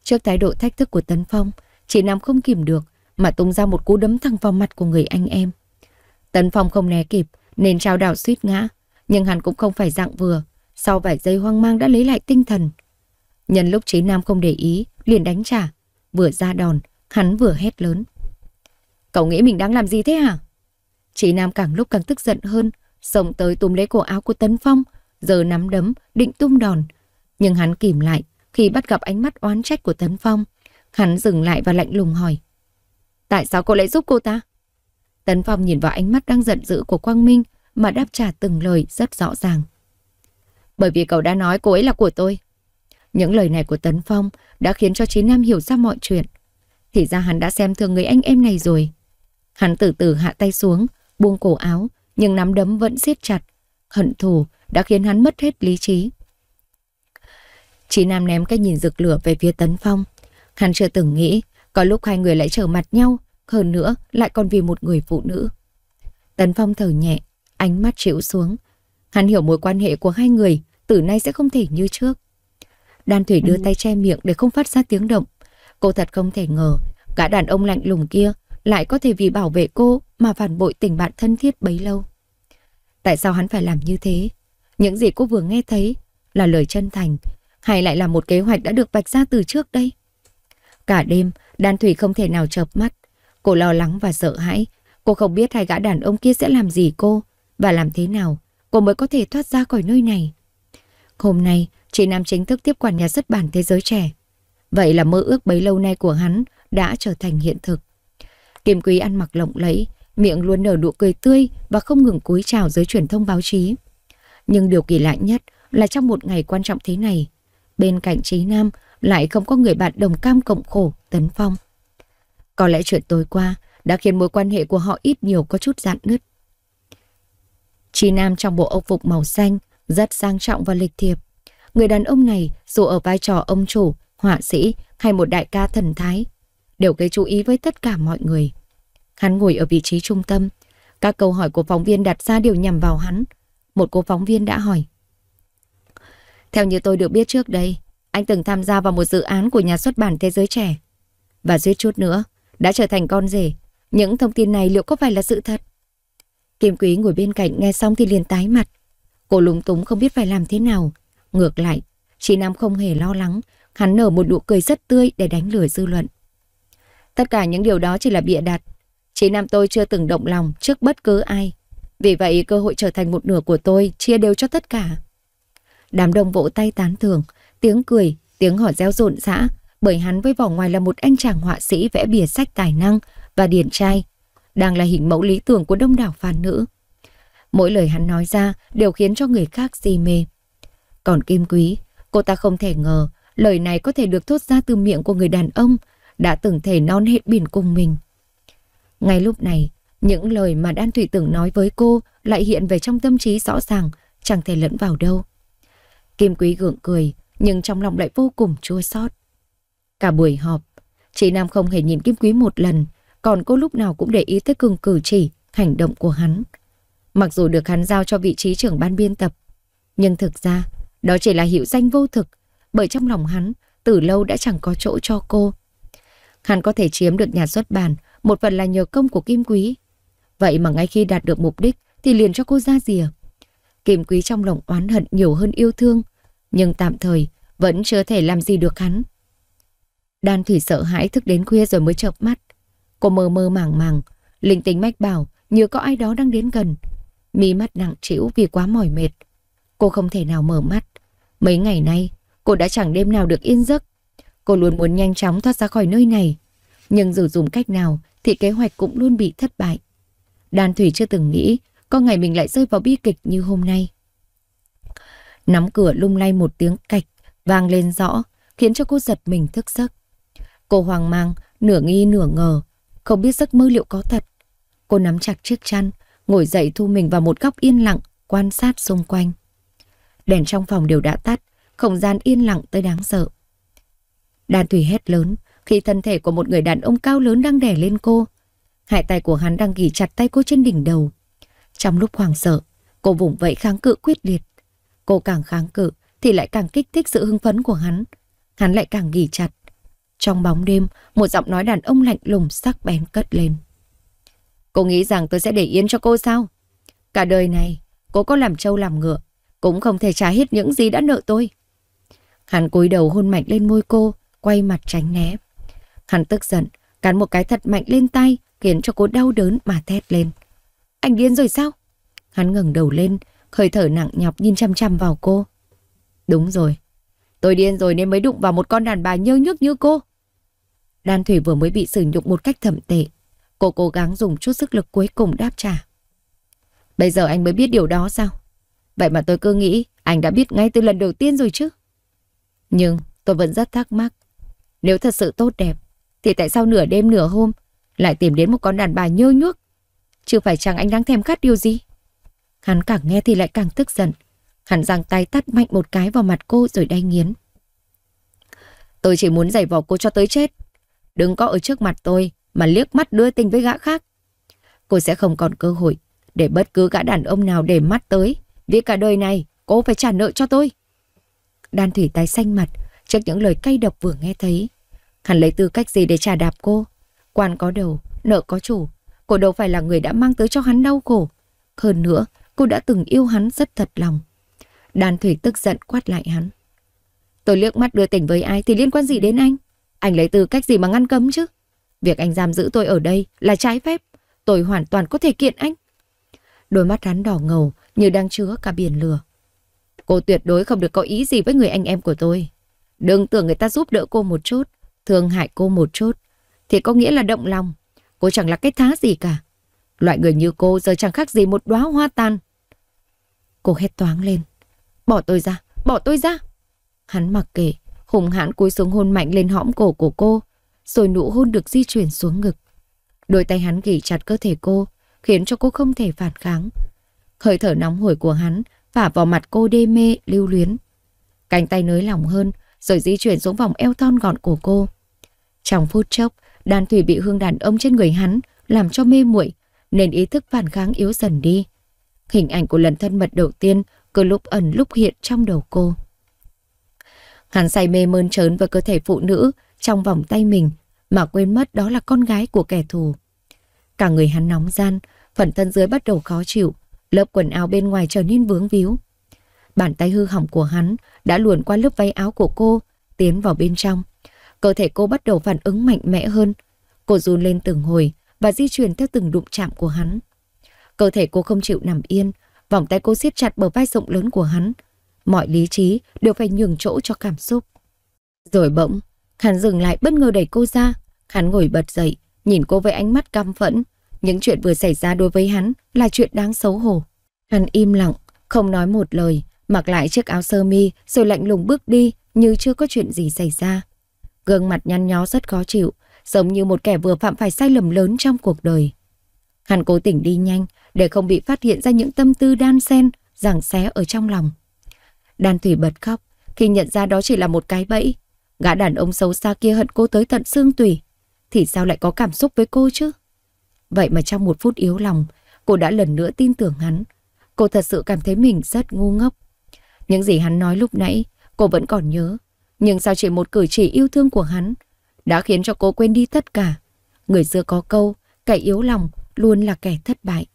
Trước thái độ thách thức của Tấn Phong, chị Nam không kìm được mà tung ra một cú đấm thẳng vào mặt của người anh em. Tấn Phong không né kịp, nên trao đảo suýt ngã. Nhưng hắn cũng không phải dạng vừa, sau vài giây hoang mang đã lấy lại tinh thần. Nhân lúc Trí Nam không để ý, liền đánh trả. Vừa ra đòn, hắn vừa hét lớn. Cậu nghĩ mình đang làm gì thế hả? Trí Nam càng lúc càng tức giận hơn, sống tới túm lấy cổ áo của Tấn Phong, giờ nắm đấm, định tung đòn. Nhưng hắn kìm lại khi bắt gặp ánh mắt oán trách của Tấn Phong. Hắn dừng lại và lạnh lùng hỏi. Tại sao cô lại giúp cô ta? Tấn Phong nhìn vào ánh mắt đang giận dữ của Quang Minh mà đáp trả từng lời rất rõ ràng. Bởi vì cậu đã nói cô ấy là của tôi. Những lời này của Tấn Phong đã khiến cho Chí Nam hiểu ra mọi chuyện. Thì ra hắn đã xem thường người anh em này rồi. Hắn từ từ hạ tay xuống, buông cổ áo, nhưng nắm đấm vẫn siết chặt. Hận thù đã khiến hắn mất hết lý trí. Chí Nam ném cái nhìn rực lửa về phía Tấn Phong. Hắn chưa từng nghĩ, có lúc hai người lại trở mặt nhau hơn nữa lại còn vì một người phụ nữ. Tấn Phong thở nhẹ, ánh mắt chịu xuống. Hắn hiểu mối quan hệ của hai người, từ nay sẽ không thể như trước. Đan Thủy đưa ừ. tay che miệng để không phát ra tiếng động. Cô thật không thể ngờ, cả đàn ông lạnh lùng kia lại có thể vì bảo vệ cô mà phản bội tình bạn thân thiết bấy lâu. Tại sao hắn phải làm như thế? Những gì cô vừa nghe thấy là lời chân thành, hay lại là một kế hoạch đã được vạch ra từ trước đây? Cả đêm, Đan Thủy không thể nào chợp mắt. Cô lo lắng và sợ hãi. Cô không biết hai gã đàn ông kia sẽ làm gì cô và làm thế nào cô mới có thể thoát ra khỏi nơi này. Hôm nay, chị Nam chính thức tiếp quản nhà xuất bản thế giới trẻ. Vậy là mơ ước bấy lâu nay của hắn đã trở thành hiện thực. Kim Quý ăn mặc lộng lẫy, miệng luôn nở nụ cười tươi và không ngừng cúi chào giới truyền thông báo chí. Nhưng điều kỳ lạ nhất là trong một ngày quan trọng thế này, bên cạnh Trí Nam lại không có người bạn đồng cam cộng khổ, Tấn Phong. Có lẽ chuyện tối qua đã khiến mối quan hệ của họ ít nhiều có chút dạn nứt. Chi Nam trong bộ âu phục màu xanh, rất sang trọng và lịch thiệp. Người đàn ông này, dù ở vai trò ông chủ, họa sĩ hay một đại ca thần thái, đều gây chú ý với tất cả mọi người. Hắn ngồi ở vị trí trung tâm. Các câu hỏi của phóng viên đặt ra đều nhằm vào hắn. Một cô phóng viên đã hỏi. Theo như tôi được biết trước đây, anh từng tham gia vào một dự án của nhà xuất bản Thế giới Trẻ. Và suýt chút nữa, đã trở thành con rể. Những thông tin này liệu có phải là sự thật? Kim Quý ngồi bên cạnh nghe xong thì liền tái mặt. Cô lúng túng không biết phải làm thế nào. Ngược lại, chị Nam không hề lo lắng, hắn nở một nụ cười rất tươi để đánh lừa dư luận. Tất cả những điều đó chỉ là bịa đặt. Chị Nam tôi chưa từng động lòng trước bất cứ ai. Vì vậy cơ hội trở thành một nửa của tôi chia đều cho tất cả. Đám đông vỗ tay tán thưởng, tiếng cười, tiếng hỏi reo rộn rã, bởi hắn với vỏ ngoài là một anh chàng họa sĩ vẽ bìa sách tài năng và điển trai, đang là hình mẫu lý tưởng của đông đảo phàn nữ. Mỗi lời hắn nói ra đều khiến cho người khác si mê. Còn Kim Quý, cô ta không thể ngờ lời này có thể được thốt ra từ miệng của người đàn ông đã từng thể non hết biển cùng mình. Ngay lúc này, những lời mà Đan Thủy tưởng nói với cô lại hiện về trong tâm trí rõ ràng, chẳng thể lẫn vào đâu. Kim Quý gượng cười, nhưng trong lòng lại vô cùng chua xót. Cả buổi họp, chị Nam không hề nhìn Kim Quý một lần, còn cô lúc nào cũng để ý tới cường cử chỉ, hành động của hắn. Mặc dù được hắn giao cho vị trí trưởng ban biên tập, nhưng thực ra đó chỉ là hiệu danh vô thực, bởi trong lòng hắn từ lâu đã chẳng có chỗ cho cô. Hắn có thể chiếm được nhà xuất bản, một phần là nhờ công của Kim Quý. Vậy mà ngay khi đạt được mục đích thì liền cho cô ra rìa. Kim Quý trong lòng oán hận nhiều hơn yêu thương, nhưng tạm thời vẫn chưa thể làm gì được hắn. Đan Thủy sợ hãi thức đến khuya rồi mới chợp mắt. Cô mơ mơ màng màng, linh tính mách bảo như có ai đó đang đến gần. Mí mắt nặng trĩu vì quá mỏi mệt. Cô không thể nào mở mắt. Mấy ngày nay, cô đã chẳng đêm nào được yên giấc. Cô luôn muốn nhanh chóng thoát ra khỏi nơi này. Nhưng dù dùng cách nào thì kế hoạch cũng luôn bị thất bại. Đan Thủy chưa từng nghĩ có ngày mình lại rơi vào bi kịch như hôm nay. Nắm cửa lung lay một tiếng cạch vang lên rõ khiến cho cô giật mình thức giấc. Cô hoang mang, nửa nghi nửa ngờ, không biết giấc mơ liệu có thật. Cô nắm chặt chiếc chăn, ngồi dậy thu mình vào một góc yên lặng, quan sát xung quanh. Đèn trong phòng đều đã tắt, không gian yên lặng tới đáng sợ. Đàn thủy hét lớn khi thân thể của một người đàn ông cao lớn đang đè lên cô. Hai tay của hắn đang ghi chặt tay cô trên đỉnh đầu. Trong lúc hoảng sợ, cô vùng vẫy kháng cự quyết liệt. Cô càng kháng cự thì lại càng kích thích sự hưng phấn của hắn. Hắn lại càng ghi chặt. Trong bóng đêm, một giọng nói đàn ông lạnh lùng sắc bén cất lên. Cô nghĩ rằng tôi sẽ để yên cho cô sao? Cả đời này, cô có làm trâu làm ngựa, cũng không thể trả hết những gì đã nợ tôi. Hắn cúi đầu hôn mạnh lên môi cô, quay mặt tránh né. Hắn tức giận, cắn một cái thật mạnh lên tay, khiến cho cô đau đớn mà thét lên. Anh điên rồi sao? Hắn ngẩng đầu lên, hơi thở nặng nhọc nhìn chăm chăm vào cô. Đúng rồi, tôi điên rồi nên mới đụng vào một con đàn bà nhơ nhức như cô. Đan Thủy vừa mới bị sử nhục một cách thẩm tệ. Cô cố gắng dùng chút sức lực cuối cùng đáp trả. Bây giờ anh mới biết điều đó sao? Vậy mà tôi cứ nghĩ anh đã biết ngay từ lần đầu tiên rồi chứ. Nhưng tôi vẫn rất thắc mắc. Nếu thật sự tốt đẹp, thì tại sao nửa đêm nửa hôm lại tìm đến một con đàn bà nhơ nhuốc? Chứ phải chăng anh đang thèm khát điều gì? Hắn càng nghe thì lại càng tức giận. Hắn giang tay tắt mạnh một cái vào mặt cô rồi đay nghiến. Tôi chỉ muốn giày vò cô cho tới chết. Đừng có ở trước mặt tôi mà liếc mắt đưa tình với gã khác. Cô sẽ không còn cơ hội để bất cứ gã đàn ông nào để mắt tới. Vì cả đời này cô phải trả nợ cho tôi. Đan Thủy tái xanh mặt trước những lời cay độc vừa nghe thấy. Hắn lấy tư cách gì để trả đạp cô? Quan có đầu, nợ có chủ. Cô đâu phải là người đã mang tới cho hắn đau khổ. Hơn nữa, cô đã từng yêu hắn rất thật lòng. Đan Thủy tức giận quát lại hắn. Tôi liếc mắt đưa tình với ai thì liên quan gì đến anh? Anh lấy tư cách gì mà ngăn cấm chứ? Việc anh giam giữ tôi ở đây là trái phép. Tôi hoàn toàn có thể kiện anh. Đôi mắt hắn đỏ ngầu như đang chứa cả biển lửa. Cô tuyệt đối không được có ý gì với người anh em của tôi. Đừng tưởng người ta giúp đỡ cô một chút, thương hại cô một chút. Thì có nghĩa là động lòng. Cô chẳng là cái thá gì cả. Loại người như cô giờ chẳng khác gì một đóa hoa tan. Cô hét toáng lên. Bỏ tôi ra, bỏ tôi ra. Hắn mặc kệ, Hùng hãn cúi xuống hôn mạnh lên hõm cổ của cô, rồi nụ hôn được di chuyển xuống ngực. Đôi tay hắn ghì chặt cơ thể cô, khiến cho cô không thể phản kháng. Hơi thở nóng hổi của hắn vả vào mặt cô đê mê, lưu luyến. Cánh tay nới lỏng hơn, rồi di chuyển xuống vòng eo thon gọn của cô. Trong phút chốc, đàn thủy bị hương đàn ông trên người hắn làm cho mê muội nên ý thức phản kháng yếu dần đi. Hình ảnh của lần thân mật đầu tiên cứ lúc ẩn lúc hiện trong đầu cô. Hắn say mê mơn trớn với cơ thể phụ nữ trong vòng tay mình mà quên mất đó là con gái của kẻ thù. Cả người hắn nóng gian, phần thân dưới bắt đầu khó chịu, lớp quần áo bên ngoài trở nên vướng víu. Bàn tay hư hỏng của hắn đã luồn qua lớp váy áo của cô, tiến vào bên trong. Cơ thể cô bắt đầu phản ứng mạnh mẽ hơn. Cô run lên từng hồi và di chuyển theo từng đụng chạm của hắn. Cơ thể cô không chịu nằm yên, vòng tay cô siết chặt bờ vai rộng lớn của hắn, mọi lý trí đều phải nhường chỗ cho cảm xúc. Rồi bỗng, Khán dừng lại bất ngờ đẩy cô ra. Khán ngồi bật dậy, nhìn cô với ánh mắt căm phẫn. Những chuyện vừa xảy ra đối với hắn là chuyện đáng xấu hổ. Hắn im lặng, không nói một lời, mặc lại chiếc áo sơ mi rồi lạnh lùng bước đi như chưa có chuyện gì xảy ra. Gương mặt nhăn nhó rất khó chịu, giống như một kẻ vừa phạm phải sai lầm lớn trong cuộc đời. Hắn cố tỉnh đi nhanh để không bị phát hiện ra những tâm tư đan xen, giảng xé ở trong lòng. Đan Thủy bật khóc khi nhận ra đó chỉ là một cái bẫy. Gã đàn ông xấu xa kia hận cô tới tận xương tủy. Thì sao lại có cảm xúc với cô chứ? Vậy mà trong một phút yếu lòng, cô đã lần nữa tin tưởng hắn. Cô thật sự cảm thấy mình rất ngu ngốc. Những gì hắn nói lúc nãy, cô vẫn còn nhớ. Nhưng sao chỉ một cử chỉ yêu thương của hắn đã khiến cho cô quên đi tất cả. Người xưa có câu, kẻ yếu lòng luôn là kẻ thất bại.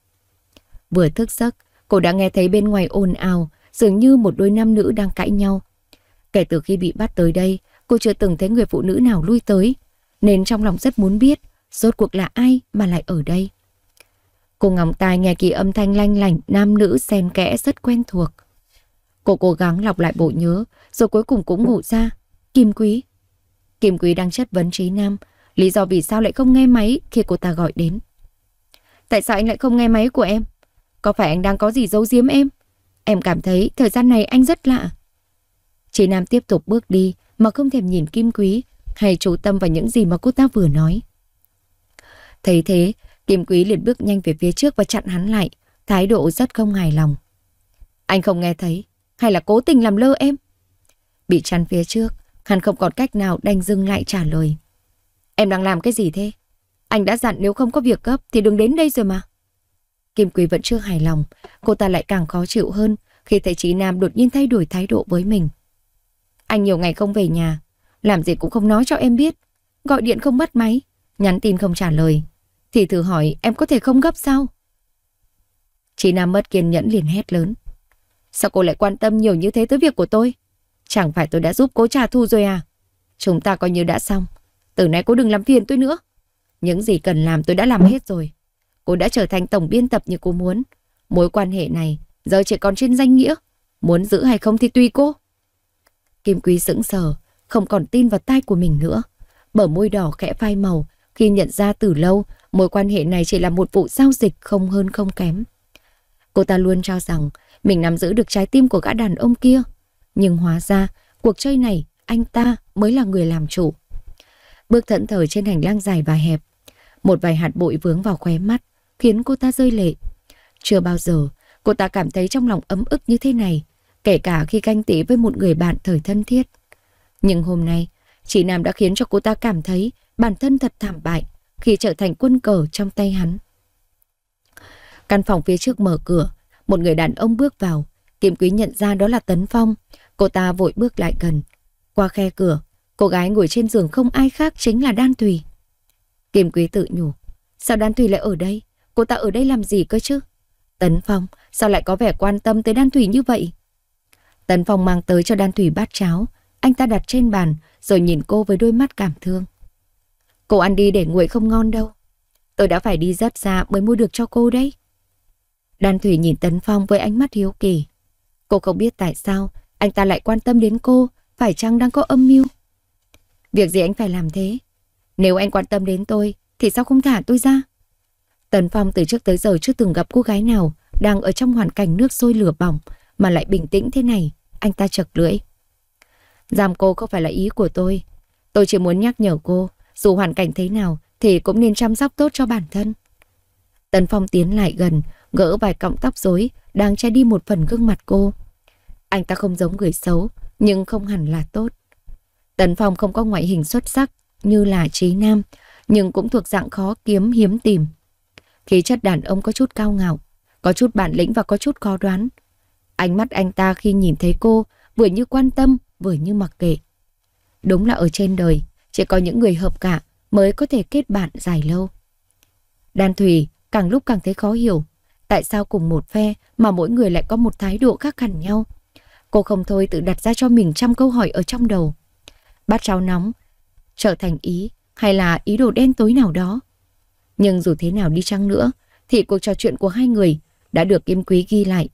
Vừa thức giấc, cô đã nghe thấy bên ngoài ồn ào, dường như một đôi nam nữ đang cãi nhau. Kể từ khi bị bắt tới đây, cô chưa từng thấy người phụ nữ nào lui tới, nên trong lòng rất muốn biết rốt cuộc là ai mà lại ở đây. Cô ngóng tai nghe kỳ âm thanh lanh lành nam nữ xen kẽ rất quen thuộc. Cô cố gắng lọc lại bộ nhớ, rồi cuối cùng cũng ngủ ra. Kim Quý. Kim Quý đang chất vấn Trí Nam, lý do vì sao lại không nghe máy khi cô ta gọi đến. Tại sao anh lại không nghe máy của em? Có phải anh đang có gì giấu giếm em? Em cảm thấy thời gian này anh rất lạ. Chị Nam tiếp tục bước đi mà không thèm nhìn Kim Quý hay chú tâm vào những gì mà cô ta vừa nói. Thấy thế, Kim Quý liền bước nhanh về phía trước và chặn hắn lại, thái độ rất không hài lòng. Anh không nghe thấy, hay là cố tình làm lơ em? Bị chắn phía trước, hắn không còn cách nào đành dừng lại trả lời. Em đang làm cái gì thế? Anh đã dặn nếu không có việc gấp thì đừng đến đây rồi mà. Kim Quý vẫn chưa hài lòng, cô ta lại càng khó chịu hơn khi thấy Chí Nam đột nhiên thay đổi thái độ với mình. Anh nhiều ngày không về nhà, làm gì cũng không nói cho em biết, gọi điện không bắt máy, nhắn tin không trả lời. Thì thử hỏi em có thể không gấp sao? Chí Nam mất kiên nhẫn liền hét lớn. Sao cô lại quan tâm nhiều như thế tới việc của tôi? Chẳng phải tôi đã giúp cô trả Thu rồi à? Chúng ta coi như đã xong. Từ nay cô đừng làm phiền tôi nữa. Những gì cần làm tôi đã làm hết rồi cô đã trở thành tổng biên tập như cô muốn. Mối quan hệ này giờ chỉ còn trên danh nghĩa. Muốn giữ hay không thì tùy cô. Kim Quý sững sờ, không còn tin vào tai của mình nữa. Bờ môi đỏ khẽ phai màu khi nhận ra từ lâu mối quan hệ này chỉ là một vụ giao dịch không hơn không kém. Cô ta luôn cho rằng mình nắm giữ được trái tim của gã đàn ông kia. Nhưng hóa ra, cuộc chơi này anh ta mới là người làm chủ. Bước thẫn thờ trên hành lang dài và hẹp, một vài hạt bụi vướng vào khóe mắt khiến cô ta rơi lệ. Chưa bao giờ cô ta cảm thấy trong lòng ấm ức như thế này, kể cả khi canh tỉ với một người bạn thời thân thiết. Nhưng hôm nay, chị Nam đã khiến cho cô ta cảm thấy bản thân thật thảm bại khi trở thành quân cờ trong tay hắn. Căn phòng phía trước mở cửa, một người đàn ông bước vào. Kim Quý nhận ra đó là Tấn Phong. Cô ta vội bước lại gần. Qua khe cửa, cô gái ngồi trên giường không ai khác chính là Đan Thùy. Kim Quý tự nhủ. Sao Đan Thùy lại ở đây? cô ta ở đây làm gì cơ chứ? Tấn Phong, sao lại có vẻ quan tâm tới Đan Thủy như vậy? Tấn Phong mang tới cho Đan Thủy bát cháo, anh ta đặt trên bàn rồi nhìn cô với đôi mắt cảm thương. Cô ăn đi để nguội không ngon đâu. Tôi đã phải đi rất xa mới mua được cho cô đấy. Đan Thủy nhìn Tấn Phong với ánh mắt hiếu kỳ. Cô không biết tại sao anh ta lại quan tâm đến cô, phải chăng đang có âm mưu? Việc gì anh phải làm thế? Nếu anh quan tâm đến tôi thì sao không thả tôi ra? Tần Phong từ trước tới giờ chưa từng gặp cô gái nào đang ở trong hoàn cảnh nước sôi lửa bỏng mà lại bình tĩnh thế này, anh ta chật lưỡi. Giam cô không phải là ý của tôi. Tôi chỉ muốn nhắc nhở cô, dù hoàn cảnh thế nào thì cũng nên chăm sóc tốt cho bản thân. Tần Phong tiến lại gần, gỡ vài cọng tóc rối đang che đi một phần gương mặt cô. Anh ta không giống người xấu, nhưng không hẳn là tốt. Tần Phong không có ngoại hình xuất sắc như là trí nam, nhưng cũng thuộc dạng khó kiếm hiếm tìm. Khí chất đàn ông có chút cao ngạo, có chút bản lĩnh và có chút khó đoán. Ánh mắt anh ta khi nhìn thấy cô vừa như quan tâm, vừa như mặc kệ. Đúng là ở trên đời, chỉ có những người hợp cả mới có thể kết bạn dài lâu. Đan Thủy càng lúc càng thấy khó hiểu, tại sao cùng một phe mà mỗi người lại có một thái độ khác hẳn nhau. Cô không thôi tự đặt ra cho mình trăm câu hỏi ở trong đầu. Bát cháo nóng, trở thành ý hay là ý đồ đen tối nào đó. Nhưng dù thế nào đi chăng nữa, thì cuộc trò chuyện của hai người đã được Kim Quý ghi lại.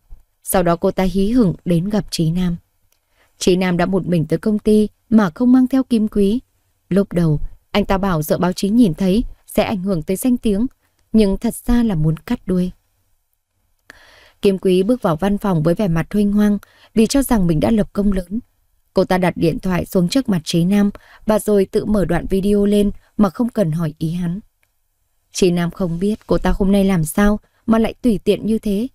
Sau đó cô ta hí hửng đến gặp Trí Nam. Trí Nam đã một mình tới công ty mà không mang theo Kim Quý. Lúc đầu, anh ta bảo sợ báo chí nhìn thấy sẽ ảnh hưởng tới danh tiếng, nhưng thật ra là muốn cắt đuôi. Kim Quý bước vào văn phòng với vẻ mặt huynh hoang vì cho rằng mình đã lập công lớn. Cô ta đặt điện thoại xuống trước mặt Trí Nam và rồi tự mở đoạn video lên mà không cần hỏi ý hắn. Chị Nam không biết cô ta hôm nay làm sao mà lại tùy tiện như thế.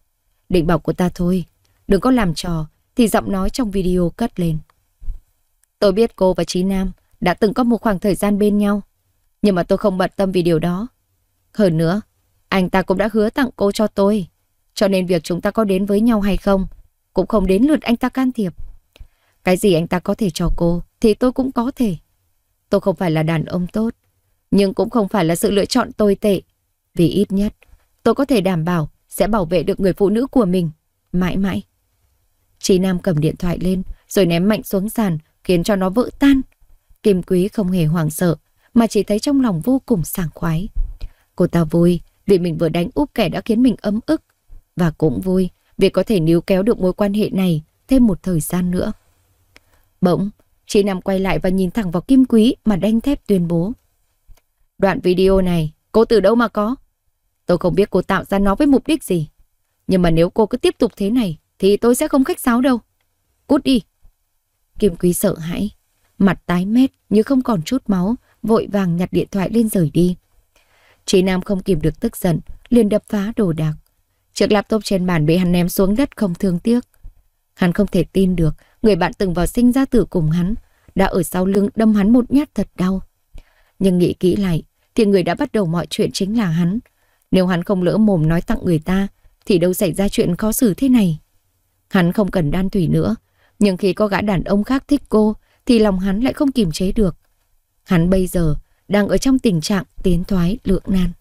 Định bảo cô ta thôi, đừng có làm trò thì giọng nói trong video cất lên. Tôi biết cô và Trí Nam đã từng có một khoảng thời gian bên nhau, nhưng mà tôi không bận tâm vì điều đó. Hơn nữa, anh ta cũng đã hứa tặng cô cho tôi, cho nên việc chúng ta có đến với nhau hay không cũng không đến lượt anh ta can thiệp. Cái gì anh ta có thể cho cô thì tôi cũng có thể. Tôi không phải là đàn ông tốt, nhưng cũng không phải là sự lựa chọn tồi tệ. Vì ít nhất, tôi có thể đảm bảo sẽ bảo vệ được người phụ nữ của mình. Mãi mãi. chị Nam cầm điện thoại lên, rồi ném mạnh xuống sàn, khiến cho nó vỡ tan. Kim Quý không hề hoảng sợ, mà chỉ thấy trong lòng vô cùng sảng khoái. Cô ta vui vì mình vừa đánh úp kẻ đã khiến mình ấm ức. Và cũng vui vì có thể níu kéo được mối quan hệ này thêm một thời gian nữa. Bỗng, chị Nam quay lại và nhìn thẳng vào Kim Quý mà đanh thép tuyên bố. Đoạn video này cô từ đâu mà có? Tôi không biết cô tạo ra nó với mục đích gì. Nhưng mà nếu cô cứ tiếp tục thế này thì tôi sẽ không khách sáo đâu. Cút đi. Kim Quý sợ hãi, mặt tái mét như không còn chút máu, vội vàng nhặt điện thoại lên rời đi. Chị Nam không kìm được tức giận, liền đập phá đồ đạc. Chiếc laptop trên bàn bị hắn ném xuống đất không thương tiếc. Hắn không thể tin được người bạn từng vào sinh ra tử cùng hắn đã ở sau lưng đâm hắn một nhát thật đau. Nhưng nghĩ kỹ lại, thì người đã bắt đầu mọi chuyện chính là hắn. Nếu hắn không lỡ mồm nói tặng người ta, thì đâu xảy ra chuyện khó xử thế này. Hắn không cần đan Thủy nữa, nhưng khi có gã đàn ông khác thích cô, thì lòng hắn lại không kiềm chế được. Hắn bây giờ đang ở trong tình trạng tiến thoái lượng nan.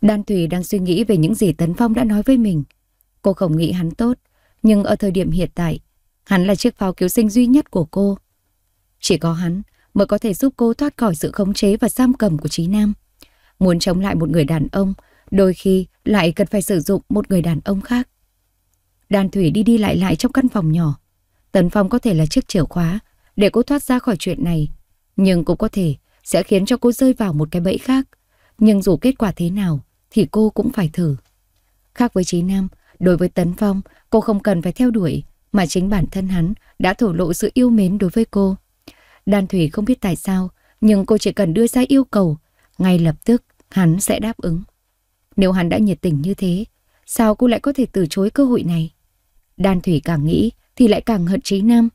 Đan Thủy đang suy nghĩ về những gì Tấn Phong đã nói với mình. Cô không nghĩ hắn tốt, nhưng ở thời điểm hiện tại, hắn là chiếc phao cứu sinh duy nhất của cô. Chỉ có hắn mới có thể giúp cô thoát khỏi sự khống chế và giam cầm của Trí Nam. Muốn chống lại một người đàn ông, đôi khi lại cần phải sử dụng một người đàn ông khác. Đàn Thủy đi đi lại lại trong căn phòng nhỏ. Tấn Phong có thể là chiếc chìa khóa để cô thoát ra khỏi chuyện này, nhưng cũng có thể sẽ khiến cho cô rơi vào một cái bẫy khác. Nhưng dù kết quả thế nào thì cô cũng phải thử. Khác với Trí Nam, đối với Tấn Phong, cô không cần phải theo đuổi, mà chính bản thân hắn đã thổ lộ sự yêu mến đối với cô. Đan Thủy không biết tại sao, nhưng cô chỉ cần đưa ra yêu cầu, ngay lập tức hắn sẽ đáp ứng. Nếu hắn đã nhiệt tình như thế, sao cô lại có thể từ chối cơ hội này? Đan Thủy càng nghĩ thì lại càng hận Trí Nam.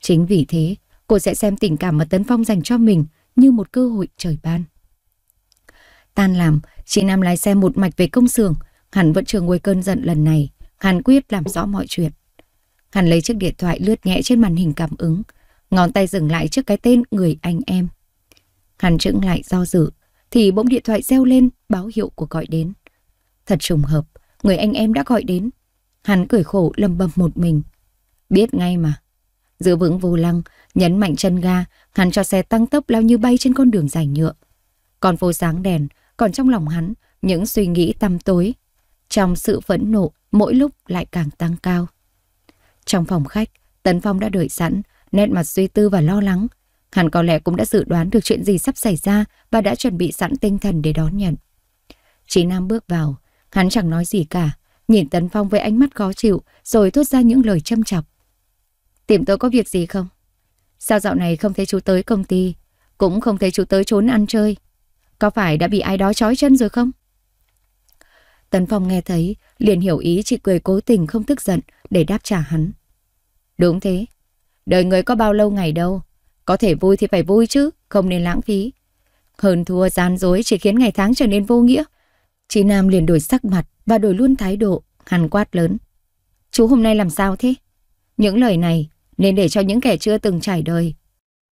Chính vì thế, cô sẽ xem tình cảm mà Tấn Phong dành cho mình như một cơ hội trời ban. Tan làm, chị Nam lái xe một mạch về công xưởng, hắn vẫn chưa nguôi cơn giận lần này, hắn quyết làm rõ mọi chuyện. Hắn lấy chiếc điện thoại lướt nhẹ trên màn hình cảm ứng, ngón tay dừng lại trước cái tên người anh em. Hắn chững lại do dự, thì bỗng điện thoại reo lên báo hiệu của gọi đến. Thật trùng hợp, người anh em đã gọi đến. Hắn cười khổ lầm bầm một mình. Biết ngay mà. Giữ vững vô lăng, nhấn mạnh chân ga, hắn cho xe tăng tốc lao như bay trên con đường dài nhựa. Còn vô sáng đèn, còn trong lòng hắn, những suy nghĩ tăm tối. Trong sự phẫn nộ, mỗi lúc lại càng tăng cao. Trong phòng khách, Tấn Phong đã đợi sẵn, nét mặt suy tư và lo lắng. Hắn có lẽ cũng đã dự đoán được chuyện gì sắp xảy ra và đã chuẩn bị sẵn tinh thần để đón nhận. Chí Nam bước vào, hắn chẳng nói gì cả, nhìn Tấn Phong với ánh mắt khó chịu rồi thốt ra những lời châm chọc. Tìm tôi có việc gì không? Sao dạo này không thấy chú tới công ty, cũng không thấy chú tới trốn ăn chơi? Có phải đã bị ai đó trói chân rồi không? Tấn Phong nghe thấy, liền hiểu ý chị cười cố tình không tức giận để đáp trả hắn. Đúng thế, Đời người có bao lâu ngày đâu. Có thể vui thì phải vui chứ, không nên lãng phí. Hơn thua gian dối chỉ khiến ngày tháng trở nên vô nghĩa. Chị Nam liền đổi sắc mặt và đổi luôn thái độ, hằn quát lớn. Chú hôm nay làm sao thế? Những lời này nên để cho những kẻ chưa từng trải đời.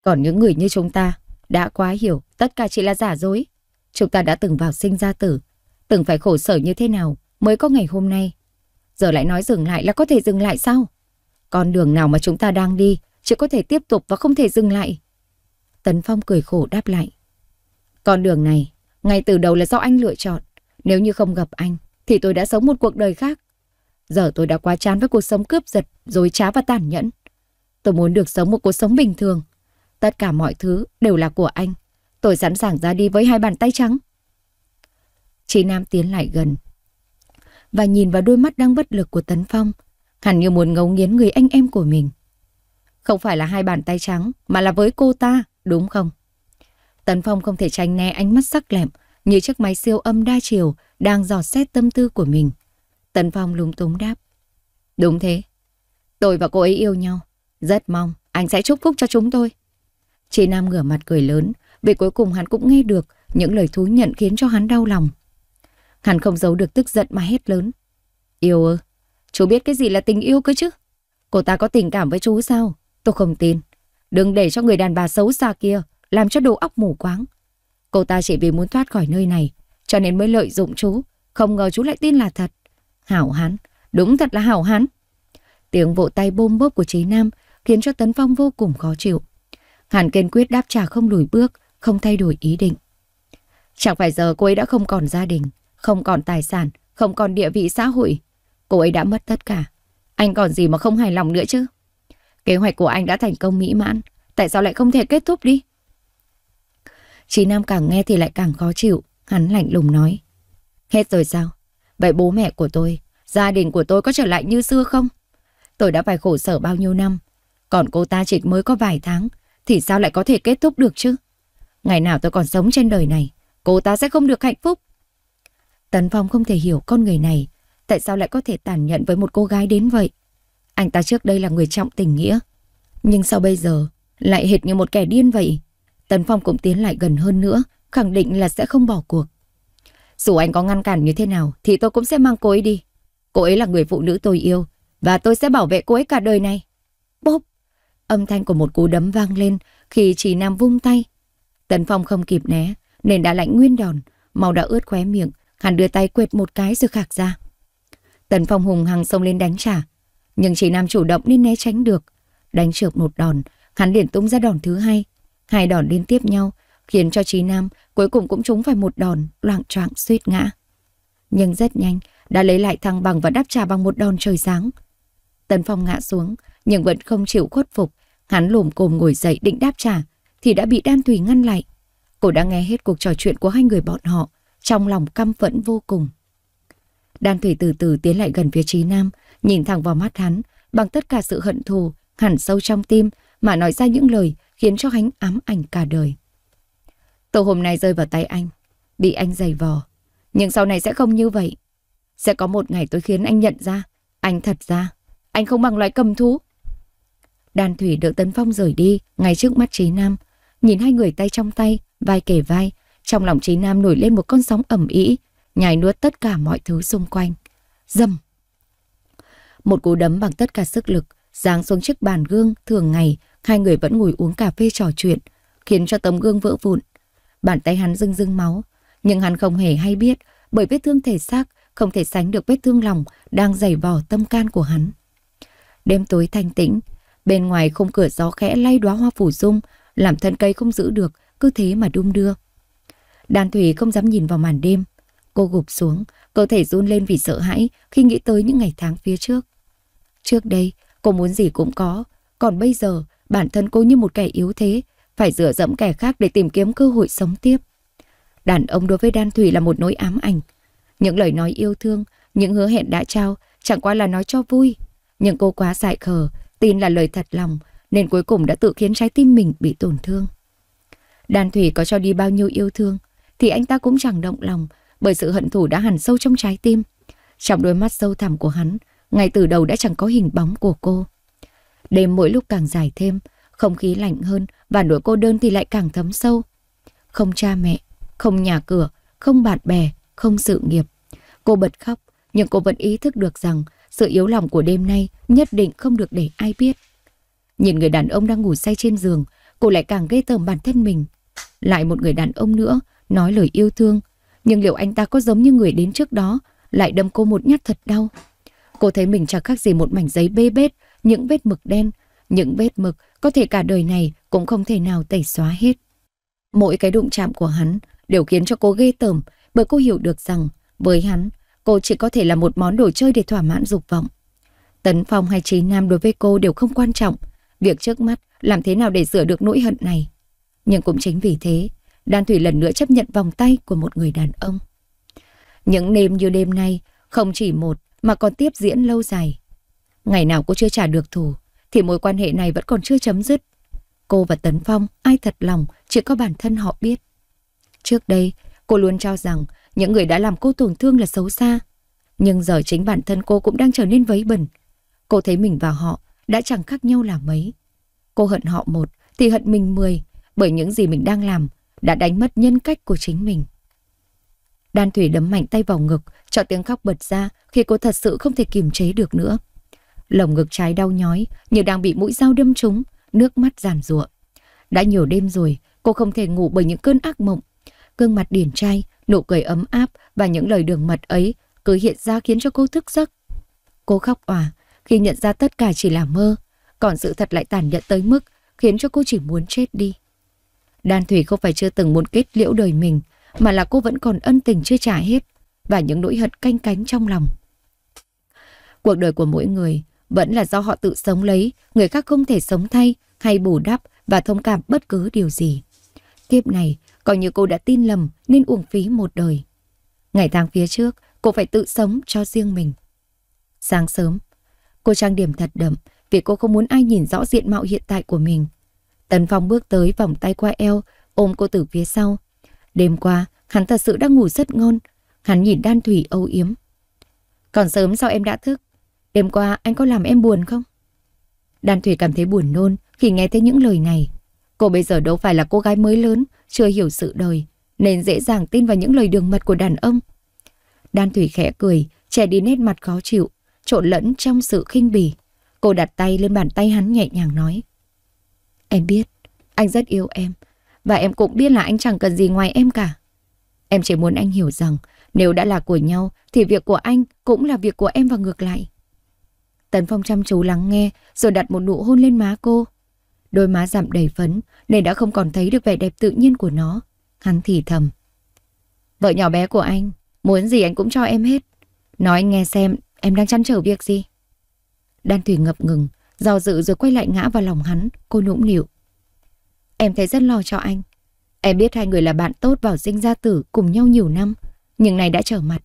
Còn những người như chúng ta đã quá hiểu tất cả chỉ là giả dối. Chúng ta đã từng vào sinh ra tử, từng phải khổ sở như thế nào mới có ngày hôm nay. Giờ lại nói dừng lại là có thể dừng lại sao? Con đường nào mà chúng ta đang đi chỉ có thể tiếp tục và không thể dừng lại. Tấn Phong cười khổ đáp lại. Con đường này, ngay từ đầu là do anh lựa chọn. Nếu như không gặp anh, thì tôi đã sống một cuộc đời khác. Giờ tôi đã quá chán với cuộc sống cướp giật, dối trá và tàn nhẫn. Tôi muốn được sống một cuộc sống bình thường. Tất cả mọi thứ đều là của anh. Tôi sẵn sàng ra đi với hai bàn tay trắng. Chị Nam tiến lại gần và nhìn vào đôi mắt đang bất lực của Tấn Phong hẳn như muốn ngấu nghiến người anh em của mình. Không phải là hai bàn tay trắng, mà là với cô ta, đúng không? Tấn Phong không thể tránh né ánh mắt sắc lẹm, như chiếc máy siêu âm đa chiều đang dò xét tâm tư của mình. Tấn Phong lúng túng đáp. Đúng thế. Tôi và cô ấy yêu nhau. Rất mong anh sẽ chúc phúc cho chúng tôi. Chị Nam ngửa mặt cười lớn, vì cuối cùng hắn cũng nghe được những lời thú nhận khiến cho hắn đau lòng. Hắn không giấu được tức giận mà hét lớn. Yêu ơ, Chú biết cái gì là tình yêu cơ chứ? Cô ta có tình cảm với chú sao? Tôi không tin. Đừng để cho người đàn bà xấu xa kia làm cho đồ óc mù quáng. Cô ta chỉ vì muốn thoát khỏi nơi này, cho nên mới lợi dụng chú. Không ngờ chú lại tin là thật. Hảo hán, đúng thật là hảo hán. Tiếng vỗ tay bôm bốp của Trí Nam khiến cho Tấn Phong vô cùng khó chịu. Hàn kiên quyết đáp trả không lùi bước, không thay đổi ý định. Chẳng phải giờ cô ấy đã không còn gia đình, không còn tài sản, không còn địa vị xã hội, Cô ấy đã mất tất cả. Anh còn gì mà không hài lòng nữa chứ? Kế hoạch của anh đã thành công mỹ mãn. Tại sao lại không thể kết thúc đi? Chí Nam càng nghe thì lại càng khó chịu. Hắn lạnh lùng nói. Hết rồi sao? Vậy bố mẹ của tôi, gia đình của tôi có trở lại như xưa không? Tôi đã phải khổ sở bao nhiêu năm. Còn cô ta chỉ mới có vài tháng thì sao lại có thể kết thúc được chứ? Ngày nào tôi còn sống trên đời này, cô ta sẽ không được hạnh phúc. Tấn Phong không thể hiểu con người này Tại sao lại có thể tàn nhẫn với một cô gái đến vậy? Anh ta trước đây là người trọng tình nghĩa. Nhưng sau bây giờ lại hệt như một kẻ điên vậy? tần Phong cũng tiến lại gần hơn nữa, khẳng định là sẽ không bỏ cuộc. Dù anh có ngăn cản như thế nào thì tôi cũng sẽ mang cô ấy đi. Cô ấy là người phụ nữ tôi yêu và tôi sẽ bảo vệ cô ấy cả đời này. Bốp! Âm thanh của một cú đấm vang lên khi chỉ Nam vung tay. tần Phong không kịp né nên đã lãnh nguyên đòn, màu đã ướt khóe miệng, hắn đưa tay quệt một cái rồi khạc ra. Tần Phong hùng hăng xông lên đánh trả, nhưng chỉ Nam chủ động nên né tránh được. Đánh trượt một đòn, hắn liền tung ra đòn thứ hai. Hai đòn liên tiếp nhau, khiến cho Chí Nam cuối cùng cũng trúng phải một đòn, loạng choạng suýt ngã. Nhưng rất nhanh, đã lấy lại thăng bằng và đáp trả bằng một đòn trời sáng. Tần Phong ngã xuống, nhưng vẫn không chịu khuất phục. Hắn lồm cồm ngồi dậy định đáp trả, thì đã bị Đan Thủy ngăn lại. Cô đã nghe hết cuộc trò chuyện của hai người bọn họ, trong lòng căm phẫn vô cùng. Đan Thủy từ từ tiến lại gần phía Trí Nam, nhìn thẳng vào mắt hắn, bằng tất cả sự hận thù, hẳn sâu trong tim, mà nói ra những lời khiến cho hắn ám ảnh cả đời. Tổ hôm nay rơi vào tay anh, bị anh giày vò. Nhưng sau này sẽ không như vậy. Sẽ có một ngày tôi khiến anh nhận ra, anh thật ra, anh không bằng loại cầm thú. Đàn thủy được Tấn Phong rời đi, ngay trước mắt Trí Nam. Nhìn hai người tay trong tay, vai kể vai, trong lòng Trí Nam nổi lên một con sóng ẩm ý, nhảy nuốt tất cả mọi thứ xung quanh. Dầm! Một cú đấm bằng tất cả sức lực, giáng xuống chiếc bàn gương thường ngày, hai người vẫn ngồi uống cà phê trò chuyện, khiến cho tấm gương vỡ vụn. Bàn tay hắn rưng rưng máu, nhưng hắn không hề hay biết, bởi vết thương thể xác không thể sánh được vết thương lòng đang dày vò tâm can của hắn. Đêm tối thanh tĩnh, bên ngoài khung cửa gió khẽ lay đóa hoa phủ dung, làm thân cây không giữ được, cứ thế mà đung đưa. Đàn Thủy không dám nhìn vào màn đêm, Cô gục xuống, cơ thể run lên vì sợ hãi khi nghĩ tới những ngày tháng phía trước. Trước đây, cô muốn gì cũng có, còn bây giờ, bản thân cô như một kẻ yếu thế, phải dựa dẫm kẻ khác để tìm kiếm cơ hội sống tiếp. Đàn ông đối với Đan Thủy là một nỗi ám ảnh. Những lời nói yêu thương, những hứa hẹn đã trao, chẳng qua là nói cho vui. Nhưng cô quá dại khờ, tin là lời thật lòng, nên cuối cùng đã tự khiến trái tim mình bị tổn thương. Đan Thủy có cho đi bao nhiêu yêu thương, thì anh ta cũng chẳng động lòng bởi sự hận thù đã hằn sâu trong trái tim. Trong đôi mắt sâu thẳm của hắn, ngay từ đầu đã chẳng có hình bóng của cô. Đêm mỗi lúc càng dài thêm, không khí lạnh hơn và nỗi cô đơn thì lại càng thấm sâu. Không cha mẹ, không nhà cửa, không bạn bè, không sự nghiệp. Cô bật khóc, nhưng cô vẫn ý thức được rằng sự yếu lòng của đêm nay nhất định không được để ai biết. Nhìn người đàn ông đang ngủ say trên giường, cô lại càng ghê tởm bản thân mình. Lại một người đàn ông nữa, nói lời yêu thương nhưng liệu anh ta có giống như người đến trước đó, lại đâm cô một nhát thật đau. Cô thấy mình chẳng khác gì một mảnh giấy bê bết, những vết mực đen, những vết mực có thể cả đời này cũng không thể nào tẩy xóa hết. Mỗi cái đụng chạm của hắn đều khiến cho cô ghê tởm bởi cô hiểu được rằng với hắn, cô chỉ có thể là một món đồ chơi để thỏa mãn dục vọng. Tấn Phong hay Trí Nam đối với cô đều không quan trọng. Việc trước mắt làm thế nào để rửa được nỗi hận này. Nhưng cũng chính vì thế, Đan Thủy lần nữa chấp nhận vòng tay của một người đàn ông. Những đêm như đêm nay, không chỉ một mà còn tiếp diễn lâu dài. Ngày nào cô chưa trả được thù, thì mối quan hệ này vẫn còn chưa chấm dứt. Cô và Tấn Phong, ai thật lòng, chỉ có bản thân họ biết. Trước đây, cô luôn cho rằng những người đã làm cô tổn thương là xấu xa. Nhưng giờ chính bản thân cô cũng đang trở nên vấy bẩn. Cô thấy mình và họ đã chẳng khác nhau là mấy. Cô hận họ một thì hận mình mười bởi những gì mình đang làm đã đánh mất nhân cách của chính mình. Đan Thủy đấm mạnh tay vào ngực, cho tiếng khóc bật ra khi cô thật sự không thể kiềm chế được nữa. Lồng ngực trái đau nhói như đang bị mũi dao đâm trúng, nước mắt giàn giụa. Đã nhiều đêm rồi, cô không thể ngủ bởi những cơn ác mộng. Gương mặt điển trai, nụ cười ấm áp và những lời đường mật ấy cứ hiện ra khiến cho cô thức giấc. Cô khóc òa khi nhận ra tất cả chỉ là mơ, còn sự thật lại tàn nhẫn tới mức khiến cho cô chỉ muốn chết đi. Đan Thủy không phải chưa từng muốn kết liễu đời mình, mà là cô vẫn còn ân tình chưa trả hết và những nỗi hận canh cánh trong lòng. Cuộc đời của mỗi người vẫn là do họ tự sống lấy, người khác không thể sống thay hay bù đắp và thông cảm bất cứ điều gì. Kiếp này, coi như cô đã tin lầm nên uổng phí một đời. Ngày tháng phía trước, cô phải tự sống cho riêng mình. Sáng sớm, cô trang điểm thật đậm vì cô không muốn ai nhìn rõ diện mạo hiện tại của mình. Tần Phong bước tới vòng tay qua eo, ôm cô từ phía sau. Đêm qua, hắn thật sự đã ngủ rất ngon. Hắn nhìn Đan Thủy âu yếm. Còn sớm sao em đã thức? Đêm qua anh có làm em buồn không? Đan Thủy cảm thấy buồn nôn khi nghe thấy những lời này. Cô bây giờ đâu phải là cô gái mới lớn, chưa hiểu sự đời, nên dễ dàng tin vào những lời đường mật của đàn ông. Đan Thủy khẽ cười, trẻ đi nét mặt khó chịu, trộn lẫn trong sự khinh bỉ. Cô đặt tay lên bàn tay hắn nhẹ nhàng nói. Em biết, anh rất yêu em. Và em cũng biết là anh chẳng cần gì ngoài em cả. Em chỉ muốn anh hiểu rằng nếu đã là của nhau thì việc của anh cũng là việc của em và ngược lại. Tấn Phong chăm chú lắng nghe rồi đặt một nụ hôn lên má cô. Đôi má giảm đầy phấn nên đã không còn thấy được vẻ đẹp tự nhiên của nó. Hắn thì thầm. Vợ nhỏ bé của anh, muốn gì anh cũng cho em hết. Nói anh nghe xem em đang chăn trở việc gì. Đan Thủy ngập ngừng, Do dự rồi quay lại ngã vào lòng hắn, cô nũng nịu. Em thấy rất lo cho anh. Em biết hai người là bạn tốt vào sinh ra tử cùng nhau nhiều năm, nhưng này đã trở mặt.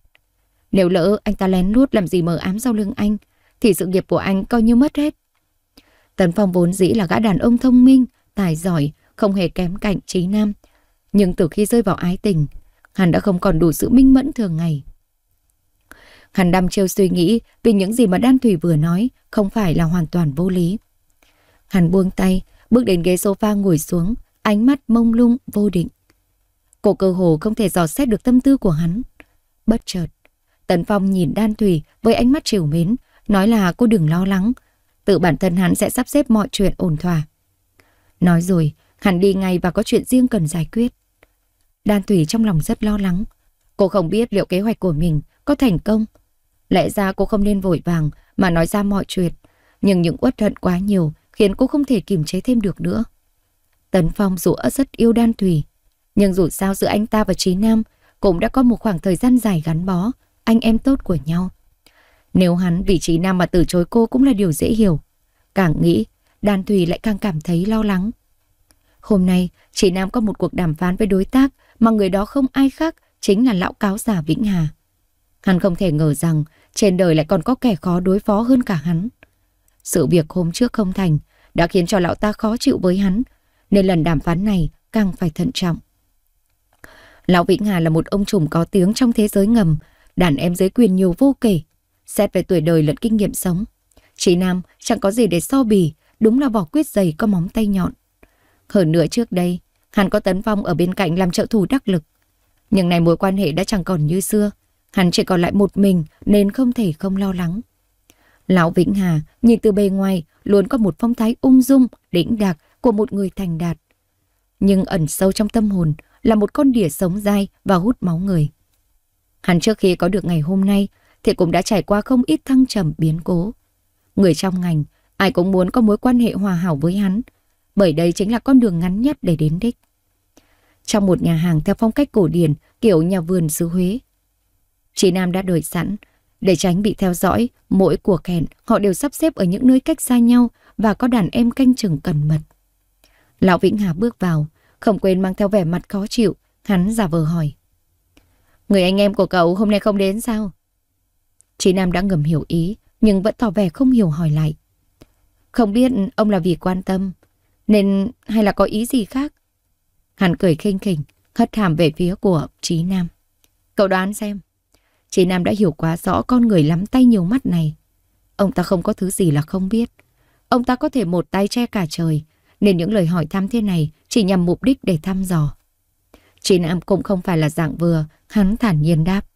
Nếu lỡ anh ta lén lút làm gì mờ ám sau lưng anh, thì sự nghiệp của anh coi như mất hết. Tần Phong vốn dĩ là gã đàn ông thông minh, tài giỏi, không hề kém cạnh trí nam. Nhưng từ khi rơi vào ái tình, hắn đã không còn đủ sự minh mẫn thường ngày. Hàn đam trêu suy nghĩ vì những gì mà Đan Thủy vừa nói không phải là hoàn toàn vô lý. Hàn buông tay, bước đến ghế sofa ngồi xuống, ánh mắt mông lung, vô định. Cô cơ hồ không thể dò xét được tâm tư của hắn. Bất chợt, Tần Phong nhìn Đan Thủy với ánh mắt trìu mến, nói là cô đừng lo lắng, tự bản thân hắn sẽ sắp xếp mọi chuyện ổn thỏa. Nói rồi, hắn đi ngay và có chuyện riêng cần giải quyết. Đan Thủy trong lòng rất lo lắng. Cô không biết liệu kế hoạch của mình có thành công Lẽ ra cô không nên vội vàng mà nói ra mọi chuyện, nhưng những uất hận quá nhiều khiến cô không thể kiềm chế thêm được nữa. Tấn Phong dù rất yêu Đan Thủy, nhưng dù sao giữa anh ta và Trí Nam cũng đã có một khoảng thời gian dài gắn bó, anh em tốt của nhau. Nếu hắn vì Trí Nam mà từ chối cô cũng là điều dễ hiểu. Càng nghĩ, Đan Thủy lại càng cảm thấy lo lắng. Hôm nay, Trí Nam có một cuộc đàm phán với đối tác mà người đó không ai khác chính là lão cáo già Vĩnh Hà. Hắn không thể ngờ rằng trên đời lại còn có kẻ khó đối phó hơn cả hắn. Sự việc hôm trước không thành đã khiến cho lão ta khó chịu với hắn, nên lần đàm phán này càng phải thận trọng. Lão Vĩnh Hà là một ông trùm có tiếng trong thế giới ngầm, đàn em dưới quyền nhiều vô kể, xét về tuổi đời lẫn kinh nghiệm sống. Chị Nam chẳng có gì để so bì, đúng là vỏ quyết dày có móng tay nhọn. Hơn nữa trước đây, hắn có Tấn Phong ở bên cạnh làm trợ thủ đắc lực. Nhưng này mối quan hệ đã chẳng còn như xưa, Hắn chỉ còn lại một mình nên không thể không lo lắng. Lão Vĩnh Hà nhìn từ bề ngoài luôn có một phong thái ung dung, đĩnh đạc của một người thành đạt. Nhưng ẩn sâu trong tâm hồn là một con đỉa sống dai và hút máu người. Hắn trước khi có được ngày hôm nay thì cũng đã trải qua không ít thăng trầm biến cố. Người trong ngành, ai cũng muốn có mối quan hệ hòa hảo với hắn, bởi đây chính là con đường ngắn nhất để đến đích. Trong một nhà hàng theo phong cách cổ điển kiểu nhà vườn xứ Huế, Chị Nam đã đợi sẵn. Để tránh bị theo dõi, mỗi cuộc hẹn họ đều sắp xếp ở những nơi cách xa nhau và có đàn em canh chừng cẩn mật. Lão Vĩnh Hà bước vào, không quên mang theo vẻ mặt khó chịu, hắn giả vờ hỏi. Người anh em của cậu hôm nay không đến sao? Chị Nam đã ngầm hiểu ý, nhưng vẫn tỏ vẻ không hiểu hỏi lại. Không biết ông là vì quan tâm, nên hay là có ý gì khác? Hắn cười khinh khỉnh, hất hàm về phía của Chí Nam. Cậu đoán xem. Chị Nam đã hiểu quá rõ con người lắm tay nhiều mắt này. Ông ta không có thứ gì là không biết. Ông ta có thể một tay che cả trời, nên những lời hỏi thăm thế này chỉ nhằm mục đích để thăm dò. Chị Nam cũng không phải là dạng vừa, hắn thản nhiên đáp.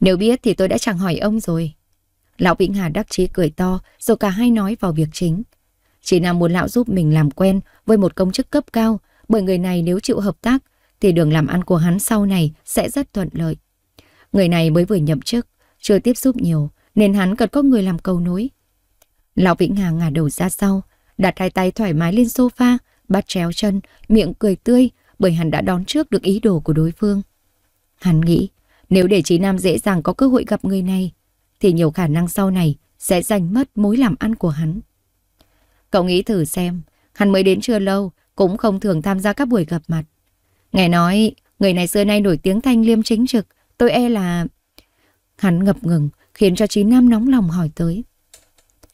Nếu biết thì tôi đã chẳng hỏi ông rồi. Lão Vĩnh Hà đắc chí cười to, rồi cả hai nói vào việc chính. Chị Nam muốn lão giúp mình làm quen với một công chức cấp cao, bởi người này nếu chịu hợp tác thì đường làm ăn của hắn sau này sẽ rất thuận lợi. Người này mới vừa nhậm chức, chưa tiếp xúc nhiều, nên hắn cần có người làm cầu nối. Lão Vĩnh Hà ngả đầu ra sau, đặt hai tay thoải mái lên sofa, bắt chéo chân, miệng cười tươi bởi hắn đã đón trước được ý đồ của đối phương. Hắn nghĩ, nếu để Chí Nam dễ dàng có cơ hội gặp người này, thì nhiều khả năng sau này sẽ giành mất mối làm ăn của hắn. Cậu nghĩ thử xem, hắn mới đến chưa lâu, cũng không thường tham gia các buổi gặp mặt. Nghe nói, người này xưa nay nổi tiếng thanh liêm chính trực, Tôi e là... Hắn ngập ngừng, khiến cho Chí Nam nóng lòng hỏi tới.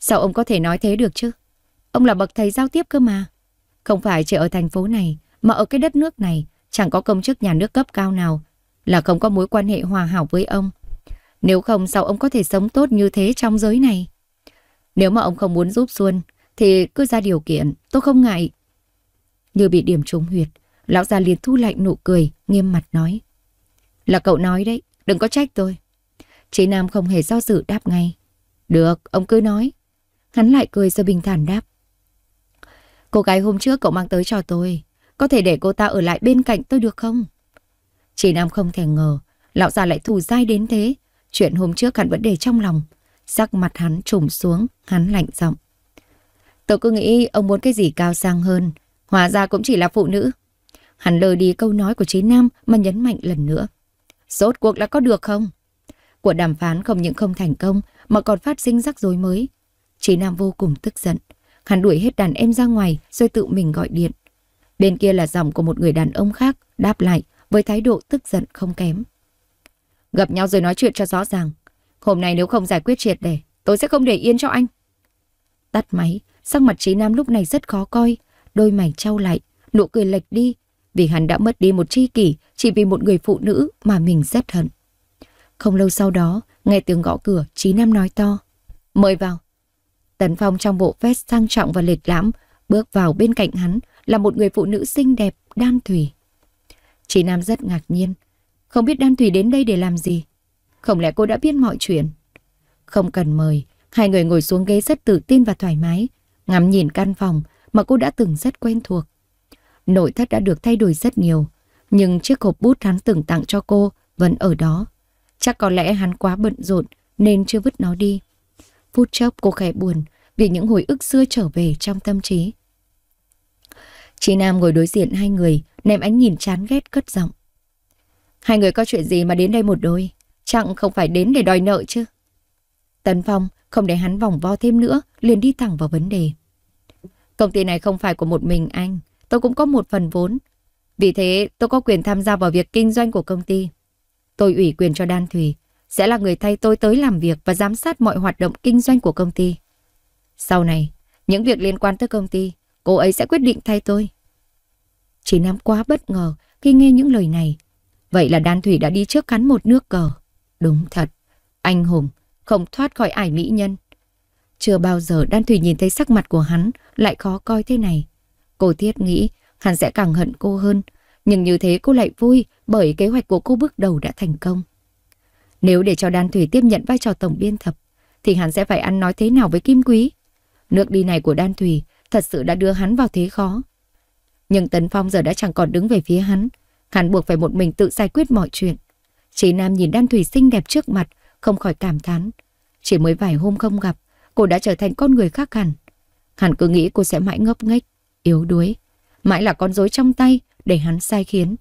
Sao ông có thể nói thế được chứ? Ông là bậc thầy giao tiếp cơ mà. Không phải chỉ ở thành phố này, mà ở cái đất nước này, chẳng có công chức nhà nước cấp cao nào, là không có mối quan hệ hòa hảo với ông. Nếu không sao ông có thể sống tốt như thế trong giới này? Nếu mà ông không muốn giúp Xuân, thì cứ ra điều kiện, tôi không ngại. Như bị điểm trúng huyệt, lão già liền thu lạnh nụ cười, nghiêm mặt nói. Là cậu nói đấy, đừng có trách tôi. Chị Nam không hề do dự đáp ngay. Được, ông cứ nói. Hắn lại cười rồi bình thản đáp. Cô gái hôm trước cậu mang tới cho tôi, có thể để cô ta ở lại bên cạnh tôi được không? Chị Nam không thể ngờ, lão già lại thù dai đến thế. Chuyện hôm trước hắn vẫn để trong lòng. Sắc mặt hắn trùng xuống, hắn lạnh giọng. Tôi cứ nghĩ ông muốn cái gì cao sang hơn, hóa ra cũng chỉ là phụ nữ. Hắn lờ đi câu nói của Chí Nam mà nhấn mạnh lần nữa. Rốt cuộc là có được không? Cuộc đàm phán không những không thành công mà còn phát sinh rắc rối mới. Chí Nam vô cùng tức giận. Hắn đuổi hết đàn em ra ngoài rồi tự mình gọi điện. Bên kia là giọng của một người đàn ông khác đáp lại với thái độ tức giận không kém. Gặp nhau rồi nói chuyện cho rõ ràng. Hôm nay nếu không giải quyết triệt để, tôi sẽ không để yên cho anh. Tắt máy, sắc mặt Chí nam lúc này rất khó coi, đôi mày trao lại, nụ cười lệch đi, vì hắn đã mất đi một tri kỷ chỉ vì một người phụ nữ mà mình rất hận. Không lâu sau đó, nghe tiếng gõ cửa, Chí Nam nói to. Mời vào. Tấn Phong trong bộ vest sang trọng và lịch lãm, bước vào bên cạnh hắn là một người phụ nữ xinh đẹp, Đan Thủy. Chí Nam rất ngạc nhiên. Không biết Đan Thủy đến đây để làm gì? Không lẽ cô đã biết mọi chuyện? Không cần mời, hai người ngồi xuống ghế rất tự tin và thoải mái, ngắm nhìn căn phòng mà cô đã từng rất quen thuộc. Nội thất đã được thay đổi rất nhiều, nhưng chiếc hộp bút hắn từng tặng cho cô vẫn ở đó. Chắc có lẽ hắn quá bận rộn nên chưa vứt nó đi. Phút chốc cô khẽ buồn vì những hồi ức xưa trở về trong tâm trí. Chị Nam ngồi đối diện hai người, ném ánh nhìn chán ghét cất giọng. Hai người có chuyện gì mà đến đây một đôi? Chẳng không phải đến để đòi nợ chứ? Tấn Phong không để hắn vòng vo thêm nữa, liền đi thẳng vào vấn đề. Công ty này không phải của một mình anh, tôi cũng có một phần vốn. Vì thế, tôi có quyền tham gia vào việc kinh doanh của công ty. Tôi ủy quyền cho Đan Thùy, sẽ là người thay tôi tới làm việc và giám sát mọi hoạt động kinh doanh của công ty. Sau này, những việc liên quan tới công ty, cô ấy sẽ quyết định thay tôi. Chỉ Nam quá bất ngờ khi nghe những lời này. Vậy là Đan Thủy đã đi trước cắn một nước cờ. Đúng thật, anh hùng không thoát khỏi ải mỹ nhân. Chưa bao giờ Đan Thủy nhìn thấy sắc mặt của hắn lại khó coi thế này. Cô thiết nghĩ hắn sẽ càng hận cô hơn. Nhưng như thế cô lại vui bởi kế hoạch của cô bước đầu đã thành công. Nếu để cho Đan Thủy tiếp nhận vai trò tổng biên thập, thì hắn sẽ phải ăn nói thế nào với Kim Quý? Nước đi này của Đan Thủy thật sự đã đưa hắn vào thế khó. Nhưng Tấn Phong giờ đã chẳng còn đứng về phía hắn. Hắn buộc phải một mình tự giải quyết mọi chuyện. Chị Nam nhìn Đan Thủy xinh đẹp trước mặt, không khỏi cảm thán. Chỉ mới vài hôm không gặp, cô đã trở thành con người khác hẳn. Hắn cứ nghĩ cô sẽ mãi ngốc nghếch, yếu đuối, mãi là con rối trong tay để hắn sai khiến.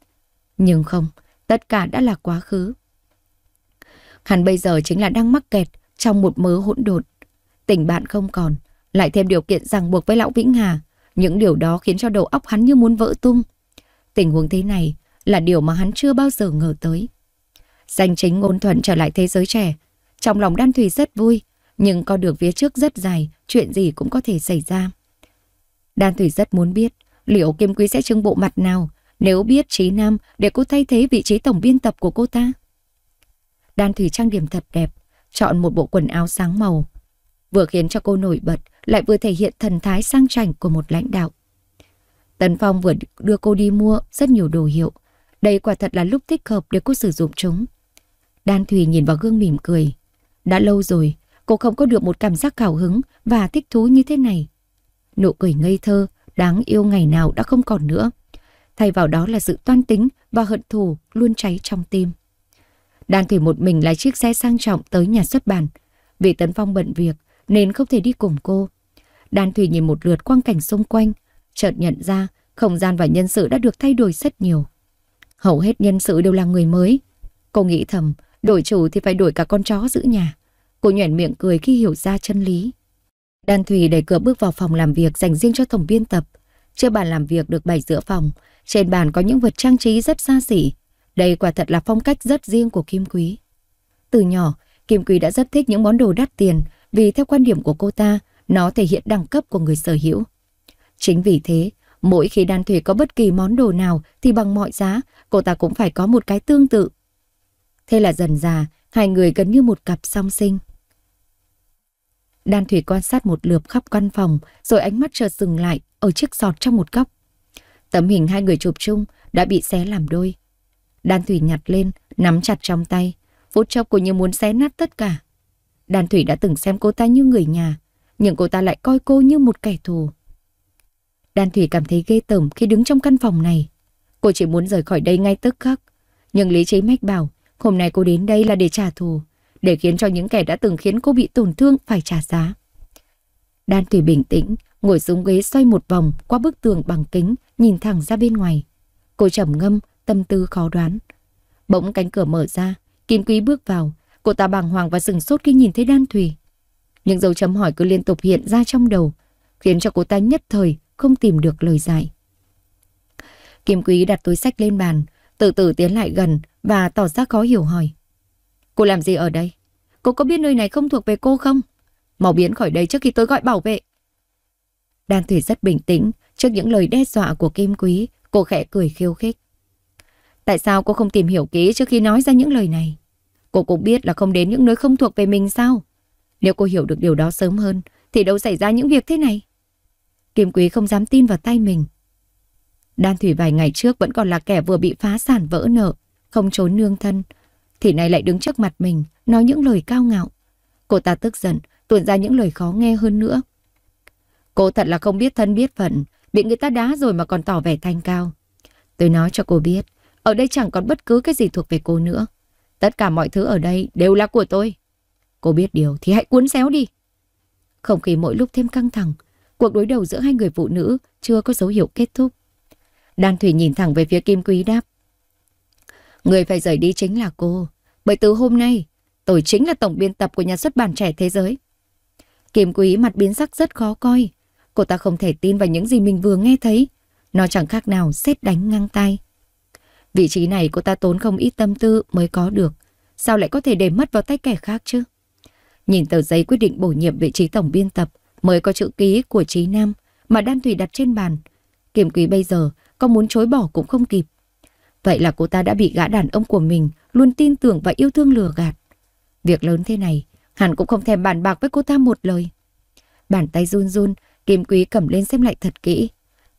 Nhưng không, tất cả đã là quá khứ. Hắn bây giờ chính là đang mắc kẹt trong một mớ hỗn độn. Tình bạn không còn, lại thêm điều kiện ràng buộc với lão Vĩnh Hà. Những điều đó khiến cho đầu óc hắn như muốn vỡ tung. Tình huống thế này là điều mà hắn chưa bao giờ ngờ tới. Danh chính ngôn thuận trở lại thế giới trẻ. Trong lòng Đan Thùy rất vui, nhưng có được phía trước rất dài, chuyện gì cũng có thể xảy ra. Đan Thủy rất muốn biết liệu Kim Quý sẽ trưng bộ mặt nào nếu biết Trí Nam để cô thay thế vị trí tổng biên tập của cô ta. Đan Thủy trang điểm thật đẹp, chọn một bộ quần áo sáng màu. Vừa khiến cho cô nổi bật, lại vừa thể hiện thần thái sang chảnh của một lãnh đạo. Tần Phong vừa đưa cô đi mua rất nhiều đồ hiệu. Đây quả thật là lúc thích hợp để cô sử dụng chúng. Đan Thùy nhìn vào gương mỉm cười. Đã lâu rồi, cô không có được một cảm giác hào hứng và thích thú như thế này nụ cười ngây thơ, đáng yêu ngày nào đã không còn nữa. Thay vào đó là sự toan tính và hận thù luôn cháy trong tim. Đan Thủy một mình lái chiếc xe sang trọng tới nhà xuất bản. Vì Tấn Phong bận việc nên không thể đi cùng cô. Đan Thủy nhìn một lượt quang cảnh xung quanh, chợt nhận ra không gian và nhân sự đã được thay đổi rất nhiều. Hầu hết nhân sự đều là người mới. Cô nghĩ thầm, đổi chủ thì phải đổi cả con chó giữ nhà. Cô nhoẻn miệng cười khi hiểu ra chân lý. Đan Thủy đẩy cửa bước vào phòng làm việc dành riêng cho tổng biên tập. Chiếc bàn làm việc được bày giữa phòng, trên bàn có những vật trang trí rất xa xỉ. Đây quả thật là phong cách rất riêng của Kim Quý. Từ nhỏ, Kim Quý đã rất thích những món đồ đắt tiền vì theo quan điểm của cô ta, nó thể hiện đẳng cấp của người sở hữu. Chính vì thế, mỗi khi Đan Thủy có bất kỳ món đồ nào thì bằng mọi giá, cô ta cũng phải có một cái tương tự. Thế là dần già, hai người gần như một cặp song sinh. Đan Thủy quan sát một lượt khắp căn phòng, rồi ánh mắt chợt dừng lại ở chiếc giọt trong một góc. Tấm hình hai người chụp chung đã bị xé làm đôi. Đan Thủy nhặt lên, nắm chặt trong tay. Phút chốc cô như muốn xé nát tất cả. Đan Thủy đã từng xem cô ta như người nhà, nhưng cô ta lại coi cô như một kẻ thù. Đan Thủy cảm thấy ghê tởm khi đứng trong căn phòng này. Cô chỉ muốn rời khỏi đây ngay tức khắc. Nhưng lý trí mách bảo, hôm nay cô đến đây là để trả thù để khiến cho những kẻ đã từng khiến cô bị tổn thương phải trả giá. Đan Thủy bình tĩnh, ngồi xuống ghế xoay một vòng qua bức tường bằng kính, nhìn thẳng ra bên ngoài. Cô trầm ngâm, tâm tư khó đoán. Bỗng cánh cửa mở ra, Kim Quý bước vào, cô ta bàng hoàng và sừng sốt khi nhìn thấy Đan Thủy. Những dấu chấm hỏi cứ liên tục hiện ra trong đầu, khiến cho cô ta nhất thời không tìm được lời giải. Kim Quý đặt túi sách lên bàn, từ từ tiến lại gần và tỏ ra khó hiểu hỏi. Cô làm gì ở đây? Cô có biết nơi này không thuộc về cô không? Mau biến khỏi đây trước khi tôi gọi bảo vệ. Đan Thủy rất bình tĩnh trước những lời đe dọa của Kim Quý. Cô khẽ cười khiêu khích. Tại sao cô không tìm hiểu kỹ trước khi nói ra những lời này? Cô cũng biết là không đến những nơi không thuộc về mình sao? Nếu cô hiểu được điều đó sớm hơn, thì đâu xảy ra những việc thế này? Kim Quý không dám tin vào tay mình. Đan Thủy vài ngày trước vẫn còn là kẻ vừa bị phá sản vỡ nợ, không trốn nương thân, thì nay lại đứng trước mặt mình, nói những lời cao ngạo. Cô ta tức giận, tuôn ra những lời khó nghe hơn nữa. Cô thật là không biết thân biết phận, bị người ta đá rồi mà còn tỏ vẻ thanh cao. Tôi nói cho cô biết, ở đây chẳng còn bất cứ cái gì thuộc về cô nữa. Tất cả mọi thứ ở đây đều là của tôi. Cô biết điều thì hãy cuốn xéo đi. Không khí mỗi lúc thêm căng thẳng, cuộc đối đầu giữa hai người phụ nữ chưa có dấu hiệu kết thúc. Đan Thủy nhìn thẳng về phía Kim Quý đáp. Người phải rời đi chính là cô, bởi từ hôm nay, tôi chính là tổng biên tập của nhà xuất bản trẻ thế giới. Kim Quý mặt biến sắc rất khó coi. Cô ta không thể tin vào những gì mình vừa nghe thấy. Nó chẳng khác nào xét đánh ngang tay. Vị trí này cô ta tốn không ít tâm tư mới có được. Sao lại có thể để mất vào tay kẻ khác chứ? Nhìn tờ giấy quyết định bổ nhiệm vị trí tổng biên tập mới có chữ ký của Trí Nam mà Đan Thủy đặt trên bàn. Kiểm Quý bây giờ có muốn chối bỏ cũng không kịp. Vậy là cô ta đã bị gã đàn ông của mình luôn tin tưởng và yêu thương lừa gạt. Việc lớn thế này, hắn cũng không thèm bàn bạc với cô ta một lời. Bàn tay run run, Kim Quý cầm lên xem lại thật kỹ.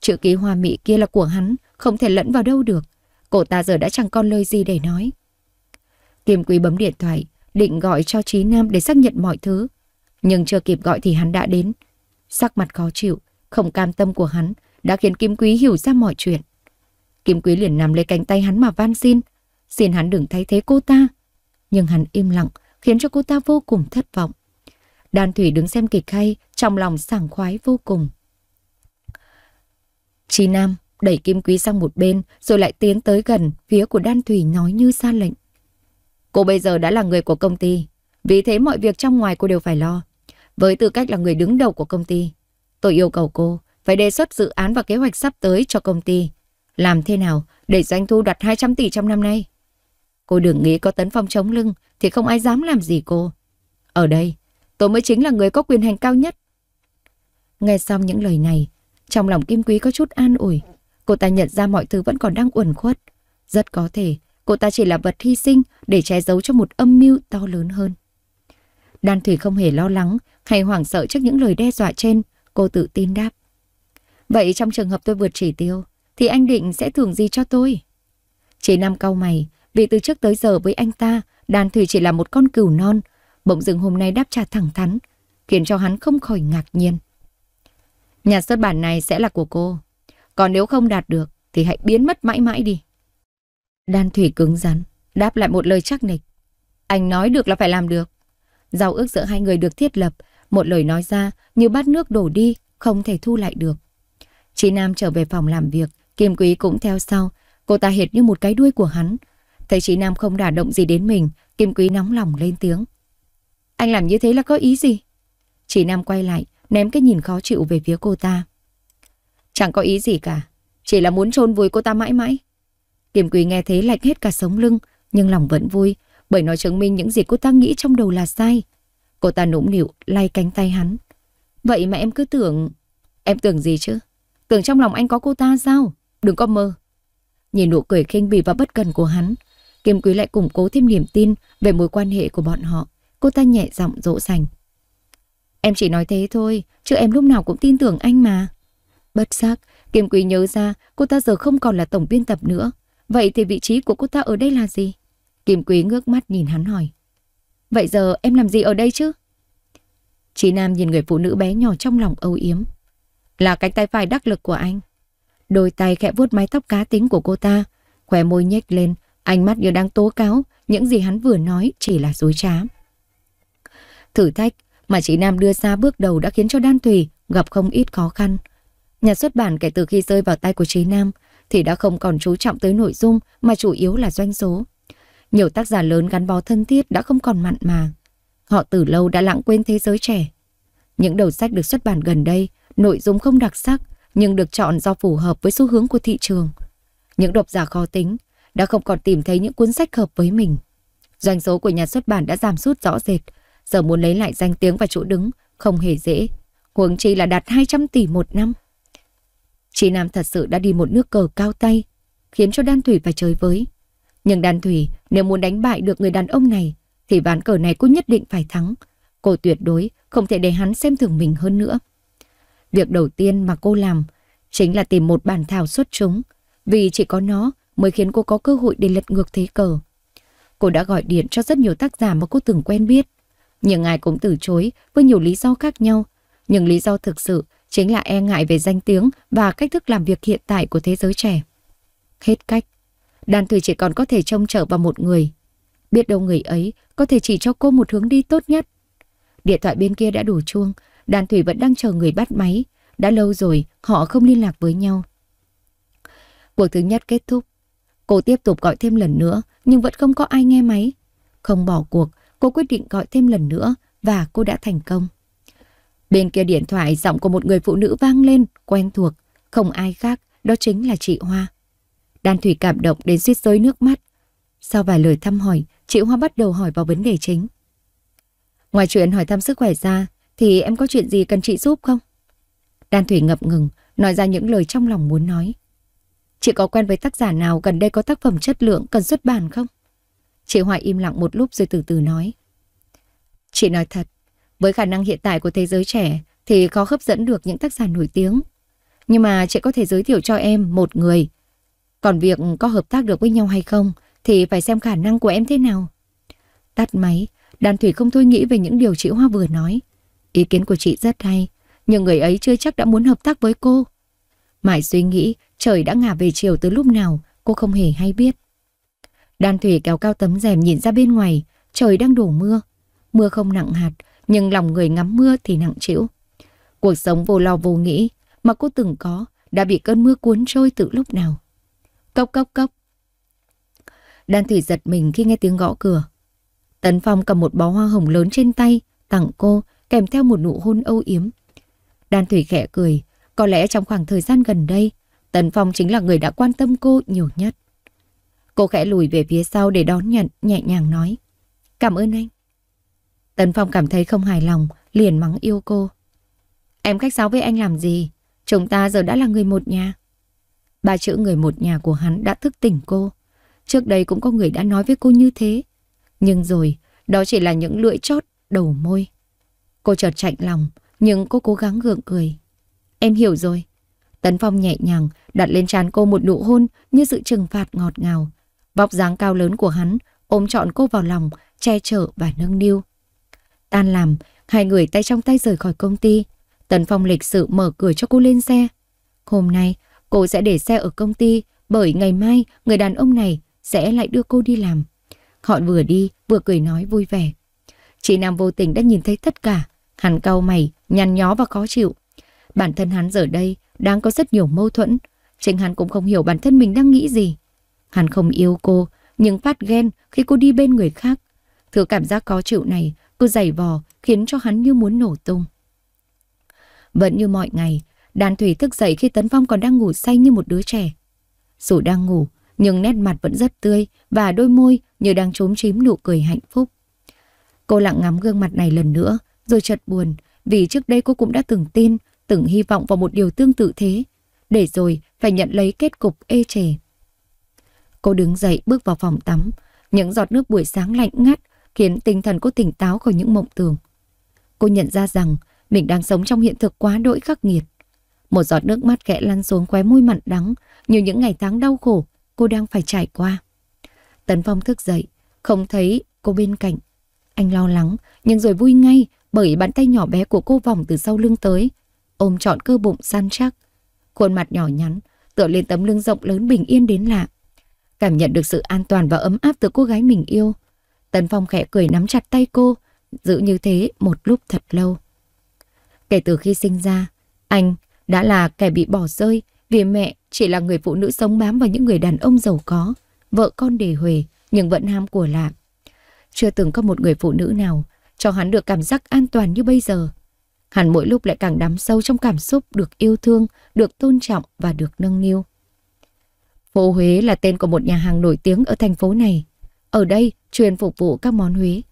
Chữ ký hoa mỹ kia là của hắn, không thể lẫn vào đâu được. Cô ta giờ đã chẳng còn lời gì để nói. Kim Quý bấm điện thoại, định gọi cho Chí Nam để xác nhận mọi thứ. Nhưng chưa kịp gọi thì hắn đã đến. Sắc mặt khó chịu, không cam tâm của hắn đã khiến Kim Quý hiểu ra mọi chuyện. Kim Quý liền nằm lấy cánh tay hắn mà van xin, xin hắn đừng thay thế cô ta. Nhưng hắn im lặng, khiến cho cô ta vô cùng thất vọng. Đan Thủy đứng xem kịch hay, trong lòng sảng khoái vô cùng. Chi Nam đẩy Kim Quý sang một bên, rồi lại tiến tới gần, phía của Đan Thủy nói như xa lệnh. Cô bây giờ đã là người của công ty, vì thế mọi việc trong ngoài cô đều phải lo. Với tư cách là người đứng đầu của công ty, tôi yêu cầu cô phải đề xuất dự án và kế hoạch sắp tới cho công ty làm thế nào để doanh thu đặt 200 tỷ trong năm nay? Cô đừng nghĩ có Tấn Phong chống lưng thì không ai dám làm gì cô. Ở đây, tôi mới chính là người có quyền hành cao nhất. Nghe xong những lời này, trong lòng Kim Quý có chút an ủi. Cô ta nhận ra mọi thứ vẫn còn đang uẩn khuất. Rất có thể, cô ta chỉ là vật hy sinh để che giấu cho một âm mưu to lớn hơn. Đan Thủy không hề lo lắng hay hoảng sợ trước những lời đe dọa trên, cô tự tin đáp. Vậy trong trường hợp tôi vượt chỉ tiêu, thì anh định sẽ thưởng gì cho tôi? Chế Nam cau mày, vì từ trước tới giờ với anh ta, Đan Thủy chỉ là một con cừu non, bỗng dưng hôm nay đáp trả thẳng thắn, khiến cho hắn không khỏi ngạc nhiên. Nhà xuất bản này sẽ là của cô, còn nếu không đạt được thì hãy biến mất mãi mãi đi. Đan Thủy cứng rắn, đáp lại một lời chắc nịch. Anh nói được là phải làm được. Giao ước giữa hai người được thiết lập, một lời nói ra như bát nước đổ đi, không thể thu lại được. Chị Nam trở về phòng làm việc, Kim Quý cũng theo sau, cô ta hệt như một cái đuôi của hắn. Thấy chị Nam không đả động gì đến mình, Kim Quý nóng lòng lên tiếng. Anh làm như thế là có ý gì? Chị Nam quay lại, ném cái nhìn khó chịu về phía cô ta. Chẳng có ý gì cả, chỉ là muốn chôn vùi cô ta mãi mãi. Kim Quý nghe thế lạnh hết cả sống lưng, nhưng lòng vẫn vui, bởi nó chứng minh những gì cô ta nghĩ trong đầu là sai. Cô ta nũng nịu, lay cánh tay hắn. Vậy mà em cứ tưởng... Em tưởng gì chứ? Tưởng trong lòng anh có cô ta sao? đừng có mơ. Nhìn nụ cười khinh bỉ và bất cần của hắn, Kim Quý lại củng cố thêm niềm tin về mối quan hệ của bọn họ. Cô ta nhẹ giọng dỗ dành. Em chỉ nói thế thôi, chứ em lúc nào cũng tin tưởng anh mà. Bất giác, Kim Quý nhớ ra cô ta giờ không còn là tổng biên tập nữa. Vậy thì vị trí của cô ta ở đây là gì? Kim Quý ngước mắt nhìn hắn hỏi. Vậy giờ em làm gì ở đây chứ? Chị Nam nhìn người phụ nữ bé nhỏ trong lòng âu yếm. Là cánh tay phải đắc lực của anh đôi tay khẽ vuốt mái tóc cá tính của cô ta, khóe môi nhếch lên, ánh mắt như đang tố cáo, những gì hắn vừa nói chỉ là dối trá. Thử thách mà chị Nam đưa ra bước đầu đã khiến cho Đan Thùy gặp không ít khó khăn. Nhà xuất bản kể từ khi rơi vào tay của Trí Nam thì đã không còn chú trọng tới nội dung mà chủ yếu là doanh số. Nhiều tác giả lớn gắn bó thân thiết đã không còn mặn mà. Họ từ lâu đã lãng quên thế giới trẻ. Những đầu sách được xuất bản gần đây, nội dung không đặc sắc, nhưng được chọn do phù hợp với xu hướng của thị trường. Những độc giả khó tính đã không còn tìm thấy những cuốn sách hợp với mình. Doanh số của nhà xuất bản đã giảm sút rõ rệt, giờ muốn lấy lại danh tiếng và chỗ đứng không hề dễ. Huống chi là đạt 200 tỷ một năm. Chị Nam thật sự đã đi một nước cờ cao tay, khiến cho Đan Thủy phải chơi với. Nhưng Đan Thủy nếu muốn đánh bại được người đàn ông này, thì ván cờ này cũng nhất định phải thắng. Cô tuyệt đối không thể để hắn xem thường mình hơn nữa. Việc đầu tiên mà cô làm chính là tìm một bản thảo xuất chúng, vì chỉ có nó mới khiến cô có cơ hội để lật ngược thế cờ. Cô đã gọi điện cho rất nhiều tác giả mà cô từng quen biết, nhưng ai cũng từ chối với nhiều lý do khác nhau. Nhưng lý do thực sự chính là e ngại về danh tiếng và cách thức làm việc hiện tại của thế giới trẻ. Hết cách, đàn thử chỉ còn có thể trông chờ vào một người. Biết đâu người ấy có thể chỉ cho cô một hướng đi tốt nhất. Điện thoại bên kia đã đủ chuông, Đàn thủy vẫn đang chờ người bắt máy. Đã lâu rồi, họ không liên lạc với nhau. Cuộc thứ nhất kết thúc. Cô tiếp tục gọi thêm lần nữa, nhưng vẫn không có ai nghe máy. Không bỏ cuộc, cô quyết định gọi thêm lần nữa và cô đã thành công. Bên kia điện thoại giọng của một người phụ nữ vang lên, quen thuộc. Không ai khác, đó chính là chị Hoa. Đan Thủy cảm động đến suýt rơi nước mắt. Sau vài lời thăm hỏi, chị Hoa bắt đầu hỏi vào vấn đề chính. Ngoài chuyện hỏi thăm sức khỏe ra, thì em có chuyện gì cần chị giúp không? Đan Thủy ngập ngừng, nói ra những lời trong lòng muốn nói. Chị có quen với tác giả nào gần đây có tác phẩm chất lượng cần xuất bản không? Chị Hoài im lặng một lúc rồi từ từ nói. Chị nói thật, với khả năng hiện tại của thế giới trẻ thì khó hấp dẫn được những tác giả nổi tiếng. Nhưng mà chị có thể giới thiệu cho em một người. Còn việc có hợp tác được với nhau hay không thì phải xem khả năng của em thế nào. Tắt máy, đàn thủy không thôi nghĩ về những điều chị Hoa vừa nói. Ý kiến của chị rất hay, nhưng người ấy chưa chắc đã muốn hợp tác với cô. Mãi suy nghĩ, trời đã ngả về chiều từ lúc nào, cô không hề hay biết. Đan Thủy kéo cao tấm rèm nhìn ra bên ngoài, trời đang đổ mưa. Mưa không nặng hạt, nhưng lòng người ngắm mưa thì nặng chịu. Cuộc sống vô lo vô nghĩ mà cô từng có đã bị cơn mưa cuốn trôi từ lúc nào. Cốc cốc cốc. Đan Thủy giật mình khi nghe tiếng gõ cửa. Tấn Phong cầm một bó hoa hồng lớn trên tay, tặng cô, kèm theo một nụ hôn âu yếm. Đan Thủy khẽ cười, có lẽ trong khoảng thời gian gần đây, Tần Phong chính là người đã quan tâm cô nhiều nhất. Cô khẽ lùi về phía sau để đón nhận, nhẹ nhàng nói. Cảm ơn anh. Tần Phong cảm thấy không hài lòng, liền mắng yêu cô. Em khách sáo với anh làm gì? Chúng ta giờ đã là người một nhà. Ba chữ người một nhà của hắn đã thức tỉnh cô. Trước đây cũng có người đã nói với cô như thế. Nhưng rồi, đó chỉ là những lưỡi chót, đầu môi. Cô chợt chạnh lòng, nhưng cô cố gắng gượng cười. Em hiểu rồi. Tấn Phong nhẹ nhàng đặt lên trán cô một nụ hôn như sự trừng phạt ngọt ngào. Vóc dáng cao lớn của hắn ôm trọn cô vào lòng, che chở và nâng niu. Tan làm, hai người tay trong tay rời khỏi công ty. Tấn Phong lịch sự mở cửa cho cô lên xe. Hôm nay, cô sẽ để xe ở công ty bởi ngày mai người đàn ông này sẽ lại đưa cô đi làm. Họ vừa đi vừa cười nói vui vẻ. Chị Nam vô tình đã nhìn thấy tất cả Hắn cau mày, nhăn nhó và khó chịu. Bản thân hắn giờ đây đang có rất nhiều mâu thuẫn. Chính hắn cũng không hiểu bản thân mình đang nghĩ gì. Hắn không yêu cô, nhưng phát ghen khi cô đi bên người khác. Thứ cảm giác khó chịu này cứ dày vò khiến cho hắn như muốn nổ tung. Vẫn như mọi ngày, Đan thủy thức dậy khi Tấn Phong còn đang ngủ say như một đứa trẻ. Dù đang ngủ, nhưng nét mặt vẫn rất tươi và đôi môi như đang trốn chím nụ cười hạnh phúc. Cô lặng ngắm gương mặt này lần nữa rồi chợt buồn, vì trước đây cô cũng đã từng tin, từng hy vọng vào một điều tương tự thế, để rồi phải nhận lấy kết cục ê chề. Cô đứng dậy bước vào phòng tắm, những giọt nước buổi sáng lạnh ngắt khiến tinh thần cô tỉnh táo khỏi những mộng tưởng. Cô nhận ra rằng mình đang sống trong hiện thực quá đỗi khắc nghiệt. Một giọt nước mắt kẽ lăn xuống khóe môi mặn đắng như những ngày tháng đau khổ cô đang phải trải qua. Tấn Phong thức dậy, không thấy cô bên cạnh. Anh lo lắng nhưng rồi vui ngay bởi bàn tay nhỏ bé của cô vòng từ sau lưng tới, ôm trọn cơ bụng săn chắc. Khuôn mặt nhỏ nhắn, tựa lên tấm lưng rộng lớn bình yên đến lạ. Cảm nhận được sự an toàn và ấm áp từ cô gái mình yêu. Tần Phong khẽ cười nắm chặt tay cô, giữ như thế một lúc thật lâu. Kể từ khi sinh ra, anh đã là kẻ bị bỏ rơi vì mẹ chỉ là người phụ nữ sống bám vào những người đàn ông giàu có, vợ con đề huề nhưng vẫn ham của lạc. Chưa từng có một người phụ nữ nào cho hắn được cảm giác an toàn như bây giờ. Hắn mỗi lúc lại càng đắm sâu trong cảm xúc được yêu thương, được tôn trọng và được nâng niu. Phố Huế là tên của một nhà hàng nổi tiếng ở thành phố này. Ở đây, chuyên phục vụ các món Huế.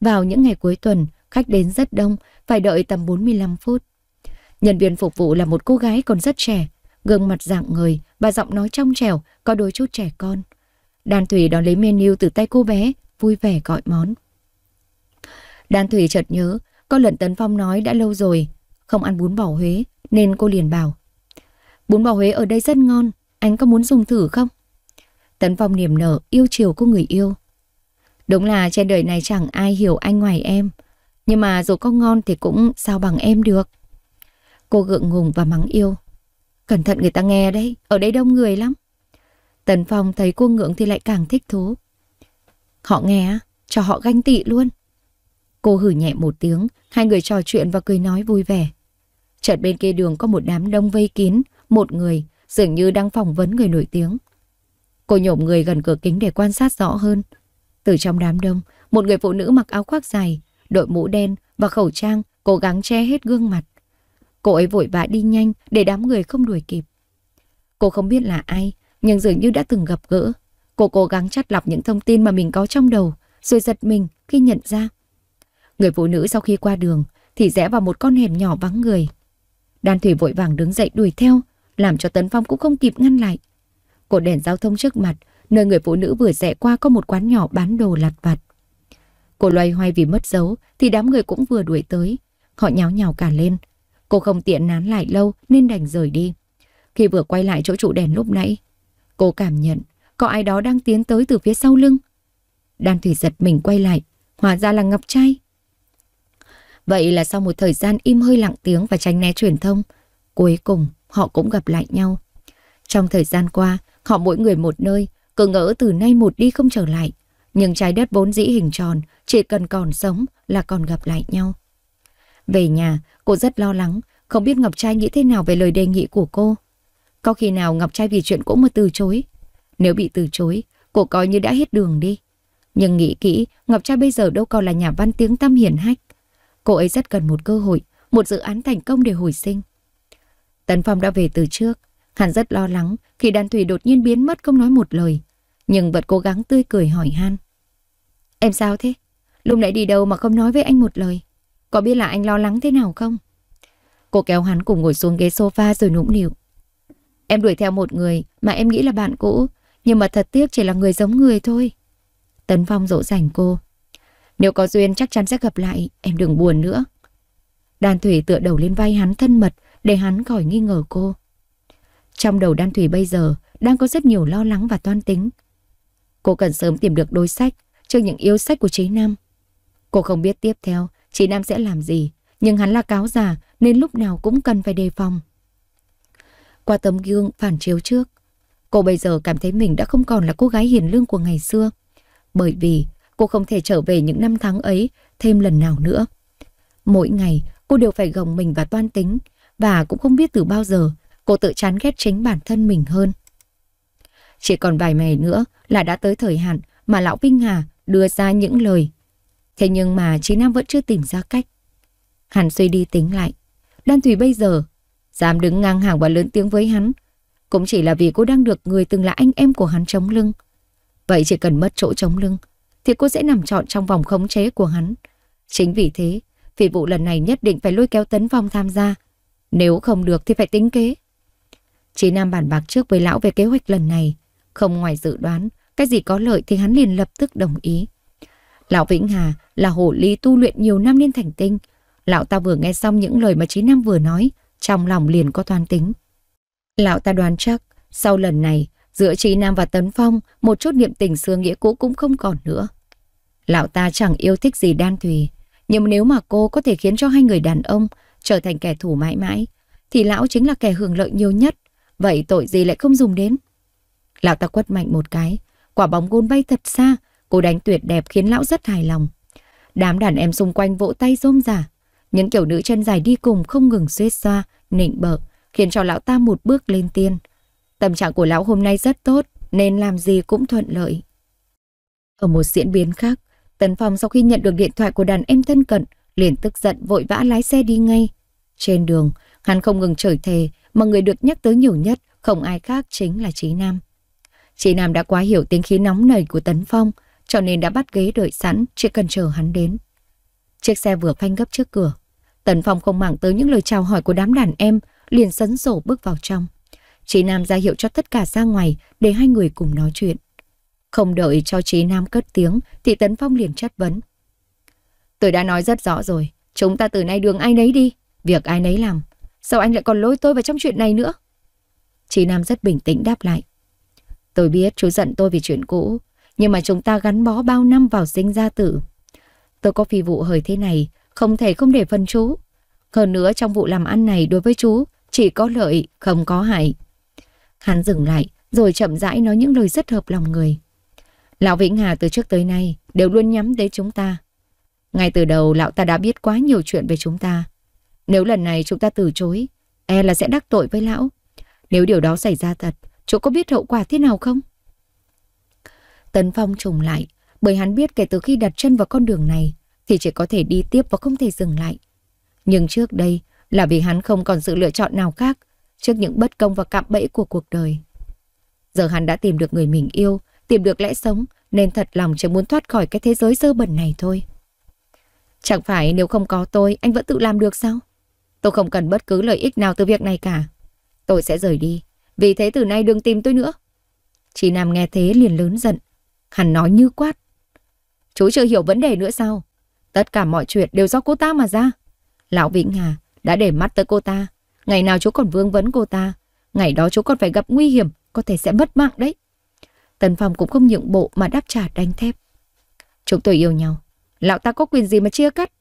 Vào những ngày cuối tuần, khách đến rất đông, phải đợi tầm 45 phút. Nhân viên phục vụ là một cô gái còn rất trẻ, gương mặt dạng người và giọng nói trong trẻo, có đôi chút trẻ con. Đan Thủy đón lấy menu từ tay cô bé, vui vẻ gọi món. Đan Thủy chợt nhớ, có lần Tấn Phong nói đã lâu rồi, không ăn bún bò Huế, nên cô liền bảo. Bún bò Huế ở đây rất ngon, anh có muốn dùng thử không? Tấn Phong niềm nở, yêu chiều cô người yêu. Đúng là trên đời này chẳng ai hiểu anh ngoài em, nhưng mà dù có ngon thì cũng sao bằng em được. Cô gượng ngùng và mắng yêu. Cẩn thận người ta nghe đấy, ở đây đông người lắm. Tần Phong thấy cô ngượng thì lại càng thích thú. Họ nghe, cho họ ganh tị luôn. Cô hử nhẹ một tiếng, hai người trò chuyện và cười nói vui vẻ. Chợt bên kia đường có một đám đông vây kín, một người dường như đang phỏng vấn người nổi tiếng. Cô nhổm người gần cửa kính để quan sát rõ hơn. Từ trong đám đông, một người phụ nữ mặc áo khoác dài, đội mũ đen và khẩu trang cố gắng che hết gương mặt. Cô ấy vội vã đi nhanh để đám người không đuổi kịp. Cô không biết là ai, nhưng dường như đã từng gặp gỡ. Cô cố gắng chắt lọc những thông tin mà mình có trong đầu, rồi giật mình khi nhận ra Người phụ nữ sau khi qua đường thì rẽ vào một con hẻm nhỏ vắng người. Đan Thủy vội vàng đứng dậy đuổi theo, làm cho Tấn Phong cũng không kịp ngăn lại. Cột đèn giao thông trước mặt, nơi người phụ nữ vừa rẽ qua có một quán nhỏ bán đồ lặt vặt. Cô loay hoay vì mất dấu thì đám người cũng vừa đuổi tới. Họ nháo nhào cả lên. Cô không tiện nán lại lâu nên đành rời đi. Khi vừa quay lại chỗ trụ đèn lúc nãy, cô cảm nhận có ai đó đang tiến tới từ phía sau lưng. Đan Thủy giật mình quay lại, hóa ra là Ngọc Trai. Vậy là sau một thời gian im hơi lặng tiếng và tránh né truyền thông, cuối cùng họ cũng gặp lại nhau. Trong thời gian qua, họ mỗi người một nơi, cứ ngỡ từ nay một đi không trở lại. Nhưng trái đất vốn dĩ hình tròn, chỉ cần còn sống là còn gặp lại nhau. Về nhà, cô rất lo lắng, không biết Ngọc Trai nghĩ thế nào về lời đề nghị của cô. Có khi nào Ngọc Trai vì chuyện cũ mà từ chối? Nếu bị từ chối, cô coi như đã hết đường đi. Nhưng nghĩ kỹ, Ngọc Trai bây giờ đâu còn là nhà văn tiếng tăm hiển hách. Cô ấy rất cần một cơ hội, một dự án thành công để hồi sinh. Tấn Phong đã về từ trước, hắn rất lo lắng khi đàn thủy đột nhiên biến mất không nói một lời, nhưng vẫn cố gắng tươi cười hỏi han. Em sao thế? Lúc nãy đi đâu mà không nói với anh một lời? Có biết là anh lo lắng thế nào không? Cô kéo hắn cùng ngồi xuống ghế sofa rồi nũng nịu. Em đuổi theo một người mà em nghĩ là bạn cũ, nhưng mà thật tiếc chỉ là người giống người thôi. Tấn Phong dỗ dành cô. Nếu có duyên chắc chắn sẽ gặp lại, em đừng buồn nữa. Đan Thủy tựa đầu lên vai hắn thân mật để hắn khỏi nghi ngờ cô. Trong đầu Đan Thủy bây giờ đang có rất nhiều lo lắng và toan tính. Cô cần sớm tìm được đối sách trước những yêu sách của Trí Nam. Cô không biết tiếp theo Trí Nam sẽ làm gì, nhưng hắn là cáo già nên lúc nào cũng cần phải đề phòng. Qua tấm gương phản chiếu trước, cô bây giờ cảm thấy mình đã không còn là cô gái hiền lương của ngày xưa. Bởi vì Cô không thể trở về những năm tháng ấy thêm lần nào nữa. Mỗi ngày cô đều phải gồng mình và toan tính và cũng không biết từ bao giờ cô tự chán ghét chính bản thân mình hơn. Chỉ còn vài ngày nữa là đã tới thời hạn mà Lão Vinh Hà đưa ra những lời. Thế nhưng mà Chí Nam vẫn chưa tìm ra cách. Hắn suy đi tính lại. Đan Thủy bây giờ dám đứng ngang hàng và lớn tiếng với hắn cũng chỉ là vì cô đang được người từng là anh em của hắn chống lưng. Vậy chỉ cần mất chỗ chống lưng thì cô sẽ nằm trọn trong vòng khống chế của hắn. Chính vì thế, phi vụ lần này nhất định phải lôi kéo Tấn Phong tham gia. Nếu không được thì phải tính kế. Chí Nam bàn bạc trước với lão về kế hoạch lần này. Không ngoài dự đoán, cái gì có lợi thì hắn liền lập tức đồng ý. Lão Vĩnh Hà là hổ ly tu luyện nhiều năm nên thành tinh. Lão ta vừa nghe xong những lời mà Chí Nam vừa nói, trong lòng liền có toan tính. Lão ta đoán chắc, sau lần này, Giữa Trí Nam và Tấn Phong, một chút niệm tình xưa nghĩa cũ cũng không còn nữa. Lão ta chẳng yêu thích gì đan thùy, nhưng nếu mà cô có thể khiến cho hai người đàn ông trở thành kẻ thù mãi mãi, thì lão chính là kẻ hưởng lợi nhiều nhất, vậy tội gì lại không dùng đến. Lão ta quất mạnh một cái, quả bóng gôn bay thật xa, cô đánh tuyệt đẹp khiến lão rất hài lòng. Đám đàn em xung quanh vỗ tay rôm rả, những kiểu nữ chân dài đi cùng không ngừng xuê xoa, nịnh bợ, khiến cho lão ta một bước lên tiên. Tâm trạng của lão hôm nay rất tốt nên làm gì cũng thuận lợi. Ở một diễn biến khác, Tấn Phong sau khi nhận được điện thoại của đàn em thân cận, liền tức giận vội vã lái xe đi ngay. Trên đường, hắn không ngừng chửi thề mà người được nhắc tới nhiều nhất không ai khác chính là Trí Nam. Trí Nam đã quá hiểu tính khí nóng nảy của Tấn Phong, cho nên đã bắt ghế đợi sẵn, chỉ cần chờ hắn đến. Chiếc xe vừa phanh gấp trước cửa. Tấn Phong không màng tới những lời chào hỏi của đám đàn em, liền sấn sổ bước vào trong. Trí Nam ra hiệu cho tất cả ra ngoài để hai người cùng nói chuyện. Không đợi cho Trí Nam cất tiếng thì Tấn Phong liền chất vấn. Tôi đã nói rất rõ rồi, chúng ta từ nay đường ai nấy đi, việc ai nấy làm. Sao anh lại còn lôi tôi vào trong chuyện này nữa? Trí Nam rất bình tĩnh đáp lại. Tôi biết chú giận tôi vì chuyện cũ, nhưng mà chúng ta gắn bó bao năm vào sinh ra tử. Tôi có phi vụ hời thế này, không thể không để phân chú. Hơn nữa trong vụ làm ăn này đối với chú, chỉ có lợi, không có hại. Hắn dừng lại, rồi chậm rãi nói những lời rất hợp lòng người. Lão Vĩnh Hà từ trước tới nay đều luôn nhắm đến chúng ta. Ngay từ đầu lão ta đã biết quá nhiều chuyện về chúng ta. Nếu lần này chúng ta từ chối, e là sẽ đắc tội với lão. Nếu điều đó xảy ra thật, chỗ có biết hậu quả thế nào không? Tấn Phong trùng lại, bởi hắn biết kể từ khi đặt chân vào con đường này thì chỉ có thể đi tiếp và không thể dừng lại. Nhưng trước đây là vì hắn không còn sự lựa chọn nào khác trước những bất công và cạm bẫy của cuộc đời. Giờ hắn đã tìm được người mình yêu, tìm được lẽ sống, nên thật lòng chỉ muốn thoát khỏi cái thế giới dơ bẩn này thôi. Chẳng phải nếu không có tôi, anh vẫn tự làm được sao? Tôi không cần bất cứ lợi ích nào từ việc này cả. Tôi sẽ rời đi, vì thế từ nay đừng tìm tôi nữa. Chị Nam nghe thế liền lớn giận, hắn nói như quát. Chú chưa hiểu vấn đề nữa sao? Tất cả mọi chuyện đều do cô ta mà ra. Lão Vĩnh Hà đã để mắt tới cô ta, Ngày nào chú còn vương vấn cô ta, ngày đó chú còn phải gặp nguy hiểm, có thể sẽ mất mạng đấy. Tần Phong cũng không nhượng bộ mà đáp trả đánh thép. Chúng tôi yêu nhau, lão ta có quyền gì mà chia cắt?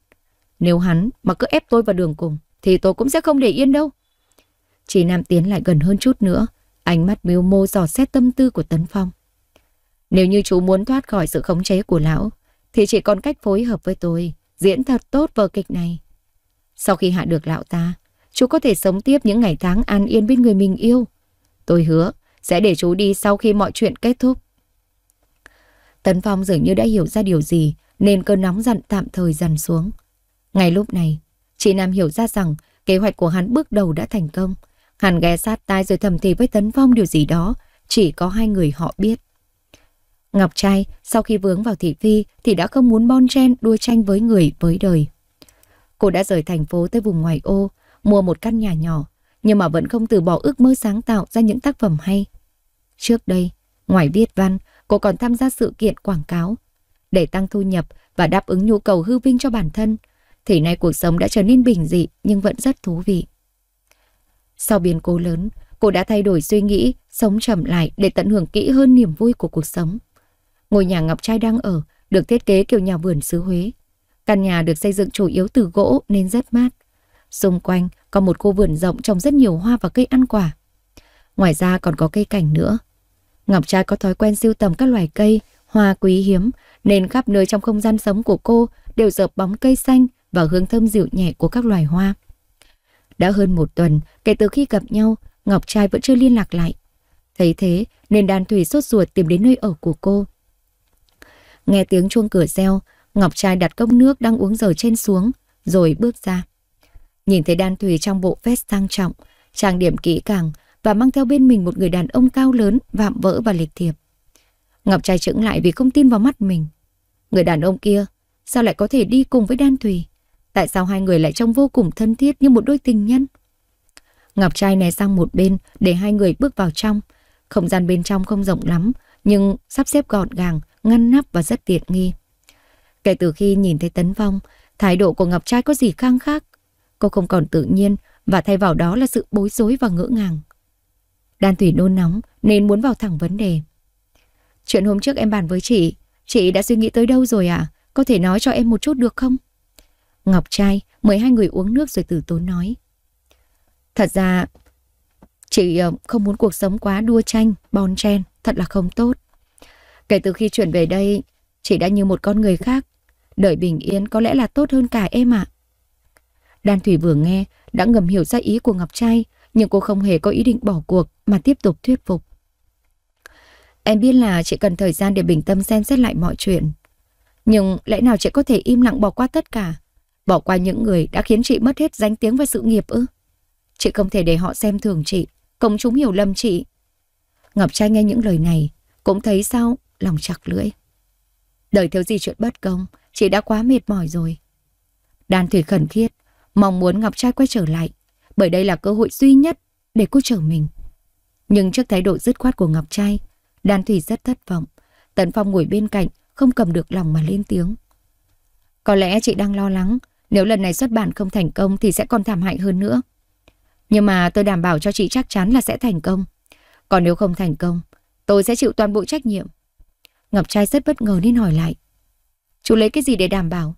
Nếu hắn mà cứ ép tôi vào đường cùng, thì tôi cũng sẽ không để yên đâu. Chỉ Nam tiến lại gần hơn chút nữa, ánh mắt miêu mô dò xét tâm tư của Tấn Phong. Nếu như chú muốn thoát khỏi sự khống chế của lão, thì chỉ còn cách phối hợp với tôi, diễn thật tốt vở kịch này. Sau khi hạ được lão ta, chú có thể sống tiếp những ngày tháng an yên bên người mình yêu. Tôi hứa, sẽ để chú đi sau khi mọi chuyện kết thúc. Tấn Phong dường như đã hiểu ra điều gì, nên cơn nóng giận tạm thời dần xuống. Ngay lúc này, chị Nam hiểu ra rằng kế hoạch của hắn bước đầu đã thành công. Hắn ghé sát tai rồi thầm thì với Tấn Phong điều gì đó, chỉ có hai người họ biết. Ngọc Trai sau khi vướng vào thị phi thì đã không muốn bon chen đua tranh với người với đời. Cô đã rời thành phố tới vùng ngoài ô, mua một căn nhà nhỏ, nhưng mà vẫn không từ bỏ ước mơ sáng tạo ra những tác phẩm hay. Trước đây, ngoài viết văn, cô còn tham gia sự kiện quảng cáo. Để tăng thu nhập và đáp ứng nhu cầu hư vinh cho bản thân, thì nay cuộc sống đã trở nên bình dị nhưng vẫn rất thú vị. Sau biến cố lớn, cô đã thay đổi suy nghĩ, sống chậm lại để tận hưởng kỹ hơn niềm vui của cuộc sống. Ngôi nhà Ngọc Trai đang ở được thiết kế kiểu nhà vườn xứ Huế. Căn nhà được xây dựng chủ yếu từ gỗ nên rất mát. Xung quanh có một khu vườn rộng trồng rất nhiều hoa và cây ăn quả. Ngoài ra còn có cây cảnh nữa. Ngọc Trai có thói quen siêu tầm các loài cây, hoa quý hiếm, nên khắp nơi trong không gian sống của cô đều dợp bóng cây xanh và hương thơm dịu nhẹ của các loài hoa. Đã hơn một tuần kể từ khi gặp nhau, Ngọc Trai vẫn chưa liên lạc lại. Thấy thế nên đàn thủy sốt ruột tìm đến nơi ở của cô. Nghe tiếng chuông cửa reo, Ngọc Trai đặt cốc nước đang uống dở trên xuống, rồi bước ra. Nhìn thấy Đan Thùy trong bộ vest sang trọng, trang điểm kỹ càng và mang theo bên mình một người đàn ông cao lớn, vạm vỡ và lịch thiệp. Ngọc trai chững lại vì không tin vào mắt mình. Người đàn ông kia, sao lại có thể đi cùng với Đan Thùy? Tại sao hai người lại trông vô cùng thân thiết như một đôi tình nhân? Ngọc trai né sang một bên để hai người bước vào trong. Không gian bên trong không rộng lắm, nhưng sắp xếp gọn gàng, ngăn nắp và rất tiện nghi. Kể từ khi nhìn thấy Tấn Phong, thái độ của Ngọc trai có gì khang khác, Cô không còn tự nhiên và thay vào đó là sự bối rối và ngỡ ngàng. Đan Thủy nôn nóng nên muốn vào thẳng vấn đề. Chuyện hôm trước em bàn với chị, chị đã suy nghĩ tới đâu rồi À? Có thể nói cho em một chút được không? Ngọc trai mời hai người uống nước rồi từ tốn nói. Thật ra, chị ờ, không muốn cuộc sống quá đua tranh, bon chen, thật là không tốt. Kể từ khi chuyển về đây, chị đã như một con người khác. Đời bình yên có lẽ là tốt hơn cả em ạ. À. Đan Thủy vừa nghe, đã ngầm hiểu ra ý của Ngọc Trai, nhưng cô không hề có ý định bỏ cuộc mà tiếp tục thuyết phục. Em biết là chị cần thời gian để bình tâm xem xét lại mọi chuyện. Nhưng lẽ nào chị có thể im lặng bỏ qua tất cả? Bỏ qua những người đã khiến chị mất hết danh tiếng và sự nghiệp ư? Chị không thể để họ xem thường chị, công chúng hiểu lầm chị. Ngọc Trai nghe những lời này, cũng thấy sao lòng chặt lưỡi. Đời thiếu gì chuyện bất công, chị đã quá mệt mỏi rồi. Đàn Thủy khẩn khiết, mong muốn Ngọc Trai quay trở lại, bởi đây là cơ hội duy nhất để cô trở mình. Nhưng trước thái độ dứt khoát của Ngọc Trai, Đan Thủy rất thất vọng. Tấn Phong ngồi bên cạnh, không cầm được lòng mà lên tiếng. Có lẽ chị đang lo lắng, nếu lần này xuất bản không thành công thì sẽ còn thảm hại hơn nữa. Nhưng mà tôi đảm bảo cho chị chắc chắn là sẽ thành công. Còn nếu không thành công, tôi sẽ chịu toàn bộ trách nhiệm. Ngọc Trai rất bất ngờ nên hỏi lại. Chú lấy cái gì để đảm bảo?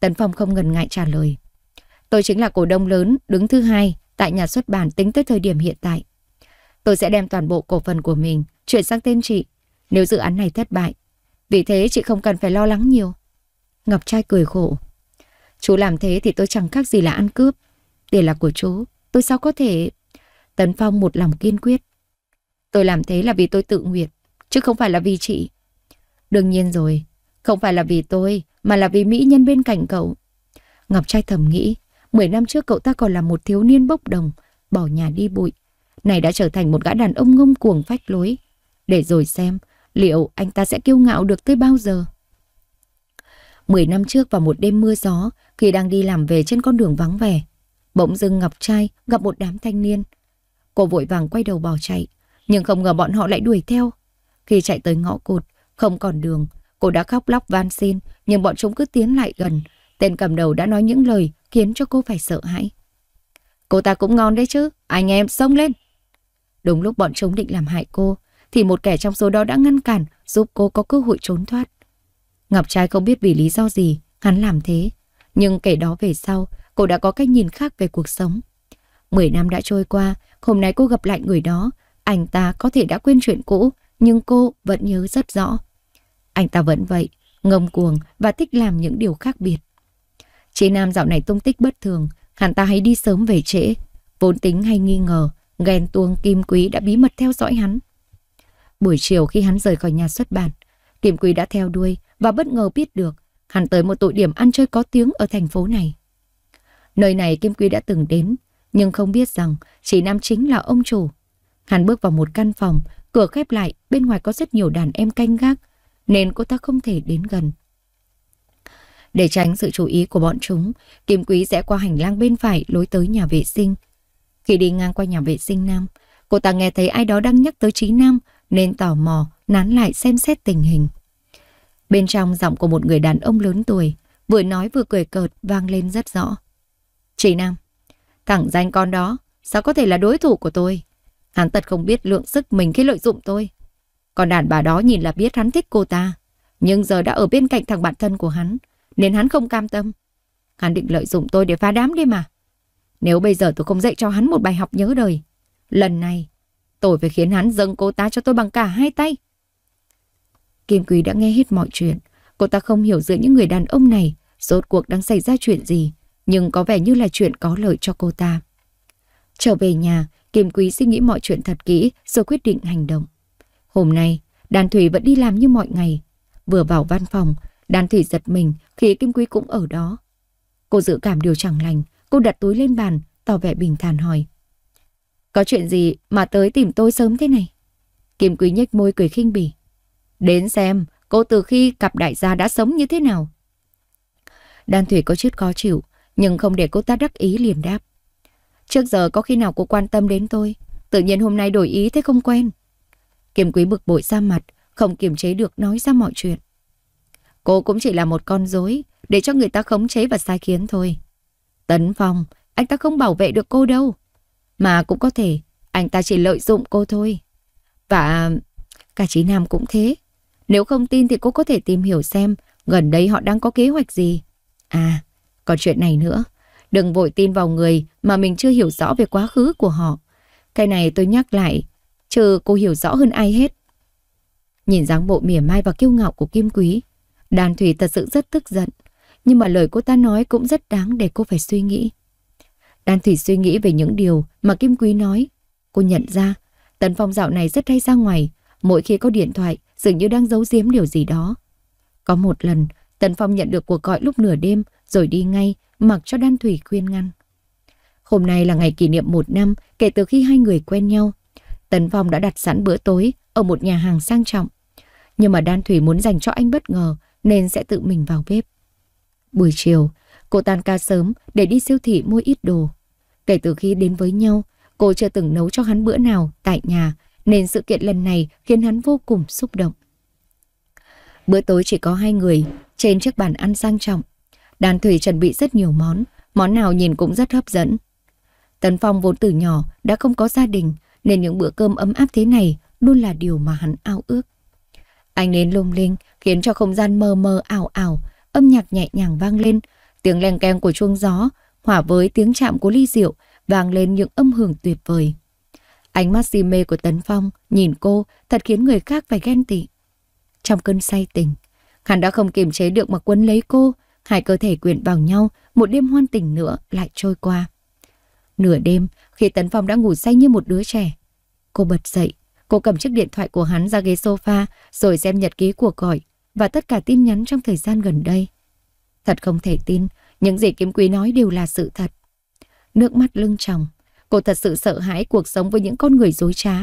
Tấn Phong không ngần ngại trả lời. Tôi chính là cổ đông lớn đứng thứ hai tại nhà xuất bản tính tới thời điểm hiện tại. Tôi sẽ đem toàn bộ cổ phần của mình chuyển sang tên chị nếu dự án này thất bại. Vì thế chị không cần phải lo lắng nhiều. Ngọc trai cười khổ. Chú làm thế thì tôi chẳng khác gì là ăn cướp. Tiền là của chú, tôi sao có thể... Tấn Phong một lòng kiên quyết. Tôi làm thế là vì tôi tự nguyện, chứ không phải là vì chị. Đương nhiên rồi, không phải là vì tôi, mà là vì mỹ nhân bên cạnh cậu. Ngọc trai thầm nghĩ, 10 năm trước cậu ta còn là một thiếu niên bốc đồng, bỏ nhà đi bụi. Này đã trở thành một gã đàn ông ngông cuồng phách lối. Để rồi xem, liệu anh ta sẽ kiêu ngạo được tới bao giờ? 10 năm trước vào một đêm mưa gió, khi đang đi làm về trên con đường vắng vẻ, bỗng dưng Ngọc Trai gặp một đám thanh niên. Cô vội vàng quay đầu bỏ chạy, nhưng không ngờ bọn họ lại đuổi theo. Khi chạy tới ngõ cụt, không còn đường, cô đã khóc lóc van xin, nhưng bọn chúng cứ tiến lại gần, Tên cầm đầu đã nói những lời khiến cho cô phải sợ hãi. Cô ta cũng ngon đấy chứ, anh em xông lên. Đúng lúc bọn chúng định làm hại cô, thì một kẻ trong số đó đã ngăn cản giúp cô có cơ hội trốn thoát. Ngọc trai không biết vì lý do gì hắn làm thế, nhưng kể đó về sau cô đã có cách nhìn khác về cuộc sống. Mười năm đã trôi qua, hôm nay cô gặp lại người đó, anh ta có thể đã quên chuyện cũ, nhưng cô vẫn nhớ rất rõ. Anh ta vẫn vậy, ngông cuồng và thích làm những điều khác biệt. Chị Nam dạo này tung tích bất thường, hẳn ta hay đi sớm về trễ. Vốn tính hay nghi ngờ, ghen tuông Kim Quý đã bí mật theo dõi hắn. Buổi chiều khi hắn rời khỏi nhà xuất bản, Kim Quý đã theo đuôi và bất ngờ biết được hắn tới một tụ điểm ăn chơi có tiếng ở thành phố này. Nơi này Kim Quý đã từng đến, nhưng không biết rằng chị Nam chính là ông chủ. Hắn bước vào một căn phòng, cửa khép lại, bên ngoài có rất nhiều đàn em canh gác, nên cô ta không thể đến gần. Để tránh sự chú ý của bọn chúng, Kim Quý rẽ qua hành lang bên phải lối tới nhà vệ sinh. Khi đi ngang qua nhà vệ sinh nam, cô ta nghe thấy ai đó đang nhắc tới Chí Nam nên tò mò nán lại xem xét tình hình. Bên trong giọng của một người đàn ông lớn tuổi, vừa nói vừa cười cợt vang lên rất rõ. Trí Nam, thẳng danh con đó, sao có thể là đối thủ của tôi? Hắn thật không biết lượng sức mình khi lợi dụng tôi. Còn đàn bà đó nhìn là biết hắn thích cô ta, nhưng giờ đã ở bên cạnh thằng bạn thân của hắn, nên hắn không cam tâm. Hắn định lợi dụng tôi để phá đám đi mà. Nếu bây giờ tôi không dạy cho hắn một bài học nhớ đời, lần này tôi phải khiến hắn dâng cô ta cho tôi bằng cả hai tay. Kim Quý đã nghe hết mọi chuyện. Cô ta không hiểu giữa những người đàn ông này rốt cuộc đang xảy ra chuyện gì, nhưng có vẻ như là chuyện có lợi cho cô ta. Trở về nhà, Kim Quý suy nghĩ mọi chuyện thật kỹ rồi quyết định hành động. Hôm nay, Đàn Thủy vẫn đi làm như mọi ngày. Vừa vào văn phòng, Đan Thủy giật mình khi Kim Quý cũng ở đó. Cô dự cảm điều chẳng lành, cô đặt túi lên bàn, tỏ vẻ bình thản hỏi. Có chuyện gì mà tới tìm tôi sớm thế này? Kim Quý nhếch môi cười khinh bỉ. Đến xem cô từ khi cặp đại gia đã sống như thế nào. Đan Thủy có chút khó chịu, nhưng không để cô ta đắc ý liền đáp. Trước giờ có khi nào cô quan tâm đến tôi, tự nhiên hôm nay đổi ý thế không quen. Kim Quý bực bội ra mặt, không kiềm chế được nói ra mọi chuyện. Cô cũng chỉ là một con rối để cho người ta khống chế và sai khiến thôi. Tấn Phong, anh ta không bảo vệ được cô đâu. Mà cũng có thể, anh ta chỉ lợi dụng cô thôi. Và cả Chí Nam cũng thế. Nếu không tin thì cô có thể tìm hiểu xem gần đây họ đang có kế hoạch gì. À, còn chuyện này nữa. Đừng vội tin vào người mà mình chưa hiểu rõ về quá khứ của họ. Cái này tôi nhắc lại, chờ cô hiểu rõ hơn ai hết. Nhìn dáng bộ mỉa mai và kiêu ngạo của Kim Quý, Đàn Thủy thật sự rất tức giận, nhưng mà lời cô ta nói cũng rất đáng để cô phải suy nghĩ. Đan Thủy suy nghĩ về những điều mà Kim Quý nói. Cô nhận ra, Tần Phong dạo này rất hay ra ngoài, mỗi khi có điện thoại, dường như đang giấu giếm điều gì đó. Có một lần, Tần Phong nhận được cuộc gọi lúc nửa đêm, rồi đi ngay, mặc cho Đan Thủy khuyên ngăn. Hôm nay là ngày kỷ niệm một năm kể từ khi hai người quen nhau. Tần Phong đã đặt sẵn bữa tối ở một nhà hàng sang trọng. Nhưng mà Đan Thủy muốn dành cho anh bất ngờ, nên sẽ tự mình vào bếp. Buổi chiều, cô tan ca sớm để đi siêu thị mua ít đồ. Kể từ khi đến với nhau, cô chưa từng nấu cho hắn bữa nào tại nhà, nên sự kiện lần này khiến hắn vô cùng xúc động. Bữa tối chỉ có hai người, trên chiếc bàn ăn sang trọng. Đàn thủy chuẩn bị rất nhiều món, món nào nhìn cũng rất hấp dẫn. Tấn Phong vốn từ nhỏ đã không có gia đình, nên những bữa cơm ấm áp thế này luôn là điều mà hắn ao ước. Anh đến lung linh, khiến cho không gian mờ mờ ảo ảo, âm nhạc nhẹ nhàng vang lên, tiếng leng keng của chuông gió hòa với tiếng chạm của ly rượu vang lên những âm hưởng tuyệt vời. Ánh mắt si mê của Tấn Phong nhìn cô thật khiến người khác phải ghen tị. Trong cơn say tình, hắn đã không kiềm chế được mà quấn lấy cô, hai cơ thể quyện vào nhau, một đêm hoan tình nữa lại trôi qua. Nửa đêm, khi Tấn Phong đã ngủ say như một đứa trẻ, cô bật dậy, cô cầm chiếc điện thoại của hắn ra ghế sofa rồi xem nhật ký cuộc gọi và tất cả tin nhắn trong thời gian gần đây. Thật không thể tin, những gì Kiếm Quý nói đều là sự thật. Nước mắt lưng tròng, cô thật sự sợ hãi cuộc sống với những con người dối trá.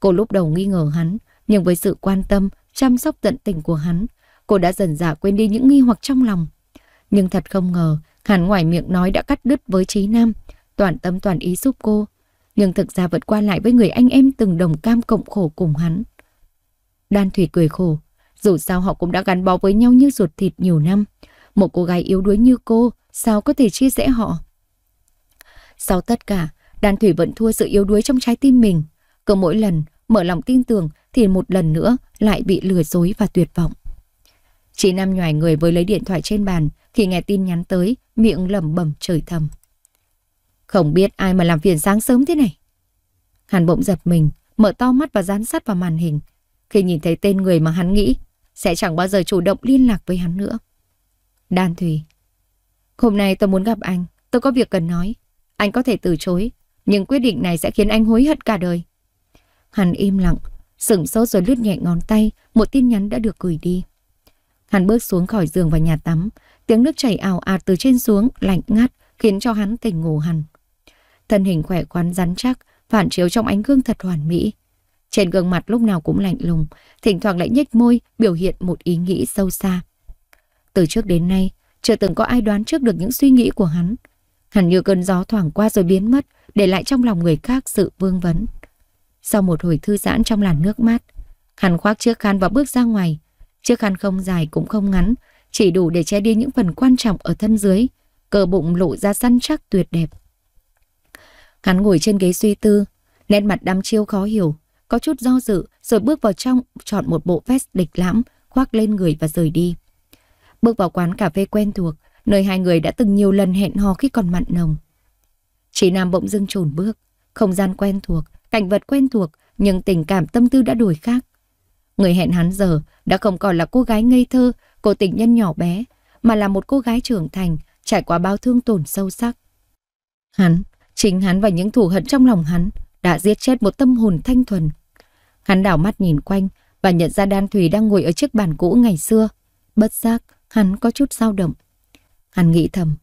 Cô lúc đầu nghi ngờ hắn, nhưng với sự quan tâm, chăm sóc tận tình của hắn, cô đã dần dà quên đi những nghi hoặc trong lòng. Nhưng thật không ngờ, hắn ngoài miệng nói đã cắt đứt với Trí Nam, toàn tâm toàn ý giúp cô, nhưng thực ra vẫn qua lại với người anh em từng đồng cam cộng khổ cùng hắn. Đan Thủy cười khổ, dù sao họ cũng đã gắn bó với nhau như ruột thịt nhiều năm. Một cô gái yếu đuối như cô, sao có thể chia rẽ họ? Sau tất cả, đàn thủy vẫn thua sự yếu đuối trong trái tim mình. Cứ mỗi lần mở lòng tin tưởng thì một lần nữa lại bị lừa dối và tuyệt vọng. Chị Nam nhòi người với lấy điện thoại trên bàn khi nghe tin nhắn tới, miệng lẩm bẩm trời thầm. Không biết ai mà làm phiền sáng sớm thế này. hàn bỗng giật mình, mở to mắt và dán sát vào màn hình. Khi nhìn thấy tên người mà hắn nghĩ sẽ chẳng bao giờ chủ động liên lạc với hắn nữa. Đan Thùy Hôm nay tôi muốn gặp anh, tôi có việc cần nói. Anh có thể từ chối, nhưng quyết định này sẽ khiến anh hối hận cả đời. Hắn im lặng, sửng sốt rồi lướt nhẹ ngón tay, một tin nhắn đã được gửi đi. Hắn bước xuống khỏi giường và nhà tắm, tiếng nước chảy ào ạt từ trên xuống, lạnh ngắt, khiến cho hắn tỉnh ngủ hẳn. Thân hình khỏe khoắn rắn chắc, phản chiếu trong ánh gương thật hoàn mỹ, trên gương mặt lúc nào cũng lạnh lùng, thỉnh thoảng lại nhếch môi, biểu hiện một ý nghĩ sâu xa. Từ trước đến nay, chưa từng có ai đoán trước được những suy nghĩ của hắn. Hẳn như cơn gió thoảng qua rồi biến mất, để lại trong lòng người khác sự vương vấn. Sau một hồi thư giãn trong làn nước mát, hắn khoác chiếc khăn và bước ra ngoài. Chiếc khăn không dài cũng không ngắn, chỉ đủ để che đi những phần quan trọng ở thân dưới, cơ bụng lộ ra săn chắc tuyệt đẹp. Hắn ngồi trên ghế suy tư, nét mặt đăm chiêu khó hiểu, có chút do dự rồi bước vào trong chọn một bộ vest lịch lãm khoác lên người và rời đi. Bước vào quán cà phê quen thuộc, nơi hai người đã từng nhiều lần hẹn hò khi còn mặn nồng. Chị Nam bỗng dưng trồn bước, không gian quen thuộc, cảnh vật quen thuộc, nhưng tình cảm tâm tư đã đổi khác. Người hẹn hắn giờ đã không còn là cô gái ngây thơ, cô tình nhân nhỏ bé, mà là một cô gái trưởng thành, trải qua bao thương tổn sâu sắc. Hắn, chính hắn và những thù hận trong lòng hắn, đã giết chết một tâm hồn thanh thuần. Hắn đảo mắt nhìn quanh và nhận ra Đan Thùy đang ngồi ở chiếc bàn cũ ngày xưa. Bất giác, hắn có chút dao động. Hắn nghĩ thầm,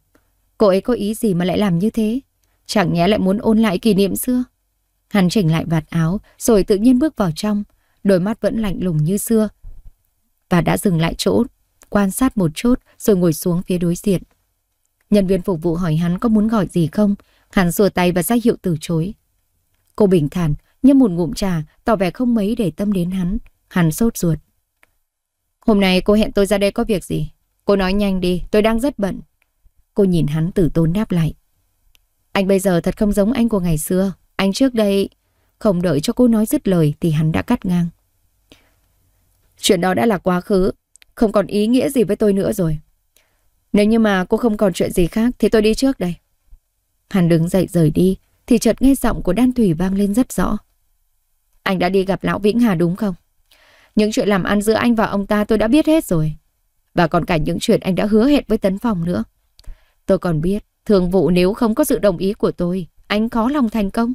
cô ấy có ý gì mà lại làm như thế? Chẳng nhẽ lại muốn ôn lại kỷ niệm xưa. Hắn chỉnh lại vạt áo rồi tự nhiên bước vào trong, đôi mắt vẫn lạnh lùng như xưa. Và đã dừng lại chỗ, quan sát một chút rồi ngồi xuống phía đối diện. Nhân viên phục vụ hỏi hắn có muốn gọi gì không, hắn rùa tay và ra hiệu từ chối. Cô bình thản, nhâm một ngụm trà, tỏ vẻ không mấy để tâm đến hắn. Hắn sốt ruột. Hôm nay cô hẹn tôi ra đây có việc gì? Cô nói nhanh đi, tôi đang rất bận. Cô nhìn hắn tử tốn đáp lại. Anh bây giờ thật không giống anh của ngày xưa. Anh trước đây... Không đợi cho cô nói dứt lời thì hắn đã cắt ngang. Chuyện đó đã là quá khứ, không còn ý nghĩa gì với tôi nữa rồi. Nếu như mà cô không còn chuyện gì khác thì tôi đi trước đây. Hắn đứng dậy rời đi, thì chợt nghe giọng của Đan Thủy vang lên rất rõ. Anh đã đi gặp lão Vĩnh Hà đúng không? Những chuyện làm ăn giữa anh và ông ta tôi đã biết hết rồi. Và còn cả những chuyện anh đã hứa hẹn với Tấn Phong nữa. Tôi còn biết, thường vụ nếu không có sự đồng ý của tôi, anh khó lòng thành công.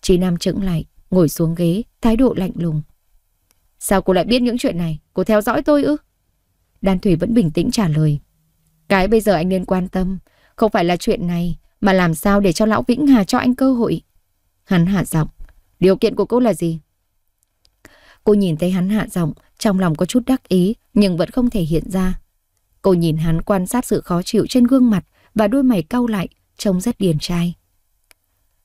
Chị Nam chững lại, ngồi xuống ghế, thái độ lạnh lùng. Sao cô lại biết những chuyện này? Cô theo dõi tôi ư? Đan Thủy vẫn bình tĩnh trả lời. Cái bây giờ anh nên quan tâm, không phải là chuyện này, mà làm sao để cho lão Vĩnh Hà cho anh cơ hội? Hắn hạ giọng. Điều kiện của cô là gì? Cô nhìn thấy hắn hạ giọng, trong lòng có chút đắc ý nhưng vẫn không thể hiện ra. Cô nhìn hắn quan sát sự khó chịu trên gương mặt và đôi mày cau lại, trông rất điền trai.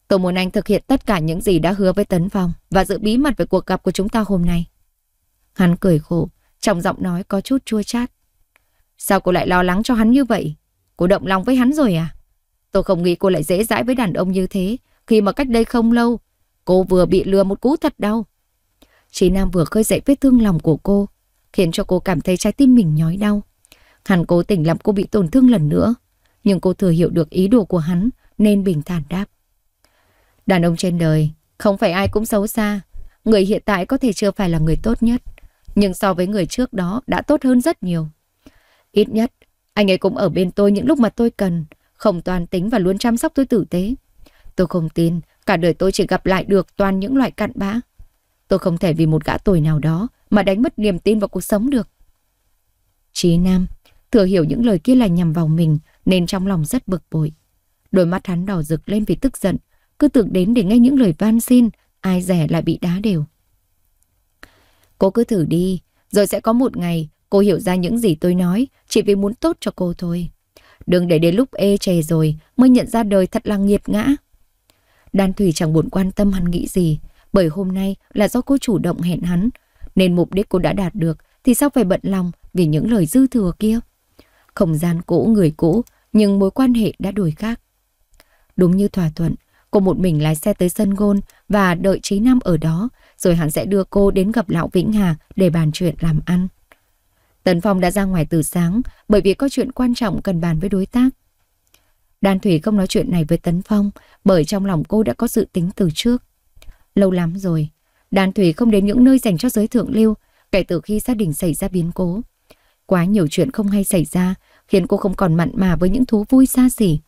Tôi muốn anh thực hiện tất cả những gì đã hứa với Tấn Phong và giữ bí mật về cuộc gặp của chúng ta hôm nay. Hắn cười khổ, trong giọng nói có chút chua chát. Sao cô lại lo lắng cho hắn như vậy? Cô động lòng với hắn rồi à? Tôi không nghĩ cô lại dễ dãi với đàn ông như thế, khi mà cách đây không lâu, cô vừa bị lừa một cú thật đau. Trí Nam vừa khơi dậy vết thương lòng của cô, khiến cho cô cảm thấy trái tim mình nhói đau. Hắn cố tình làm cô bị tổn thương lần nữa, nhưng cô thừa hiểu được ý đồ của hắn nên bình thản đáp. Đàn ông trên đời, không phải ai cũng xấu xa. Người hiện tại có thể chưa phải là người tốt nhất, nhưng so với người trước đó đã tốt hơn rất nhiều. Ít nhất, anh ấy cũng ở bên tôi những lúc mà tôi cần, không toàn tính và luôn chăm sóc tôi tử tế. Tôi không tin, cả đời tôi chỉ gặp lại được toàn những loại cặn bã. Tôi không thể vì một gã tồi nào đó mà đánh mất niềm tin vào cuộc sống được. Chí Nam thừa hiểu những lời kia là nhằm vào mình nên trong lòng rất bực bội. Đôi mắt hắn đỏ rực lên vì tức giận, cứ tưởng đến để nghe những lời van xin, ai rẻ lại bị đá đều. Cô cứ thử đi, rồi sẽ có một ngày cô hiểu ra những gì tôi nói, chỉ vì muốn tốt cho cô thôi. Đừng để đến lúc ê chề rồi mới nhận ra đời thật là nghiệt ngã. Đan Thủy chẳng buồn quan tâm hắn nghĩ gì, bởi hôm nay là do cô chủ động hẹn hắn, nên mục đích cô đã đạt được thì sao phải bận lòng vì những lời dư thừa kia. Không gian cũ người cũ, nhưng mối quan hệ đã đổi khác. Đúng như thỏa thuận, cô một mình lái xe tới sân gôn và đợi Chí Nam ở đó, rồi hắn sẽ đưa cô đến gặp lão Vĩnh Hà để bàn chuyện làm ăn. Tần Phong đã ra ngoài từ sáng bởi vì có chuyện quan trọng cần bàn với đối tác. Đan Thủy không nói chuyện này với Tấn Phong bởi trong lòng cô đã có dự tính từ trước. Lâu lắm rồi, Đan Thủy không đến những nơi dành cho giới thượng lưu kể từ khi gia đình xảy ra biến cố. Quá nhiều chuyện không hay xảy ra khiến cô không còn mặn mà với những thú vui xa xỉ.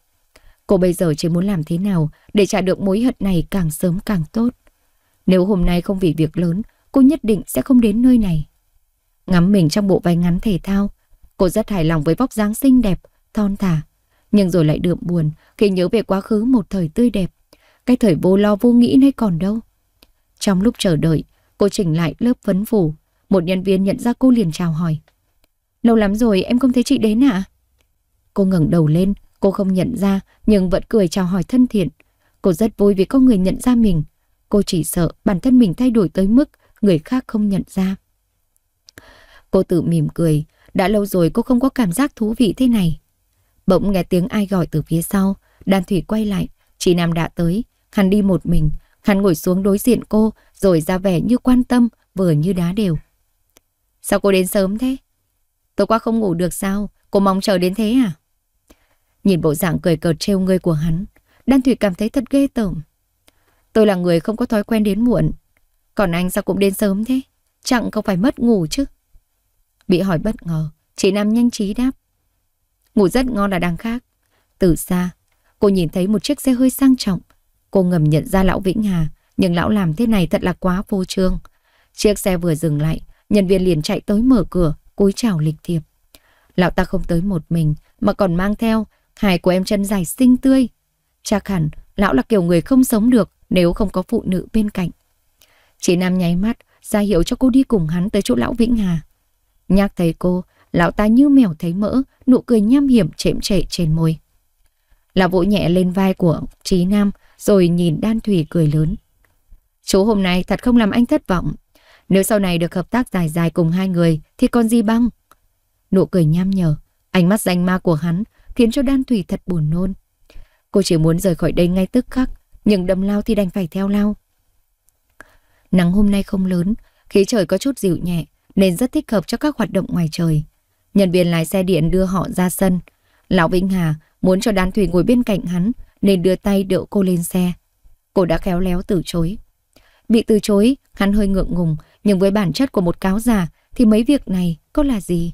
Cô bây giờ chỉ muốn làm thế nào để trả được mối hận này càng sớm càng tốt. Nếu hôm nay không vì việc lớn, cô nhất định sẽ không đến nơi này ngắm mình trong bộ váy ngắn thể thao. Cô rất hài lòng với vóc dáng xinh đẹp, thon thả. Nhưng rồi lại đượm buồn khi nhớ về quá khứ một thời tươi đẹp. Cái thời vô lo vô nghĩ nơi còn đâu. Trong lúc chờ đợi, cô chỉnh lại lớp phấn phủ. Một nhân viên nhận ra cô liền chào hỏi. Lâu lắm rồi em không thấy chị đến ạ? Cô ngẩng đầu lên, cô không nhận ra nhưng vẫn cười chào hỏi thân thiện. Cô rất vui vì có người nhận ra mình. Cô chỉ sợ bản thân mình thay đổi tới mức người khác không nhận ra. Cô tự mỉm cười, đã lâu rồi cô không có cảm giác thú vị thế này. Bỗng nghe tiếng ai gọi từ phía sau, Đan Thủy quay lại, chị Nam đã tới, hắn đi một mình, hắn ngồi xuống đối diện cô rồi ra vẻ như quan tâm, vừa như đá đều. Sao cô đến sớm thế? tôi qua không ngủ được sao? Cô mong chờ đến thế à? Nhìn bộ dạng cười cợt trêu ngươi của hắn, Đan Thủy cảm thấy thật ghê tởm. Tôi là người không có thói quen đến muộn, còn anh sao cũng đến sớm thế? Chẳng không phải mất ngủ chứ? Bị hỏi bất ngờ, chị Nam nhanh trí đáp. Ngủ rất ngon là đang khác. Từ xa, cô nhìn thấy một chiếc xe hơi sang trọng. Cô ngầm nhận ra lão Vĩnh Hà, nhưng lão làm thế này thật là quá vô trương. Chiếc xe vừa dừng lại, nhân viên liền chạy tới mở cửa, cúi chào lịch thiệp. Lão ta không tới một mình, mà còn mang theo hai của em chân dài xinh tươi. Chắc hẳn, lão là kiểu người không sống được nếu không có phụ nữ bên cạnh. Chị Nam nháy mắt, ra hiệu cho cô đi cùng hắn tới chỗ lão Vĩnh Hà. Nhắc thấy cô, lão ta như mèo thấy mỡ, nụ cười nham hiểm chệm chệ trên môi. Lão vỗ nhẹ lên vai của Trí Nam, rồi nhìn Đan Thủy cười lớn. Chú hôm nay thật không làm anh thất vọng. Nếu sau này được hợp tác dài dài cùng hai người, thì còn gì băng? Nụ cười nham nhở, ánh mắt danh ma của hắn khiến cho Đan Thủy thật buồn nôn. Cô chỉ muốn rời khỏi đây ngay tức khắc, nhưng đâm lao thì đành phải theo lao. Nắng hôm nay không lớn, khí trời có chút dịu nhẹ, nên rất thích hợp cho các hoạt động ngoài trời. Nhân viên lái xe điện đưa họ ra sân. Lão Vĩnh Hà muốn cho đàn thủy ngồi bên cạnh hắn nên đưa tay đỡ cô lên xe. Cô đã khéo léo từ chối. Bị từ chối, hắn hơi ngượng ngùng, nhưng với bản chất của một cáo già thì mấy việc này có là gì?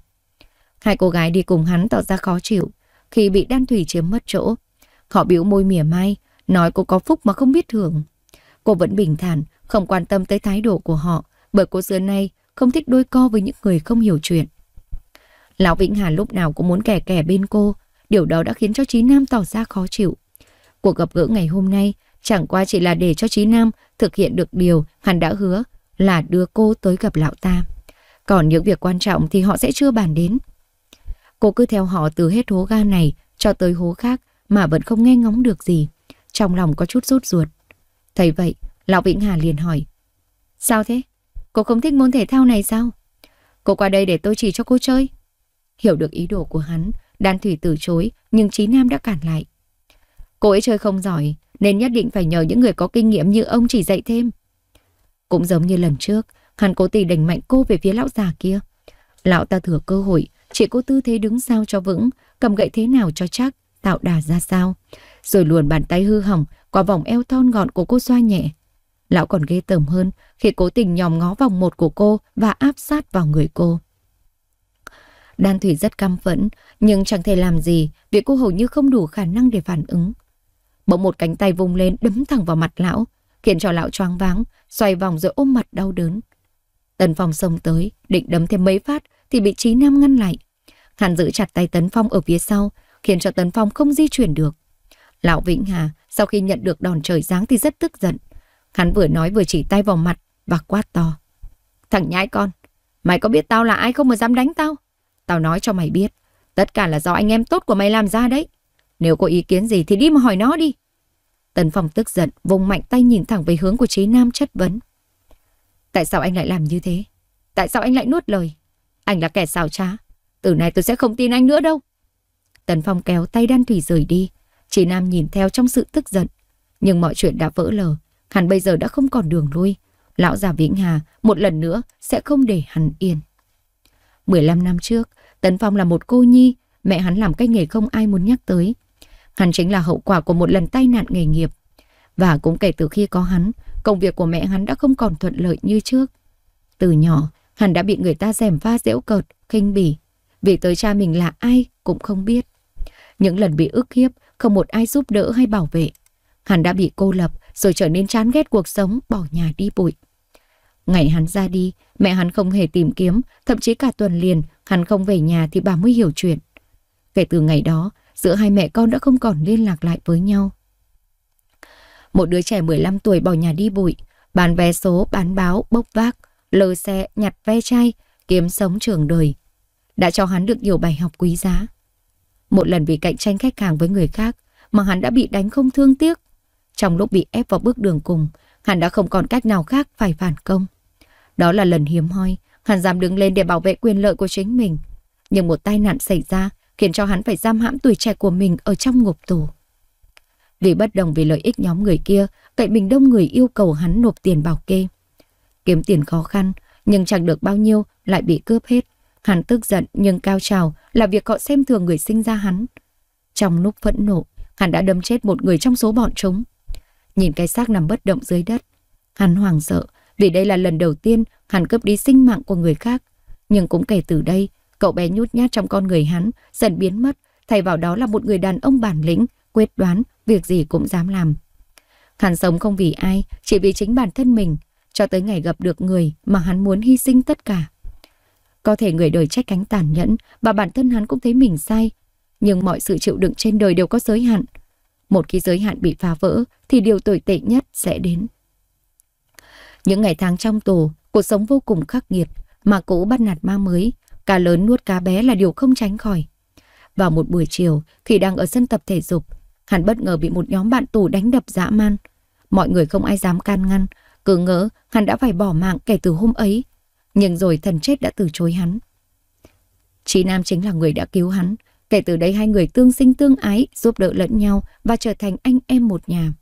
Hai cô gái đi cùng hắn tỏ ra khó chịu khi bị đan thủy chiếm mất chỗ. Họ biểu môi mỉa mai, nói cô có phúc mà không biết thưởng. Cô vẫn bình thản, không quan tâm tới thái độ của họ, bởi cô xưa nay không thích đôi co với những người không hiểu chuyện. Lão Vĩnh Hà lúc nào cũng muốn kẻ kẻ bên cô, điều đó đã khiến cho Chí Nam tỏ ra khó chịu. Cuộc gặp gỡ ngày hôm nay chẳng qua chỉ là để cho Chí Nam thực hiện được điều hắn đã hứa là đưa cô tới gặp lão ta. Còn những việc quan trọng thì họ sẽ chưa bàn đến. Cô cứ theo họ từ hết hố ga này cho tới hố khác mà vẫn không nghe ngóng được gì. Trong lòng có chút rút ruột. Thấy vậy, Lão Vĩnh Hà liền hỏi. Sao thế? Cô không thích môn thể thao này sao? Cô qua đây để tôi chỉ cho cô chơi. Hiểu được ý đồ của hắn, Đan Thủy từ chối, nhưng Chí Nam đã cản lại. Cô ấy chơi không giỏi, nên nhất định phải nhờ những người có kinh nghiệm như ông chỉ dạy thêm. Cũng giống như lần trước, hắn cố tình đành mạnh cô về phía lão già kia. Lão ta thừa cơ hội, chỉ cô tư thế đứng sao cho vững, cầm gậy thế nào cho chắc, tạo đà ra sao. Rồi luồn bàn tay hư hỏng, qua vòng eo thon gọn của cô xoa nhẹ, Lão còn ghê tởm hơn khi cố tình nhòm ngó vòng một của cô và áp sát vào người cô. Đan Thủy rất căm phẫn, nhưng chẳng thể làm gì vì cô hầu như không đủ khả năng để phản ứng. Bỗng một cánh tay vung lên đấm thẳng vào mặt lão, khiến cho lão choáng váng, xoay vòng rồi ôm mặt đau đớn. Tần Phong xông tới, định đấm thêm mấy phát thì bị Chí Nam ngăn lại. Hắn giữ chặt tay Tấn Phong ở phía sau, khiến cho Tấn Phong không di chuyển được. Lão Vĩnh Hà sau khi nhận được đòn trời giáng thì rất tức giận. Hắn vừa nói vừa chỉ tay vào mặt và quát to. Thằng nhãi con, mày có biết tao là ai không mà dám đánh tao? Tao nói cho mày biết, tất cả là do anh em tốt của mày làm ra đấy. Nếu có ý kiến gì thì đi mà hỏi nó đi. Tần Phong tức giận, vùng mạnh tay nhìn thẳng về hướng của Chí Nam chất vấn. Tại sao anh lại làm như thế? Tại sao anh lại nuốt lời? Anh là kẻ xào trá. Từ nay tôi sẽ không tin anh nữa đâu. Tần Phong kéo tay Đan Thủy rời đi. Chí Nam nhìn theo trong sự tức giận. Nhưng mọi chuyện đã vỡ lờ. Hắn bây giờ đã không còn đường lui. Lão già Vĩnh Hà một lần nữa sẽ không để hắn yên. 15 năm trước, Tấn Phong là một cô nhi, mẹ hắn làm cái nghề không ai muốn nhắc tới. Hắn chính là hậu quả của một lần tai nạn nghề nghiệp. Và cũng kể từ khi có hắn, công việc của mẹ hắn đã không còn thuận lợi như trước. Từ nhỏ, hắn đã bị người ta rèm pha dễu cợt, khinh bỉ. Vì tới cha mình là ai cũng không biết. Những lần bị ức hiếp, không một ai giúp đỡ hay bảo vệ. Hắn đã bị cô lập, rồi trở nên chán ghét cuộc sống, bỏ nhà đi bụi. Ngày hắn ra đi, mẹ hắn không hề tìm kiếm, thậm chí cả tuần liền, hắn không về nhà thì bà mới hiểu chuyện. Kể từ ngày đó, giữa hai mẹ con đã không còn liên lạc lại với nhau. Một đứa trẻ 15 tuổi bỏ nhà đi bụi, bán vé số, bán báo, bốc vác, lờ xe, nhặt ve chai, kiếm sống trường đời. Đã cho hắn được nhiều bài học quý giá. Một lần vì cạnh tranh khách hàng với người khác mà hắn đã bị đánh không thương tiếc, trong lúc bị ép vào bước đường cùng, hắn đã không còn cách nào khác phải phản công. Đó là lần hiếm hoi, hắn dám đứng lên để bảo vệ quyền lợi của chính mình. Nhưng một tai nạn xảy ra khiến cho hắn phải giam hãm tuổi trẻ của mình ở trong ngục tù. Vì bất đồng về lợi ích nhóm người kia, cậy mình đông người yêu cầu hắn nộp tiền bảo kê. Kiếm tiền khó khăn, nhưng chẳng được bao nhiêu, lại bị cướp hết. Hắn tức giận nhưng cao trào là việc họ xem thường người sinh ra hắn. Trong lúc phẫn nộ, hắn đã đâm chết một người trong số bọn chúng nhìn cái xác nằm bất động dưới đất. Hắn hoàng sợ vì đây là lần đầu tiên hắn cướp đi sinh mạng của người khác. Nhưng cũng kể từ đây, cậu bé nhút nhát trong con người hắn dần biến mất, thay vào đó là một người đàn ông bản lĩnh, quyết đoán, việc gì cũng dám làm. Hắn sống không vì ai, chỉ vì chính bản thân mình, cho tới ngày gặp được người mà hắn muốn hy sinh tất cả. Có thể người đời trách cánh tàn nhẫn và bản thân hắn cũng thấy mình sai, nhưng mọi sự chịu đựng trên đời đều có giới hạn. Một khi giới hạn bị phá vỡ thì điều tồi tệ nhất sẽ đến. Những ngày tháng trong tù, cuộc sống vô cùng khắc nghiệt, mà cũ bắt nạt ma mới, cá lớn nuốt cá bé là điều không tránh khỏi. Vào một buổi chiều, khi đang ở sân tập thể dục, hắn bất ngờ bị một nhóm bạn tù đánh đập dã man. Mọi người không ai dám can ngăn, cứ ngỡ hắn đã phải bỏ mạng kể từ hôm ấy. Nhưng rồi thần chết đã từ chối hắn. Chí Nam chính là người đã cứu hắn, Kể từ đây hai người tương sinh tương ái, giúp đỡ lẫn nhau và trở thành anh em một nhà.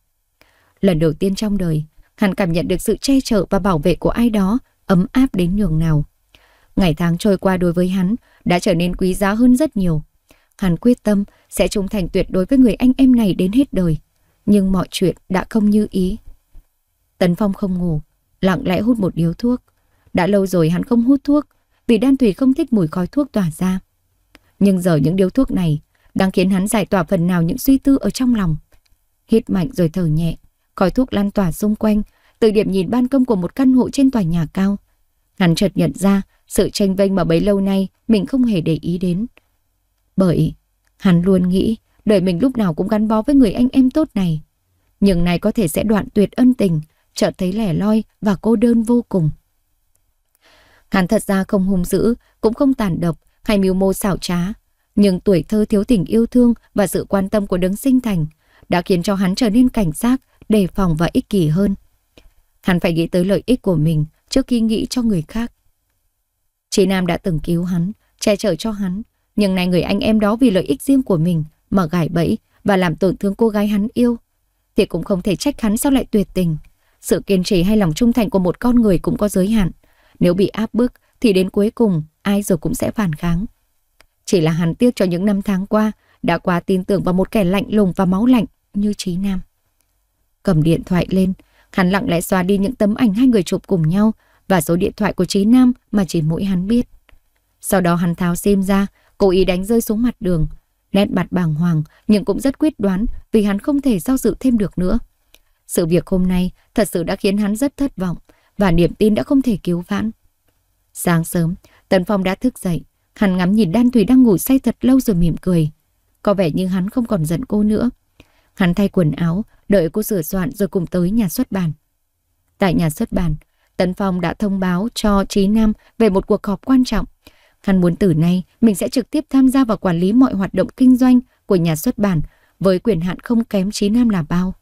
Lần đầu tiên trong đời, hắn cảm nhận được sự che chở và bảo vệ của ai đó, ấm áp đến nhường nào. Ngày tháng trôi qua đối với hắn đã trở nên quý giá hơn rất nhiều. Hắn quyết tâm sẽ trung thành tuyệt đối với người anh em này đến hết đời. Nhưng mọi chuyện đã không như ý. Tấn Phong không ngủ, lặng lẽ hút một điếu thuốc. Đã lâu rồi hắn không hút thuốc, vì đan tùy không thích mùi khói thuốc tỏa ra. Nhưng giờ những điếu thuốc này đang khiến hắn giải tỏa phần nào những suy tư ở trong lòng. Hít mạnh rồi thở nhẹ, khói thuốc lan tỏa xung quanh, từ điểm nhìn ban công của một căn hộ trên tòa nhà cao. Hắn chợt nhận ra sự tranh vênh mà bấy lâu nay mình không hề để ý đến. Bởi hắn luôn nghĩ đời mình lúc nào cũng gắn bó với người anh em tốt này. Nhưng này có thể sẽ đoạn tuyệt ân tình, chợt thấy lẻ loi và cô đơn vô cùng. Hắn thật ra không hung dữ, cũng không tàn độc, hay mưu mô xảo trá. Nhưng tuổi thơ thiếu tình yêu thương và sự quan tâm của đấng sinh thành đã khiến cho hắn trở nên cảnh giác, đề phòng và ích kỷ hơn. Hắn phải nghĩ tới lợi ích của mình trước khi nghĩ cho người khác. Chị Nam đã từng cứu hắn, che chở cho hắn, nhưng nay người anh em đó vì lợi ích riêng của mình mà gài bẫy và làm tổn thương cô gái hắn yêu. Thì cũng không thể trách hắn sao lại tuyệt tình. Sự kiên trì hay lòng trung thành của một con người cũng có giới hạn. Nếu bị áp bức thì đến cuối cùng ai rồi cũng sẽ phản kháng. Chỉ là hắn tiếc cho những năm tháng qua đã quá tin tưởng vào một kẻ lạnh lùng và máu lạnh như Chí Nam. Cầm điện thoại lên, hắn lặng lẽ xóa đi những tấm ảnh hai người chụp cùng nhau và số điện thoại của Chí Nam mà chỉ mỗi hắn biết. Sau đó hắn tháo sim ra, cố ý đánh rơi xuống mặt đường. Nét mặt bàng hoàng nhưng cũng rất quyết đoán vì hắn không thể giao dự thêm được nữa. Sự việc hôm nay thật sự đã khiến hắn rất thất vọng và niềm tin đã không thể cứu vãn. Sáng sớm, Tấn Phong đã thức dậy. Hắn ngắm nhìn Đan Thùy đang ngủ say thật lâu rồi mỉm cười. Có vẻ như hắn không còn giận cô nữa. Hắn thay quần áo, đợi cô sửa soạn rồi cùng tới nhà xuất bản. Tại nhà xuất bản, Tấn Phong đã thông báo cho Trí Nam về một cuộc họp quan trọng. Hắn muốn từ nay mình sẽ trực tiếp tham gia vào quản lý mọi hoạt động kinh doanh của nhà xuất bản với quyền hạn không kém Trí Nam là bao.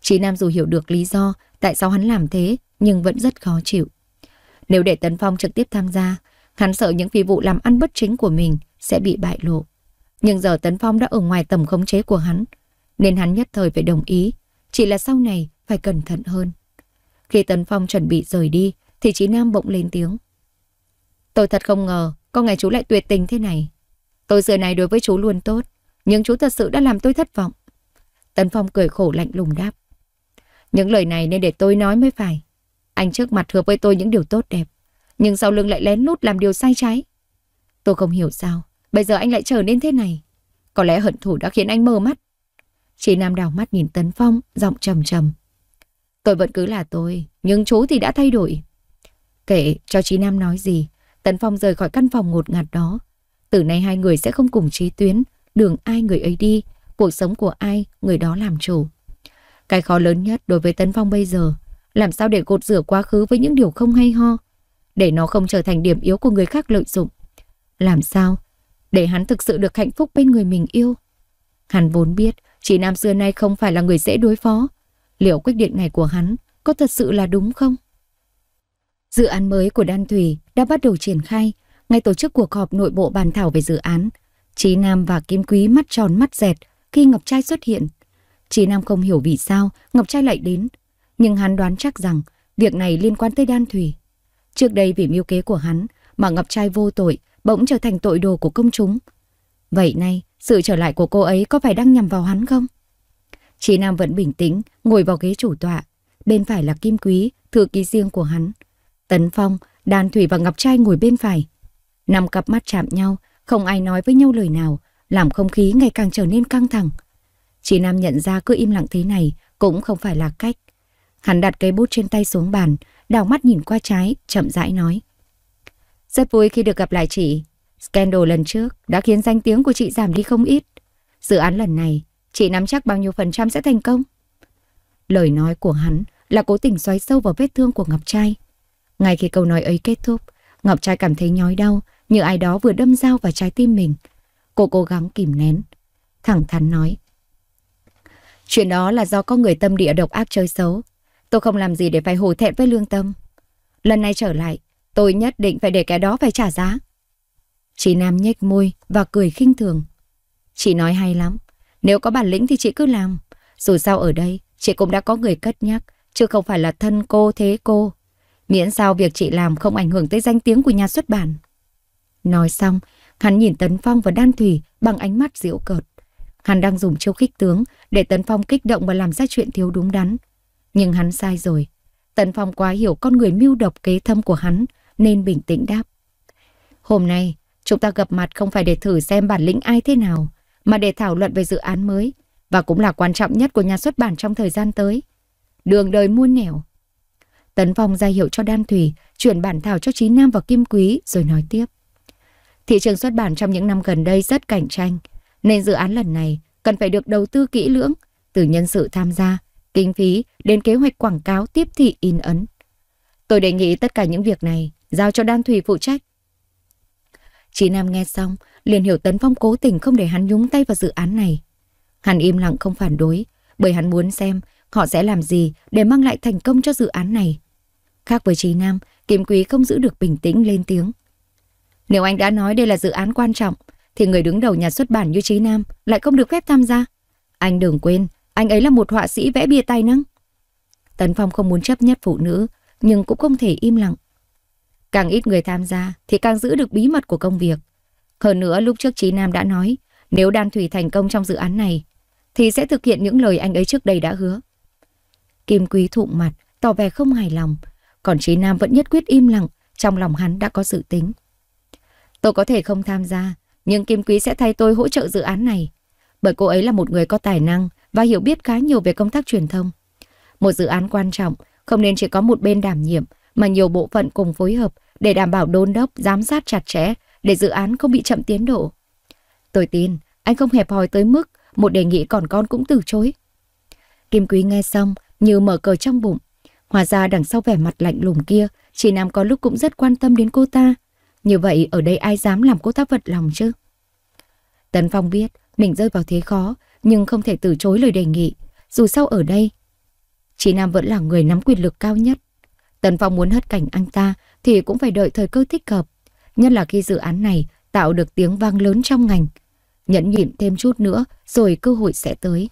Trí Nam dù hiểu được lý do tại sao hắn làm thế nhưng vẫn rất khó chịu. Nếu để Tấn Phong trực tiếp tham gia, hắn sợ những phi vụ làm ăn bất chính của mình sẽ bị bại lộ. Nhưng giờ Tấn Phong đã ở ngoài tầm khống chế của hắn, nên hắn nhất thời phải đồng ý, chỉ là sau này phải cẩn thận hơn. Khi Tấn Phong chuẩn bị rời đi, thì chị Nam bỗng lên tiếng. Tôi thật không ngờ, con ngày chú lại tuyệt tình thế này. Tôi giờ này đối với chú luôn tốt, nhưng chú thật sự đã làm tôi thất vọng. Tấn Phong cười khổ lạnh lùng đáp. Những lời này nên để tôi nói mới phải. Anh trước mặt hợp với tôi những điều tốt đẹp, nhưng sau lưng lại lén lút làm điều sai trái. Tôi không hiểu sao, bây giờ anh lại trở nên thế này. Có lẽ hận thù đã khiến anh mơ mắt. Chị Nam đảo mắt nhìn Tấn Phong, giọng trầm trầm. Tôi vẫn cứ là tôi, nhưng chú thì đã thay đổi. Kể cho chị Nam nói gì, Tấn Phong rời khỏi căn phòng ngột ngạt đó. Từ nay hai người sẽ không cùng trí tuyến, đường ai người ấy đi, cuộc sống của ai người đó làm chủ. Cái khó lớn nhất đối với Tấn Phong bây giờ làm sao để gột rửa quá khứ với những điều không hay ho, để nó không trở thành điểm yếu của người khác lợi dụng. Làm sao để hắn thực sự được hạnh phúc bên người mình yêu? Hắn vốn biết chị Nam xưa nay không phải là người dễ đối phó. Liệu quyết định này của hắn có thật sự là đúng không? Dự án mới của Đan Thủy đã bắt đầu triển khai, ngay tổ chức cuộc họp nội bộ bàn thảo về dự án. Chí Nam và Kim Quý mắt tròn mắt dẹt khi Ngọc Trai xuất hiện. Chí Nam không hiểu vì sao Ngọc Trai lại đến, nhưng hắn đoán chắc rằng việc này liên quan tới Đan Thủy. Trước đây vì mưu kế của hắn mà ngọc trai vô tội bỗng trở thành tội đồ của công chúng. Vậy nay, sự trở lại của cô ấy có phải đang nhằm vào hắn không? Chị Nam vẫn bình tĩnh, ngồi vào ghế chủ tọa. Bên phải là Kim Quý, thư ký riêng của hắn. Tấn Phong, Đan Thủy và Ngọc Trai ngồi bên phải. nằm cặp mắt chạm nhau, không ai nói với nhau lời nào, làm không khí ngày càng trở nên căng thẳng. Chị Nam nhận ra cứ im lặng thế này cũng không phải là cách. Hắn đặt cây bút trên tay xuống bàn, đảo mắt nhìn qua trái, chậm rãi nói. Rất vui khi được gặp lại chị. Scandal lần trước đã khiến danh tiếng của chị giảm đi không ít. Dự án lần này, chị nắm chắc bao nhiêu phần trăm sẽ thành công? Lời nói của hắn là cố tình xoáy sâu vào vết thương của Ngọc Trai. Ngay khi câu nói ấy kết thúc, Ngọc Trai cảm thấy nhói đau như ai đó vừa đâm dao vào trái tim mình. Cô cố gắng kìm nén, thẳng thắn nói. Chuyện đó là do có người tâm địa độc ác chơi xấu. Tôi không làm gì để phải hổ thẹn với lương tâm. Lần này trở lại, tôi nhất định phải để cái đó phải trả giá. Chị Nam nhếch môi và cười khinh thường. Chị nói hay lắm. Nếu có bản lĩnh thì chị cứ làm. Dù sao ở đây, chị cũng đã có người cất nhắc, chứ không phải là thân cô thế cô. Miễn sao việc chị làm không ảnh hưởng tới danh tiếng của nhà xuất bản. Nói xong, hắn nhìn Tấn Phong và Đan Thủy bằng ánh mắt diễu cợt. Hắn đang dùng chiêu khích tướng để Tấn Phong kích động và làm ra chuyện thiếu đúng đắn. Nhưng hắn sai rồi. Tần Phong quá hiểu con người mưu độc kế thâm của hắn nên bình tĩnh đáp. Hôm nay, chúng ta gặp mặt không phải để thử xem bản lĩnh ai thế nào, mà để thảo luận về dự án mới và cũng là quan trọng nhất của nhà xuất bản trong thời gian tới. Đường đời muôn nẻo. Tấn Phong ra hiệu cho Đan Thủy, chuyển bản thảo cho Chí Nam và Kim Quý rồi nói tiếp. Thị trường xuất bản trong những năm gần đây rất cạnh tranh, nên dự án lần này cần phải được đầu tư kỹ lưỡng, từ nhân sự tham gia kinh phí đến kế hoạch quảng cáo tiếp thị in ấn. Tôi đề nghị tất cả những việc này giao cho Đan thủy phụ trách. Chị Nam nghe xong, liền hiểu Tấn Phong cố tình không để hắn nhúng tay vào dự án này. Hắn im lặng không phản đối, bởi hắn muốn xem họ sẽ làm gì để mang lại thành công cho dự án này. Khác với Trí Nam, Kim Quý không giữ được bình tĩnh lên tiếng. Nếu anh đã nói đây là dự án quan trọng, thì người đứng đầu nhà xuất bản như Trí Nam lại không được phép tham gia. Anh đừng quên, anh ấy là một họa sĩ vẽ bia tay năng. Tấn Phong không muốn chấp nhất phụ nữ, nhưng cũng không thể im lặng. Càng ít người tham gia thì càng giữ được bí mật của công việc. Hơn nữa lúc trước Chí Nam đã nói, nếu Đan Thủy thành công trong dự án này, thì sẽ thực hiện những lời anh ấy trước đây đã hứa. Kim Quý thụm mặt, tỏ vẻ không hài lòng, còn Chí Nam vẫn nhất quyết im lặng, trong lòng hắn đã có dự tính. Tôi có thể không tham gia, nhưng Kim Quý sẽ thay tôi hỗ trợ dự án này, bởi cô ấy là một người có tài năng, và hiểu biết khá nhiều về công tác truyền thông. Một dự án quan trọng không nên chỉ có một bên đảm nhiệm mà nhiều bộ phận cùng phối hợp để đảm bảo đôn đốc, giám sát chặt chẽ để dự án không bị chậm tiến độ. Tôi tin anh không hẹp hòi tới mức một đề nghị còn con cũng từ chối. Kim Quý nghe xong như mở cờ trong bụng. hòa ra đằng sau vẻ mặt lạnh lùng kia, chị Nam có lúc cũng rất quan tâm đến cô ta. Như vậy ở đây ai dám làm cô ta vật lòng chứ? Tấn Phong biết mình rơi vào thế khó nhưng không thể từ chối lời đề nghị, dù sao ở đây. Chị Nam vẫn là người nắm quyền lực cao nhất. Tần Phong muốn hất cảnh anh ta thì cũng phải đợi thời cơ thích hợp, nhất là khi dự án này tạo được tiếng vang lớn trong ngành. Nhẫn nhịn thêm chút nữa rồi cơ hội sẽ tới.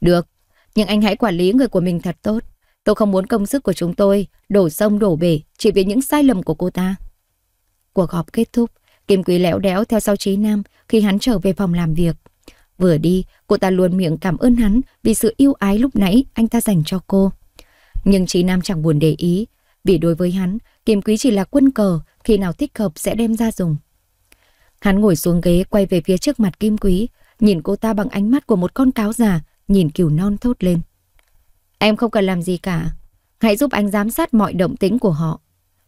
Được, nhưng anh hãy quản lý người của mình thật tốt. Tôi không muốn công sức của chúng tôi đổ sông đổ bể chỉ vì những sai lầm của cô ta. Cuộc họp kết thúc, Kim Quý lẻo đẽo theo sau Trí Nam khi hắn trở về phòng làm việc. Vừa đi, cô ta luôn miệng cảm ơn hắn vì sự yêu ái lúc nãy anh ta dành cho cô. Nhưng Trí Nam chẳng buồn để ý, vì đối với hắn, kiếm quý chỉ là quân cờ, khi nào thích hợp sẽ đem ra dùng. Hắn ngồi xuống ghế quay về phía trước mặt Kim Quý, nhìn cô ta bằng ánh mắt của một con cáo già, nhìn kiểu non thốt lên. Em không cần làm gì cả, hãy giúp anh giám sát mọi động tính của họ.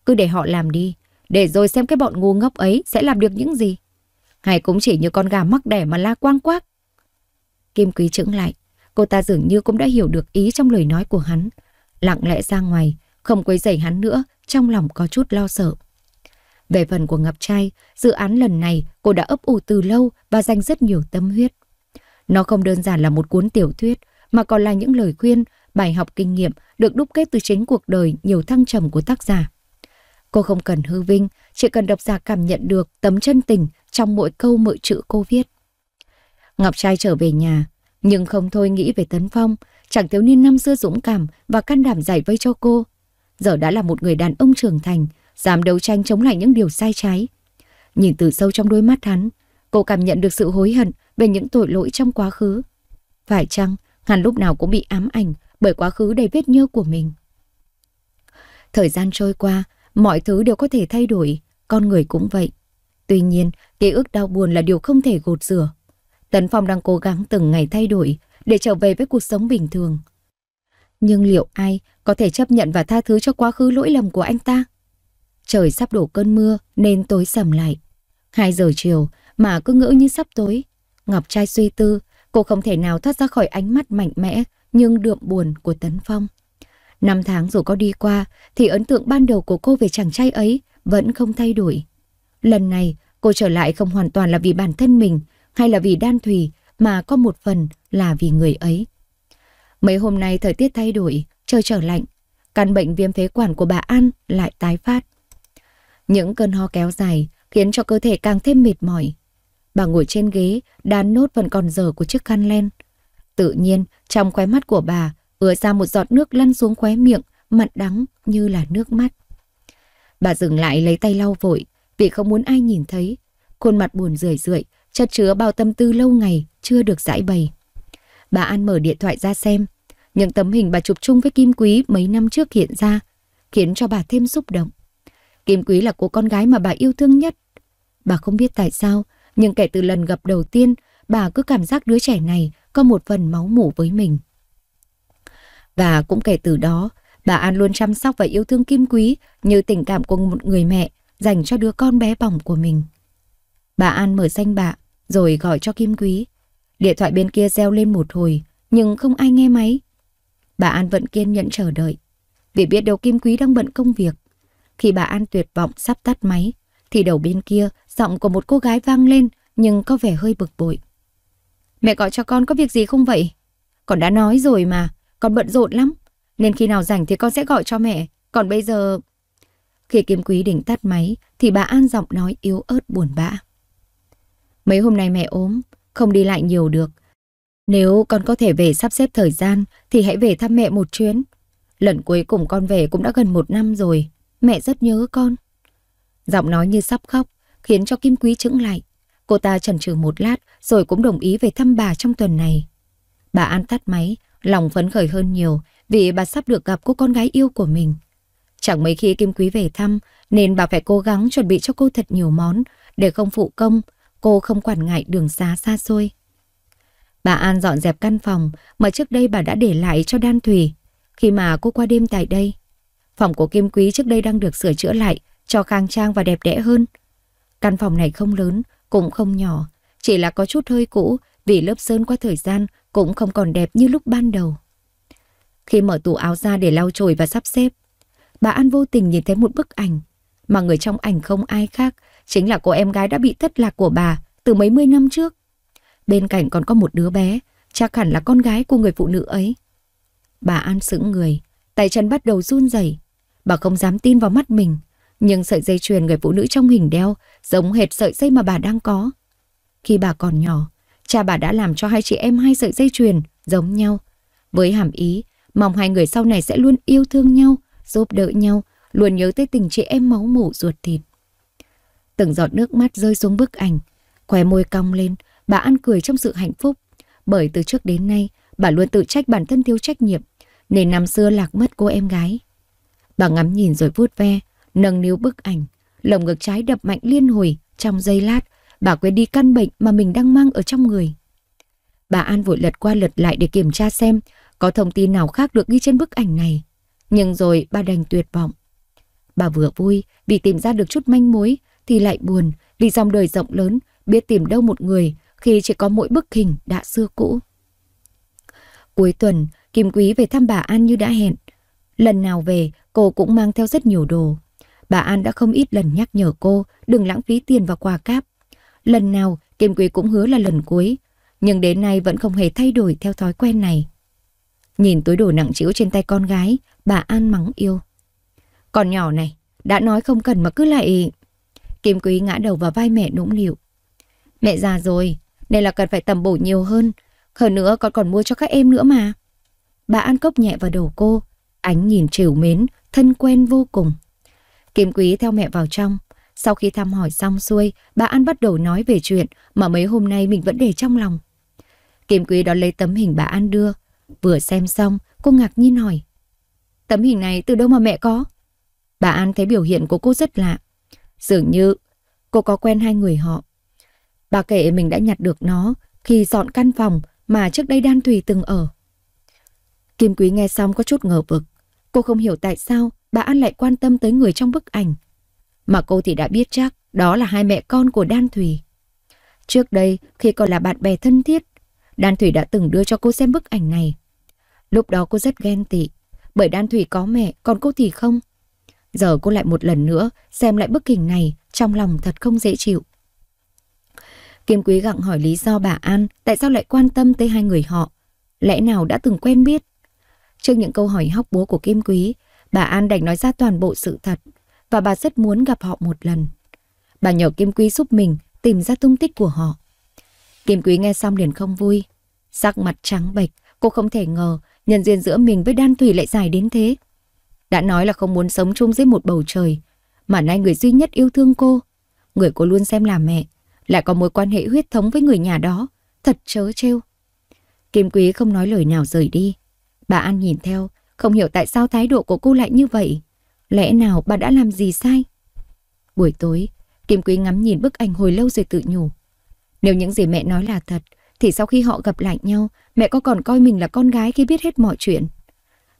Cứ để họ làm đi, để rồi xem cái bọn ngu ngốc ấy sẽ làm được những gì. Hay cũng chỉ như con gà mắc đẻ mà la quang quác, Kim Quý chững lại, cô ta dường như cũng đã hiểu được ý trong lời nói của hắn. Lặng lẽ ra ngoài, không quấy rầy hắn nữa, trong lòng có chút lo sợ. Về phần của Ngọc Trai, dự án lần này cô đã ấp ủ từ lâu và dành rất nhiều tâm huyết. Nó không đơn giản là một cuốn tiểu thuyết, mà còn là những lời khuyên, bài học kinh nghiệm được đúc kết từ chính cuộc đời nhiều thăng trầm của tác giả. Cô không cần hư vinh, chỉ cần độc giả cảm nhận được tấm chân tình trong mỗi câu mỗi chữ cô viết. Ngọc trai trở về nhà, nhưng không thôi nghĩ về Tấn Phong, chàng thiếu niên năm xưa dũng cảm và can đảm giải vây cho cô. Giờ đã là một người đàn ông trưởng thành, dám đấu tranh chống lại những điều sai trái. Nhìn từ sâu trong đôi mắt hắn, cô cảm nhận được sự hối hận về những tội lỗi trong quá khứ. Phải chăng, hắn lúc nào cũng bị ám ảnh bởi quá khứ đầy vết nhơ của mình. Thời gian trôi qua, mọi thứ đều có thể thay đổi, con người cũng vậy. Tuy nhiên, ký ức đau buồn là điều không thể gột rửa. Tấn Phong đang cố gắng từng ngày thay đổi để trở về với cuộc sống bình thường. Nhưng liệu ai có thể chấp nhận và tha thứ cho quá khứ lỗi lầm của anh ta? Trời sắp đổ cơn mưa nên tối sầm lại. Hai giờ chiều mà cứ ngỡ như sắp tối. Ngọc trai suy tư, cô không thể nào thoát ra khỏi ánh mắt mạnh mẽ nhưng đượm buồn của Tấn Phong. Năm tháng dù có đi qua thì ấn tượng ban đầu của cô về chàng trai ấy vẫn không thay đổi. Lần này cô trở lại không hoàn toàn là vì bản thân mình hay là vì đan thủy mà có một phần là vì người ấy. Mấy hôm nay thời tiết thay đổi, trời trở lạnh, căn bệnh viêm phế quản của bà An lại tái phát. Những cơn ho kéo dài khiến cho cơ thể càng thêm mệt mỏi. Bà ngồi trên ghế, đan nốt phần còn dở của chiếc khăn len. Tự nhiên, trong khóe mắt của bà, ứa ra một giọt nước lăn xuống khóe miệng, mặn đắng như là nước mắt. Bà dừng lại lấy tay lau vội, vì không muốn ai nhìn thấy. Khuôn mặt buồn rười rượi, chất chứa bao tâm tư lâu ngày chưa được giải bày. Bà An mở điện thoại ra xem, những tấm hình bà chụp chung với Kim Quý mấy năm trước hiện ra, khiến cho bà thêm xúc động. Kim Quý là cô con gái mà bà yêu thương nhất. Bà không biết tại sao, nhưng kể từ lần gặp đầu tiên, bà cứ cảm giác đứa trẻ này có một phần máu mủ với mình. Và cũng kể từ đó, bà An luôn chăm sóc và yêu thương Kim Quý như tình cảm của một người mẹ dành cho đứa con bé bỏng của mình. Bà An mở danh bạ, rồi gọi cho Kim Quý. Điện thoại bên kia reo lên một hồi, nhưng không ai nghe máy. Bà An vẫn kiên nhẫn chờ đợi, vì biết đâu Kim Quý đang bận công việc. Khi bà An tuyệt vọng sắp tắt máy, thì đầu bên kia giọng của một cô gái vang lên nhưng có vẻ hơi bực bội. Mẹ gọi cho con có việc gì không vậy? Con đã nói rồi mà, con bận rộn lắm, nên khi nào rảnh thì con sẽ gọi cho mẹ, còn bây giờ... Khi Kim Quý định tắt máy thì bà An giọng nói yếu ớt buồn bã. Mấy hôm nay mẹ ốm, không đi lại nhiều được. Nếu con có thể về sắp xếp thời gian thì hãy về thăm mẹ một chuyến. Lần cuối cùng con về cũng đã gần một năm rồi, mẹ rất nhớ con. Giọng nói như sắp khóc, khiến cho Kim Quý chững lại. Cô ta chần chừ một lát rồi cũng đồng ý về thăm bà trong tuần này. Bà An tắt máy, lòng phấn khởi hơn nhiều vì bà sắp được gặp cô con gái yêu của mình. Chẳng mấy khi Kim Quý về thăm nên bà phải cố gắng chuẩn bị cho cô thật nhiều món để không phụ công Cô không quản ngại đường xa xa xôi. Bà An dọn dẹp căn phòng mà trước đây bà đã để lại cho Đan Thùy khi mà cô qua đêm tại đây. Phòng của Kim Quý trước đây đang được sửa chữa lại cho khang trang và đẹp đẽ hơn. Căn phòng này không lớn, cũng không nhỏ, chỉ là có chút hơi cũ vì lớp sơn qua thời gian cũng không còn đẹp như lúc ban đầu. Khi mở tủ áo ra để lau chùi và sắp xếp, bà An vô tình nhìn thấy một bức ảnh mà người trong ảnh không ai khác chính là cô em gái đã bị thất lạc của bà từ mấy mươi năm trước. Bên cạnh còn có một đứa bé, chắc hẳn là con gái của người phụ nữ ấy. Bà An sững người, tay chân bắt đầu run rẩy. Bà không dám tin vào mắt mình, nhưng sợi dây chuyền người phụ nữ trong hình đeo giống hệt sợi dây mà bà đang có. Khi bà còn nhỏ, cha bà đã làm cho hai chị em hai sợi dây chuyền giống nhau. Với hàm ý, mong hai người sau này sẽ luôn yêu thương nhau, giúp đỡ nhau, luôn nhớ tới tình chị em máu mủ ruột thịt. Từng giọt nước mắt rơi xuống bức ảnh, khóe môi cong lên, bà ăn cười trong sự hạnh phúc. Bởi từ trước đến nay, bà luôn tự trách bản thân thiếu trách nhiệm, nên năm xưa lạc mất cô em gái. Bà ngắm nhìn rồi vuốt ve, nâng níu bức ảnh, lồng ngực trái đập mạnh liên hồi, trong giây lát, bà quên đi căn bệnh mà mình đang mang ở trong người. Bà An vội lật qua lật lại để kiểm tra xem có thông tin nào khác được ghi trên bức ảnh này. Nhưng rồi bà đành tuyệt vọng. Bà vừa vui vì tìm ra được chút manh mối, thì lại buồn vì dòng đời rộng lớn biết tìm đâu một người khi chỉ có mỗi bức hình đã xưa cũ. Cuối tuần, Kim Quý về thăm bà An như đã hẹn. Lần nào về, cô cũng mang theo rất nhiều đồ. Bà An đã không ít lần nhắc nhở cô đừng lãng phí tiền vào quà cáp. Lần nào, Kim Quý cũng hứa là lần cuối, nhưng đến nay vẫn không hề thay đổi theo thói quen này. Nhìn túi đồ nặng trĩu trên tay con gái, bà An mắng yêu. Còn nhỏ này, đã nói không cần mà cứ lại... Kim Quý ngã đầu vào vai mẹ nũng nịu. Mẹ già rồi, nên là cần phải tầm bổ nhiều hơn. Hơn nữa con còn mua cho các em nữa mà. Bà An cốc nhẹ vào đầu cô, ánh nhìn trìu mến, thân quen vô cùng. Kim Quý theo mẹ vào trong. Sau khi thăm hỏi xong xuôi, bà An bắt đầu nói về chuyện mà mấy hôm nay mình vẫn để trong lòng. Kim Quý đón lấy tấm hình bà An đưa. Vừa xem xong, cô ngạc nhiên hỏi. Tấm hình này từ đâu mà mẹ có? Bà An thấy biểu hiện của cô rất lạ. Dường như cô có quen hai người họ. Bà kể mình đã nhặt được nó khi dọn căn phòng mà trước đây Đan Thùy từng ở. Kim Quý nghe xong có chút ngờ vực. Cô không hiểu tại sao bà An lại quan tâm tới người trong bức ảnh. Mà cô thì đã biết chắc đó là hai mẹ con của Đan Thùy. Trước đây, khi còn là bạn bè thân thiết, Đan Thủy đã từng đưa cho cô xem bức ảnh này. Lúc đó cô rất ghen tị, bởi Đan Thủy có mẹ, còn cô thì không. Giờ cô lại một lần nữa xem lại bức hình này, trong lòng thật không dễ chịu. Kim Quý gặng hỏi lý do bà An tại sao lại quan tâm tới hai người họ. Lẽ nào đã từng quen biết? Trước những câu hỏi hóc búa của Kim Quý, bà An đành nói ra toàn bộ sự thật và bà rất muốn gặp họ một lần. Bà nhờ Kim Quý giúp mình tìm ra tung tích của họ. Kim Quý nghe xong liền không vui. Sắc mặt trắng bệch, cô không thể ngờ nhân duyên giữa mình với Đan Thủy lại dài đến thế. Đã nói là không muốn sống chung dưới một bầu trời, mà nay người duy nhất yêu thương cô, người cô luôn xem là mẹ, lại có mối quan hệ huyết thống với người nhà đó, thật chớ trêu. Kim Quý không nói lời nào rời đi. Bà An nhìn theo, không hiểu tại sao thái độ của cô lại như vậy. Lẽ nào bà đã làm gì sai? Buổi tối, Kim Quý ngắm nhìn bức ảnh hồi lâu rồi tự nhủ. Nếu những gì mẹ nói là thật, thì sau khi họ gặp lại nhau, mẹ có còn coi mình là con gái khi biết hết mọi chuyện.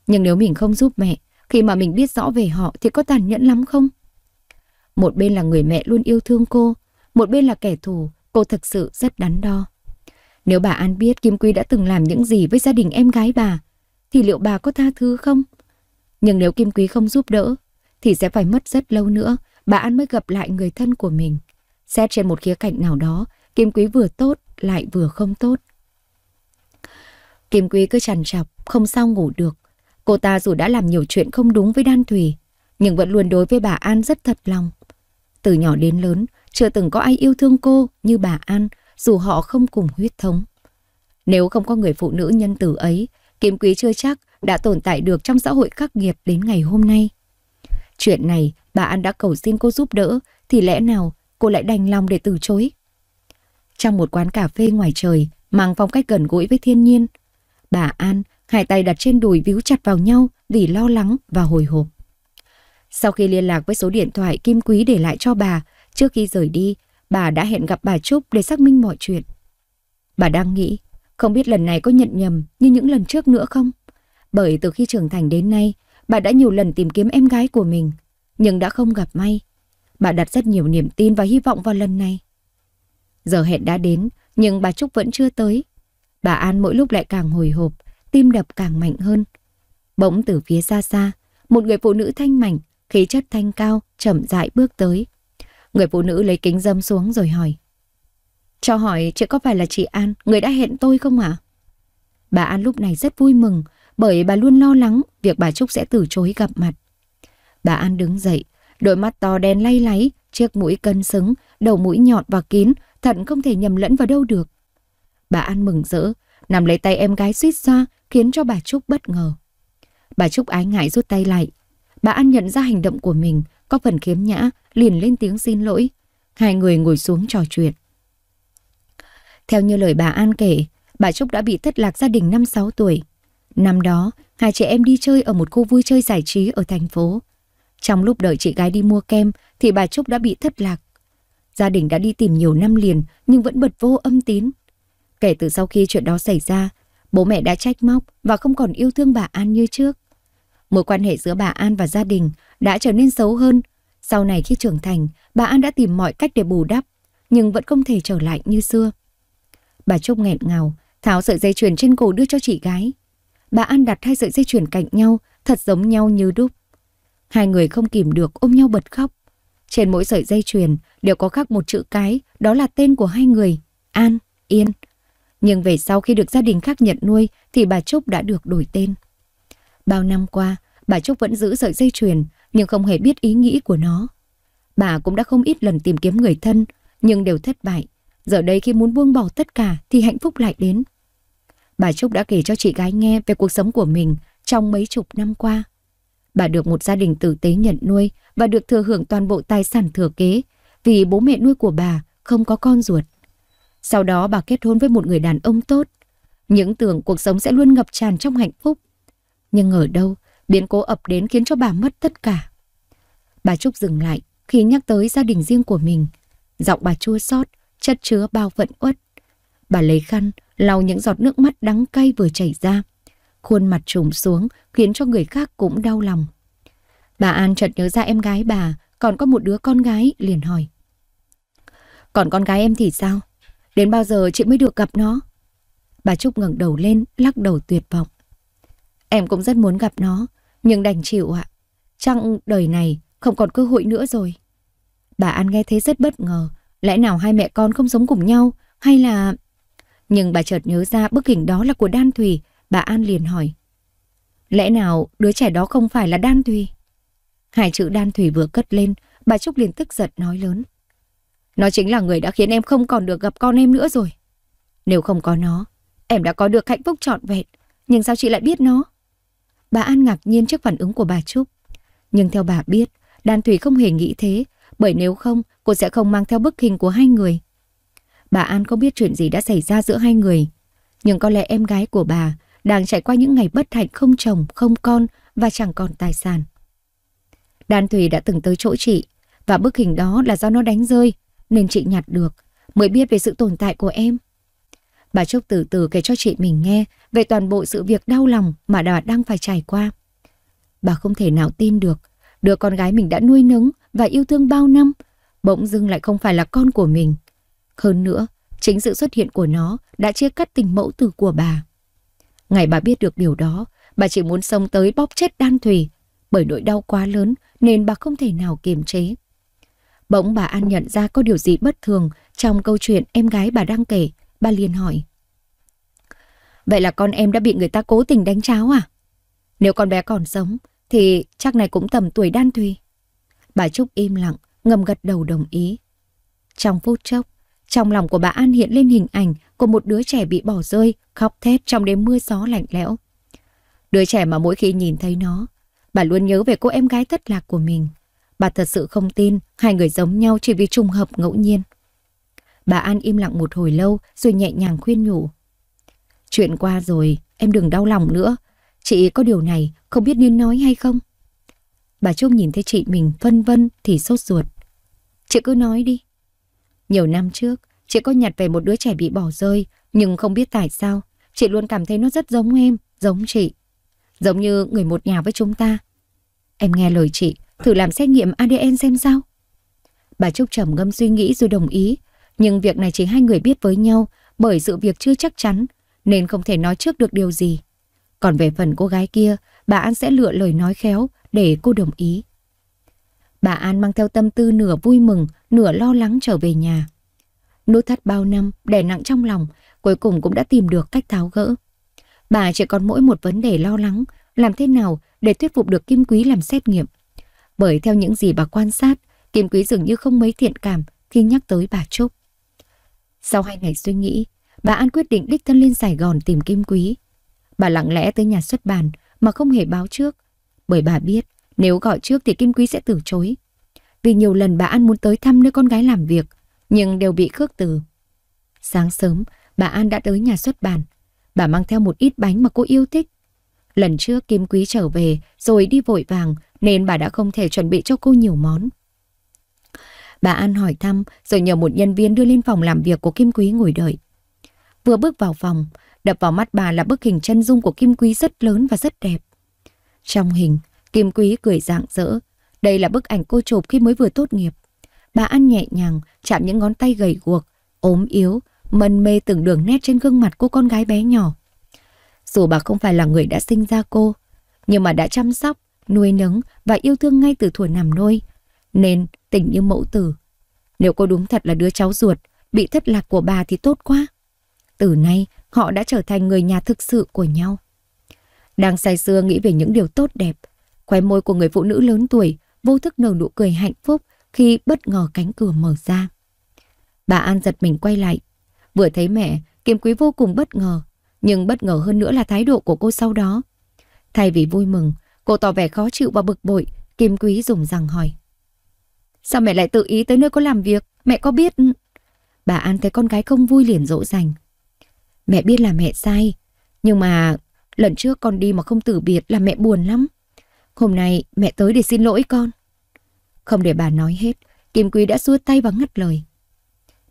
Nhưng nếu mình không giúp mẹ, khi mà mình biết rõ về họ thì có tàn nhẫn lắm không? Một bên là người mẹ luôn yêu thương cô, một bên là kẻ thù, cô thật sự rất đắn đo. Nếu bà An biết Kim Quy đã từng làm những gì với gia đình em gái bà, thì liệu bà có tha thứ không? Nhưng nếu Kim Quý không giúp đỡ, thì sẽ phải mất rất lâu nữa, bà An mới gặp lại người thân của mình. Xét trên một khía cạnh nào đó, Kim Quý vừa tốt lại vừa không tốt. Kim Quý cứ chằn chọc, không sao ngủ được. Cô ta dù đã làm nhiều chuyện không đúng với Đan Thùy, nhưng vẫn luôn đối với bà An rất thật lòng. Từ nhỏ đến lớn, chưa từng có ai yêu thương cô như bà An, dù họ không cùng huyết thống. Nếu không có người phụ nữ nhân tử ấy, Kim Quý chưa chắc đã tồn tại được trong xã hội khắc nghiệt đến ngày hôm nay. Chuyện này, bà An đã cầu xin cô giúp đỡ, thì lẽ nào cô lại đành lòng để từ chối? Trong một quán cà phê ngoài trời, mang phong cách gần gũi với thiên nhiên, bà An Hai tay đặt trên đùi víu chặt vào nhau vì lo lắng và hồi hộp. Sau khi liên lạc với số điện thoại Kim Quý để lại cho bà, trước khi rời đi, bà đã hẹn gặp bà Trúc để xác minh mọi chuyện. Bà đang nghĩ, không biết lần này có nhận nhầm như những lần trước nữa không? Bởi từ khi trưởng thành đến nay, bà đã nhiều lần tìm kiếm em gái của mình, nhưng đã không gặp may. Bà đặt rất nhiều niềm tin và hy vọng vào lần này. Giờ hẹn đã đến, nhưng bà Trúc vẫn chưa tới. Bà An mỗi lúc lại càng hồi hộp, tim đập càng mạnh hơn. Bỗng từ phía xa xa, một người phụ nữ thanh mảnh, khí chất thanh cao, chậm rãi bước tới. Người phụ nữ lấy kính dâm xuống rồi hỏi. Cho hỏi chị có phải là chị An, người đã hẹn tôi không ạ? À? Bà An lúc này rất vui mừng, bởi bà luôn lo lắng việc bà Trúc sẽ từ chối gặp mặt. Bà An đứng dậy, đôi mắt to đen lay láy, chiếc mũi cân xứng, đầu mũi nhọn và kín, thận không thể nhầm lẫn vào đâu được. Bà An mừng rỡ, nằm lấy tay em gái suýt xoa, khiến cho bà Trúc bất ngờ. Bà Trúc ái ngại rút tay lại. Bà An nhận ra hành động của mình có phần khiếm nhã, liền lên tiếng xin lỗi. Hai người ngồi xuống trò chuyện. Theo như lời bà An kể, bà Trúc đã bị thất lạc gia đình năm 6 tuổi. Năm đó, hai chị em đi chơi ở một khu vui chơi giải trí ở thành phố. Trong lúc đợi chị gái đi mua kem thì bà Trúc đã bị thất lạc. Gia đình đã đi tìm nhiều năm liền nhưng vẫn bật vô âm tín. Kể từ sau khi chuyện đó xảy ra, Bố mẹ đã trách móc và không còn yêu thương bà An như trước. Mối quan hệ giữa bà An và gia đình đã trở nên xấu hơn. Sau này khi trưởng thành, bà An đã tìm mọi cách để bù đắp, nhưng vẫn không thể trở lại như xưa. Bà Trúc nghẹn ngào, tháo sợi dây chuyền trên cổ đưa cho chị gái. Bà An đặt hai sợi dây chuyền cạnh nhau, thật giống nhau như đúc. Hai người không kìm được ôm nhau bật khóc. Trên mỗi sợi dây chuyền đều có khắc một chữ cái, đó là tên của hai người, An, Yên. Nhưng về sau khi được gia đình khác nhận nuôi thì bà Trúc đã được đổi tên. Bao năm qua, bà Trúc vẫn giữ sợi dây chuyền nhưng không hề biết ý nghĩ của nó. Bà cũng đã không ít lần tìm kiếm người thân nhưng đều thất bại. Giờ đây khi muốn buông bỏ tất cả thì hạnh phúc lại đến. Bà Trúc đã kể cho chị gái nghe về cuộc sống của mình trong mấy chục năm qua. Bà được một gia đình tử tế nhận nuôi và được thừa hưởng toàn bộ tài sản thừa kế vì bố mẹ nuôi của bà không có con ruột. Sau đó bà kết hôn với một người đàn ông tốt. Những tưởng cuộc sống sẽ luôn ngập tràn trong hạnh phúc. Nhưng ở đâu, biến cố ập đến khiến cho bà mất tất cả. Bà Trúc dừng lại khi nhắc tới gia đình riêng của mình. Giọng bà chua xót, chất chứa bao phận uất. Bà lấy khăn, lau những giọt nước mắt đắng cay vừa chảy ra. Khuôn mặt trùng xuống khiến cho người khác cũng đau lòng. Bà An chợt nhớ ra em gái bà, còn có một đứa con gái liền hỏi. Còn con gái em thì sao? Đến bao giờ chị mới được gặp nó? Bà Trúc ngẩng đầu lên, lắc đầu tuyệt vọng. Em cũng rất muốn gặp nó, nhưng đành chịu ạ. Chẳng đời này không còn cơ hội nữa rồi. Bà An nghe thế rất bất ngờ. Lẽ nào hai mẹ con không sống cùng nhau? Hay là... Nhưng bà chợt nhớ ra bức hình đó là của Đan Thùy. Bà An liền hỏi. Lẽ nào đứa trẻ đó không phải là Đan Thùy? Hai chữ Đan Thùy vừa cất lên, bà Trúc liền tức giận nói lớn. Nó chính là người đã khiến em không còn được gặp con em nữa rồi. Nếu không có nó, em đã có được hạnh phúc trọn vẹn. Nhưng sao chị lại biết nó? Bà An ngạc nhiên trước phản ứng của bà Trúc. Nhưng theo bà biết, Đan Thủy không hề nghĩ thế, bởi nếu không, cô sẽ không mang theo bức hình của hai người. Bà An không biết chuyện gì đã xảy ra giữa hai người. Nhưng có lẽ em gái của bà đang trải qua những ngày bất hạnh không chồng, không con và chẳng còn tài sản. Đan Thủy đã từng tới chỗ chị, và bức hình đó là do nó đánh rơi nên chị nhặt được, mới biết về sự tồn tại của em. Bà Trúc từ từ kể cho chị mình nghe về toàn bộ sự việc đau lòng mà bà đang phải trải qua. Bà không thể nào tin được, đứa con gái mình đã nuôi nấng và yêu thương bao năm, bỗng dưng lại không phải là con của mình. Hơn nữa, chính sự xuất hiện của nó đã chia cắt tình mẫu tử của bà. Ngày bà biết được điều đó, bà chỉ muốn sống tới bóp chết đan thủy bởi nỗi đau quá lớn nên bà không thể nào kiềm chế. Bỗng bà An nhận ra có điều gì bất thường trong câu chuyện em gái bà đang kể. Bà liền hỏi. Vậy là con em đã bị người ta cố tình đánh cháo à? Nếu con bé còn sống thì chắc này cũng tầm tuổi đan thùy. Bà Trúc im lặng, ngầm gật đầu đồng ý. Trong phút chốc, trong lòng của bà An hiện lên hình ảnh của một đứa trẻ bị bỏ rơi, khóc thét trong đêm mưa gió lạnh lẽo. Đứa trẻ mà mỗi khi nhìn thấy nó, bà luôn nhớ về cô em gái thất lạc của mình. Bà thật sự không tin hai người giống nhau chỉ vì trùng hợp ngẫu nhiên. Bà An im lặng một hồi lâu rồi nhẹ nhàng khuyên nhủ. Chuyện qua rồi, em đừng đau lòng nữa. Chị có điều này, không biết nên nói hay không? Bà trúc nhìn thấy chị mình phân vân thì sốt ruột. Chị cứ nói đi. Nhiều năm trước, chị có nhặt về một đứa trẻ bị bỏ rơi, nhưng không biết tại sao, chị luôn cảm thấy nó rất giống em, giống chị. Giống như người một nhà với chúng ta. Em nghe lời chị, thử làm xét nghiệm ADN xem sao. Bà Trúc trầm ngâm suy nghĩ rồi đồng ý, nhưng việc này chỉ hai người biết với nhau bởi sự việc chưa chắc chắn nên không thể nói trước được điều gì. Còn về phần cô gái kia, bà An sẽ lựa lời nói khéo để cô đồng ý. Bà An mang theo tâm tư nửa vui mừng, nửa lo lắng trở về nhà. Nỗi thắt bao năm, đè nặng trong lòng, cuối cùng cũng đã tìm được cách tháo gỡ. Bà chỉ còn mỗi một vấn đề lo lắng, làm thế nào để thuyết phục được Kim Quý làm xét nghiệm bởi theo những gì bà quan sát, Kim Quý dường như không mấy thiện cảm khi nhắc tới bà Trúc. Sau hai ngày suy nghĩ, bà An quyết định đích thân lên Sài Gòn tìm Kim Quý. Bà lặng lẽ tới nhà xuất bản mà không hề báo trước, bởi bà biết nếu gọi trước thì Kim Quý sẽ từ chối. Vì nhiều lần bà An muốn tới thăm nơi con gái làm việc, nhưng đều bị khước từ. Sáng sớm, bà An đã tới nhà xuất bản. Bà mang theo một ít bánh mà cô yêu thích. Lần trước Kim Quý trở về rồi đi vội vàng nên bà đã không thể chuẩn bị cho cô nhiều món. Bà An hỏi thăm rồi nhờ một nhân viên đưa lên phòng làm việc của Kim Quý ngồi đợi. Vừa bước vào phòng, đập vào mắt bà là bức hình chân dung của Kim Quý rất lớn và rất đẹp. Trong hình, Kim Quý cười rạng rỡ. Đây là bức ảnh cô chụp khi mới vừa tốt nghiệp. Bà An nhẹ nhàng chạm những ngón tay gầy guộc, ốm yếu, mân mê từng đường nét trên gương mặt của con gái bé nhỏ. Dù bà không phải là người đã sinh ra cô, nhưng mà đã chăm sóc, nuôi nấng và yêu thương ngay từ thuở nằm nôi, nên tình như mẫu tử. Nếu cô đúng thật là đứa cháu ruột, bị thất lạc của bà thì tốt quá. Từ nay, họ đã trở thành người nhà thực sự của nhau. Đang say sưa nghĩ về những điều tốt đẹp, khóe môi của người phụ nữ lớn tuổi vô thức nở nụ cười hạnh phúc khi bất ngờ cánh cửa mở ra. Bà An giật mình quay lại, vừa thấy mẹ, Kim Quý vô cùng bất ngờ, nhưng bất ngờ hơn nữa là thái độ của cô sau đó. Thay vì vui mừng, Cô tỏ vẻ khó chịu và bực bội, Kim Quý dùng rằng hỏi. Sao mẹ lại tự ý tới nơi có làm việc? Mẹ có biết... Bà An thấy con gái không vui liền dỗ dành. Mẹ biết là mẹ sai, nhưng mà lần trước con đi mà không tử biệt là mẹ buồn lắm. Hôm nay mẹ tới để xin lỗi con. Không để bà nói hết, Kim Quý đã xua tay và ngắt lời.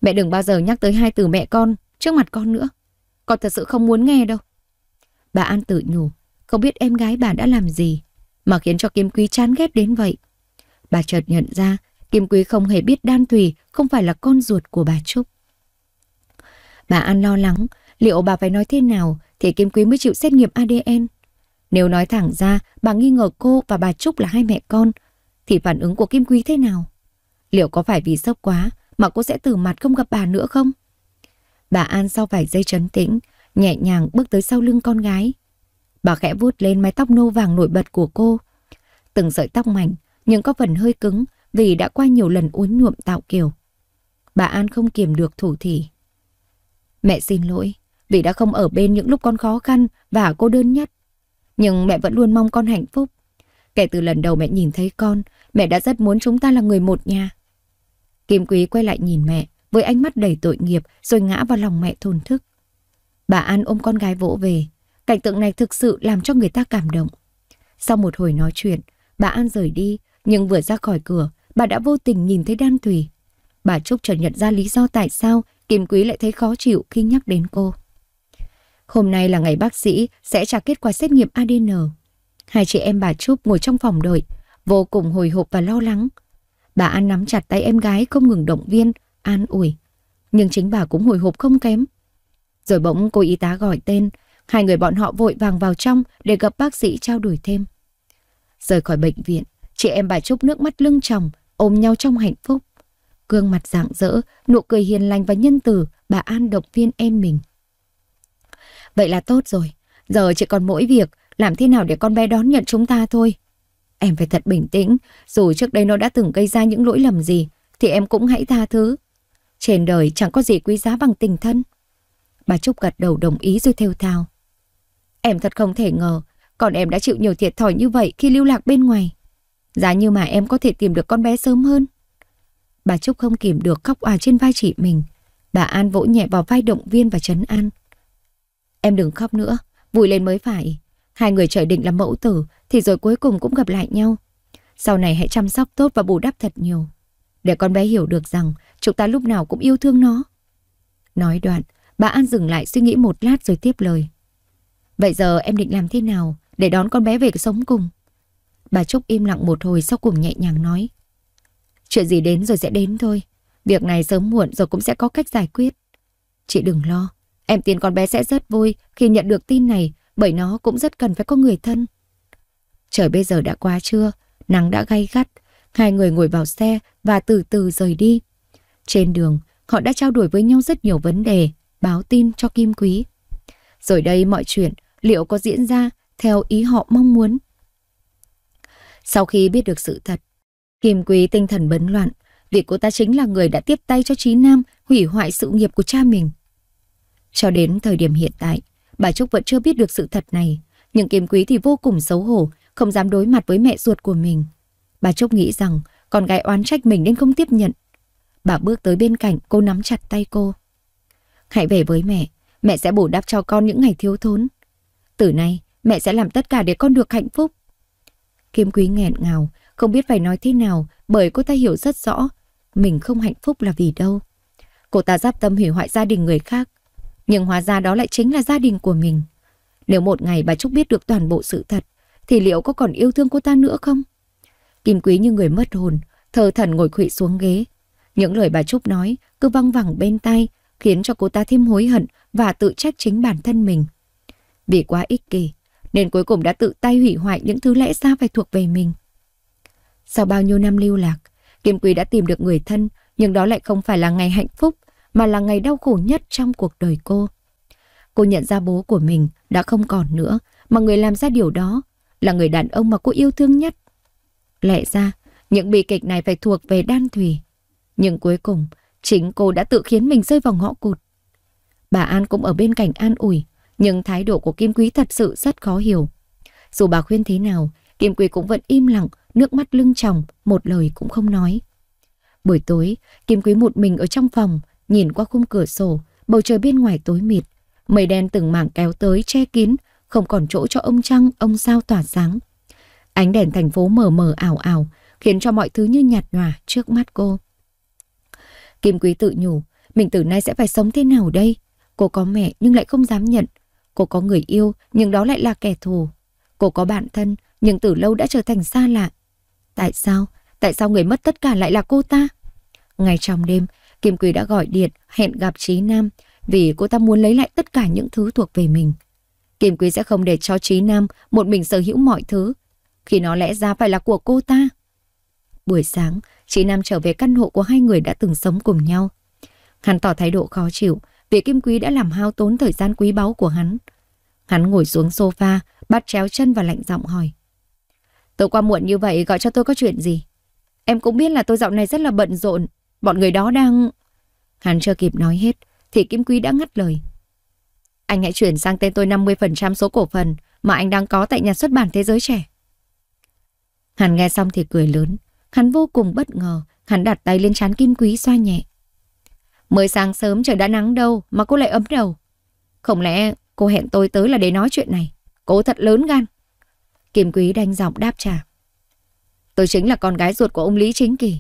Mẹ đừng bao giờ nhắc tới hai từ mẹ con trước mặt con nữa. Con thật sự không muốn nghe đâu. Bà An tự nhủ, không biết em gái bà đã làm gì mà khiến cho Kim Quý chán ghét đến vậy. Bà chợt nhận ra Kim Quý không hề biết Đan Thùy không phải là con ruột của bà Trúc. Bà An lo lắng, liệu bà phải nói thế nào thì Kim Quý mới chịu xét nghiệm ADN. Nếu nói thẳng ra bà nghi ngờ cô và bà Trúc là hai mẹ con, thì phản ứng của Kim Quý thế nào? Liệu có phải vì sốc quá mà cô sẽ từ mặt không gặp bà nữa không? Bà An sau vài giây trấn tĩnh, nhẹ nhàng bước tới sau lưng con gái. Bà khẽ vuốt lên mái tóc nâu vàng nổi bật của cô. Từng sợi tóc mảnh, nhưng có phần hơi cứng vì đã qua nhiều lần uốn nhuộm tạo kiểu. Bà An không kiềm được thủ thỉ. Mẹ xin lỗi vì đã không ở bên những lúc con khó khăn và cô đơn nhất. Nhưng mẹ vẫn luôn mong con hạnh phúc. Kể từ lần đầu mẹ nhìn thấy con, mẹ đã rất muốn chúng ta là người một nhà. Kim Quý quay lại nhìn mẹ với ánh mắt đầy tội nghiệp rồi ngã vào lòng mẹ thổn thức. Bà An ôm con gái vỗ về, Cảnh tượng này thực sự làm cho người ta cảm động. Sau một hồi nói chuyện, bà An rời đi, nhưng vừa ra khỏi cửa, bà đã vô tình nhìn thấy Đan Thùy. Bà Trúc chợt nhận ra lý do tại sao Kim Quý lại thấy khó chịu khi nhắc đến cô. Hôm nay là ngày bác sĩ sẽ trả kết quả xét nghiệm ADN. Hai chị em bà Trúc ngồi trong phòng đợi, vô cùng hồi hộp và lo lắng. Bà An nắm chặt tay em gái không ngừng động viên, an ủi. Nhưng chính bà cũng hồi hộp không kém. Rồi bỗng cô y tá gọi tên, Hai người bọn họ vội vàng vào trong để gặp bác sĩ trao đổi thêm. Rời khỏi bệnh viện, chị em bà Trúc nước mắt lưng tròng, ôm nhau trong hạnh phúc. Gương mặt rạng rỡ, nụ cười hiền lành và nhân từ, bà An động viên em mình. Vậy là tốt rồi, giờ chỉ còn mỗi việc làm thế nào để con bé đón nhận chúng ta thôi. Em phải thật bình tĩnh, dù trước đây nó đã từng gây ra những lỗi lầm gì, thì em cũng hãy tha thứ. Trên đời chẳng có gì quý giá bằng tình thân. Bà Trúc gật đầu đồng ý rồi theo thao. Em thật không thể ngờ, còn em đã chịu nhiều thiệt thòi như vậy khi lưu lạc bên ngoài. Giá như mà em có thể tìm được con bé sớm hơn. Bà Trúc không kìm được khóc òa trên vai chị mình. Bà An vỗ nhẹ vào vai động viên và trấn an. Em đừng khóc nữa, vui lên mới phải. Hai người trời định làm mẫu tử thì rồi cuối cùng cũng gặp lại nhau. Sau này hãy chăm sóc tốt và bù đắp thật nhiều. Để con bé hiểu được rằng chúng ta lúc nào cũng yêu thương nó. Nói đoạn, bà An dừng lại suy nghĩ một lát rồi tiếp lời. Vậy giờ em định làm thế nào để đón con bé về sống cùng? Bà Trúc im lặng một hồi sau cùng nhẹ nhàng nói. Chuyện gì đến rồi sẽ đến thôi. Việc này sớm muộn rồi cũng sẽ có cách giải quyết. Chị đừng lo. Em tin con bé sẽ rất vui khi nhận được tin này bởi nó cũng rất cần phải có người thân. Trời bây giờ đã quá trưa, nắng đã gay gắt. Hai người ngồi vào xe và từ từ rời đi. Trên đường, họ đã trao đổi với nhau rất nhiều vấn đề, báo tin cho Kim Quý. Rồi đây mọi chuyện liệu có diễn ra theo ý họ mong muốn. Sau khi biết được sự thật, Kim Quý tinh thần bấn loạn vì cô ta chính là người đã tiếp tay cho Trí Nam hủy hoại sự nghiệp của cha mình. Cho đến thời điểm hiện tại, bà Trúc vẫn chưa biết được sự thật này, nhưng Kim Quý thì vô cùng xấu hổ, không dám đối mặt với mẹ ruột của mình. Bà Trúc nghĩ rằng con gái oán trách mình nên không tiếp nhận. Bà bước tới bên cạnh, cô nắm chặt tay cô. Hãy về với mẹ, mẹ sẽ bù đắp cho con những ngày thiếu thốn. Từ nay, mẹ sẽ làm tất cả để con được hạnh phúc. Kim Quý nghẹn ngào, không biết phải nói thế nào bởi cô ta hiểu rất rõ mình không hạnh phúc là vì đâu. Cô ta giáp tâm hủy hoại gia đình người khác, nhưng hóa ra đó lại chính là gia đình của mình. Nếu một ngày bà Trúc biết được toàn bộ sự thật, thì liệu có còn yêu thương cô ta nữa không? Kim Quý như người mất hồn, thờ thần ngồi khuỵu xuống ghế. Những lời bà Trúc nói cứ văng vẳng bên tai, khiến cho cô ta thêm hối hận và tự trách chính bản thân mình. Vì quá ích kỷ, nên cuối cùng đã tự tay hủy hoại những thứ lẽ ra phải thuộc về mình. Sau bao nhiêu năm lưu lạc, Kim Quý đã tìm được người thân, nhưng đó lại không phải là ngày hạnh phúc, mà là ngày đau khổ nhất trong cuộc đời cô. Cô nhận ra bố của mình đã không còn nữa, mà người làm ra điều đó là người đàn ông mà cô yêu thương nhất. Lẽ ra, những bi kịch này phải thuộc về Đan Thủy. Nhưng cuối cùng, chính cô đã tự khiến mình rơi vào ngõ cụt. Bà An cũng ở bên cạnh an ủi, nhưng thái độ của Kim Quý thật sự rất khó hiểu. Dù bà khuyên thế nào, Kim Quý cũng vẫn im lặng, nước mắt lưng tròng, một lời cũng không nói. Buổi tối, Kim Quý một mình ở trong phòng, nhìn qua khung cửa sổ, bầu trời bên ngoài tối mịt. Mây đen từng mảng kéo tới che kín, không còn chỗ cho ông trăng, ông sao tỏa sáng. Ánh đèn thành phố mờ mờ ảo ảo, khiến cho mọi thứ như nhạt nhòa trước mắt cô. Kim Quý tự nhủ, mình từ nay sẽ phải sống thế nào đây? Cô có mẹ nhưng lại không dám nhận, Cô có người yêu, nhưng đó lại là kẻ thù. Cô có bạn thân, nhưng từ lâu đã trở thành xa lạ. Tại sao? Tại sao người mất tất cả lại là cô ta? Ngay trong đêm, Kim Quý đã gọi điện hẹn gặp Trí Nam vì cô ta muốn lấy lại tất cả những thứ thuộc về mình. Kim Quý sẽ không để cho Trí Nam một mình sở hữu mọi thứ khi nó lẽ ra phải là của cô ta. Buổi sáng, Trí Nam trở về căn hộ của hai người đã từng sống cùng nhau. Hắn tỏ thái độ khó chịu, vì Kim Quý đã làm hao tốn thời gian quý báu của hắn. Hắn ngồi xuống sofa, bắt chéo chân và lạnh giọng hỏi. Tối qua muộn như vậy gọi cho tôi có chuyện gì? Em cũng biết là tôi dạo này rất là bận rộn. Bọn người đó đang... Hắn chưa kịp nói hết, thì Kim Quý đã ngắt lời. Anh hãy chuyển sang tên tôi 50% số cổ phần mà anh đang có tại nhà xuất bản Thế giới trẻ. Hắn nghe xong thì cười lớn. Hắn vô cùng bất ngờ, hắn đặt tay lên trán Kim Quý xoa nhẹ. Mới sáng sớm trời đã nắng đâu mà cô lại ấm đầu. Không lẽ cô hẹn tôi tới là để nói chuyện này? Cô thật lớn gan. Kim Quý đanh giọng đáp trả. Tôi chính là con gái ruột của ông Lý Chính Kỳ.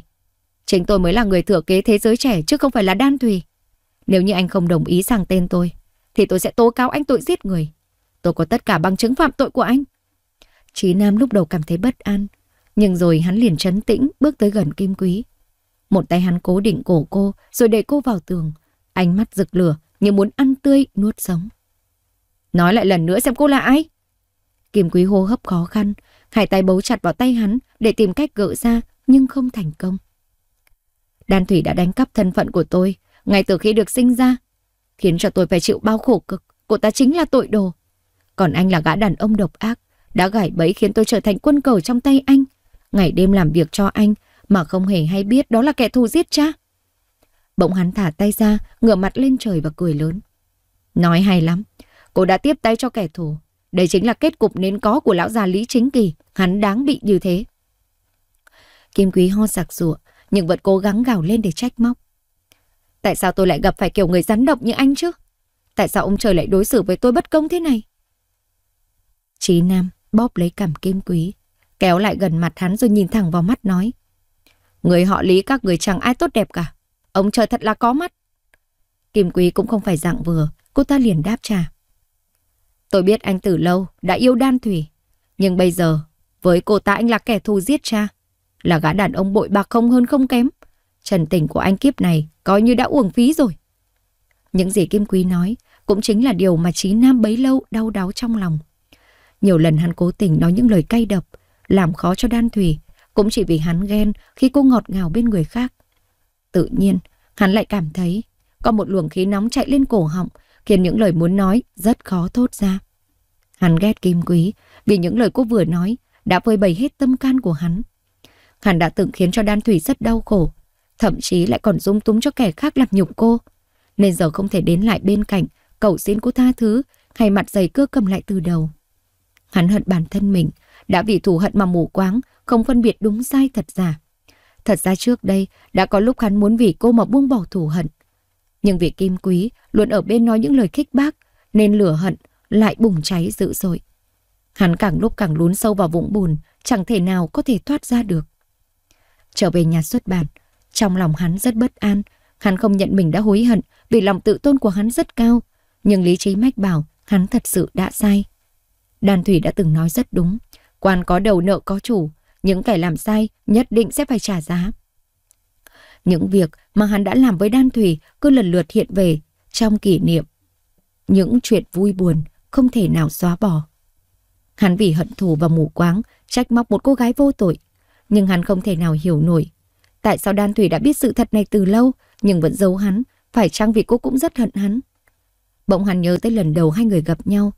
Chính tôi mới là người thừa kế thế giới trẻ chứ không phải là Đan Thùy. Nếu như anh không đồng ý sang tên tôi, thì tôi sẽ tố cáo anh tội giết người. Tôi có tất cả bằng chứng phạm tội của anh. Chí Nam lúc đầu cảm thấy bất an, nhưng rồi hắn liền trấn tĩnh bước tới gần Kim Quý. Một tay hắn cố định cổ cô rồi đẩy cô vào tường. Ánh mắt rực lửa như muốn ăn tươi nuốt sống. Nói lại lần nữa xem cô là ai? Kim quý hô hấp khó khăn. Hải tay bấu chặt vào tay hắn để tìm cách gỡ ra nhưng không thành công. Đan Thủy đã đánh cắp thân phận của tôi ngay từ khi được sinh ra. Khiến cho tôi phải chịu bao khổ cực. Cô ta chính là tội đồ. Còn anh là gã đàn ông độc ác đã gải bẫy khiến tôi trở thành quân cờ trong tay anh. Ngày đêm làm việc cho anh mà không hề hay biết đó là kẻ thù giết cha. Bỗng hắn thả tay ra, ngửa mặt lên trời và cười lớn. Nói hay lắm, cô đã tiếp tay cho kẻ thù. Đây chính là kết cục nên có của lão già Lý Chính Kỳ, hắn đáng bị như thế. Kim Quý ho sặc sụa, nhưng vẫn cố gắng gào lên để trách móc. Tại sao tôi lại gặp phải kiểu người rắn độc như anh chứ? Tại sao ông trời lại đối xử với tôi bất công thế này? Chí Nam bóp lấy cằm Kim Quý, kéo lại gần mặt hắn rồi nhìn thẳng vào mắt nói. Người họ lý các người chẳng ai tốt đẹp cả. Ông trời thật là có mắt. Kim Quý cũng không phải dạng vừa, cô ta liền đáp trả. Tôi biết anh từ lâu đã yêu đan thủy. Nhưng bây giờ, với cô ta anh là kẻ thù giết cha. Là gã đàn ông bội bạc không hơn không kém. Trần tình của anh kiếp này coi như đã uổng phí rồi. Những gì Kim Quý nói cũng chính là điều mà Trí Nam bấy lâu đau đáu trong lòng. Nhiều lần hắn cố tình nói những lời cay độc, làm khó cho Đan Thủy, cũng chỉ vì hắn ghen khi cô ngọt ngào bên người khác. Tự nhiên, hắn lại cảm thấy có một luồng khí nóng chạy lên cổ họng khiến những lời muốn nói rất khó thốt ra. Hắn ghét Kim Quý vì những lời cô vừa nói đã vơi bày hết tâm can của hắn. Hắn đã từng khiến cho Đan Thủy rất đau khổ, thậm chí lại còn dung túng cho kẻ khác làm nhục cô. Nên giờ không thể đến lại bên cạnh, cầu xin cô tha thứ hay mặt dày cưa cầm lại từ đầu. Hắn hận bản thân mình, đã vì thù hận mà mù quáng, không phân biệt đúng sai thật giả. Thật ra trước đây, đã có lúc hắn muốn vì cô mà buông bỏ thù hận. Nhưng vì Kim Quý luôn ở bên nói những lời khích bác, nên lửa hận lại bùng cháy dữ dội. Hắn càng lúc càng lún sâu vào vũng bùn, chẳng thể nào có thể thoát ra được. Trở về nhà xuất bản, trong lòng hắn rất bất an, hắn không nhận mình đã hối hận vì lòng tự tôn của hắn rất cao, nhưng lý trí mách bảo hắn thật sự đã sai. Đàn Thủy đã từng nói rất đúng, quan có đầu nợ có chủ, những kẻ làm sai nhất định sẽ phải trả giá. Những việc mà hắn đã làm với Đan Thủy cứ lần lượt hiện về trong kỷ niệm. Những chuyện vui buồn không thể nào xóa bỏ. Hắn vì hận thù và mù quáng trách móc một cô gái vô tội. Nhưng hắn không thể nào hiểu nổi. Tại sao Đan Thủy đã biết sự thật này từ lâu nhưng vẫn giấu hắn. Phải chăng vì cô cũng rất hận hắn? Bỗng hắn nhớ tới lần đầu hai người gặp nhau.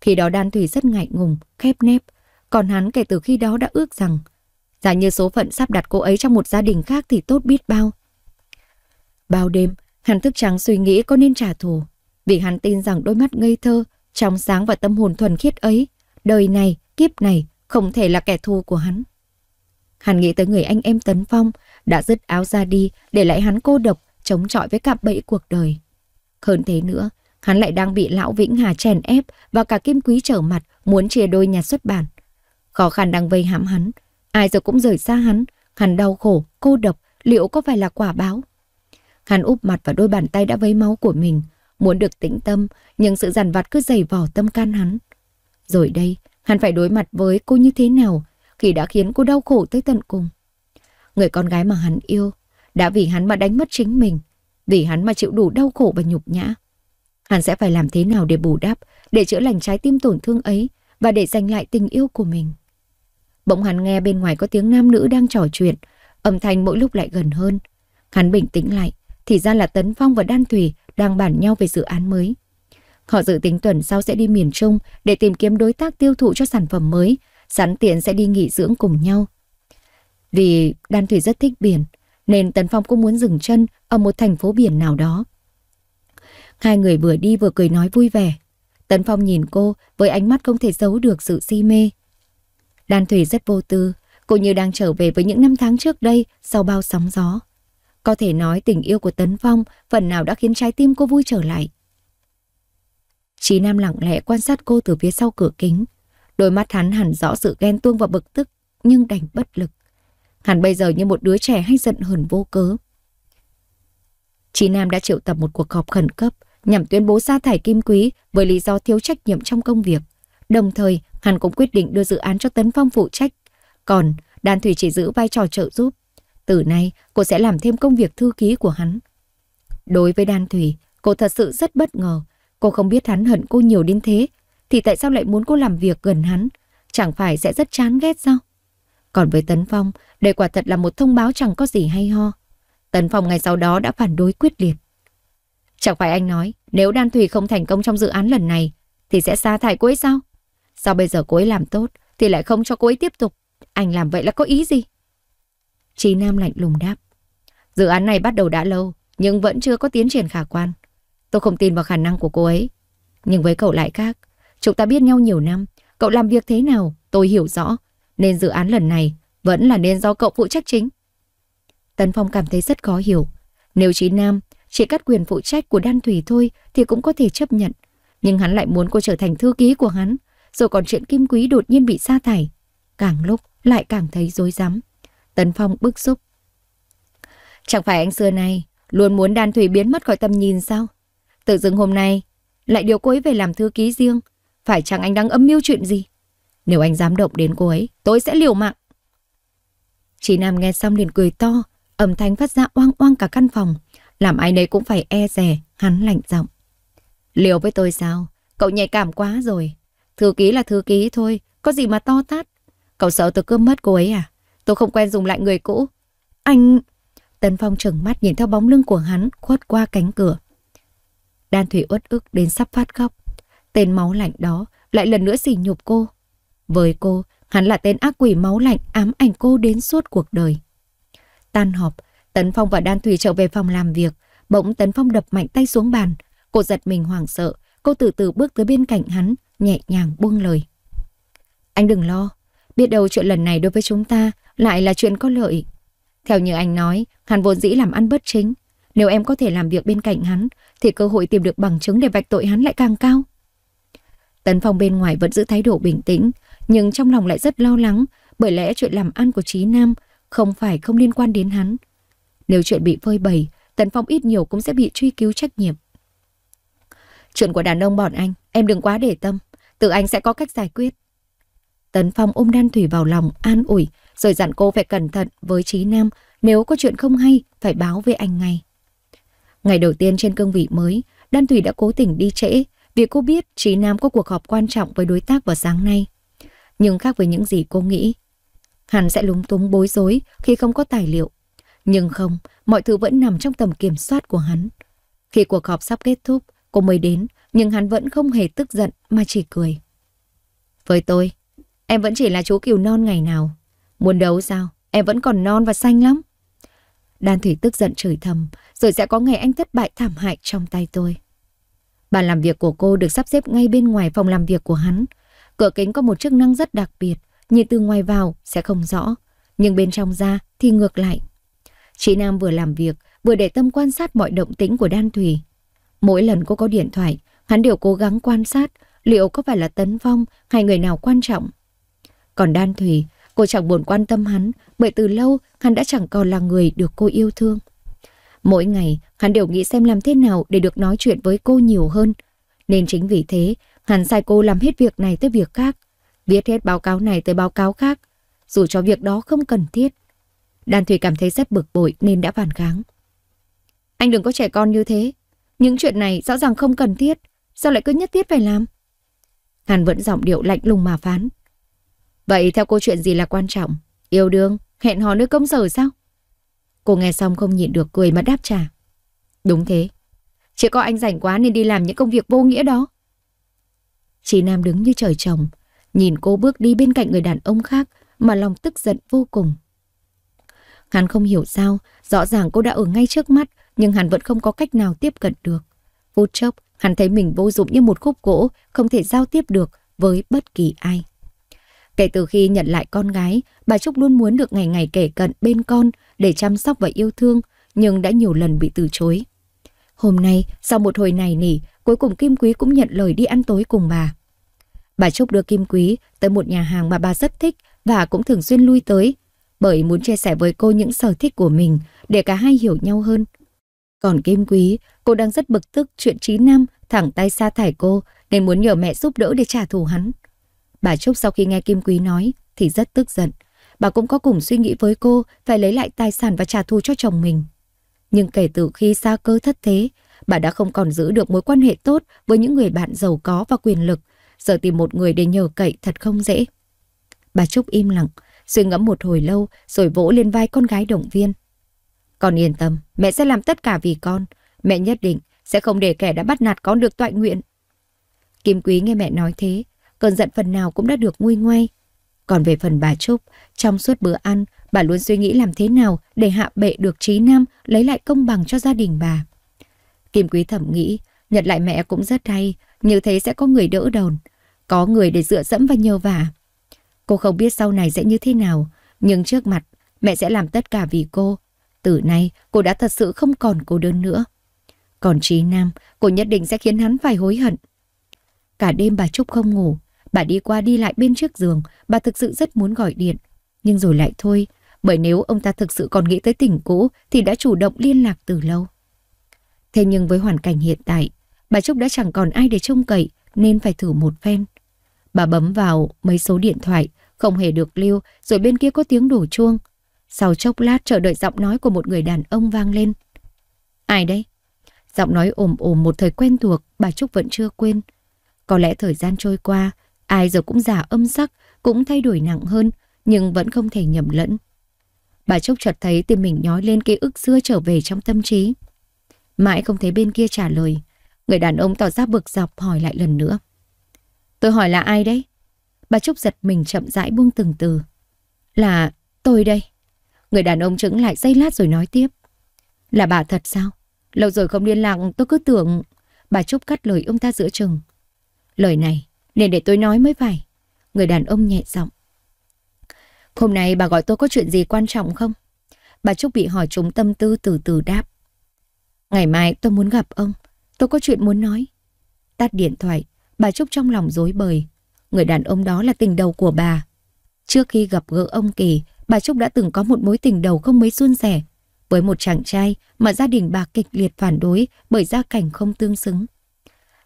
Khi đó Đan Thủy rất ngại ngùng, khép nép. Còn hắn kể từ khi đó đã ước rằng Giả như số phận sắp đặt cô ấy trong một gia đình khác thì tốt biết bao. Bao đêm, hắn thức trắng suy nghĩ có nên trả thù. Vì hắn tin rằng đôi mắt ngây thơ, trong sáng và tâm hồn thuần khiết ấy, đời này, kiếp này không thể là kẻ thù của hắn. Hắn nghĩ tới người anh em Tấn Phong đã dứt áo ra đi để lại hắn cô độc, chống chọi với cạm bẫy cuộc đời. Hơn thế nữa, hắn lại đang bị lão Vĩnh Hà chèn ép và cả Kim Quý trở mặt muốn chia đôi nhà xuất bản. Khó khăn đang vây hãm hắn, Ai giờ cũng rời xa hắn, hắn đau khổ, cô độc, liệu có phải là quả báo? Hắn úp mặt vào đôi bàn tay đã vấy máu của mình, muốn được tĩnh tâm, nhưng sự giàn vặt cứ dày vò tâm can hắn. Rồi đây, hắn phải đối mặt với cô như thế nào khi đã khiến cô đau khổ tới tận cùng. Người con gái mà hắn yêu, đã vì hắn mà đánh mất chính mình, vì hắn mà chịu đủ đau khổ và nhục nhã. Hắn sẽ phải làm thế nào để bù đắp, để chữa lành trái tim tổn thương ấy và để giành lại tình yêu của mình. Bỗng hắn nghe bên ngoài có tiếng nam nữ đang trò chuyện, âm thanh mỗi lúc lại gần hơn. Hắn bình tĩnh lại, thì ra là Tấn Phong và Đan Thủy đang bàn nhau về dự án mới. Họ dự tính tuần sau sẽ đi miền Trung để tìm kiếm đối tác tiêu thụ cho sản phẩm mới, sẵn tiện sẽ đi nghỉ dưỡng cùng nhau. Vì Đan Thủy rất thích biển, nên Tấn Phong cũng muốn dừng chân ở một thành phố biển nào đó. Hai người vừa đi vừa cười nói vui vẻ. Tấn Phong nhìn cô với ánh mắt không thể giấu được sự si mê. Đan Thủy rất vô tư, cô như đang trở về với những năm tháng trước đây sau bao sóng gió. Có thể nói tình yêu của Tấn Phong phần nào đã khiến trái tim cô vui trở lại. Chí Nam lặng lẽ quan sát cô từ phía sau cửa kính. Đôi mắt hắn hẳn rõ sự ghen tuông và bực tức, nhưng đành bất lực. Hắn bây giờ như một đứa trẻ hay giận hờn vô cớ. Chí Nam đã triệu tập một cuộc họp khẩn cấp nhằm tuyên bố sa thải Kim Quý với lý do thiếu trách nhiệm trong công việc. Đồng thời, Hắn cũng quyết định đưa dự án cho Tấn Phong phụ trách. Còn, Đan Thủy chỉ giữ vai trò trợ giúp. Từ nay, cô sẽ làm thêm công việc thư ký của hắn. Đối với Đan Thủy, cô thật sự rất bất ngờ. Cô không biết hắn hận cô nhiều đến thế, thì tại sao lại muốn cô làm việc gần hắn? Chẳng phải sẽ rất chán ghét sao? Còn với Tấn Phong, đây quả thật là một thông báo chẳng có gì hay ho. Tấn Phong ngày sau đó đã phản đối quyết liệt. Chẳng phải anh nói, nếu Đan Thủy không thành công trong dự án lần này, thì sẽ sa thải cô ấy sao? Sao bây giờ cô ấy làm tốt thì lại không cho cô ấy tiếp tục? Anh làm vậy là có ý gì? Trí Nam lạnh lùng đáp. Dự án này bắt đầu đã lâu nhưng vẫn chưa có tiến triển khả quan. Tôi không tin vào khả năng của cô ấy. Nhưng với cậu lại khác, chúng ta biết nhau nhiều năm. Cậu làm việc thế nào, tôi hiểu rõ. Nên dự án lần này vẫn là nên do cậu phụ trách chính. Tấn Phong cảm thấy rất khó hiểu. Nếu Trí Nam chỉ cắt quyền phụ trách của Đan Thủy thôi thì cũng có thể chấp nhận. Nhưng hắn lại muốn cô trở thành thư ký của hắn rồi còn chuyện Kim Quý đột nhiên bị sa thải. Càng lúc lại càng thấy dối rắm. Tấn Phong bức xúc. Chẳng phải anh xưa nay luôn muốn đàn thủy biến mất khỏi tầm nhìn sao? Tự dưng hôm nay lại điều cô ấy về làm thư ký riêng. Phải chẳng anh đang âm mưu chuyện gì? Nếu anh dám động đến cô ấy, tôi sẽ liều mạng. Chị Nam nghe xong liền cười to, âm thanh phát ra oang oang cả căn phòng, làm ai nấy cũng phải e rè, hắn lạnh giọng. Liều với tôi sao? Cậu nhạy cảm quá rồi, Thư ký là thư ký thôi, có gì mà to tát. Cậu sợ tôi cướp mất cô ấy à? Tôi không quen dùng lại người cũ. Anh... Tấn Phong trừng mắt nhìn theo bóng lưng của hắn khuất qua cánh cửa. Đan Thủy uất ức đến sắp phát khóc. Tên máu lạnh đó lại lần nữa xỉ nhục cô. Với cô, hắn là tên ác quỷ máu lạnh ám ảnh cô đến suốt cuộc đời. Tan họp, Tấn Phong và Đan Thủy trở về phòng làm việc. Bỗng Tấn Phong đập mạnh tay xuống bàn. Cô giật mình hoảng sợ. Cô từ từ bước tới bên cạnh hắn, nhẹ nhàng buông lời. Anh đừng lo, biết đâu chuyện lần này đối với chúng ta lại là chuyện có lợi. Theo như anh nói, hắn vốn dĩ làm ăn bất chính. Nếu em có thể làm việc bên cạnh hắn, thì cơ hội tìm được bằng chứng để vạch tội hắn lại càng cao. Tấn Phong bên ngoài vẫn giữ thái độ bình tĩnh, nhưng trong lòng lại rất lo lắng, bởi lẽ chuyện làm ăn của Trí Nam không phải không liên quan đến hắn. Nếu chuyện bị phơi bày, Tấn Phong ít nhiều cũng sẽ bị truy cứu trách nhiệm. Chuyện của đàn ông bọn anh, em đừng quá để tâm. Tự anh sẽ có cách giải quyết. Tấn Phong ôm Đan Thủy vào lòng, an ủi, rồi dặn cô phải cẩn thận với Trí Nam, nếu có chuyện không hay, phải báo với anh ngay. Ngày đầu tiên trên cương vị mới, Đan Thủy đã cố tình đi trễ, vì cô biết Trí Nam có cuộc họp quan trọng với đối tác vào sáng nay. Nhưng khác với những gì cô nghĩ, hắn sẽ lúng túng bối rối khi không có tài liệu. Nhưng không, mọi thứ vẫn nằm trong tầm kiểm soát của hắn. Khi cuộc họp sắp kết thúc, cô mới đến, nhưng hắn vẫn không hề tức giận mà chỉ cười. Với tôi, em vẫn chỉ là chú kiều non ngày nào. Muốn đấu sao? Em vẫn còn non và xanh lắm. Đan Thủy tức giận chửi thầm, rồi sẽ có ngày anh thất bại thảm hại trong tay tôi. Bàn làm việc của cô được sắp xếp ngay bên ngoài phòng làm việc của hắn. Cửa kính có một chức năng rất đặc biệt, nhìn từ ngoài vào sẽ không rõ, nhưng bên trong ra thì ngược lại. Chị Nam vừa làm việc, vừa để tâm quan sát mọi động tĩnh của Đan Thủy. Mỗi lần cô có điện thoại, hắn đều cố gắng quan sát liệu có phải là Tấn Phong hay người nào quan trọng. Còn Đan Thủy, cô chẳng buồn quan tâm hắn bởi từ lâu hắn đã chẳng còn là người được cô yêu thương. Mỗi ngày, hắn đều nghĩ xem làm thế nào để được nói chuyện với cô nhiều hơn. Nên chính vì thế, hắn sai cô làm hết việc này tới việc khác, viết hết báo cáo này tới báo cáo khác, dù cho việc đó không cần thiết. Đan Thủy cảm thấy rất bực bội nên đã phản kháng. Anh đừng có trẻ con như thế. Những chuyện này rõ ràng không cần thiết. Sao lại cứ nhất thiết phải làm? Hàn vẫn giọng điệu lạnh lùng mà phán. Vậy theo cô chuyện gì là quan trọng? Yêu đương, hẹn hò nơi công sở sao? Cô nghe xong không nhịn được cười mà đáp trả. Đúng thế. Chỉ có anh rảnh quá nên đi làm những công việc vô nghĩa đó. Chị Nam đứng như trời trồng, nhìn cô bước đi bên cạnh người đàn ông khác mà lòng tức giận vô cùng. Hắn không hiểu sao, rõ ràng cô đã ở ngay trước mắt nhưng hắn vẫn không có cách nào tiếp cận được. Phút chốc, Hắn thấy mình vô dụng như một khúc gỗ, không thể giao tiếp được với bất kỳ ai. Kể từ khi nhận lại con gái, bà Trúc luôn muốn được ngày ngày kể cận bên con để chăm sóc và yêu thương, nhưng đã nhiều lần bị từ chối. Hôm nay, sau một hồi này nỉ, cuối cùng Kim Quý cũng nhận lời đi ăn tối cùng bà. Bà Trúc đưa Kim Quý tới một nhà hàng mà bà rất thích và cũng thường xuyên lui tới, bởi muốn chia sẻ với cô những sở thích của mình để cả hai hiểu nhau hơn. Còn Kim Quý, cô đang rất bực tức chuyện Trí Nam thẳng tay sa thải cô nên muốn nhờ mẹ giúp đỡ để trả thù hắn. Bà Trúc sau khi nghe Kim Quý nói thì rất tức giận. Bà cũng có cùng suy nghĩ với cô phải lấy lại tài sản và trả thù cho chồng mình. Nhưng kể từ khi xa cơ thất thế, bà đã không còn giữ được mối quan hệ tốt với những người bạn giàu có và quyền lực. Giờ tìm một người để nhờ cậy thật không dễ. Bà Trúc im lặng, suy ngẫm một hồi lâu rồi vỗ lên vai con gái động viên. Con yên tâm, mẹ sẽ làm tất cả vì con. Mẹ nhất định sẽ không để kẻ đã bắt nạt con được toại nguyện. Kim Quý nghe mẹ nói thế, cơn giận phần nào cũng đã được nguôi ngoai. Còn về phần bà Trúc, trong suốt bữa ăn, bà luôn suy nghĩ làm thế nào để hạ bệ được trí nam lấy lại công bằng cho gia đình bà. Kim Quý thẩm nghĩ, nhận lại mẹ cũng rất hay, như thế sẽ có người đỡ đòn, có người để dựa dẫm và nhờ vả. Cô không biết sau này sẽ như thế nào, nhưng trước mặt, mẹ sẽ làm tất cả vì cô, từ nay, cô đã thật sự không còn cô đơn nữa. Còn Trí Nam, cô nhất định sẽ khiến hắn phải hối hận. Cả đêm bà Trúc không ngủ, bà đi qua đi lại bên trước giường, bà thực sự rất muốn gọi điện. Nhưng rồi lại thôi, bởi nếu ông ta thực sự còn nghĩ tới tình cũ thì đã chủ động liên lạc từ lâu. Thế nhưng với hoàn cảnh hiện tại, bà Trúc đã chẳng còn ai để trông cậy nên phải thử một phen. Bà bấm vào mấy số điện thoại, không hề được lưu, rồi bên kia có tiếng đổ chuông, sau chốc lát chờ đợi giọng nói của một người đàn ông vang lên. Ai đấy? Giọng nói ồm ồm một thời quen thuộc, bà Trúc vẫn chưa quên. Có lẽ thời gian trôi qua, ai giờ cũng già âm sắc, cũng thay đổi nặng hơn, nhưng vẫn không thể nhầm lẫn. Bà Trúc chợt thấy tim mình nhói lên ký ức xưa trở về trong tâm trí. Mãi không thấy bên kia trả lời, người đàn ông tỏ ra bực dọc hỏi lại lần nữa. Tôi hỏi là ai đấy? Bà Trúc giật mình chậm rãi buông từng từ. Là tôi đây. Người đàn ông chững lại giây lát rồi nói tiếp. Là bà thật sao? Lâu rồi không liên lạc tôi cứ tưởng... Bà Trúc cắt lời ông ta giữa chừng. Lời này nên để tôi nói mới phải. Người đàn ông nhẹ giọng. Hôm nay bà gọi tôi có chuyện gì quan trọng không? Bà Trúc bị hỏi trúng tâm tư từ từ đáp. Ngày mai tôi muốn gặp ông. Tôi có chuyện muốn nói. Tắt điện thoại. Bà Trúc trong lòng dối bời. Người đàn ông đó là tình đầu của bà. Trước khi gặp gỡ ông Kỳ, bà Trúc đã từng có một mối tình đầu không mấy suôn sẻ. Với một chàng trai mà gia đình bà kịch liệt phản đối bởi gia cảnh không tương xứng.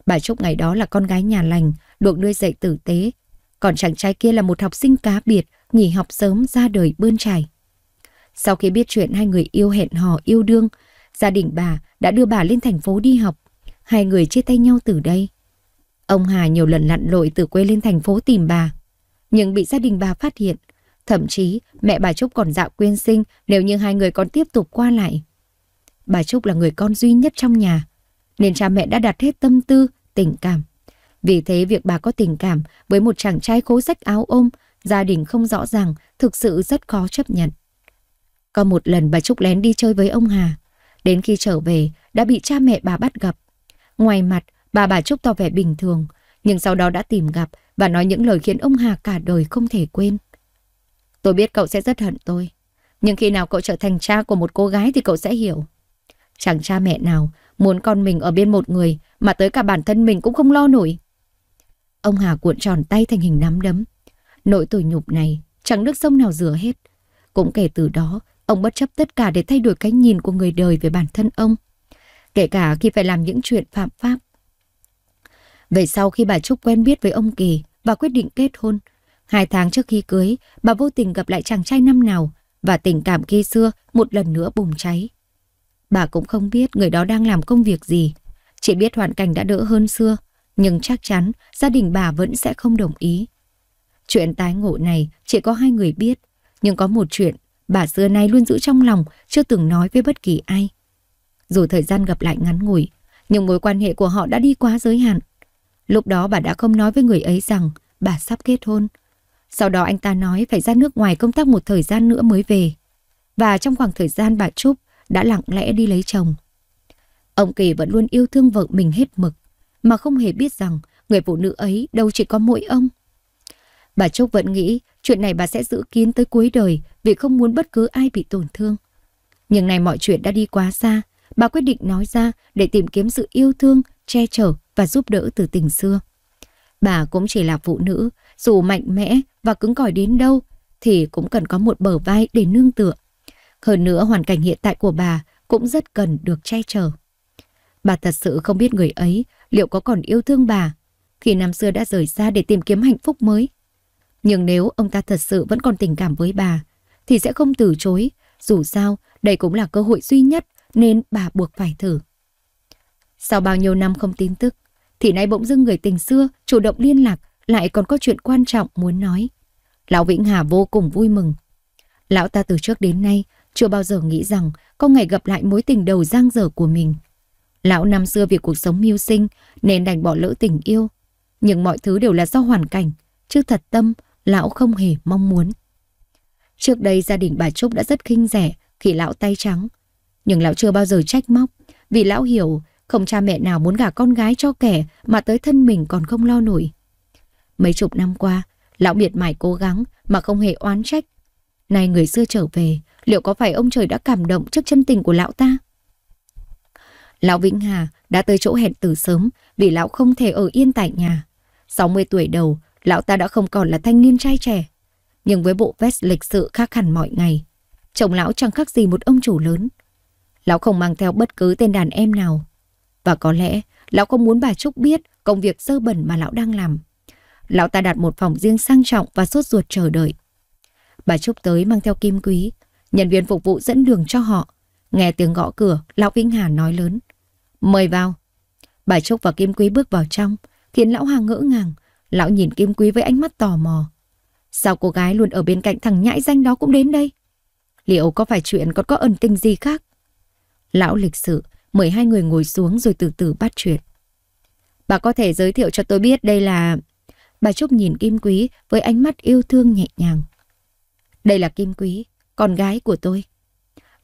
Bà Trúc ngày đó là con gái nhà lành, được nuôi dạy tử tế. Còn chàng trai kia là một học sinh cá biệt, nghỉ học sớm ra đời bươn trải. Sau khi biết chuyện hai người yêu hẹn hò yêu đương, gia đình bà đã đưa bà lên thành phố đi học. Hai người chia tay nhau từ đây. Ông Hà nhiều lần lặn lội từ quê lên thành phố tìm bà, nhưng bị gia đình bà phát hiện. Thậm chí, mẹ bà Trúc còn dạo quyên sinh nếu như hai người còn tiếp tục qua lại. Bà Trúc là người con duy nhất trong nhà, nên cha mẹ đã đặt hết tâm tư, tình cảm. Vì thế việc bà có tình cảm với một chàng trai khố sách áo ôm, gia đình không rõ ràng, thực sự rất khó chấp nhận. Có một lần bà Trúc lén đi chơi với ông Hà. Đến khi trở về, đã bị cha mẹ bà bắt gặp. Ngoài mặt, bà bà Trúc tỏ vẻ bình thường, nhưng sau đó đã tìm gặp và nói những lời khiến ông Hà cả đời không thể quên. Tôi biết cậu sẽ rất hận tôi. Nhưng khi nào cậu trở thành cha của một cô gái thì cậu sẽ hiểu. Chẳng cha mẹ nào muốn con mình ở bên một người mà tới cả bản thân mình cũng không lo nổi. Ông Hà cuộn tròn tay thành hình nắm đấm. Nỗi tủi nhục này chẳng nước sông nào rửa hết. Cũng kể từ đó, ông bất chấp tất cả để thay đổi cái nhìn của người đời về bản thân ông. Kể cả khi phải làm những chuyện phạm pháp. Về sau khi bà Trúc quen biết với ông Kỳ và quyết định kết hôn, Hai tháng trước khi cưới, bà vô tình gặp lại chàng trai năm nào và tình cảm khi xưa một lần nữa bùng cháy. Bà cũng không biết người đó đang làm công việc gì, chỉ biết hoàn cảnh đã đỡ hơn xưa, nhưng chắc chắn gia đình bà vẫn sẽ không đồng ý. Chuyện tái ngộ này chỉ có hai người biết, nhưng có một chuyện bà xưa nay luôn giữ trong lòng, chưa từng nói với bất kỳ ai. Dù thời gian gặp lại ngắn ngủi, nhưng mối quan hệ của họ đã đi quá giới hạn. Lúc đó bà đã không nói với người ấy rằng bà sắp kết hôn, sau đó anh ta nói phải ra nước ngoài công tác một thời gian nữa mới về. Và trong khoảng thời gian bà Trúc đã lặng lẽ đi lấy chồng. Ông Kỳ vẫn luôn yêu thương vợ mình hết mực, mà không hề biết rằng người phụ nữ ấy đâu chỉ có mỗi ông. Bà Trúc vẫn nghĩ chuyện này bà sẽ giữ kín tới cuối đời vì không muốn bất cứ ai bị tổn thương. Nhưng này mọi chuyện đã đi quá xa, bà quyết định nói ra để tìm kiếm sự yêu thương, che chở và giúp đỡ từ tình xưa. Bà cũng chỉ là phụ nữ dù mạnh mẽ và cứng cỏi đến đâu thì cũng cần có một bờ vai để nương tựa. Hơn nữa hoàn cảnh hiện tại của bà cũng rất cần được che chở. Bà thật sự không biết người ấy liệu có còn yêu thương bà khi năm xưa đã rời xa để tìm kiếm hạnh phúc mới. Nhưng nếu ông ta thật sự vẫn còn tình cảm với bà thì sẽ không từ chối, dù sao đây cũng là cơ hội duy nhất nên bà buộc phải thử. Sau bao nhiêu năm không tin tức thì nay bỗng dưng người tình xưa chủ động liên lạc lại còn có chuyện quan trọng muốn nói. Lão Vĩnh Hà vô cùng vui mừng. Lão ta từ trước đến nay chưa bao giờ nghĩ rằng có ngày gặp lại mối tình đầu giang dở của mình. Lão năm xưa vì cuộc sống mưu sinh nên đành bỏ lỡ tình yêu. Nhưng mọi thứ đều là do hoàn cảnh, chứ thật tâm lão không hề mong muốn. Trước đây gia đình bà Trúc đã rất khinh rẻ khi lão tay trắng. Nhưng lão chưa bao giờ trách móc vì lão hiểu không cha mẹ nào muốn gả con gái cho kẻ mà tới thân mình còn không lo nổi. Mấy chục năm qua, lão miệt mài cố gắng mà không hề oán trách. Nay người xưa trở về, liệu có phải ông trời đã cảm động trước chân tình của lão ta? Lão Vĩnh Hà đã tới chỗ hẹn từ sớm vì lão không thể ở yên tại nhà. 60 tuổi đầu, lão ta đã không còn là thanh niên trai trẻ. Nhưng với bộ vest lịch sự khác hẳn mọi ngày, chồng lão chẳng khác gì một ông chủ lớn. Lão không mang theo bất cứ tên đàn em nào. Và có lẽ lão không muốn bà Trúc biết công việc sơ bẩn mà lão đang làm. Lão ta đặt một phòng riêng sang trọng và sốt ruột chờ đợi. Bà Trúc tới mang theo kim quý, nhân viên phục vụ dẫn đường cho họ. Nghe tiếng gõ cửa, Lão Vĩnh Hà nói lớn. Mời vào. Bà Trúc và Kim Quý bước vào trong, khiến Lão Hà ngỡ ngàng. Lão nhìn Kim Quý với ánh mắt tò mò. Sao cô gái luôn ở bên cạnh thằng nhãi danh đó cũng đến đây? Liệu có phải chuyện còn có ẩn tình gì khác? Lão lịch sự, mời hai người ngồi xuống rồi từ từ bắt chuyện. Bà có thể giới thiệu cho tôi biết đây là... Bà Trúc nhìn Kim Quý với ánh mắt yêu thương nhẹ nhàng. Đây là Kim Quý, con gái của tôi.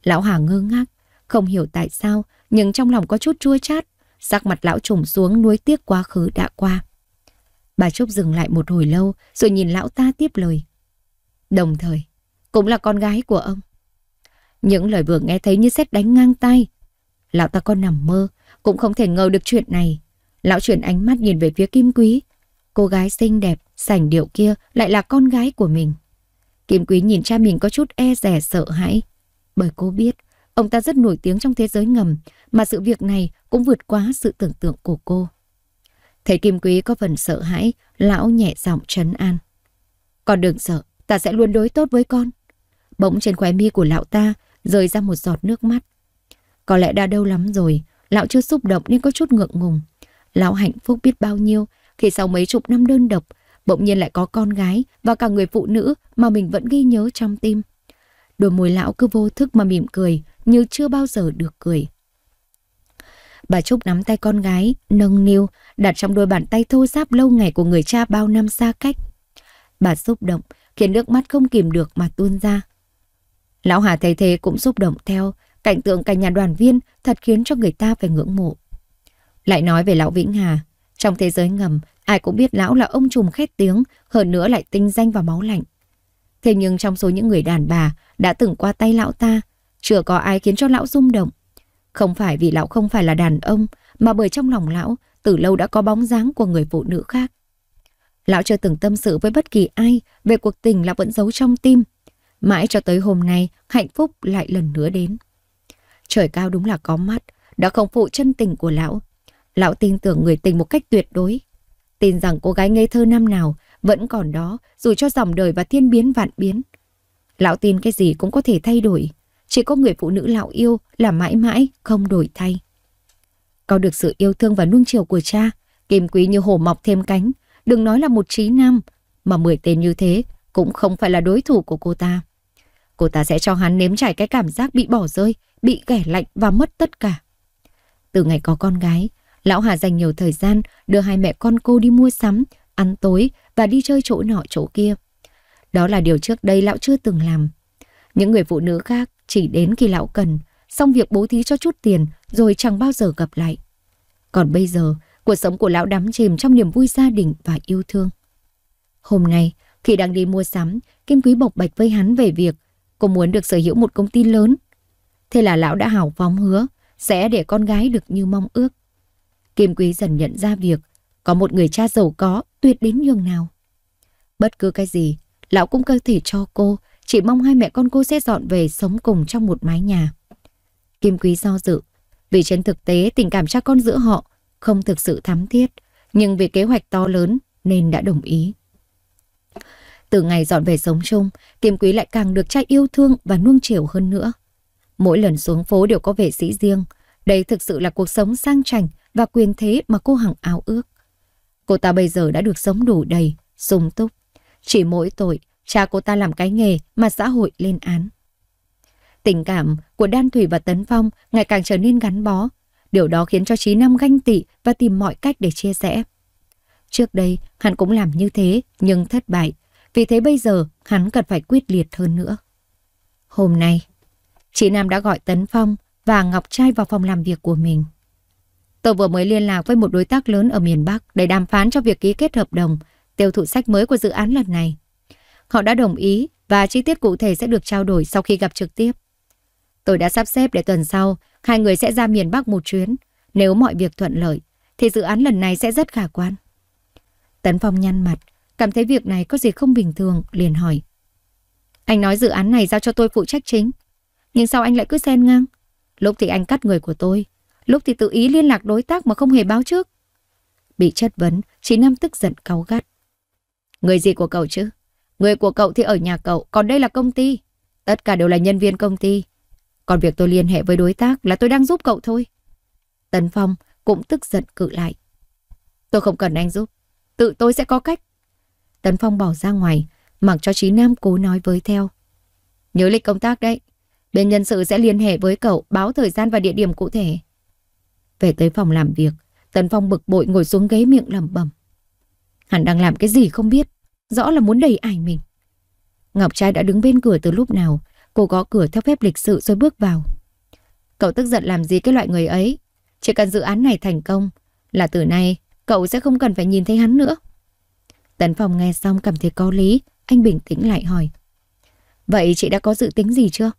Lão Hà ngơ ngác, không hiểu tại sao, nhưng trong lòng có chút chua chát. Sắc mặt lão trùng xuống nuối tiếc quá khứ đã qua. Bà Trúc dừng lại một hồi lâu rồi nhìn lão ta tiếp lời. Đồng thời, cũng là con gái của ông. Những lời vừa nghe thấy như xét đánh ngang tay. Lão ta còn nằm mơ, cũng không thể ngờ được chuyện này. Lão chuyển ánh mắt nhìn về phía Kim Quý, Cô gái xinh đẹp, sảnh điệu kia lại là con gái của mình. Kim Quý nhìn cha mình có chút e rẻ sợ hãi. Bởi cô biết, ông ta rất nổi tiếng trong thế giới ngầm, mà sự việc này cũng vượt quá sự tưởng tượng của cô. Thấy Kim Quý có phần sợ hãi, lão nhẹ giọng trấn an. Con đừng sợ, ta sẽ luôn đối tốt với con. Bỗng trên khóe mi của lão ta rơi ra một giọt nước mắt. Có lẽ đã đâu lắm rồi, lão chưa xúc động nên có chút ngượng ngùng. Lão hạnh phúc biết bao nhiêu khi sau mấy chục năm đơn độc, bỗng nhiên lại có con gái và cả người phụ nữ mà mình vẫn ghi nhớ trong tim. Đôi môi lão cứ vô thức mà mỉm cười như chưa bao giờ được cười. Bà Trúc nắm tay con gái, nâng niu, đặt trong đôi bàn tay thô ráp lâu ngày của người cha bao năm xa cách. Bà xúc động, khiến nước mắt không kìm được mà tuôn ra. Lão Hà thấy thế cũng xúc động theo, cảnh tượng cả nhà đoàn viên thật khiến cho người ta phải ngưỡng mộ. Lại nói về lão Vĩnh Hà, trong thế giới ngầm, ai cũng biết lão là ông trùm khét tiếng, hơn nữa lại tinh danh và máu lạnh. Thế nhưng trong số những người đàn bà đã từng qua tay lão ta, chưa có ai khiến cho lão rung động. Không phải vì lão không phải là đàn ông, mà bởi trong lòng lão từ lâu đã có bóng dáng của người phụ nữ khác. Lão chưa từng tâm sự với bất kỳ ai về cuộc tình lão vẫn giấu trong tim. Mãi cho tới hôm nay, hạnh phúc lại lần nữa đến. Trời cao đúng là có mắt, đã không phụ chân tình của lão. Lão tin tưởng người tình một cách tuyệt đối. Tin rằng cô gái ngây thơ năm nào vẫn còn đó dù cho dòng đời và thiên biến vạn biến. Lão tin cái gì cũng có thể thay đổi. Chỉ có người phụ nữ lão yêu là mãi mãi không đổi thay. Có được sự yêu thương và nuông chiều của cha, Kim Quý như hổ mọc thêm cánh. Đừng nói là một trí nam, mà mười tên như thế cũng không phải là đối thủ của cô ta. Cô ta sẽ cho hắn nếm trải cái cảm giác bị bỏ rơi, bị kẻ lạnh và mất tất cả. Từ ngày có con gái, Lão Hà dành nhiều thời gian đưa hai mẹ con cô đi mua sắm, ăn tối và đi chơi chỗ nọ chỗ kia. Đó là điều trước đây lão chưa từng làm. Những người phụ nữ khác chỉ đến khi lão cần, xong việc bố thí cho chút tiền rồi chẳng bao giờ gặp lại. Còn bây giờ, cuộc sống của lão đắm chìm trong niềm vui gia đình và yêu thương. Hôm nay, khi đang đi mua sắm, Kim Quý bộc bạch với hắn về việc cô muốn được sở hữu một công ty lớn. Thế là lão đã hào phóng hứa sẽ để con gái được như mong ước. Kim Quý dần nhận ra việc có một người cha giàu có tuyệt đến nhường nào. Bất cứ cái gì, lão cũng cơ thể cho cô, chỉ mong hai mẹ con cô sẽ dọn về sống cùng trong một mái nhà. Kim Quý do dự, vì trên thực tế tình cảm cha con giữa họ không thực sự thắm thiết, nhưng vì kế hoạch to lớn nên đã đồng ý. Từ ngày dọn về sống chung, Kim Quý lại càng được cha yêu thương và nuông chiều hơn nữa. Mỗi lần xuống phố đều có vệ sĩ riêng, đây thực sự là cuộc sống sang chảnh và quyền thế mà cô Hằng ao ước. Cô ta bây giờ đã được sống đủ đầy, sung túc. Chỉ mỗi tội, cha cô ta làm cái nghề mà xã hội lên án. Tình cảm của Đan Thủy và Tấn Phong ngày càng trở nên gắn bó. Điều đó khiến cho Chí Nam ganh tị và tìm mọi cách để chia rẽ. Trước đây, hắn cũng làm như thế, nhưng thất bại. Vì thế bây giờ, hắn cần phải quyết liệt hơn nữa. Hôm nay, chị Nam đã gọi Tấn Phong và Ngọc Trai vào phòng làm việc của mình. Tôi vừa mới liên lạc với một đối tác lớn ở miền Bắc để đàm phán cho việc ký kết hợp đồng, tiêu thụ sách mới của dự án lần này. Họ đã đồng ý và chi tiết cụ thể sẽ được trao đổi sau khi gặp trực tiếp. Tôi đã sắp xếp để tuần sau, hai người sẽ ra miền Bắc một chuyến. Nếu mọi việc thuận lợi, thì dự án lần này sẽ rất khả quan. Tấn Phong nhăn mặt, cảm thấy việc này có gì không bình thường, liền hỏi. Anh nói dự án này giao cho tôi phụ trách chính, nhưng sao anh lại cứ xen ngang? Lúc thì anh cắt người của tôi, lúc thì tự ý liên lạc đối tác mà không hề báo trước. Bị chất vấn, chị Nam tức giận cáu gắt. Người gì của cậu chứ? Người của cậu thì ở nhà cậu, còn đây là công ty. Tất cả đều là nhân viên công ty. Còn việc tôi liên hệ với đối tác là tôi đang giúp cậu thôi. Tần Phong cũng tức giận cự lại. Tôi không cần anh giúp, tự tôi sẽ có cách. Tần Phong bỏ ra ngoài, mặc cho Chí Nam cố nói với theo. Nhớ lịch công tác đấy, bên nhân sự sẽ liên hệ với cậu báo thời gian và địa điểm cụ thể. Về tới phòng làm việc, tần Phong bực bội ngồi xuống ghế miệng lẩm bẩm. Hắn đang làm cái gì không biết, rõ là muốn đẩy ải mình. Ngọc Trai đã đứng bên cửa từ lúc nào, cô gõ cửa theo phép lịch sự rồi bước vào. Cậu tức giận làm gì cái loại người ấy? Chỉ cần dự án này thành công, là từ nay cậu sẽ không cần phải nhìn thấy hắn nữa. tần Phong nghe xong cảm thấy có lý, anh bình tĩnh lại hỏi. Vậy chị đã có dự tính gì chưa?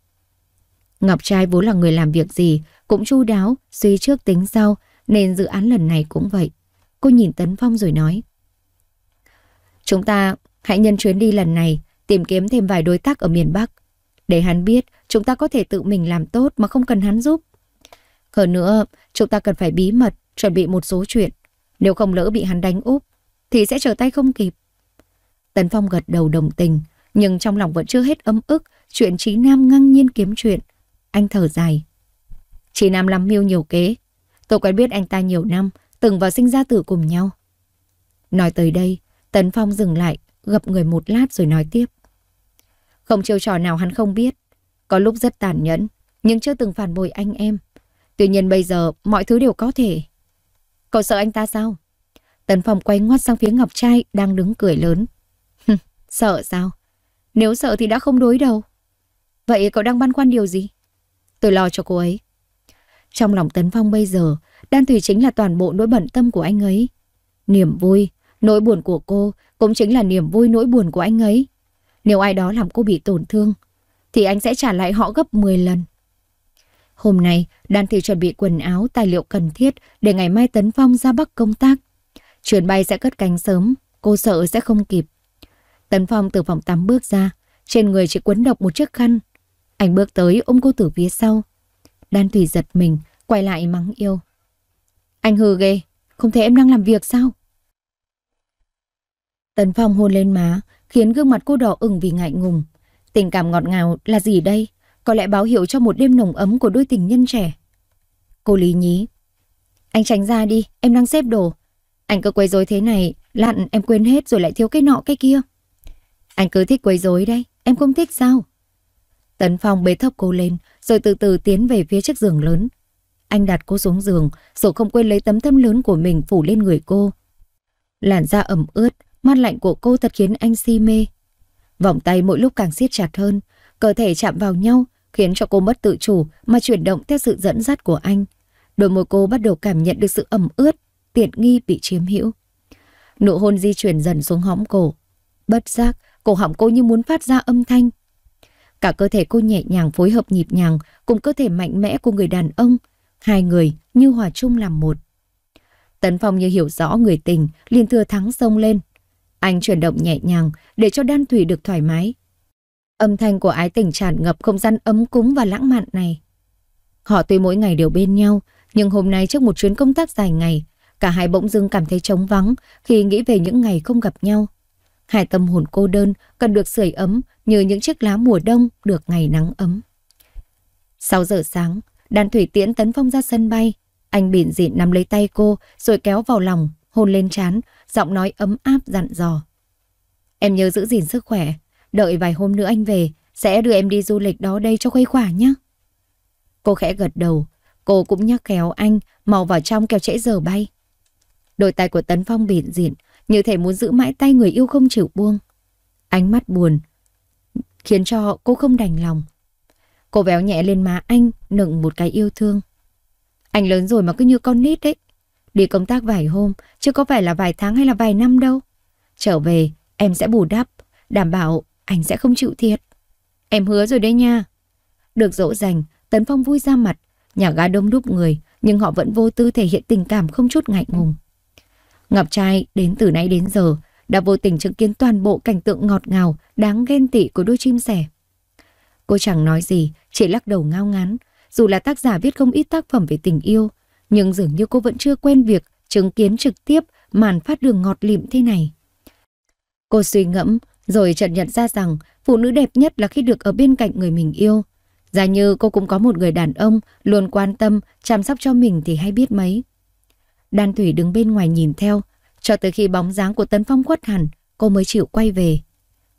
Ngọc Trai vốn là người làm việc gì cũng chu đáo, suy trước tính sau, nên dự án lần này cũng vậy. Cô nhìn Tấn Phong rồi nói. Chúng ta hãy nhân chuyến đi lần này, tìm kiếm thêm vài đối tác ở miền Bắc. Để hắn biết chúng ta có thể tự mình làm tốt mà không cần hắn giúp. Hơn nữa, chúng ta cần phải bí mật, chuẩn bị một số chuyện. Nếu không lỡ bị hắn đánh úp, thì sẽ trở tay không kịp. Tấn Phong gật đầu đồng tình, nhưng trong lòng vẫn chưa hết ấm ức, chuyện trí nam ngang nhiên kiếm chuyện. Anh thở dài, chỉ Nam lắm mưu nhiều kế. Tôi quen biết anh ta nhiều năm, từng vào sinh ra tử cùng nhau. Nói tới đây, Tấn Phong dừng lại, gặp người một lát rồi nói tiếp. Không chiêu trò nào hắn không biết. Có lúc rất tàn nhẫn, nhưng chưa từng phản bội anh em. Tuy nhiên bây giờ mọi thứ đều có thể. Cậu sợ anh ta sao? Tấn Phong quay ngoắt sang phía Ngọc Trai đang đứng cười lớn. [laughs] sợ sao? Nếu sợ thì đã không đối đầu. Vậy cậu đang băn khoăn điều gì? Tôi lo cho cô ấy. Trong lòng Tấn Phong bây giờ, Đan Thùy chính là toàn bộ nỗi bận tâm của anh ấy. Niềm vui, nỗi buồn của cô cũng chính là niềm vui nỗi buồn của anh ấy. Nếu ai đó làm cô bị tổn thương, thì anh sẽ trả lại họ gấp 10 lần. Hôm nay, Đan Thùy chuẩn bị quần áo, tài liệu cần thiết để ngày mai Tấn Phong ra Bắc công tác. Chuyến bay sẽ cất cánh sớm, cô sợ sẽ không kịp. Tấn Phong từ phòng tắm bước ra, trên người chỉ quấn độc một chiếc khăn. Anh bước tới ôm cô từ phía sau, Đan Thủy giật mình, quay lại mắng yêu. Anh hừ ghê, không thể em đang làm việc sao? Tần Phong hôn lên má, khiến gương mặt cô đỏ ửng vì ngại ngùng. Tình cảm ngọt ngào là gì đây? Có lẽ báo hiệu cho một đêm nồng ấm của đôi tình nhân trẻ. Cô lý nhí. Anh tránh ra đi, em đang xếp đồ. Anh cứ quấy rối thế này, lặn em quên hết rồi lại thiếu cái nọ cái kia. Anh cứ thích quấy rối đấy, em không thích sao? Tấn Phong bế thấp cô lên, rồi từ từ tiến về phía chiếc giường lớn. Anh đặt cô xuống giường, rồi không quên lấy tấm thâm lớn của mình phủ lên người cô. Làn da ẩm ướt, mát lạnh của cô thật khiến anh si mê. Vòng tay mỗi lúc càng siết chặt hơn, cơ thể chạm vào nhau, khiến cho cô mất tự chủ mà chuyển động theo sự dẫn dắt của anh. Đôi môi cô bắt đầu cảm nhận được sự ẩm ướt, tiện nghi bị chiếm hữu. Nụ hôn di chuyển dần xuống hõm cổ. Bất giác, cổ họng cô như muốn phát ra âm thanh, Cả cơ thể cô nhẹ nhàng phối hợp nhịp nhàng cùng cơ thể mạnh mẽ của người đàn ông. Hai người như hòa chung làm một. Tấn Phong như hiểu rõ người tình, liền thừa thắng sông lên. Anh chuyển động nhẹ nhàng để cho Đan Thủy được thoải mái. Âm thanh của ái tình tràn ngập không gian ấm cúng và lãng mạn này. Họ tuy mỗi ngày đều bên nhau, nhưng hôm nay trước một chuyến công tác dài ngày, cả hai bỗng dưng cảm thấy trống vắng khi nghĩ về những ngày không gặp nhau. Hai tâm hồn cô đơn cần được sưởi ấm như những chiếc lá mùa đông được ngày nắng ấm. 6 giờ sáng, đàn thủy tiễn tấn phong ra sân bay. Anh bỉn dị nắm lấy tay cô rồi kéo vào lòng, hôn lên trán, giọng nói ấm áp dặn dò. Em nhớ giữ gìn sức khỏe, đợi vài hôm nữa anh về, sẽ đưa em đi du lịch đó đây cho khuây khỏa nhé. Cô khẽ gật đầu, cô cũng nhắc kéo anh mau vào trong kéo trễ giờ bay. Đôi tay của Tấn Phong bịn dịn, như thể muốn giữ mãi tay người yêu không chịu buông. Ánh mắt buồn, khiến cho cô không đành lòng. Cô véo nhẹ lên má anh, nựng một cái yêu thương. Anh lớn rồi mà cứ như con nít đấy. Đi công tác vài hôm, chứ có phải là vài tháng hay là vài năm đâu. Trở về, em sẽ bù đắp, đảm bảo anh sẽ không chịu thiệt. Em hứa rồi đấy nha. Được dỗ dành, Tấn Phong vui ra mặt, nhà gái đông đúc người, nhưng họ vẫn vô tư thể hiện tình cảm không chút ngại ngùng. Ngọc trai đến từ nãy đến giờ đã vô tình chứng kiến toàn bộ cảnh tượng ngọt ngào, đáng ghen tị của đôi chim sẻ. Cô chẳng nói gì, chỉ lắc đầu ngao ngán. Dù là tác giả viết không ít tác phẩm về tình yêu, nhưng dường như cô vẫn chưa quen việc chứng kiến trực tiếp màn phát đường ngọt lịm thế này. Cô suy ngẫm, rồi chợt nhận ra rằng phụ nữ đẹp nhất là khi được ở bên cạnh người mình yêu. Giả như cô cũng có một người đàn ông luôn quan tâm, chăm sóc cho mình thì hay biết mấy. Đan Thủy đứng bên ngoài nhìn theo, cho tới khi bóng dáng của Tấn Phong khuất hẳn, cô mới chịu quay về.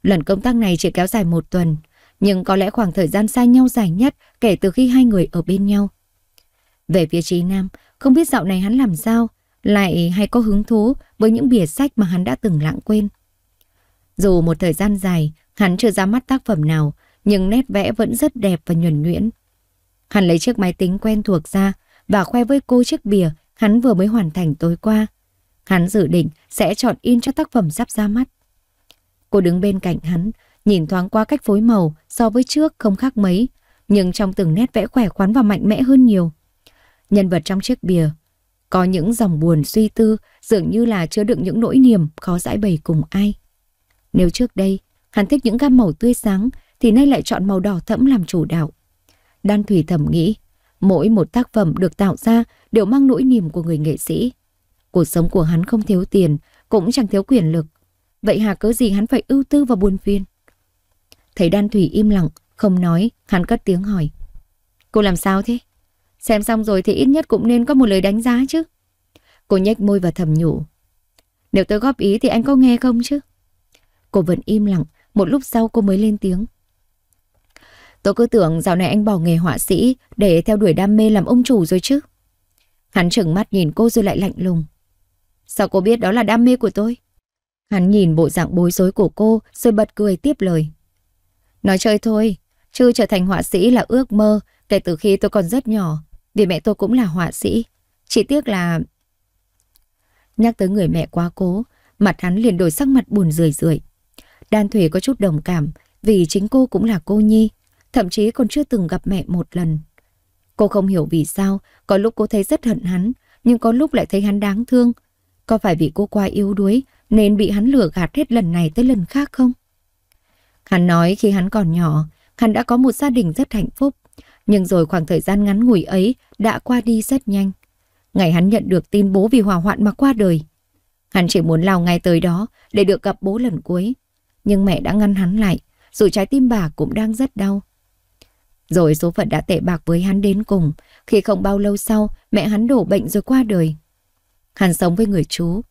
Lần công tác này chỉ kéo dài một tuần, nhưng có lẽ khoảng thời gian xa nhau dài nhất kể từ khi hai người ở bên nhau. Về phía trí Nam, không biết dạo này hắn làm sao, lại hay có hứng thú với những bìa sách mà hắn đã từng lãng quên. Dù một thời gian dài, hắn chưa ra mắt tác phẩm nào, nhưng nét vẽ vẫn rất đẹp và nhuần nhuyễn. Hắn lấy chiếc máy tính quen thuộc ra và khoe với cô chiếc bìa hắn vừa mới hoàn thành tối qua. Hắn dự định sẽ chọn in cho tác phẩm sắp ra mắt. Cô đứng bên cạnh hắn, nhìn thoáng qua cách phối màu so với trước không khác mấy, nhưng trong từng nét vẽ khỏe khoắn và mạnh mẽ hơn nhiều. Nhân vật trong chiếc bìa có những dòng buồn suy tư dường như là chứa đựng những nỗi niềm khó giải bày cùng ai. Nếu trước đây hắn thích những gam màu tươi sáng thì nay lại chọn màu đỏ thẫm làm chủ đạo. Đan Thủy thầm nghĩ, mỗi một tác phẩm được tạo ra đều mang nỗi niềm của người nghệ sĩ. Cuộc sống của hắn không thiếu tiền, cũng chẳng thiếu quyền lực. Vậy hà cớ gì hắn phải ưu tư và buồn phiền? Thấy Đan Thủy im lặng, không nói, hắn cất tiếng hỏi. Cô làm sao thế? Xem xong rồi thì ít nhất cũng nên có một lời đánh giá chứ. Cô nhếch môi và thầm nhủ. Nếu tôi góp ý thì anh có nghe không chứ? Cô vẫn im lặng, một lúc sau cô mới lên tiếng. Tôi cứ tưởng dạo này anh bỏ nghề họa sĩ để theo đuổi đam mê làm ông chủ rồi chứ. Hắn trừng mắt nhìn cô rồi lại lạnh lùng. Sao cô biết đó là đam mê của tôi? Hắn nhìn bộ dạng bối rối của cô rồi bật cười tiếp lời. Nói chơi thôi, chứ trở thành họa sĩ là ước mơ kể từ khi tôi còn rất nhỏ, vì mẹ tôi cũng là họa sĩ. Chỉ tiếc là... Nhắc tới người mẹ quá cố, mặt hắn liền đổi sắc mặt buồn rười rượi. Đan Thủy có chút đồng cảm vì chính cô cũng là cô Nhi, thậm chí còn chưa từng gặp mẹ một lần. Cô không hiểu vì sao, có lúc cô thấy rất hận hắn, nhưng có lúc lại thấy hắn đáng thương, có phải vì cô qua yếu đuối nên bị hắn lừa gạt hết lần này tới lần khác không? Hắn nói khi hắn còn nhỏ, hắn đã có một gia đình rất hạnh phúc. Nhưng rồi khoảng thời gian ngắn ngủi ấy đã qua đi rất nhanh. Ngày hắn nhận được tin bố vì hỏa hoạn mà qua đời. Hắn chỉ muốn lao ngay tới đó để được gặp bố lần cuối. Nhưng mẹ đã ngăn hắn lại, dù trái tim bà cũng đang rất đau. Rồi số phận đã tệ bạc với hắn đến cùng, khi không bao lâu sau mẹ hắn đổ bệnh rồi qua đời. Hắn sống với người chú.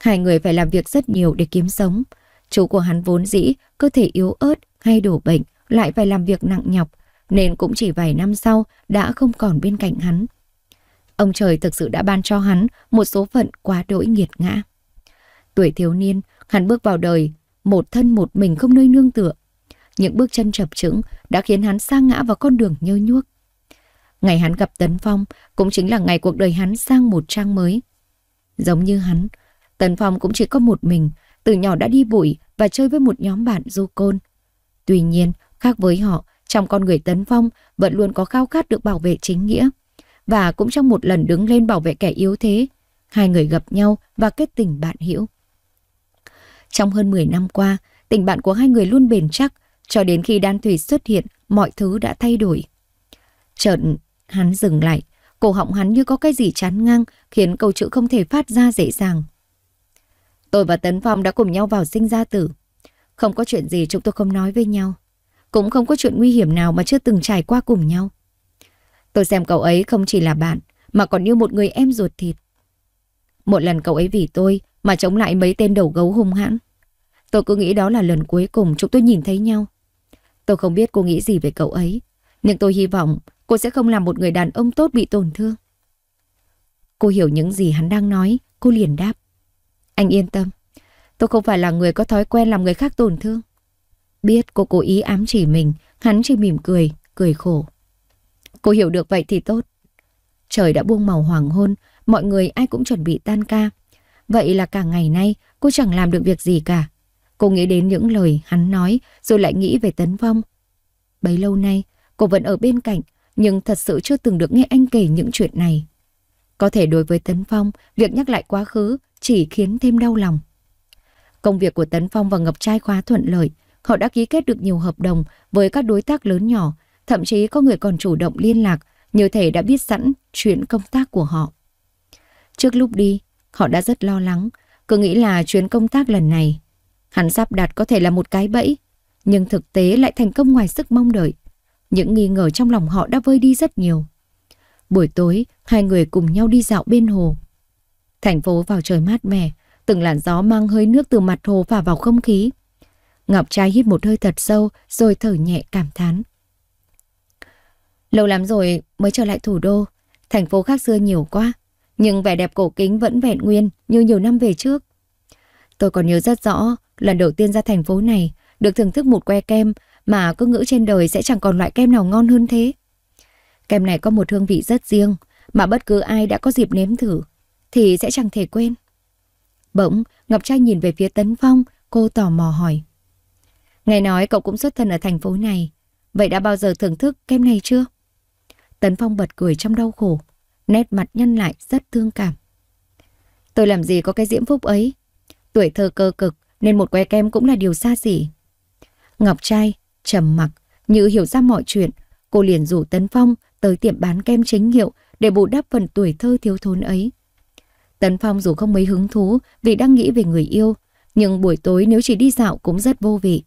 Hai người phải làm việc rất nhiều để kiếm sống. Chú của hắn vốn dĩ, cơ thể yếu ớt hay đổ bệnh, lại phải làm việc nặng nhọc, nên cũng chỉ vài năm sau đã không còn bên cạnh hắn. Ông trời thực sự đã ban cho hắn một số phận quá đỗi nghiệt ngã. Tuổi thiếu niên, hắn bước vào đời, một thân một mình không nơi nương tựa. Những bước chân chập chững đã khiến hắn sa ngã vào con đường nhơ nhuốc. Ngày hắn gặp Tấn Phong cũng chính là ngày cuộc đời hắn sang một trang mới. Giống như hắn, Tần Phong cũng chỉ có một mình, từ nhỏ đã đi bụi và chơi với một nhóm bạn du côn. Tuy nhiên, khác với họ, trong con người Tấn Phong vẫn luôn có khao khát được bảo vệ chính nghĩa. Và cũng trong một lần đứng lên bảo vệ kẻ yếu thế, hai người gặp nhau và kết tình bạn hữu. Trong hơn 10 năm qua, tình bạn của hai người luôn bền chắc, cho đến khi đan thủy xuất hiện, mọi thứ đã thay đổi. Chợt, hắn dừng lại, Cổ họng hắn như có cái gì chán ngang, khiến câu chữ không thể phát ra dễ dàng. Tôi và Tấn Phong đã cùng nhau vào sinh ra tử. Không có chuyện gì chúng tôi không nói với nhau. Cũng không có chuyện nguy hiểm nào mà chưa từng trải qua cùng nhau. Tôi xem cậu ấy không chỉ là bạn, mà còn như một người em ruột thịt. Một lần cậu ấy vì tôi mà chống lại mấy tên đầu gấu hung hãn. Tôi cứ nghĩ đó là lần cuối cùng chúng tôi nhìn thấy nhau. Tôi không biết cô nghĩ gì về cậu ấy, nhưng tôi hy vọng cô sẽ không làm một người đàn ông tốt bị tổn thương. Cô hiểu những gì hắn đang nói, cô liền đáp. Anh yên tâm, tôi không phải là người có thói quen làm người khác tổn thương. Biết cô cố ý ám chỉ mình, hắn chỉ mỉm cười, cười khổ. Cô hiểu được vậy thì tốt. Trời đã buông màu hoàng hôn, mọi người ai cũng chuẩn bị tan ca. Vậy là cả ngày nay cô chẳng làm được việc gì cả. Cô nghĩ đến những lời hắn nói rồi lại nghĩ về Tấn Vong. Bấy lâu nay cô vẫn ở bên cạnh nhưng thật sự chưa từng được nghe anh kể những chuyện này. Có thể đối với Tấn Phong, việc nhắc lại quá khứ chỉ khiến thêm đau lòng. Công việc của Tấn Phong và Ngọc Trai khá thuận lợi, họ đã ký kết được nhiều hợp đồng với các đối tác lớn nhỏ, thậm chí có người còn chủ động liên lạc, như thể đã biết sẵn chuyện công tác của họ. Trước lúc đi, họ đã rất lo lắng, cứ nghĩ là chuyến công tác lần này. Hắn sắp đặt có thể là một cái bẫy, nhưng thực tế lại thành công ngoài sức mong đợi. Những nghi ngờ trong lòng họ đã vơi đi rất nhiều. Buổi tối, hai người cùng nhau đi dạo bên hồ. Thành phố vào trời mát mẻ, từng làn gió mang hơi nước từ mặt hồ phả vào không khí. Ngọc trai hít một hơi thật sâu rồi thở nhẹ cảm thán. Lâu lắm rồi mới trở lại thủ đô, thành phố khác xưa nhiều quá, nhưng vẻ đẹp cổ kính vẫn vẹn nguyên như nhiều năm về trước. Tôi còn nhớ rất rõ, lần đầu tiên ra thành phố này, được thưởng thức một que kem mà cứ ngữ trên đời sẽ chẳng còn loại kem nào ngon hơn thế. Kem này có một hương vị rất riêng, mà bất cứ ai đã có dịp nếm thử, thì sẽ chẳng thể quên. Bỗng, Ngọc Trai nhìn về phía Tấn Phong, cô tò mò hỏi. Nghe nói cậu cũng xuất thân ở thành phố này, vậy đã bao giờ thưởng thức kem này chưa? Tấn Phong bật cười trong đau khổ, nét mặt nhân lại rất thương cảm. Tôi làm gì có cái diễm phúc ấy? Tuổi thơ cơ cực nên một que kem cũng là điều xa xỉ. Ngọc Trai trầm mặc như hiểu ra mọi chuyện, cô liền rủ Tấn Phong tới tiệm bán kem chính hiệu để bù đắp phần tuổi thơ thiếu thốn ấy. Tấn Phong dù không mấy hứng thú vì đang nghĩ về người yêu, nhưng buổi tối nếu chỉ đi dạo cũng rất vô vị.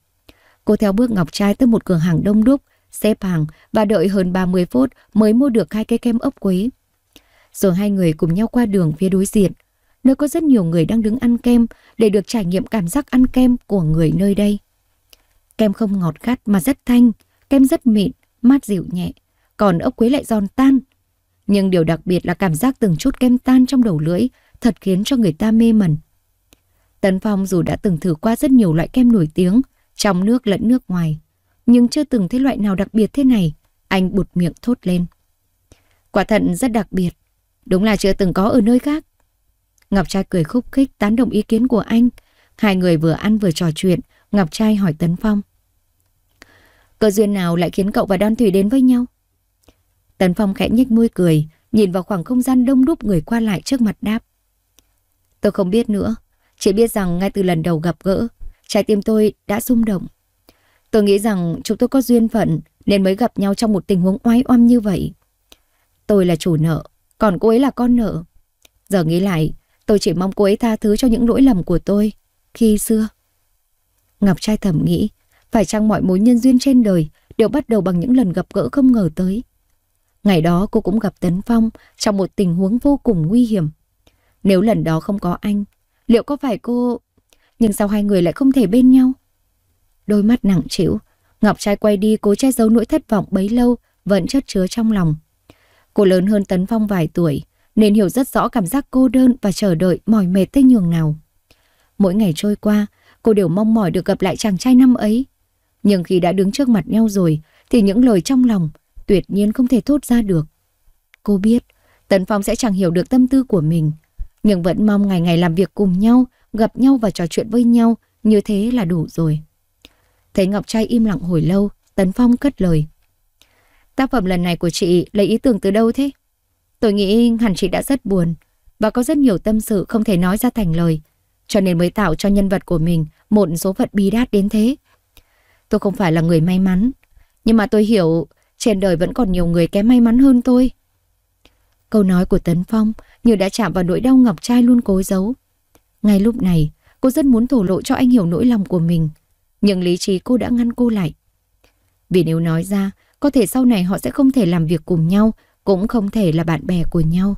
Cô theo bước Ngọc Trai tới một cửa hàng đông đúc, xếp hàng và đợi hơn 30 phút mới mua được hai cây kem ốc quế. Rồi hai người cùng nhau qua đường phía đối diện, nơi có rất nhiều người đang đứng ăn kem để được trải nghiệm cảm giác ăn kem của người nơi đây. Kem không ngọt gắt mà rất thanh, kem rất mịn, mát dịu nhẹ, còn ốc quế lại giòn tan. Nhưng điều đặc biệt là cảm giác từng chút kem tan trong đầu lưỡi thật khiến cho người ta mê mẩn. Tấn Phong dù đã từng thử qua rất nhiều loại kem nổi tiếng, trong nước lẫn nước ngoài, nhưng chưa từng thấy loại nào đặc biệt thế này, anh bụt miệng thốt lên. Quả thận rất đặc biệt, đúng là chưa từng có ở nơi khác. Ngọc Trai cười khúc khích tán đồng ý kiến của anh, hai người vừa ăn vừa trò chuyện, Ngọc Trai hỏi Tấn Phong. Cơ duyên nào lại khiến cậu và Đan Thủy đến với nhau? Tấn Phong khẽ nhếch môi cười, nhìn vào khoảng không gian đông đúc người qua lại trước mặt đáp. Tôi không biết nữa, chỉ biết rằng ngay từ lần đầu gặp gỡ, trái tim tôi đã rung động. Tôi nghĩ rằng chúng tôi có duyên phận nên mới gặp nhau trong một tình huống oái oăm như vậy. Tôi là chủ nợ, còn cô ấy là con nợ. Giờ nghĩ lại, tôi chỉ mong cô ấy tha thứ cho những lỗi lầm của tôi khi xưa. Ngọc trai thầm nghĩ, phải chăng mọi mối nhân duyên trên đời đều bắt đầu bằng những lần gặp gỡ không ngờ tới. Ngày đó cô cũng gặp Tấn Phong trong một tình huống vô cùng nguy hiểm. Nếu lần đó không có anh, liệu có phải cô... Nhưng sao hai người lại không thể bên nhau? Đôi mắt nặng trĩu, Ngọc trai quay đi cố che giấu nỗi thất vọng bấy lâu vẫn chất chứa trong lòng. Cô lớn hơn Tấn Phong vài tuổi, nên hiểu rất rõ cảm giác cô đơn và chờ đợi mỏi mệt tới nhường nào. Mỗi ngày trôi qua, cô đều mong mỏi được gặp lại chàng trai năm ấy. Nhưng khi đã đứng trước mặt nhau rồi, thì những lời trong lòng tuyệt nhiên không thể thốt ra được. Cô biết, Tấn Phong sẽ chẳng hiểu được tâm tư của mình, nhưng vẫn mong ngày ngày làm việc cùng nhau, gặp nhau và trò chuyện với nhau, như thế là đủ rồi. Thấy Ngọc Trai im lặng hồi lâu, Tấn Phong cất lời. Tác phẩm lần này của chị lấy ý tưởng từ đâu thế? Tôi nghĩ hẳn chị đã rất buồn và có rất nhiều tâm sự không thể nói ra thành lời cho nên mới tạo cho nhân vật của mình một số phận bi đát đến thế. Tôi không phải là người may mắn, nhưng mà tôi hiểu trên đời vẫn còn nhiều người kém may mắn hơn tôi. Câu nói của Tấn Phong như đã chạm vào nỗi đau Ngọc Trai luôn cố giấu. Ngay lúc này, cô rất muốn thổ lộ cho anh hiểu nỗi lòng của mình, nhưng lý trí cô đã ngăn cô lại. Vì nếu nói ra, có thể sau này họ sẽ không thể làm việc cùng nhau, cũng không thể là bạn bè của nhau.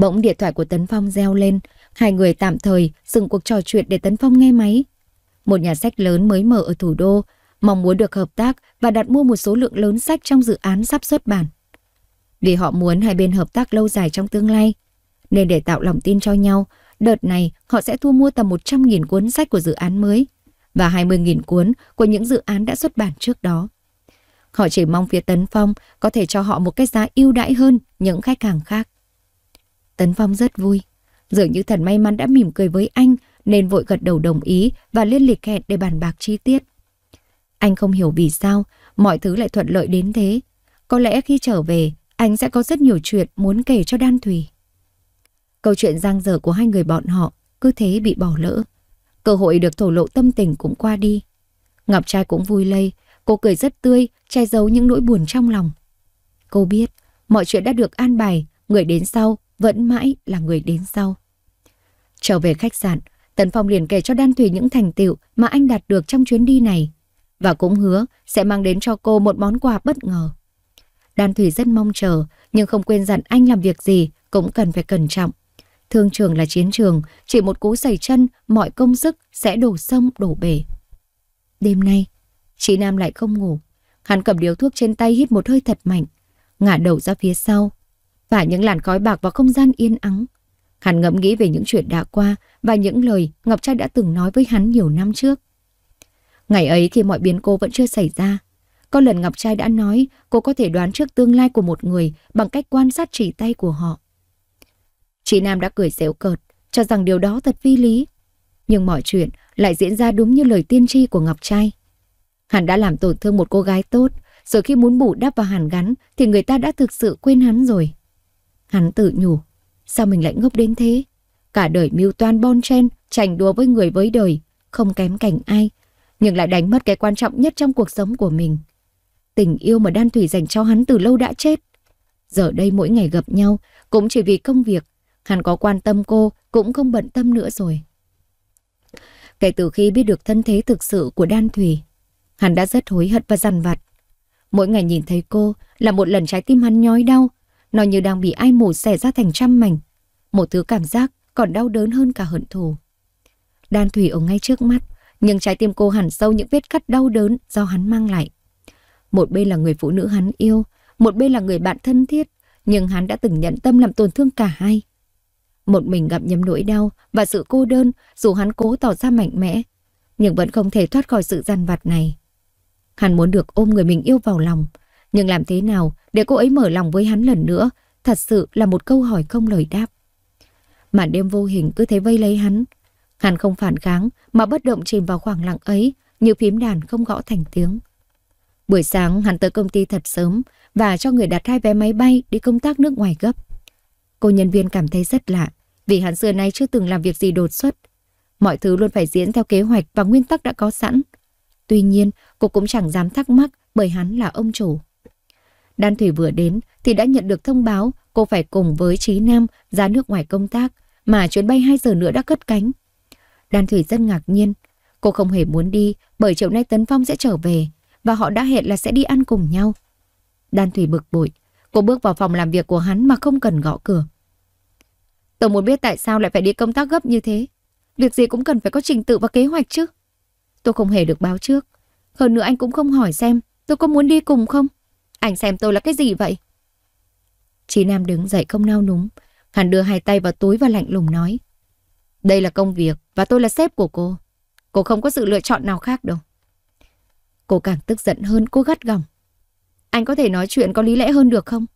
Bỗng điện thoại của Tấn Phong reo lên, hai người tạm thời dừng cuộc trò chuyện để Tấn Phong nghe máy. Một nhà sách lớn mới mở ở thủ đô, mong muốn được hợp tác và đặt mua một số lượng lớn sách trong dự án sắp xuất bản. Vì họ muốn hai bên hợp tác lâu dài trong tương lai, nên để tạo lòng tin cho nhau, đợt này họ sẽ thu mua tầm 100.000 cuốn sách của dự án mới và 20.000 cuốn của những dự án đã xuất bản trước đó. Họ chỉ mong phía Tấn Phong có thể cho họ một cái giá ưu đãi hơn những khách hàng khác. Tấn Phong rất vui. Dường như thần may mắn đã mỉm cười với anh nên vội gật đầu đồng ý và liên lịch hẹn để bàn bạc chi tiết. Anh không hiểu vì sao mọi thứ lại thuận lợi đến thế. Có lẽ khi trở về, anh sẽ có rất nhiều chuyện muốn kể cho Đan Thùy. Câu chuyện giang dở của hai người bọn họ cứ thế bị bỏ lỡ. Cơ hội được thổ lộ tâm tình cũng qua đi. Ngọc trai cũng vui lây, cô cười rất tươi, che giấu những nỗi buồn trong lòng. Cô biết, mọi chuyện đã được an bài, người đến sau vẫn mãi là người đến sau. Trở về khách sạn, Tần Phong liền kể cho Đan Thùy những thành tựu mà anh đạt được trong chuyến đi này và cũng hứa sẽ mang đến cho cô một món quà bất ngờ. Đan thủy rất mong chờ nhưng không quên dặn anh làm việc gì cũng cần phải cẩn trọng. Thương trường là chiến trường, chỉ một cú giày chân, mọi công sức sẽ đổ sông đổ bể. Đêm nay, chị Nam lại không ngủ. Hắn cầm điếu thuốc trên tay hít một hơi thật mạnh, ngả đầu ra phía sau, và những làn khói bạc vào không gian yên ắng. Hắn ngẫm nghĩ về những chuyện đã qua và những lời Ngọc Trai đã từng nói với hắn nhiều năm trước. Ngày ấy khi mọi biến cố vẫn chưa xảy ra, có lần Ngọc Trai đã nói cô có thể đoán trước tương lai của một người bằng cách quan sát chỉ tay của họ. Chị Nam đã cười dễu cợt, cho rằng điều đó thật vi lý. Nhưng mọi chuyện lại diễn ra đúng như lời tiên tri của Ngọc Trai. Hắn đã làm tổn thương một cô gái tốt, rồi khi muốn bù đắp vào hàn gắn thì người ta đã thực sự quên hắn rồi. Hắn tự nhủ, sao mình lại ngốc đến thế? Cả đời mưu toan bon chen, tranh đùa với người với đời, không kém cảnh ai, nhưng lại đánh mất cái quan trọng nhất trong cuộc sống của mình. Tình yêu mà Đan Thủy dành cho hắn từ lâu đã chết. Giờ đây mỗi ngày gặp nhau cũng chỉ vì công việc, hắn có quan tâm cô cũng không bận tâm nữa rồi. Kể từ khi biết được thân thế thực sự của Đan Thủy, hắn đã rất hối hận và dằn vặt. Mỗi ngày nhìn thấy cô là một lần trái tim hắn nhói đau, nó như đang bị ai mổ xẻ ra thành trăm mảnh. Một thứ cảm giác còn đau đớn hơn cả hận thù. Đan Thủy ở ngay trước mắt, nhưng trái tim cô hẳn sâu những vết cắt đau đớn do hắn mang lại. Một bên là người phụ nữ hắn yêu, một bên là người bạn thân thiết, nhưng hắn đã từng nhận tâm làm tổn thương cả hai. Một mình gặp nhấm nỗi đau và sự cô đơn dù hắn cố tỏ ra mạnh mẽ, nhưng vẫn không thể thoát khỏi sự gian vặt này. Hắn muốn được ôm người mình yêu vào lòng, nhưng làm thế nào để cô ấy mở lòng với hắn lần nữa thật sự là một câu hỏi không lời đáp. Màn đêm vô hình cứ thế vây lấy hắn. Hắn không phản kháng mà bất động chìm vào khoảng lặng ấy như phím đàn không gõ thành tiếng. Buổi sáng hắn tới công ty thật sớm và cho người đặt hai vé máy bay đi công tác nước ngoài gấp. Cô nhân viên cảm thấy rất lạ vì hắn xưa nay chưa từng làm việc gì đột xuất. Mọi thứ luôn phải diễn theo kế hoạch và nguyên tắc đã có sẵn. Tuy nhiên, cô cũng chẳng dám thắc mắc bởi hắn là ông chủ. Đan Thủy vừa đến thì đã nhận được thông báo cô phải cùng với Trí Nam ra nước ngoài công tác mà chuyến bay 2 giờ nữa đã cất cánh. Đan Thủy rất ngạc nhiên. Cô không hề muốn đi bởi chiều nay Tấn Phong sẽ trở về và họ đã hẹn là sẽ đi ăn cùng nhau. Đan Thủy bực bội. Cô bước vào phòng làm việc của hắn mà không cần gõ cửa. Tôi muốn biết tại sao lại phải đi công tác gấp như thế. Việc gì cũng cần phải có trình tự và kế hoạch chứ. Tôi không hề được báo trước. Hơn nữa anh cũng không hỏi xem tôi có muốn đi cùng không. Anh xem tôi là cái gì vậy? Chị Nam đứng dậy không nao núng. Hắn đưa hai tay vào túi và lạnh lùng nói. Đây là công việc và tôi là sếp của cô. Cô không có sự lựa chọn nào khác đâu. Cô càng tức giận hơn cô gắt gỏng. Anh có thể nói chuyện có lý lẽ hơn được không?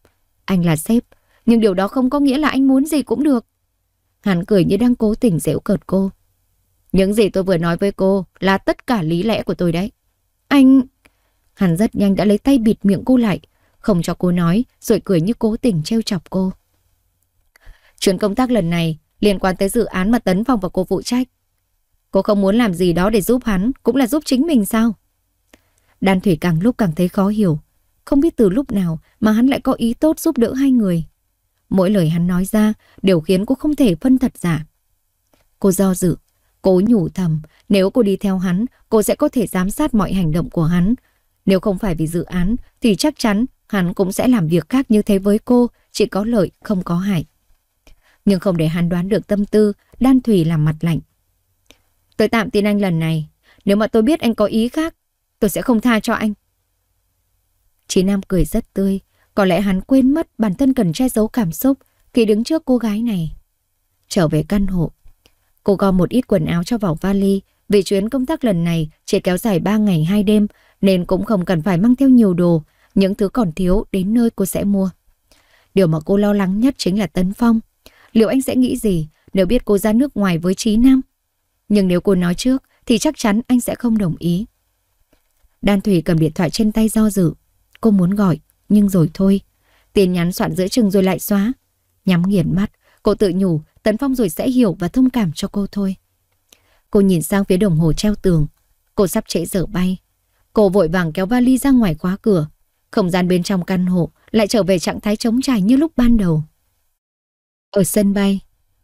Anh là sếp, nhưng điều đó không có nghĩa là anh muốn gì cũng được. Hắn cười như đang cố tình dễu cợt cô. Những gì tôi vừa nói với cô là tất cả lý lẽ của tôi đấy. Anh... Hắn rất nhanh đã lấy tay bịt miệng cô lại, không cho cô nói, rồi cười như cố tình trêu chọc cô. Chuyến công tác lần này liên quan tới dự án mà Tấn Phong và cô phụ trách. Cô không muốn làm gì đó để giúp hắn, cũng là giúp chính mình sao? Đan Thủy càng lúc càng thấy khó hiểu. Không biết từ lúc nào mà hắn lại có ý tốt giúp đỡ hai người. Mỗi lời hắn nói ra đều khiến cô không thể phân thật giả. Cô do dự, cố nhủ thầm, nếu cô đi theo hắn, cô sẽ có thể giám sát mọi hành động của hắn, nếu không phải vì dự án thì chắc chắn hắn cũng sẽ làm việc khác như thế với cô, chỉ có lợi không có hại. Nhưng không để hắn đoán được tâm tư, Đan Thủy làm mặt lạnh. Tôi tạm tin anh lần này, nếu mà tôi biết anh có ý khác, tôi sẽ không tha cho anh. Chí Nam cười rất tươi, có lẽ hắn quên mất bản thân cần che giấu cảm xúc khi đứng trước cô gái này. Trở về căn hộ, cô gom một ít quần áo cho vào vali vì chuyến công tác lần này chỉ kéo dài 3 ngày 2 đêm nên cũng không cần phải mang theo nhiều đồ, những thứ còn thiếu đến nơi cô sẽ mua. Điều mà cô lo lắng nhất chính là Tấn Phong. Liệu anh sẽ nghĩ gì nếu biết cô ra nước ngoài với Trí Nam? Nhưng nếu cô nói trước thì chắc chắn anh sẽ không đồng ý. Đan Thủy cầm điện thoại trên tay do dự. Cô muốn gọi, nhưng rồi thôi. Tiền nhắn soạn giữa chừng rồi lại xóa. Nhắm nghiền mắt, cô tự nhủ Tấn Phong rồi sẽ hiểu và thông cảm cho cô thôi. Cô nhìn sang phía đồng hồ treo tường. Cô sắp trễ dở bay. Cô vội vàng kéo vali ra ngoài khóa cửa. Không gian bên trong căn hộ lại trở về trạng thái trống trải như lúc ban đầu. Ở sân bay,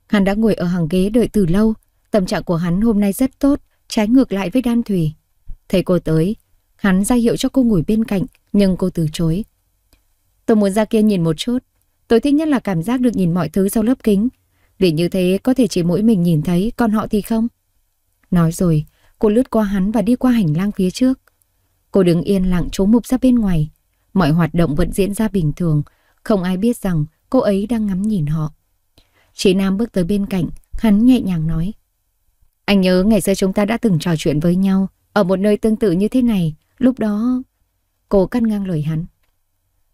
hắn đã ngồi ở hàng ghế đợi từ lâu. Tâm trạng của hắn hôm nay rất tốt, trái ngược lại với Đan Thủy. Thấy cô tới, hắn ra hiệu cho cô ngồi bên cạnh, nhưng cô từ chối. Tôi muốn ra kia nhìn một chút. Tôi thích nhất là cảm giác được nhìn mọi thứ sau lớp kính. Để như thế có thể chỉ mỗi mình nhìn thấy, còn họ thì không. Nói rồi, cô lướt qua hắn và đi qua hành lang phía trước. Cô đứng yên lặng trố mục ra bên ngoài. Mọi hoạt động vẫn diễn ra bình thường. Không ai biết rằng cô ấy đang ngắm nhìn họ. Chị Nam bước tới bên cạnh, hắn nhẹ nhàng nói. Anh nhớ ngày xưa chúng ta đã từng trò chuyện với nhau ở một nơi tương tự như thế này. Lúc đó... Cô cắt ngang lời hắn.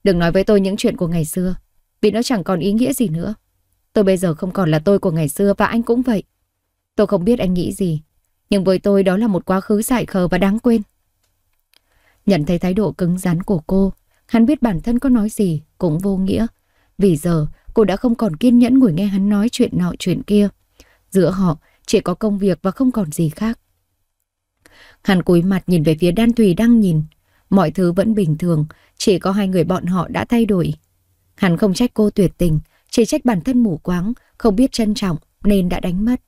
Đừng nói với tôi những chuyện của ngày xưa, vì nó chẳng còn ý nghĩa gì nữa. Tôi bây giờ không còn là tôi của ngày xưa và anh cũng vậy. Tôi không biết anh nghĩ gì, nhưng với tôi đó là một quá khứ dại khờ và đáng quên. Nhận thấy thái độ cứng rắn của cô, hắn biết bản thân có nói gì cũng vô nghĩa. Vì giờ, cô đã không còn kiên nhẫn ngồi nghe hắn nói chuyện nọ chuyện kia. Giữa họ, chỉ có công việc và không còn gì khác. Hắn cúi mặt nhìn về phía Đan Thùy đang nhìn. Mọi thứ vẫn bình thường, chỉ có hai người bọn họ đã thay đổi. Hắn không trách cô tuyệt tình, chỉ trách bản thân mù quáng, không biết trân trọng nên đã đánh mất.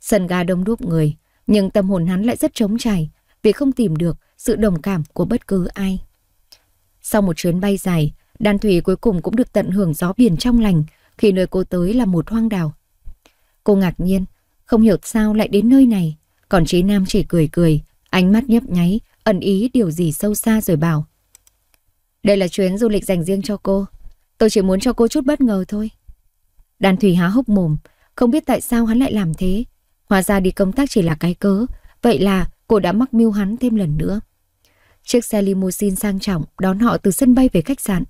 Sân ga đông đúc người, nhưng tâm hồn hắn lại rất trống trải vì không tìm được sự đồng cảm của bất cứ ai. Sau một chuyến bay dài, đàn Thủy cuối cùng cũng được tận hưởng gió biển trong lành khi nơi cô tới là một hoang đảo. Cô ngạc nhiên, không hiểu sao lại đến nơi này, còn Trí Nam chỉ cười cười, ánh mắt nhấp nháy, ẩn ý điều gì sâu xa rồi bảo. Đây là chuyến du lịch dành riêng cho cô, tôi chỉ muốn cho cô chút bất ngờ thôi. Đàn Thủy há hốc mồm, không biết tại sao hắn lại làm thế. Hóa ra đi công tác chỉ là cái cớ, vậy là cô đã mắc mưu hắn thêm lần nữa. Chiếc xe limousine sang trọng đón họ từ sân bay về khách sạn.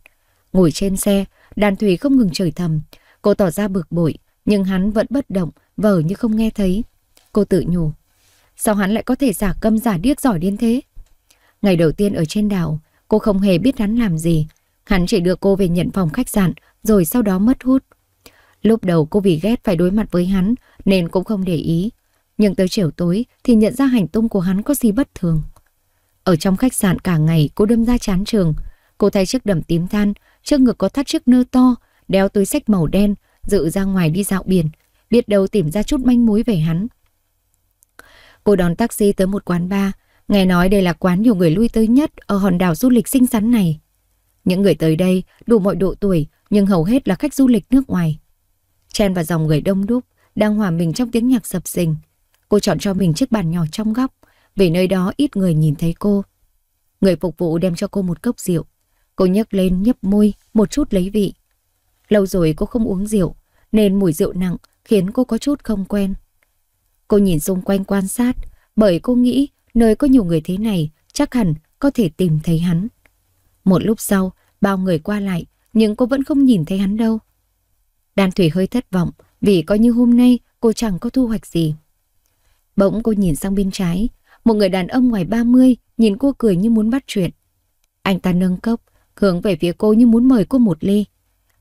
Ngồi trên xe, đàn thủy không ngừng chửi thầm. Cô tỏ ra bực bội, nhưng hắn vẫn bất động, vờ như không nghe thấy. Cô tự nhủ. Sao hắn lại có thể giả câm giả điếc giỏi đến thế? Ngày đầu tiên ở trên đảo, cô không hề biết hắn làm gì. Hắn chỉ đưa cô về nhận phòng khách sạn, rồi sau đó mất hút. Lúc đầu cô vì ghét phải đối mặt với hắn, nên cũng không để ý. Nhưng tới chiều tối thì nhận ra hành tung của hắn có gì bất thường. Ở trong khách sạn cả ngày cô đâm ra chán trường. Cô thay chiếc đầm tím than, trước ngực có thắt chiếc nơ to, đeo túi sách màu đen, dự ra ngoài đi dạo biển, biết đâu tìm ra chút manh mối về hắn. Cô đón taxi tới một quán bar, nghe nói đây là quán nhiều người lui tới nhất ở hòn đảo du lịch xinh xắn này. Những người tới đây đủ mọi độ tuổi nhưng hầu hết là khách du lịch nước ngoài. Chen vào dòng người đông đúc, đang hòa mình trong tiếng nhạc sập sình. Cô chọn cho mình chiếc bàn nhỏ trong góc, vì nơi đó ít người nhìn thấy cô. Người phục vụ đem cho cô một cốc rượu. Cô nhấc lên nhấp môi, một chút lấy vị. Lâu rồi cô không uống rượu, nên mùi rượu nặng khiến cô có chút không quen. Cô nhìn xung quanh quan sát, bởi cô nghĩ nơi có nhiều người thế này chắc hẳn có thể tìm thấy hắn. Một lúc sau, bao người qua lại, nhưng cô vẫn không nhìn thấy hắn đâu. đàn Thủy hơi thất vọng vì coi như hôm nay cô chẳng có thu hoạch gì. Bỗng cô nhìn sang bên trái, một người đàn ông ngoài 30 nhìn cô cười như muốn bắt chuyện. Anh ta nâng cốc, hướng về phía cô như muốn mời cô một ly.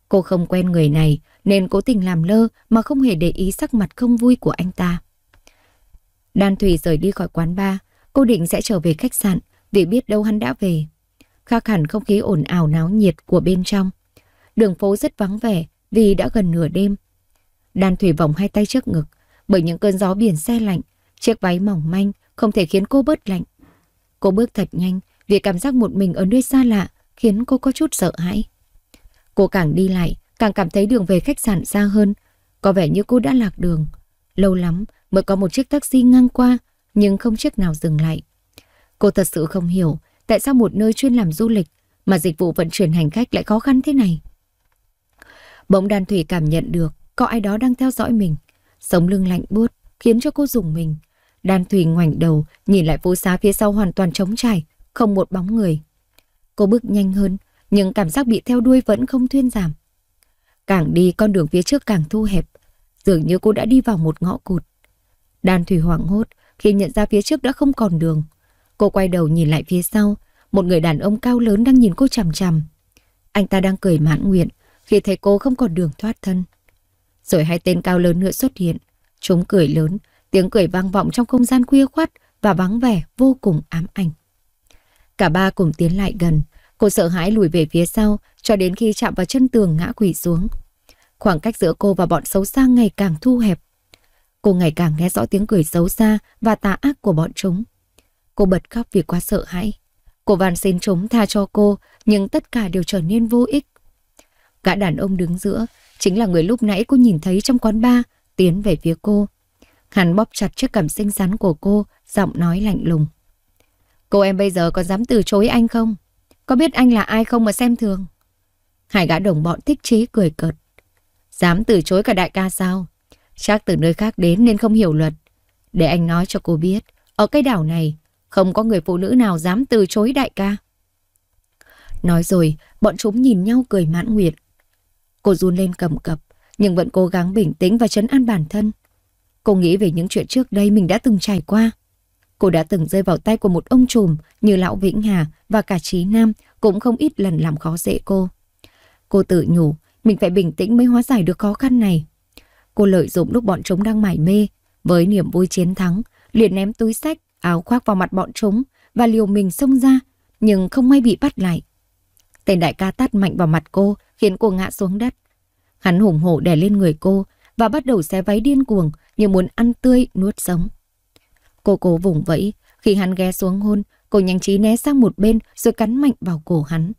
Cô không quen người này nên cố tình làm lơ mà không hề để ý sắc mặt không vui của anh ta. Đan Thủy rời đi khỏi quán bar, cô định sẽ trở về khách sạn vì biết đâu hắn đã về. Khác hẳn không khí ồn ào náo nhiệt của bên trong. Đường phố rất vắng vẻ vì đã gần nửa đêm. Đan Thủy vòng hai tay trước ngực bởi những cơn gió biển xe lạnh Chiếc váy mỏng manh không thể khiến cô bớt lạnh. Cô bước thật nhanh vì cảm giác một mình ở nơi xa lạ khiến cô có chút sợ hãi. Cô càng đi lại, càng cảm thấy đường về khách sạn xa hơn. Có vẻ như cô đã lạc đường. Lâu lắm mới có một chiếc taxi ngang qua nhưng không chiếc nào dừng lại. Cô thật sự không hiểu tại sao một nơi chuyên làm du lịch mà dịch vụ vận chuyển hành khách lại khó khăn thế này. Bỗng đàn thủy cảm nhận được có ai đó đang theo dõi mình. Sống lưng lạnh buốt khiến cho cô dùng mình. Đan Thùy ngoảnh đầu, nhìn lại phố xá phía sau hoàn toàn trống trải, không một bóng người. Cô bước nhanh hơn, nhưng cảm giác bị theo đuôi vẫn không thuyên giảm. Càng đi con đường phía trước càng thu hẹp, dường như cô đã đi vào một ngõ cụt. Đan Thùy hoảng hốt khi nhận ra phía trước đã không còn đường. Cô quay đầu nhìn lại phía sau, một người đàn ông cao lớn đang nhìn cô chằm chằm. Anh ta đang cười mãn nguyện khi thấy cô không còn đường thoát thân. Rồi hai tên cao lớn nữa xuất hiện, Chúng cười lớn, tiếng cười vang vọng trong không gian khuya khoắt và vắng vẻ vô cùng ám ảnh. Cả ba cùng tiến lại gần, cô sợ hãi lùi về phía sau cho đến khi chạm vào chân tường ngã quỳ xuống. Khoảng cách giữa cô và bọn xấu xa ngày càng thu hẹp. Cô ngày càng nghe rõ tiếng cười xấu xa và tà ác của bọn chúng. Cô bật khóc vì quá sợ hãi. Cô van xin chúng tha cho cô, nhưng tất cả đều trở nên vô ích. Gã đàn ông đứng giữa chính là người lúc nãy cô nhìn thấy trong quán bar tiến về phía cô. Hắn bóp chặt chiếc cằm xinh xắn của cô, giọng nói lạnh lùng. Cô em bây giờ có dám từ chối anh không? Có biết anh là ai không mà xem thường? Hai gã đồng bọn thích chí cười cợt. Dám từ chối cả đại ca sao? Chắc từ nơi khác đến nên không hiểu luật. Để anh nói cho cô biết, ở cái đảo này không có người phụ nữ nào dám từ chối đại ca. Nói rồi, bọn chúng nhìn nhau cười mãn nguyện. Cô run lên cầm cập, nhưng vẫn cố gắng bình tĩnh và chấn an bản thân. Cô nghĩ về những chuyện trước đây mình đã từng trải qua. Cô đã từng rơi vào tay của một ông trùm như Lão Vĩnh Hà và cả Trí Nam cũng không ít lần làm khó dễ cô. Cô tự nhủ, mình phải bình tĩnh mới hóa giải được khó khăn này. Cô lợi dụng lúc bọn chúng đang mải mê, với niềm vui chiến thắng, liền ném túi sách, áo khoác vào mặt bọn chúng và liều mình xông ra, nhưng không may bị bắt lại. Tên đại ca tát mạnh vào mặt cô khiến cô ngã xuống đất. Hắn hùng hổ đè lên người cô và bắt đầu xé váy điên cuồng như muốn ăn tươi nuốt sống. Cô cố vùng vẫy, khi hắn ghé xuống hôn, cô nhanh trí né sang một bên rồi cắn mạnh vào cổ hắn.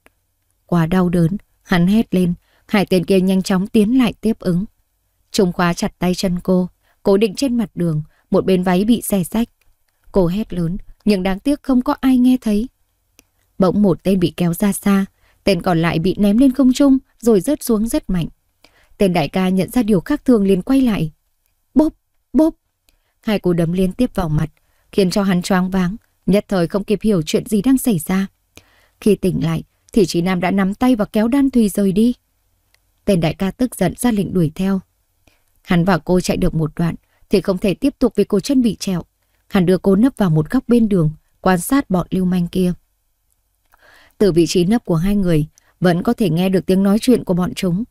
Quá đau đớn, hắn hét lên, hai tên kia nhanh chóng tiến lại tiếp ứng. Trung khóa chặt tay chân cô, cố định trên mặt đường, một bên váy bị xẻ rách. Cô hét lớn, nhưng đáng tiếc không có ai nghe thấy. Bỗng một tên bị kéo ra xa, tên còn lại bị ném lên không trung rồi rớt xuống rất mạnh. Tên đại ca nhận ra điều khác thường liền quay lại. Bốp, bốp. Hai cú đấm liên tiếp vào mặt, khiến cho hắn choáng váng, nhất thời không kịp hiểu chuyện gì đang xảy ra. Khi tỉnh lại, thì Trí Nam đã nắm tay và kéo Đan Thùy rời đi. Tên đại ca tức giận ra lệnh đuổi theo. Hắn và cô chạy được một đoạn, thì không thể tiếp tục vì cô chân bị trẹo. Hắn đưa cô nấp vào một góc bên đường, quan sát bọn lưu manh kia. Từ vị trí nấp của hai người, vẫn có thể nghe được tiếng nói chuyện của bọn chúng.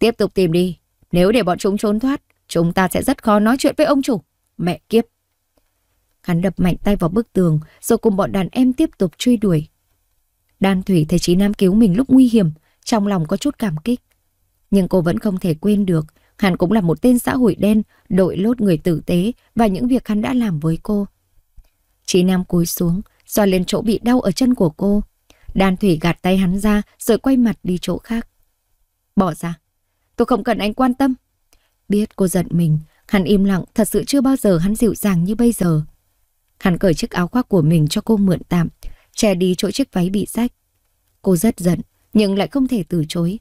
Tiếp tục tìm đi. Nếu để bọn chúng trốn thoát, chúng ta sẽ rất khó nói chuyện với ông chủ. Mẹ kiếp. Hắn đập mạnh tay vào bức tường rồi cùng bọn đàn em tiếp tục truy đuổi. Đan Thủy thấy Trí Nam cứu mình lúc nguy hiểm, trong lòng có chút cảm kích. Nhưng cô vẫn không thể quên được, hắn cũng là một tên xã hội đen, đội lốt người tử tế và những việc hắn đã làm với cô. Trí Nam cúi xuống, xoa lên chỗ bị đau ở chân của cô. Đan Thủy gạt tay hắn ra rồi quay mặt đi chỗ khác. Bỏ ra. Tôi không cần anh quan tâm. Biết cô giận mình, hắn im lặng, thật sự chưa bao giờ hắn dịu dàng như bây giờ. Hắn cởi chiếc áo khoác của mình cho cô mượn tạm, che đi chỗ chiếc váy bị rách. Cô rất giận, nhưng lại không thể từ chối.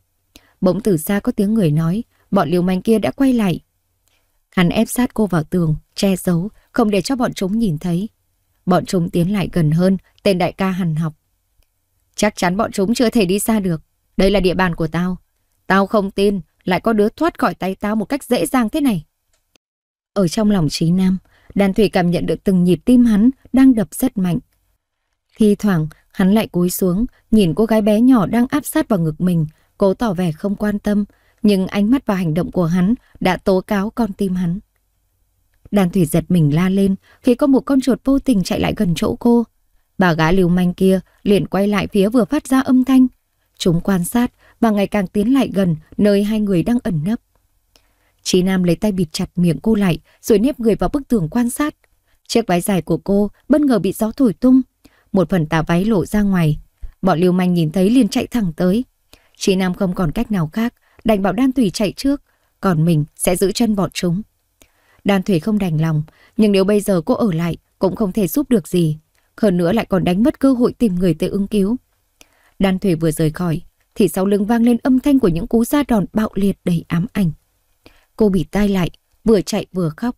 Bỗng từ xa có tiếng người nói, bọn liều manh kia đã quay lại. Hắn ép sát cô vào tường, che giấu, không để cho bọn chúng nhìn thấy. Bọn chúng tiến lại gần hơn, tên đại ca hằn học. Chắc chắn bọn chúng chưa thể đi xa được. Đây là địa bàn của tao. Tao không tin, lại có đứa thoát khỏi tay tao một cách dễ dàng thế này. Ở trong lòng Trí Nam, đàn Thủy cảm nhận được từng nhịp tim hắn đang đập rất mạnh. Thi thoảng, hắn lại cúi xuống, nhìn cô gái bé nhỏ đang áp sát vào ngực mình, cố tỏ vẻ không quan tâm, nhưng ánh mắt và hành động của hắn đã tố cáo con tim hắn. đàn Thủy giật mình la lên khi có một con chuột vô tình chạy lại gần chỗ cô. Bà gái lưu manh kia liền quay lại phía vừa phát ra âm thanh. Chúng quan sát và ngày càng tiến lại gần nơi hai người đang ẩn nấp. Trí Nam lấy tay bịt chặt miệng cô lại rồi nếp người vào bức tường quan sát. Chiếc váy dài của cô bất ngờ bị gió thổi tung. Một phần tà váy lộ ra ngoài. Bọn liều manh nhìn thấy liền chạy thẳng tới. Trí Nam không còn cách nào khác, đành bảo Đan Thủy chạy trước, còn mình sẽ giữ chân bọn chúng. Đan Thủy không đành lòng, nhưng nếu bây giờ cô ở lại cũng không thể giúp được gì. Hơn nữa lại còn đánh mất cơ hội tìm người tới ứng cứu. Đan Thủy vừa rời khỏi, thì sau lưng vang lên âm thanh của những cú ra đòn bạo liệt đầy ám ảnh. Cô bị tai lại, vừa chạy vừa khóc.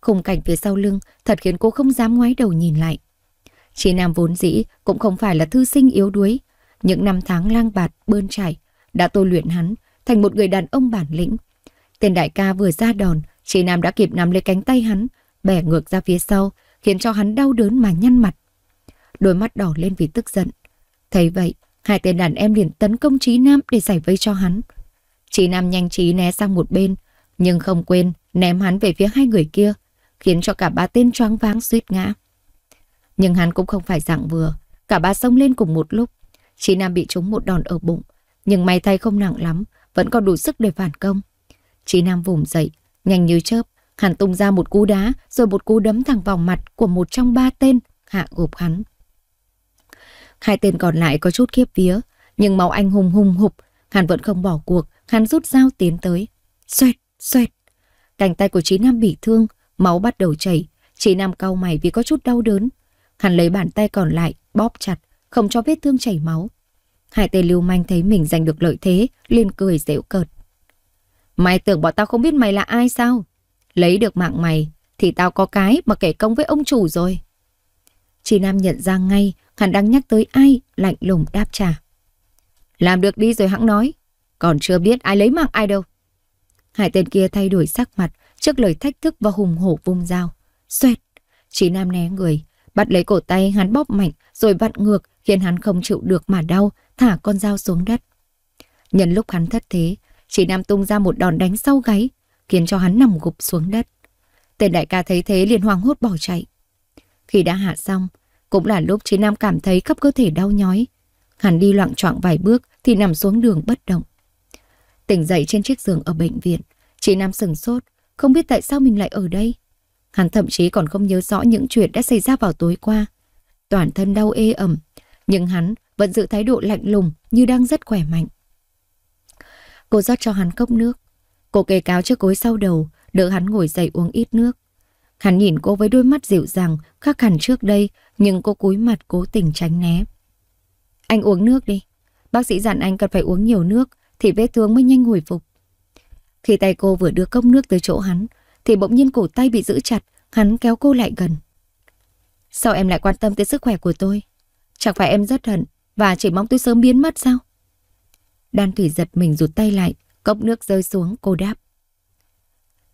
Khung cảnh phía sau lưng thật khiến cô không dám ngoái đầu nhìn lại. Chị Nam vốn dĩ cũng không phải là thư sinh yếu đuối. Những năm tháng lang bạt, bơn trải đã tôi luyện hắn thành một người đàn ông bản lĩnh. Tên đại ca vừa ra đòn, chị Nam đã kịp nắm lấy cánh tay hắn, bẻ ngược ra phía sau, khiến cho hắn đau đớn mà nhăn mặt. Đôi mắt đỏ lên vì tức giận. Thấy vậy, Hai tên đàn em liền tấn công Trí Nam để giải vây cho hắn. Trí Nam nhanh trí né sang một bên, nhưng không quên ném hắn về phía hai người kia, khiến cho cả ba tên choáng váng suýt ngã. Nhưng hắn cũng không phải dạng vừa, cả ba xông lên cùng một lúc. Trí Nam bị trúng một đòn ở bụng, nhưng may thay không nặng lắm, vẫn còn đủ sức để phản công. Trí Nam vùng dậy, nhanh như chớp, hắn tung ra một cú đá rồi một cú đấm thẳng vào mặt của một trong ba tên hạ gục hắn. Hai tên còn lại có chút khiếp vía, nhưng máu anh hùng hùng hụp, hắn vẫn không bỏ cuộc, hắn rút dao tiến tới. Xoẹt, xoẹt. Cành tay của Chí Nam bị thương, máu bắt đầu chảy, Chí Nam cau mày vì có chút đau đớn. Hắn lấy bàn tay còn lại, bóp chặt, không cho vết thương chảy máu. Hai tên lưu manh thấy mình giành được lợi thế, liền cười dễu cợt. Mày tưởng bọn tao không biết mày là ai sao? Lấy được mạng mày, thì tao có cái mà kể công với ông chủ rồi. Chị Nam nhận ra ngay, hắn đang nhắc tới ai, lạnh lùng đáp trả. Làm được đi rồi hắn nói, còn chưa biết ai lấy mạng ai đâu. Hai tên kia thay đổi sắc mặt trước lời thách thức và hùng hổ vung dao. Xoẹt, chỉ nam né người, bắt lấy cổ tay hắn bóp mạnh rồi vặn ngược khiến hắn không chịu được mà đau, thả con dao xuống đất. Nhân lúc hắn thất thế, chỉ nam tung ra một đòn đánh sau gáy, khiến cho hắn nằm gục xuống đất. Tên đại ca thấy thế liền hoang hốt bỏ chạy. Khi đã hạ xong, cũng là lúc chị Nam cảm thấy khắp cơ thể đau nhói. Hắn đi loạn choạng vài bước thì nằm xuống đường bất động. Tỉnh dậy trên chiếc giường ở bệnh viện, chị Nam sừng sốt, không biết tại sao mình lại ở đây. Hắn thậm chí còn không nhớ rõ những chuyện đã xảy ra vào tối qua. Toàn thân đau ê ẩm, nhưng hắn vẫn giữ thái độ lạnh lùng như đang rất khỏe mạnh. Cô rót cho hắn cốc nước. Cô kề cáo chiếc cối sau đầu, đỡ hắn ngồi dậy uống ít nước. Hắn nhìn cô với đôi mắt dịu dàng, khác hẳn trước đây, nhưng cô cúi mặt cố tình tránh né. Anh uống nước đi. Bác sĩ dặn anh cần phải uống nhiều nước, thì vết thương mới nhanh hồi phục. Khi tay cô vừa đưa cốc nước tới chỗ hắn, thì bỗng nhiên cổ tay bị giữ chặt, hắn kéo cô lại gần. Sao em lại quan tâm tới sức khỏe của tôi? Chẳng phải em rất hận và chỉ mong tôi sớm biến mất sao? Đan Thủy giật mình rụt tay lại, cốc nước rơi xuống, cô đáp.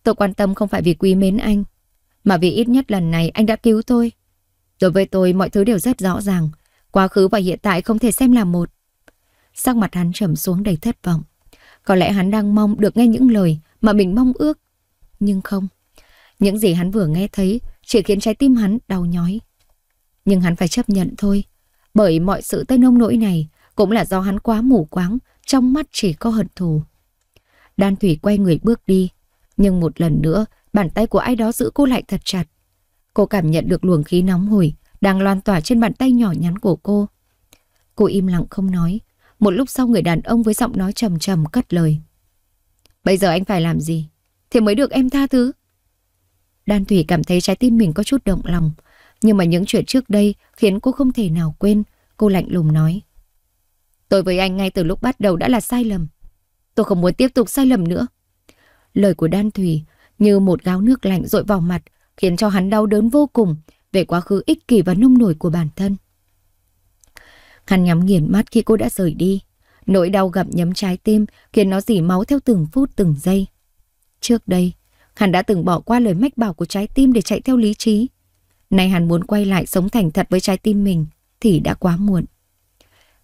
Tôi quan tâm không phải vì quý mến anh, mà vì ít nhất lần này anh đã cứu tôi. Đối với tôi mọi thứ đều rất rõ ràng. Quá khứ và hiện tại không thể xem là một. Sắc mặt hắn trầm xuống đầy thất vọng. Có lẽ hắn đang mong được nghe những lời mà mình mong ước. Nhưng không. Những gì hắn vừa nghe thấy chỉ khiến trái tim hắn đau nhói. Nhưng hắn phải chấp nhận thôi. Bởi mọi sự tới nông nỗi này cũng là do hắn quá mù quáng, trong mắt chỉ có hận thù. Đan Thủy quay người bước đi, nhưng một lần nữa Bàn tay của ai đó giữ cô lại thật chặt. Cô cảm nhận được luồng khí nóng hổi đang loan tỏa trên bàn tay nhỏ nhắn của cô. Cô im lặng không nói. Một lúc sau người đàn ông với giọng nói trầm trầm cất lời. Bây giờ anh phải làm gì? Thì mới được em tha thứ. Đan Thủy cảm thấy trái tim mình có chút động lòng. Nhưng mà những chuyện trước đây khiến cô không thể nào quên. Cô lạnh lùng nói. Tôi với anh ngay từ lúc bắt đầu đã là sai lầm. Tôi không muốn tiếp tục sai lầm nữa. Lời của Đan Thủy như một gáo nước lạnh rội vào mặt, khiến cho hắn đau đớn vô cùng về quá khứ ích kỷ và nông nổi của bản thân. Hắn nhắm nghiền mắt khi cô đã rời đi. Nỗi đau gặm nhấm trái tim khiến nó dỉ máu theo từng phút từng giây. Trước đây, hắn đã từng bỏ qua lời mách bảo của trái tim để chạy theo lý trí. Nay hắn muốn quay lại sống thành thật với trái tim mình thì đã quá muộn.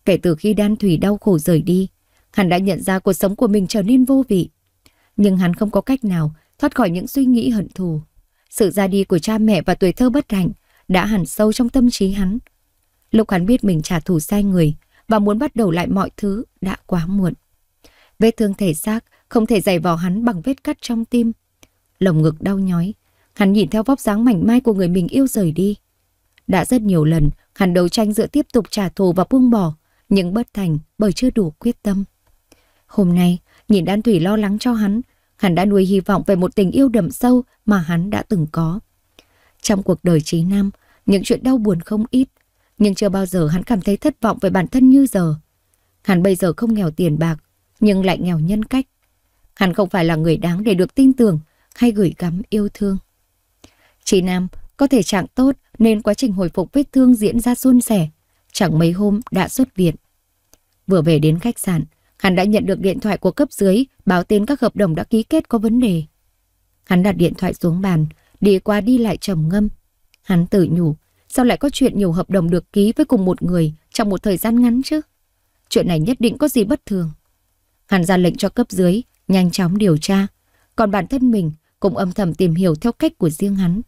Kể từ khi đan thủy đau khổ rời đi, hắn đã nhận ra cuộc sống của mình trở nên vô vị. Nhưng hắn không có cách nào thoát khỏi những suy nghĩ hận thù. Sự ra đi của cha mẹ và tuổi thơ bất hạnh đã hẳn sâu trong tâm trí hắn. Lúc hắn biết mình trả thù sai người và muốn bắt đầu lại mọi thứ đã quá muộn. Vết thương thể xác không thể giày vào hắn bằng vết cắt trong tim. Lồng ngực đau nhói, hắn nhìn theo vóc dáng mảnh mai của người mình yêu rời đi. Đã rất nhiều lần, hắn đấu tranh giữa tiếp tục trả thù và buông bỏ, những bất thành bởi chưa đủ quyết tâm. Hôm nay, nhìn Đan Thủy lo lắng cho hắn, Hắn đã nuôi hy vọng về một tình yêu đậm sâu mà hắn đã từng có. Trong cuộc đời trí nam, những chuyện đau buồn không ít, nhưng chưa bao giờ hắn cảm thấy thất vọng về bản thân như giờ. Hắn bây giờ không nghèo tiền bạc, nhưng lại nghèo nhân cách. Hắn không phải là người đáng để được tin tưởng hay gửi gắm yêu thương. Trí Nam có thể trạng tốt nên quá trình hồi phục vết thương diễn ra suôn sẻ, chẳng mấy hôm đã xuất viện. Vừa về đến khách sạn, Hắn đã nhận được điện thoại của cấp dưới báo tên các hợp đồng đã ký kết có vấn đề. Hắn đặt điện thoại xuống bàn, đi qua đi lại trầm ngâm. Hắn tự nhủ, sao lại có chuyện nhiều hợp đồng được ký với cùng một người trong một thời gian ngắn chứ? Chuyện này nhất định có gì bất thường. Hắn ra lệnh cho cấp dưới, nhanh chóng điều tra. Còn bản thân mình cũng âm thầm tìm hiểu theo cách của riêng hắn.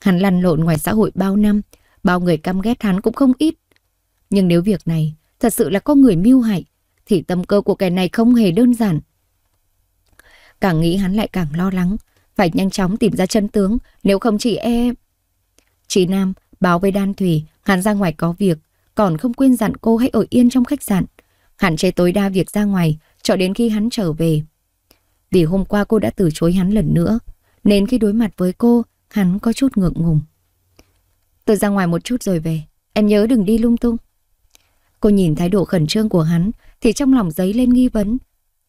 Hắn lăn lộn ngoài xã hội bao năm, bao người căm ghét hắn cũng không ít. Nhưng nếu việc này thật sự là có người mưu hại, thì tâm cơ của kẻ này không hề đơn giản. Càng nghĩ hắn lại càng lo lắng, phải nhanh chóng tìm ra chân tướng, nếu không chị e... Chị Nam báo với Đan Thủy, hắn ra ngoài có việc, còn không quên dặn cô hãy ở yên trong khách sạn, hạn chế tối đa việc ra ngoài cho đến khi hắn trở về. Vì hôm qua cô đã từ chối hắn lần nữa, nên khi đối mặt với cô, hắn có chút ngượng ngùng. Tôi ra ngoài một chút rồi về, em nhớ đừng đi lung tung. Cô nhìn thái độ khẩn trương của hắn, thì trong lòng giấy lên nghi vấn.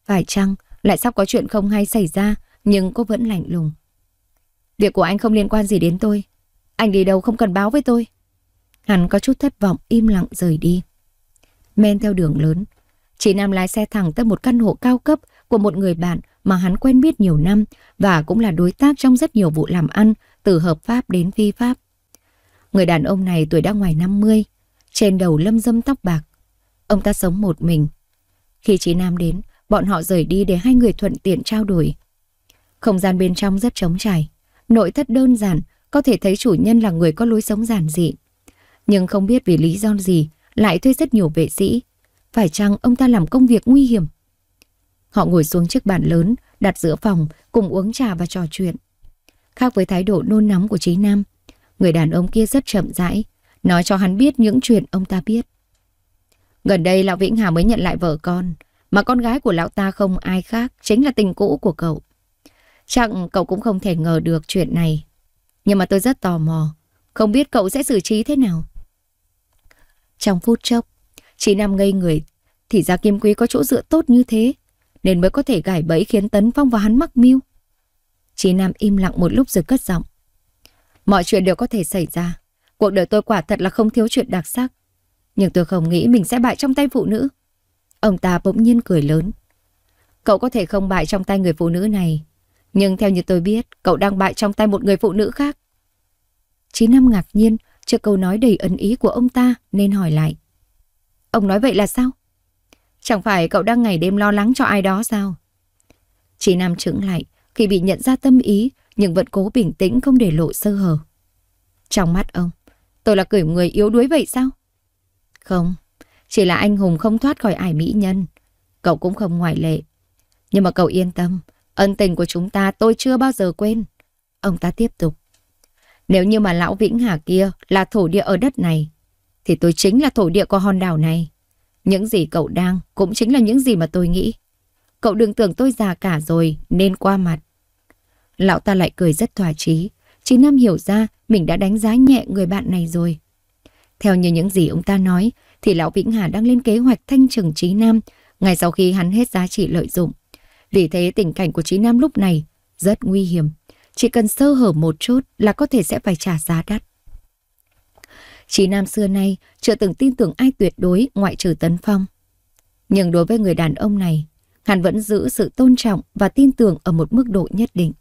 Phải chăng lại sắp có chuyện không hay xảy ra, nhưng cô vẫn lạnh lùng. Việc của anh không liên quan gì đến tôi. Anh đi đâu không cần báo với tôi. Hắn có chút thất vọng im lặng rời đi. Men theo đường lớn, chị Nam lái xe thẳng tới một căn hộ cao cấp của một người bạn mà hắn quen biết nhiều năm và cũng là đối tác trong rất nhiều vụ làm ăn từ hợp pháp đến phi pháp. Người đàn ông này tuổi đã ngoài 50, trên đầu lâm dâm tóc bạc. Ông ta sống một mình, khi Chí Nam đến, bọn họ rời đi để hai người thuận tiện trao đổi. Không gian bên trong rất trống trải, nội thất đơn giản, có thể thấy chủ nhân là người có lối sống giản dị. Nhưng không biết vì lý do gì, lại thuê rất nhiều vệ sĩ. Phải chăng ông ta làm công việc nguy hiểm? Họ ngồi xuống chiếc bàn lớn, đặt giữa phòng, cùng uống trà và trò chuyện. Khác với thái độ nôn nóng của chí Nam, người đàn ông kia rất chậm rãi, nói cho hắn biết những chuyện ông ta biết. Gần đây Lão Vĩnh Hà mới nhận lại vợ con, mà con gái của lão ta không ai khác, chính là tình cũ của cậu. Chẳng cậu cũng không thể ngờ được chuyện này. Nhưng mà tôi rất tò mò, không biết cậu sẽ xử trí thế nào. Trong phút chốc, chị Nam ngây người, thì ra Kim Quý có chỗ dựa tốt như thế, nên mới có thể gải bẫy khiến Tấn Phong và hắn mắc mưu. Chị Nam im lặng một lúc rồi cất giọng. Mọi chuyện đều có thể xảy ra, cuộc đời tôi quả thật là không thiếu chuyện đặc sắc. Nhưng tôi không nghĩ mình sẽ bại trong tay phụ nữ. Ông ta bỗng nhiên cười lớn. Cậu có thể không bại trong tay người phụ nữ này. Nhưng theo như tôi biết, cậu đang bại trong tay một người phụ nữ khác. Chí Nam ngạc nhiên trước câu nói đầy ấn ý của ông ta nên hỏi lại. Ông nói vậy là sao? Chẳng phải cậu đang ngày đêm lo lắng cho ai đó sao? Chí Nam trưởng lại khi bị nhận ra tâm ý nhưng vẫn cố bình tĩnh không để lộ sơ hở. Trong mắt ông, tôi là kiểu người yếu đuối vậy sao? Không, chỉ là anh hùng không thoát khỏi ải mỹ nhân. Cậu cũng không ngoại lệ. Nhưng mà cậu yên tâm, ân tình của chúng ta tôi chưa bao giờ quên. Ông ta tiếp tục. Nếu như mà lão Vĩnh Hà kia là thổ địa ở đất này, thì tôi chính là thổ địa của hòn đảo này. Những gì cậu đang cũng chính là những gì mà tôi nghĩ. Cậu đừng tưởng tôi già cả rồi nên qua mặt. Lão ta lại cười rất thỏa chí. Chứ Nam hiểu ra mình đã đánh giá nhẹ người bạn này rồi. Theo như những gì ông ta nói, thì Lão Vĩnh Hà đang lên kế hoạch thanh trừng Trí Nam ngay sau khi hắn hết giá trị lợi dụng. Vì thế tình cảnh của Trí Nam lúc này rất nguy hiểm. Chỉ cần sơ hở một chút là có thể sẽ phải trả giá đắt. Trí Nam xưa nay chưa từng tin tưởng ai tuyệt đối ngoại trừ Tấn Phong. Nhưng đối với người đàn ông này, hắn vẫn giữ sự tôn trọng và tin tưởng ở một mức độ nhất định.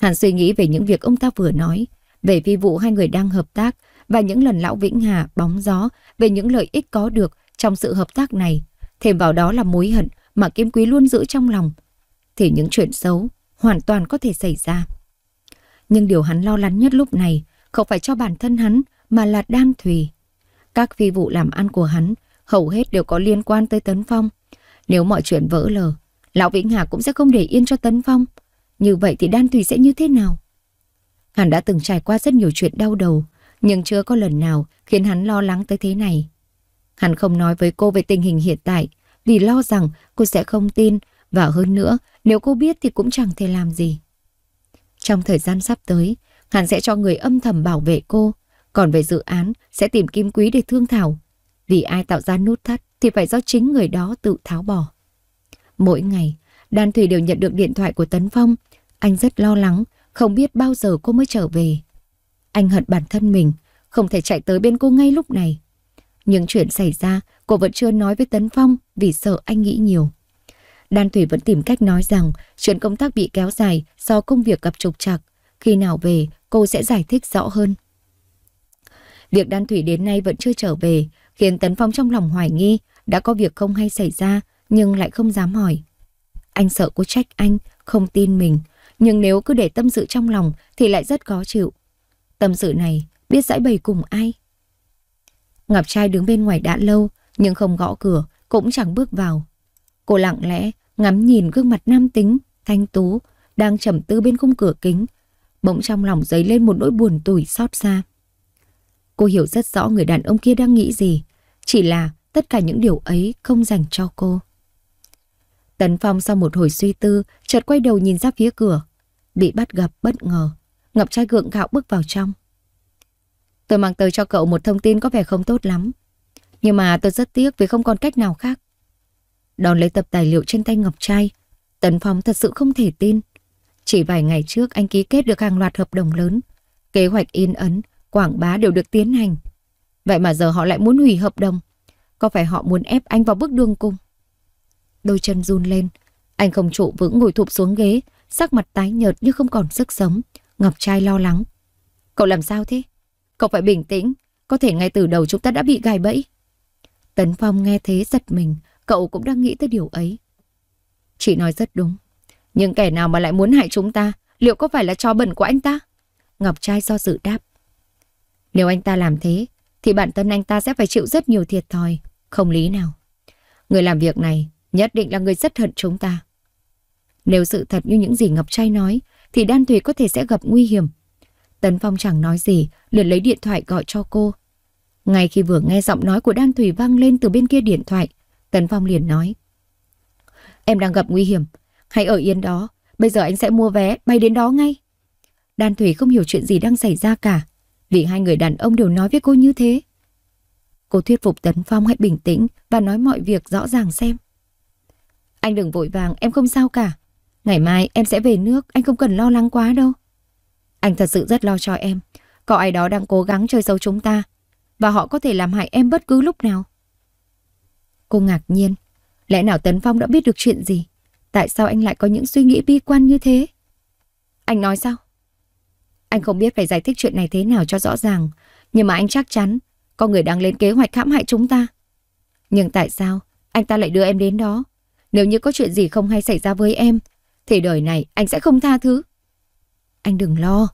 Hắn suy nghĩ về những việc ông ta vừa nói, về phi vụ hai người đang hợp tác và những lần lão Vĩnh Hà bóng gió về những lợi ích có được trong sự hợp tác này. Thêm vào đó là mối hận mà Kim Quý luôn giữ trong lòng. Thì những chuyện xấu hoàn toàn có thể xảy ra. Nhưng điều hắn lo lắng nhất lúc này không phải cho bản thân hắn mà là Đan Thùy. Các phi vụ làm ăn của hắn hầu hết đều có liên quan tới Tấn Phong. Nếu mọi chuyện vỡ lờ, Lão Vĩnh Hà cũng sẽ không để yên cho Tấn Phong. Như vậy thì Đan Thùy sẽ như thế nào? Hắn đã từng trải qua rất nhiều chuyện đau đầu, nhưng chưa có lần nào khiến hắn lo lắng tới thế này. Hắn không nói với cô về tình hình hiện tại vì lo rằng cô sẽ không tin và hơn nữa nếu cô biết thì cũng chẳng thể làm gì. Trong thời gian sắp tới, hắn sẽ cho người âm thầm bảo vệ cô, còn về dự án sẽ tìm kim quý để thương thảo. Vì ai tạo ra nút thắt thì phải do chính người đó tự tháo bỏ. Mỗi ngày, Đan Thủy đều nhận được điện thoại của Tấn Phong. Anh rất lo lắng, không biết bao giờ cô mới trở về. Anh hận bản thân mình, không thể chạy tới bên cô ngay lúc này. những chuyện xảy ra, cô vẫn chưa nói với Tấn Phong vì sợ anh nghĩ nhiều. Đan Thủy vẫn tìm cách nói rằng chuyện công tác bị kéo dài do công việc gặp trục trặc. Khi nào về, cô sẽ giải thích rõ hơn. Việc Đan Thủy đến nay vẫn chưa trở về, khiến Tấn Phong trong lòng hoài nghi đã có việc không hay xảy ra nhưng lại không dám hỏi. Anh sợ cô trách anh, không tin mình, nhưng nếu cứ để tâm sự trong lòng thì lại rất khó chịu. Tâm sự này biết giải bày cùng ai. Ngọc trai đứng bên ngoài đã lâu, nhưng không gõ cửa, cũng chẳng bước vào. Cô lặng lẽ ngắm nhìn gương mặt nam tính, thanh tú, đang trầm tư bên khung cửa kính. Bỗng trong lòng dấy lên một nỗi buồn tủi xót xa. Cô hiểu rất rõ người đàn ông kia đang nghĩ gì, chỉ là tất cả những điều ấy không dành cho cô. Tấn Phong sau một hồi suy tư, chợt quay đầu nhìn ra phía cửa, bị bắt gặp bất ngờ ngậm chai gượng gạo bước vào trong. Tôi mang tới cho cậu một thông tin có vẻ không tốt lắm. Nhưng mà tôi rất tiếc vì không còn cách nào khác. Đón lấy tập tài liệu trên tay Ngọc Trai, Tấn Phong thật sự không thể tin. Chỉ vài ngày trước anh ký kết được hàng loạt hợp đồng lớn, kế hoạch in ấn, quảng bá đều được tiến hành. Vậy mà giờ họ lại muốn hủy hợp đồng. Có phải họ muốn ép anh vào bước đường cùng? Đôi chân run lên, anh không trụ vững ngồi thụp xuống ghế, sắc mặt tái nhợt như không còn sức sống, Ngọc trai lo lắng. Cậu làm sao thế? Cậu phải bình tĩnh, có thể ngay từ đầu chúng ta đã bị gài bẫy. Tấn Phong nghe thế giật mình, cậu cũng đang nghĩ tới điều ấy. Chị nói rất đúng. Nhưng kẻ nào mà lại muốn hại chúng ta, liệu có phải là cho bẩn của anh ta? Ngọc trai do dự đáp. Nếu anh ta làm thế, thì bản thân anh ta sẽ phải chịu rất nhiều thiệt thòi, không lý nào. Người làm việc này nhất định là người rất hận chúng ta. Nếu sự thật như những gì Ngọc Trai nói, thì Đan thủy có thể sẽ gặp nguy hiểm. Tấn Phong chẳng nói gì, liền lấy điện thoại gọi cho cô. Ngay khi vừa nghe giọng nói của Đan thủy vang lên từ bên kia điện thoại, Tấn Phong liền nói. Em đang gặp nguy hiểm, hãy ở yên đó, bây giờ anh sẽ mua vé bay đến đó ngay. Đan thủy không hiểu chuyện gì đang xảy ra cả, vì hai người đàn ông đều nói với cô như thế. Cô thuyết phục Tấn Phong hãy bình tĩnh và nói mọi việc rõ ràng xem. Anh đừng vội vàng, em không sao cả. Ngày mai em sẽ về nước, anh không cần lo lắng quá đâu. Anh thật sự rất lo cho em. Có ai đó đang cố gắng chơi xấu chúng ta. Và họ có thể làm hại em bất cứ lúc nào. Cô ngạc nhiên. Lẽ nào Tấn Phong đã biết được chuyện gì? Tại sao anh lại có những suy nghĩ bi quan như thế? Anh nói sao? Anh không biết phải giải thích chuyện này thế nào cho rõ ràng. Nhưng mà anh chắc chắn có người đang lên kế hoạch hãm hại chúng ta. Nhưng tại sao anh ta lại đưa em đến đó? Nếu như có chuyện gì không hay xảy ra với em thì đời này anh sẽ không tha thứ. Anh đừng lo,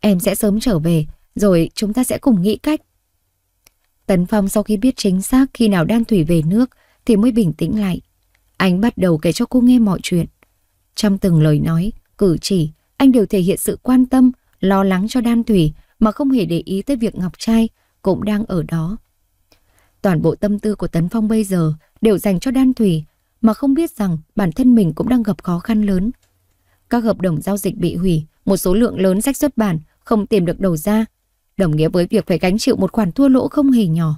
em sẽ sớm trở về, rồi chúng ta sẽ cùng nghĩ cách. Tấn Phong sau khi biết chính xác khi nào Đan Thủy về nước thì mới bình tĩnh lại. Anh bắt đầu kể cho cô nghe mọi chuyện. Trong từng lời nói, cử chỉ, anh đều thể hiện sự quan tâm, lo lắng cho Đan Thủy mà không hề để ý tới việc Ngọc Trai cũng đang ở đó. Toàn bộ tâm tư của Tấn Phong bây giờ đều dành cho Đan Thủy mà không biết rằng bản thân mình cũng đang gặp khó khăn lớn. Các hợp đồng giao dịch bị hủy, một số lượng lớn sách xuất bản không tìm được đầu ra, đồng nghĩa với việc phải gánh chịu một khoản thua lỗ không hề nhỏ.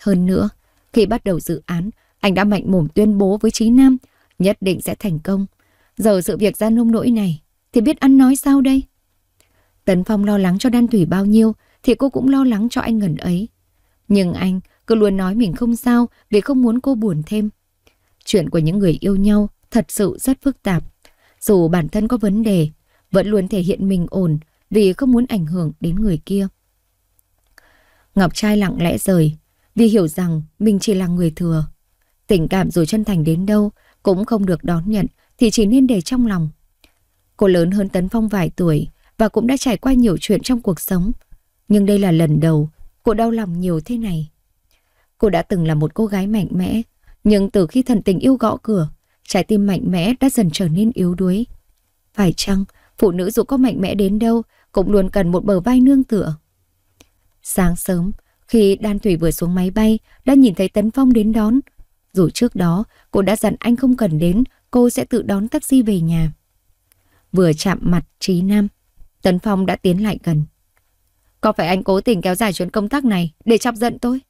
Hơn nữa, khi bắt đầu dự án, anh đã mạnh mồm tuyên bố với Trí Nam nhất định sẽ thành công. Giờ sự việc ra nông nỗi này, thì biết ăn nói sao đây? Tấn Phong lo lắng cho Đan Thủy bao nhiêu, thì cô cũng lo lắng cho anh ngần ấy. Nhưng anh cứ luôn nói mình không sao vì không muốn cô buồn thêm. Chuyện của những người yêu nhau thật sự rất phức tạp dù bản thân có vấn đề, vẫn luôn thể hiện mình ổn vì không muốn ảnh hưởng đến người kia. Ngọc trai lặng lẽ rời, vì hiểu rằng mình chỉ là người thừa. Tình cảm dù chân thành đến đâu cũng không được đón nhận thì chỉ nên để trong lòng. Cô lớn hơn Tấn Phong vài tuổi và cũng đã trải qua nhiều chuyện trong cuộc sống. Nhưng đây là lần đầu cô đau lòng nhiều thế này. Cô đã từng là một cô gái mạnh mẽ, nhưng từ khi thần tình yêu gõ cửa, Trái tim mạnh mẽ đã dần trở nên yếu đuối. Phải chăng, phụ nữ dù có mạnh mẽ đến đâu cũng luôn cần một bờ vai nương tựa. Sáng sớm, khi Đan Thủy vừa xuống máy bay, đã nhìn thấy Tấn Phong đến đón. Dù trước đó, cô đã dặn anh không cần đến, cô sẽ tự đón taxi về nhà. Vừa chạm mặt Trí Nam, Tấn Phong đã tiến lại gần. Có phải anh cố tình kéo dài chuyến công tác này để chọc giận tôi?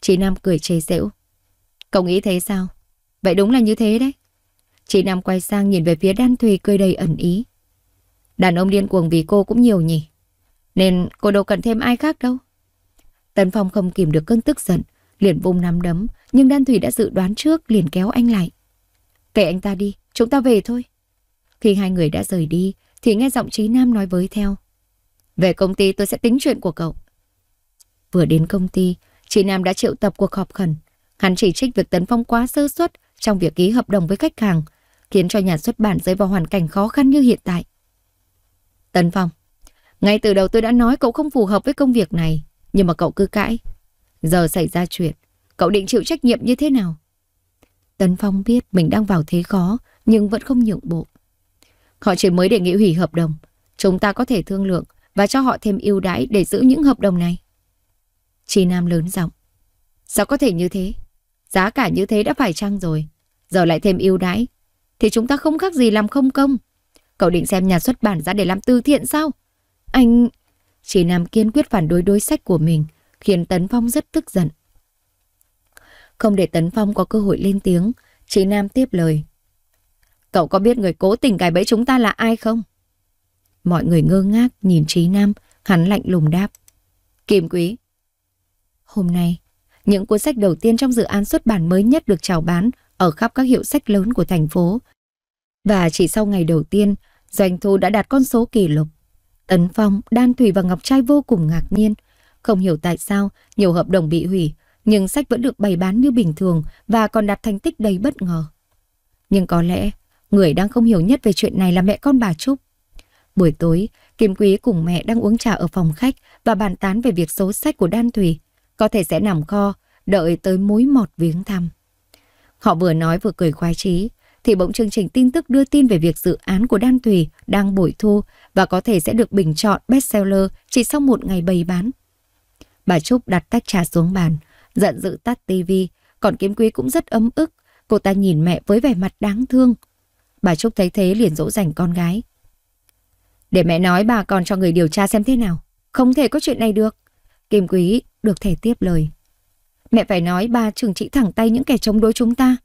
Trí Nam cười chế giễu. Cậu nghĩ thế sao? Vậy đúng là như thế đấy. Chị Nam quay sang nhìn về phía Đan Thùy cười đầy ẩn ý. Đàn ông điên cuồng vì cô cũng nhiều nhỉ. Nên cô đâu cần thêm ai khác đâu. Tần Phong không kìm được cơn tức giận, liền vung nắm đấm, nhưng Đan Thùy đã dự đoán trước liền kéo anh lại. Kệ anh ta đi, chúng ta về thôi. Khi hai người đã rời đi, thì nghe giọng Chí Nam nói với theo. Về công ty tôi sẽ tính chuyện của cậu. Vừa đến công ty, Chí Nam đã triệu tập cuộc họp khẩn. Hắn chỉ trích việc Tấn Phong quá sơ suất trong việc ký hợp đồng với khách hàng, khiến cho nhà xuất bản rơi vào hoàn cảnh khó khăn như hiện tại. Tấn Phong, ngay từ đầu tôi đã nói cậu không phù hợp với công việc này, nhưng mà cậu cứ cãi. Giờ xảy ra chuyện, cậu định chịu trách nhiệm như thế nào? Tấn Phong biết mình đang vào thế khó, nhưng vẫn không nhượng bộ. Họ chỉ mới đề nghị hủy hợp đồng, chúng ta có thể thương lượng và cho họ thêm ưu đãi để giữ những hợp đồng này. Chi Nam lớn giọng. Sao có thể như thế? Giá cả như thế đã phải chăng rồi giờ lại thêm ưu đãi, thì chúng ta không khác gì làm không công. Cậu định xem nhà xuất bản ra để làm từ thiện sao? Anh... Chỉ Nam kiên quyết phản đối đối sách của mình, khiến Tấn Phong rất tức giận. Không để Tấn Phong có cơ hội lên tiếng, chị Nam tiếp lời. Cậu có biết người cố tình cài bẫy chúng ta là ai không? Mọi người ngơ ngác nhìn Chí Nam, hắn lạnh lùng đáp. Kim Quý. Hôm nay, những cuốn sách đầu tiên trong dự án xuất bản mới nhất được chào bán ở khắp các hiệu sách lớn của thành phố. Và chỉ sau ngày đầu tiên, doanh thu đã đạt con số kỷ lục. Tấn Phong, Đan Thủy và Ngọc Trai vô cùng ngạc nhiên. Không hiểu tại sao nhiều hợp đồng bị hủy, nhưng sách vẫn được bày bán như bình thường và còn đạt thành tích đầy bất ngờ. Nhưng có lẽ, người đang không hiểu nhất về chuyện này là mẹ con bà Trúc. Buổi tối, Kim Quý cùng mẹ đang uống trà ở phòng khách và bàn tán về việc số sách của Đan Thủy. Có thể sẽ nằm kho, đợi tới mối mọt viếng thăm. Họ vừa nói vừa cười khoái chí, thì bỗng chương trình tin tức đưa tin về việc dự án của Đan Thùy đang bội thu và có thể sẽ được bình chọn bestseller chỉ sau một ngày bày bán. Bà Trúc đặt tách trà xuống bàn, giận dữ tắt tivi, còn Kiếm Quý cũng rất ấm ức, cô ta nhìn mẹ với vẻ mặt đáng thương. Bà Trúc thấy thế liền dỗ dành con gái. Để mẹ nói bà còn cho người điều tra xem thế nào, không thể có chuyện này được. Kim Quý được thể tiếp lời. Mẹ phải nói ba trừng trị thẳng tay những kẻ chống đối chúng ta.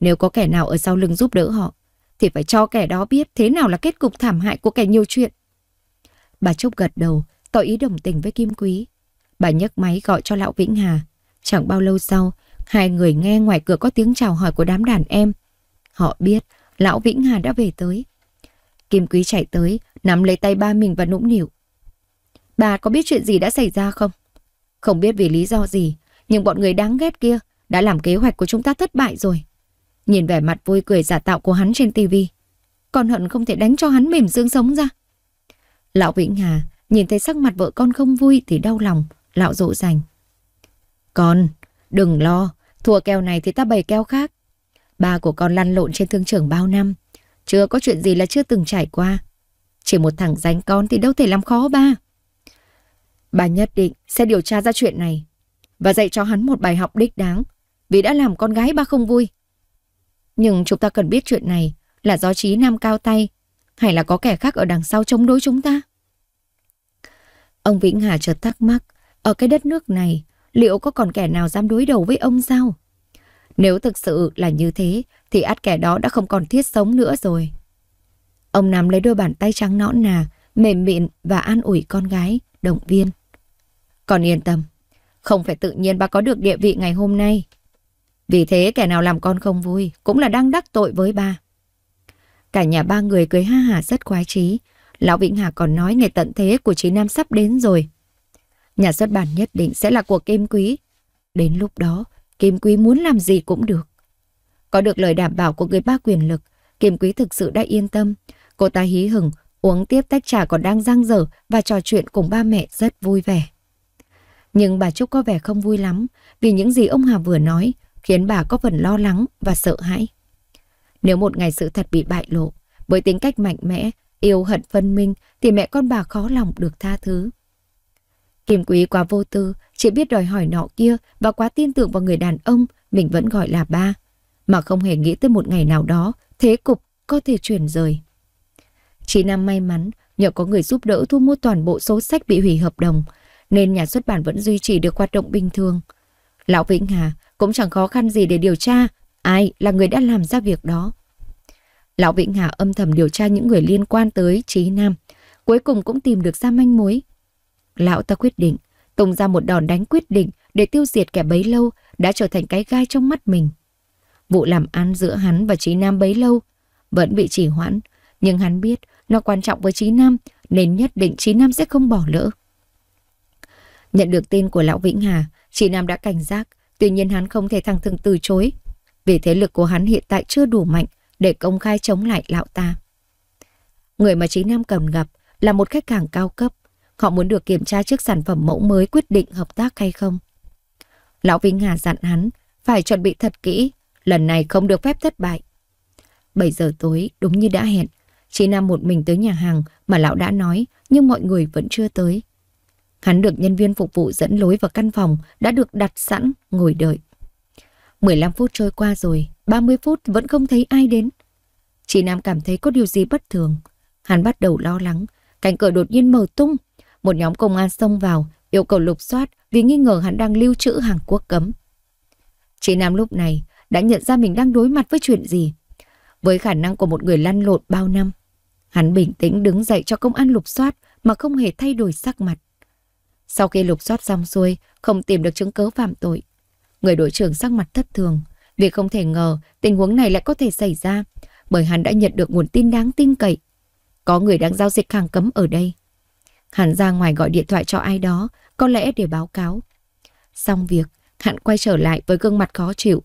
Nếu có kẻ nào ở sau lưng giúp đỡ họ, thì phải cho kẻ đó biết thế nào là kết cục thảm hại của kẻ nhiều chuyện. Bà Trúc gật đầu, tỏ ý đồng tình với Kim Quý. Bà nhấc máy gọi cho Lão Vĩnh Hà. Chẳng bao lâu sau, hai người nghe ngoài cửa có tiếng chào hỏi của đám đàn em. Họ biết Lão Vĩnh Hà đã về tới. Kim Quý chạy tới, nắm lấy tay ba mình và nũng nịu. Bà có biết chuyện gì đã xảy ra không? Không biết vì lý do gì nhưng bọn người đáng ghét kia đã làm kế hoạch của chúng ta thất bại rồi. Nhìn vẻ mặt vui cười giả tạo của hắn trên tivi, con hận không thể đánh cho hắn mềm xương sống ra. Lão Vĩnh Hà nhìn thấy sắc mặt vợ con không vui thì đau lòng, lão dỗ dành. Con, đừng lo, thua keo này thì ta bày keo khác. Ba của con lăn lộn trên thương trường bao năm, chưa có chuyện gì là chưa từng trải qua. Chỉ một thằng danh con thì đâu thể làm khó ba. Bà nhất định sẽ điều tra ra chuyện này và dạy cho hắn một bài học đích đáng vì đã làm con gái ba không vui. Nhưng chúng ta cần biết chuyện này là do trí nam cao tay hay là có kẻ khác ở đằng sau chống đối chúng ta? Ông Vĩnh Hà chợt thắc mắc, ở cái đất nước này liệu có còn kẻ nào dám đối đầu với ông sao? Nếu thực sự là như thế thì át kẻ đó đã không còn thiết sống nữa rồi. Ông nắm lấy đôi bàn tay trắng nõn nà, mềm mịn và an ủi con gái, động viên. Còn yên tâm, không phải tự nhiên bà có được địa vị ngày hôm nay. Vì thế kẻ nào làm con không vui cũng là đang đắc tội với bà. Cả nhà ba người cười ha hả rất khoái trí. Lão Vĩnh Hà còn nói ngày tận thế của trí Nam sắp đến rồi. Nhà xuất bản nhất định sẽ là của Kim Quý. Đến lúc đó, Kim Quý muốn làm gì cũng được. Có được lời đảm bảo của người ba quyền lực, Kim Quý thực sự đã yên tâm. Cô ta hí hửng, uống tiếp tách trà còn đang răng dở và trò chuyện cùng ba mẹ rất vui vẻ. Nhưng bà Trúc có vẻ không vui lắm vì những gì ông Hà vừa nói khiến bà có phần lo lắng và sợ hãi. Nếu một ngày sự thật bị bại lộ, với tính cách mạnh mẽ, yêu hận phân minh thì mẹ con bà khó lòng được tha thứ. Kim Quý quá vô tư, chỉ biết đòi hỏi nọ kia và quá tin tưởng vào người đàn ông mình vẫn gọi là ba, mà không hề nghĩ tới một ngày nào đó thế cục có thể chuyển rời. Chị Nam may mắn nhờ có người giúp đỡ thu mua toàn bộ số sách bị hủy hợp đồng nên nhà xuất bản vẫn duy trì được hoạt động bình thường. Lão Vĩnh Hà cũng chẳng khó khăn gì để điều tra ai là người đã làm ra việc đó. Lão Vĩnh Hà âm thầm điều tra những người liên quan tới Trí Nam, cuối cùng cũng tìm được ra manh mối. Lão ta quyết định tung ra một đòn đánh quyết định để tiêu diệt kẻ bấy lâu đã trở thành cái gai trong mắt mình. Vụ làm ăn giữa hắn và Trí Nam bấy lâu vẫn bị trì hoãn, nhưng hắn biết nó quan trọng với Trí Nam nên nhất định Trí Nam sẽ không bỏ lỡ. Nhận được tên của Lão Vĩnh Hà, chị Nam đã cảnh giác, tuy nhiên hắn không thể thẳng thừng từ chối. Vì thế lực của hắn hiện tại chưa đủ mạnh để công khai chống lại lão ta. Người mà Trí Nam cầm gặp là một khách hàng cao cấp. Họ muốn được kiểm tra trước sản phẩm mẫu mới quyết định hợp tác hay không. Lão Vĩnh Hà dặn hắn phải chuẩn bị thật kỹ, lần này không được phép thất bại. 7 giờ tối, đúng như đã hẹn, chị Nam một mình tới nhà hàng mà lão đã nói, nhưng mọi người vẫn chưa tới. Hắn được nhân viên phục vụ dẫn lối vào căn phòng đã được đặt sẵn ngồi đợi. 15 phút trôi qua rồi, 30 phút vẫn không thấy ai đến. Chị Nam cảm thấy có điều gì bất thường. Hắn bắt đầu lo lắng, cánh cửa đột nhiên mở tung. Một nhóm công an xông vào, yêu cầu lục soát vì nghi ngờ hắn đang lưu trữ hàng quốc cấm. Chị Nam lúc này đã nhận ra mình đang đối mặt với chuyện gì. Với khả năng của một người lăn lộn bao năm, hắn bình tĩnh đứng dậy cho công an lục soát mà không hề thay đổi sắc mặt. Sau khi lục soát xong xuôi, không tìm được chứng cứ phạm tội. Người đội trưởng sắc mặt thất thường, vì không thể ngờ tình huống này lại có thể xảy ra, bởi hắn đã nhận được nguồn tin đáng tin cậy. Có người đang giao dịch hàng cấm ở đây. Hắn ra ngoài gọi điện thoại cho ai đó, có lẽ để báo cáo. Xong việc, hắn quay trở lại với gương mặt khó chịu.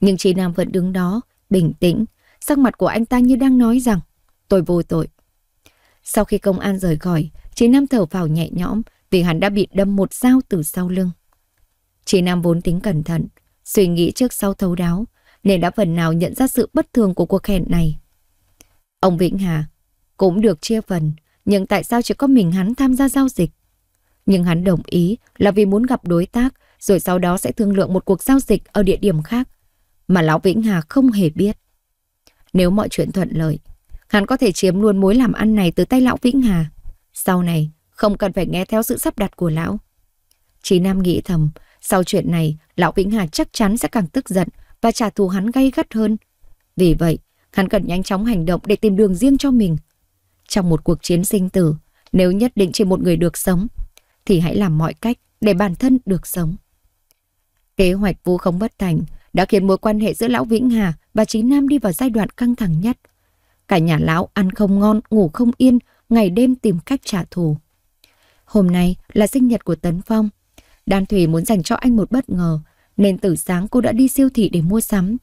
Nhưng chị Nam vẫn đứng đó, bình tĩnh, sắc mặt của anh ta như đang nói rằng tôi vô tội. Sau khi công an rời khỏi, Chị Nam thở vào nhẹ nhõm vì hắn đã bị đâm một dao từ sau lưng. Chị Nam vốn tính cẩn thận, suy nghĩ trước sau thấu đáo, nên đã phần nào nhận ra sự bất thường của cuộc hẹn này. Ông Vĩnh Hà cũng được chia phần, nhưng tại sao chỉ có mình hắn tham gia giao dịch? Nhưng hắn đồng ý là vì muốn gặp đối tác, rồi sau đó sẽ thương lượng một cuộc giao dịch ở địa điểm khác, mà Lão Vĩnh Hà không hề biết. Nếu mọi chuyện thuận lợi, hắn có thể chiếm luôn mối làm ăn này từ tay Lão Vĩnh Hà. Sau này, không cần phải nghe theo sự sắp đặt của lão. Chí Nam nghĩ thầm, sau chuyện này, lão Vĩnh Hà chắc chắn sẽ càng tức giận và trả thù hắn gay gắt hơn. Vì vậy, hắn cần nhanh chóng hành động để tìm đường riêng cho mình. Trong một cuộc chiến sinh tử, nếu nhất định chỉ một người được sống, thì hãy làm mọi cách để bản thân được sống. Kế hoạch vu không bất thành đã khiến mối quan hệ giữa lão Vĩnh Hà và Chí Nam đi vào giai đoạn căng thẳng nhất. Cả nhà lão ăn không ngon, ngủ không yên ngày đêm tìm cách trả thù. Hôm nay là sinh nhật của Tấn Phong. Đan Thủy muốn dành cho anh một bất ngờ, nên từ sáng cô đã đi siêu thị để mua sắm.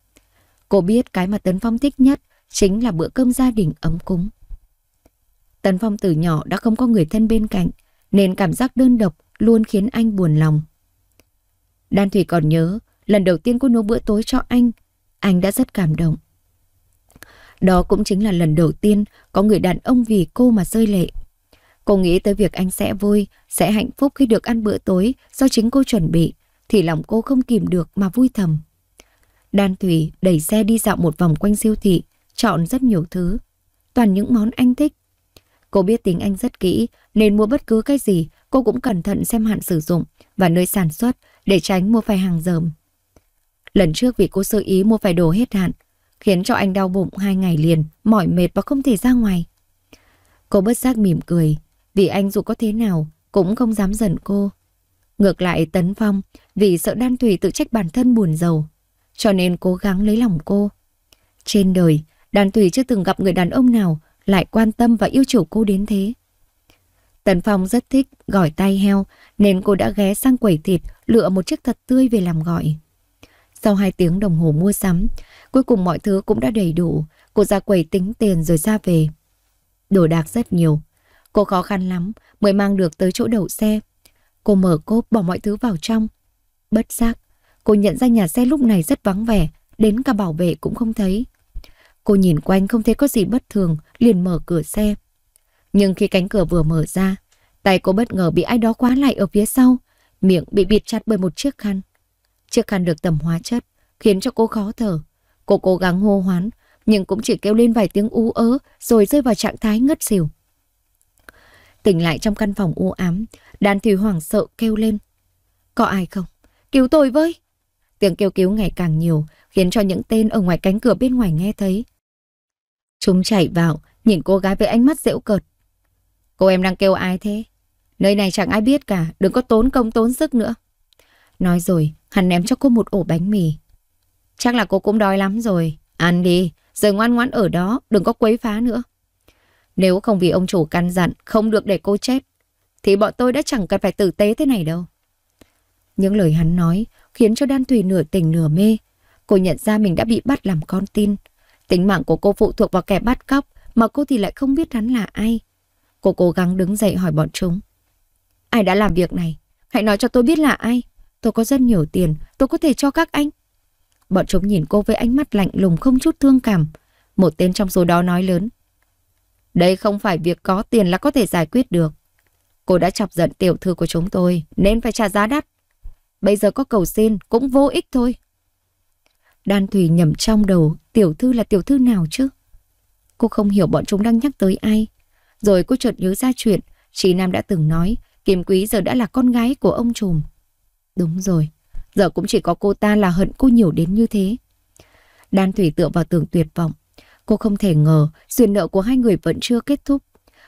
Cô biết cái mà Tấn Phong thích nhất chính là bữa cơm gia đình ấm cúng. Tấn Phong từ nhỏ đã không có người thân bên cạnh, nên cảm giác đơn độc luôn khiến anh buồn lòng. Đan Thủy còn nhớ, lần đầu tiên cô nấu bữa tối cho anh, anh đã rất cảm động. Đó cũng chính là lần đầu tiên có người đàn ông vì cô mà rơi lệ. Cô nghĩ tới việc anh sẽ vui, sẽ hạnh phúc khi được ăn bữa tối do chính cô chuẩn bị, thì lòng cô không kìm được mà vui thầm. Đan Thủy đẩy xe đi dạo một vòng quanh siêu thị, chọn rất nhiều thứ. Toàn những món anh thích. Cô biết tính anh rất kỹ, nên mua bất cứ cái gì cô cũng cẩn thận xem hạn sử dụng và nơi sản xuất để tránh mua phải hàng dởm. Lần trước vì cô sơ ý mua phải đồ hết hạn, khiến cho anh đau bụng hai ngày liền, mỏi mệt và không thể ra ngoài. Cô bất giác mỉm cười, vì anh dù có thế nào cũng không dám giận cô. Ngược lại Tấn Phong vì sợ Đan Thủy tự trách bản thân buồn giàu, cho nên cố gắng lấy lòng cô. Trên đời, Đan Thủy chưa từng gặp người đàn ông nào lại quan tâm và yêu chiều cô đến thế. Tấn Phong rất thích gỏi tay heo nên cô đã ghé sang quẩy thịt lựa một chiếc thật tươi về làm gọi. Sau 2 tiếng đồng hồ mua sắm, cuối cùng mọi thứ cũng đã đầy đủ. Cô ra quầy tính tiền rồi ra về. Đồ đạc rất nhiều. Cô khó khăn lắm mới mang được tới chỗ đậu xe. Cô mở cốp bỏ mọi thứ vào trong. Bất giác, cô nhận ra nhà xe lúc này rất vắng vẻ, đến cả bảo vệ cũng không thấy. Cô nhìn quanh không thấy có gì bất thường, liền mở cửa xe. Nhưng khi cánh cửa vừa mở ra, tay cô bất ngờ bị ai đó khóa lại ở phía sau, miệng bị bịt chặt bởi một chiếc khăn chưa khăn được tẩm hóa chất, khiến cho cô khó thở. Cô cố gắng hô hoán, nhưng cũng chỉ kêu lên vài tiếng u ớ rồi rơi vào trạng thái ngất xỉu. Tỉnh lại trong căn phòng u ám, đàn thủy hoảng sợ kêu lên. Có ai không? Cứu tôi với! Tiếng kêu cứu ngày càng nhiều, khiến cho những tên ở ngoài cánh cửa bên ngoài nghe thấy. Chúng chạy vào, nhìn cô gái với ánh mắt dễu cợt. Cô em đang kêu ai thế? Nơi này chẳng ai biết cả, đừng có tốn công tốn sức nữa. Nói rồi, hắn ném cho cô một ổ bánh mì. Chắc là cô cũng đói lắm rồi. Ăn đi, rồi ngoan ngoãn ở đó, đừng có quấy phá nữa. Nếu không vì ông chủ căn dặn không được để cô chết, thì bọn tôi đã chẳng cần phải tử tế thế này đâu. Những lời hắn nói khiến cho Đan Thùy nửa tỉnh nửa mê. Cô nhận ra mình đã bị bắt làm con tin. Tính mạng của cô phụ thuộc vào kẻ bắt cóc mà cô thì lại không biết hắn là ai. Cô cố gắng đứng dậy hỏi bọn chúng. Ai đã làm việc này? Hãy nói cho tôi biết là ai. Tôi có rất nhiều tiền, tôi có thể cho các anh. Bọn chúng nhìn cô với ánh mắt lạnh lùng không chút thương cảm. Một tên trong số đó nói lớn. Đây không phải việc có tiền là có thể giải quyết được. Cô đã chọc giận tiểu thư của chúng tôi nên phải trả giá đắt. Bây giờ có cầu xin cũng vô ích thôi. Đan Thùy nhầm trong đầu tiểu thư là tiểu thư nào chứ? Cô không hiểu bọn chúng đang nhắc tới ai. Rồi cô chợt nhớ ra chuyện, chị Nam đã từng nói Kim Quý giờ đã là con gái của ông trùm. Đúng rồi, giờ cũng chỉ có cô ta là hận cô nhiều đến như thế. Đan Thủy tựa vào tường tuyệt vọng. Cô không thể ngờ duyên nợ của hai người vẫn chưa kết thúc.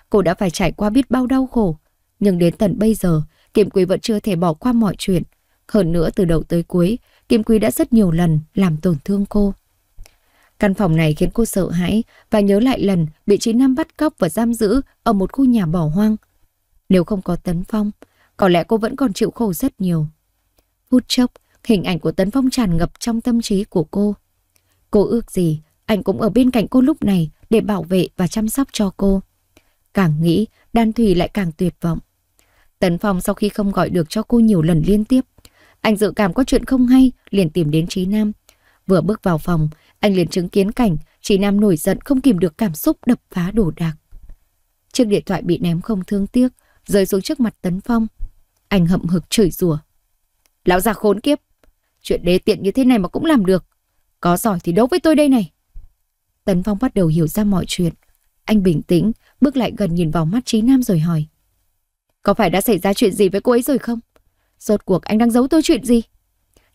Cô đã phải trải qua biết bao đau khổ. Nhưng đến tận bây giờ, Kim Quý vẫn chưa thể bỏ qua mọi chuyện. Hơn nữa từ đầu tới cuối, Kim Quý đã rất nhiều lần làm tổn thương cô. Căn phòng này khiến cô sợ hãi và nhớ lại lần bị trí Nam bắt cóc và giam giữ ở một khu nhà bỏ hoang. Nếu không có Tấn Phong, có lẽ cô vẫn còn chịu khổ rất nhiều. Phút chốc, hình ảnh của Tấn Phong tràn ngập trong tâm trí của cô. Cô ước gì, anh cũng ở bên cạnh cô lúc này để bảo vệ và chăm sóc cho cô. Càng nghĩ, Đan thủy lại càng tuyệt vọng. Tấn Phong sau khi không gọi được cho cô nhiều lần liên tiếp, anh dự cảm có chuyện không hay, liền tìm đến Trí Nam. Vừa bước vào phòng, anh liền chứng kiến cảnh Trí Nam nổi giận không kìm được cảm xúc đập phá đổ đạc. Chiếc điện thoại bị ném không thương tiếc, rơi xuống trước mặt Tấn Phong. Anh hậm hực chửi rủa, Lão già khốn kiếp. Chuyện đê tiện như thế này mà cũng làm được. Có giỏi thì đấu với tôi đây này. Tấn Phong bắt đầu hiểu ra mọi chuyện. Anh bình tĩnh, bước lại gần nhìn vào mắt Trí Nam rồi hỏi. Có phải đã xảy ra chuyện gì với cô ấy rồi không? Rốt cuộc anh đang giấu tôi chuyện gì?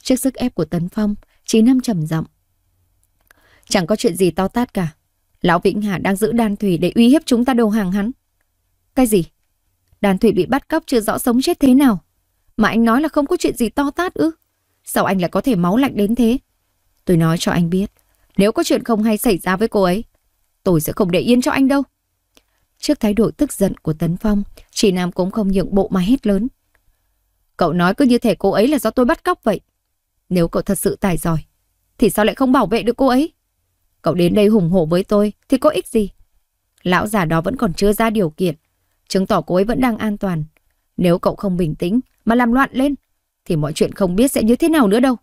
Trước sức ép của Tấn Phong, Trí Nam trầm giọng. Chẳng có chuyện gì to tát cả. Lão Vĩnh Hà đang giữ đàn thủy để uy hiếp chúng ta đầu hàng hắn. Cái gì? Đàn thủy bị bắt cóc chưa rõ sống chết thế nào? Mà anh nói là không có chuyện gì to tát ư? Sao anh lại có thể máu lạnh đến thế? Tôi nói cho anh biết, nếu có chuyện không hay xảy ra với cô ấy, tôi sẽ không để yên cho anh đâu. Trước thái độ tức giận của Tấn Phong, chị Nam cũng không nhượng bộ mà hét lớn. Cậu nói cứ như thể cô ấy là do tôi bắt cóc vậy. Nếu cậu thật sự tài giỏi, thì sao lại không bảo vệ được cô ấy? Cậu đến đây hùng hổ với tôi thì có ích gì? Lão già đó vẫn còn chưa ra điều kiện, chứng tỏ cô ấy vẫn đang an toàn. Nếu cậu không bình tĩnh, mà làm loạn lên thì mọi chuyện không biết sẽ như thế nào nữa đâu.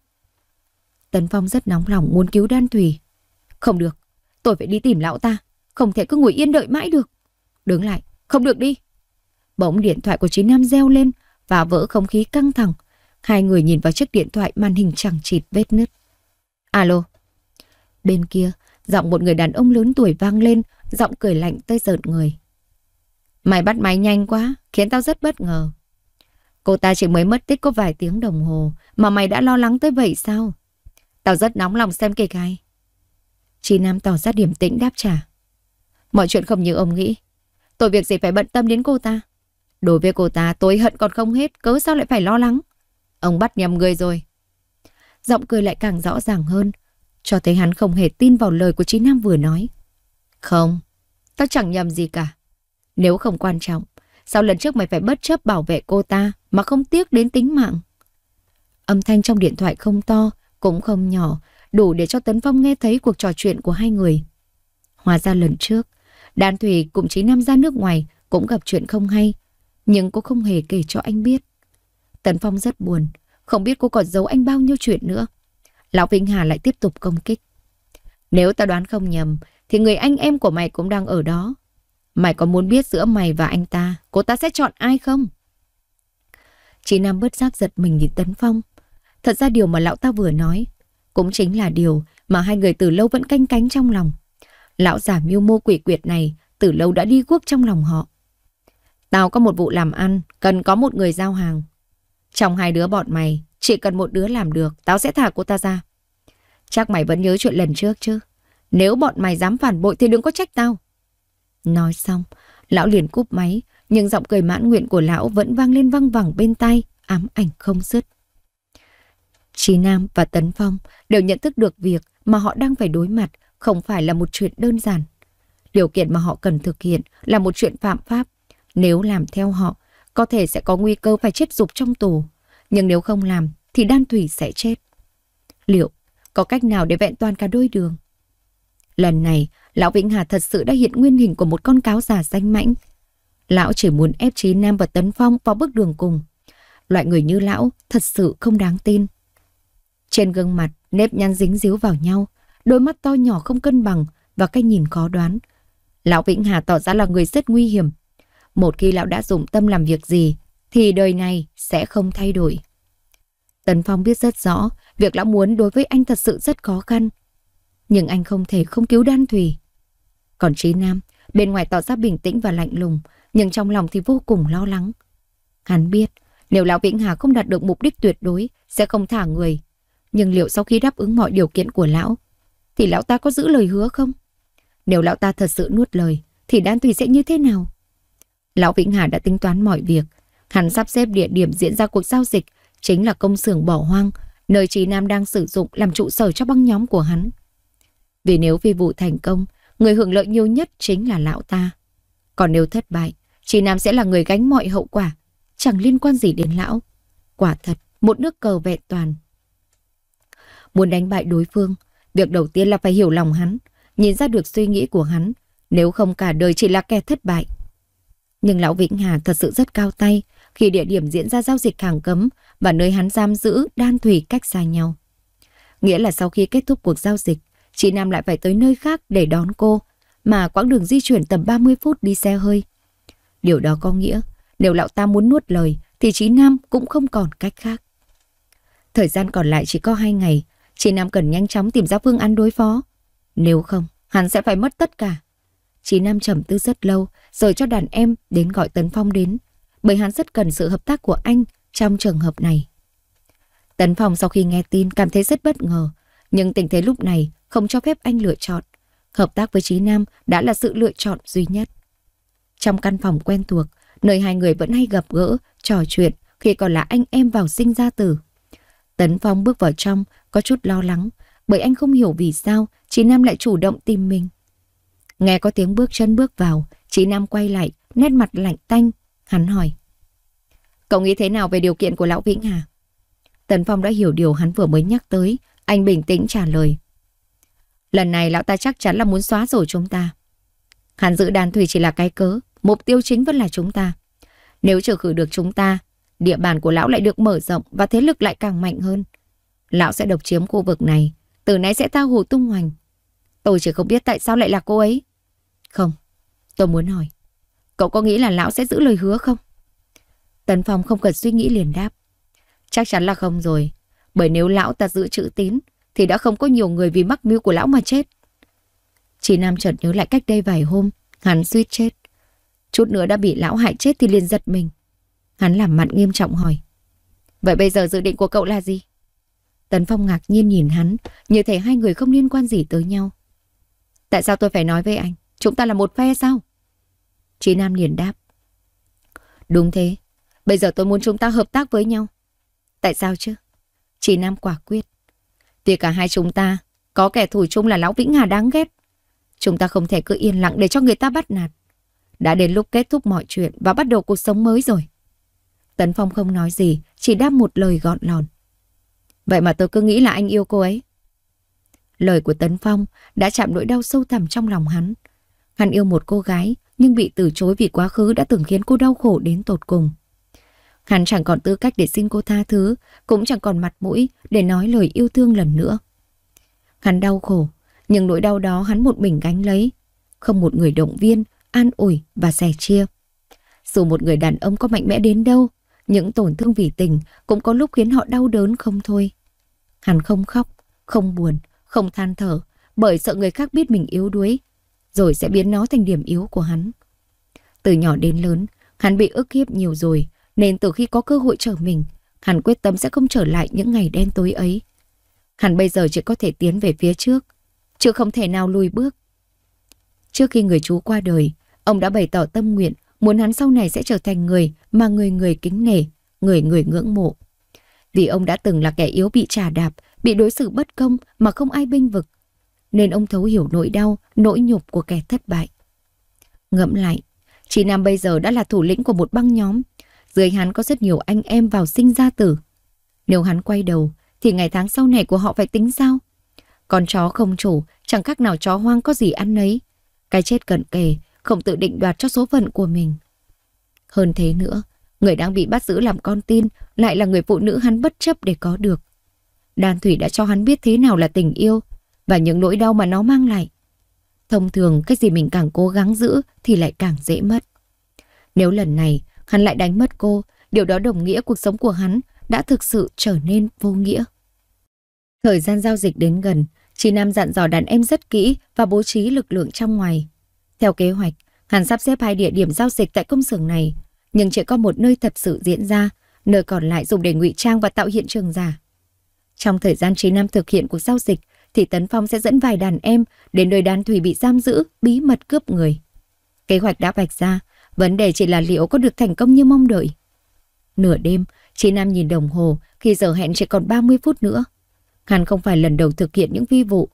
Tấn Phong rất nóng lòng muốn cứu Đan Thùy. Không được, tôi phải đi tìm lão ta, không thể cứ ngồi yên đợi mãi được. Đứng lại, không được đi. Bỗng điện thoại của Chí Nam reo lên và vỡ không khí căng thẳng. Hai người nhìn vào chiếc điện thoại màn hình chẳng chịt vết nứt. Alo. Bên kia, giọng một người đàn ông lớn tuổi vang lên, giọng cười lạnh tơi rợn người. Mày bắt máy nhanh quá, khiến tao rất bất ngờ. Cô ta chỉ mới mất tích có vài tiếng đồng hồ mà mày đã lo lắng tới vậy sao? Tao rất nóng lòng xem kịch hay. Chị Nam tỏ ra điểm tĩnh đáp trả. Mọi chuyện không như ông nghĩ. Tôi việc gì phải bận tâm đến cô ta. Đối với cô ta tôi hận còn không hết, cớ sao lại phải lo lắng. Ông bắt nhầm người rồi. Giọng cười lại càng rõ ràng hơn, cho thấy hắn không hề tin vào lời của chị Nam vừa nói. Không, tao chẳng nhầm gì cả. Nếu không quan trọng, Sao lần trước mày phải bất chấp bảo vệ cô ta mà không tiếc đến tính mạng? Âm thanh trong điện thoại không to, cũng không nhỏ, đủ để cho Tấn Phong nghe thấy cuộc trò chuyện của hai người. Hóa ra lần trước, Đan Thủy cùng chí Nam ra nước ngoài cũng gặp chuyện không hay, nhưng cô không hề kể cho anh biết. Tấn Phong rất buồn, không biết cô còn giấu anh bao nhiêu chuyện nữa. Lão Vinh Hà lại tiếp tục công kích. Nếu ta đoán không nhầm, thì người anh em của mày cũng đang ở đó. Mày có muốn biết giữa mày và anh ta, cô ta sẽ chọn ai không? Chị Nam bớt giác giật mình nhìn Tấn Phong. Thật ra điều mà lão ta vừa nói cũng chính là điều mà hai người từ lâu vẫn canh cánh trong lòng. Lão giả mưu mô quỷ quyệt này từ lâu đã đi guốc trong lòng họ. Tao có một vụ làm ăn, cần có một người giao hàng. Trong hai đứa bọn mày, chỉ cần một đứa làm được, tao sẽ thả cô ta ra. Chắc mày vẫn nhớ chuyện lần trước chứ. Nếu bọn mày dám phản bội thì đừng có trách tao. Nói xong, lão liền cúp máy, nhưng giọng cười mãn nguyện của lão vẫn vang lên văng vẳng bên tai, ám ảnh không dứt. Trí Nam và Tấn Phong đều nhận thức được việc mà họ đang phải đối mặt không phải là một chuyện đơn giản. Điều kiện mà họ cần thực hiện là một chuyện phạm pháp. Nếu làm theo họ, có thể sẽ có nguy cơ phải chết dục trong tù. Nhưng nếu không làm, thì Đan Thủy sẽ chết. Liệu có cách nào để vẹn toàn cả đôi đường? Lần này, Lão Vĩnh Hà thật sự đã hiện nguyên hình của một con cáo già danh mãnh. Lão chỉ muốn ép Trí Nam và Tấn Phong vào bước đường cùng. Loại người như lão thật sự không đáng tin. Trên gương mặt, nếp nhăn dính díu vào nhau, đôi mắt to nhỏ không cân bằng và cái nhìn khó đoán. Lão Vĩnh Hà tỏ ra là người rất nguy hiểm. Một khi lão đã dụng tâm làm việc gì, thì đời này sẽ không thay đổi. Tấn Phong biết rất rõ, việc lão muốn đối với anh thật sự rất khó khăn nhưng anh không thể không cứu Đan Thùy. Còn Trí Nam, bên ngoài tỏ ra bình tĩnh và lạnh lùng, nhưng trong lòng thì vô cùng lo lắng. Hắn biết, nếu Lão Vĩnh Hà không đạt được mục đích tuyệt đối, sẽ không thả người. Nhưng liệu sau khi đáp ứng mọi điều kiện của Lão, thì Lão ta có giữ lời hứa không? Nếu Lão ta thật sự nuốt lời, thì Đan Thùy sẽ như thế nào? Lão Vĩnh Hà đã tính toán mọi việc. Hắn sắp xếp địa điểm diễn ra cuộc giao dịch, chính là công xưởng bỏ hoang, nơi Trí Nam đang sử dụng làm trụ sở cho băng nhóm của hắn. Vì nếu phi vụ thành công, người hưởng lợi nhiều nhất chính là lão ta. Còn nếu thất bại, chị Nam sẽ là người gánh mọi hậu quả, chẳng liên quan gì đến lão. Quả thật, một nước cờ vẹn toàn. Muốn đánh bại đối phương, việc đầu tiên là phải hiểu lòng hắn, nhìn ra được suy nghĩ của hắn, nếu không cả đời chỉ là kẻ thất bại. Nhưng lão Vĩnh Hà thật sự rất cao tay khi địa điểm diễn ra giao dịch hàng cấm và nơi hắn giam giữ đan thủy cách xa nhau. Nghĩa là sau khi kết thúc cuộc giao dịch, chị Nam lại phải tới nơi khác để đón cô, mà quãng đường di chuyển tầm 30 phút đi xe hơi. Điều đó có nghĩa, nếu lão ta muốn nuốt lời thì chị Nam cũng không còn cách khác. Thời gian còn lại chỉ có 2 ngày, chị Nam cần nhanh chóng tìm ra phương án đối phó. Nếu không, hắn sẽ phải mất tất cả. Chị Nam trầm tư rất lâu, rồi cho đàn em đến gọi Tấn Phong đến, bởi hắn rất cần sự hợp tác của anh trong trường hợp này. Tấn Phong sau khi nghe tin cảm thấy rất bất ngờ, nhưng tình thế lúc này không cho phép anh lựa chọn. Hợp tác với Chí Nam đã là sự lựa chọn duy nhất. Trong căn phòng quen thuộc, nơi hai người vẫn hay gặp gỡ, trò chuyện khi còn là anh em vào sinh ra tử. Tấn Phong bước vào trong, có chút lo lắng, bởi anh không hiểu vì sao Chí Nam lại chủ động tìm mình. Nghe có tiếng bước chân bước vào, Chí Nam quay lại, nét mặt lạnh tanh, hắn hỏi. Cậu nghĩ thế nào về điều kiện của Lão Vĩnh Hà? Tấn Phong đã hiểu điều hắn vừa mới nhắc tới, anh bình tĩnh trả lời. Lần này lão ta chắc chắn là muốn xóa rổ chúng ta. hắn dự đàn thủy chỉ là cái cớ, mục tiêu chính vẫn là chúng ta. Nếu trừ khử được chúng ta, địa bàn của lão lại được mở rộng và thế lực lại càng mạnh hơn. Lão sẽ độc chiếm khu vực này, từ nay sẽ tao hồ tung hoành. Tôi chỉ không biết tại sao lại là cô ấy. Không, tôi muốn hỏi. Cậu có nghĩ là lão sẽ giữ lời hứa không? tấn Phong không cần suy nghĩ liền đáp. Chắc chắn là không rồi, bởi nếu lão ta giữ chữ tín, thì đã không có nhiều người vì mắc mưu của lão mà chết. Chị Nam chợt nhớ lại cách đây vài hôm, hắn suýt chết. Chút nữa đã bị lão hại chết thì liền giật mình. Hắn làm mặt nghiêm trọng hỏi. Vậy bây giờ dự định của cậu là gì? Tấn Phong ngạc nhiên nhìn hắn, như thể hai người không liên quan gì tới nhau. Tại sao tôi phải nói với anh? Chúng ta là một phe sao? Chị Nam liền đáp. Đúng thế, bây giờ tôi muốn chúng ta hợp tác với nhau. Tại sao chứ? Chị Nam quả quyết. Tuy cả hai chúng ta có kẻ thù chung là Lão Vĩnh Hà đáng ghét. Chúng ta không thể cứ yên lặng để cho người ta bắt nạt. Đã đến lúc kết thúc mọi chuyện và bắt đầu cuộc sống mới rồi. Tấn Phong không nói gì, chỉ đáp một lời gọn lòn. Vậy mà tôi cứ nghĩ là anh yêu cô ấy. Lời của Tấn Phong đã chạm nỗi đau sâu thẳm trong lòng hắn. Hắn yêu một cô gái nhưng bị từ chối vì quá khứ đã từng khiến cô đau khổ đến tột cùng. Hắn chẳng còn tư cách để xin cô tha thứ, cũng chẳng còn mặt mũi để nói lời yêu thương lần nữa. Hắn đau khổ, nhưng nỗi đau đó hắn một mình gánh lấy, không một người động viên, an ủi và sẻ chia. Dù một người đàn ông có mạnh mẽ đến đâu, những tổn thương vì tình cũng có lúc khiến họ đau đớn không thôi. Hắn không khóc, không buồn, không than thở, bởi sợ người khác biết mình yếu đuối, rồi sẽ biến nó thành điểm yếu của hắn. Từ nhỏ đến lớn, hắn bị ức hiếp nhiều rồi, nên từ khi có cơ hội trở mình, hắn quyết tâm sẽ không trở lại những ngày đen tối ấy. Hắn bây giờ chỉ có thể tiến về phía trước, chứ không thể nào lùi bước. Trước khi người chú qua đời, ông đã bày tỏ tâm nguyện muốn hắn sau này sẽ trở thành người mà người người kính nể, người người ngưỡng mộ. Vì ông đã từng là kẻ yếu bị trà đạp, bị đối xử bất công mà không ai binh vực, nên ông thấu hiểu nỗi đau, nỗi nhục của kẻ thất bại. Ngẫm lại, chị Nam bây giờ đã là thủ lĩnh của một băng nhóm, dưới hắn có rất nhiều anh em vào sinh ra tử. Nếu hắn quay đầu, thì ngày tháng sau này của họ phải tính sao? Con chó không chủ, chẳng khác nào chó hoang có gì ăn nấy. Cái chết cận kề, không tự định đoạt cho số phận của mình. Hơn thế nữa, người đang bị bắt giữ làm con tin lại là người phụ nữ hắn bất chấp để có được. Đan Thủy đã cho hắn biết thế nào là tình yêu và những nỗi đau mà nó mang lại. Thông thường, cái gì mình càng cố gắng giữ thì lại càng dễ mất. Nếu lần này Hắn lại đánh mất cô, điều đó đồng nghĩa cuộc sống của hắn đã thực sự trở nên vô nghĩa. Thời gian giao dịch đến gần, chị Nam dặn dò đàn em rất kỹ và bố trí lực lượng trong ngoài. Theo kế hoạch, hắn sắp xếp hai địa điểm giao dịch tại công xưởng này, nhưng chỉ có một nơi thật sự diễn ra, nơi còn lại dùng để ngụy trang và tạo hiện trường giả. Trong thời gian trí Nam thực hiện cuộc giao dịch, thì Tấn Phong sẽ dẫn vài đàn em đến nơi đàn thủy bị giam giữ, bí mật cướp người. Kế hoạch đã vạch ra, Vấn đề chỉ là liệu có được thành công như mong đợi. Nửa đêm, chị Nam nhìn đồng hồ khi giờ hẹn chỉ còn 30 phút nữa. Hắn không phải lần đầu thực hiện những vi vụ,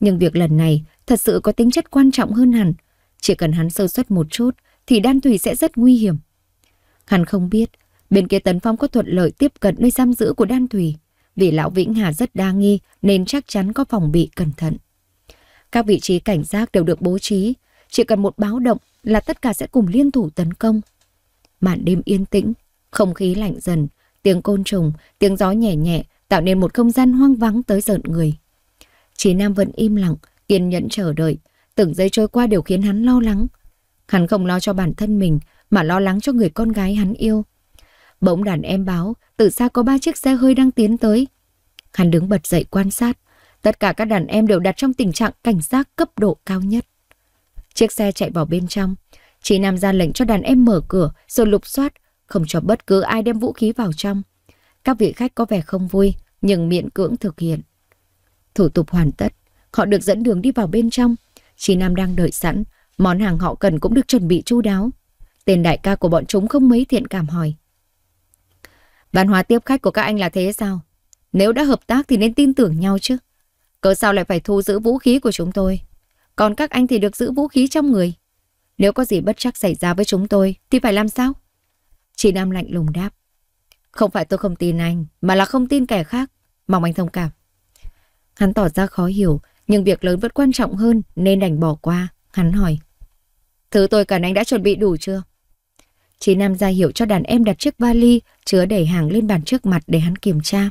nhưng việc lần này thật sự có tính chất quan trọng hơn hẳn. Chỉ cần hắn sơ suất một chút thì đan thủy sẽ rất nguy hiểm. Hắn không biết, bên kia Tấn Phong có thuận lợi tiếp cận nơi giam giữ của đan thủy. Vì lão Vĩnh Hà rất đa nghi nên chắc chắn có phòng bị cẩn thận. Các vị trí cảnh giác đều được bố trí, chỉ cần một báo động là tất cả sẽ cùng liên thủ tấn công. Màn đêm yên tĩnh, không khí lạnh dần, tiếng côn trùng, tiếng gió nhẹ nhẹ tạo nên một không gian hoang vắng tới giận người. Chí Nam vẫn im lặng, kiên nhẫn chờ đợi, từng giây trôi qua đều khiến hắn lo lắng. Hắn không lo cho bản thân mình mà lo lắng cho người con gái hắn yêu. Bỗng đàn em báo, từ xa có ba chiếc xe hơi đang tiến tới. Hắn đứng bật dậy quan sát, tất cả các đàn em đều đặt trong tình trạng cảnh giác cấp độ cao nhất. Chiếc xe chạy vào bên trong. Chị Nam ra lệnh cho đàn em mở cửa rồi lục soát, không cho bất cứ ai đem vũ khí vào trong. Các vị khách có vẻ không vui nhưng miễn cưỡng thực hiện. Thủ tục hoàn tất, họ được dẫn đường đi vào bên trong. Chị Nam đang đợi sẵn, món hàng họ cần cũng được chuẩn bị chu đáo. Tên đại ca của bọn chúng không mấy thiện cảm hỏi. Văn hóa tiếp khách của các anh là thế sao? Nếu đã hợp tác thì nên tin tưởng nhau chứ. Cớ sao lại phải thu giữ vũ khí của chúng tôi? còn các anh thì được giữ vũ khí trong người. Nếu có gì bất chắc xảy ra với chúng tôi thì phải làm sao? Chị Nam lạnh lùng đáp. Không phải tôi không tin anh, mà là không tin kẻ khác. Mong anh thông cảm. Hắn tỏ ra khó hiểu, nhưng việc lớn vẫn quan trọng hơn nên đành bỏ qua. Hắn hỏi. Thứ tôi cần anh đã chuẩn bị đủ chưa? Chị Nam ra hiệu cho đàn em đặt chiếc vali chứa đầy hàng lên bàn trước mặt để hắn kiểm tra.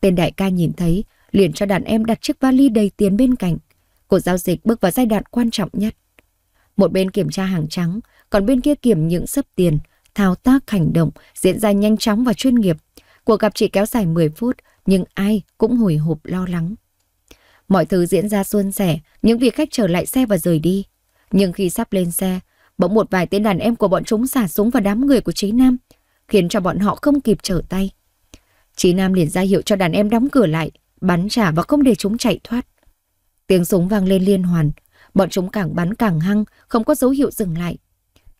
Tên đại ca nhìn thấy, liền cho đàn em đặt chiếc vali đầy tiền bên cạnh. Cuộc giao dịch bước vào giai đoạn quan trọng nhất. Một bên kiểm tra hàng trắng, còn bên kia kiểm những sấp tiền, thao tác hành động diễn ra nhanh chóng và chuyên nghiệp. Cuộc gặp chỉ kéo dài 10 phút, nhưng ai cũng hồi hộp lo lắng. Mọi thứ diễn ra suôn sẻ, những vị khách trở lại xe và rời đi. Nhưng khi sắp lên xe, bỗng một vài tên đàn em của bọn chúng xả súng vào đám người của Trí Nam, khiến cho bọn họ không kịp trở tay. Trí Nam liền ra hiệu cho đàn em đóng cửa lại, bắn trả và không để chúng chạy thoát. Tiếng súng vang lên liên hoàn, bọn chúng càng bắn càng hăng, không có dấu hiệu dừng lại.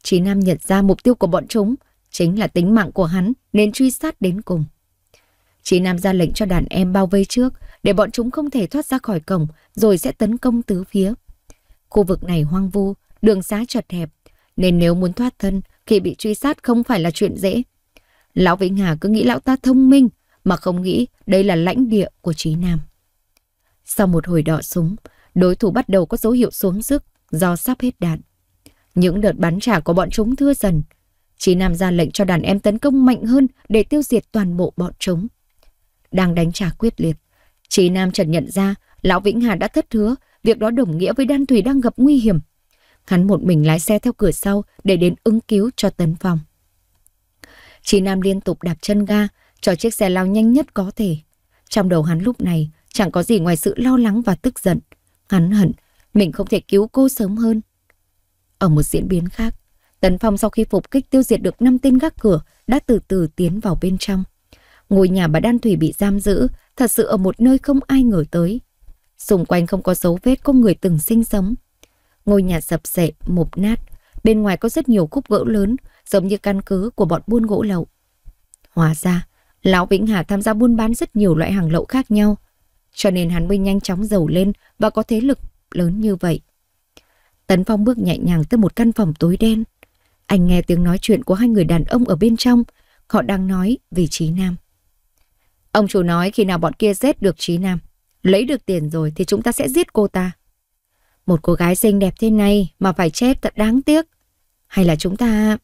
Chí Nam nhận ra mục tiêu của bọn chúng chính là tính mạng của hắn nên truy sát đến cùng. Chí Nam ra lệnh cho đàn em bao vây trước để bọn chúng không thể thoát ra khỏi cổng rồi sẽ tấn công tứ phía. Khu vực này hoang vu, đường xá chật hẹp nên nếu muốn thoát thân khi bị truy sát không phải là chuyện dễ. Lão Vĩnh Hà cứ nghĩ lão ta thông minh mà không nghĩ đây là lãnh địa của Chí Nam. Sau một hồi đọ súng, đối thủ bắt đầu có dấu hiệu xuống sức do sắp hết đạn. Những đợt bắn trả của bọn chúng thưa dần. Chí Nam ra lệnh cho đàn em tấn công mạnh hơn để tiêu diệt toàn bộ bọn chúng. Đang đánh trả quyết liệt, Chí Nam chợt nhận ra Lão Vĩnh Hà đã thất hứa, việc đó đồng nghĩa với Đan Thủy đang gặp nguy hiểm. Hắn một mình lái xe theo cửa sau để đến ứng cứu cho Tấn Phong. Chí Nam liên tục đạp chân ga, cho chiếc xe lao nhanh nhất có thể. Trong đầu hắn lúc này Chẳng có gì ngoài sự lo lắng và tức giận. Hắn hận, mình không thể cứu cô sớm hơn. Ở một diễn biến khác, Tấn Phong sau khi phục kích tiêu diệt được năm tên gác cửa đã từ từ tiến vào bên trong. Ngôi nhà bà Đan Thủy bị giam giữ thật sự ở một nơi không ai ngờ tới. Xung quanh không có dấu vết có người từng sinh sống. Ngôi nhà sập sệ, mục nát. Bên ngoài có rất nhiều khúc gỗ lớn giống như căn cứ của bọn buôn gỗ lậu. Hóa ra, Lão Vĩnh Hà tham gia buôn bán rất nhiều loại hàng lậu khác nhau cho nên hắn mới nhanh chóng giàu lên và có thế lực lớn như vậy. Tấn Phong bước nhẹ nhàng tới một căn phòng tối đen. Anh nghe tiếng nói chuyện của hai người đàn ông ở bên trong, họ đang nói về Trí Nam. Ông chủ nói khi nào bọn kia giết được Trí Nam, lấy được tiền rồi thì chúng ta sẽ giết cô ta. Một cô gái xinh đẹp thế này mà phải chết thật đáng tiếc. Hay là chúng ta...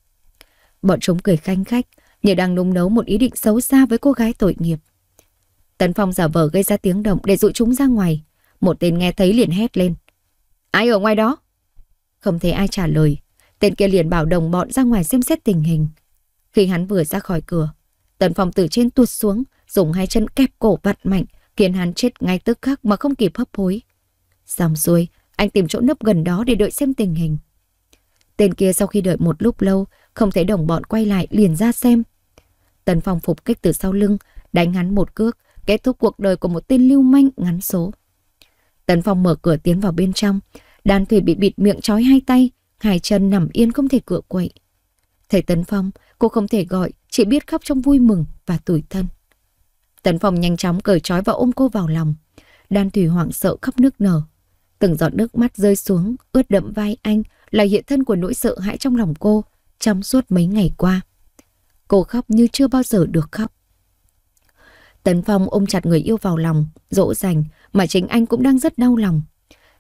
Bọn chúng cười khanh khách, như đang nung nấu một ý định xấu xa với cô gái tội nghiệp. Tấn Phong giả vờ gây ra tiếng động để dụ chúng ra ngoài. Một tên nghe thấy liền hét lên. Ai ở ngoài đó? Không thấy ai trả lời. Tên kia liền bảo đồng bọn ra ngoài xem xét tình hình. Khi hắn vừa ra khỏi cửa, Tấn Phong từ trên tuột xuống, dùng hai chân kẹp cổ vặn mạnh, khiến hắn chết ngay tức khắc mà không kịp hấp hối. Xong xuôi, anh tìm chỗ nấp gần đó để đợi xem tình hình. Tên kia sau khi đợi một lúc lâu, không thấy đồng bọn quay lại liền ra xem. Tần Phong phục kích từ sau lưng, đánh hắn một cước, kết thúc cuộc đời của một tên lưu manh ngắn số. Tấn Phong mở cửa tiến vào bên trong, đàn thủy bị bịt miệng trói hai tay, hai chân nằm yên không thể cựa quậy. Thấy Tấn Phong, cô không thể gọi, chỉ biết khóc trong vui mừng và tủi thân. Tấn Phong nhanh chóng cởi trói và ôm cô vào lòng. Đan Thủy hoảng sợ khóc nước nở. Từng giọt nước mắt rơi xuống, ướt đậm vai anh là hiện thân của nỗi sợ hãi trong lòng cô trong suốt mấy ngày qua. Cô khóc như chưa bao giờ được khóc. Tấn Phong ôm chặt người yêu vào lòng, dỗ dành, mà chính anh cũng đang rất đau lòng.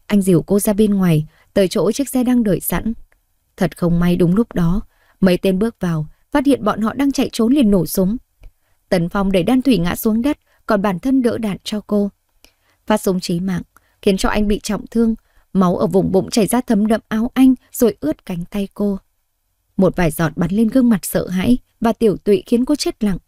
Anh dìu cô ra bên ngoài, tới chỗ chiếc xe đang đợi sẵn. Thật không may đúng lúc đó, mấy tên bước vào, phát hiện bọn họ đang chạy trốn liền nổ súng. Tấn Phong đẩy đan thủy ngã xuống đất, còn bản thân đỡ đạn cho cô. Phát súng chí mạng, khiến cho anh bị trọng thương, máu ở vùng bụng chảy ra thấm đậm áo anh rồi ướt cánh tay cô. Một vài giọt bắn lên gương mặt sợ hãi và tiểu tụy khiến cô chết lặng.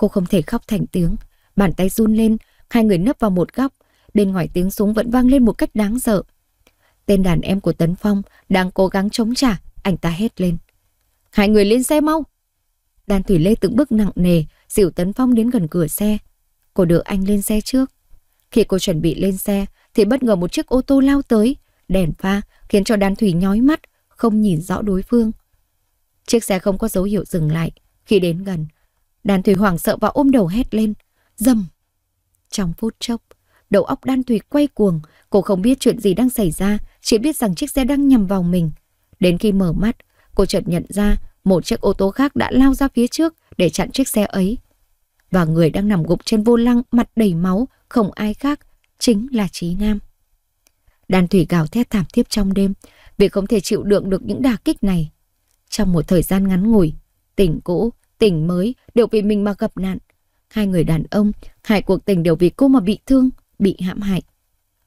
Cô không thể khóc thành tiếng, bàn tay run lên, hai người nấp vào một góc, bên ngoài tiếng súng vẫn vang lên một cách đáng sợ. Tên đàn em của Tấn Phong đang cố gắng chống trả, anh ta hét lên. Hai người lên xe mau! Đàn Thủy Lê từng bước nặng nề, dìu Tấn Phong đến gần cửa xe. Cô đưa anh lên xe trước. Khi cô chuẩn bị lên xe, thì bất ngờ một chiếc ô tô lao tới, đèn pha khiến cho đàn Thủy nhói mắt, không nhìn rõ đối phương. Chiếc xe không có dấu hiệu dừng lại. Khi đến gần, Đan Thủy hoảng sợ và ôm đầu hét lên. Dầm! Trong phút chốc, đầu óc Đan Thủy quay cuồng. Cô không biết chuyện gì đang xảy ra, chỉ biết rằng chiếc xe đang nhằm vào mình. Đến khi mở mắt, cô chợt nhận ra một chiếc ô tô khác đã lao ra phía trước để chặn chiếc xe ấy. Và người đang nằm gục trên vô lăng, mặt đầy máu, không ai khác, chính là Trí Nam. Đan Thủy gào thét thảm thiết trong đêm, vì không thể chịu đựng được những đả kích này. Trong một thời gian ngắn ngủi, tỉnh cũ tỉnh mới đều vì mình mà gặp nạn. Hai người đàn ông, hai cuộc tình đều vì cô mà bị thương, bị hãm hại.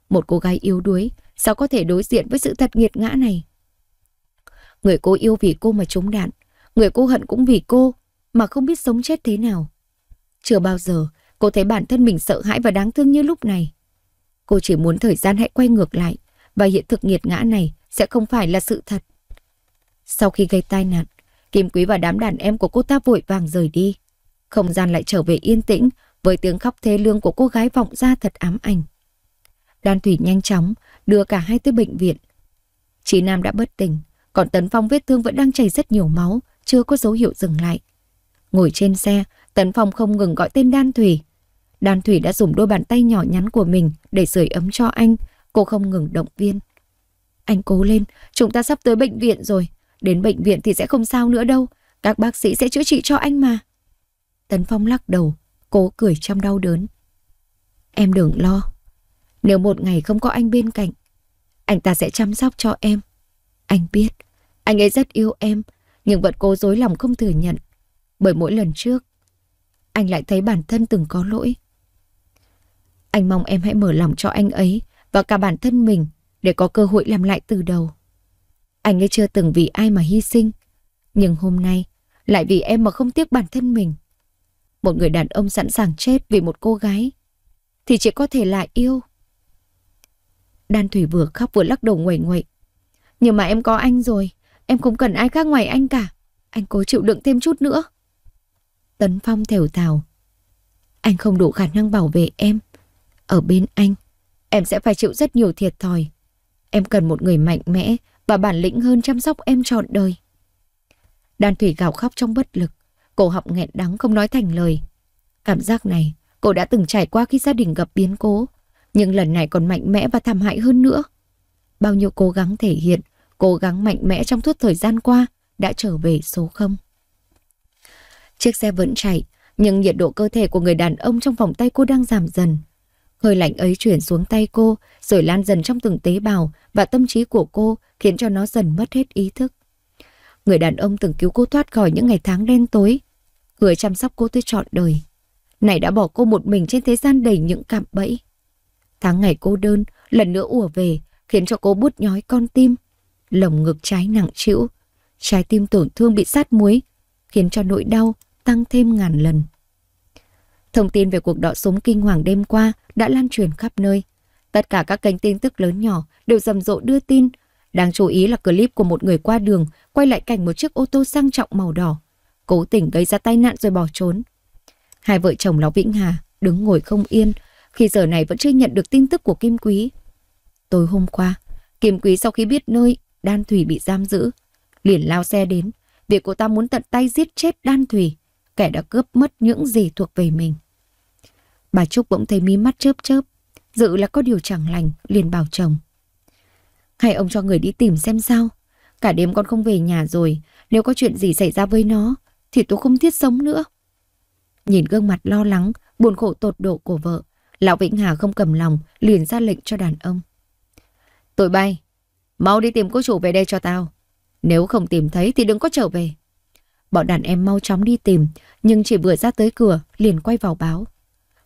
Một cô gái yếu đuối, sao có thể đối diện với sự thật nghiệt ngã này? Người cô yêu vì cô mà trúng đạn, người cô hận cũng vì cô mà không biết sống chết thế nào. Chưa bao giờ cô thấy bản thân mình sợ hãi và đáng thương như lúc này. Cô chỉ muốn thời gian hãy quay ngược lại và hiện thực nghiệt ngã này sẽ không phải là sự thật. Sau khi gây tai nạn, Kim Quý và đám đàn em của cô ta vội vàng rời đi. Không gian lại trở về yên tĩnh với tiếng khóc thê lương của cô gái vọng ra thật ám ảnh. Đan Thủy nhanh chóng đưa cả hai tới bệnh viện. Chí Nam đã bất tỉnh, còn Tấn Phong vết thương vẫn đang chảy rất nhiều máu, chưa có dấu hiệu dừng lại. Ngồi trên xe, Tấn Phong không ngừng gọi tên Đan Thủy. Đan Thủy đã dùng đôi bàn tay nhỏ nhắn của mình để sưởi ấm cho anh, cô không ngừng động viên. Anh cố lên, chúng ta sắp tới bệnh viện rồi, Đến bệnh viện thì sẽ không sao nữa đâu. Các bác sĩ sẽ chữa trị cho anh mà. Tấn Phong lắc đầu, cố cười trong đau đớn. Em đừng lo. Nếu một ngày không có anh bên cạnh, anh ta sẽ chăm sóc cho em. Anh biết, anh ấy rất yêu em, nhưng vẫn cố dối lòng không thừa nhận. Bởi mỗi lần trước, anh lại thấy bản thân từng có lỗi. Anh mong em hãy mở lòng cho anh ấy và cả bản thân mình để có cơ hội làm lại từ đầu. Anh ấy chưa từng vì ai mà hy sinh. Nhưng hôm nay, lại vì em mà không tiếc bản thân mình. Một người đàn ông sẵn sàng chết vì một cô gái, thì chỉ có thể là yêu. Đan Thủy vừa khóc vừa lắc đầu ngoẩy ngoậy. Nhưng mà em có anh rồi, em không cần ai khác ngoài anh cả. Anh cố chịu đựng thêm chút nữa. Tấn Phong thều thào. Anh không đủ khả năng bảo vệ em. Ở bên anh, em sẽ phải chịu rất nhiều thiệt thòi. Em cần một người mạnh mẽ, và bản lĩnh hơn chăm sóc em trọn đời. Đàn Thủy gào khóc trong bất lực, cổ họng nghẹn đắng không nói thành lời. Cảm giác này cô đã từng trải qua khi gia đình gặp biến cố, nhưng lần này còn mạnh mẽ và thảm hại hơn nữa. Bao nhiêu cố gắng thể hiện, cố gắng mạnh mẽ trong suốt thời gian qua đã trở về số không. Chiếc xe vẫn chạy, nhưng nhiệt độ cơ thể của người đàn ông trong vòng tay cô đang giảm dần. Hơi lạnh ấy chuyển xuống tay cô, rồi lan dần trong từng tế bào và tâm trí của cô khiến cho nó dần mất hết ý thức. Người đàn ông từng cứu cô thoát khỏi những ngày tháng đen tối, người chăm sóc cô tới trọn đời. Này đã bỏ cô một mình trên thế gian đầy những cạm bẫy. Tháng ngày cô đơn, lần nữa ùa về, khiến cho cô bút nhói con tim. Lồng ngực trái nặng chịu, trái tim tổn thương bị sát muối, khiến cho nỗi đau tăng thêm ngàn lần. Thông tin về cuộc đọ súng kinh hoàng đêm qua đã lan truyền khắp nơi. Tất cả các kênh tin tức lớn nhỏ đều rầm rộ đưa tin. Đáng chú ý là clip của một người qua đường quay lại cảnh một chiếc ô tô sang trọng màu đỏ. Cố tình gây ra tai nạn rồi bỏ trốn. Hai vợ chồng Lão Vĩnh Hà đứng ngồi không yên khi giờ này vẫn chưa nhận được tin tức của Kim Quý. Tối hôm qua, Kim Quý sau khi biết nơi Đan Thủy bị giam giữ, liền lao xe đến. Việc cô ta muốn tận tay giết chết Đan Thủy kẻ đã cướp mất những gì thuộc về mình. Bà Trúc bỗng thấy mí mắt chớp chớp, dự là có điều chẳng lành, liền bảo chồng. Hay ông cho người đi tìm xem sao, cả đêm con không về nhà rồi, nếu có chuyện gì xảy ra với nó, thì tôi không thiết sống nữa. Nhìn gương mặt lo lắng, buồn khổ tột độ của vợ, Lão Vĩnh Hà không cầm lòng, liền ra lệnh cho đàn ông. Tụi bay, mau đi tìm cô chủ về đây cho tao. Nếu không tìm thấy thì đừng có trở về. Bọn đàn em mau chóng đi tìm, nhưng chỉ vừa ra tới cửa, liền quay vào báo.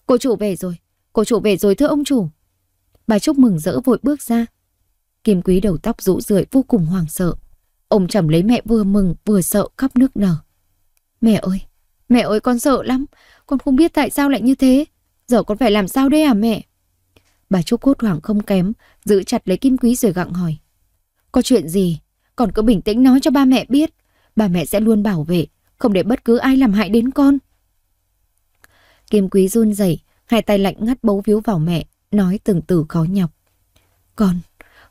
Cô chủ về rồi, cô chủ về rồi thưa ông chủ. Bà Trúc mừng rỡ vội bước ra. Kim Quý đầu tóc rũ rượi vô cùng hoảng sợ. Ông chầm lấy mẹ vừa mừng vừa sợ khắp nước nở. Mẹ ơi, mẹ ơi con sợ lắm, con không biết tại sao lại như thế. Giờ con phải làm sao đây à mẹ? Bà Trúc cốt hoảng không kém, giữ chặt lấy Kim Quý rồi gặng hỏi. Có chuyện gì? Còn cứ bình tĩnh nói cho ba mẹ biết. Bà mẹ sẽ luôn bảo vệ, không để bất cứ ai làm hại đến con. Kim Quý run rẩy, hai tay lạnh ngắt bấu víu vào mẹ, nói từng từ khó nhọc. Con,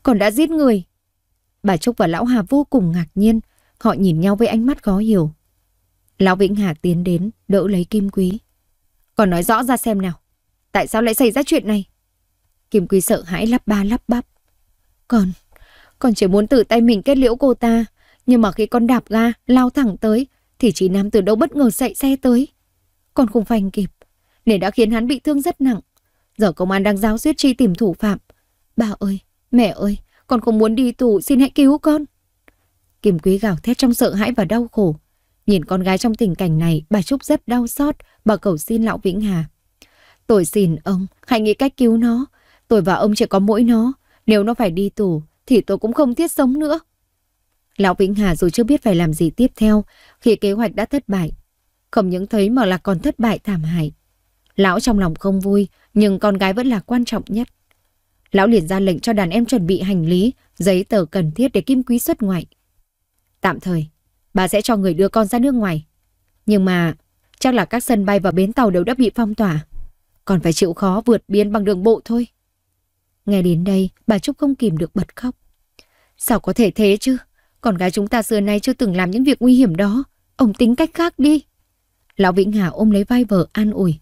con đã giết người. Bà Trúc và Lão Hà vô cùng ngạc nhiên, họ nhìn nhau với ánh mắt khó hiểu. Lão Vĩnh Hà tiến đến, đỡ lấy Kim Quý. Con nói rõ ra xem nào, tại sao lại xảy ra chuyện này? Kim Quý sợ hãi lắp ba lắp bắp. Con, con chỉ muốn tự tay mình kết liễu cô ta. Nhưng mà khi con đạp ga, lao thẳng tới, thì chị Nam từ đâu bất ngờ chạy xe tới. Con không phanh kịp, nên đã khiến hắn bị thương rất nặng. Giờ công an đang giáo giết chi tìm thủ phạm. Bà ơi, mẹ ơi, con không muốn đi tù, xin hãy cứu con. Kim Quý gào thét trong sợ hãi và đau khổ. Nhìn con gái trong tình cảnh này, bà Trúc rất đau xót, bà cầu xin lão Vĩnh Hà. Tôi xin ông, hãy nghĩ cách cứu nó. Tôi và ông chỉ có mỗi nó. Nếu nó phải đi tù, thì tôi cũng không thiết sống nữa. Lão Vĩnh Hà dù chưa biết phải làm gì tiếp theo khi kế hoạch đã thất bại. Không những thấy mà là còn thất bại thảm hại. Lão trong lòng không vui, nhưng con gái vẫn là quan trọng nhất. Lão liền ra lệnh cho đàn em chuẩn bị hành lý, giấy tờ cần thiết để Kim Quý xuất ngoại. Tạm thời, bà sẽ cho người đưa con ra nước ngoài. Nhưng mà, chắc là các sân bay và bến tàu đều đã bị phong tỏa. Còn phải chịu khó vượt biên bằng đường bộ thôi. Nghe đến đây, bà Trúc không kìm được bật khóc. Sao có thể thế chứ? Con gái chúng ta xưa nay chưa từng làm những việc nguy hiểm đó. Ông tính cách khác đi. Lão Vĩnh Hà ôm lấy vai vợ an ủi.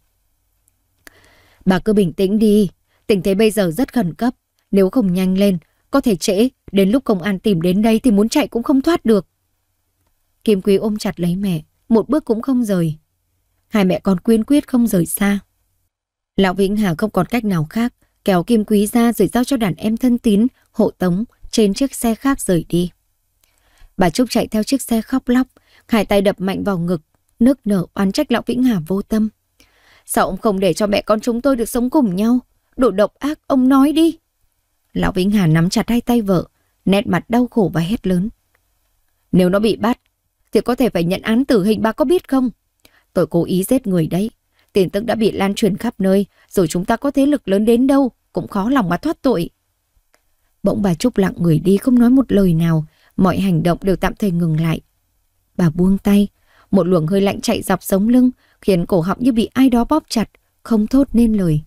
Bà cứ bình tĩnh đi. Tình thế bây giờ rất khẩn cấp. Nếu không nhanh lên, có thể trễ. Đến lúc công an tìm đến đây thì muốn chạy cũng không thoát được. Kim Quý ôm chặt lấy mẹ. Một bước cũng không rời. Hai mẹ con quyên quyết không rời xa. Lão Vĩnh Hà không còn cách nào khác. Kéo Kim Quý ra rồi giao cho đàn em thân tín, hộ tống trên chiếc xe khác rời đi. Bà Trúc chạy theo chiếc xe khóc lóc, hai tay đập mạnh vào ngực, nước nở oán trách Lão Vĩnh Hà vô tâm. Sao ông không để cho mẹ con chúng tôi được sống cùng nhau? Đồ độc ác, ông nói đi. Lão Vĩnh Hà nắm chặt hai tay vợ, nét mặt đau khổ và hét lớn. Nếu nó bị bắt, thì có thể phải nhận án tử hình bà có biết không? Tôi cố ý giết người đấy. Tin tức đã bị lan truyền khắp nơi, rồi chúng ta có thế lực lớn đến đâu, cũng khó lòng mà thoát tội. Bỗng bà Trúc lặng người đi không nói một lời nào, Mọi hành động đều tạm thời ngừng lại. Bà buông tay, một luồng hơi lạnh chạy dọc sống lưng khiến cổ họng như bị ai đó bóp chặt, không thốt nên lời.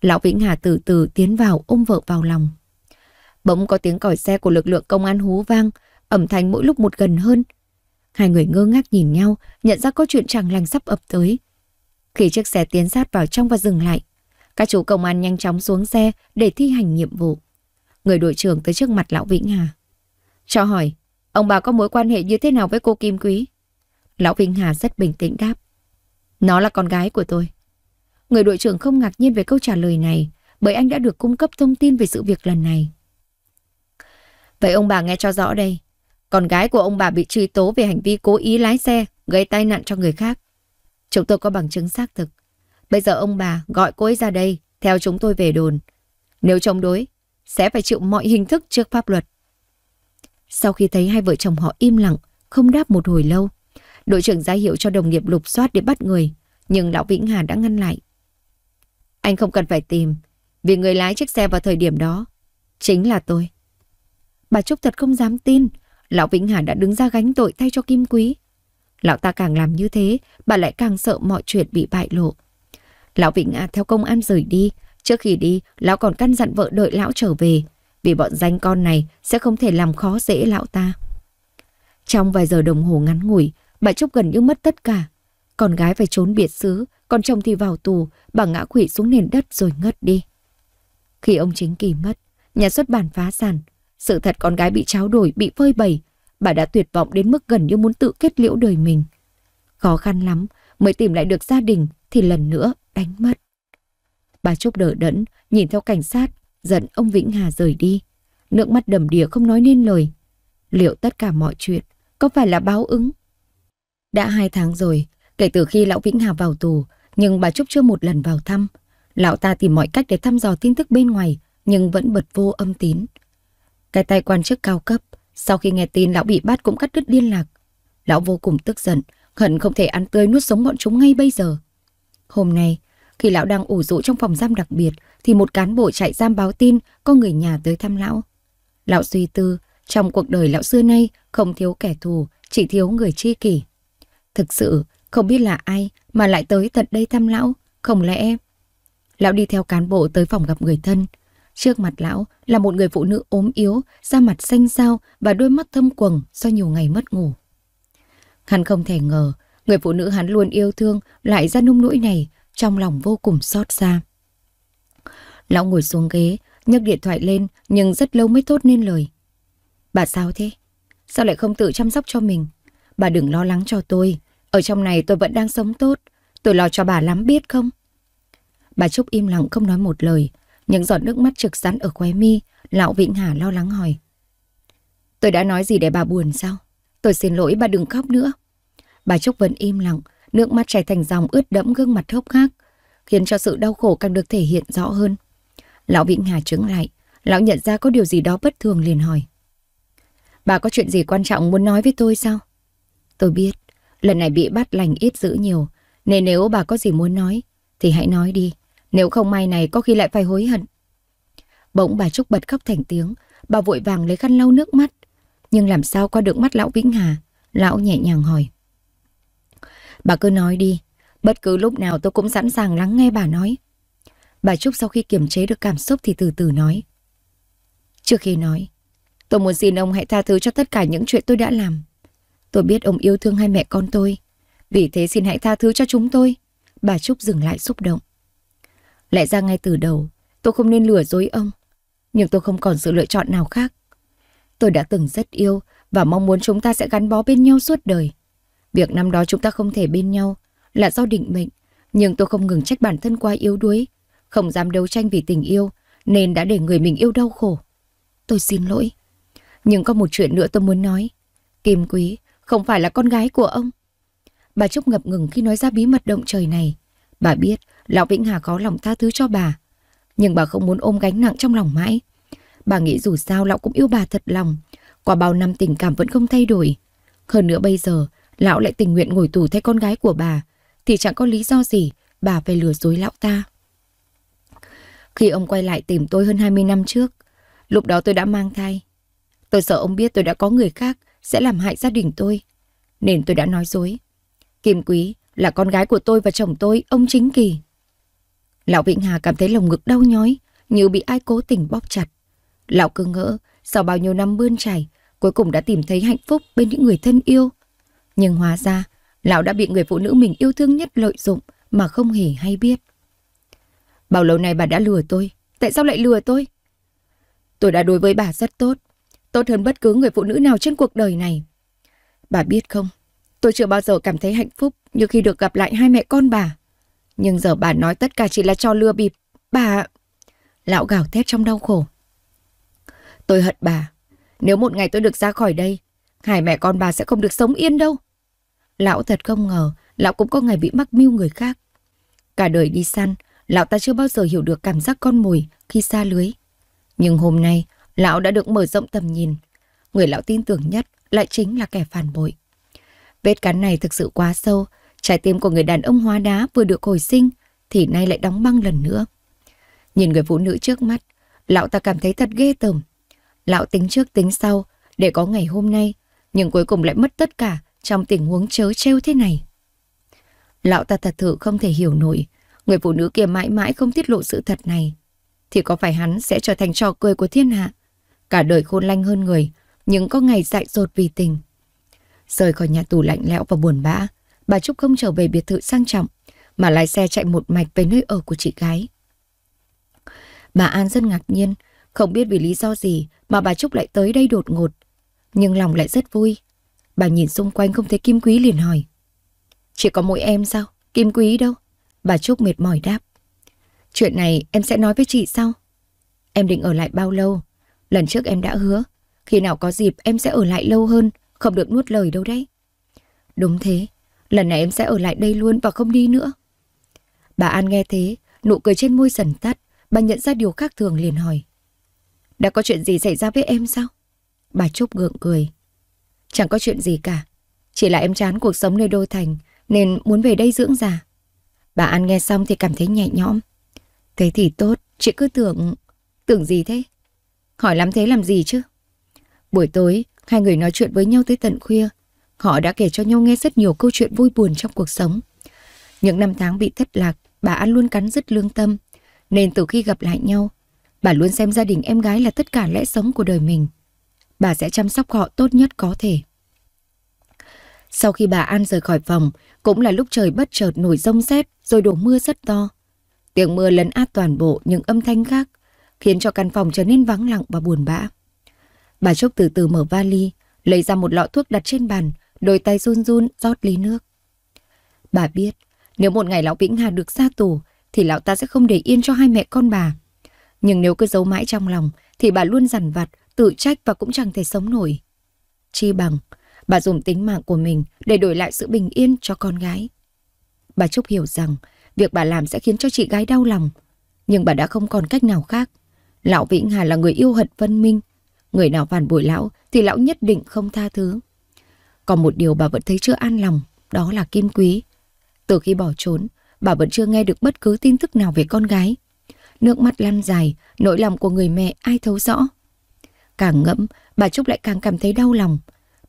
Lão Vĩnh Hà từ từ tiến vào ôm vợ vào lòng. Bỗng có tiếng còi xe của lực lượng công an hú vang, ẩm thanh mỗi lúc một gần hơn. Hai người ngơ ngác nhìn nhau, nhận ra có chuyện chẳng lành sắp ập tới. Khi chiếc xe tiến sát vào trong và dừng lại, các chú công an nhanh chóng xuống xe để thi hành nhiệm vụ. Người đội trưởng tới trước mặt lão Vĩnh Hà. Cho hỏi, ông bà có mối quan hệ như thế nào với cô Kim Quý? Lão Vinh Hà rất bình tĩnh đáp. Nó là con gái của tôi. Người đội trưởng không ngạc nhiên về câu trả lời này bởi anh đã được cung cấp thông tin về sự việc lần này. Vậy ông bà nghe cho rõ đây. Con gái của ông bà bị truy tố về hành vi cố ý lái xe, gây tai nạn cho người khác. Chúng tôi có bằng chứng xác thực. Bây giờ ông bà gọi cô ấy ra đây, theo chúng tôi về đồn. Nếu chống đối, sẽ phải chịu mọi hình thức trước pháp luật. Sau khi thấy hai vợ chồng họ im lặng, không đáp một hồi lâu, đội trưởng ra hiệu cho đồng nghiệp lục soát để bắt người, nhưng lão Vĩnh Hà đã ngăn lại. Anh không cần phải tìm, vì người lái chiếc xe vào thời điểm đó chính là tôi. Bà Trúc thật không dám tin, lão Vĩnh Hà đã đứng ra gánh tội thay cho Kim Quý. Lão ta càng làm như thế, bà lại càng sợ mọi chuyện bị bại lộ. Lão Vĩnh Hà theo công an rời đi, trước khi đi, lão còn căn dặn vợ đợi lão trở về, vì bọn danh con này sẽ không thể làm khó dễ lão ta. Trong vài giờ đồng hồ ngắn ngủi, bà Trúc gần như mất tất cả. Con gái phải trốn biệt xứ, con chồng thì vào tù, bà ngã quỵ xuống nền đất rồi ngất đi. Khi ông chính kỳ mất, nhà xuất bản phá sản, sự thật con gái bị tráo đổi, bị phơi bày, bà đã tuyệt vọng đến mức gần như muốn tự kết liễu đời mình. Khó khăn lắm mới tìm lại được gia đình thì lần nữa đánh mất. Bà Trúc đỡ đẫn, nhìn theo cảnh sát Giận ông Vĩnh Hà rời đi. Nước mắt đầm đìa không nói nên lời. Liệu tất cả mọi chuyện có phải là báo ứng? Đã hai tháng rồi, kể từ khi lão Vĩnh Hà vào tù, nhưng bà Trúc chưa một lần vào thăm. Lão ta tìm mọi cách để thăm dò tin tức bên ngoài, nhưng vẫn bật vô âm tín. Cái tay quan chức cao cấp, sau khi nghe tin lão bị bắt cũng cắt đứt liên lạc. Lão vô cùng tức giận, hận không thể ăn tươi nuốt sống bọn chúng ngay bây giờ. Hôm nay, khi lão đang ủ rũ trong phòng giam đặc biệt, thì một cán bộ chạy giam báo tin có người nhà tới thăm lão. Lão suy tư, trong cuộc đời lão xưa nay không thiếu kẻ thù, chỉ thiếu người chi kỷ. Thực sự, không biết là ai mà lại tới tận đây thăm lão, không lẽ... Lão đi theo cán bộ tới phòng gặp người thân. Trước mặt lão là một người phụ nữ ốm yếu, da mặt xanh xao và đôi mắt thâm quầng do nhiều ngày mất ngủ. Hắn không thể ngờ, người phụ nữ hắn luôn yêu thương lại ra nung nỗi này, trong lòng vô cùng xót xa. Lão ngồi xuống ghế, nhấc điện thoại lên nhưng rất lâu mới thốt nên lời. Bà sao thế? Sao lại không tự chăm sóc cho mình? Bà đừng lo lắng cho tôi. Ở trong này tôi vẫn đang sống tốt. Tôi lo cho bà lắm biết không? Bà Trúc im lặng không nói một lời. Những giọt nước mắt trực sẵn ở khóe mi, lão Vĩnh Hà lo lắng hỏi. Tôi đã nói gì để bà buồn sao? Tôi xin lỗi bà đừng khóc nữa. Bà Trúc vẫn im lặng, nước mắt chảy thành dòng ướt đẫm gương mặt hốc hác, khiến cho sự đau khổ càng được thể hiện rõ hơn. Lão Vĩnh Hà trứng lại, lão nhận ra có điều gì đó bất thường liền hỏi. Bà có chuyện gì quan trọng muốn nói với tôi sao? Tôi biết, lần này bị bắt lành ít dữ nhiều, nên nếu bà có gì muốn nói, thì hãy nói đi. Nếu không may này có khi lại phải hối hận. Bỗng bà Trúc bật khóc thành tiếng, bà vội vàng lấy khăn lau nước mắt. Nhưng làm sao qua được mắt lão Vĩnh Hà? Lão nhẹ nhàng hỏi. Bà cứ nói đi, bất cứ lúc nào tôi cũng sẵn sàng lắng nghe bà nói. Bà Trúc sau khi kiềm chế được cảm xúc thì từ từ nói. Trước khi nói, tôi muốn xin ông hãy tha thứ cho tất cả những chuyện tôi đã làm. Tôi biết ông yêu thương hai mẹ con tôi. Vì thế xin hãy tha thứ cho chúng tôi. Bà Trúc dừng lại xúc động. Lẽ ra ngay từ đầu, tôi không nên lừa dối ông. Nhưng tôi không còn sự lựa chọn nào khác. Tôi đã từng rất yêu và mong muốn chúng ta sẽ gắn bó bên nhau suốt đời. Việc năm đó chúng ta không thể bên nhau là do định mệnh, nhưng tôi không ngừng trách bản thân quá yếu đuối không dám đấu tranh vì tình yêu, nên đã để người mình yêu đau khổ. Tôi xin lỗi. Nhưng có một chuyện nữa tôi muốn nói. Kim Quý không phải là con gái của ông. Bà Trúc ngập ngừng khi nói ra bí mật động trời này. Bà biết Lão Vĩnh Hà có lòng tha thứ cho bà. Nhưng bà không muốn ôm gánh nặng trong lòng mãi. Bà nghĩ dù sao Lão cũng yêu bà thật lòng. Qua bao năm tình cảm vẫn không thay đổi. Hơn nữa bây giờ, Lão lại tình nguyện ngồi tù thay con gái của bà. Thì chẳng có lý do gì bà phải lừa dối Lão ta. Khi ông quay lại tìm tôi hơn 20 năm trước, lúc đó tôi đã mang thai. Tôi sợ ông biết tôi đã có người khác sẽ làm hại gia đình tôi, nên tôi đã nói dối. Kim Quý là con gái của tôi và chồng tôi, ông Chính Kỳ. Lão Vĩnh Hà cảm thấy lồng ngực đau nhói, như bị ai cố tình bóp chặt. Lão cứ ngỡ, sau bao nhiêu năm bươn trải, cuối cùng đã tìm thấy hạnh phúc bên những người thân yêu. Nhưng hóa ra, lão đã bị người phụ nữ mình yêu thương nhất lợi dụng mà không hề hay biết. Bao lâu nay bà đã lừa tôi, tại sao lại lừa tôi? Tôi đã đối với bà rất tốt, tốt hơn bất cứ người phụ nữ nào trên cuộc đời này. Bà biết không, tôi chưa bao giờ cảm thấy hạnh phúc như khi được gặp lại hai mẹ con bà. Nhưng giờ bà nói tất cả chỉ là cho lừa bịp, bà... Lão gào thét trong đau khổ. Tôi hận bà, nếu một ngày tôi được ra khỏi đây, hai mẹ con bà sẽ không được sống yên đâu. Lão thật không ngờ, lão cũng có ngày bị mắc mưu người khác. Cả đời đi săn, lão ta chưa bao giờ hiểu được cảm giác con mồi khi xa lưới. Nhưng hôm nay, lão đã được mở rộng tầm nhìn. Người lão tin tưởng nhất lại chính là kẻ phản bội. Vết cắn này thực sự quá sâu, trái tim của người đàn ông hóa đá vừa được hồi sinh thì nay lại đóng băng lần nữa. Nhìn người phụ nữ trước mắt, lão ta cảm thấy thật ghê tởm. Lão tính trước tính sau để có ngày hôm nay, nhưng cuối cùng lại mất tất cả trong tình huống chớ trêu thế này. Lão ta thật sự không thể hiểu nổi Người phụ nữ kia mãi mãi không tiết lộ sự thật này. Thì có phải hắn sẽ trở thành trò cười của thiên hạ? Cả đời khôn lanh hơn người, nhưng có ngày dại dột vì tình. Rời khỏi nhà tù lạnh lẽo và buồn bã, bà Trúc không trở về biệt thự sang trọng, mà lái xe chạy một mạch về nơi ở của chị gái. Bà An rất ngạc nhiên, không biết vì lý do gì mà bà Trúc lại tới đây đột ngột. Nhưng lòng lại rất vui. Bà nhìn xung quanh không thấy Kim Quý liền hỏi. Chỉ có mỗi em sao? Kim Quý đâu? Bà Trúc mệt mỏi đáp. Chuyện này em sẽ nói với chị sau. Em định ở lại bao lâu? Lần trước em đã hứa. Khi nào có dịp em sẽ ở lại lâu hơn, không được nuốt lời đâu đấy. Đúng thế, lần này em sẽ ở lại đây luôn và không đi nữa. Bà An nghe thế, nụ cười trên môi dần tắt, bà nhận ra điều khác thường liền hỏi. Đã có chuyện gì xảy ra với em sao? Bà Trúc gượng cười. Chẳng có chuyện gì cả, chỉ là em chán cuộc sống nơi đô thành nên muốn về đây dưỡng già. Bà ăn nghe xong thì cảm thấy nhẹ nhõm. Thế thì tốt, chị cứ tưởng... Tưởng gì thế? Hỏi lắm thế làm gì chứ? Buổi tối, hai người nói chuyện với nhau tới tận khuya. Họ đã kể cho nhau nghe rất nhiều câu chuyện vui buồn trong cuộc sống. Những năm tháng bị thất lạc, bà ăn luôn cắn rứt lương tâm. Nên từ khi gặp lại nhau, bà luôn xem gia đình em gái là tất cả lẽ sống của đời mình. Bà sẽ chăm sóc họ tốt nhất có thể. Sau khi bà An rời khỏi phòng, cũng là lúc trời bất chợt nổi rông xét rồi đổ mưa rất to. Tiếng mưa lấn át toàn bộ những âm thanh khác, khiến cho căn phòng trở nên vắng lặng và buồn bã. Bà Trúc từ từ mở vali, lấy ra một lọ thuốc đặt trên bàn, đôi tay run run rót ly nước. Bà biết, nếu một ngày lão Vĩnh Hà được ra tù, thì lão ta sẽ không để yên cho hai mẹ con bà. Nhưng nếu cứ giấu mãi trong lòng, thì bà luôn dằn vặt, tự trách và cũng chẳng thể sống nổi. Chi bằng, Bà dùng tính mạng của mình để đổi lại sự bình yên cho con gái. Bà Trúc hiểu rằng việc bà làm sẽ khiến cho chị gái đau lòng. Nhưng bà đã không còn cách nào khác. Lão Vĩnh Hà là người yêu hận Vân Minh. Người nào phản bội lão thì lão nhất định không tha thứ. Còn một điều bà vẫn thấy chưa an lòng, đó là Kim Quý. Từ khi bỏ trốn, bà vẫn chưa nghe được bất cứ tin tức nào về con gái. Nước mắt lăn dài, nỗi lòng của người mẹ ai thấu rõ. Càng ngẫm, bà Trúc lại càng cảm thấy đau lòng.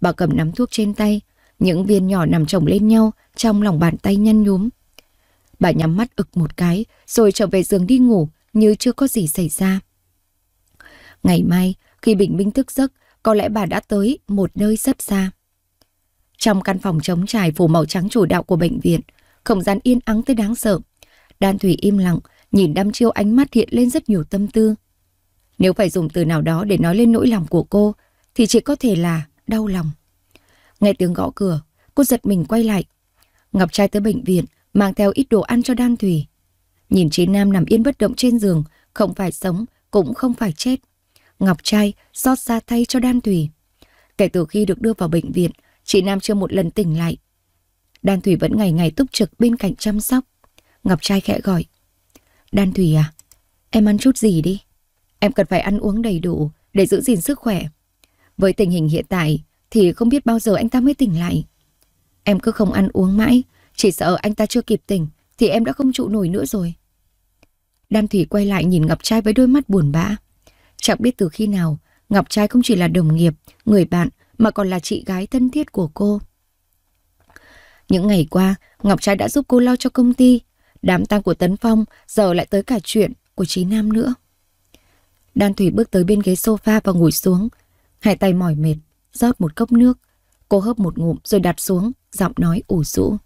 Bà cầm nắm thuốc trên tay, những viên nhỏ nằm chồng lên nhau trong lòng bàn tay nhăn nhúm. Bà nhắm mắt ực một cái rồi trở về giường đi ngủ như chưa có gì xảy ra. Ngày mai, khi Bình Minh thức giấc, có lẽ bà đã tới một nơi rất xa. Trong căn phòng trống trải phủ màu trắng chủ đạo của bệnh viện, không gian yên ắng tới đáng sợ. Đan Thủy im lặng, nhìn đăm chiêu ánh mắt hiện lên rất nhiều tâm tư. Nếu phải dùng từ nào đó để nói lên nỗi lòng của cô, thì chỉ có thể là đau lòng. Nghe tiếng gõ cửa, cô giật mình quay lại. Ngọc trai tới bệnh viện, mang theo ít đồ ăn cho Đan Thủy. Nhìn Trí Nam nằm yên bất động trên giường, không phải sống, cũng không phải chết. Ngọc trai xót xa thay cho Đan Thủy. Kể từ khi được đưa vào bệnh viện, chị Nam chưa một lần tỉnh lại. Đan Thủy vẫn ngày ngày túc trực bên cạnh chăm sóc. Ngọc trai khẽ gọi. Đan Thủy à, em ăn chút gì đi. Em cần phải ăn uống đầy đủ để giữ gìn sức khỏe. Với tình hình hiện tại thì không biết bao giờ anh ta mới tỉnh lại. Em cứ không ăn uống mãi, chỉ sợ anh ta chưa kịp tỉnh thì em đã không trụ nổi nữa rồi. Đan Thủy quay lại nhìn Ngọc Trai với đôi mắt buồn bã. Chẳng biết từ khi nào, Ngọc Trai không chỉ là đồng nghiệp, người bạn mà còn là chị gái thân thiết của cô. Những ngày qua, Ngọc Trai đã giúp cô lo cho công ty. Đám tang của Tấn Phong giờ lại tới cả chuyện của Trí Nam nữa. Đan Thủy bước tới bên ghế sofa và ngồi xuống, Hai tay mỏi mệt, rót một cốc nước. Cô hớp một ngụm rồi đặt xuống, giọng nói ủ rũ.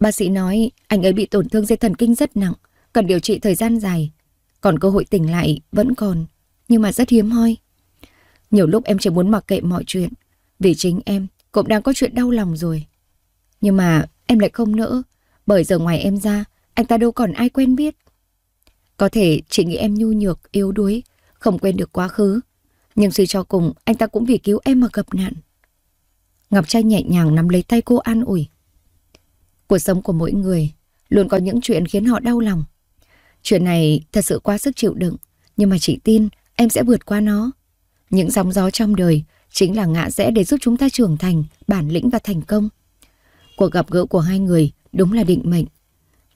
Bác sĩ nói anh ấy bị tổn thương dây thần kinh rất nặng, cần điều trị thời gian dài. Còn cơ hội tỉnh lại vẫn còn, nhưng mà rất hiếm hoi. Nhiều lúc em chỉ muốn mặc kệ mọi chuyện, vì chính em cũng đang có chuyện đau lòng rồi. Nhưng mà em lại không nỡ, bởi giờ ngoài em ra, anh ta đâu còn ai quen biết. Có thể chị nghĩ em nhu nhược, yếu đuối, không quên được quá khứ, nhưng suy cho cùng, anh ta cũng vì cứu em mà gặp nạn. Ngọc Trai nhẹ nhàng nắm lấy tay cô an ủi. Cuộc sống của mỗi người luôn có những chuyện khiến họ đau lòng. Chuyện này thật sự quá sức chịu đựng, nhưng mà chị tin em sẽ vượt qua nó. Những sóng gió trong đời chính là ngã rẽ để giúp chúng ta trưởng thành, bản lĩnh và thành công. Cuộc gặp gỡ của hai người đúng là định mệnh.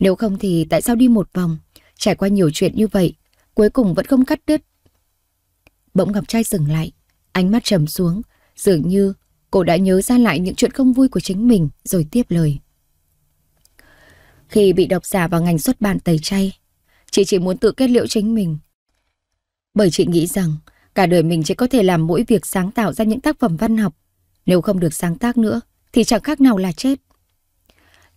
Nếu không thì tại sao đi một vòng, trải qua nhiều chuyện như vậy, cuối cùng vẫn không cắt đứt Bỗng Ngọc Trai dừng lại, ánh mắt trầm xuống, dường như cô đã nhớ ra lại những chuyện không vui của chính mình rồi tiếp lời. Khi bị độc giả vào ngành xuất bản tẩy chay, chị chỉ muốn tự kết liễu chính mình. Bởi chị nghĩ rằng cả đời mình chỉ có thể làm mỗi việc sáng tạo ra những tác phẩm văn học. Nếu không được sáng tác nữa thì chẳng khác nào là chết.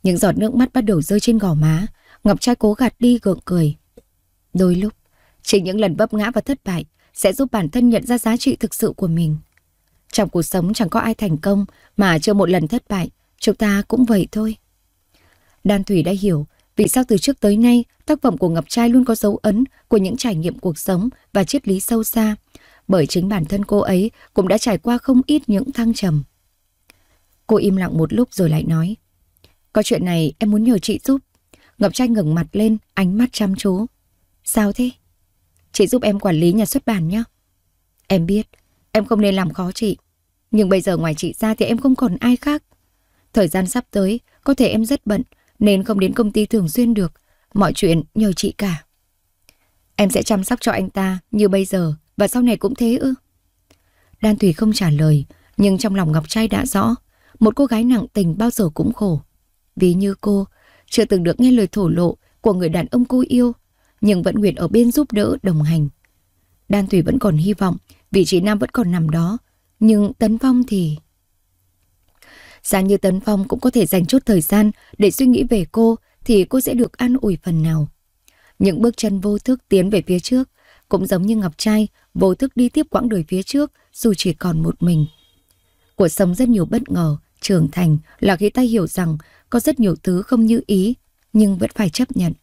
Những giọt nước mắt bắt đầu rơi trên gò má, Ngọc Trai cố gạt đi gượng cười. Đôi lúc, chỉ những lần vấp ngã và thất bại sẽ giúp bản thân nhận ra giá trị thực sự của mình. Trong cuộc sống chẳng có ai thành công mà chưa một lần thất bại, chúng ta cũng vậy thôi. Đan Thủy đã hiểu vì sao từ trước tới nay tác phẩm của Ngọc Trai luôn có dấu ấn của những trải nghiệm cuộc sống và triết lý sâu xa, bởi chính bản thân cô ấy cũng đã trải qua không ít những thăng trầm. Cô im lặng một lúc rồi lại nói, có chuyện này em muốn nhờ chị giúp. Ngọc Trai ngẩng mặt lên, ánh mắt chăm chú. Sao thế? Chị giúp em quản lý nhà xuất bản nhé. Em biết, em không nên làm khó chị. Nhưng bây giờ ngoài chị ra thì em không còn ai khác. Thời gian sắp tới, có thể em rất bận, nên không đến công ty thường xuyên được. Mọi chuyện nhờ chị cả. Em sẽ chăm sóc cho anh ta như bây giờ và sau này cũng thế ư. Đan Thủy không trả lời, nhưng trong lòng Ngọc Trai đã rõ, một cô gái nặng tình bao giờ cũng khổ. Vì như cô, chưa từng được nghe lời thổ lộ của người đàn ông cô yêu nhưng vẫn nguyện ở bên giúp đỡ, đồng hành. Đan Thủy vẫn còn hy vọng, vị trí nam vẫn còn nằm đó, nhưng Tấn Phong thì... Giá như Tấn Phong cũng có thể dành chút thời gian để suy nghĩ về cô thì cô sẽ được an ủi phần nào. Những bước chân vô thức tiến về phía trước, cũng giống như Ngọc Trai vô thức đi tiếp quãng đời phía trước dù chỉ còn một mình. Cuộc sống rất nhiều bất ngờ, trưởng thành là khi ta hiểu rằng có rất nhiều thứ không như ý nhưng vẫn phải chấp nhận.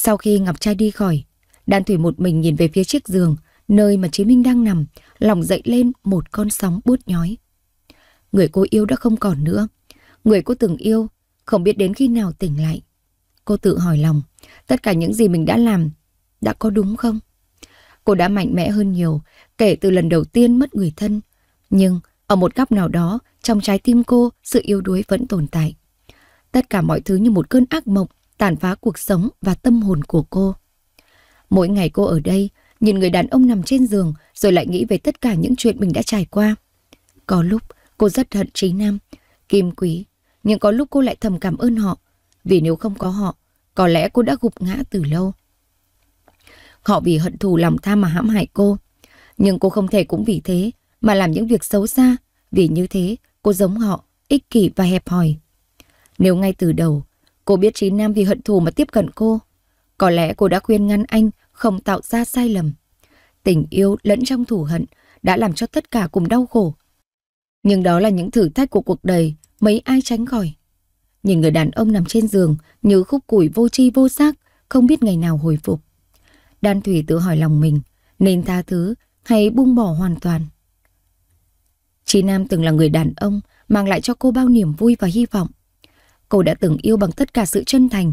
Sau khi Ngọc Trai đi khỏi, Đan Thủy một mình nhìn về phía chiếc giường, nơi mà Chí Minh đang nằm, lòng dậy lên một con sóng buốt nhói. Người cô yêu đã không còn nữa. Người cô từng yêu, không biết đến khi nào tỉnh lại. Cô tự hỏi lòng, tất cả những gì mình đã làm, đã có đúng không? Cô đã mạnh mẽ hơn nhiều kể từ lần đầu tiên mất người thân. Nhưng ở một góc nào đó, trong trái tim cô, sự yếu đuối vẫn tồn tại. Tất cả mọi thứ như một cơn ác mộng tàn phá cuộc sống và tâm hồn của cô. Mỗi ngày cô ở đây, nhìn người đàn ông nằm trên giường rồi lại nghĩ về tất cả những chuyện mình đã trải qua. Có lúc cô rất hận Trí Nam, Kim Quý, nhưng có lúc cô lại thầm cảm ơn họ, vì nếu không có họ, có lẽ cô đã gục ngã từ lâu. Họ vì hận thù lòng tham mà hãm hại cô, nhưng cô không thể cũng vì thế mà làm những việc xấu xa, vì như thế cô giống họ, ích kỷ và hẹp hòi. Nếu ngay từ đầu Cô biết Trí Nam vì hận thù mà tiếp cận cô. Có lẽ cô đã khuyên ngăn anh không tạo ra sai lầm. Tình yêu lẫn trong thù hận đã làm cho tất cả cùng đau khổ. Nhưng đó là những thử thách của cuộc đời mấy ai tránh khỏi. Nhìn người đàn ông nằm trên giường như khúc củi vô tri vô giác, không biết ngày nào hồi phục. Đan Thủy tự hỏi lòng mình, nên tha thứ hay buông bỏ hoàn toàn. Trí Nam từng là người đàn ông mang lại cho cô bao niềm vui và hy vọng. Cô đã từng yêu bằng tất cả sự chân thành.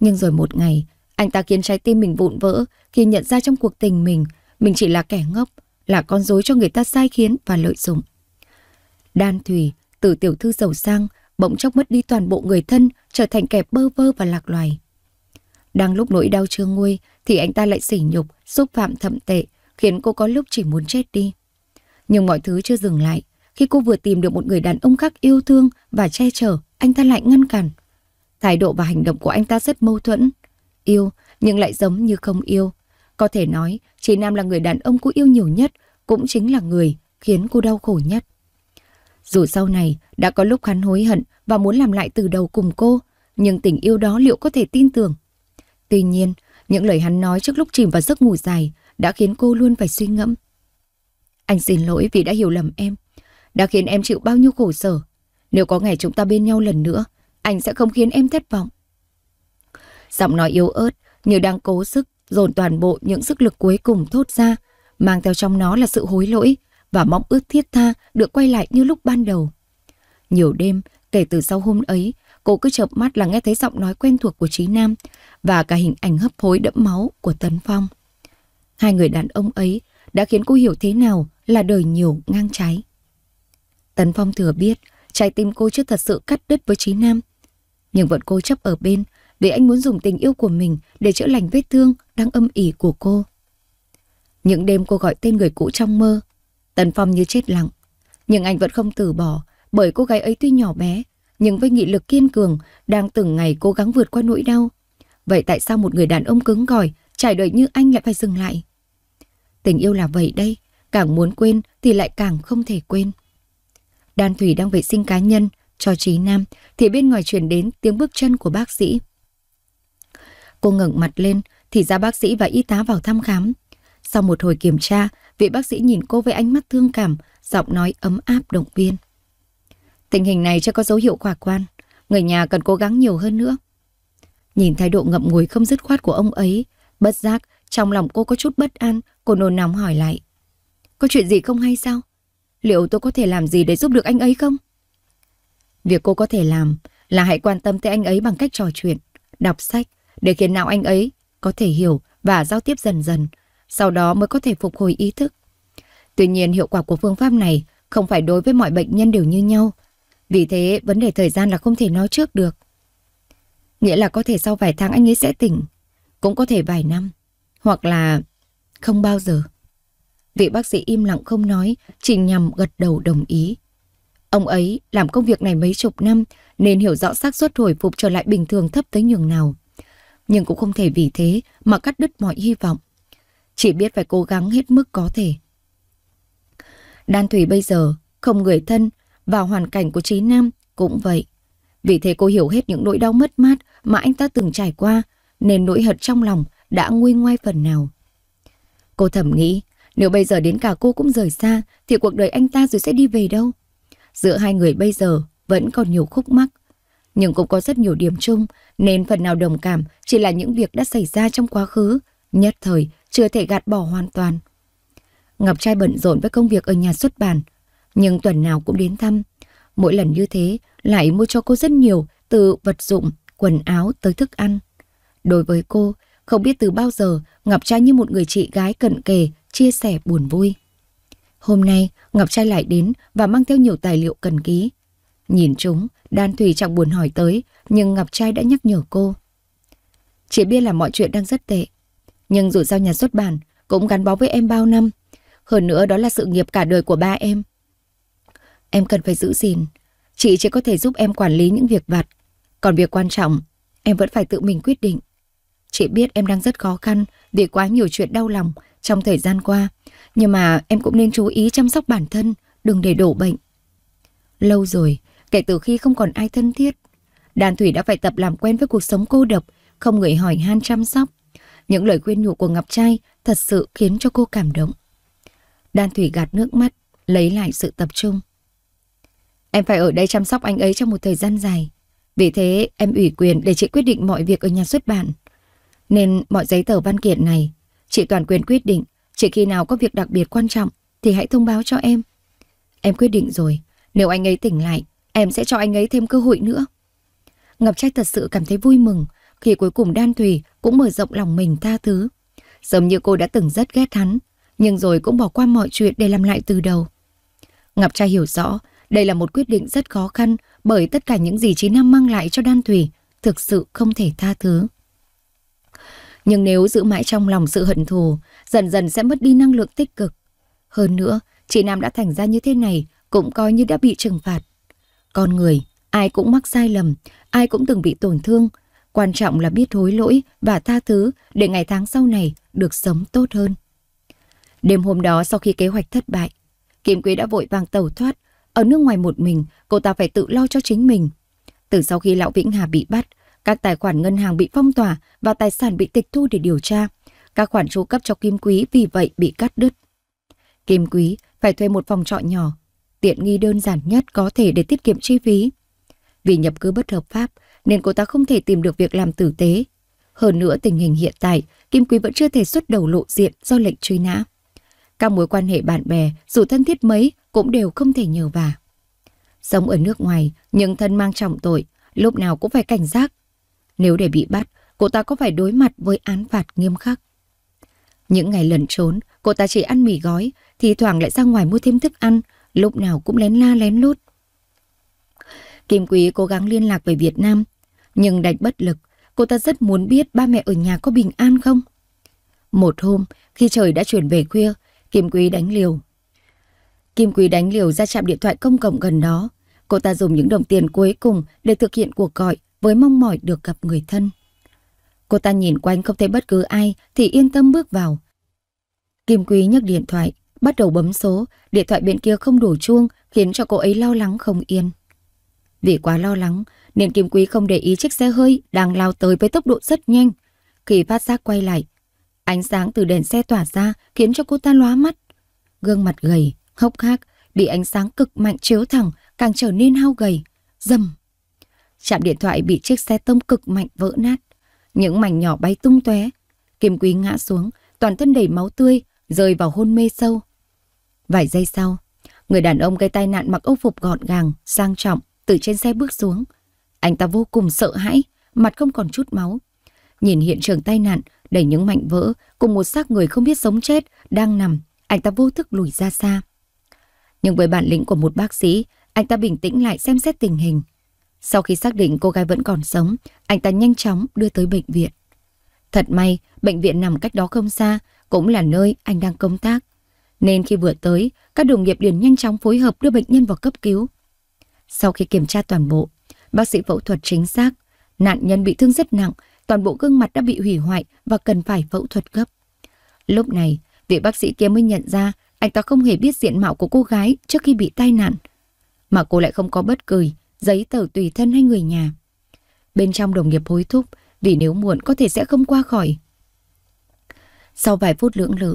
Nhưng rồi một ngày, anh ta khiến trái tim mình vụn vỡ khi nhận ra trong cuộc tình mình, mình chỉ là kẻ ngốc, là con dối cho người ta sai khiến và lợi dụng. Đan Thùy, từ tiểu thư giàu sang, bỗng chốc mất đi toàn bộ người thân, trở thành kẻ bơ vơ và lạc loài. Đang lúc nỗi đau chưa nguôi thì anh ta lại sỉ nhục, xúc phạm thậm tệ, khiến cô có lúc chỉ muốn chết đi. Nhưng mọi thứ chưa dừng lại, khi cô vừa tìm được một người đàn ông khác yêu thương và che chở anh ta lại ngăn cản. Thái độ và hành động của anh ta rất mâu thuẫn. Yêu, nhưng lại giống như không yêu. Có thể nói, chị Nam là người đàn ông cô yêu nhiều nhất, cũng chính là người khiến cô đau khổ nhất. Dù sau này đã có lúc hắn hối hận và muốn làm lại từ đầu cùng cô, nhưng tình yêu đó liệu có thể tin tưởng? Tuy nhiên, những lời hắn nói trước lúc chìm vào giấc ngủ dài đã khiến cô luôn phải suy ngẫm. Anh xin lỗi vì đã hiểu lầm em, đã khiến em chịu bao nhiêu khổ sở. Nếu có ngày chúng ta bên nhau lần nữa, anh sẽ không khiến em thất vọng. Giọng nói yếu ớt, như đang cố sức, dồn toàn bộ những sức lực cuối cùng thốt ra, mang theo trong nó là sự hối lỗi và mong ước thiết tha được quay lại như lúc ban đầu. Nhiều đêm, kể từ sau hôm ấy, cô cứ chợp mắt là nghe thấy giọng nói quen thuộc của Trí Nam và cả hình ảnh hấp hối đẫm máu của Tấn Phong. Hai người đàn ông ấy đã khiến cô hiểu thế nào là đời nhiều ngang trái. Tấn Phong thừa biết Trái tim cô chưa thật sự cắt đứt với Trí Nam. Nhưng vẫn cố chấp ở bên, vì anh muốn dùng tình yêu của mình để chữa lành vết thương đang âm ỉ của cô. Những đêm cô gọi tên người cũ trong mơ, Tần Phong như chết lặng. Nhưng anh vẫn không từ bỏ, bởi cô gái ấy tuy nhỏ bé, nhưng với nghị lực kiên cường, đang từng ngày cố gắng vượt qua nỗi đau. Vậy tại sao một người đàn ông cứng cỏi, trải đời như anh lại phải dừng lại? Tình yêu là vậy đây, càng muốn quên thì lại càng không thể quên. Đan Thủy đang vệ sinh cá nhân, cho Trí Nam thì bên ngoài truyền đến tiếng bước chân của bác sĩ. Cô ngẩng mặt lên thì ra bác sĩ và y tá vào thăm khám. Sau một hồi kiểm tra, vị bác sĩ nhìn cô với ánh mắt thương cảm, giọng nói ấm áp động viên. Tình hình này chưa có dấu hiệu khả quan, người nhà cần cố gắng nhiều hơn nữa. Nhìn thái độ ngậm ngùi không dứt khoát của ông ấy, bất giác trong lòng cô có chút bất an, cô nôn nóng hỏi lại. Có chuyện gì không hay sao? liệu tôi có thể làm gì để giúp được anh ấy không? Việc cô có thể làm là hãy quan tâm tới anh ấy bằng cách trò chuyện, đọc sách để khiến não anh ấy có thể hiểu và giao tiếp dần dần, sau đó mới có thể phục hồi ý thức. Tuy nhiên hiệu quả của phương pháp này không phải đối với mọi bệnh nhân đều như nhau, vì thế vấn đề thời gian là không thể nói trước được. Nghĩa là có thể sau vài tháng anh ấy sẽ tỉnh, cũng có thể vài năm, hoặc là không bao giờ. Vị bác sĩ im lặng không nói, chỉ nhằm gật đầu đồng ý. Ông ấy làm công việc này mấy chục năm nên hiểu rõ xác suất hồi phục trở lại bình thường thấp tới nhường nào. Nhưng cũng không thể vì thế mà cắt đứt mọi hy vọng. Chỉ biết phải cố gắng hết mức có thể. Đan Thủy bây giờ không người thân và hoàn cảnh của Trí Nam cũng vậy. Vì thế cô hiểu hết những nỗi đau mất mát mà anh ta từng trải qua nên nỗi hận trong lòng đã nguôi ngoai phần nào. Cô thầm nghĩ nếu bây giờ đến cả cô cũng rời xa thì cuộc đời anh ta rồi sẽ đi về đâu? Giữa hai người bây giờ vẫn còn nhiều khúc mắc. Nhưng cũng có rất nhiều điểm chung nên phần nào đồng cảm chỉ là những việc đã xảy ra trong quá khứ, nhất thời chưa thể gạt bỏ hoàn toàn. Ngọc Trai bận rộn với công việc ở nhà xuất bản, nhưng tuần nào cũng đến thăm. Mỗi lần như thế lại mua cho cô rất nhiều từ vật dụng, quần áo tới thức ăn. Đối với cô, không biết từ bao giờ Ngọc Trai như một người chị gái cận kề chia sẻ buồn vui. Hôm nay, Ngọc Trai lại đến và mang theo nhiều tài liệu cần ký. Nhìn chúng, Đan Thủy chẳng buồn hỏi tới, nhưng Ngọc Trai đã nhắc nhở cô. Chỉ biết là mọi chuyện đang rất tệ. Nhưng dù sao nhà xuất bản cũng gắn bó với em bao năm. Hơn nữa đó là sự nghiệp cả đời của ba em. Em cần phải giữ gìn. Chị chỉ có thể giúp em quản lý những việc vặt. Còn việc quan trọng, em vẫn phải tự mình quyết định. Chị biết em đang rất khó khăn vì quá nhiều chuyện đau lòng trong thời gian qua, nhưng mà em cũng nên chú ý chăm sóc bản thân, đừng để đổ bệnh. Lâu rồi, kể từ khi không còn ai thân thiết, Đàn Thủy đã phải tập làm quen với cuộc sống cô độc, không người hỏi han chăm sóc. Những lời khuyên nhủ của Ngọc Trai thật sự khiến cho cô cảm động. Đan Thủy gạt nước mắt, lấy lại sự tập trung. Em phải ở đây chăm sóc anh ấy trong một thời gian dài. Vì thế em ủy quyền để chị quyết định mọi việc ở nhà xuất bản. Nên mọi giấy tờ văn kiện này Chị toàn quyền quyết định, chỉ khi nào có việc đặc biệt quan trọng thì hãy thông báo cho em. Em quyết định rồi, nếu anh ấy tỉnh lại, em sẽ cho anh ấy thêm cơ hội nữa. Ngọc trai thật sự cảm thấy vui mừng khi cuối cùng Đan Thùy cũng mở rộng lòng mình tha thứ. Giống như cô đã từng rất ghét hắn, nhưng rồi cũng bỏ qua mọi chuyện để làm lại từ đầu. Ngọc Trai hiểu rõ, đây là một quyết định rất khó khăn bởi tất cả những gì trí Nam mang lại cho Đan Thùy thực sự không thể tha thứ. Nhưng nếu giữ mãi trong lòng sự hận thù, dần dần sẽ mất đi năng lượng tích cực. Hơn nữa, chị Nam đã thành ra như thế này cũng coi như đã bị trừng phạt. Con người, ai cũng mắc sai lầm, ai cũng từng bị tổn thương. Quan trọng là biết hối lỗi và tha thứ để ngày tháng sau này được sống tốt hơn. Đêm hôm đó sau khi kế hoạch thất bại, Kim Quý đã vội vàng tẩu thoát. Ở nước ngoài một mình, cô ta phải tự lo cho chính mình. Từ sau khi Lão Vĩnh Hà bị bắt, các tài khoản ngân hàng bị phong tỏa và tài sản bị tịch thu để điều tra. Các khoản tru cấp cho Kim Quý vì vậy bị cắt đứt. Kim Quý phải thuê một phòng trọ nhỏ, tiện nghi đơn giản nhất có thể để tiết kiệm chi phí. Vì nhập cư bất hợp pháp nên cô ta không thể tìm được việc làm tử tế. Hơn nữa tình hình hiện tại, Kim Quý vẫn chưa thể xuất đầu lộ diện do lệnh truy nã. Các mối quan hệ bạn bè, dù thân thiết mấy, cũng đều không thể nhờ vả. Sống ở nước ngoài, nhưng thân mang trọng tội, lúc nào cũng phải cảnh giác nếu để bị bắt, cô ta có phải đối mặt với án phạt nghiêm khắc. Những ngày lẩn trốn, cô ta chỉ ăn mì gói, thì thoảng lại ra ngoài mua thêm thức ăn, lúc nào cũng lén la lén lút. Kim Quý cố gắng liên lạc về Việt Nam, nhưng đành bất lực, cô ta rất muốn biết ba mẹ ở nhà có bình an không. Một hôm, khi trời đã chuyển về khuya, Kim Quý đánh liều. Kim Quý đánh liều ra chạm điện thoại công cộng gần đó. Cô ta dùng những đồng tiền cuối cùng để thực hiện cuộc gọi với mong mỏi được gặp người thân. Cô ta nhìn quanh không thấy bất cứ ai thì yên tâm bước vào. Kim Quý nhấc điện thoại, bắt đầu bấm số, điện thoại bên kia không đổ chuông khiến cho cô ấy lo lắng không yên. Vì quá lo lắng nên Kim Quý không để ý chiếc xe hơi đang lao tới với tốc độ rất nhanh. Khi phát giác quay lại, ánh sáng từ đèn xe tỏa ra khiến cho cô ta lóa mắt. Gương mặt gầy, hốc hác, bị ánh sáng cực mạnh chiếu thẳng càng trở nên hao gầy. Dầm! Chạm điện thoại bị chiếc xe tông cực mạnh vỡ nát. Những mảnh nhỏ bay tung tóe. Kim Quý ngã xuống, toàn thân đầy máu tươi, rơi vào hôn mê sâu. Vài giây sau, người đàn ông gây tai nạn mặc âu phục gọn gàng, sang trọng, từ trên xe bước xuống. Anh ta vô cùng sợ hãi, mặt không còn chút máu. Nhìn hiện trường tai nạn, đầy những mảnh vỡ, cùng một xác người không biết sống chết, đang nằm, anh ta vô thức lùi ra xa. Nhưng với bản lĩnh của một bác sĩ, anh ta bình tĩnh lại xem xét tình hình. Sau khi xác định cô gái vẫn còn sống, anh ta nhanh chóng đưa tới bệnh viện. Thật may, bệnh viện nằm cách đó không xa, cũng là nơi anh đang công tác. Nên khi vừa tới, các đồng nghiệp liền nhanh chóng phối hợp đưa bệnh nhân vào cấp cứu. Sau khi kiểm tra toàn bộ, bác sĩ phẫu thuật chính xác, nạn nhân bị thương rất nặng, toàn bộ gương mặt đã bị hủy hoại và cần phải phẫu thuật gấp. Lúc này, vị bác sĩ kia mới nhận ra anh ta không hề biết diện mạo của cô gái trước khi bị tai nạn. Mà cô lại không có bất cười, giấy tờ tùy thân hay người nhà. Bên trong đồng nghiệp hối thúc vì nếu muộn có thể sẽ không qua khỏi. Sau vài phút lưỡng lự,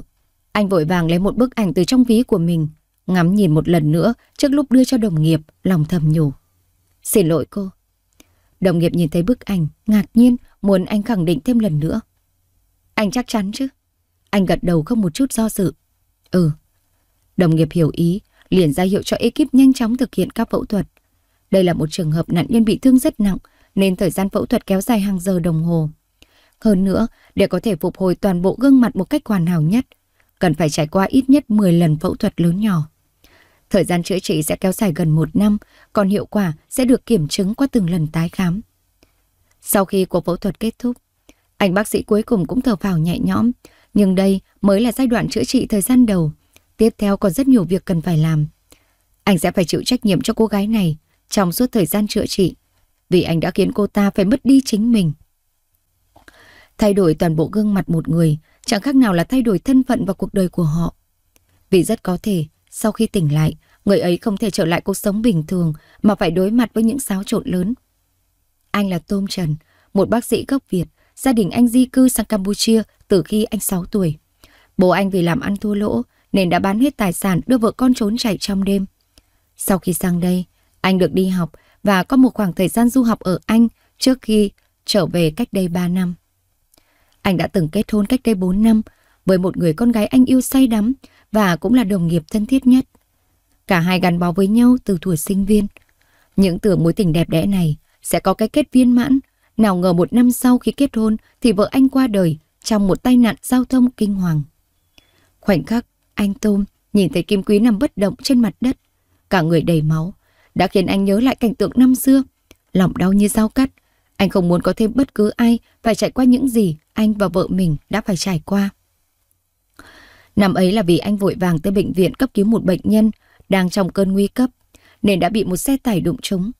anh vội vàng lấy một bức ảnh từ trong ví của mình, ngắm nhìn một lần nữa trước lúc đưa cho đồng nghiệp, lòng thầm nhủ. Xin lỗi cô. Đồng nghiệp nhìn thấy bức ảnh, ngạc nhiên, muốn anh khẳng định thêm lần nữa. Anh chắc chắn chứ? Anh gật đầu không một chút do dự. Ừ. Đồng nghiệp hiểu ý, liền ra hiệu cho ekip nhanh chóng thực hiện các phẫu thuật. Đây là một trường hợp nạn nhân bị thương rất nặng, nên thời gian phẫu thuật kéo dài hàng giờ đồng hồ. Hơn nữa, để có thể phục hồi toàn bộ gương mặt một cách hoàn hảo nhất, cần phải trải qua ít nhất 10 lần phẫu thuật lớn nhỏ. Thời gian chữa trị sẽ kéo dài gần một năm, còn hiệu quả sẽ được kiểm chứng qua từng lần tái khám. Sau khi cuộc phẫu thuật kết thúc, anh bác sĩ cuối cùng cũng thở phào nhẹ nhõm, nhưng đây mới là giai đoạn chữa trị thời gian đầu. Tiếp theo còn rất nhiều việc cần phải làm. Anh sẽ phải chịu trách nhiệm cho cô gái này, trong suốt thời gian chữa trị, vì anh đã khiến cô ta phải mất đi chính mình. Thay đổi toàn bộ gương mặt một người chẳng khác nào là thay đổi thân phận và cuộc đời của họ. Vì rất có thể, sau khi tỉnh lại, người ấy không thể trở lại cuộc sống bình thường mà phải đối mặt với những xáo trộn lớn. Anh là Tôm Trần, một bác sĩ gốc Việt, gia đình anh di cư sang Campuchia từ khi anh 6 tuổi. Bố anh vì làm ăn thua lỗ nên đã bán hết tài sản đưa vợ con trốn chạy trong đêm. Sau khi sang đây, anh được đi học và có một khoảng thời gian du học ở Anh trước khi trở về cách đây 3 năm. Anh đã từng kết hôn cách đây 4 năm với một người con gái anh yêu say đắm và cũng là đồng nghiệp thân thiết nhất. Cả hai gắn bó với nhau từ tuổi sinh viên. Những tưởng mối tình đẹp đẽ này sẽ có cái kết viên mãn, nào ngờ một năm sau khi kết hôn thì vợ anh qua đời trong một tai nạn giao thông kinh hoàng. Khoảnh khắc, anh Tôm nhìn thấy Kim Quý nằm bất động trên mặt đất, cả người đầy máu đã khiến anh nhớ lại cảnh tượng năm xưa. Lòng đau như dao cắt, anh không muốn có thêm bất cứ ai phải trải qua những gì anh và vợ mình đã phải trải qua. Năm ấy là vì anh vội vàng tới bệnh viện cấp cứu một bệnh nhân đang trong cơn nguy cấp, nên đã bị một xe tải đụng trúng.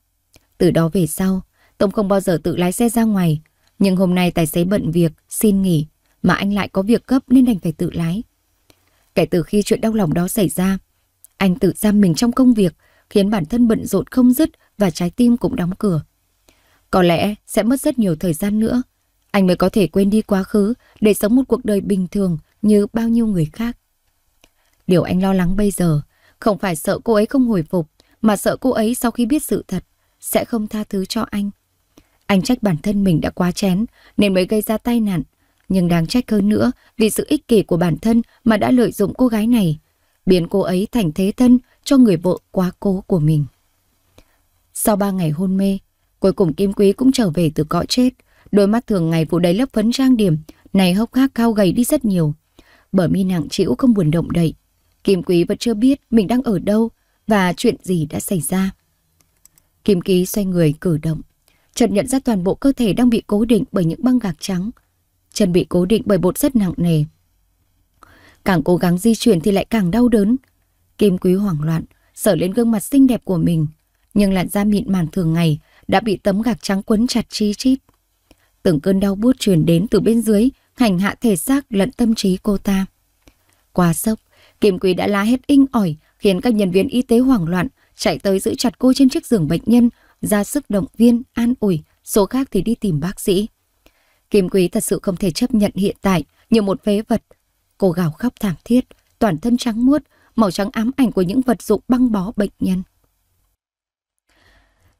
Từ đó về sau, Tông không bao giờ tự lái xe ra ngoài, nhưng hôm nay tài xế bận việc, xin nghỉ, mà anh lại có việc cấp nên đành phải tự lái. Kể từ khi chuyện đau lòng đó xảy ra, anh tự giam mình trong công việc khiến bản thân bận rộn không dứt và trái tim cũng đóng cửa. Có lẽ sẽ mất rất nhiều thời gian nữa, anh mới có thể quên đi quá khứ để sống một cuộc đời bình thường như bao nhiêu người khác. Điều anh lo lắng bây giờ không phải sợ cô ấy không hồi phục, mà sợ cô ấy sau khi biết sự thật sẽ không tha thứ cho anh. Anh trách bản thân mình đã quá chén nên mới gây ra tai nạn, nhưng đáng trách hơn nữa vì sự ích kỷ của bản thân mà đã lợi dụng cô gái này, biến cô ấy thành thế thân cho người vợ quá cố của mình. Sau ba ngày hôn mê, cuối cùng Kim Quý cũng trở về từ cõi chết. Đôi mắt thường ngày vụ đầy lớp phấn trang điểm, này hốc hác cao gầy đi rất nhiều. Bởi mi nặng chịu không buồn động đậy. Kim Quý vẫn chưa biết mình đang ở đâu và chuyện gì đã xảy ra. Kim Quý xoay người cử động, chợt nhận ra toàn bộ cơ thể đang bị cố định bởi những băng gạc trắng. Chân bị cố định bởi bột rất nặng nề. Càng cố gắng di chuyển thì lại càng đau đớn, Kim Quý hoảng loạn, sở lên gương mặt xinh đẹp của mình, nhưng làn da mịn màng thường ngày đã bị tấm gạc trắng quấn chặt chi chít. Từng cơn đau buốt truyền đến từ bên dưới, hành hạ thể xác lẫn tâm trí cô ta. Quá sốc, Kim Quý đã la hết inh ỏi, khiến các nhân viên y tế hoảng loạn, chạy tới giữ chặt cô trên chiếc giường bệnh nhân, ra sức động viên, an ủi, số khác thì đi tìm bác sĩ. Kim Quý thật sự không thể chấp nhận hiện tại như một phế vật. Cô gào khóc thảm thiết, toàn thân trắng muốt, màu trắng ám ảnh của những vật dụng băng bó bệnh nhân.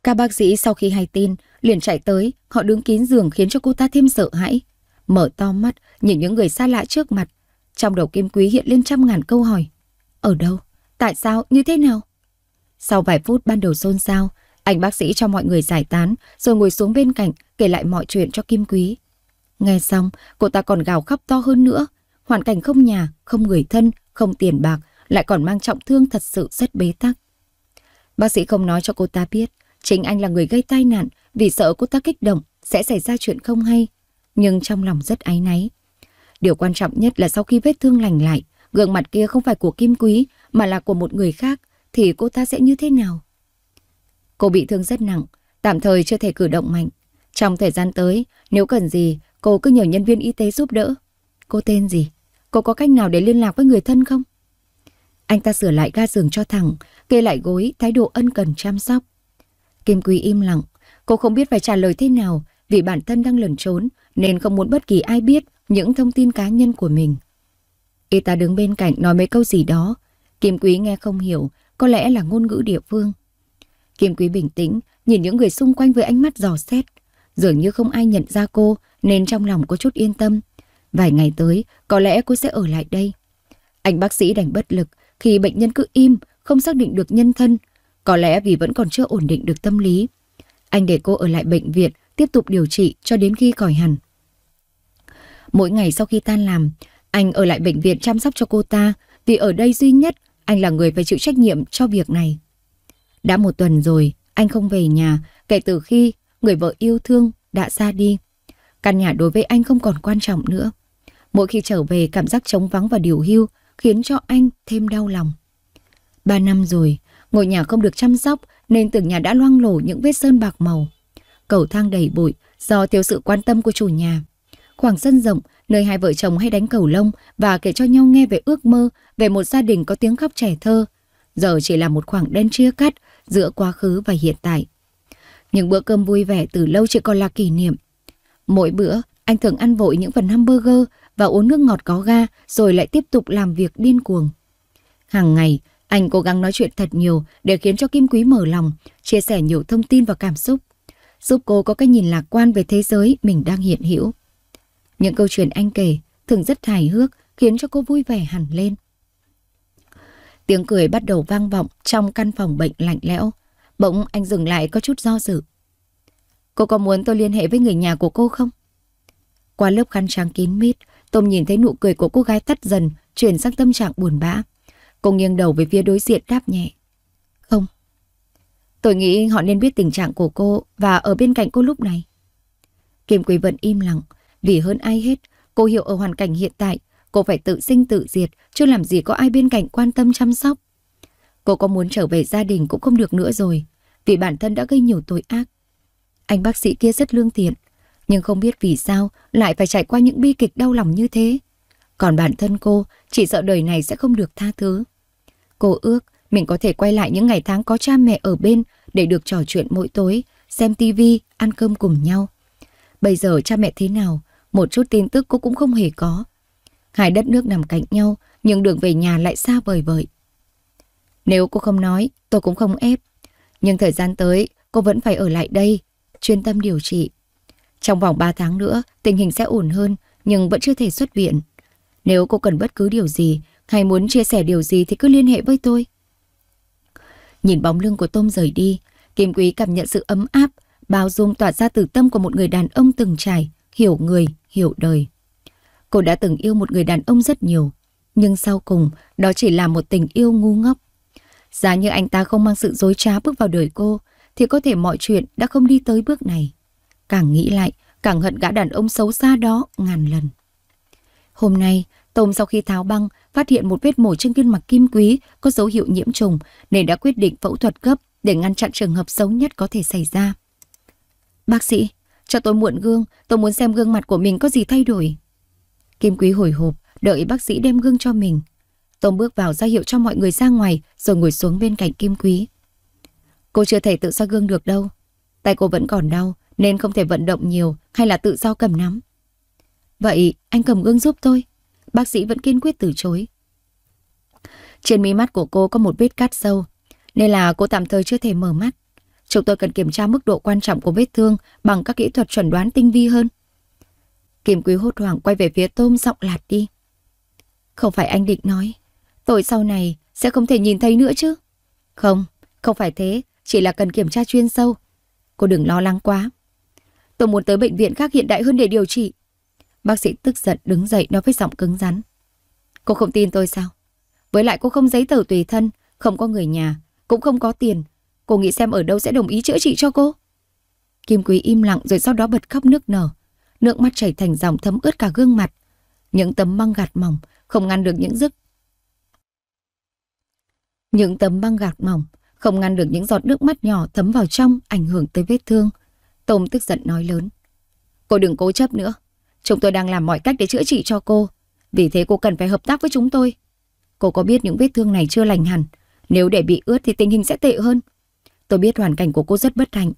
Các bác sĩ sau khi hay tin, liền chạy tới, họ đứng kín giường khiến cho cô ta thêm sợ hãi. Mở to mắt, nhìn những người xa lạ trước mặt. Trong đầu Kim Quý hiện lên trăm ngàn câu hỏi. Ở đâu? Tại sao? Như thế nào? Sau vài phút ban đầu xôn xao, anh bác sĩ cho mọi người giải tán rồi ngồi xuống bên cạnh kể lại mọi chuyện cho Kim Quý. Nghe xong, cô ta còn gào khóc to hơn nữa. Hoàn cảnh không nhà, không người thân, không tiền bạc, lại còn mang trọng thương thật sự rất bế tắc. Bác sĩ không nói cho cô ta biết, chính anh là người gây tai nạn vì sợ cô ta kích động sẽ xảy ra chuyện không hay, nhưng trong lòng rất áy náy. Điều quan trọng nhất là sau khi vết thương lành lại, gương mặt kia không phải của Kim Quý mà là của một người khác, thì cô ta sẽ như thế nào? Cô bị thương rất nặng, tạm thời chưa thể cử động mạnh. Trong thời gian tới, nếu cần gì, cô cứ nhờ nhân viên y tế giúp đỡ. Cô tên gì? Cô có cách nào để liên lạc với người thân không? Anh ta sửa lại ga giường cho thẳng, kê lại gối, thái độ ân cần chăm sóc. Kim Quý im lặng, cô không biết phải trả lời thế nào vì bản thân đang lẩn trốn nên không muốn bất kỳ ai biết những thông tin cá nhân của mình. Y tá đứng bên cạnh nói mấy câu gì đó, Kim Quý nghe không hiểu, có lẽ là ngôn ngữ địa phương. Kim Quý bình tĩnh, nhìn những người xung quanh với ánh mắt dò xét. Dường như không ai nhận ra cô nên trong lòng có chút yên tâm. Vài ngày tới, có lẽ cô sẽ ở lại đây. Anh bác sĩ đành bất lực, khi bệnh nhân cứ im, không xác định được nhân thân, có lẽ vì vẫn còn chưa ổn định được tâm lý. Anh để cô ở lại bệnh viện, tiếp tục điều trị cho đến khi khỏi hẳn. Mỗi ngày sau khi tan làm, anh ở lại bệnh viện chăm sóc cho cô ta vì ở đây duy nhất anh là người phải chịu trách nhiệm cho việc này. Đã một tuần rồi, anh không về nhà kể từ khi người vợ yêu thương đã ra đi. Căn nhà đối với anh không còn quan trọng nữa. Mỗi khi trở về cảm giác trống vắng và điều hưu khiến cho anh thêm đau lòng. Ba năm rồi, ngôi nhà không được chăm sóc nên tường nhà đã loang lổ những vết sơn bạc màu. Cầu thang đầy bụi do thiếu sự quan tâm của chủ nhà. Khoảng sân rộng nơi hai vợ chồng hay đánh cầu lông và kể cho nhau nghe về ước mơ về một gia đình có tiếng khóc trẻ thơ. Giờ chỉ là một khoảng đen chia cắt giữa quá khứ và hiện tại. Những bữa cơm vui vẻ từ lâu chỉ còn là kỷ niệm. Mỗi bữa, anh thường ăn vội những phần hamburger và uống nước ngọt có ga rồi lại tiếp tục làm việc điên cuồng. Hàng ngày, anh cố gắng nói chuyện thật nhiều để khiến cho Kim Quý mở lòng, chia sẻ nhiều thông tin và cảm xúc, giúp cô có cái nhìn lạc quan về thế giới mình đang hiện hữu. Những câu chuyện anh kể thường rất hài hước, khiến cho cô vui vẻ hẳn lên. Tiếng cười bắt đầu vang vọng trong căn phòng bệnh lạnh lẽo. Bỗng anh dừng lại có chút do dự. Cô có muốn tôi liên hệ với người nhà của cô không? Qua lớp khăn trắng kín mít, Tôm nhìn thấy nụ cười của cô gái tắt dần, chuyển sang tâm trạng buồn bã. Cô nghiêng đầu về phía đối diện đáp nhẹ. Không. Tôi nghĩ họ nên biết tình trạng của cô và ở bên cạnh cô lúc này. Kim quỳ vẫn im lặng, vì hơn ai hết, cô hiểu ở hoàn cảnh hiện tại, cô phải tự sinh tự diệt, chứ làm gì có ai bên cạnh quan tâm chăm sóc. Cô có muốn trở về gia đình cũng không được nữa rồi, vì bản thân đã gây nhiều tội ác. Anh bác sĩ kia rất lương thiện, nhưng không biết vì sao lại phải trải qua những bi kịch đau lòng như thế. Còn bản thân cô, chỉ sợ đời này sẽ không được tha thứ. Cô ước mình có thể quay lại những ngày tháng có cha mẹ ở bên để được trò chuyện mỗi tối, xem tivi, ăn cơm cùng nhau. Bây giờ cha mẹ thế nào, một chút tin tức cô cũng không hề có. Hai đất nước nằm cạnh nhau, nhưng đường về nhà lại xa vời vợi. Nếu cô không nói, tôi cũng không ép. Nhưng thời gian tới, cô vẫn phải ở lại đây, chuyên tâm điều trị. Trong vòng 3 tháng nữa, tình hình sẽ ổn hơn, nhưng vẫn chưa thể xuất viện. Nếu cô cần bất cứ điều gì, hay muốn chia sẻ điều gì thì cứ liên hệ với tôi. Nhìn bóng lưng của Tôm rời đi, Kim Quý cảm nhận sự ấm áp, bao dung tỏa ra từ tâm của một người đàn ông từng trải, hiểu người, hiểu đời. Cô đã từng yêu một người đàn ông rất nhiều, nhưng sau cùng đó chỉ là một tình yêu ngu ngốc. Giá như anh ta không mang sự dối trá bước vào đời cô, thì có thể mọi chuyện đã không đi tới bước này. Càng nghĩ lại, càng hận gã đàn ông xấu xa đó ngàn lần. Hôm nay, Tôm sau khi tháo băng, phát hiện một vết mổ trên gương mặt kim quý có dấu hiệu nhiễm trùng nên đã quyết định phẫu thuật gấp để ngăn chặn trường hợp xấu nhất có thể xảy ra. Bác sĩ, cho tôi muộn gương, tôi muốn xem gương mặt của mình có gì thay đổi. Kim Quý hồi hộp, đợi bác sĩ đem gương cho mình. Tôm bước vào ra hiệu cho mọi người ra ngoài rồi ngồi xuống bên cạnh Kim Quý. Cô chưa thể tự soi gương được đâu. Tay cô vẫn còn đau, nên không thể vận động nhiều hay là tự do cầm nắm. Vậy anh cầm gương giúp tôi. Bác sĩ vẫn kiên quyết từ chối. Trên mí mắt của cô có một vết cắt sâu, nên là cô tạm thời chưa thể mở mắt. Chúng tôi cần kiểm tra mức độ quan trọng của vết thương bằng các kỹ thuật chuẩn đoán tinh vi hơn. Kim Quý hốt hoảng quay về phía tôm giọng lạt đi. Không phải anh định nói, tôi sau này sẽ không thể nhìn thấy nữa chứ. Không, không phải thế, chỉ là cần kiểm tra chuyên sâu. Cô đừng lo lắng quá. Tôi muốn tới bệnh viện khác hiện đại hơn để điều trị. Bác sĩ tức giận đứng dậy nói với giọng cứng rắn. Cô không tin tôi sao? Với lại cô không giấy tờ tùy thân, không có người nhà, cũng không có tiền. Cô nghĩ xem ở đâu sẽ đồng ý chữa trị cho cô? Kim Quý im lặng rồi sau đó bật khóc nước nở. Nước mắt chảy thành dòng thấm ướt cả gương mặt. Những tấm băng gạt mỏng không ngăn được những giấc. Những tấm băng gạt mỏng không ngăn được những giọt nước mắt nhỏ thấm vào trong ảnh hưởng tới vết thương. Tôm tức giận nói lớn. Cô đừng cố chấp nữa. Chúng tôi đang làm mọi cách để chữa trị cho cô. Vì thế cô cần phải hợp tác với chúng tôi. Cô có biết những vết thương này chưa lành hẳn. Nếu để bị ướt thì tình hình sẽ tệ hơn. Tôi biết hoàn cảnh của cô rất bất hạnh.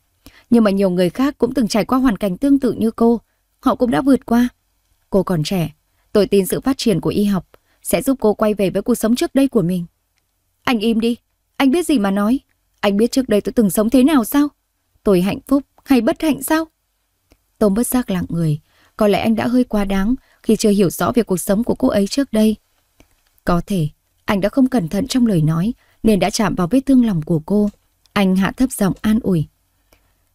Nhưng mà nhiều người khác cũng từng trải qua hoàn cảnh tương tự như cô. Họ cũng đã vượt qua. Cô còn trẻ. Tôi tin sự phát triển của y học sẽ giúp cô quay về với cuộc sống trước đây của mình. Anh im đi. Anh biết gì mà nói. Anh biết trước đây tôi từng sống thế nào sao? Tôi hạnh phúc hay bất hạnh sao? tôm bất giác lặng người, có lẽ anh đã hơi quá đáng khi chưa hiểu rõ về cuộc sống của cô ấy trước đây. Có thể, anh đã không cẩn thận trong lời nói nên đã chạm vào vết thương lòng của cô. Anh hạ thấp giọng an ủi.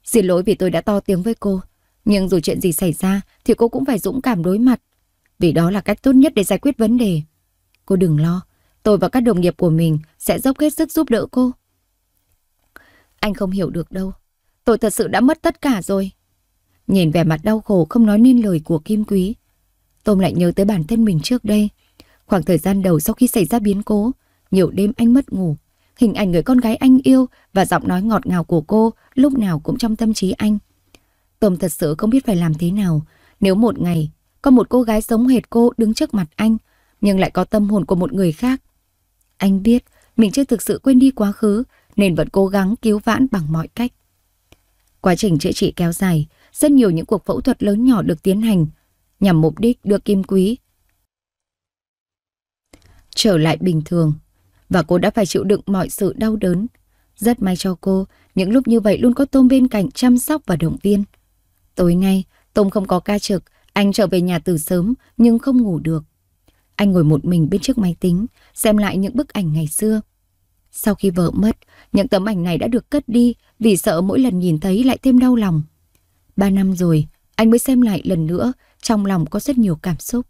Xin lỗi vì tôi đã to tiếng với cô, nhưng dù chuyện gì xảy ra thì cô cũng phải dũng cảm đối mặt. Vì đó là cách tốt nhất để giải quyết vấn đề. Cô đừng lo, tôi và các đồng nghiệp của mình sẽ dốc hết sức giúp đỡ cô. Anh không hiểu được đâu, Tôi thật sự đã mất tất cả rồi. Nhìn vẻ mặt đau khổ không nói nên lời của Kim Quý. Tôm lại nhớ tới bản thân mình trước đây. Khoảng thời gian đầu sau khi xảy ra biến cố, nhiều đêm anh mất ngủ. Hình ảnh người con gái anh yêu và giọng nói ngọt ngào của cô lúc nào cũng trong tâm trí anh. Tôm thật sự không biết phải làm thế nào. Nếu một ngày có một cô gái giống hệt cô đứng trước mặt anh, nhưng lại có tâm hồn của một người khác. Anh biết mình chưa thực sự quên đi quá khứ, nên vẫn cố gắng cứu vãn bằng mọi cách. Quá trình chữa trị kéo dài, rất nhiều những cuộc phẫu thuật lớn nhỏ được tiến hành nhằm mục đích đưa Kim Quý trở lại bình thường. Và cô đã phải chịu đựng mọi sự đau đớn. Rất may cho cô, những lúc như vậy luôn có Tôm bên cạnh chăm sóc và động viên. Tối nay, Tôm không có ca trực, anh trở về nhà từ sớm nhưng không ngủ được. Anh ngồi một mình bên trước máy tính, xem lại những bức ảnh ngày xưa. Sau khi vợ mất, những tấm ảnh này đã được cất đi vì sợ mỗi lần nhìn thấy lại thêm đau lòng. Ba năm rồi, anh mới xem lại lần nữa, trong lòng có rất nhiều cảm xúc.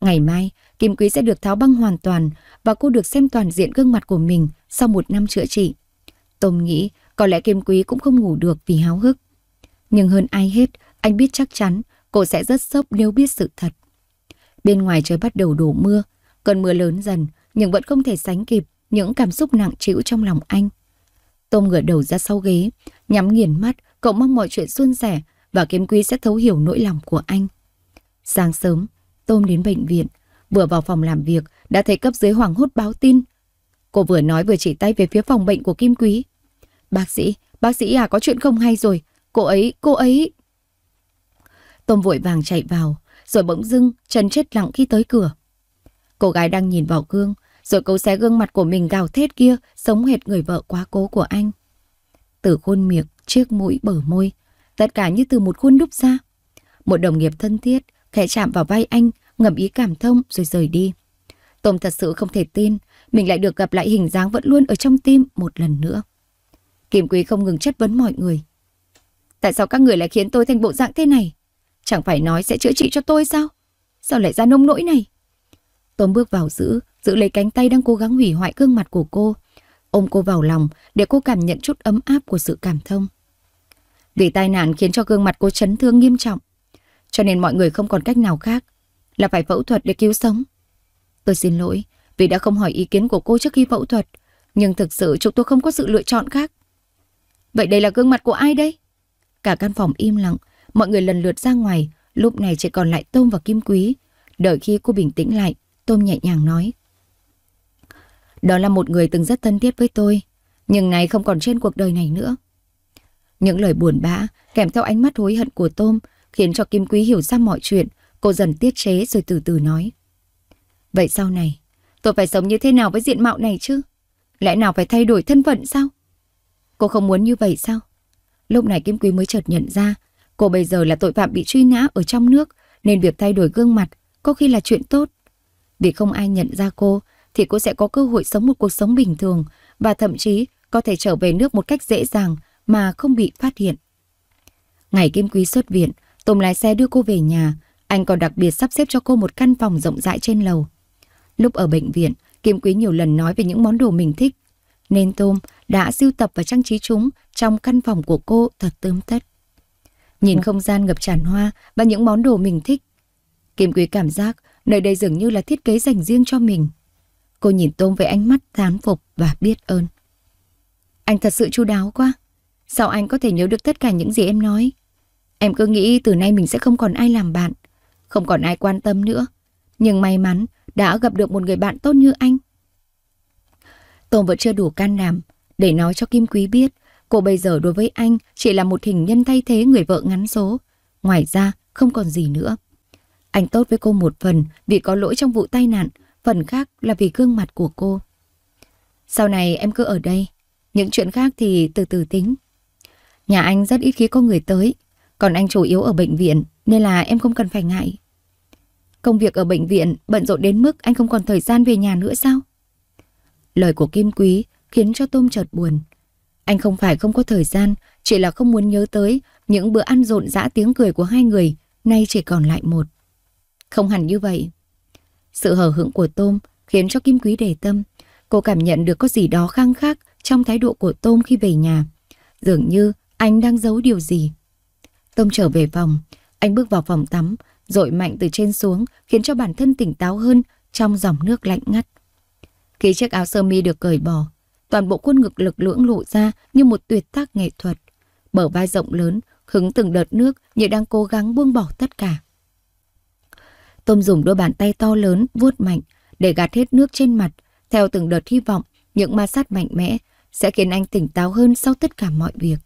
Ngày mai, Kim Quý sẽ được tháo băng hoàn toàn và cô được xem toàn diện gương mặt của mình sau một năm chữa trị. Tôm nghĩ có lẽ Kim Quý cũng không ngủ được vì háo hức. Nhưng hơn ai hết, anh biết chắc chắn cô sẽ rất sốc nếu biết sự thật. Bên ngoài trời bắt đầu đổ mưa, cơn mưa lớn dần nhưng vẫn không thể sánh kịp những cảm xúc nặng trĩu trong lòng anh. Tôm ngửa đầu ra sau ghế, nhắm nghiền mắt, cậu mong mọi chuyện suôn sẻ và kiếm quý sẽ thấu hiểu nỗi lòng của anh. Sáng sớm, Tôm đến bệnh viện, vừa vào phòng làm việc đã thấy cấp dưới hoảng hốt báo tin. Cô vừa nói vừa chỉ tay về phía phòng bệnh của Kim Quý. Bác sĩ, bác sĩ à có chuyện không hay rồi, cô ấy, cô ấy. Tôm vội vàng chạy vào, rồi bỗng dưng chân chết lặng khi tới cửa. Cô gái đang nhìn vào gương, rồi cậu xé gương mặt của mình gào thét kia, sống hệt người vợ quá cố của anh. Từ khuôn miệng, chiếc mũi bở môi, tất cả như từ một khuôn đúc ra. Một đồng nghiệp thân thiết, khẽ chạm vào vai anh, ngậm ý cảm thông rồi rời đi. Tôm thật sự không thể tin, mình lại được gặp lại hình dáng vẫn luôn ở trong tim một lần nữa. Kim Quý không ngừng chất vấn mọi người. Tại sao các người lại khiến tôi thành bộ dạng thế này? Chẳng phải nói sẽ chữa trị cho tôi sao? Sao lại ra nông nỗi này? Tôm bước vào giữ, giữ lấy cánh tay đang cố gắng hủy hoại gương mặt của cô, ôm cô vào lòng để cô cảm nhận chút ấm áp của sự cảm thông. Vì tai nạn khiến cho gương mặt cô chấn thương nghiêm trọng, cho nên mọi người không còn cách nào khác là phải phẫu thuật để cứu sống. Tôi xin lỗi vì đã không hỏi ý kiến của cô trước khi phẫu thuật, nhưng thực sự chúng tôi không có sự lựa chọn khác. Vậy đây là gương mặt của ai đây? Cả căn phòng im lặng, mọi người lần lượt ra ngoài, lúc này chỉ còn lại Tôm và Kim Quý. Đợi khi cô bình tĩnh lại, Tôm nhẹ nhàng nói. Đó là một người từng rất thân thiết với tôi, nhưng này không còn trên cuộc đời này nữa. Những lời buồn bã, kèm theo ánh mắt hối hận của Tôm, khiến cho Kim Quý hiểu ra mọi chuyện, cô dần tiết chế rồi từ từ nói. Vậy sau này, tôi phải sống như thế nào với diện mạo này chứ? Lẽ nào phải thay đổi thân phận sao? Cô không muốn như vậy sao? Lúc này Kim Quý mới chợt nhận ra, cô bây giờ là tội phạm bị truy nã ở trong nước, nên việc thay đổi gương mặt có khi là chuyện tốt. Vì không ai nhận ra cô, thì cô sẽ có cơ hội sống một cuộc sống bình thường và thậm chí có thể trở về nước một cách dễ dàng mà không bị phát hiện. Ngày Kim Quý xuất viện, Tùng lái xe đưa cô về nhà, anh còn đặc biệt sắp xếp cho cô một căn phòng rộng rãi trên lầu. Lúc ở bệnh viện, Kim Quý nhiều lần nói về những món đồ mình thích, nên Tôm đã sưu tập và trang trí chúng trong căn phòng của cô thật tươm tất. Nhìn không gian ngập tràn hoa và những món đồ mình thích, Kim Quý cảm giác nơi đây dường như là thiết kế dành riêng cho mình. Cô nhìn Tôm với ánh mắt thán phục và biết ơn. Anh thật sự chu đáo quá. Sao anh có thể nhớ được tất cả những gì em nói? Em cứ nghĩ từ nay mình sẽ không còn ai làm bạn, không còn ai quan tâm nữa. Nhưng may mắn đã gặp được một người bạn tốt như anh. Tôm vẫn chưa đủ can đảm để nói cho Kim Quý biết cô bây giờ đối với anh chỉ là một hình nhân thay thế người vợ ngắn số. Ngoài ra không còn gì nữa. Anh tốt với cô một phần vì có lỗi trong vụ tai nạn, phần khác là vì gương mặt của cô. Sau này em cứ ở đây, những chuyện khác thì từ từ tính. Nhà anh rất ít khi có người tới, còn anh chủ yếu ở bệnh viện nên là em không cần phải ngại. Công việc ở bệnh viện bận rộn đến mức anh không còn thời gian về nhà nữa sao? Lời của Kim Quý khiến cho Tôm chợt buồn. Anh không phải không có thời gian, chỉ là không muốn nhớ tới những bữa ăn rộn rã tiếng cười của hai người, nay chỉ còn lại một. Không hẳn như vậy. Sự hờ hững của Tôm khiến cho Kim Quý để tâm. Cô cảm nhận được có gì đó khang khác trong thái độ của Tôm khi về nhà. Dường như anh đang giấu điều gì. Tôm trở về phòng, anh bước vào phòng tắm, dội mạnh từ trên xuống khiến cho bản thân tỉnh táo hơn trong dòng nước lạnh ngắt. Khi chiếc áo sơ mi được cởi bỏ, toàn bộ khuôn ngực lực lưỡng lộ ra như một tuyệt tác nghệ thuật. Bờ vai rộng lớn, hứng từng đợt nước như đang cố gắng buông bỏ tất cả. Tôm dùng đôi bàn tay to lớn vuốt mạnh để gạt hết nước trên mặt, theo từng đợt hy vọng những ma sát mạnh mẽ sẽ khiến anh tỉnh táo hơn sau tất cả mọi việc.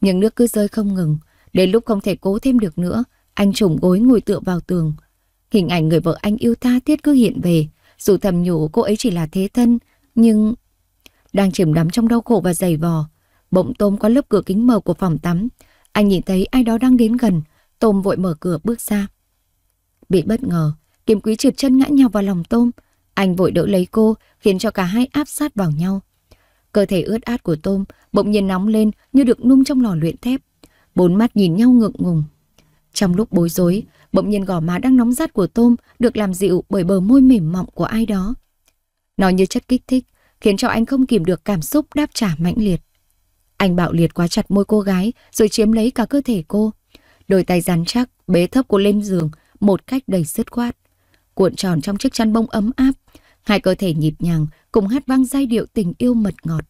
Nhưng nước cứ rơi không ngừng, đến lúc không thể cố thêm được nữa, anh trùng gối ngồi tựa vào tường. Hình ảnh người vợ anh yêu tha thiết cứ hiện về, dù thầm nhủ cô ấy chỉ là thế thân, nhưng... Đang chìm đắm trong đau khổ và dày vò, bỗng tôm có lớp cửa kính mờ của phòng tắm, anh nhìn thấy ai đó đang đến gần, tôm vội mở cửa bước ra. Bị bất ngờ, Kim Quý trượt chân ngã nhào vào lòng tôm. Anh vội đỡ lấy cô, khiến cho cả hai áp sát vào nhau. Cơ thể ướt át của tôm bỗng nhiên nóng lên như được nung trong lò luyện thép. Bốn mắt nhìn nhau ngượng ngùng. Trong lúc bối rối, bỗng nhiên gò má đang nóng rát của tôm được làm dịu bởi bờ môi mềm mọng của ai đó. Nó như chất kích thích, khiến cho anh không kìm được cảm xúc đáp trả mãnh liệt. Anh bạo liệt quá chặt môi cô gái rồi chiếm lấy cả cơ thể cô. Đôi tay rắn chắc, bế thấp cô lên giường một cách đầy dứt khoát. Cuộn tròn trong chiếc chăn bông ấm áp, hai cơ thể nhịp nhàng cùng hát vang giai điệu tình yêu mật ngọt.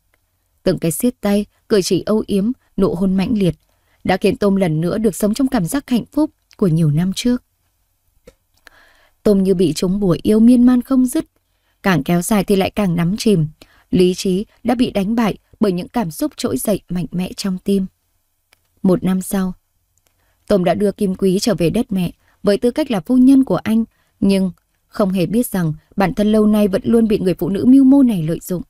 Từng cái siết tay, cười chỉ âu yếm, nụ hôn mãnh liệt đã khiến Tôm lần nữa được sống trong cảm giác hạnh phúc của nhiều năm trước. Tôm như bị trúng bùa yêu miên man không dứt, càng kéo dài thì lại càng nắm chìm, lý trí đã bị đánh bại bởi những cảm xúc trỗi dậy mạnh mẽ trong tim. Một năm sau, Tôm đã đưa Kim Quý trở về đất mẹ với tư cách là phu nhân của anh, nhưng không hề biết rằng bản thân lâu nay vẫn luôn bị người phụ nữ mưu mô này lợi dụng.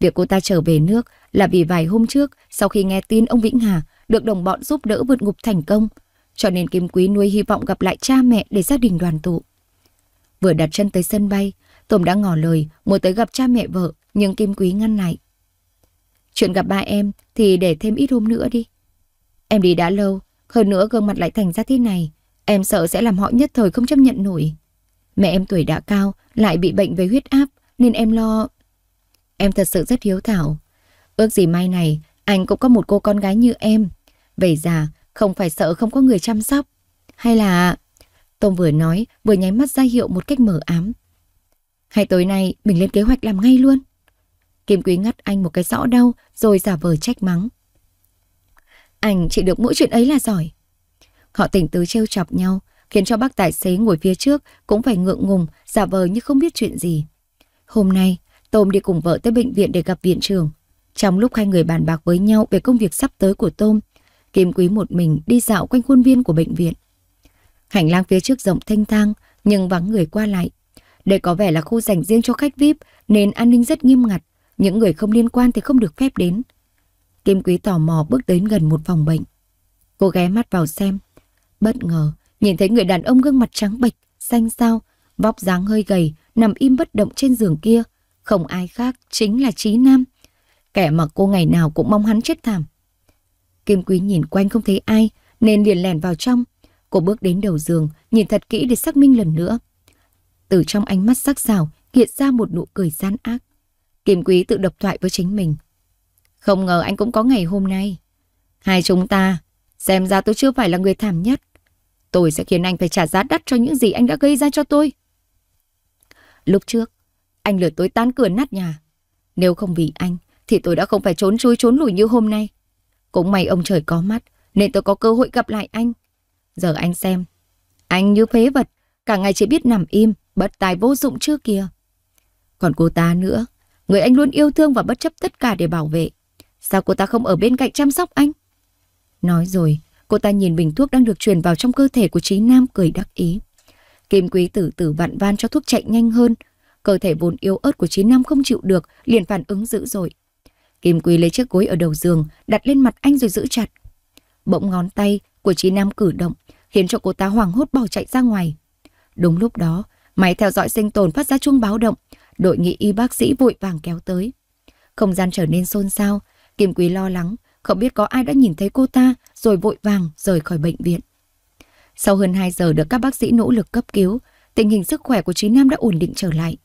Việc cô ta trở về nước là vì vài hôm trước, sau khi nghe tin ông Vĩnh Hà được đồng bọn giúp đỡ vượt ngục thành công, cho nên Kim Quý nuôi hy vọng gặp lại cha mẹ để gia đình đoàn tụ. Vừa đặt chân tới sân bay, Tôm đã ngỏ lời muốn tới gặp cha mẹ vợ, nhưng Kim Quý ngăn lại. Chuyện gặp ba em thì để thêm ít hôm nữa đi. Em đi đã lâu, hơn nữa gương mặt lại thành ra thế này, Em sợ sẽ làm họ nhất thời không chấp nhận nổi. Mẹ em tuổi đã cao, lại bị bệnh về huyết áp, nên em lo... Em thật sự rất hiếu thảo. Ước gì mai này, anh cũng có một cô con gái như em. Về già, không phải sợ không có người chăm sóc. Hay là... Tom vừa nói, vừa nháy mắt ra hiệu một cách mờ ám. Hay tối nay, mình lên kế hoạch làm ngay luôn. Kim Quý ngắt anh một cái rõ đau, rồi giả vờ trách mắng. Anh chỉ được mỗi chuyện ấy là giỏi. Họ tỉnh tứ trêu chọc nhau, khiến cho bác tài xế ngồi phía trước cũng phải ngượng ngùng, giả vờ như không biết chuyện gì. Hôm nay, Tôm đi cùng vợ tới bệnh viện để gặp viện trưởng. Trong lúc hai người bàn bạc với nhau về công việc sắp tới của Tôm, Kim Quý một mình đi dạo quanh khuôn viên của bệnh viện. Hành lang phía trước rộng thanh thang, nhưng vắng người qua lại. Đây có vẻ là khu dành riêng cho khách VIP, nên an ninh rất nghiêm ngặt. Những người không liên quan thì không được phép đến. Kim Quý tò mò bước đến gần một phòng bệnh. Cô ghé mắt vào xem, Bất ngờ, nhìn thấy người đàn ông gương mặt trắng bệch, xanh xao, vóc dáng hơi gầy, nằm im bất động trên giường kia. Không ai khác, chính là Trí Nam. Kẻ mà cô ngày nào cũng mong hắn chết thảm. Kim Quý nhìn quanh không thấy ai, nên liền lèn vào trong. Cô bước đến đầu giường, nhìn thật kỹ để xác minh lần nữa. Từ trong ánh mắt sắc sảo hiện ra một nụ cười gian ác. Kim Quý tự độc thoại với chính mình. Không ngờ anh cũng có ngày hôm nay. Hai chúng ta, xem ra tôi chưa phải là người thảm nhất. Tôi sẽ khiến anh phải trả giá đắt cho những gì anh đã gây ra cho tôi. Lúc trước, anh lừa tôi tan cửa nát nhà. Nếu không vì anh, thì tôi đã không phải trốn chui trốn lùi như hôm nay. Cũng may ông trời có mắt, nên tôi có cơ hội gặp lại anh. Giờ anh xem, anh như phế vật, cả ngày chỉ biết nằm im, bất tài vô dụng chưa kìa. Còn cô ta nữa, người anh luôn yêu thương và bất chấp tất cả để bảo vệ. Sao cô ta không ở bên cạnh chăm sóc anh? Nói rồi, Cô ta nhìn bình thuốc đang được truyền vào trong cơ thể của Trí Nam cười đắc ý. Kim quý tử tử vặn van cho thuốc chạy nhanh hơn. Cơ thể vốn yếu ớt của Trí Nam không chịu được, liền phản ứng dữ dội. Kim quý lấy chiếc gối ở đầu giường, đặt lên mặt anh rồi giữ chặt. Bỗng ngón tay của Trí Nam cử động, khiến cho cô ta hoảng hốt bỏ chạy ra ngoài. Đúng lúc đó, máy theo dõi sinh tồn phát ra chuông báo động, đội nghị y bác sĩ vội vàng kéo tới. Không gian trở nên xôn xao, Kim Quý lo lắng, không biết có ai đã nhìn thấy cô ta rồi vội vàng rời khỏi bệnh viện. Sau hơn 2 giờ được các bác sĩ nỗ lực cấp cứu, tình hình sức khỏe của Trí Nam đã ổn định trở lại.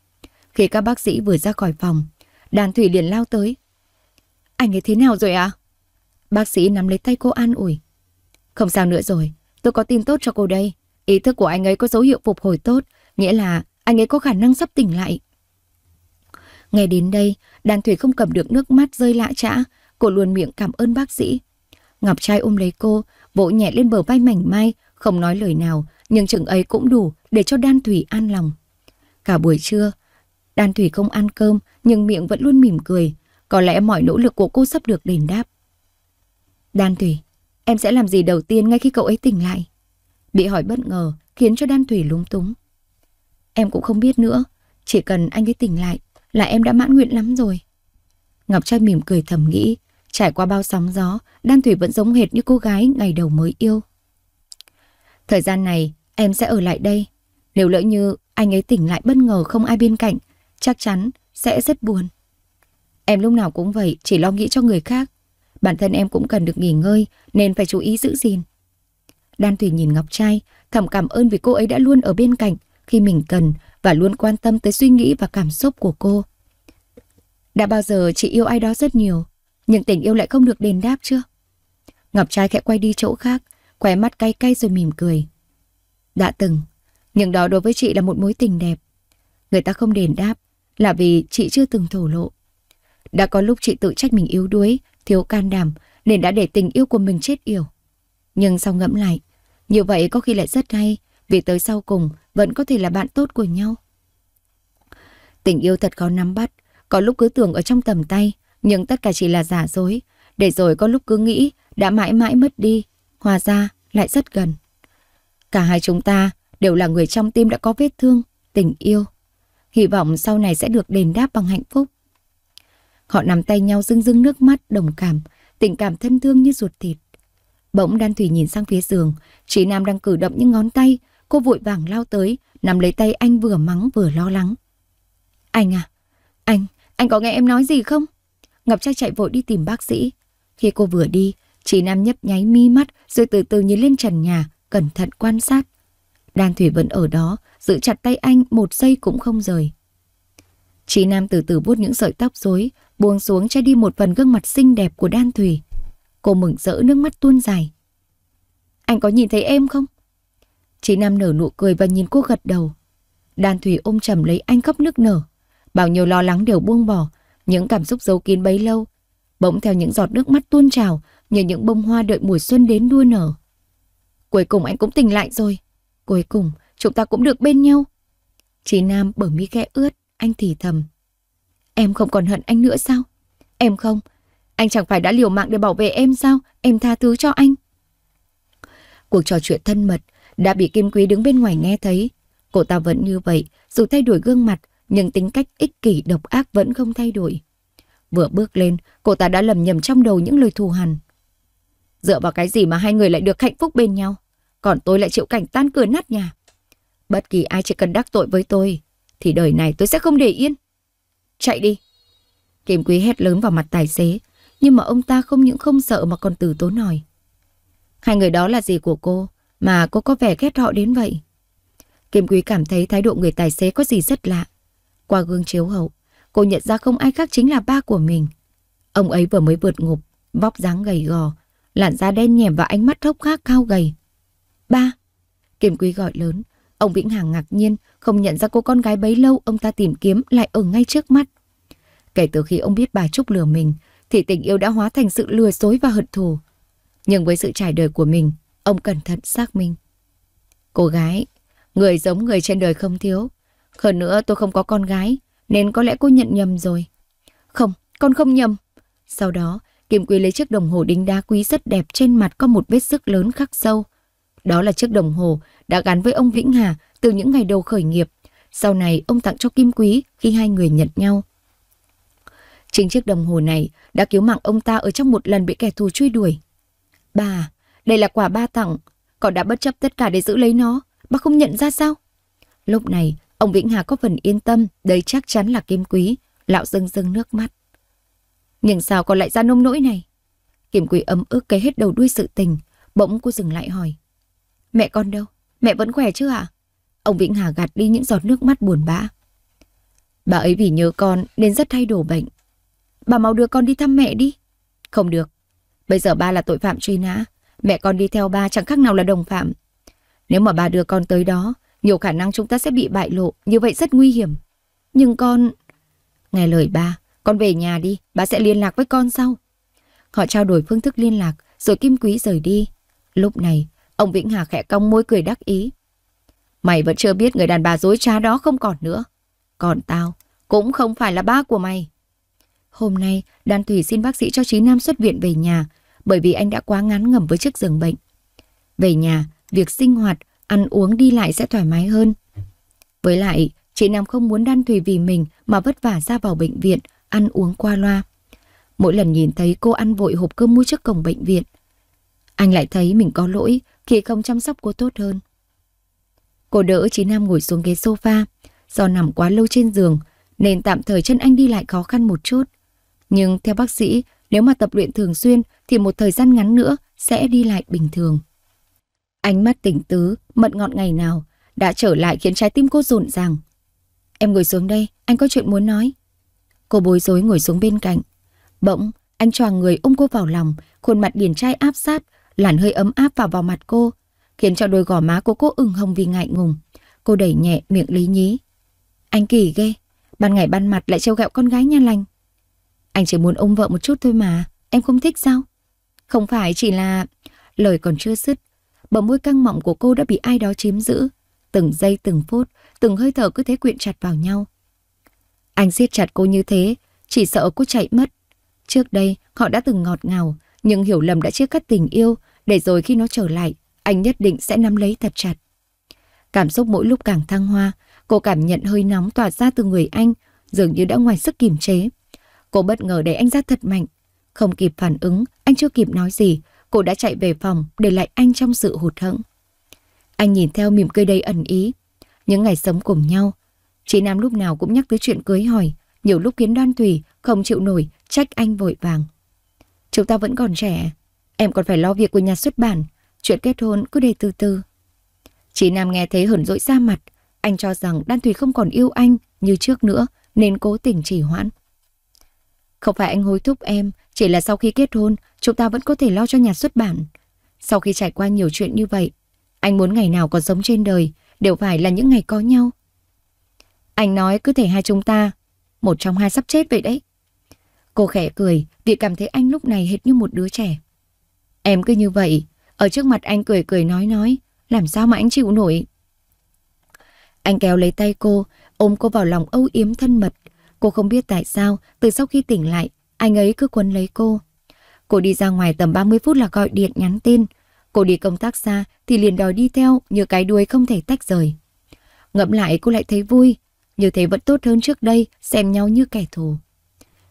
Khi các bác sĩ vừa ra khỏi phòng, đàn thủy liền lao tới. Anh ấy thế nào rồi ạ? À? Bác sĩ nắm lấy tay cô an ủi. Không sao nữa rồi, tôi có tin tốt cho cô đây. Ý thức của anh ấy có dấu hiệu phục hồi tốt, nghĩa là anh ấy có khả năng sắp tỉnh lại. Nghe đến đây, đàn thủy không cầm được nước mắt rơi lạ trã, cô luôn miệng cảm ơn bác sĩ. Ngọc trai ôm lấy cô, vỗ nhẹ lên bờ vai mảnh mai, không nói lời nào, nhưng chừng ấy cũng đủ để cho Đan Thủy an lòng. Cả buổi trưa, Đan Thủy không ăn cơm, nhưng miệng vẫn luôn mỉm cười. Có lẽ mọi nỗ lực của cô sắp được đền đáp. Đan Thủy, em sẽ làm gì đầu tiên ngay khi cậu ấy tỉnh lại? Bị hỏi bất ngờ, khiến cho Đan Thủy lúng túng. Em cũng không biết nữa, chỉ cần anh ấy tỉnh lại là em đã mãn nguyện lắm rồi. Ngọc Trai mỉm cười thầm nghĩ, Trải qua bao sóng gió, Đan Thủy vẫn giống hệt như cô gái ngày đầu mới yêu. Thời gian này, em sẽ ở lại đây. Nếu lỡ như anh ấy tỉnh lại bất ngờ không ai bên cạnh, chắc chắn sẽ rất buồn. Em lúc nào cũng vậy, chỉ lo nghĩ cho người khác. Bản thân em cũng cần được nghỉ ngơi, nên phải chú ý giữ gìn. Đan Thủy nhìn Ngọc Trai, thầm cảm ơn vì cô ấy đã luôn ở bên cạnh khi mình cần và luôn quan tâm tới suy nghĩ và cảm xúc của cô. Đã bao giờ chị yêu ai đó rất nhiều, nhưng tình yêu lại không được đền đáp chưa? Ngọc trai khẽ quay đi chỗ khác, khóe mắt cay cay rồi mỉm cười. Đã từng, nhưng đó đối với chị là một mối tình đẹp. Người ta không đền đáp là vì chị chưa từng thổ lộ. Đã có lúc chị tự trách mình yếu đuối, thiếu can đảm nên đã để tình yêu của mình chết yểu. Nhưng sau ngẫm lại, như vậy có khi lại rất hay vì tới sau cùng vẫn có thể là bạn tốt của nhau. Tình yêu thật khó nắm bắt, có lúc cứ tưởng ở trong tầm tay, nhưng tất cả chỉ là giả dối, để rồi có lúc cứ nghĩ đã mãi mãi mất đi, hòa ra lại rất gần. Cả hai chúng ta đều là người trong tim đã có vết thương, tình yêu. Hy vọng sau này sẽ được đền đáp bằng hạnh phúc. Họ nắm tay nhau rưng rưng nước mắt, đồng cảm, tình cảm thân thương như ruột thịt. Bỗng Đan Thủy nhìn sang phía giường, chị Nam đang cử động những ngón tay, cô vội vàng lao tới, nắm lấy tay anh vừa mắng vừa lo lắng. Anh à, anh, anh có nghe em nói gì không? Ngọc Trai chạy vội đi tìm bác sĩ. Khi cô vừa đi, chị Nam nhấp nháy mi mắt rồi từ từ nhìn lên trần nhà, cẩn thận quan sát. Đan Thủy vẫn ở đó, giữ chặt tay anh một giây cũng không rời. Chị Nam từ từ vuốt những sợi tóc rối, buông xuống che đi một phần gương mặt xinh đẹp của Đan Thủy. Cô mừng rỡ nước mắt tuôn dài. Anh có nhìn thấy em không? Chị Nam nở nụ cười và nhìn cô gật đầu. Đan Thủy ôm chầm lấy anh khóc nức nở. Bao nhiêu lo lắng đều buông bỏ, những cảm xúc giấu kín bấy lâu, bỗng theo những giọt nước mắt tuôn trào như những bông hoa đợi mùa xuân đến đua nở. Cuối cùng anh cũng tỉnh lại rồi. Cuối cùng, chúng ta cũng được bên nhau. chị Nam bở mi khe ướt, anh thì thầm. Em không còn hận anh nữa sao? Em không. Anh chẳng phải đã liều mạng để bảo vệ em sao? Em tha thứ cho anh. Cuộc trò chuyện thân mật đã bị Kim Quý đứng bên ngoài nghe thấy. Cô ta vẫn như vậy, dù thay đổi gương mặt, nhưng tính cách ích kỷ độc ác vẫn không thay đổi. Vừa bước lên, cô ta đã lầm nhầm trong đầu những lời thù hằn. Dựa vào cái gì mà hai người lại được hạnh phúc bên nhau, còn tôi lại chịu cảnh tan cửa nát nhà. Bất kỳ ai chỉ cần đắc tội với tôi, thì đời này tôi sẽ không để yên. Chạy đi. Kim Quý hét lớn vào mặt tài xế, nhưng mà ông ta không những không sợ mà còn từ tốn nói. Hai người đó là gì của cô, mà cô có vẻ ghét họ đến vậy? Kim Quý cảm thấy thái độ người tài xế có gì rất lạ. Qua gương chiếu hậu, cô nhận ra không ai khác chính là ba của mình. Ông ấy vừa mới vượt ngục, vóc dáng gầy gò, làn da đen nhèm và ánh mắt hốc hác cao gầy. Ba! Kim Quý gọi lớn, ông Vĩnh Hằng ngạc nhiên, không nhận ra cô con gái bấy lâu ông ta tìm kiếm lại ở ngay trước mắt. Kể từ khi ông biết bà Trúc lừa mình, thì tình yêu đã hóa thành sự lừa dối và hận thù. Nhưng với sự trải đời của mình, ông cẩn thận xác minh. Cô gái, người giống người trên đời không thiếu, hơn nữa tôi không có con gái, nên có lẽ cô nhận nhầm rồi. Không, con không nhầm. Sau đó, Kim Quy lấy chiếc đồng hồ đính đá quý rất đẹp trên mặt có một vết sức lớn khắc sâu. Đó là chiếc đồng hồ đã gắn với ông Vĩnh Hà từ những ngày đầu khởi nghiệp. Sau này ông tặng cho Kim Quý khi hai người nhận nhau. Chính chiếc đồng hồ này đã cứu mạng ông ta ở trong một lần bị kẻ thù truy đuổi. Bà, đây là quả ba tặng, còn đã bất chấp tất cả để giữ lấy nó, bà không nhận ra sao? Lúc này, Ông Vĩnh Hà có phần yên tâm, đây chắc chắn là kim quý. Lão dưng dưng nước mắt. Nhưng sao còn lại ra nông nỗi này? Kim quý ấm ức cái hết đầu đuôi sự tình. Bỗng cô dừng lại hỏi. Mẹ con đâu? Mẹ vẫn khỏe chứ ạ? Ông Vĩnh Hà gạt đi những giọt nước mắt buồn bã. Bà ấy vì nhớ con nên rất thay đổi bệnh. Bà mau đưa con đi thăm mẹ đi. Không được. Bây giờ ba là tội phạm truy nã. Mẹ con đi theo ba chẳng khác nào là đồng phạm. Nếu mà bà đưa con tới đó, nhiều khả năng chúng ta sẽ bị bại lộ, như vậy rất nguy hiểm. Nhưng con... Nghe lời ba, con về nhà đi, bà sẽ liên lạc với con sau. Họ trao đổi phương thức liên lạc, rồi Kim Quý rời đi. Lúc này, ông Vĩnh Hà khẽ cong môi cười đắc ý. Mày vẫn chưa biết người đàn bà dối trá đó không còn nữa. Còn tao, cũng không phải là ba của mày. Hôm nay, Đan Thủy xin bác sĩ cho chí Nam xuất viện về nhà, bởi vì anh đã quá ngán ngẩm với chiếc giường bệnh. Về nhà, việc sinh hoạt, ăn uống đi lại sẽ thoải mái hơn. Với lại, chị Nam không muốn Đan Thùy vì mình mà vất vả ra vào bệnh viện, ăn uống qua loa. Mỗi lần nhìn thấy cô ăn vội hộp cơm mua trước cổng bệnh viện. Anh lại thấy mình có lỗi khi không chăm sóc cô tốt hơn. Cô đỡ chị Nam ngồi xuống ghế sofa. Do nằm quá lâu trên giường, nên tạm thời chân anh đi lại khó khăn một chút. Nhưng theo bác sĩ, nếu mà tập luyện thường xuyên thì một thời gian ngắn nữa sẽ đi lại bình thường. Ánh mắt tỉnh tứ mật ngọt ngày nào đã trở lại khiến trái tim cô rộn ràng. Em ngồi xuống đây, anh có chuyện muốn nói. Cô bối rối ngồi xuống bên cạnh. Bỗng, anh choàng người ôm cô vào lòng, khuôn mặt điển trai áp sát, làn hơi ấm áp vào vào mặt cô, khiến cho đôi gò má của cô ửng hồng vì ngại ngùng. Cô đẩy nhẹ miệng Lý Nhí. Anh kỳ ghê, ban ngày ban mặt lại trêu gẹo con gái nha lành. Anh chỉ muốn ôm vợ một chút thôi mà, em không thích sao? Không phải chỉ là... Lời còn chưa dứt, bờ môi căng mọng của cô đã bị ai đó chiếm giữ. Từng giây từng phút, từng hơi thở cứ thế quyện chặt vào nhau. Anh siết chặt cô như thế, chỉ sợ cô chạy mất. Trước đây, họ đã từng ngọt ngào, nhưng hiểu lầm đã chia cắt tình yêu, để rồi khi nó trở lại, anh nhất định sẽ nắm lấy thật chặt. Cảm xúc mỗi lúc càng thăng hoa, cô cảm nhận hơi nóng tỏa ra từ người anh, dường như đã ngoài sức kiềm chế. Cô bất ngờ đẩy anh ra thật mạnh. Không kịp phản ứng, anh chưa kịp nói gì, cô đã chạy về phòng để lại anh trong sự hụt hẫng. Anh nhìn theo mỉm cười đầy ẩn ý. Những ngày sống cùng nhau, chị Nam lúc nào cũng nhắc tới chuyện cưới hỏi, nhiều lúc khiến đoan tùy, không chịu nổi, trách anh vội vàng. Chúng ta vẫn còn trẻ, em còn phải lo việc của nhà xuất bản, chuyện kết hôn cứ để từ từ. Chị Nam nghe thế hờn dỗi ra mặt, anh cho rằng Đan Thùy không còn yêu anh như trước nữa nên cố tình trì hoãn. Không phải anh hối thúc em, chỉ là sau khi kết hôn, chúng ta vẫn có thể lo cho nhà xuất bản. Sau khi trải qua nhiều chuyện như vậy, anh muốn ngày nào còn sống trên đời, đều phải là những ngày có nhau. Anh nói cứ thể hai chúng ta, một trong hai sắp chết vậy đấy. Cô khẽ cười vì cảm thấy anh lúc này hệt như một đứa trẻ. Em cứ như vậy, ở trước mặt anh cười cười nói nói, làm sao mà anh chịu nổi. Anh kéo lấy tay cô, ôm cô vào lòng âu yếm thân mật, Cô không biết tại sao, từ sau khi tỉnh lại, anh ấy cứ quấn lấy cô. Cô đi ra ngoài tầm 30 phút là gọi điện nhắn tin. Cô đi công tác xa thì liền đòi đi theo như cái đuôi không thể tách rời. ngậm lại cô lại thấy vui, như thế vẫn tốt hơn trước đây xem nhau như kẻ thù.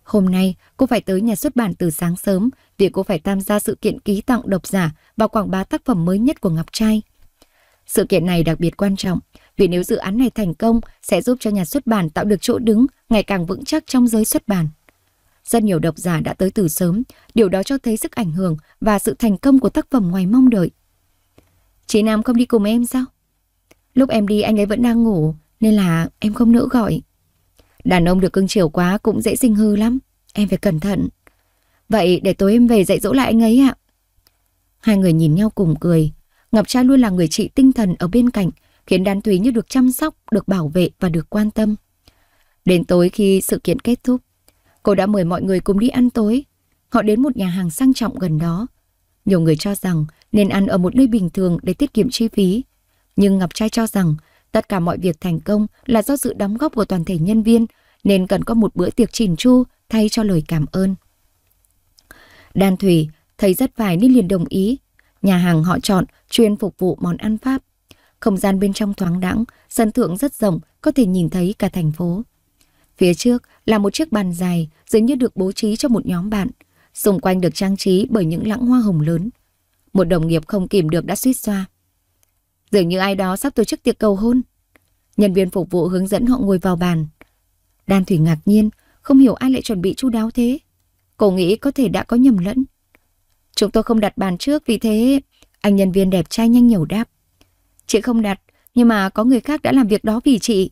Hôm nay cô phải tới nhà xuất bản từ sáng sớm vì cô phải tham gia sự kiện ký tặng độc giả và quảng bá tác phẩm mới nhất của Ngọc Trai. Sự kiện này đặc biệt quan trọng vì nếu dự án này thành công sẽ giúp cho nhà xuất bản tạo được chỗ đứng ngày càng vững chắc trong giới xuất bản. Rất nhiều độc giả đã tới từ sớm, điều đó cho thấy sức ảnh hưởng và sự thành công của tác phẩm ngoài mong đợi. Chị Nam không đi cùng em sao? Lúc em đi anh ấy vẫn đang ngủ, nên là em không nỡ gọi. Đàn ông được cưng chiều quá cũng dễ sinh hư lắm, em phải cẩn thận. Vậy để tối em về dạy dỗ lại anh ấy ạ. Hai người nhìn nhau cùng cười. Ngọc Trai luôn là người chị tinh thần ở bên cạnh, khiến đàn Thúy như được chăm sóc, được bảo vệ và được quan tâm. Đến tối khi sự kiện kết thúc, cô đã mời mọi người cùng đi ăn tối. Họ đến một nhà hàng sang trọng gần đó. Nhiều người cho rằng nên ăn ở một nơi bình thường để tiết kiệm chi phí. Nhưng Ngọc Trai cho rằng tất cả mọi việc thành công là do sự đóng góp của toàn thể nhân viên nên cần có một bữa tiệc chỉnh chu thay cho lời cảm ơn. Đan Thủy thấy rất phải nên liền đồng ý. Nhà hàng họ chọn chuyên phục vụ món ăn Pháp. Không gian bên trong thoáng đẳng, sân thượng rất rộng, có thể nhìn thấy cả thành phố. Phía trước là một chiếc bàn dài, dường như được bố trí cho một nhóm bạn. Xung quanh được trang trí bởi những lãng hoa hồng lớn. Một đồng nghiệp không kìm được đã suýt xoa. Dường như ai đó sắp tổ chức tiệc cầu hôn. Nhân viên phục vụ hướng dẫn họ ngồi vào bàn. Đan Thủy ngạc nhiên, không hiểu ai lại chuẩn bị chu đáo thế. Cô nghĩ có thể đã có nhầm lẫn. Chúng tôi không đặt bàn trước vì thế, anh nhân viên đẹp trai nhanh nhẩu đáp. Chị không đặt, nhưng mà có người khác đã làm việc đó vì chị.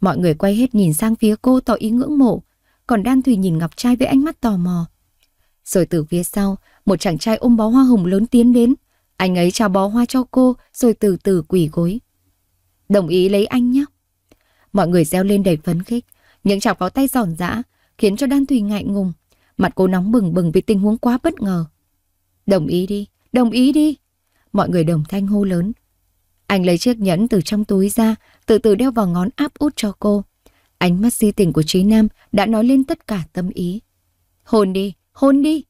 Mọi người quay hết nhìn sang phía cô tỏ ý ngưỡng mộ, còn Đan Thùy nhìn Ngọc Trai với ánh mắt tò mò. Rồi từ phía sau, một chàng trai ôm bó hoa hồng lớn tiến đến. Anh ấy trao bó hoa cho cô rồi từ từ quỳ gối. Đồng ý lấy anh nhé. Mọi người reo lên đầy phấn khích, những chàng pháo tay giòn giã, khiến cho Đan Thùy ngại ngùng. Mặt cô nóng bừng bừng vì tình huống quá bất ngờ. Đồng ý đi, đồng ý đi. Mọi người đồng thanh hô lớn, anh lấy chiếc nhẫn từ trong túi ra, từ từ đeo vào ngón áp út cho cô. Ánh mắt di tình của Trí Nam đã nói lên tất cả tâm ý. Hôn đi, hôn đi.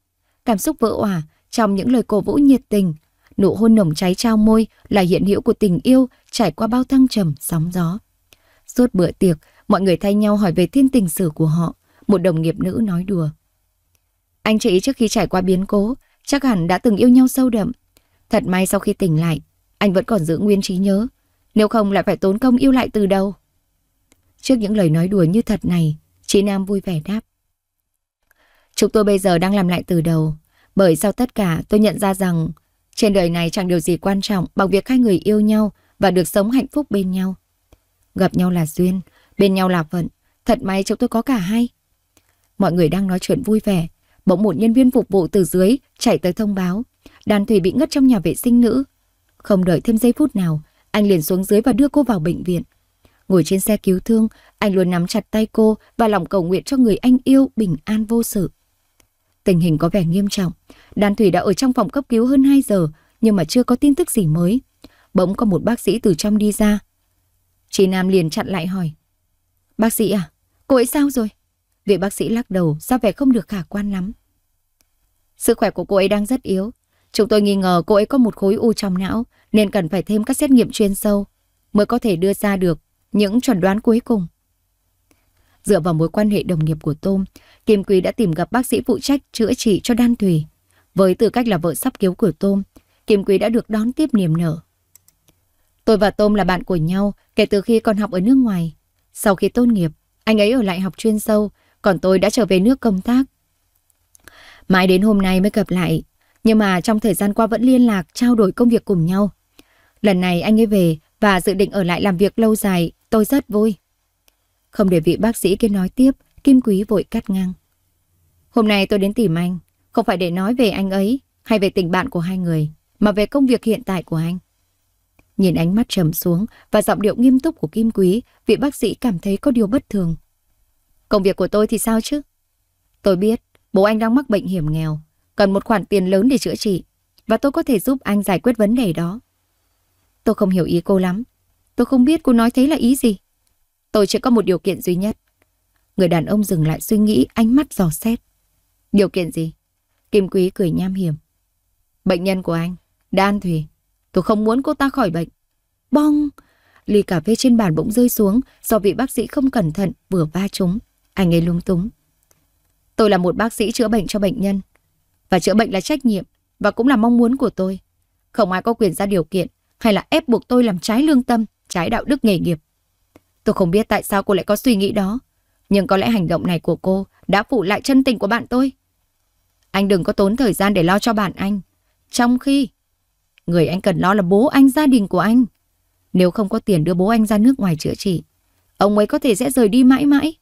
Cảm xúc vỡ òa trong những lời cổ vũ nhiệt tình. Nụ hôn nồng cháy trao môi là hiện hữu của tình yêu trải qua bao thăng trầm, sóng gió. Suốt bữa tiệc, mọi người thay nhau hỏi về thiên tình sử của họ. Một đồng nghiệp nữ nói đùa. Anh chị trước khi trải qua biến cố, chắc hẳn đã từng yêu nhau sâu đậm. Thật may sau khi tỉnh lại, anh vẫn còn giữ nguyên trí nhớ, nếu không lại phải tốn công yêu lại từ đầu. Trước những lời nói đùa như thật này, chị Nam vui vẻ đáp. Chúng tôi bây giờ đang làm lại từ đầu, bởi sau tất cả tôi nhận ra rằng trên đời này chẳng điều gì quan trọng bằng việc hai người yêu nhau và được sống hạnh phúc bên nhau. Gặp nhau là duyên, bên nhau là vận, thật may chúng tôi có cả hai. Mọi người đang nói chuyện vui vẻ, bỗng một nhân viên phục vụ từ dưới chạy tới thông báo, đàn thủy bị ngất trong nhà vệ sinh nữ. Không đợi thêm giây phút nào, anh liền xuống dưới và đưa cô vào bệnh viện. Ngồi trên xe cứu thương, anh luôn nắm chặt tay cô và lòng cầu nguyện cho người anh yêu bình an vô sự. Tình hình có vẻ nghiêm trọng. Đàn Thủy đã ở trong phòng cấp cứu hơn 2 giờ, nhưng mà chưa có tin tức gì mới. Bỗng có một bác sĩ từ trong đi ra. Chị Nam liền chặn lại hỏi. Bác sĩ à, cô ấy sao rồi? Vị bác sĩ lắc đầu, ra vẻ không được khả quan lắm. Sức khỏe của cô ấy đang rất yếu, Chúng tôi nghi ngờ cô ấy có một khối u trong não nên cần phải thêm các xét nghiệm chuyên sâu mới có thể đưa ra được những chuẩn đoán cuối cùng. Dựa vào mối quan hệ đồng nghiệp của Tôm, Kim Quý đã tìm gặp bác sĩ phụ trách chữa trị cho Đan Thủy. Với tư cách là vợ sắp cứu của Tôm, Kim Quý đã được đón tiếp niềm nở. Tôi và Tôm là bạn của nhau kể từ khi còn học ở nước ngoài. Sau khi tốt nghiệp, anh ấy ở lại học chuyên sâu, còn tôi đã trở về nước công tác. Mãi đến hôm nay mới gặp lại, nhưng mà trong thời gian qua vẫn liên lạc, trao đổi công việc cùng nhau. Lần này anh ấy về và dự định ở lại làm việc lâu dài, tôi rất vui. Không để vị bác sĩ kia nói tiếp, Kim Quý vội cắt ngang. Hôm nay tôi đến tìm anh, không phải để nói về anh ấy hay về tình bạn của hai người, mà về công việc hiện tại của anh. Nhìn ánh mắt trầm xuống và giọng điệu nghiêm túc của Kim Quý, vị bác sĩ cảm thấy có điều bất thường. Công việc của tôi thì sao chứ? Tôi biết, bố anh đang mắc bệnh hiểm nghèo, cần một khoản tiền lớn để chữa trị, và tôi có thể giúp anh giải quyết vấn đề đó. Tôi không hiểu ý cô lắm. Tôi không biết cô nói thế là ý gì. Tôi chỉ có một điều kiện duy nhất. Người đàn ông dừng lại suy nghĩ ánh mắt dò xét. Điều kiện gì? Kim Quý cười nham hiểm. Bệnh nhân của anh, Đan Thùy. Tôi không muốn cô ta khỏi bệnh. Bong! Ly cà phê trên bàn bỗng rơi xuống do vị bác sĩ không cẩn thận vừa va trúng. Anh ấy lung túng. Tôi là một bác sĩ chữa bệnh cho bệnh nhân. Và chữa bệnh là trách nhiệm và cũng là mong muốn của tôi. Không ai có quyền ra điều kiện hay là ép buộc tôi làm trái lương tâm, trái đạo đức nghề nghiệp. Tôi không biết tại sao cô lại có suy nghĩ đó, nhưng có lẽ hành động này của cô đã phụ lại chân tình của bạn tôi. Anh đừng có tốn thời gian để lo cho bạn anh. Trong khi, người anh cần lo là bố anh, gia đình của anh. Nếu không có tiền đưa bố anh ra nước ngoài chữa trị, ông ấy có thể sẽ rời đi mãi mãi.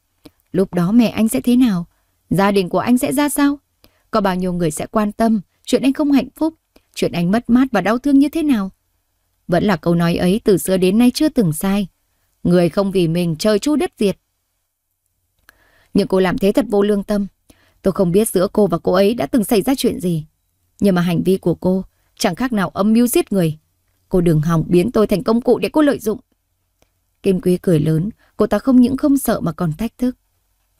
Lúc đó mẹ anh sẽ thế nào? Gia đình của anh sẽ ra sao? Có bao nhiêu người sẽ quan tâm chuyện anh không hạnh phúc, chuyện anh mất mát và đau thương như thế nào? Vẫn là câu nói ấy từ xưa đến nay chưa từng sai. Người không vì mình chơi chu đất diệt. Nhưng cô làm thế thật vô lương tâm. Tôi không biết giữa cô và cô ấy đã từng xảy ra chuyện gì. Nhưng mà hành vi của cô chẳng khác nào âm mưu giết người. Cô đừng hòng biến tôi thành công cụ để cô lợi dụng. Kim Quý cười lớn, cô ta không những không sợ mà còn thách thức.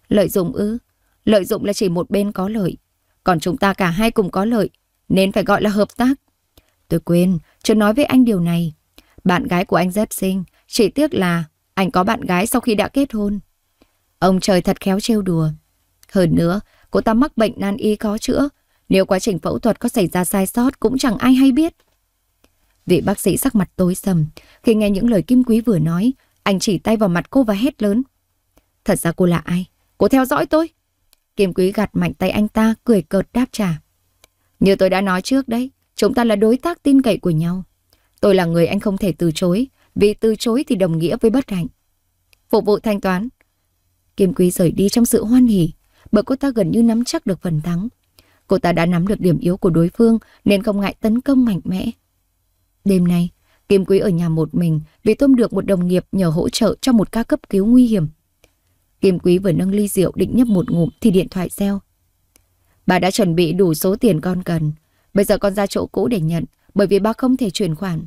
Lợi dụng ư? Lợi dụng là chỉ một bên có lợi, còn chúng ta cả hai cùng có lợi, nên phải gọi là hợp tác. Tôi quên, chưa nói với anh điều này. Bạn gái của anh dép sinh, chỉ tiếc là anh có bạn gái sau khi đã kết hôn. Ông trời thật khéo trêu đùa. Hơn nữa, cô ta mắc bệnh nan y khó chữa. Nếu quá trình phẫu thuật có xảy ra sai sót cũng chẳng ai hay biết. Vị bác sĩ sắc mặt tối sầm. Khi nghe những lời Kim Quý vừa nói, anh chỉ tay vào mặt cô và hét lớn. Thật ra cô là ai? Cô theo dõi tôi. Kim Quý gạt mạnh tay anh ta, cười cợt đáp trả. Như tôi đã nói trước đấy, chúng ta là đối tác tin cậy của nhau. Tôi là người anh không thể từ chối, vì từ chối thì đồng nghĩa với bất hạnh. Phục vụ thanh toán. Kim Quý rời đi trong sự hoan hỉ, bởi cô ta gần như nắm chắc được phần thắng. Cô ta đã nắm được điểm yếu của đối phương nên không ngại tấn công mạnh mẽ. Đêm nay, Kim Quý ở nhà một mình vì tôm được một đồng nghiệp nhờ hỗ trợ cho một ca cấp cứu nguy hiểm. Kim Quý vừa nâng ly rượu định nhấp một ngụm thì điện thoại reo. Bà đã chuẩn bị đủ số tiền con cần. Bây giờ con ra chỗ cũ để nhận, bởi vì ba không thể chuyển khoản.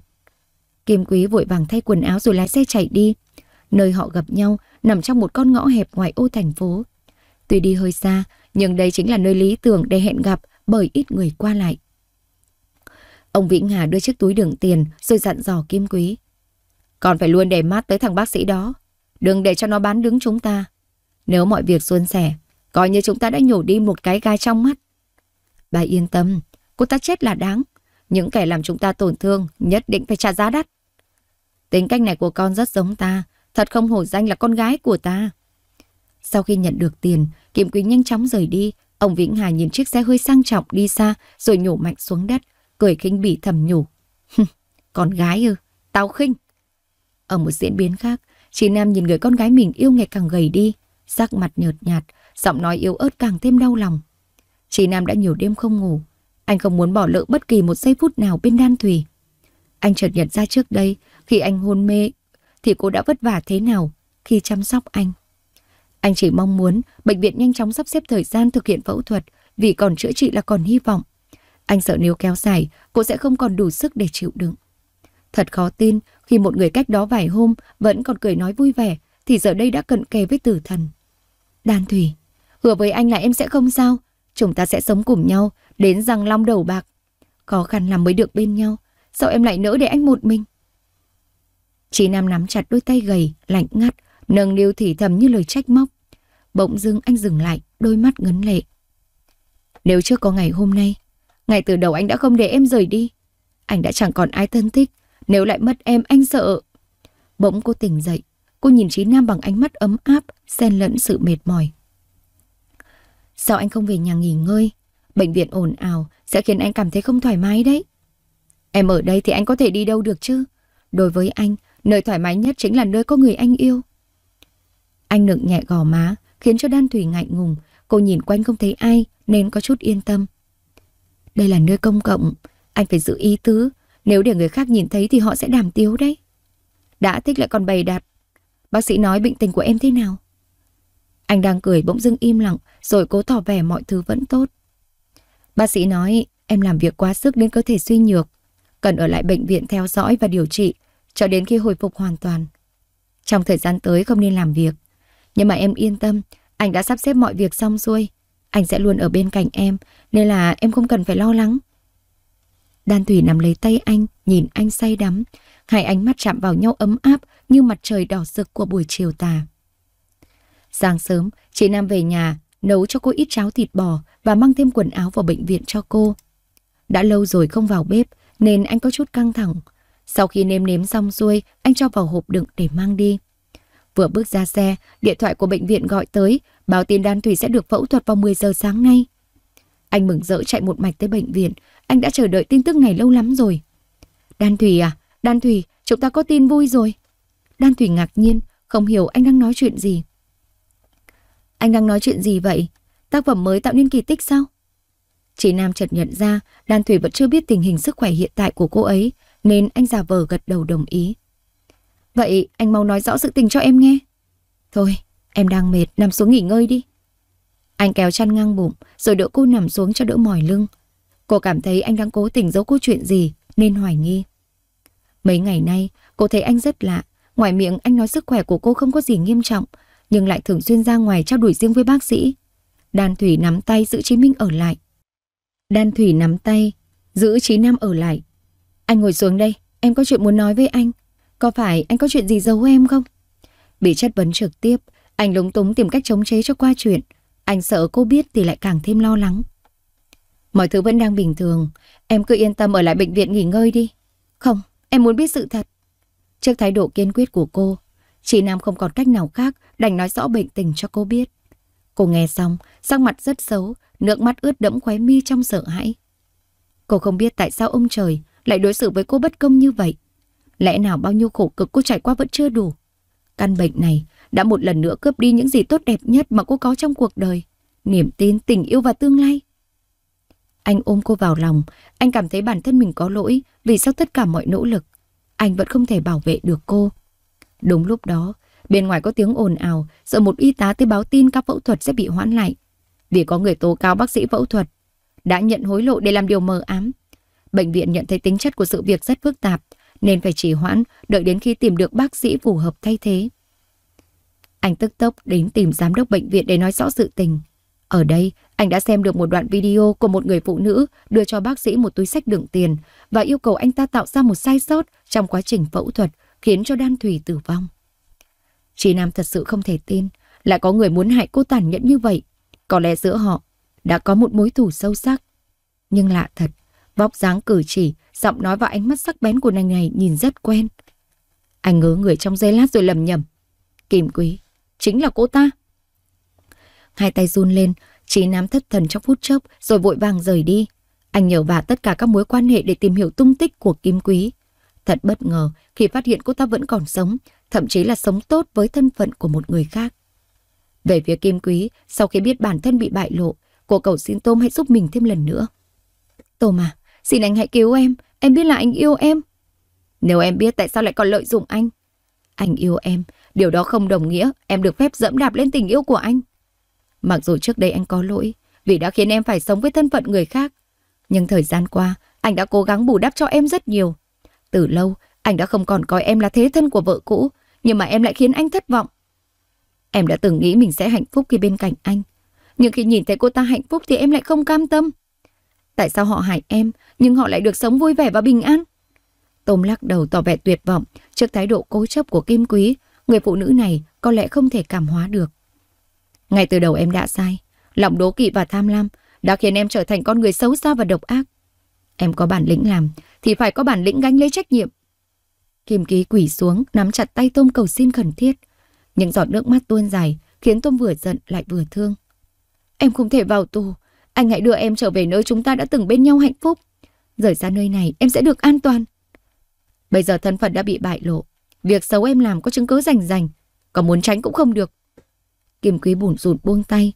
Kim Quý vội vàng thay quần áo rồi lái xe chạy đi. Nơi họ gặp nhau nằm trong một con ngõ hẹp ngoài ô thành phố. Tuy đi hơi xa, nhưng đây chính là nơi lý tưởng để hẹn gặp bởi ít người qua lại. Ông Vĩnh Hà đưa chiếc túi đựng tiền rồi dặn dò Kim Quý. Còn phải luôn để mắt tới thằng bác sĩ đó. Đừng để cho nó bán đứng chúng ta. Nếu mọi việc suôn sẻ, coi như chúng ta đã nhổ đi một cái gai trong mắt. Bà yên tâm, cô ta chết là đáng. Những kẻ làm chúng ta tổn thương nhất định phải trả giá đắt. Tính cách này của con rất giống ta, thật không hổ danh là con gái của ta. Sau khi nhận được tiền, Kim Quý nhanh chóng rời đi. Ông Vĩnh Hà nhìn chiếc xe hơi sang trọng đi xa rồi nhổ mạnh xuống đất, cười khinh bỉ thầm nhủ. con gái ư, tao khinh. Ở một diễn biến khác, chị Nam nhìn người con gái mình yêu ngày càng gầy đi sắc mặt nhợt nhạt, giọng nói yếu ớt càng thêm đau lòng. Chị Nam đã nhiều đêm không ngủ, anh không muốn bỏ lỡ bất kỳ một giây phút nào bên Đan Thùy. Anh chợt nhận ra trước đây, khi anh hôn mê, thì cô đã vất vả thế nào khi chăm sóc anh. Anh chỉ mong muốn bệnh viện nhanh chóng sắp xếp thời gian thực hiện phẫu thuật vì còn chữa trị là còn hy vọng. Anh sợ nếu kéo dài, cô sẽ không còn đủ sức để chịu đựng. Thật khó tin khi một người cách đó vài hôm vẫn còn cười nói vui vẻ thì giờ đây đã cận kề với tử thần. Đan Thủy, hứa với anh là em sẽ không sao. Chúng ta sẽ sống cùng nhau, đến răng long đầu bạc. Khó khăn lắm mới được bên nhau. Sao em lại nỡ để anh một mình? Chị Nam nắm chặt đôi tay gầy, lạnh ngắt, nâng niu thì thầm như lời trách móc. Bỗng dưng anh dừng lại, đôi mắt ngấn lệ. Nếu chưa có ngày hôm nay, ngày từ đầu anh đã không để em rời đi. Anh đã chẳng còn ai thân thích, nếu lại mất em anh sợ. Bỗng cô tỉnh dậy, Cô nhìn Trí Nam bằng ánh mắt ấm áp, xen lẫn sự mệt mỏi. Sao anh không về nhà nghỉ ngơi? Bệnh viện ồn ào sẽ khiến anh cảm thấy không thoải mái đấy. Em ở đây thì anh có thể đi đâu được chứ? Đối với anh, nơi thoải mái nhất chính là nơi có người anh yêu. Anh nựng nhẹ gò má, khiến cho Đan Thủy ngạnh ngùng. Cô nhìn quanh không thấy ai nên có chút yên tâm. Đây là nơi công cộng, anh phải giữ ý tứ. Nếu để người khác nhìn thấy thì họ sẽ đàm tiếu đấy. Đã thích lại còn bày đặt, Bác sĩ nói bệnh tình của em thế nào? Anh đang cười bỗng dưng im lặng, rồi cố tỏ vẻ mọi thứ vẫn tốt. Bác sĩ nói em làm việc quá sức đến cơ thể suy nhược, cần ở lại bệnh viện theo dõi và điều trị cho đến khi hồi phục hoàn toàn. Trong thời gian tới không nên làm việc. Nhưng mà em yên tâm, anh đã sắp xếp mọi việc xong xuôi. Anh sẽ luôn ở bên cạnh em, nên là em không cần phải lo lắng. Đan Thủy nằm lấy tay anh, nhìn anh say đắm. Hai ánh mắt chạm vào nhau ấm áp, như mặt trời đỏ rực của buổi chiều tà. Sáng sớm, chị Nam về nhà, nấu cho cô ít cháo thịt bò và mang thêm quần áo vào bệnh viện cho cô. Đã lâu rồi không vào bếp nên anh có chút căng thẳng. Sau khi nêm nếm xong xuôi, anh cho vào hộp đựng để mang đi. Vừa bước ra xe, điện thoại của bệnh viện gọi tới, báo tin Đan Thủy sẽ được phẫu thuật vào 10 giờ sáng nay. Anh mừng rỡ chạy một mạch tới bệnh viện, anh đã chờ đợi tin tức này lâu lắm rồi. Đan Thủy à, Đan Thủy, chúng ta có tin vui rồi. Đan Thủy ngạc nhiên, không hiểu anh đang nói chuyện gì. Anh đang nói chuyện gì vậy? Tác phẩm mới tạo nên kỳ tích sao? Chị Nam chợt nhận ra Đan Thủy vẫn chưa biết tình hình sức khỏe hiện tại của cô ấy, nên anh già vờ gật đầu đồng ý. Vậy anh mau nói rõ sự tình cho em nghe. Thôi, em đang mệt, nằm xuống nghỉ ngơi đi. Anh kéo chăn ngang bụng, rồi đỡ cô nằm xuống cho đỡ mỏi lưng. Cô cảm thấy anh đang cố tình giấu cô chuyện gì, nên hoài nghi. Mấy ngày nay, cô thấy anh rất lạ, Ngoài miệng anh nói sức khỏe của cô không có gì nghiêm trọng, nhưng lại thường xuyên ra ngoài trao đổi riêng với bác sĩ. Đan Thủy nắm tay giữ Chí Minh ở lại. Đan Thủy nắm tay, giữ Chí Nam ở lại. Anh ngồi xuống đây, em có chuyện muốn nói với anh. Có phải anh có chuyện gì giấu em không? Bị chất vấn trực tiếp, anh lúng túng tìm cách chống chế cho qua chuyện. Anh sợ cô biết thì lại càng thêm lo lắng. Mọi thứ vẫn đang bình thường, em cứ yên tâm ở lại bệnh viện nghỉ ngơi đi. Không, em muốn biết sự thật. Trước thái độ kiên quyết của cô, chị Nam không còn cách nào khác đành nói rõ bệnh tình cho cô biết. Cô nghe xong, sắc mặt rất xấu, nước mắt ướt đẫm khóe mi trong sợ hãi. Cô không biết tại sao ông trời lại đối xử với cô bất công như vậy. Lẽ nào bao nhiêu khổ cực cô trải qua vẫn chưa đủ? Căn bệnh này đã một lần nữa cướp đi những gì tốt đẹp nhất mà cô có trong cuộc đời. Niềm tin, tình yêu và tương lai. Anh ôm cô vào lòng, anh cảm thấy bản thân mình có lỗi vì sau tất cả mọi nỗ lực, anh vẫn không thể bảo vệ được cô. Đúng lúc đó, bên ngoài có tiếng ồn ào, sợ một y tá tới báo tin các phẫu thuật sẽ bị hoãn lại. Vì có người tố cáo bác sĩ phẫu thuật, đã nhận hối lộ để làm điều mờ ám. Bệnh viện nhận thấy tính chất của sự việc rất phức tạp, nên phải trì hoãn, đợi đến khi tìm được bác sĩ phù hợp thay thế. Anh tức tốc đến tìm giám đốc bệnh viện để nói rõ sự tình. Ở đây, anh đã xem được một đoạn video của một người phụ nữ đưa cho bác sĩ một túi sách đựng tiền và yêu cầu anh ta tạo ra một sai sót trong quá trình phẫu thuật khiến cho Đan Thủy tử vong. Chị Nam thật sự không thể tin lại có người muốn hại cô tàn nhẫn như vậy. Có lẽ giữa họ đã có một mối thù sâu sắc. Nhưng lạ thật, vóc dáng cử chỉ, giọng nói và ánh mắt sắc bén của nàng này nhìn rất quen. Anh ngớ người trong giây lát rồi lầm nhầm. Kim Quý, chính là cô ta. Hai tay run lên, Trí nắm thất thần trong phút chốc rồi vội vàng rời đi. Anh nhờ vả tất cả các mối quan hệ để tìm hiểu tung tích của Kim Quý. Thật bất ngờ khi phát hiện cô ta vẫn còn sống, thậm chí là sống tốt với thân phận của một người khác. Về phía Kim Quý, sau khi biết bản thân bị bại lộ, cô cầu xin Tôm hãy giúp mình thêm lần nữa. Tôm à, xin anh hãy cứu em, em biết là anh yêu em. Nếu em biết tại sao lại còn lợi dụng anh? Anh yêu em, điều đó không đồng nghĩa em được phép dẫm đạp lên tình yêu của anh. Mặc dù trước đây anh có lỗi vì đã khiến em phải sống với thân phận người khác. Nhưng thời gian qua, anh đã cố gắng bù đắp cho em rất nhiều. Từ lâu, anh đã không còn coi em là thế thân của vợ cũ, nhưng mà em lại khiến anh thất vọng. Em đã từng nghĩ mình sẽ hạnh phúc khi bên cạnh anh. Nhưng khi nhìn thấy cô ta hạnh phúc thì em lại không cam tâm. Tại sao họ hại em, nhưng họ lại được sống vui vẻ và bình an? Tôm lắc đầu tỏ vẻ tuyệt vọng trước thái độ cố chấp của Kim Quý. Người phụ nữ này có lẽ không thể cảm hóa được. Ngay từ đầu em đã sai, lòng đố kỵ và tham lam đã khiến em trở thành con người xấu xa và độc ác. Em có bản lĩnh làm thì phải có bản lĩnh gánh lấy trách nhiệm. Kim Ký quỷ xuống, nắm chặt tay Tôm cầu xin khẩn thiết. Những giọt nước mắt tuôn dài khiến Tôm vừa giận lại vừa thương. Em không thể vào tù, anh hãy đưa em trở về nơi chúng ta đã từng bên nhau hạnh phúc. Rời xa nơi này em sẽ được an toàn. Bây giờ thân phận đã bị bại lộ, việc xấu em làm có chứng cứ rành rành, có muốn tránh cũng không được. Kim Quý bủn rụt buông tay.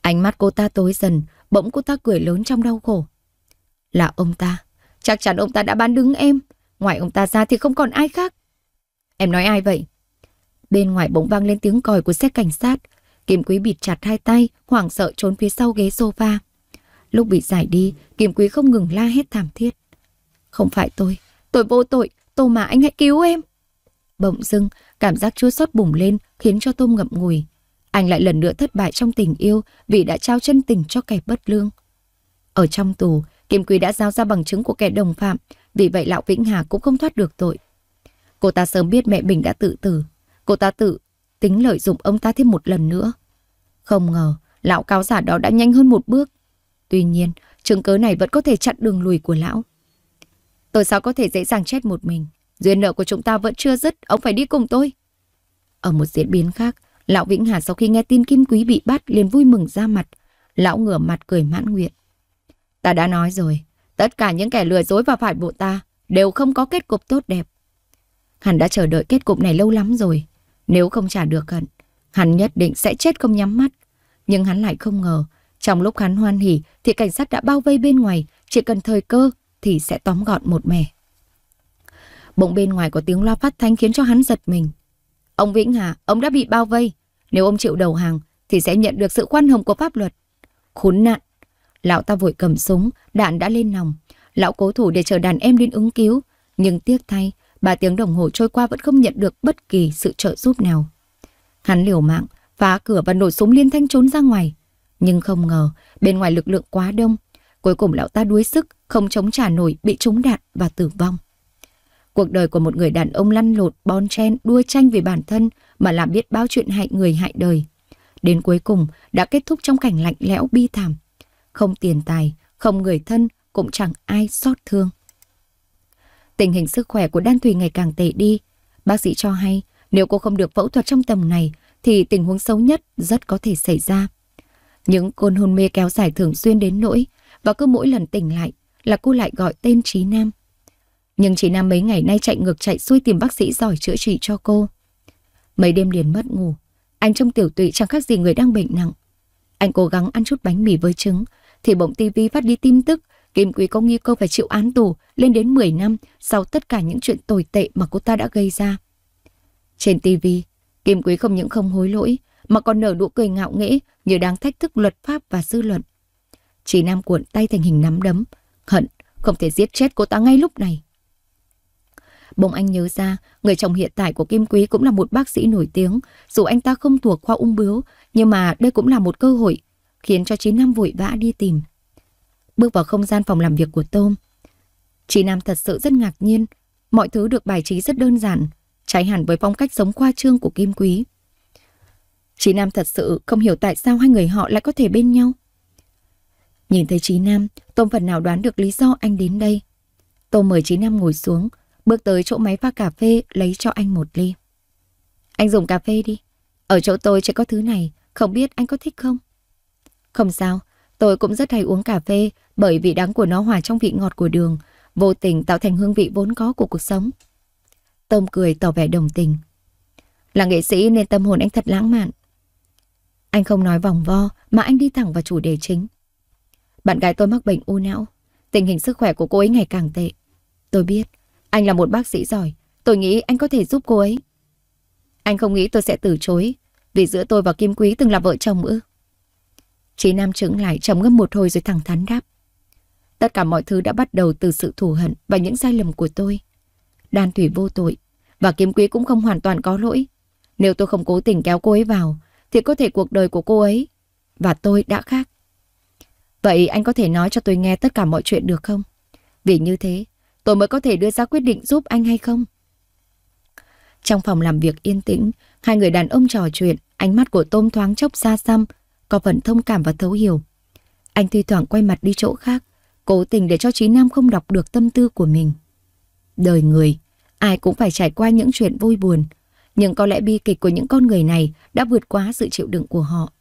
Ánh mắt cô ta tối dần, bỗng cô ta cười lớn trong đau khổ. Là ông ta, chắc chắn ông ta đã bán đứng em. Ngoài ông ta ra thì không còn ai khác. Em nói ai vậy? Bên ngoài bỗng vang lên tiếng còi của xe cảnh sát. Kim Quý bịt chặt hai tay, hoảng sợ trốn phía sau ghế sofa. Lúc bị giải đi, Kim Quý không ngừng la hét thảm thiết. Không phải tôi, tôi vô tội, tôi mà anh hãy cứu em. Bỗng dưng, cảm giác chua xót bùng lên, khiến cho Tôm ngậm ngùi. Anh lại lần nữa thất bại trong tình yêu vì đã trao chân tình cho kẻ bất lương. Ở trong tù, Kim Quý đã giao ra bằng chứng của kẻ đồng phạm, vì vậy Lão Vĩnh Hà cũng không thoát được tội. Cô ta sớm biết mẹ mình đã tự tử, cô ta tự tính lợi dụng ông ta thêm một lần nữa. Không ngờ, lão cáo giả đó đã nhanh hơn một bước. Tuy nhiên, chứng cớ này vẫn có thể chặn đường lùi của lão. Tôi sao có thể dễ dàng chết một mình? Duyên nợ của chúng ta vẫn chưa dứt, ông phải đi cùng tôi. Ở một diễn biến khác, lão Vĩnh Hà sau khi nghe tin Kim Quý bị bắt liền vui mừng ra mặt. Lão ngửa mặt cười mãn nguyện. Ta đã nói rồi, tất cả những kẻ lừa dối và phản bộ ta đều không có kết cục tốt đẹp. Hắn đã chờ đợi kết cục này lâu lắm rồi. Nếu không trả được hận, hắn nhất định sẽ chết không nhắm mắt. Nhưng hắn lại không ngờ, trong lúc hắn hoan hỉ thì cảnh sát đã bao vây bên ngoài, chỉ cần thời cơ thì sẽ tóm gọn một mẻ. Bỗng bên ngoài có tiếng loa phát thanh khiến cho hắn giật mình. Ông Vĩnh Hà, ông đã bị bao vây. Nếu ông chịu đầu hàng, thì sẽ nhận được sự khoan hồng của pháp luật. Khốn nạn! Lão ta vội cầm súng, đạn đã lên nòng. Lão cố thủ để chờ đàn em đến ứng cứu. Nhưng tiếc thay, ba tiếng đồng hồ trôi qua vẫn không nhận được bất kỳ sự trợ giúp nào. Hắn liều mạng, phá cửa và nổ súng liên thanh trốn ra ngoài. Nhưng không ngờ, bên ngoài lực lượng quá đông. Cuối cùng lão ta đuối sức, không chống trả nổi, bị trúng đạn và tử vong. Cuộc đời của một người đàn ông lăn lộn, bon chen, đua tranh vì bản thân mà làm biết bao chuyện hại người hại đời. Đến cuối cùng đã kết thúc trong cảnh lạnh lẽo bi thảm. Không tiền tài, không người thân, cũng chẳng ai xót thương. Tình hình sức khỏe của Đan Thùy ngày càng tệ đi. Bác sĩ cho hay nếu cô không được phẫu thuật trong tầm này thì tình huống xấu nhất rất có thể xảy ra. Những cơn hôn mê kéo dài thường xuyên đến nỗi và cứ mỗi lần tỉnh lại là cô lại gọi tên Trí Nam. Nhưng chị Nam mấy ngày nay chạy ngược chạy xuôi tìm bác sĩ giỏi chữa trị cho cô. Mấy đêm liền mất ngủ, anh trong tiểu tụy chẳng khác gì người đang bệnh nặng. Anh cố gắng ăn chút bánh mì với trứng, thì bỗng tivi phát đi tin tức, Kim Quý có nghi cô phải chịu án tù lên đến 10 năm sau tất cả những chuyện tồi tệ mà cô ta đã gây ra. Trên tivi, Kim Quý không những không hối lỗi, mà còn nở nụ cười ngạo nghễ như đang thách thức luật pháp và dư luận. chị Nam cuộn tay thành hình nắm đấm, hận, không thể giết chết cô ta ngay lúc này. Bỗng anh nhớ ra, người chồng hiện tại của Kim Quý cũng là một bác sĩ nổi tiếng, dù anh ta không thuộc khoa ung bướu, nhưng mà đây cũng là một cơ hội, khiến cho Chí Nam vội vã đi tìm. Bước vào không gian phòng làm việc của Tôm, Chí Nam thật sự rất ngạc nhiên, mọi thứ được bài trí rất đơn giản, trái hẳn với phong cách sống khoa trương của Kim Quý. Chí Nam thật sự không hiểu tại sao hai người họ lại có thể bên nhau. Nhìn thấy Chí Nam, Tôm phần nào đoán được lý do anh đến đây. Tôm mời Chí Nam ngồi xuống, bước tới chỗ máy pha cà phê lấy cho anh một ly. Anh dùng cà phê đi, ở chỗ tôi chỉ có thứ này, không biết anh có thích không? Không sao, tôi cũng rất hay uống cà phê bởi vị đắng của nó hòa trong vị ngọt của đường, vô tình tạo thành hương vị vốn có của cuộc sống. Tôm cười tỏ vẻ đồng tình. Là nghệ sĩ nên tâm hồn anh thật lãng mạn. Anh không nói vòng vo mà anh đi thẳng vào chủ đề chính. Bạn gái tôi mắc bệnh u não, tình hình sức khỏe của cô ấy ngày càng tệ. Tôi biết, anh là một bác sĩ giỏi, tôi nghĩ anh có thể giúp cô ấy. Anh không nghĩ tôi sẽ từ chối, vì giữa tôi và Kim Quý từng là vợ chồng ư. Chí Nam chứng lại trầm ngâm một hồi rồi thẳng thắn đáp. Tất cả mọi thứ đã bắt đầu từ sự thù hận và những sai lầm của tôi. Đan Thủy vô tội, và Kim Quý cũng không hoàn toàn có lỗi. Nếu tôi không cố tình kéo cô ấy vào, thì có thể cuộc đời của cô ấy và tôi đã khác. Vậy anh có thể nói cho tôi nghe tất cả mọi chuyện được không? Vì như thế, tôi mới có thể đưa ra quyết định giúp anh hay không? Trong phòng làm việc yên tĩnh, hai người đàn ông trò chuyện, ánh mắt của Tôm thoáng chốc xa xăm, có phần thông cảm và thấu hiểu. Anh thi thoảng quay mặt đi chỗ khác, cố tình để cho Trí Nam không đọc được tâm tư của mình. Đời người, ai cũng phải trải qua những chuyện vui buồn, nhưng có lẽ bi kịch của những con người này đã vượt quá sự chịu đựng của họ.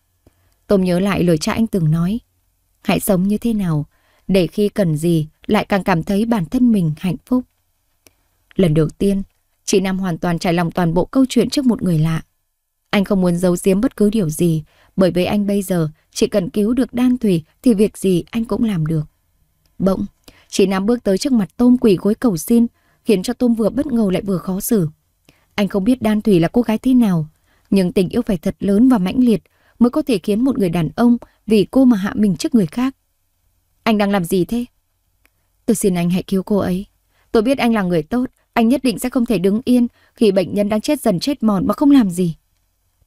Tôm nhớ lại lời cha anh từng nói, hãy sống như thế nào để khi cần gì lại càng cảm thấy bản thân mình hạnh phúc. Lần đầu tiên, chị Nam hoàn toàn trải lòng toàn bộ câu chuyện trước một người lạ. Anh không muốn giấu giếm bất cứ điều gì, bởi với anh bây giờ chỉ cần cứu được đan thủy thì việc gì anh cũng làm được. Bỗng, chị Nam bước tới trước mặt Tôm quỷ gối cầu xin, khiến cho Tôm vừa bất ngờ lại vừa khó xử. Anh không biết đan thủy là cô gái thế nào, nhưng tình yêu phải thật lớn và mãnh liệt mới có thể khiến một người đàn ông vì cô mà hạ mình trước người khác. Anh đang làm gì thế? Tôi xin anh hãy cứu cô ấy. Tôi biết anh là người tốt, anh nhất định sẽ không thể đứng yên khi bệnh nhân đang chết dần chết mòn mà không làm gì.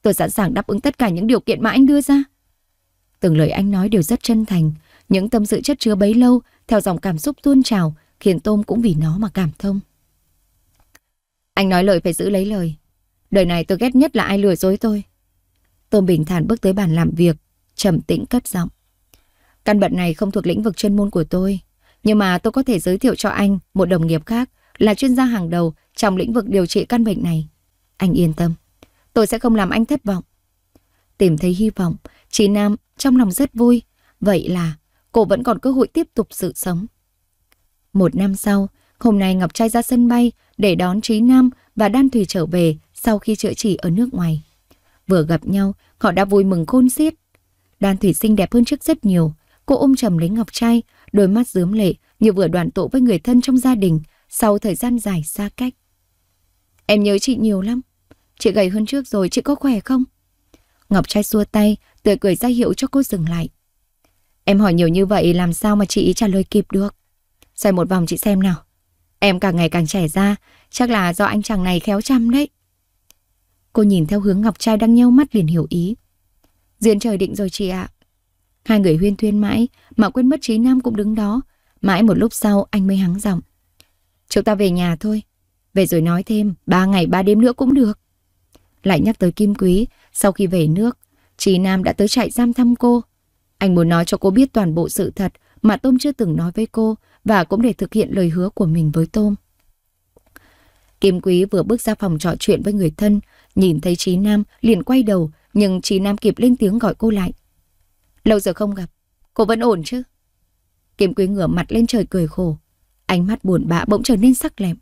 Tôi sẵn sàng đáp ứng tất cả những điều kiện mà anh đưa ra. Từng lời anh nói đều rất chân thành, những tâm sự chất chứa bấy lâu theo dòng cảm xúc tuôn trào khiến Tôm cũng vì nó mà cảm thông. Anh nói lời phải giữ lấy lời. Đời này tôi ghét nhất là ai lừa dối tôi. Tôm bình thản bước tới bàn làm việc, trầm tĩnh cất giọng. Căn bệnh này không thuộc lĩnh vực chuyên môn của tôi, nhưng mà tôi có thể giới thiệu cho anh một đồng nghiệp khác là chuyên gia hàng đầu trong lĩnh vực điều trị căn bệnh này. Anh yên tâm, tôi sẽ không làm anh thất vọng. Tìm thấy hy vọng, chị Nam trong lòng rất vui. Vậy là cô vẫn còn cơ hội tiếp tục sự sống. Một năm sau, hôm nay Ngọc Trai ra sân bay để đón Trí Nam và Đan Thùy trở về sau khi chữa trị ở nước ngoài. Vừa gặp nhau, họ đã vui mừng khôn xiết. Đan Thủy xinh đẹp hơn trước rất nhiều, Cô ôm trầm lấy Ngọc Trai, đôi mắt dướm lệ như vừa đoạn tụ với người thân trong gia đình sau thời gian dài xa cách. Em nhớ chị nhiều lắm. Chị gầy hơn trước rồi, chị có khỏe không? Ngọc Trai xua tay, tươi cười ra hiệu cho cô dừng lại. Em hỏi nhiều như vậy làm sao mà chị trả lời kịp được? Xoay một vòng chị xem nào. Em càng ngày càng trẻ ra, chắc là do anh chàng này khéo chăm đấy. Cô nhìn theo hướng Ngọc Trai đang nheo mắt liền hiểu ý. Duyên trời định rồi chị ạ. Hai người huyên thuyên mãi, mà quên mất Trí Nam cũng đứng đó. Mãi một lúc sau anh mới hắng giọng. Chúng ta về nhà thôi. Về rồi nói thêm, ba ngày ba đêm nữa cũng được. Lại nhắc tới Kim Quý, sau khi về nước, Trí Nam đã tới trại giam thăm cô. Anh muốn nói cho cô biết toàn bộ sự thật mà Tôm chưa từng nói với cô và cũng để thực hiện lời hứa của mình với Tôm. Kim Quý vừa bước ra phòng trò chuyện với người thân, nhìn thấy Trí Nam liền quay đầu, nhưng Trí Nam kịp lên tiếng gọi cô lại. Lâu giờ không gặp, cô vẫn ổn chứ? Kim Quý ngửa mặt lên trời cười khổ. Ánh mắt buồn bã bỗng trở nên sắc lẹm.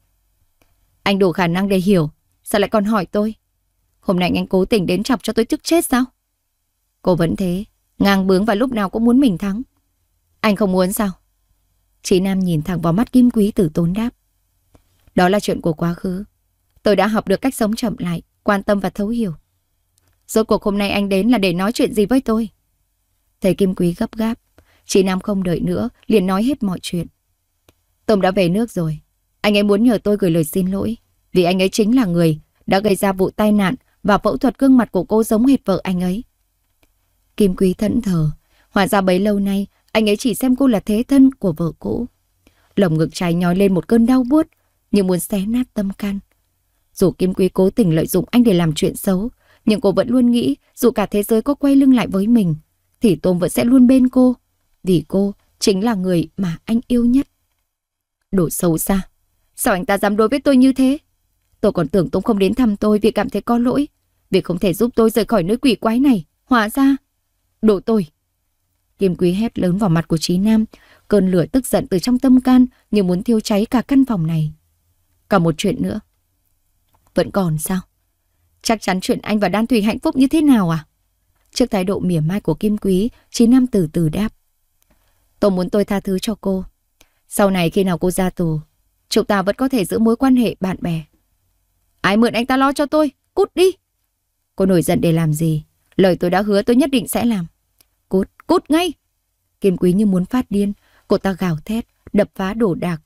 Anh đủ khả năng để hiểu, sao lại còn hỏi tôi? Hôm nay anh cố tình đến chọc cho tôi tức chết sao? Cô vẫn thế, ngang bướng và lúc nào cũng muốn mình thắng. Anh không muốn sao? Chị Nam nhìn thẳng vào mắt Kim Quý tử tốn đáp. Đó là chuyện của quá khứ. Tôi đã học được cách sống chậm lại, quan tâm và thấu hiểu. Rốt cuộc hôm nay anh đến là để nói chuyện gì với tôi? Thầy Kim Quý gấp gáp. Chị Nam không đợi nữa, liền nói hết mọi chuyện. Tôm đã về nước rồi. Anh ấy muốn nhờ tôi gửi lời xin lỗi. Vì anh ấy chính là người đã gây ra vụ tai nạn và phẫu thuật gương mặt của cô giống hệt vợ anh ấy. Kim Quý thẫn thờ. Hóa ra bấy lâu nay, anh ấy chỉ xem cô là thế thân của vợ cũ. Lồng ngực trái nhói lên một cơn đau buốt, như muốn xé nát tâm can. Dù Kim Quý cố tình lợi dụng anh để làm chuyện xấu, nhưng cô vẫn luôn nghĩ dù cả thế giới có quay lưng lại với mình, thì Tôm vẫn sẽ luôn bên cô, vì cô chính là người mà anh yêu nhất. Đồ xấu xa, sao anh ta dám đối với tôi như thế? Tôi còn tưởng Tôm không đến thăm tôi vì cảm thấy có lỗi, vì không thể giúp tôi rời khỏi nơi quỷ quái này, hóa ra. Đồ tôi! Kim Quý hét lớn vào mặt của Trí Nam, cơn lửa tức giận từ trong tâm can như muốn thiêu cháy cả căn phòng này. Cả một chuyện nữa. Vẫn còn sao? Chắc chắn chuyện anh và Đan Thùy hạnh phúc như thế nào à? Trước thái độ mỉa mai của Kim Quý, Chí Nam từ từ đáp. Tôi muốn tôi tha thứ cho cô. Sau này khi nào cô ra tù, chúng ta vẫn có thể giữ mối quan hệ bạn bè. Ai mượn anh ta lo cho tôi, cút đi. Cô nổi giận để làm gì? Lời tôi đã hứa tôi nhất định sẽ làm. Cút, cút ngay. Kim Quý như muốn phát điên, cô ta gào thét, đập phá đổ đạc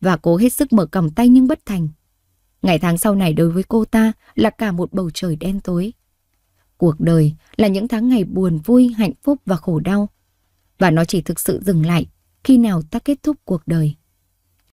và cố hết sức mở còng tay nhưng bất thành. Ngày tháng sau này đối với cô ta là cả một bầu trời đen tối cuộc đời là những tháng ngày buồn vui, hạnh phúc và khổ đau. Và nó chỉ thực sự dừng lại khi nào ta kết thúc cuộc đời.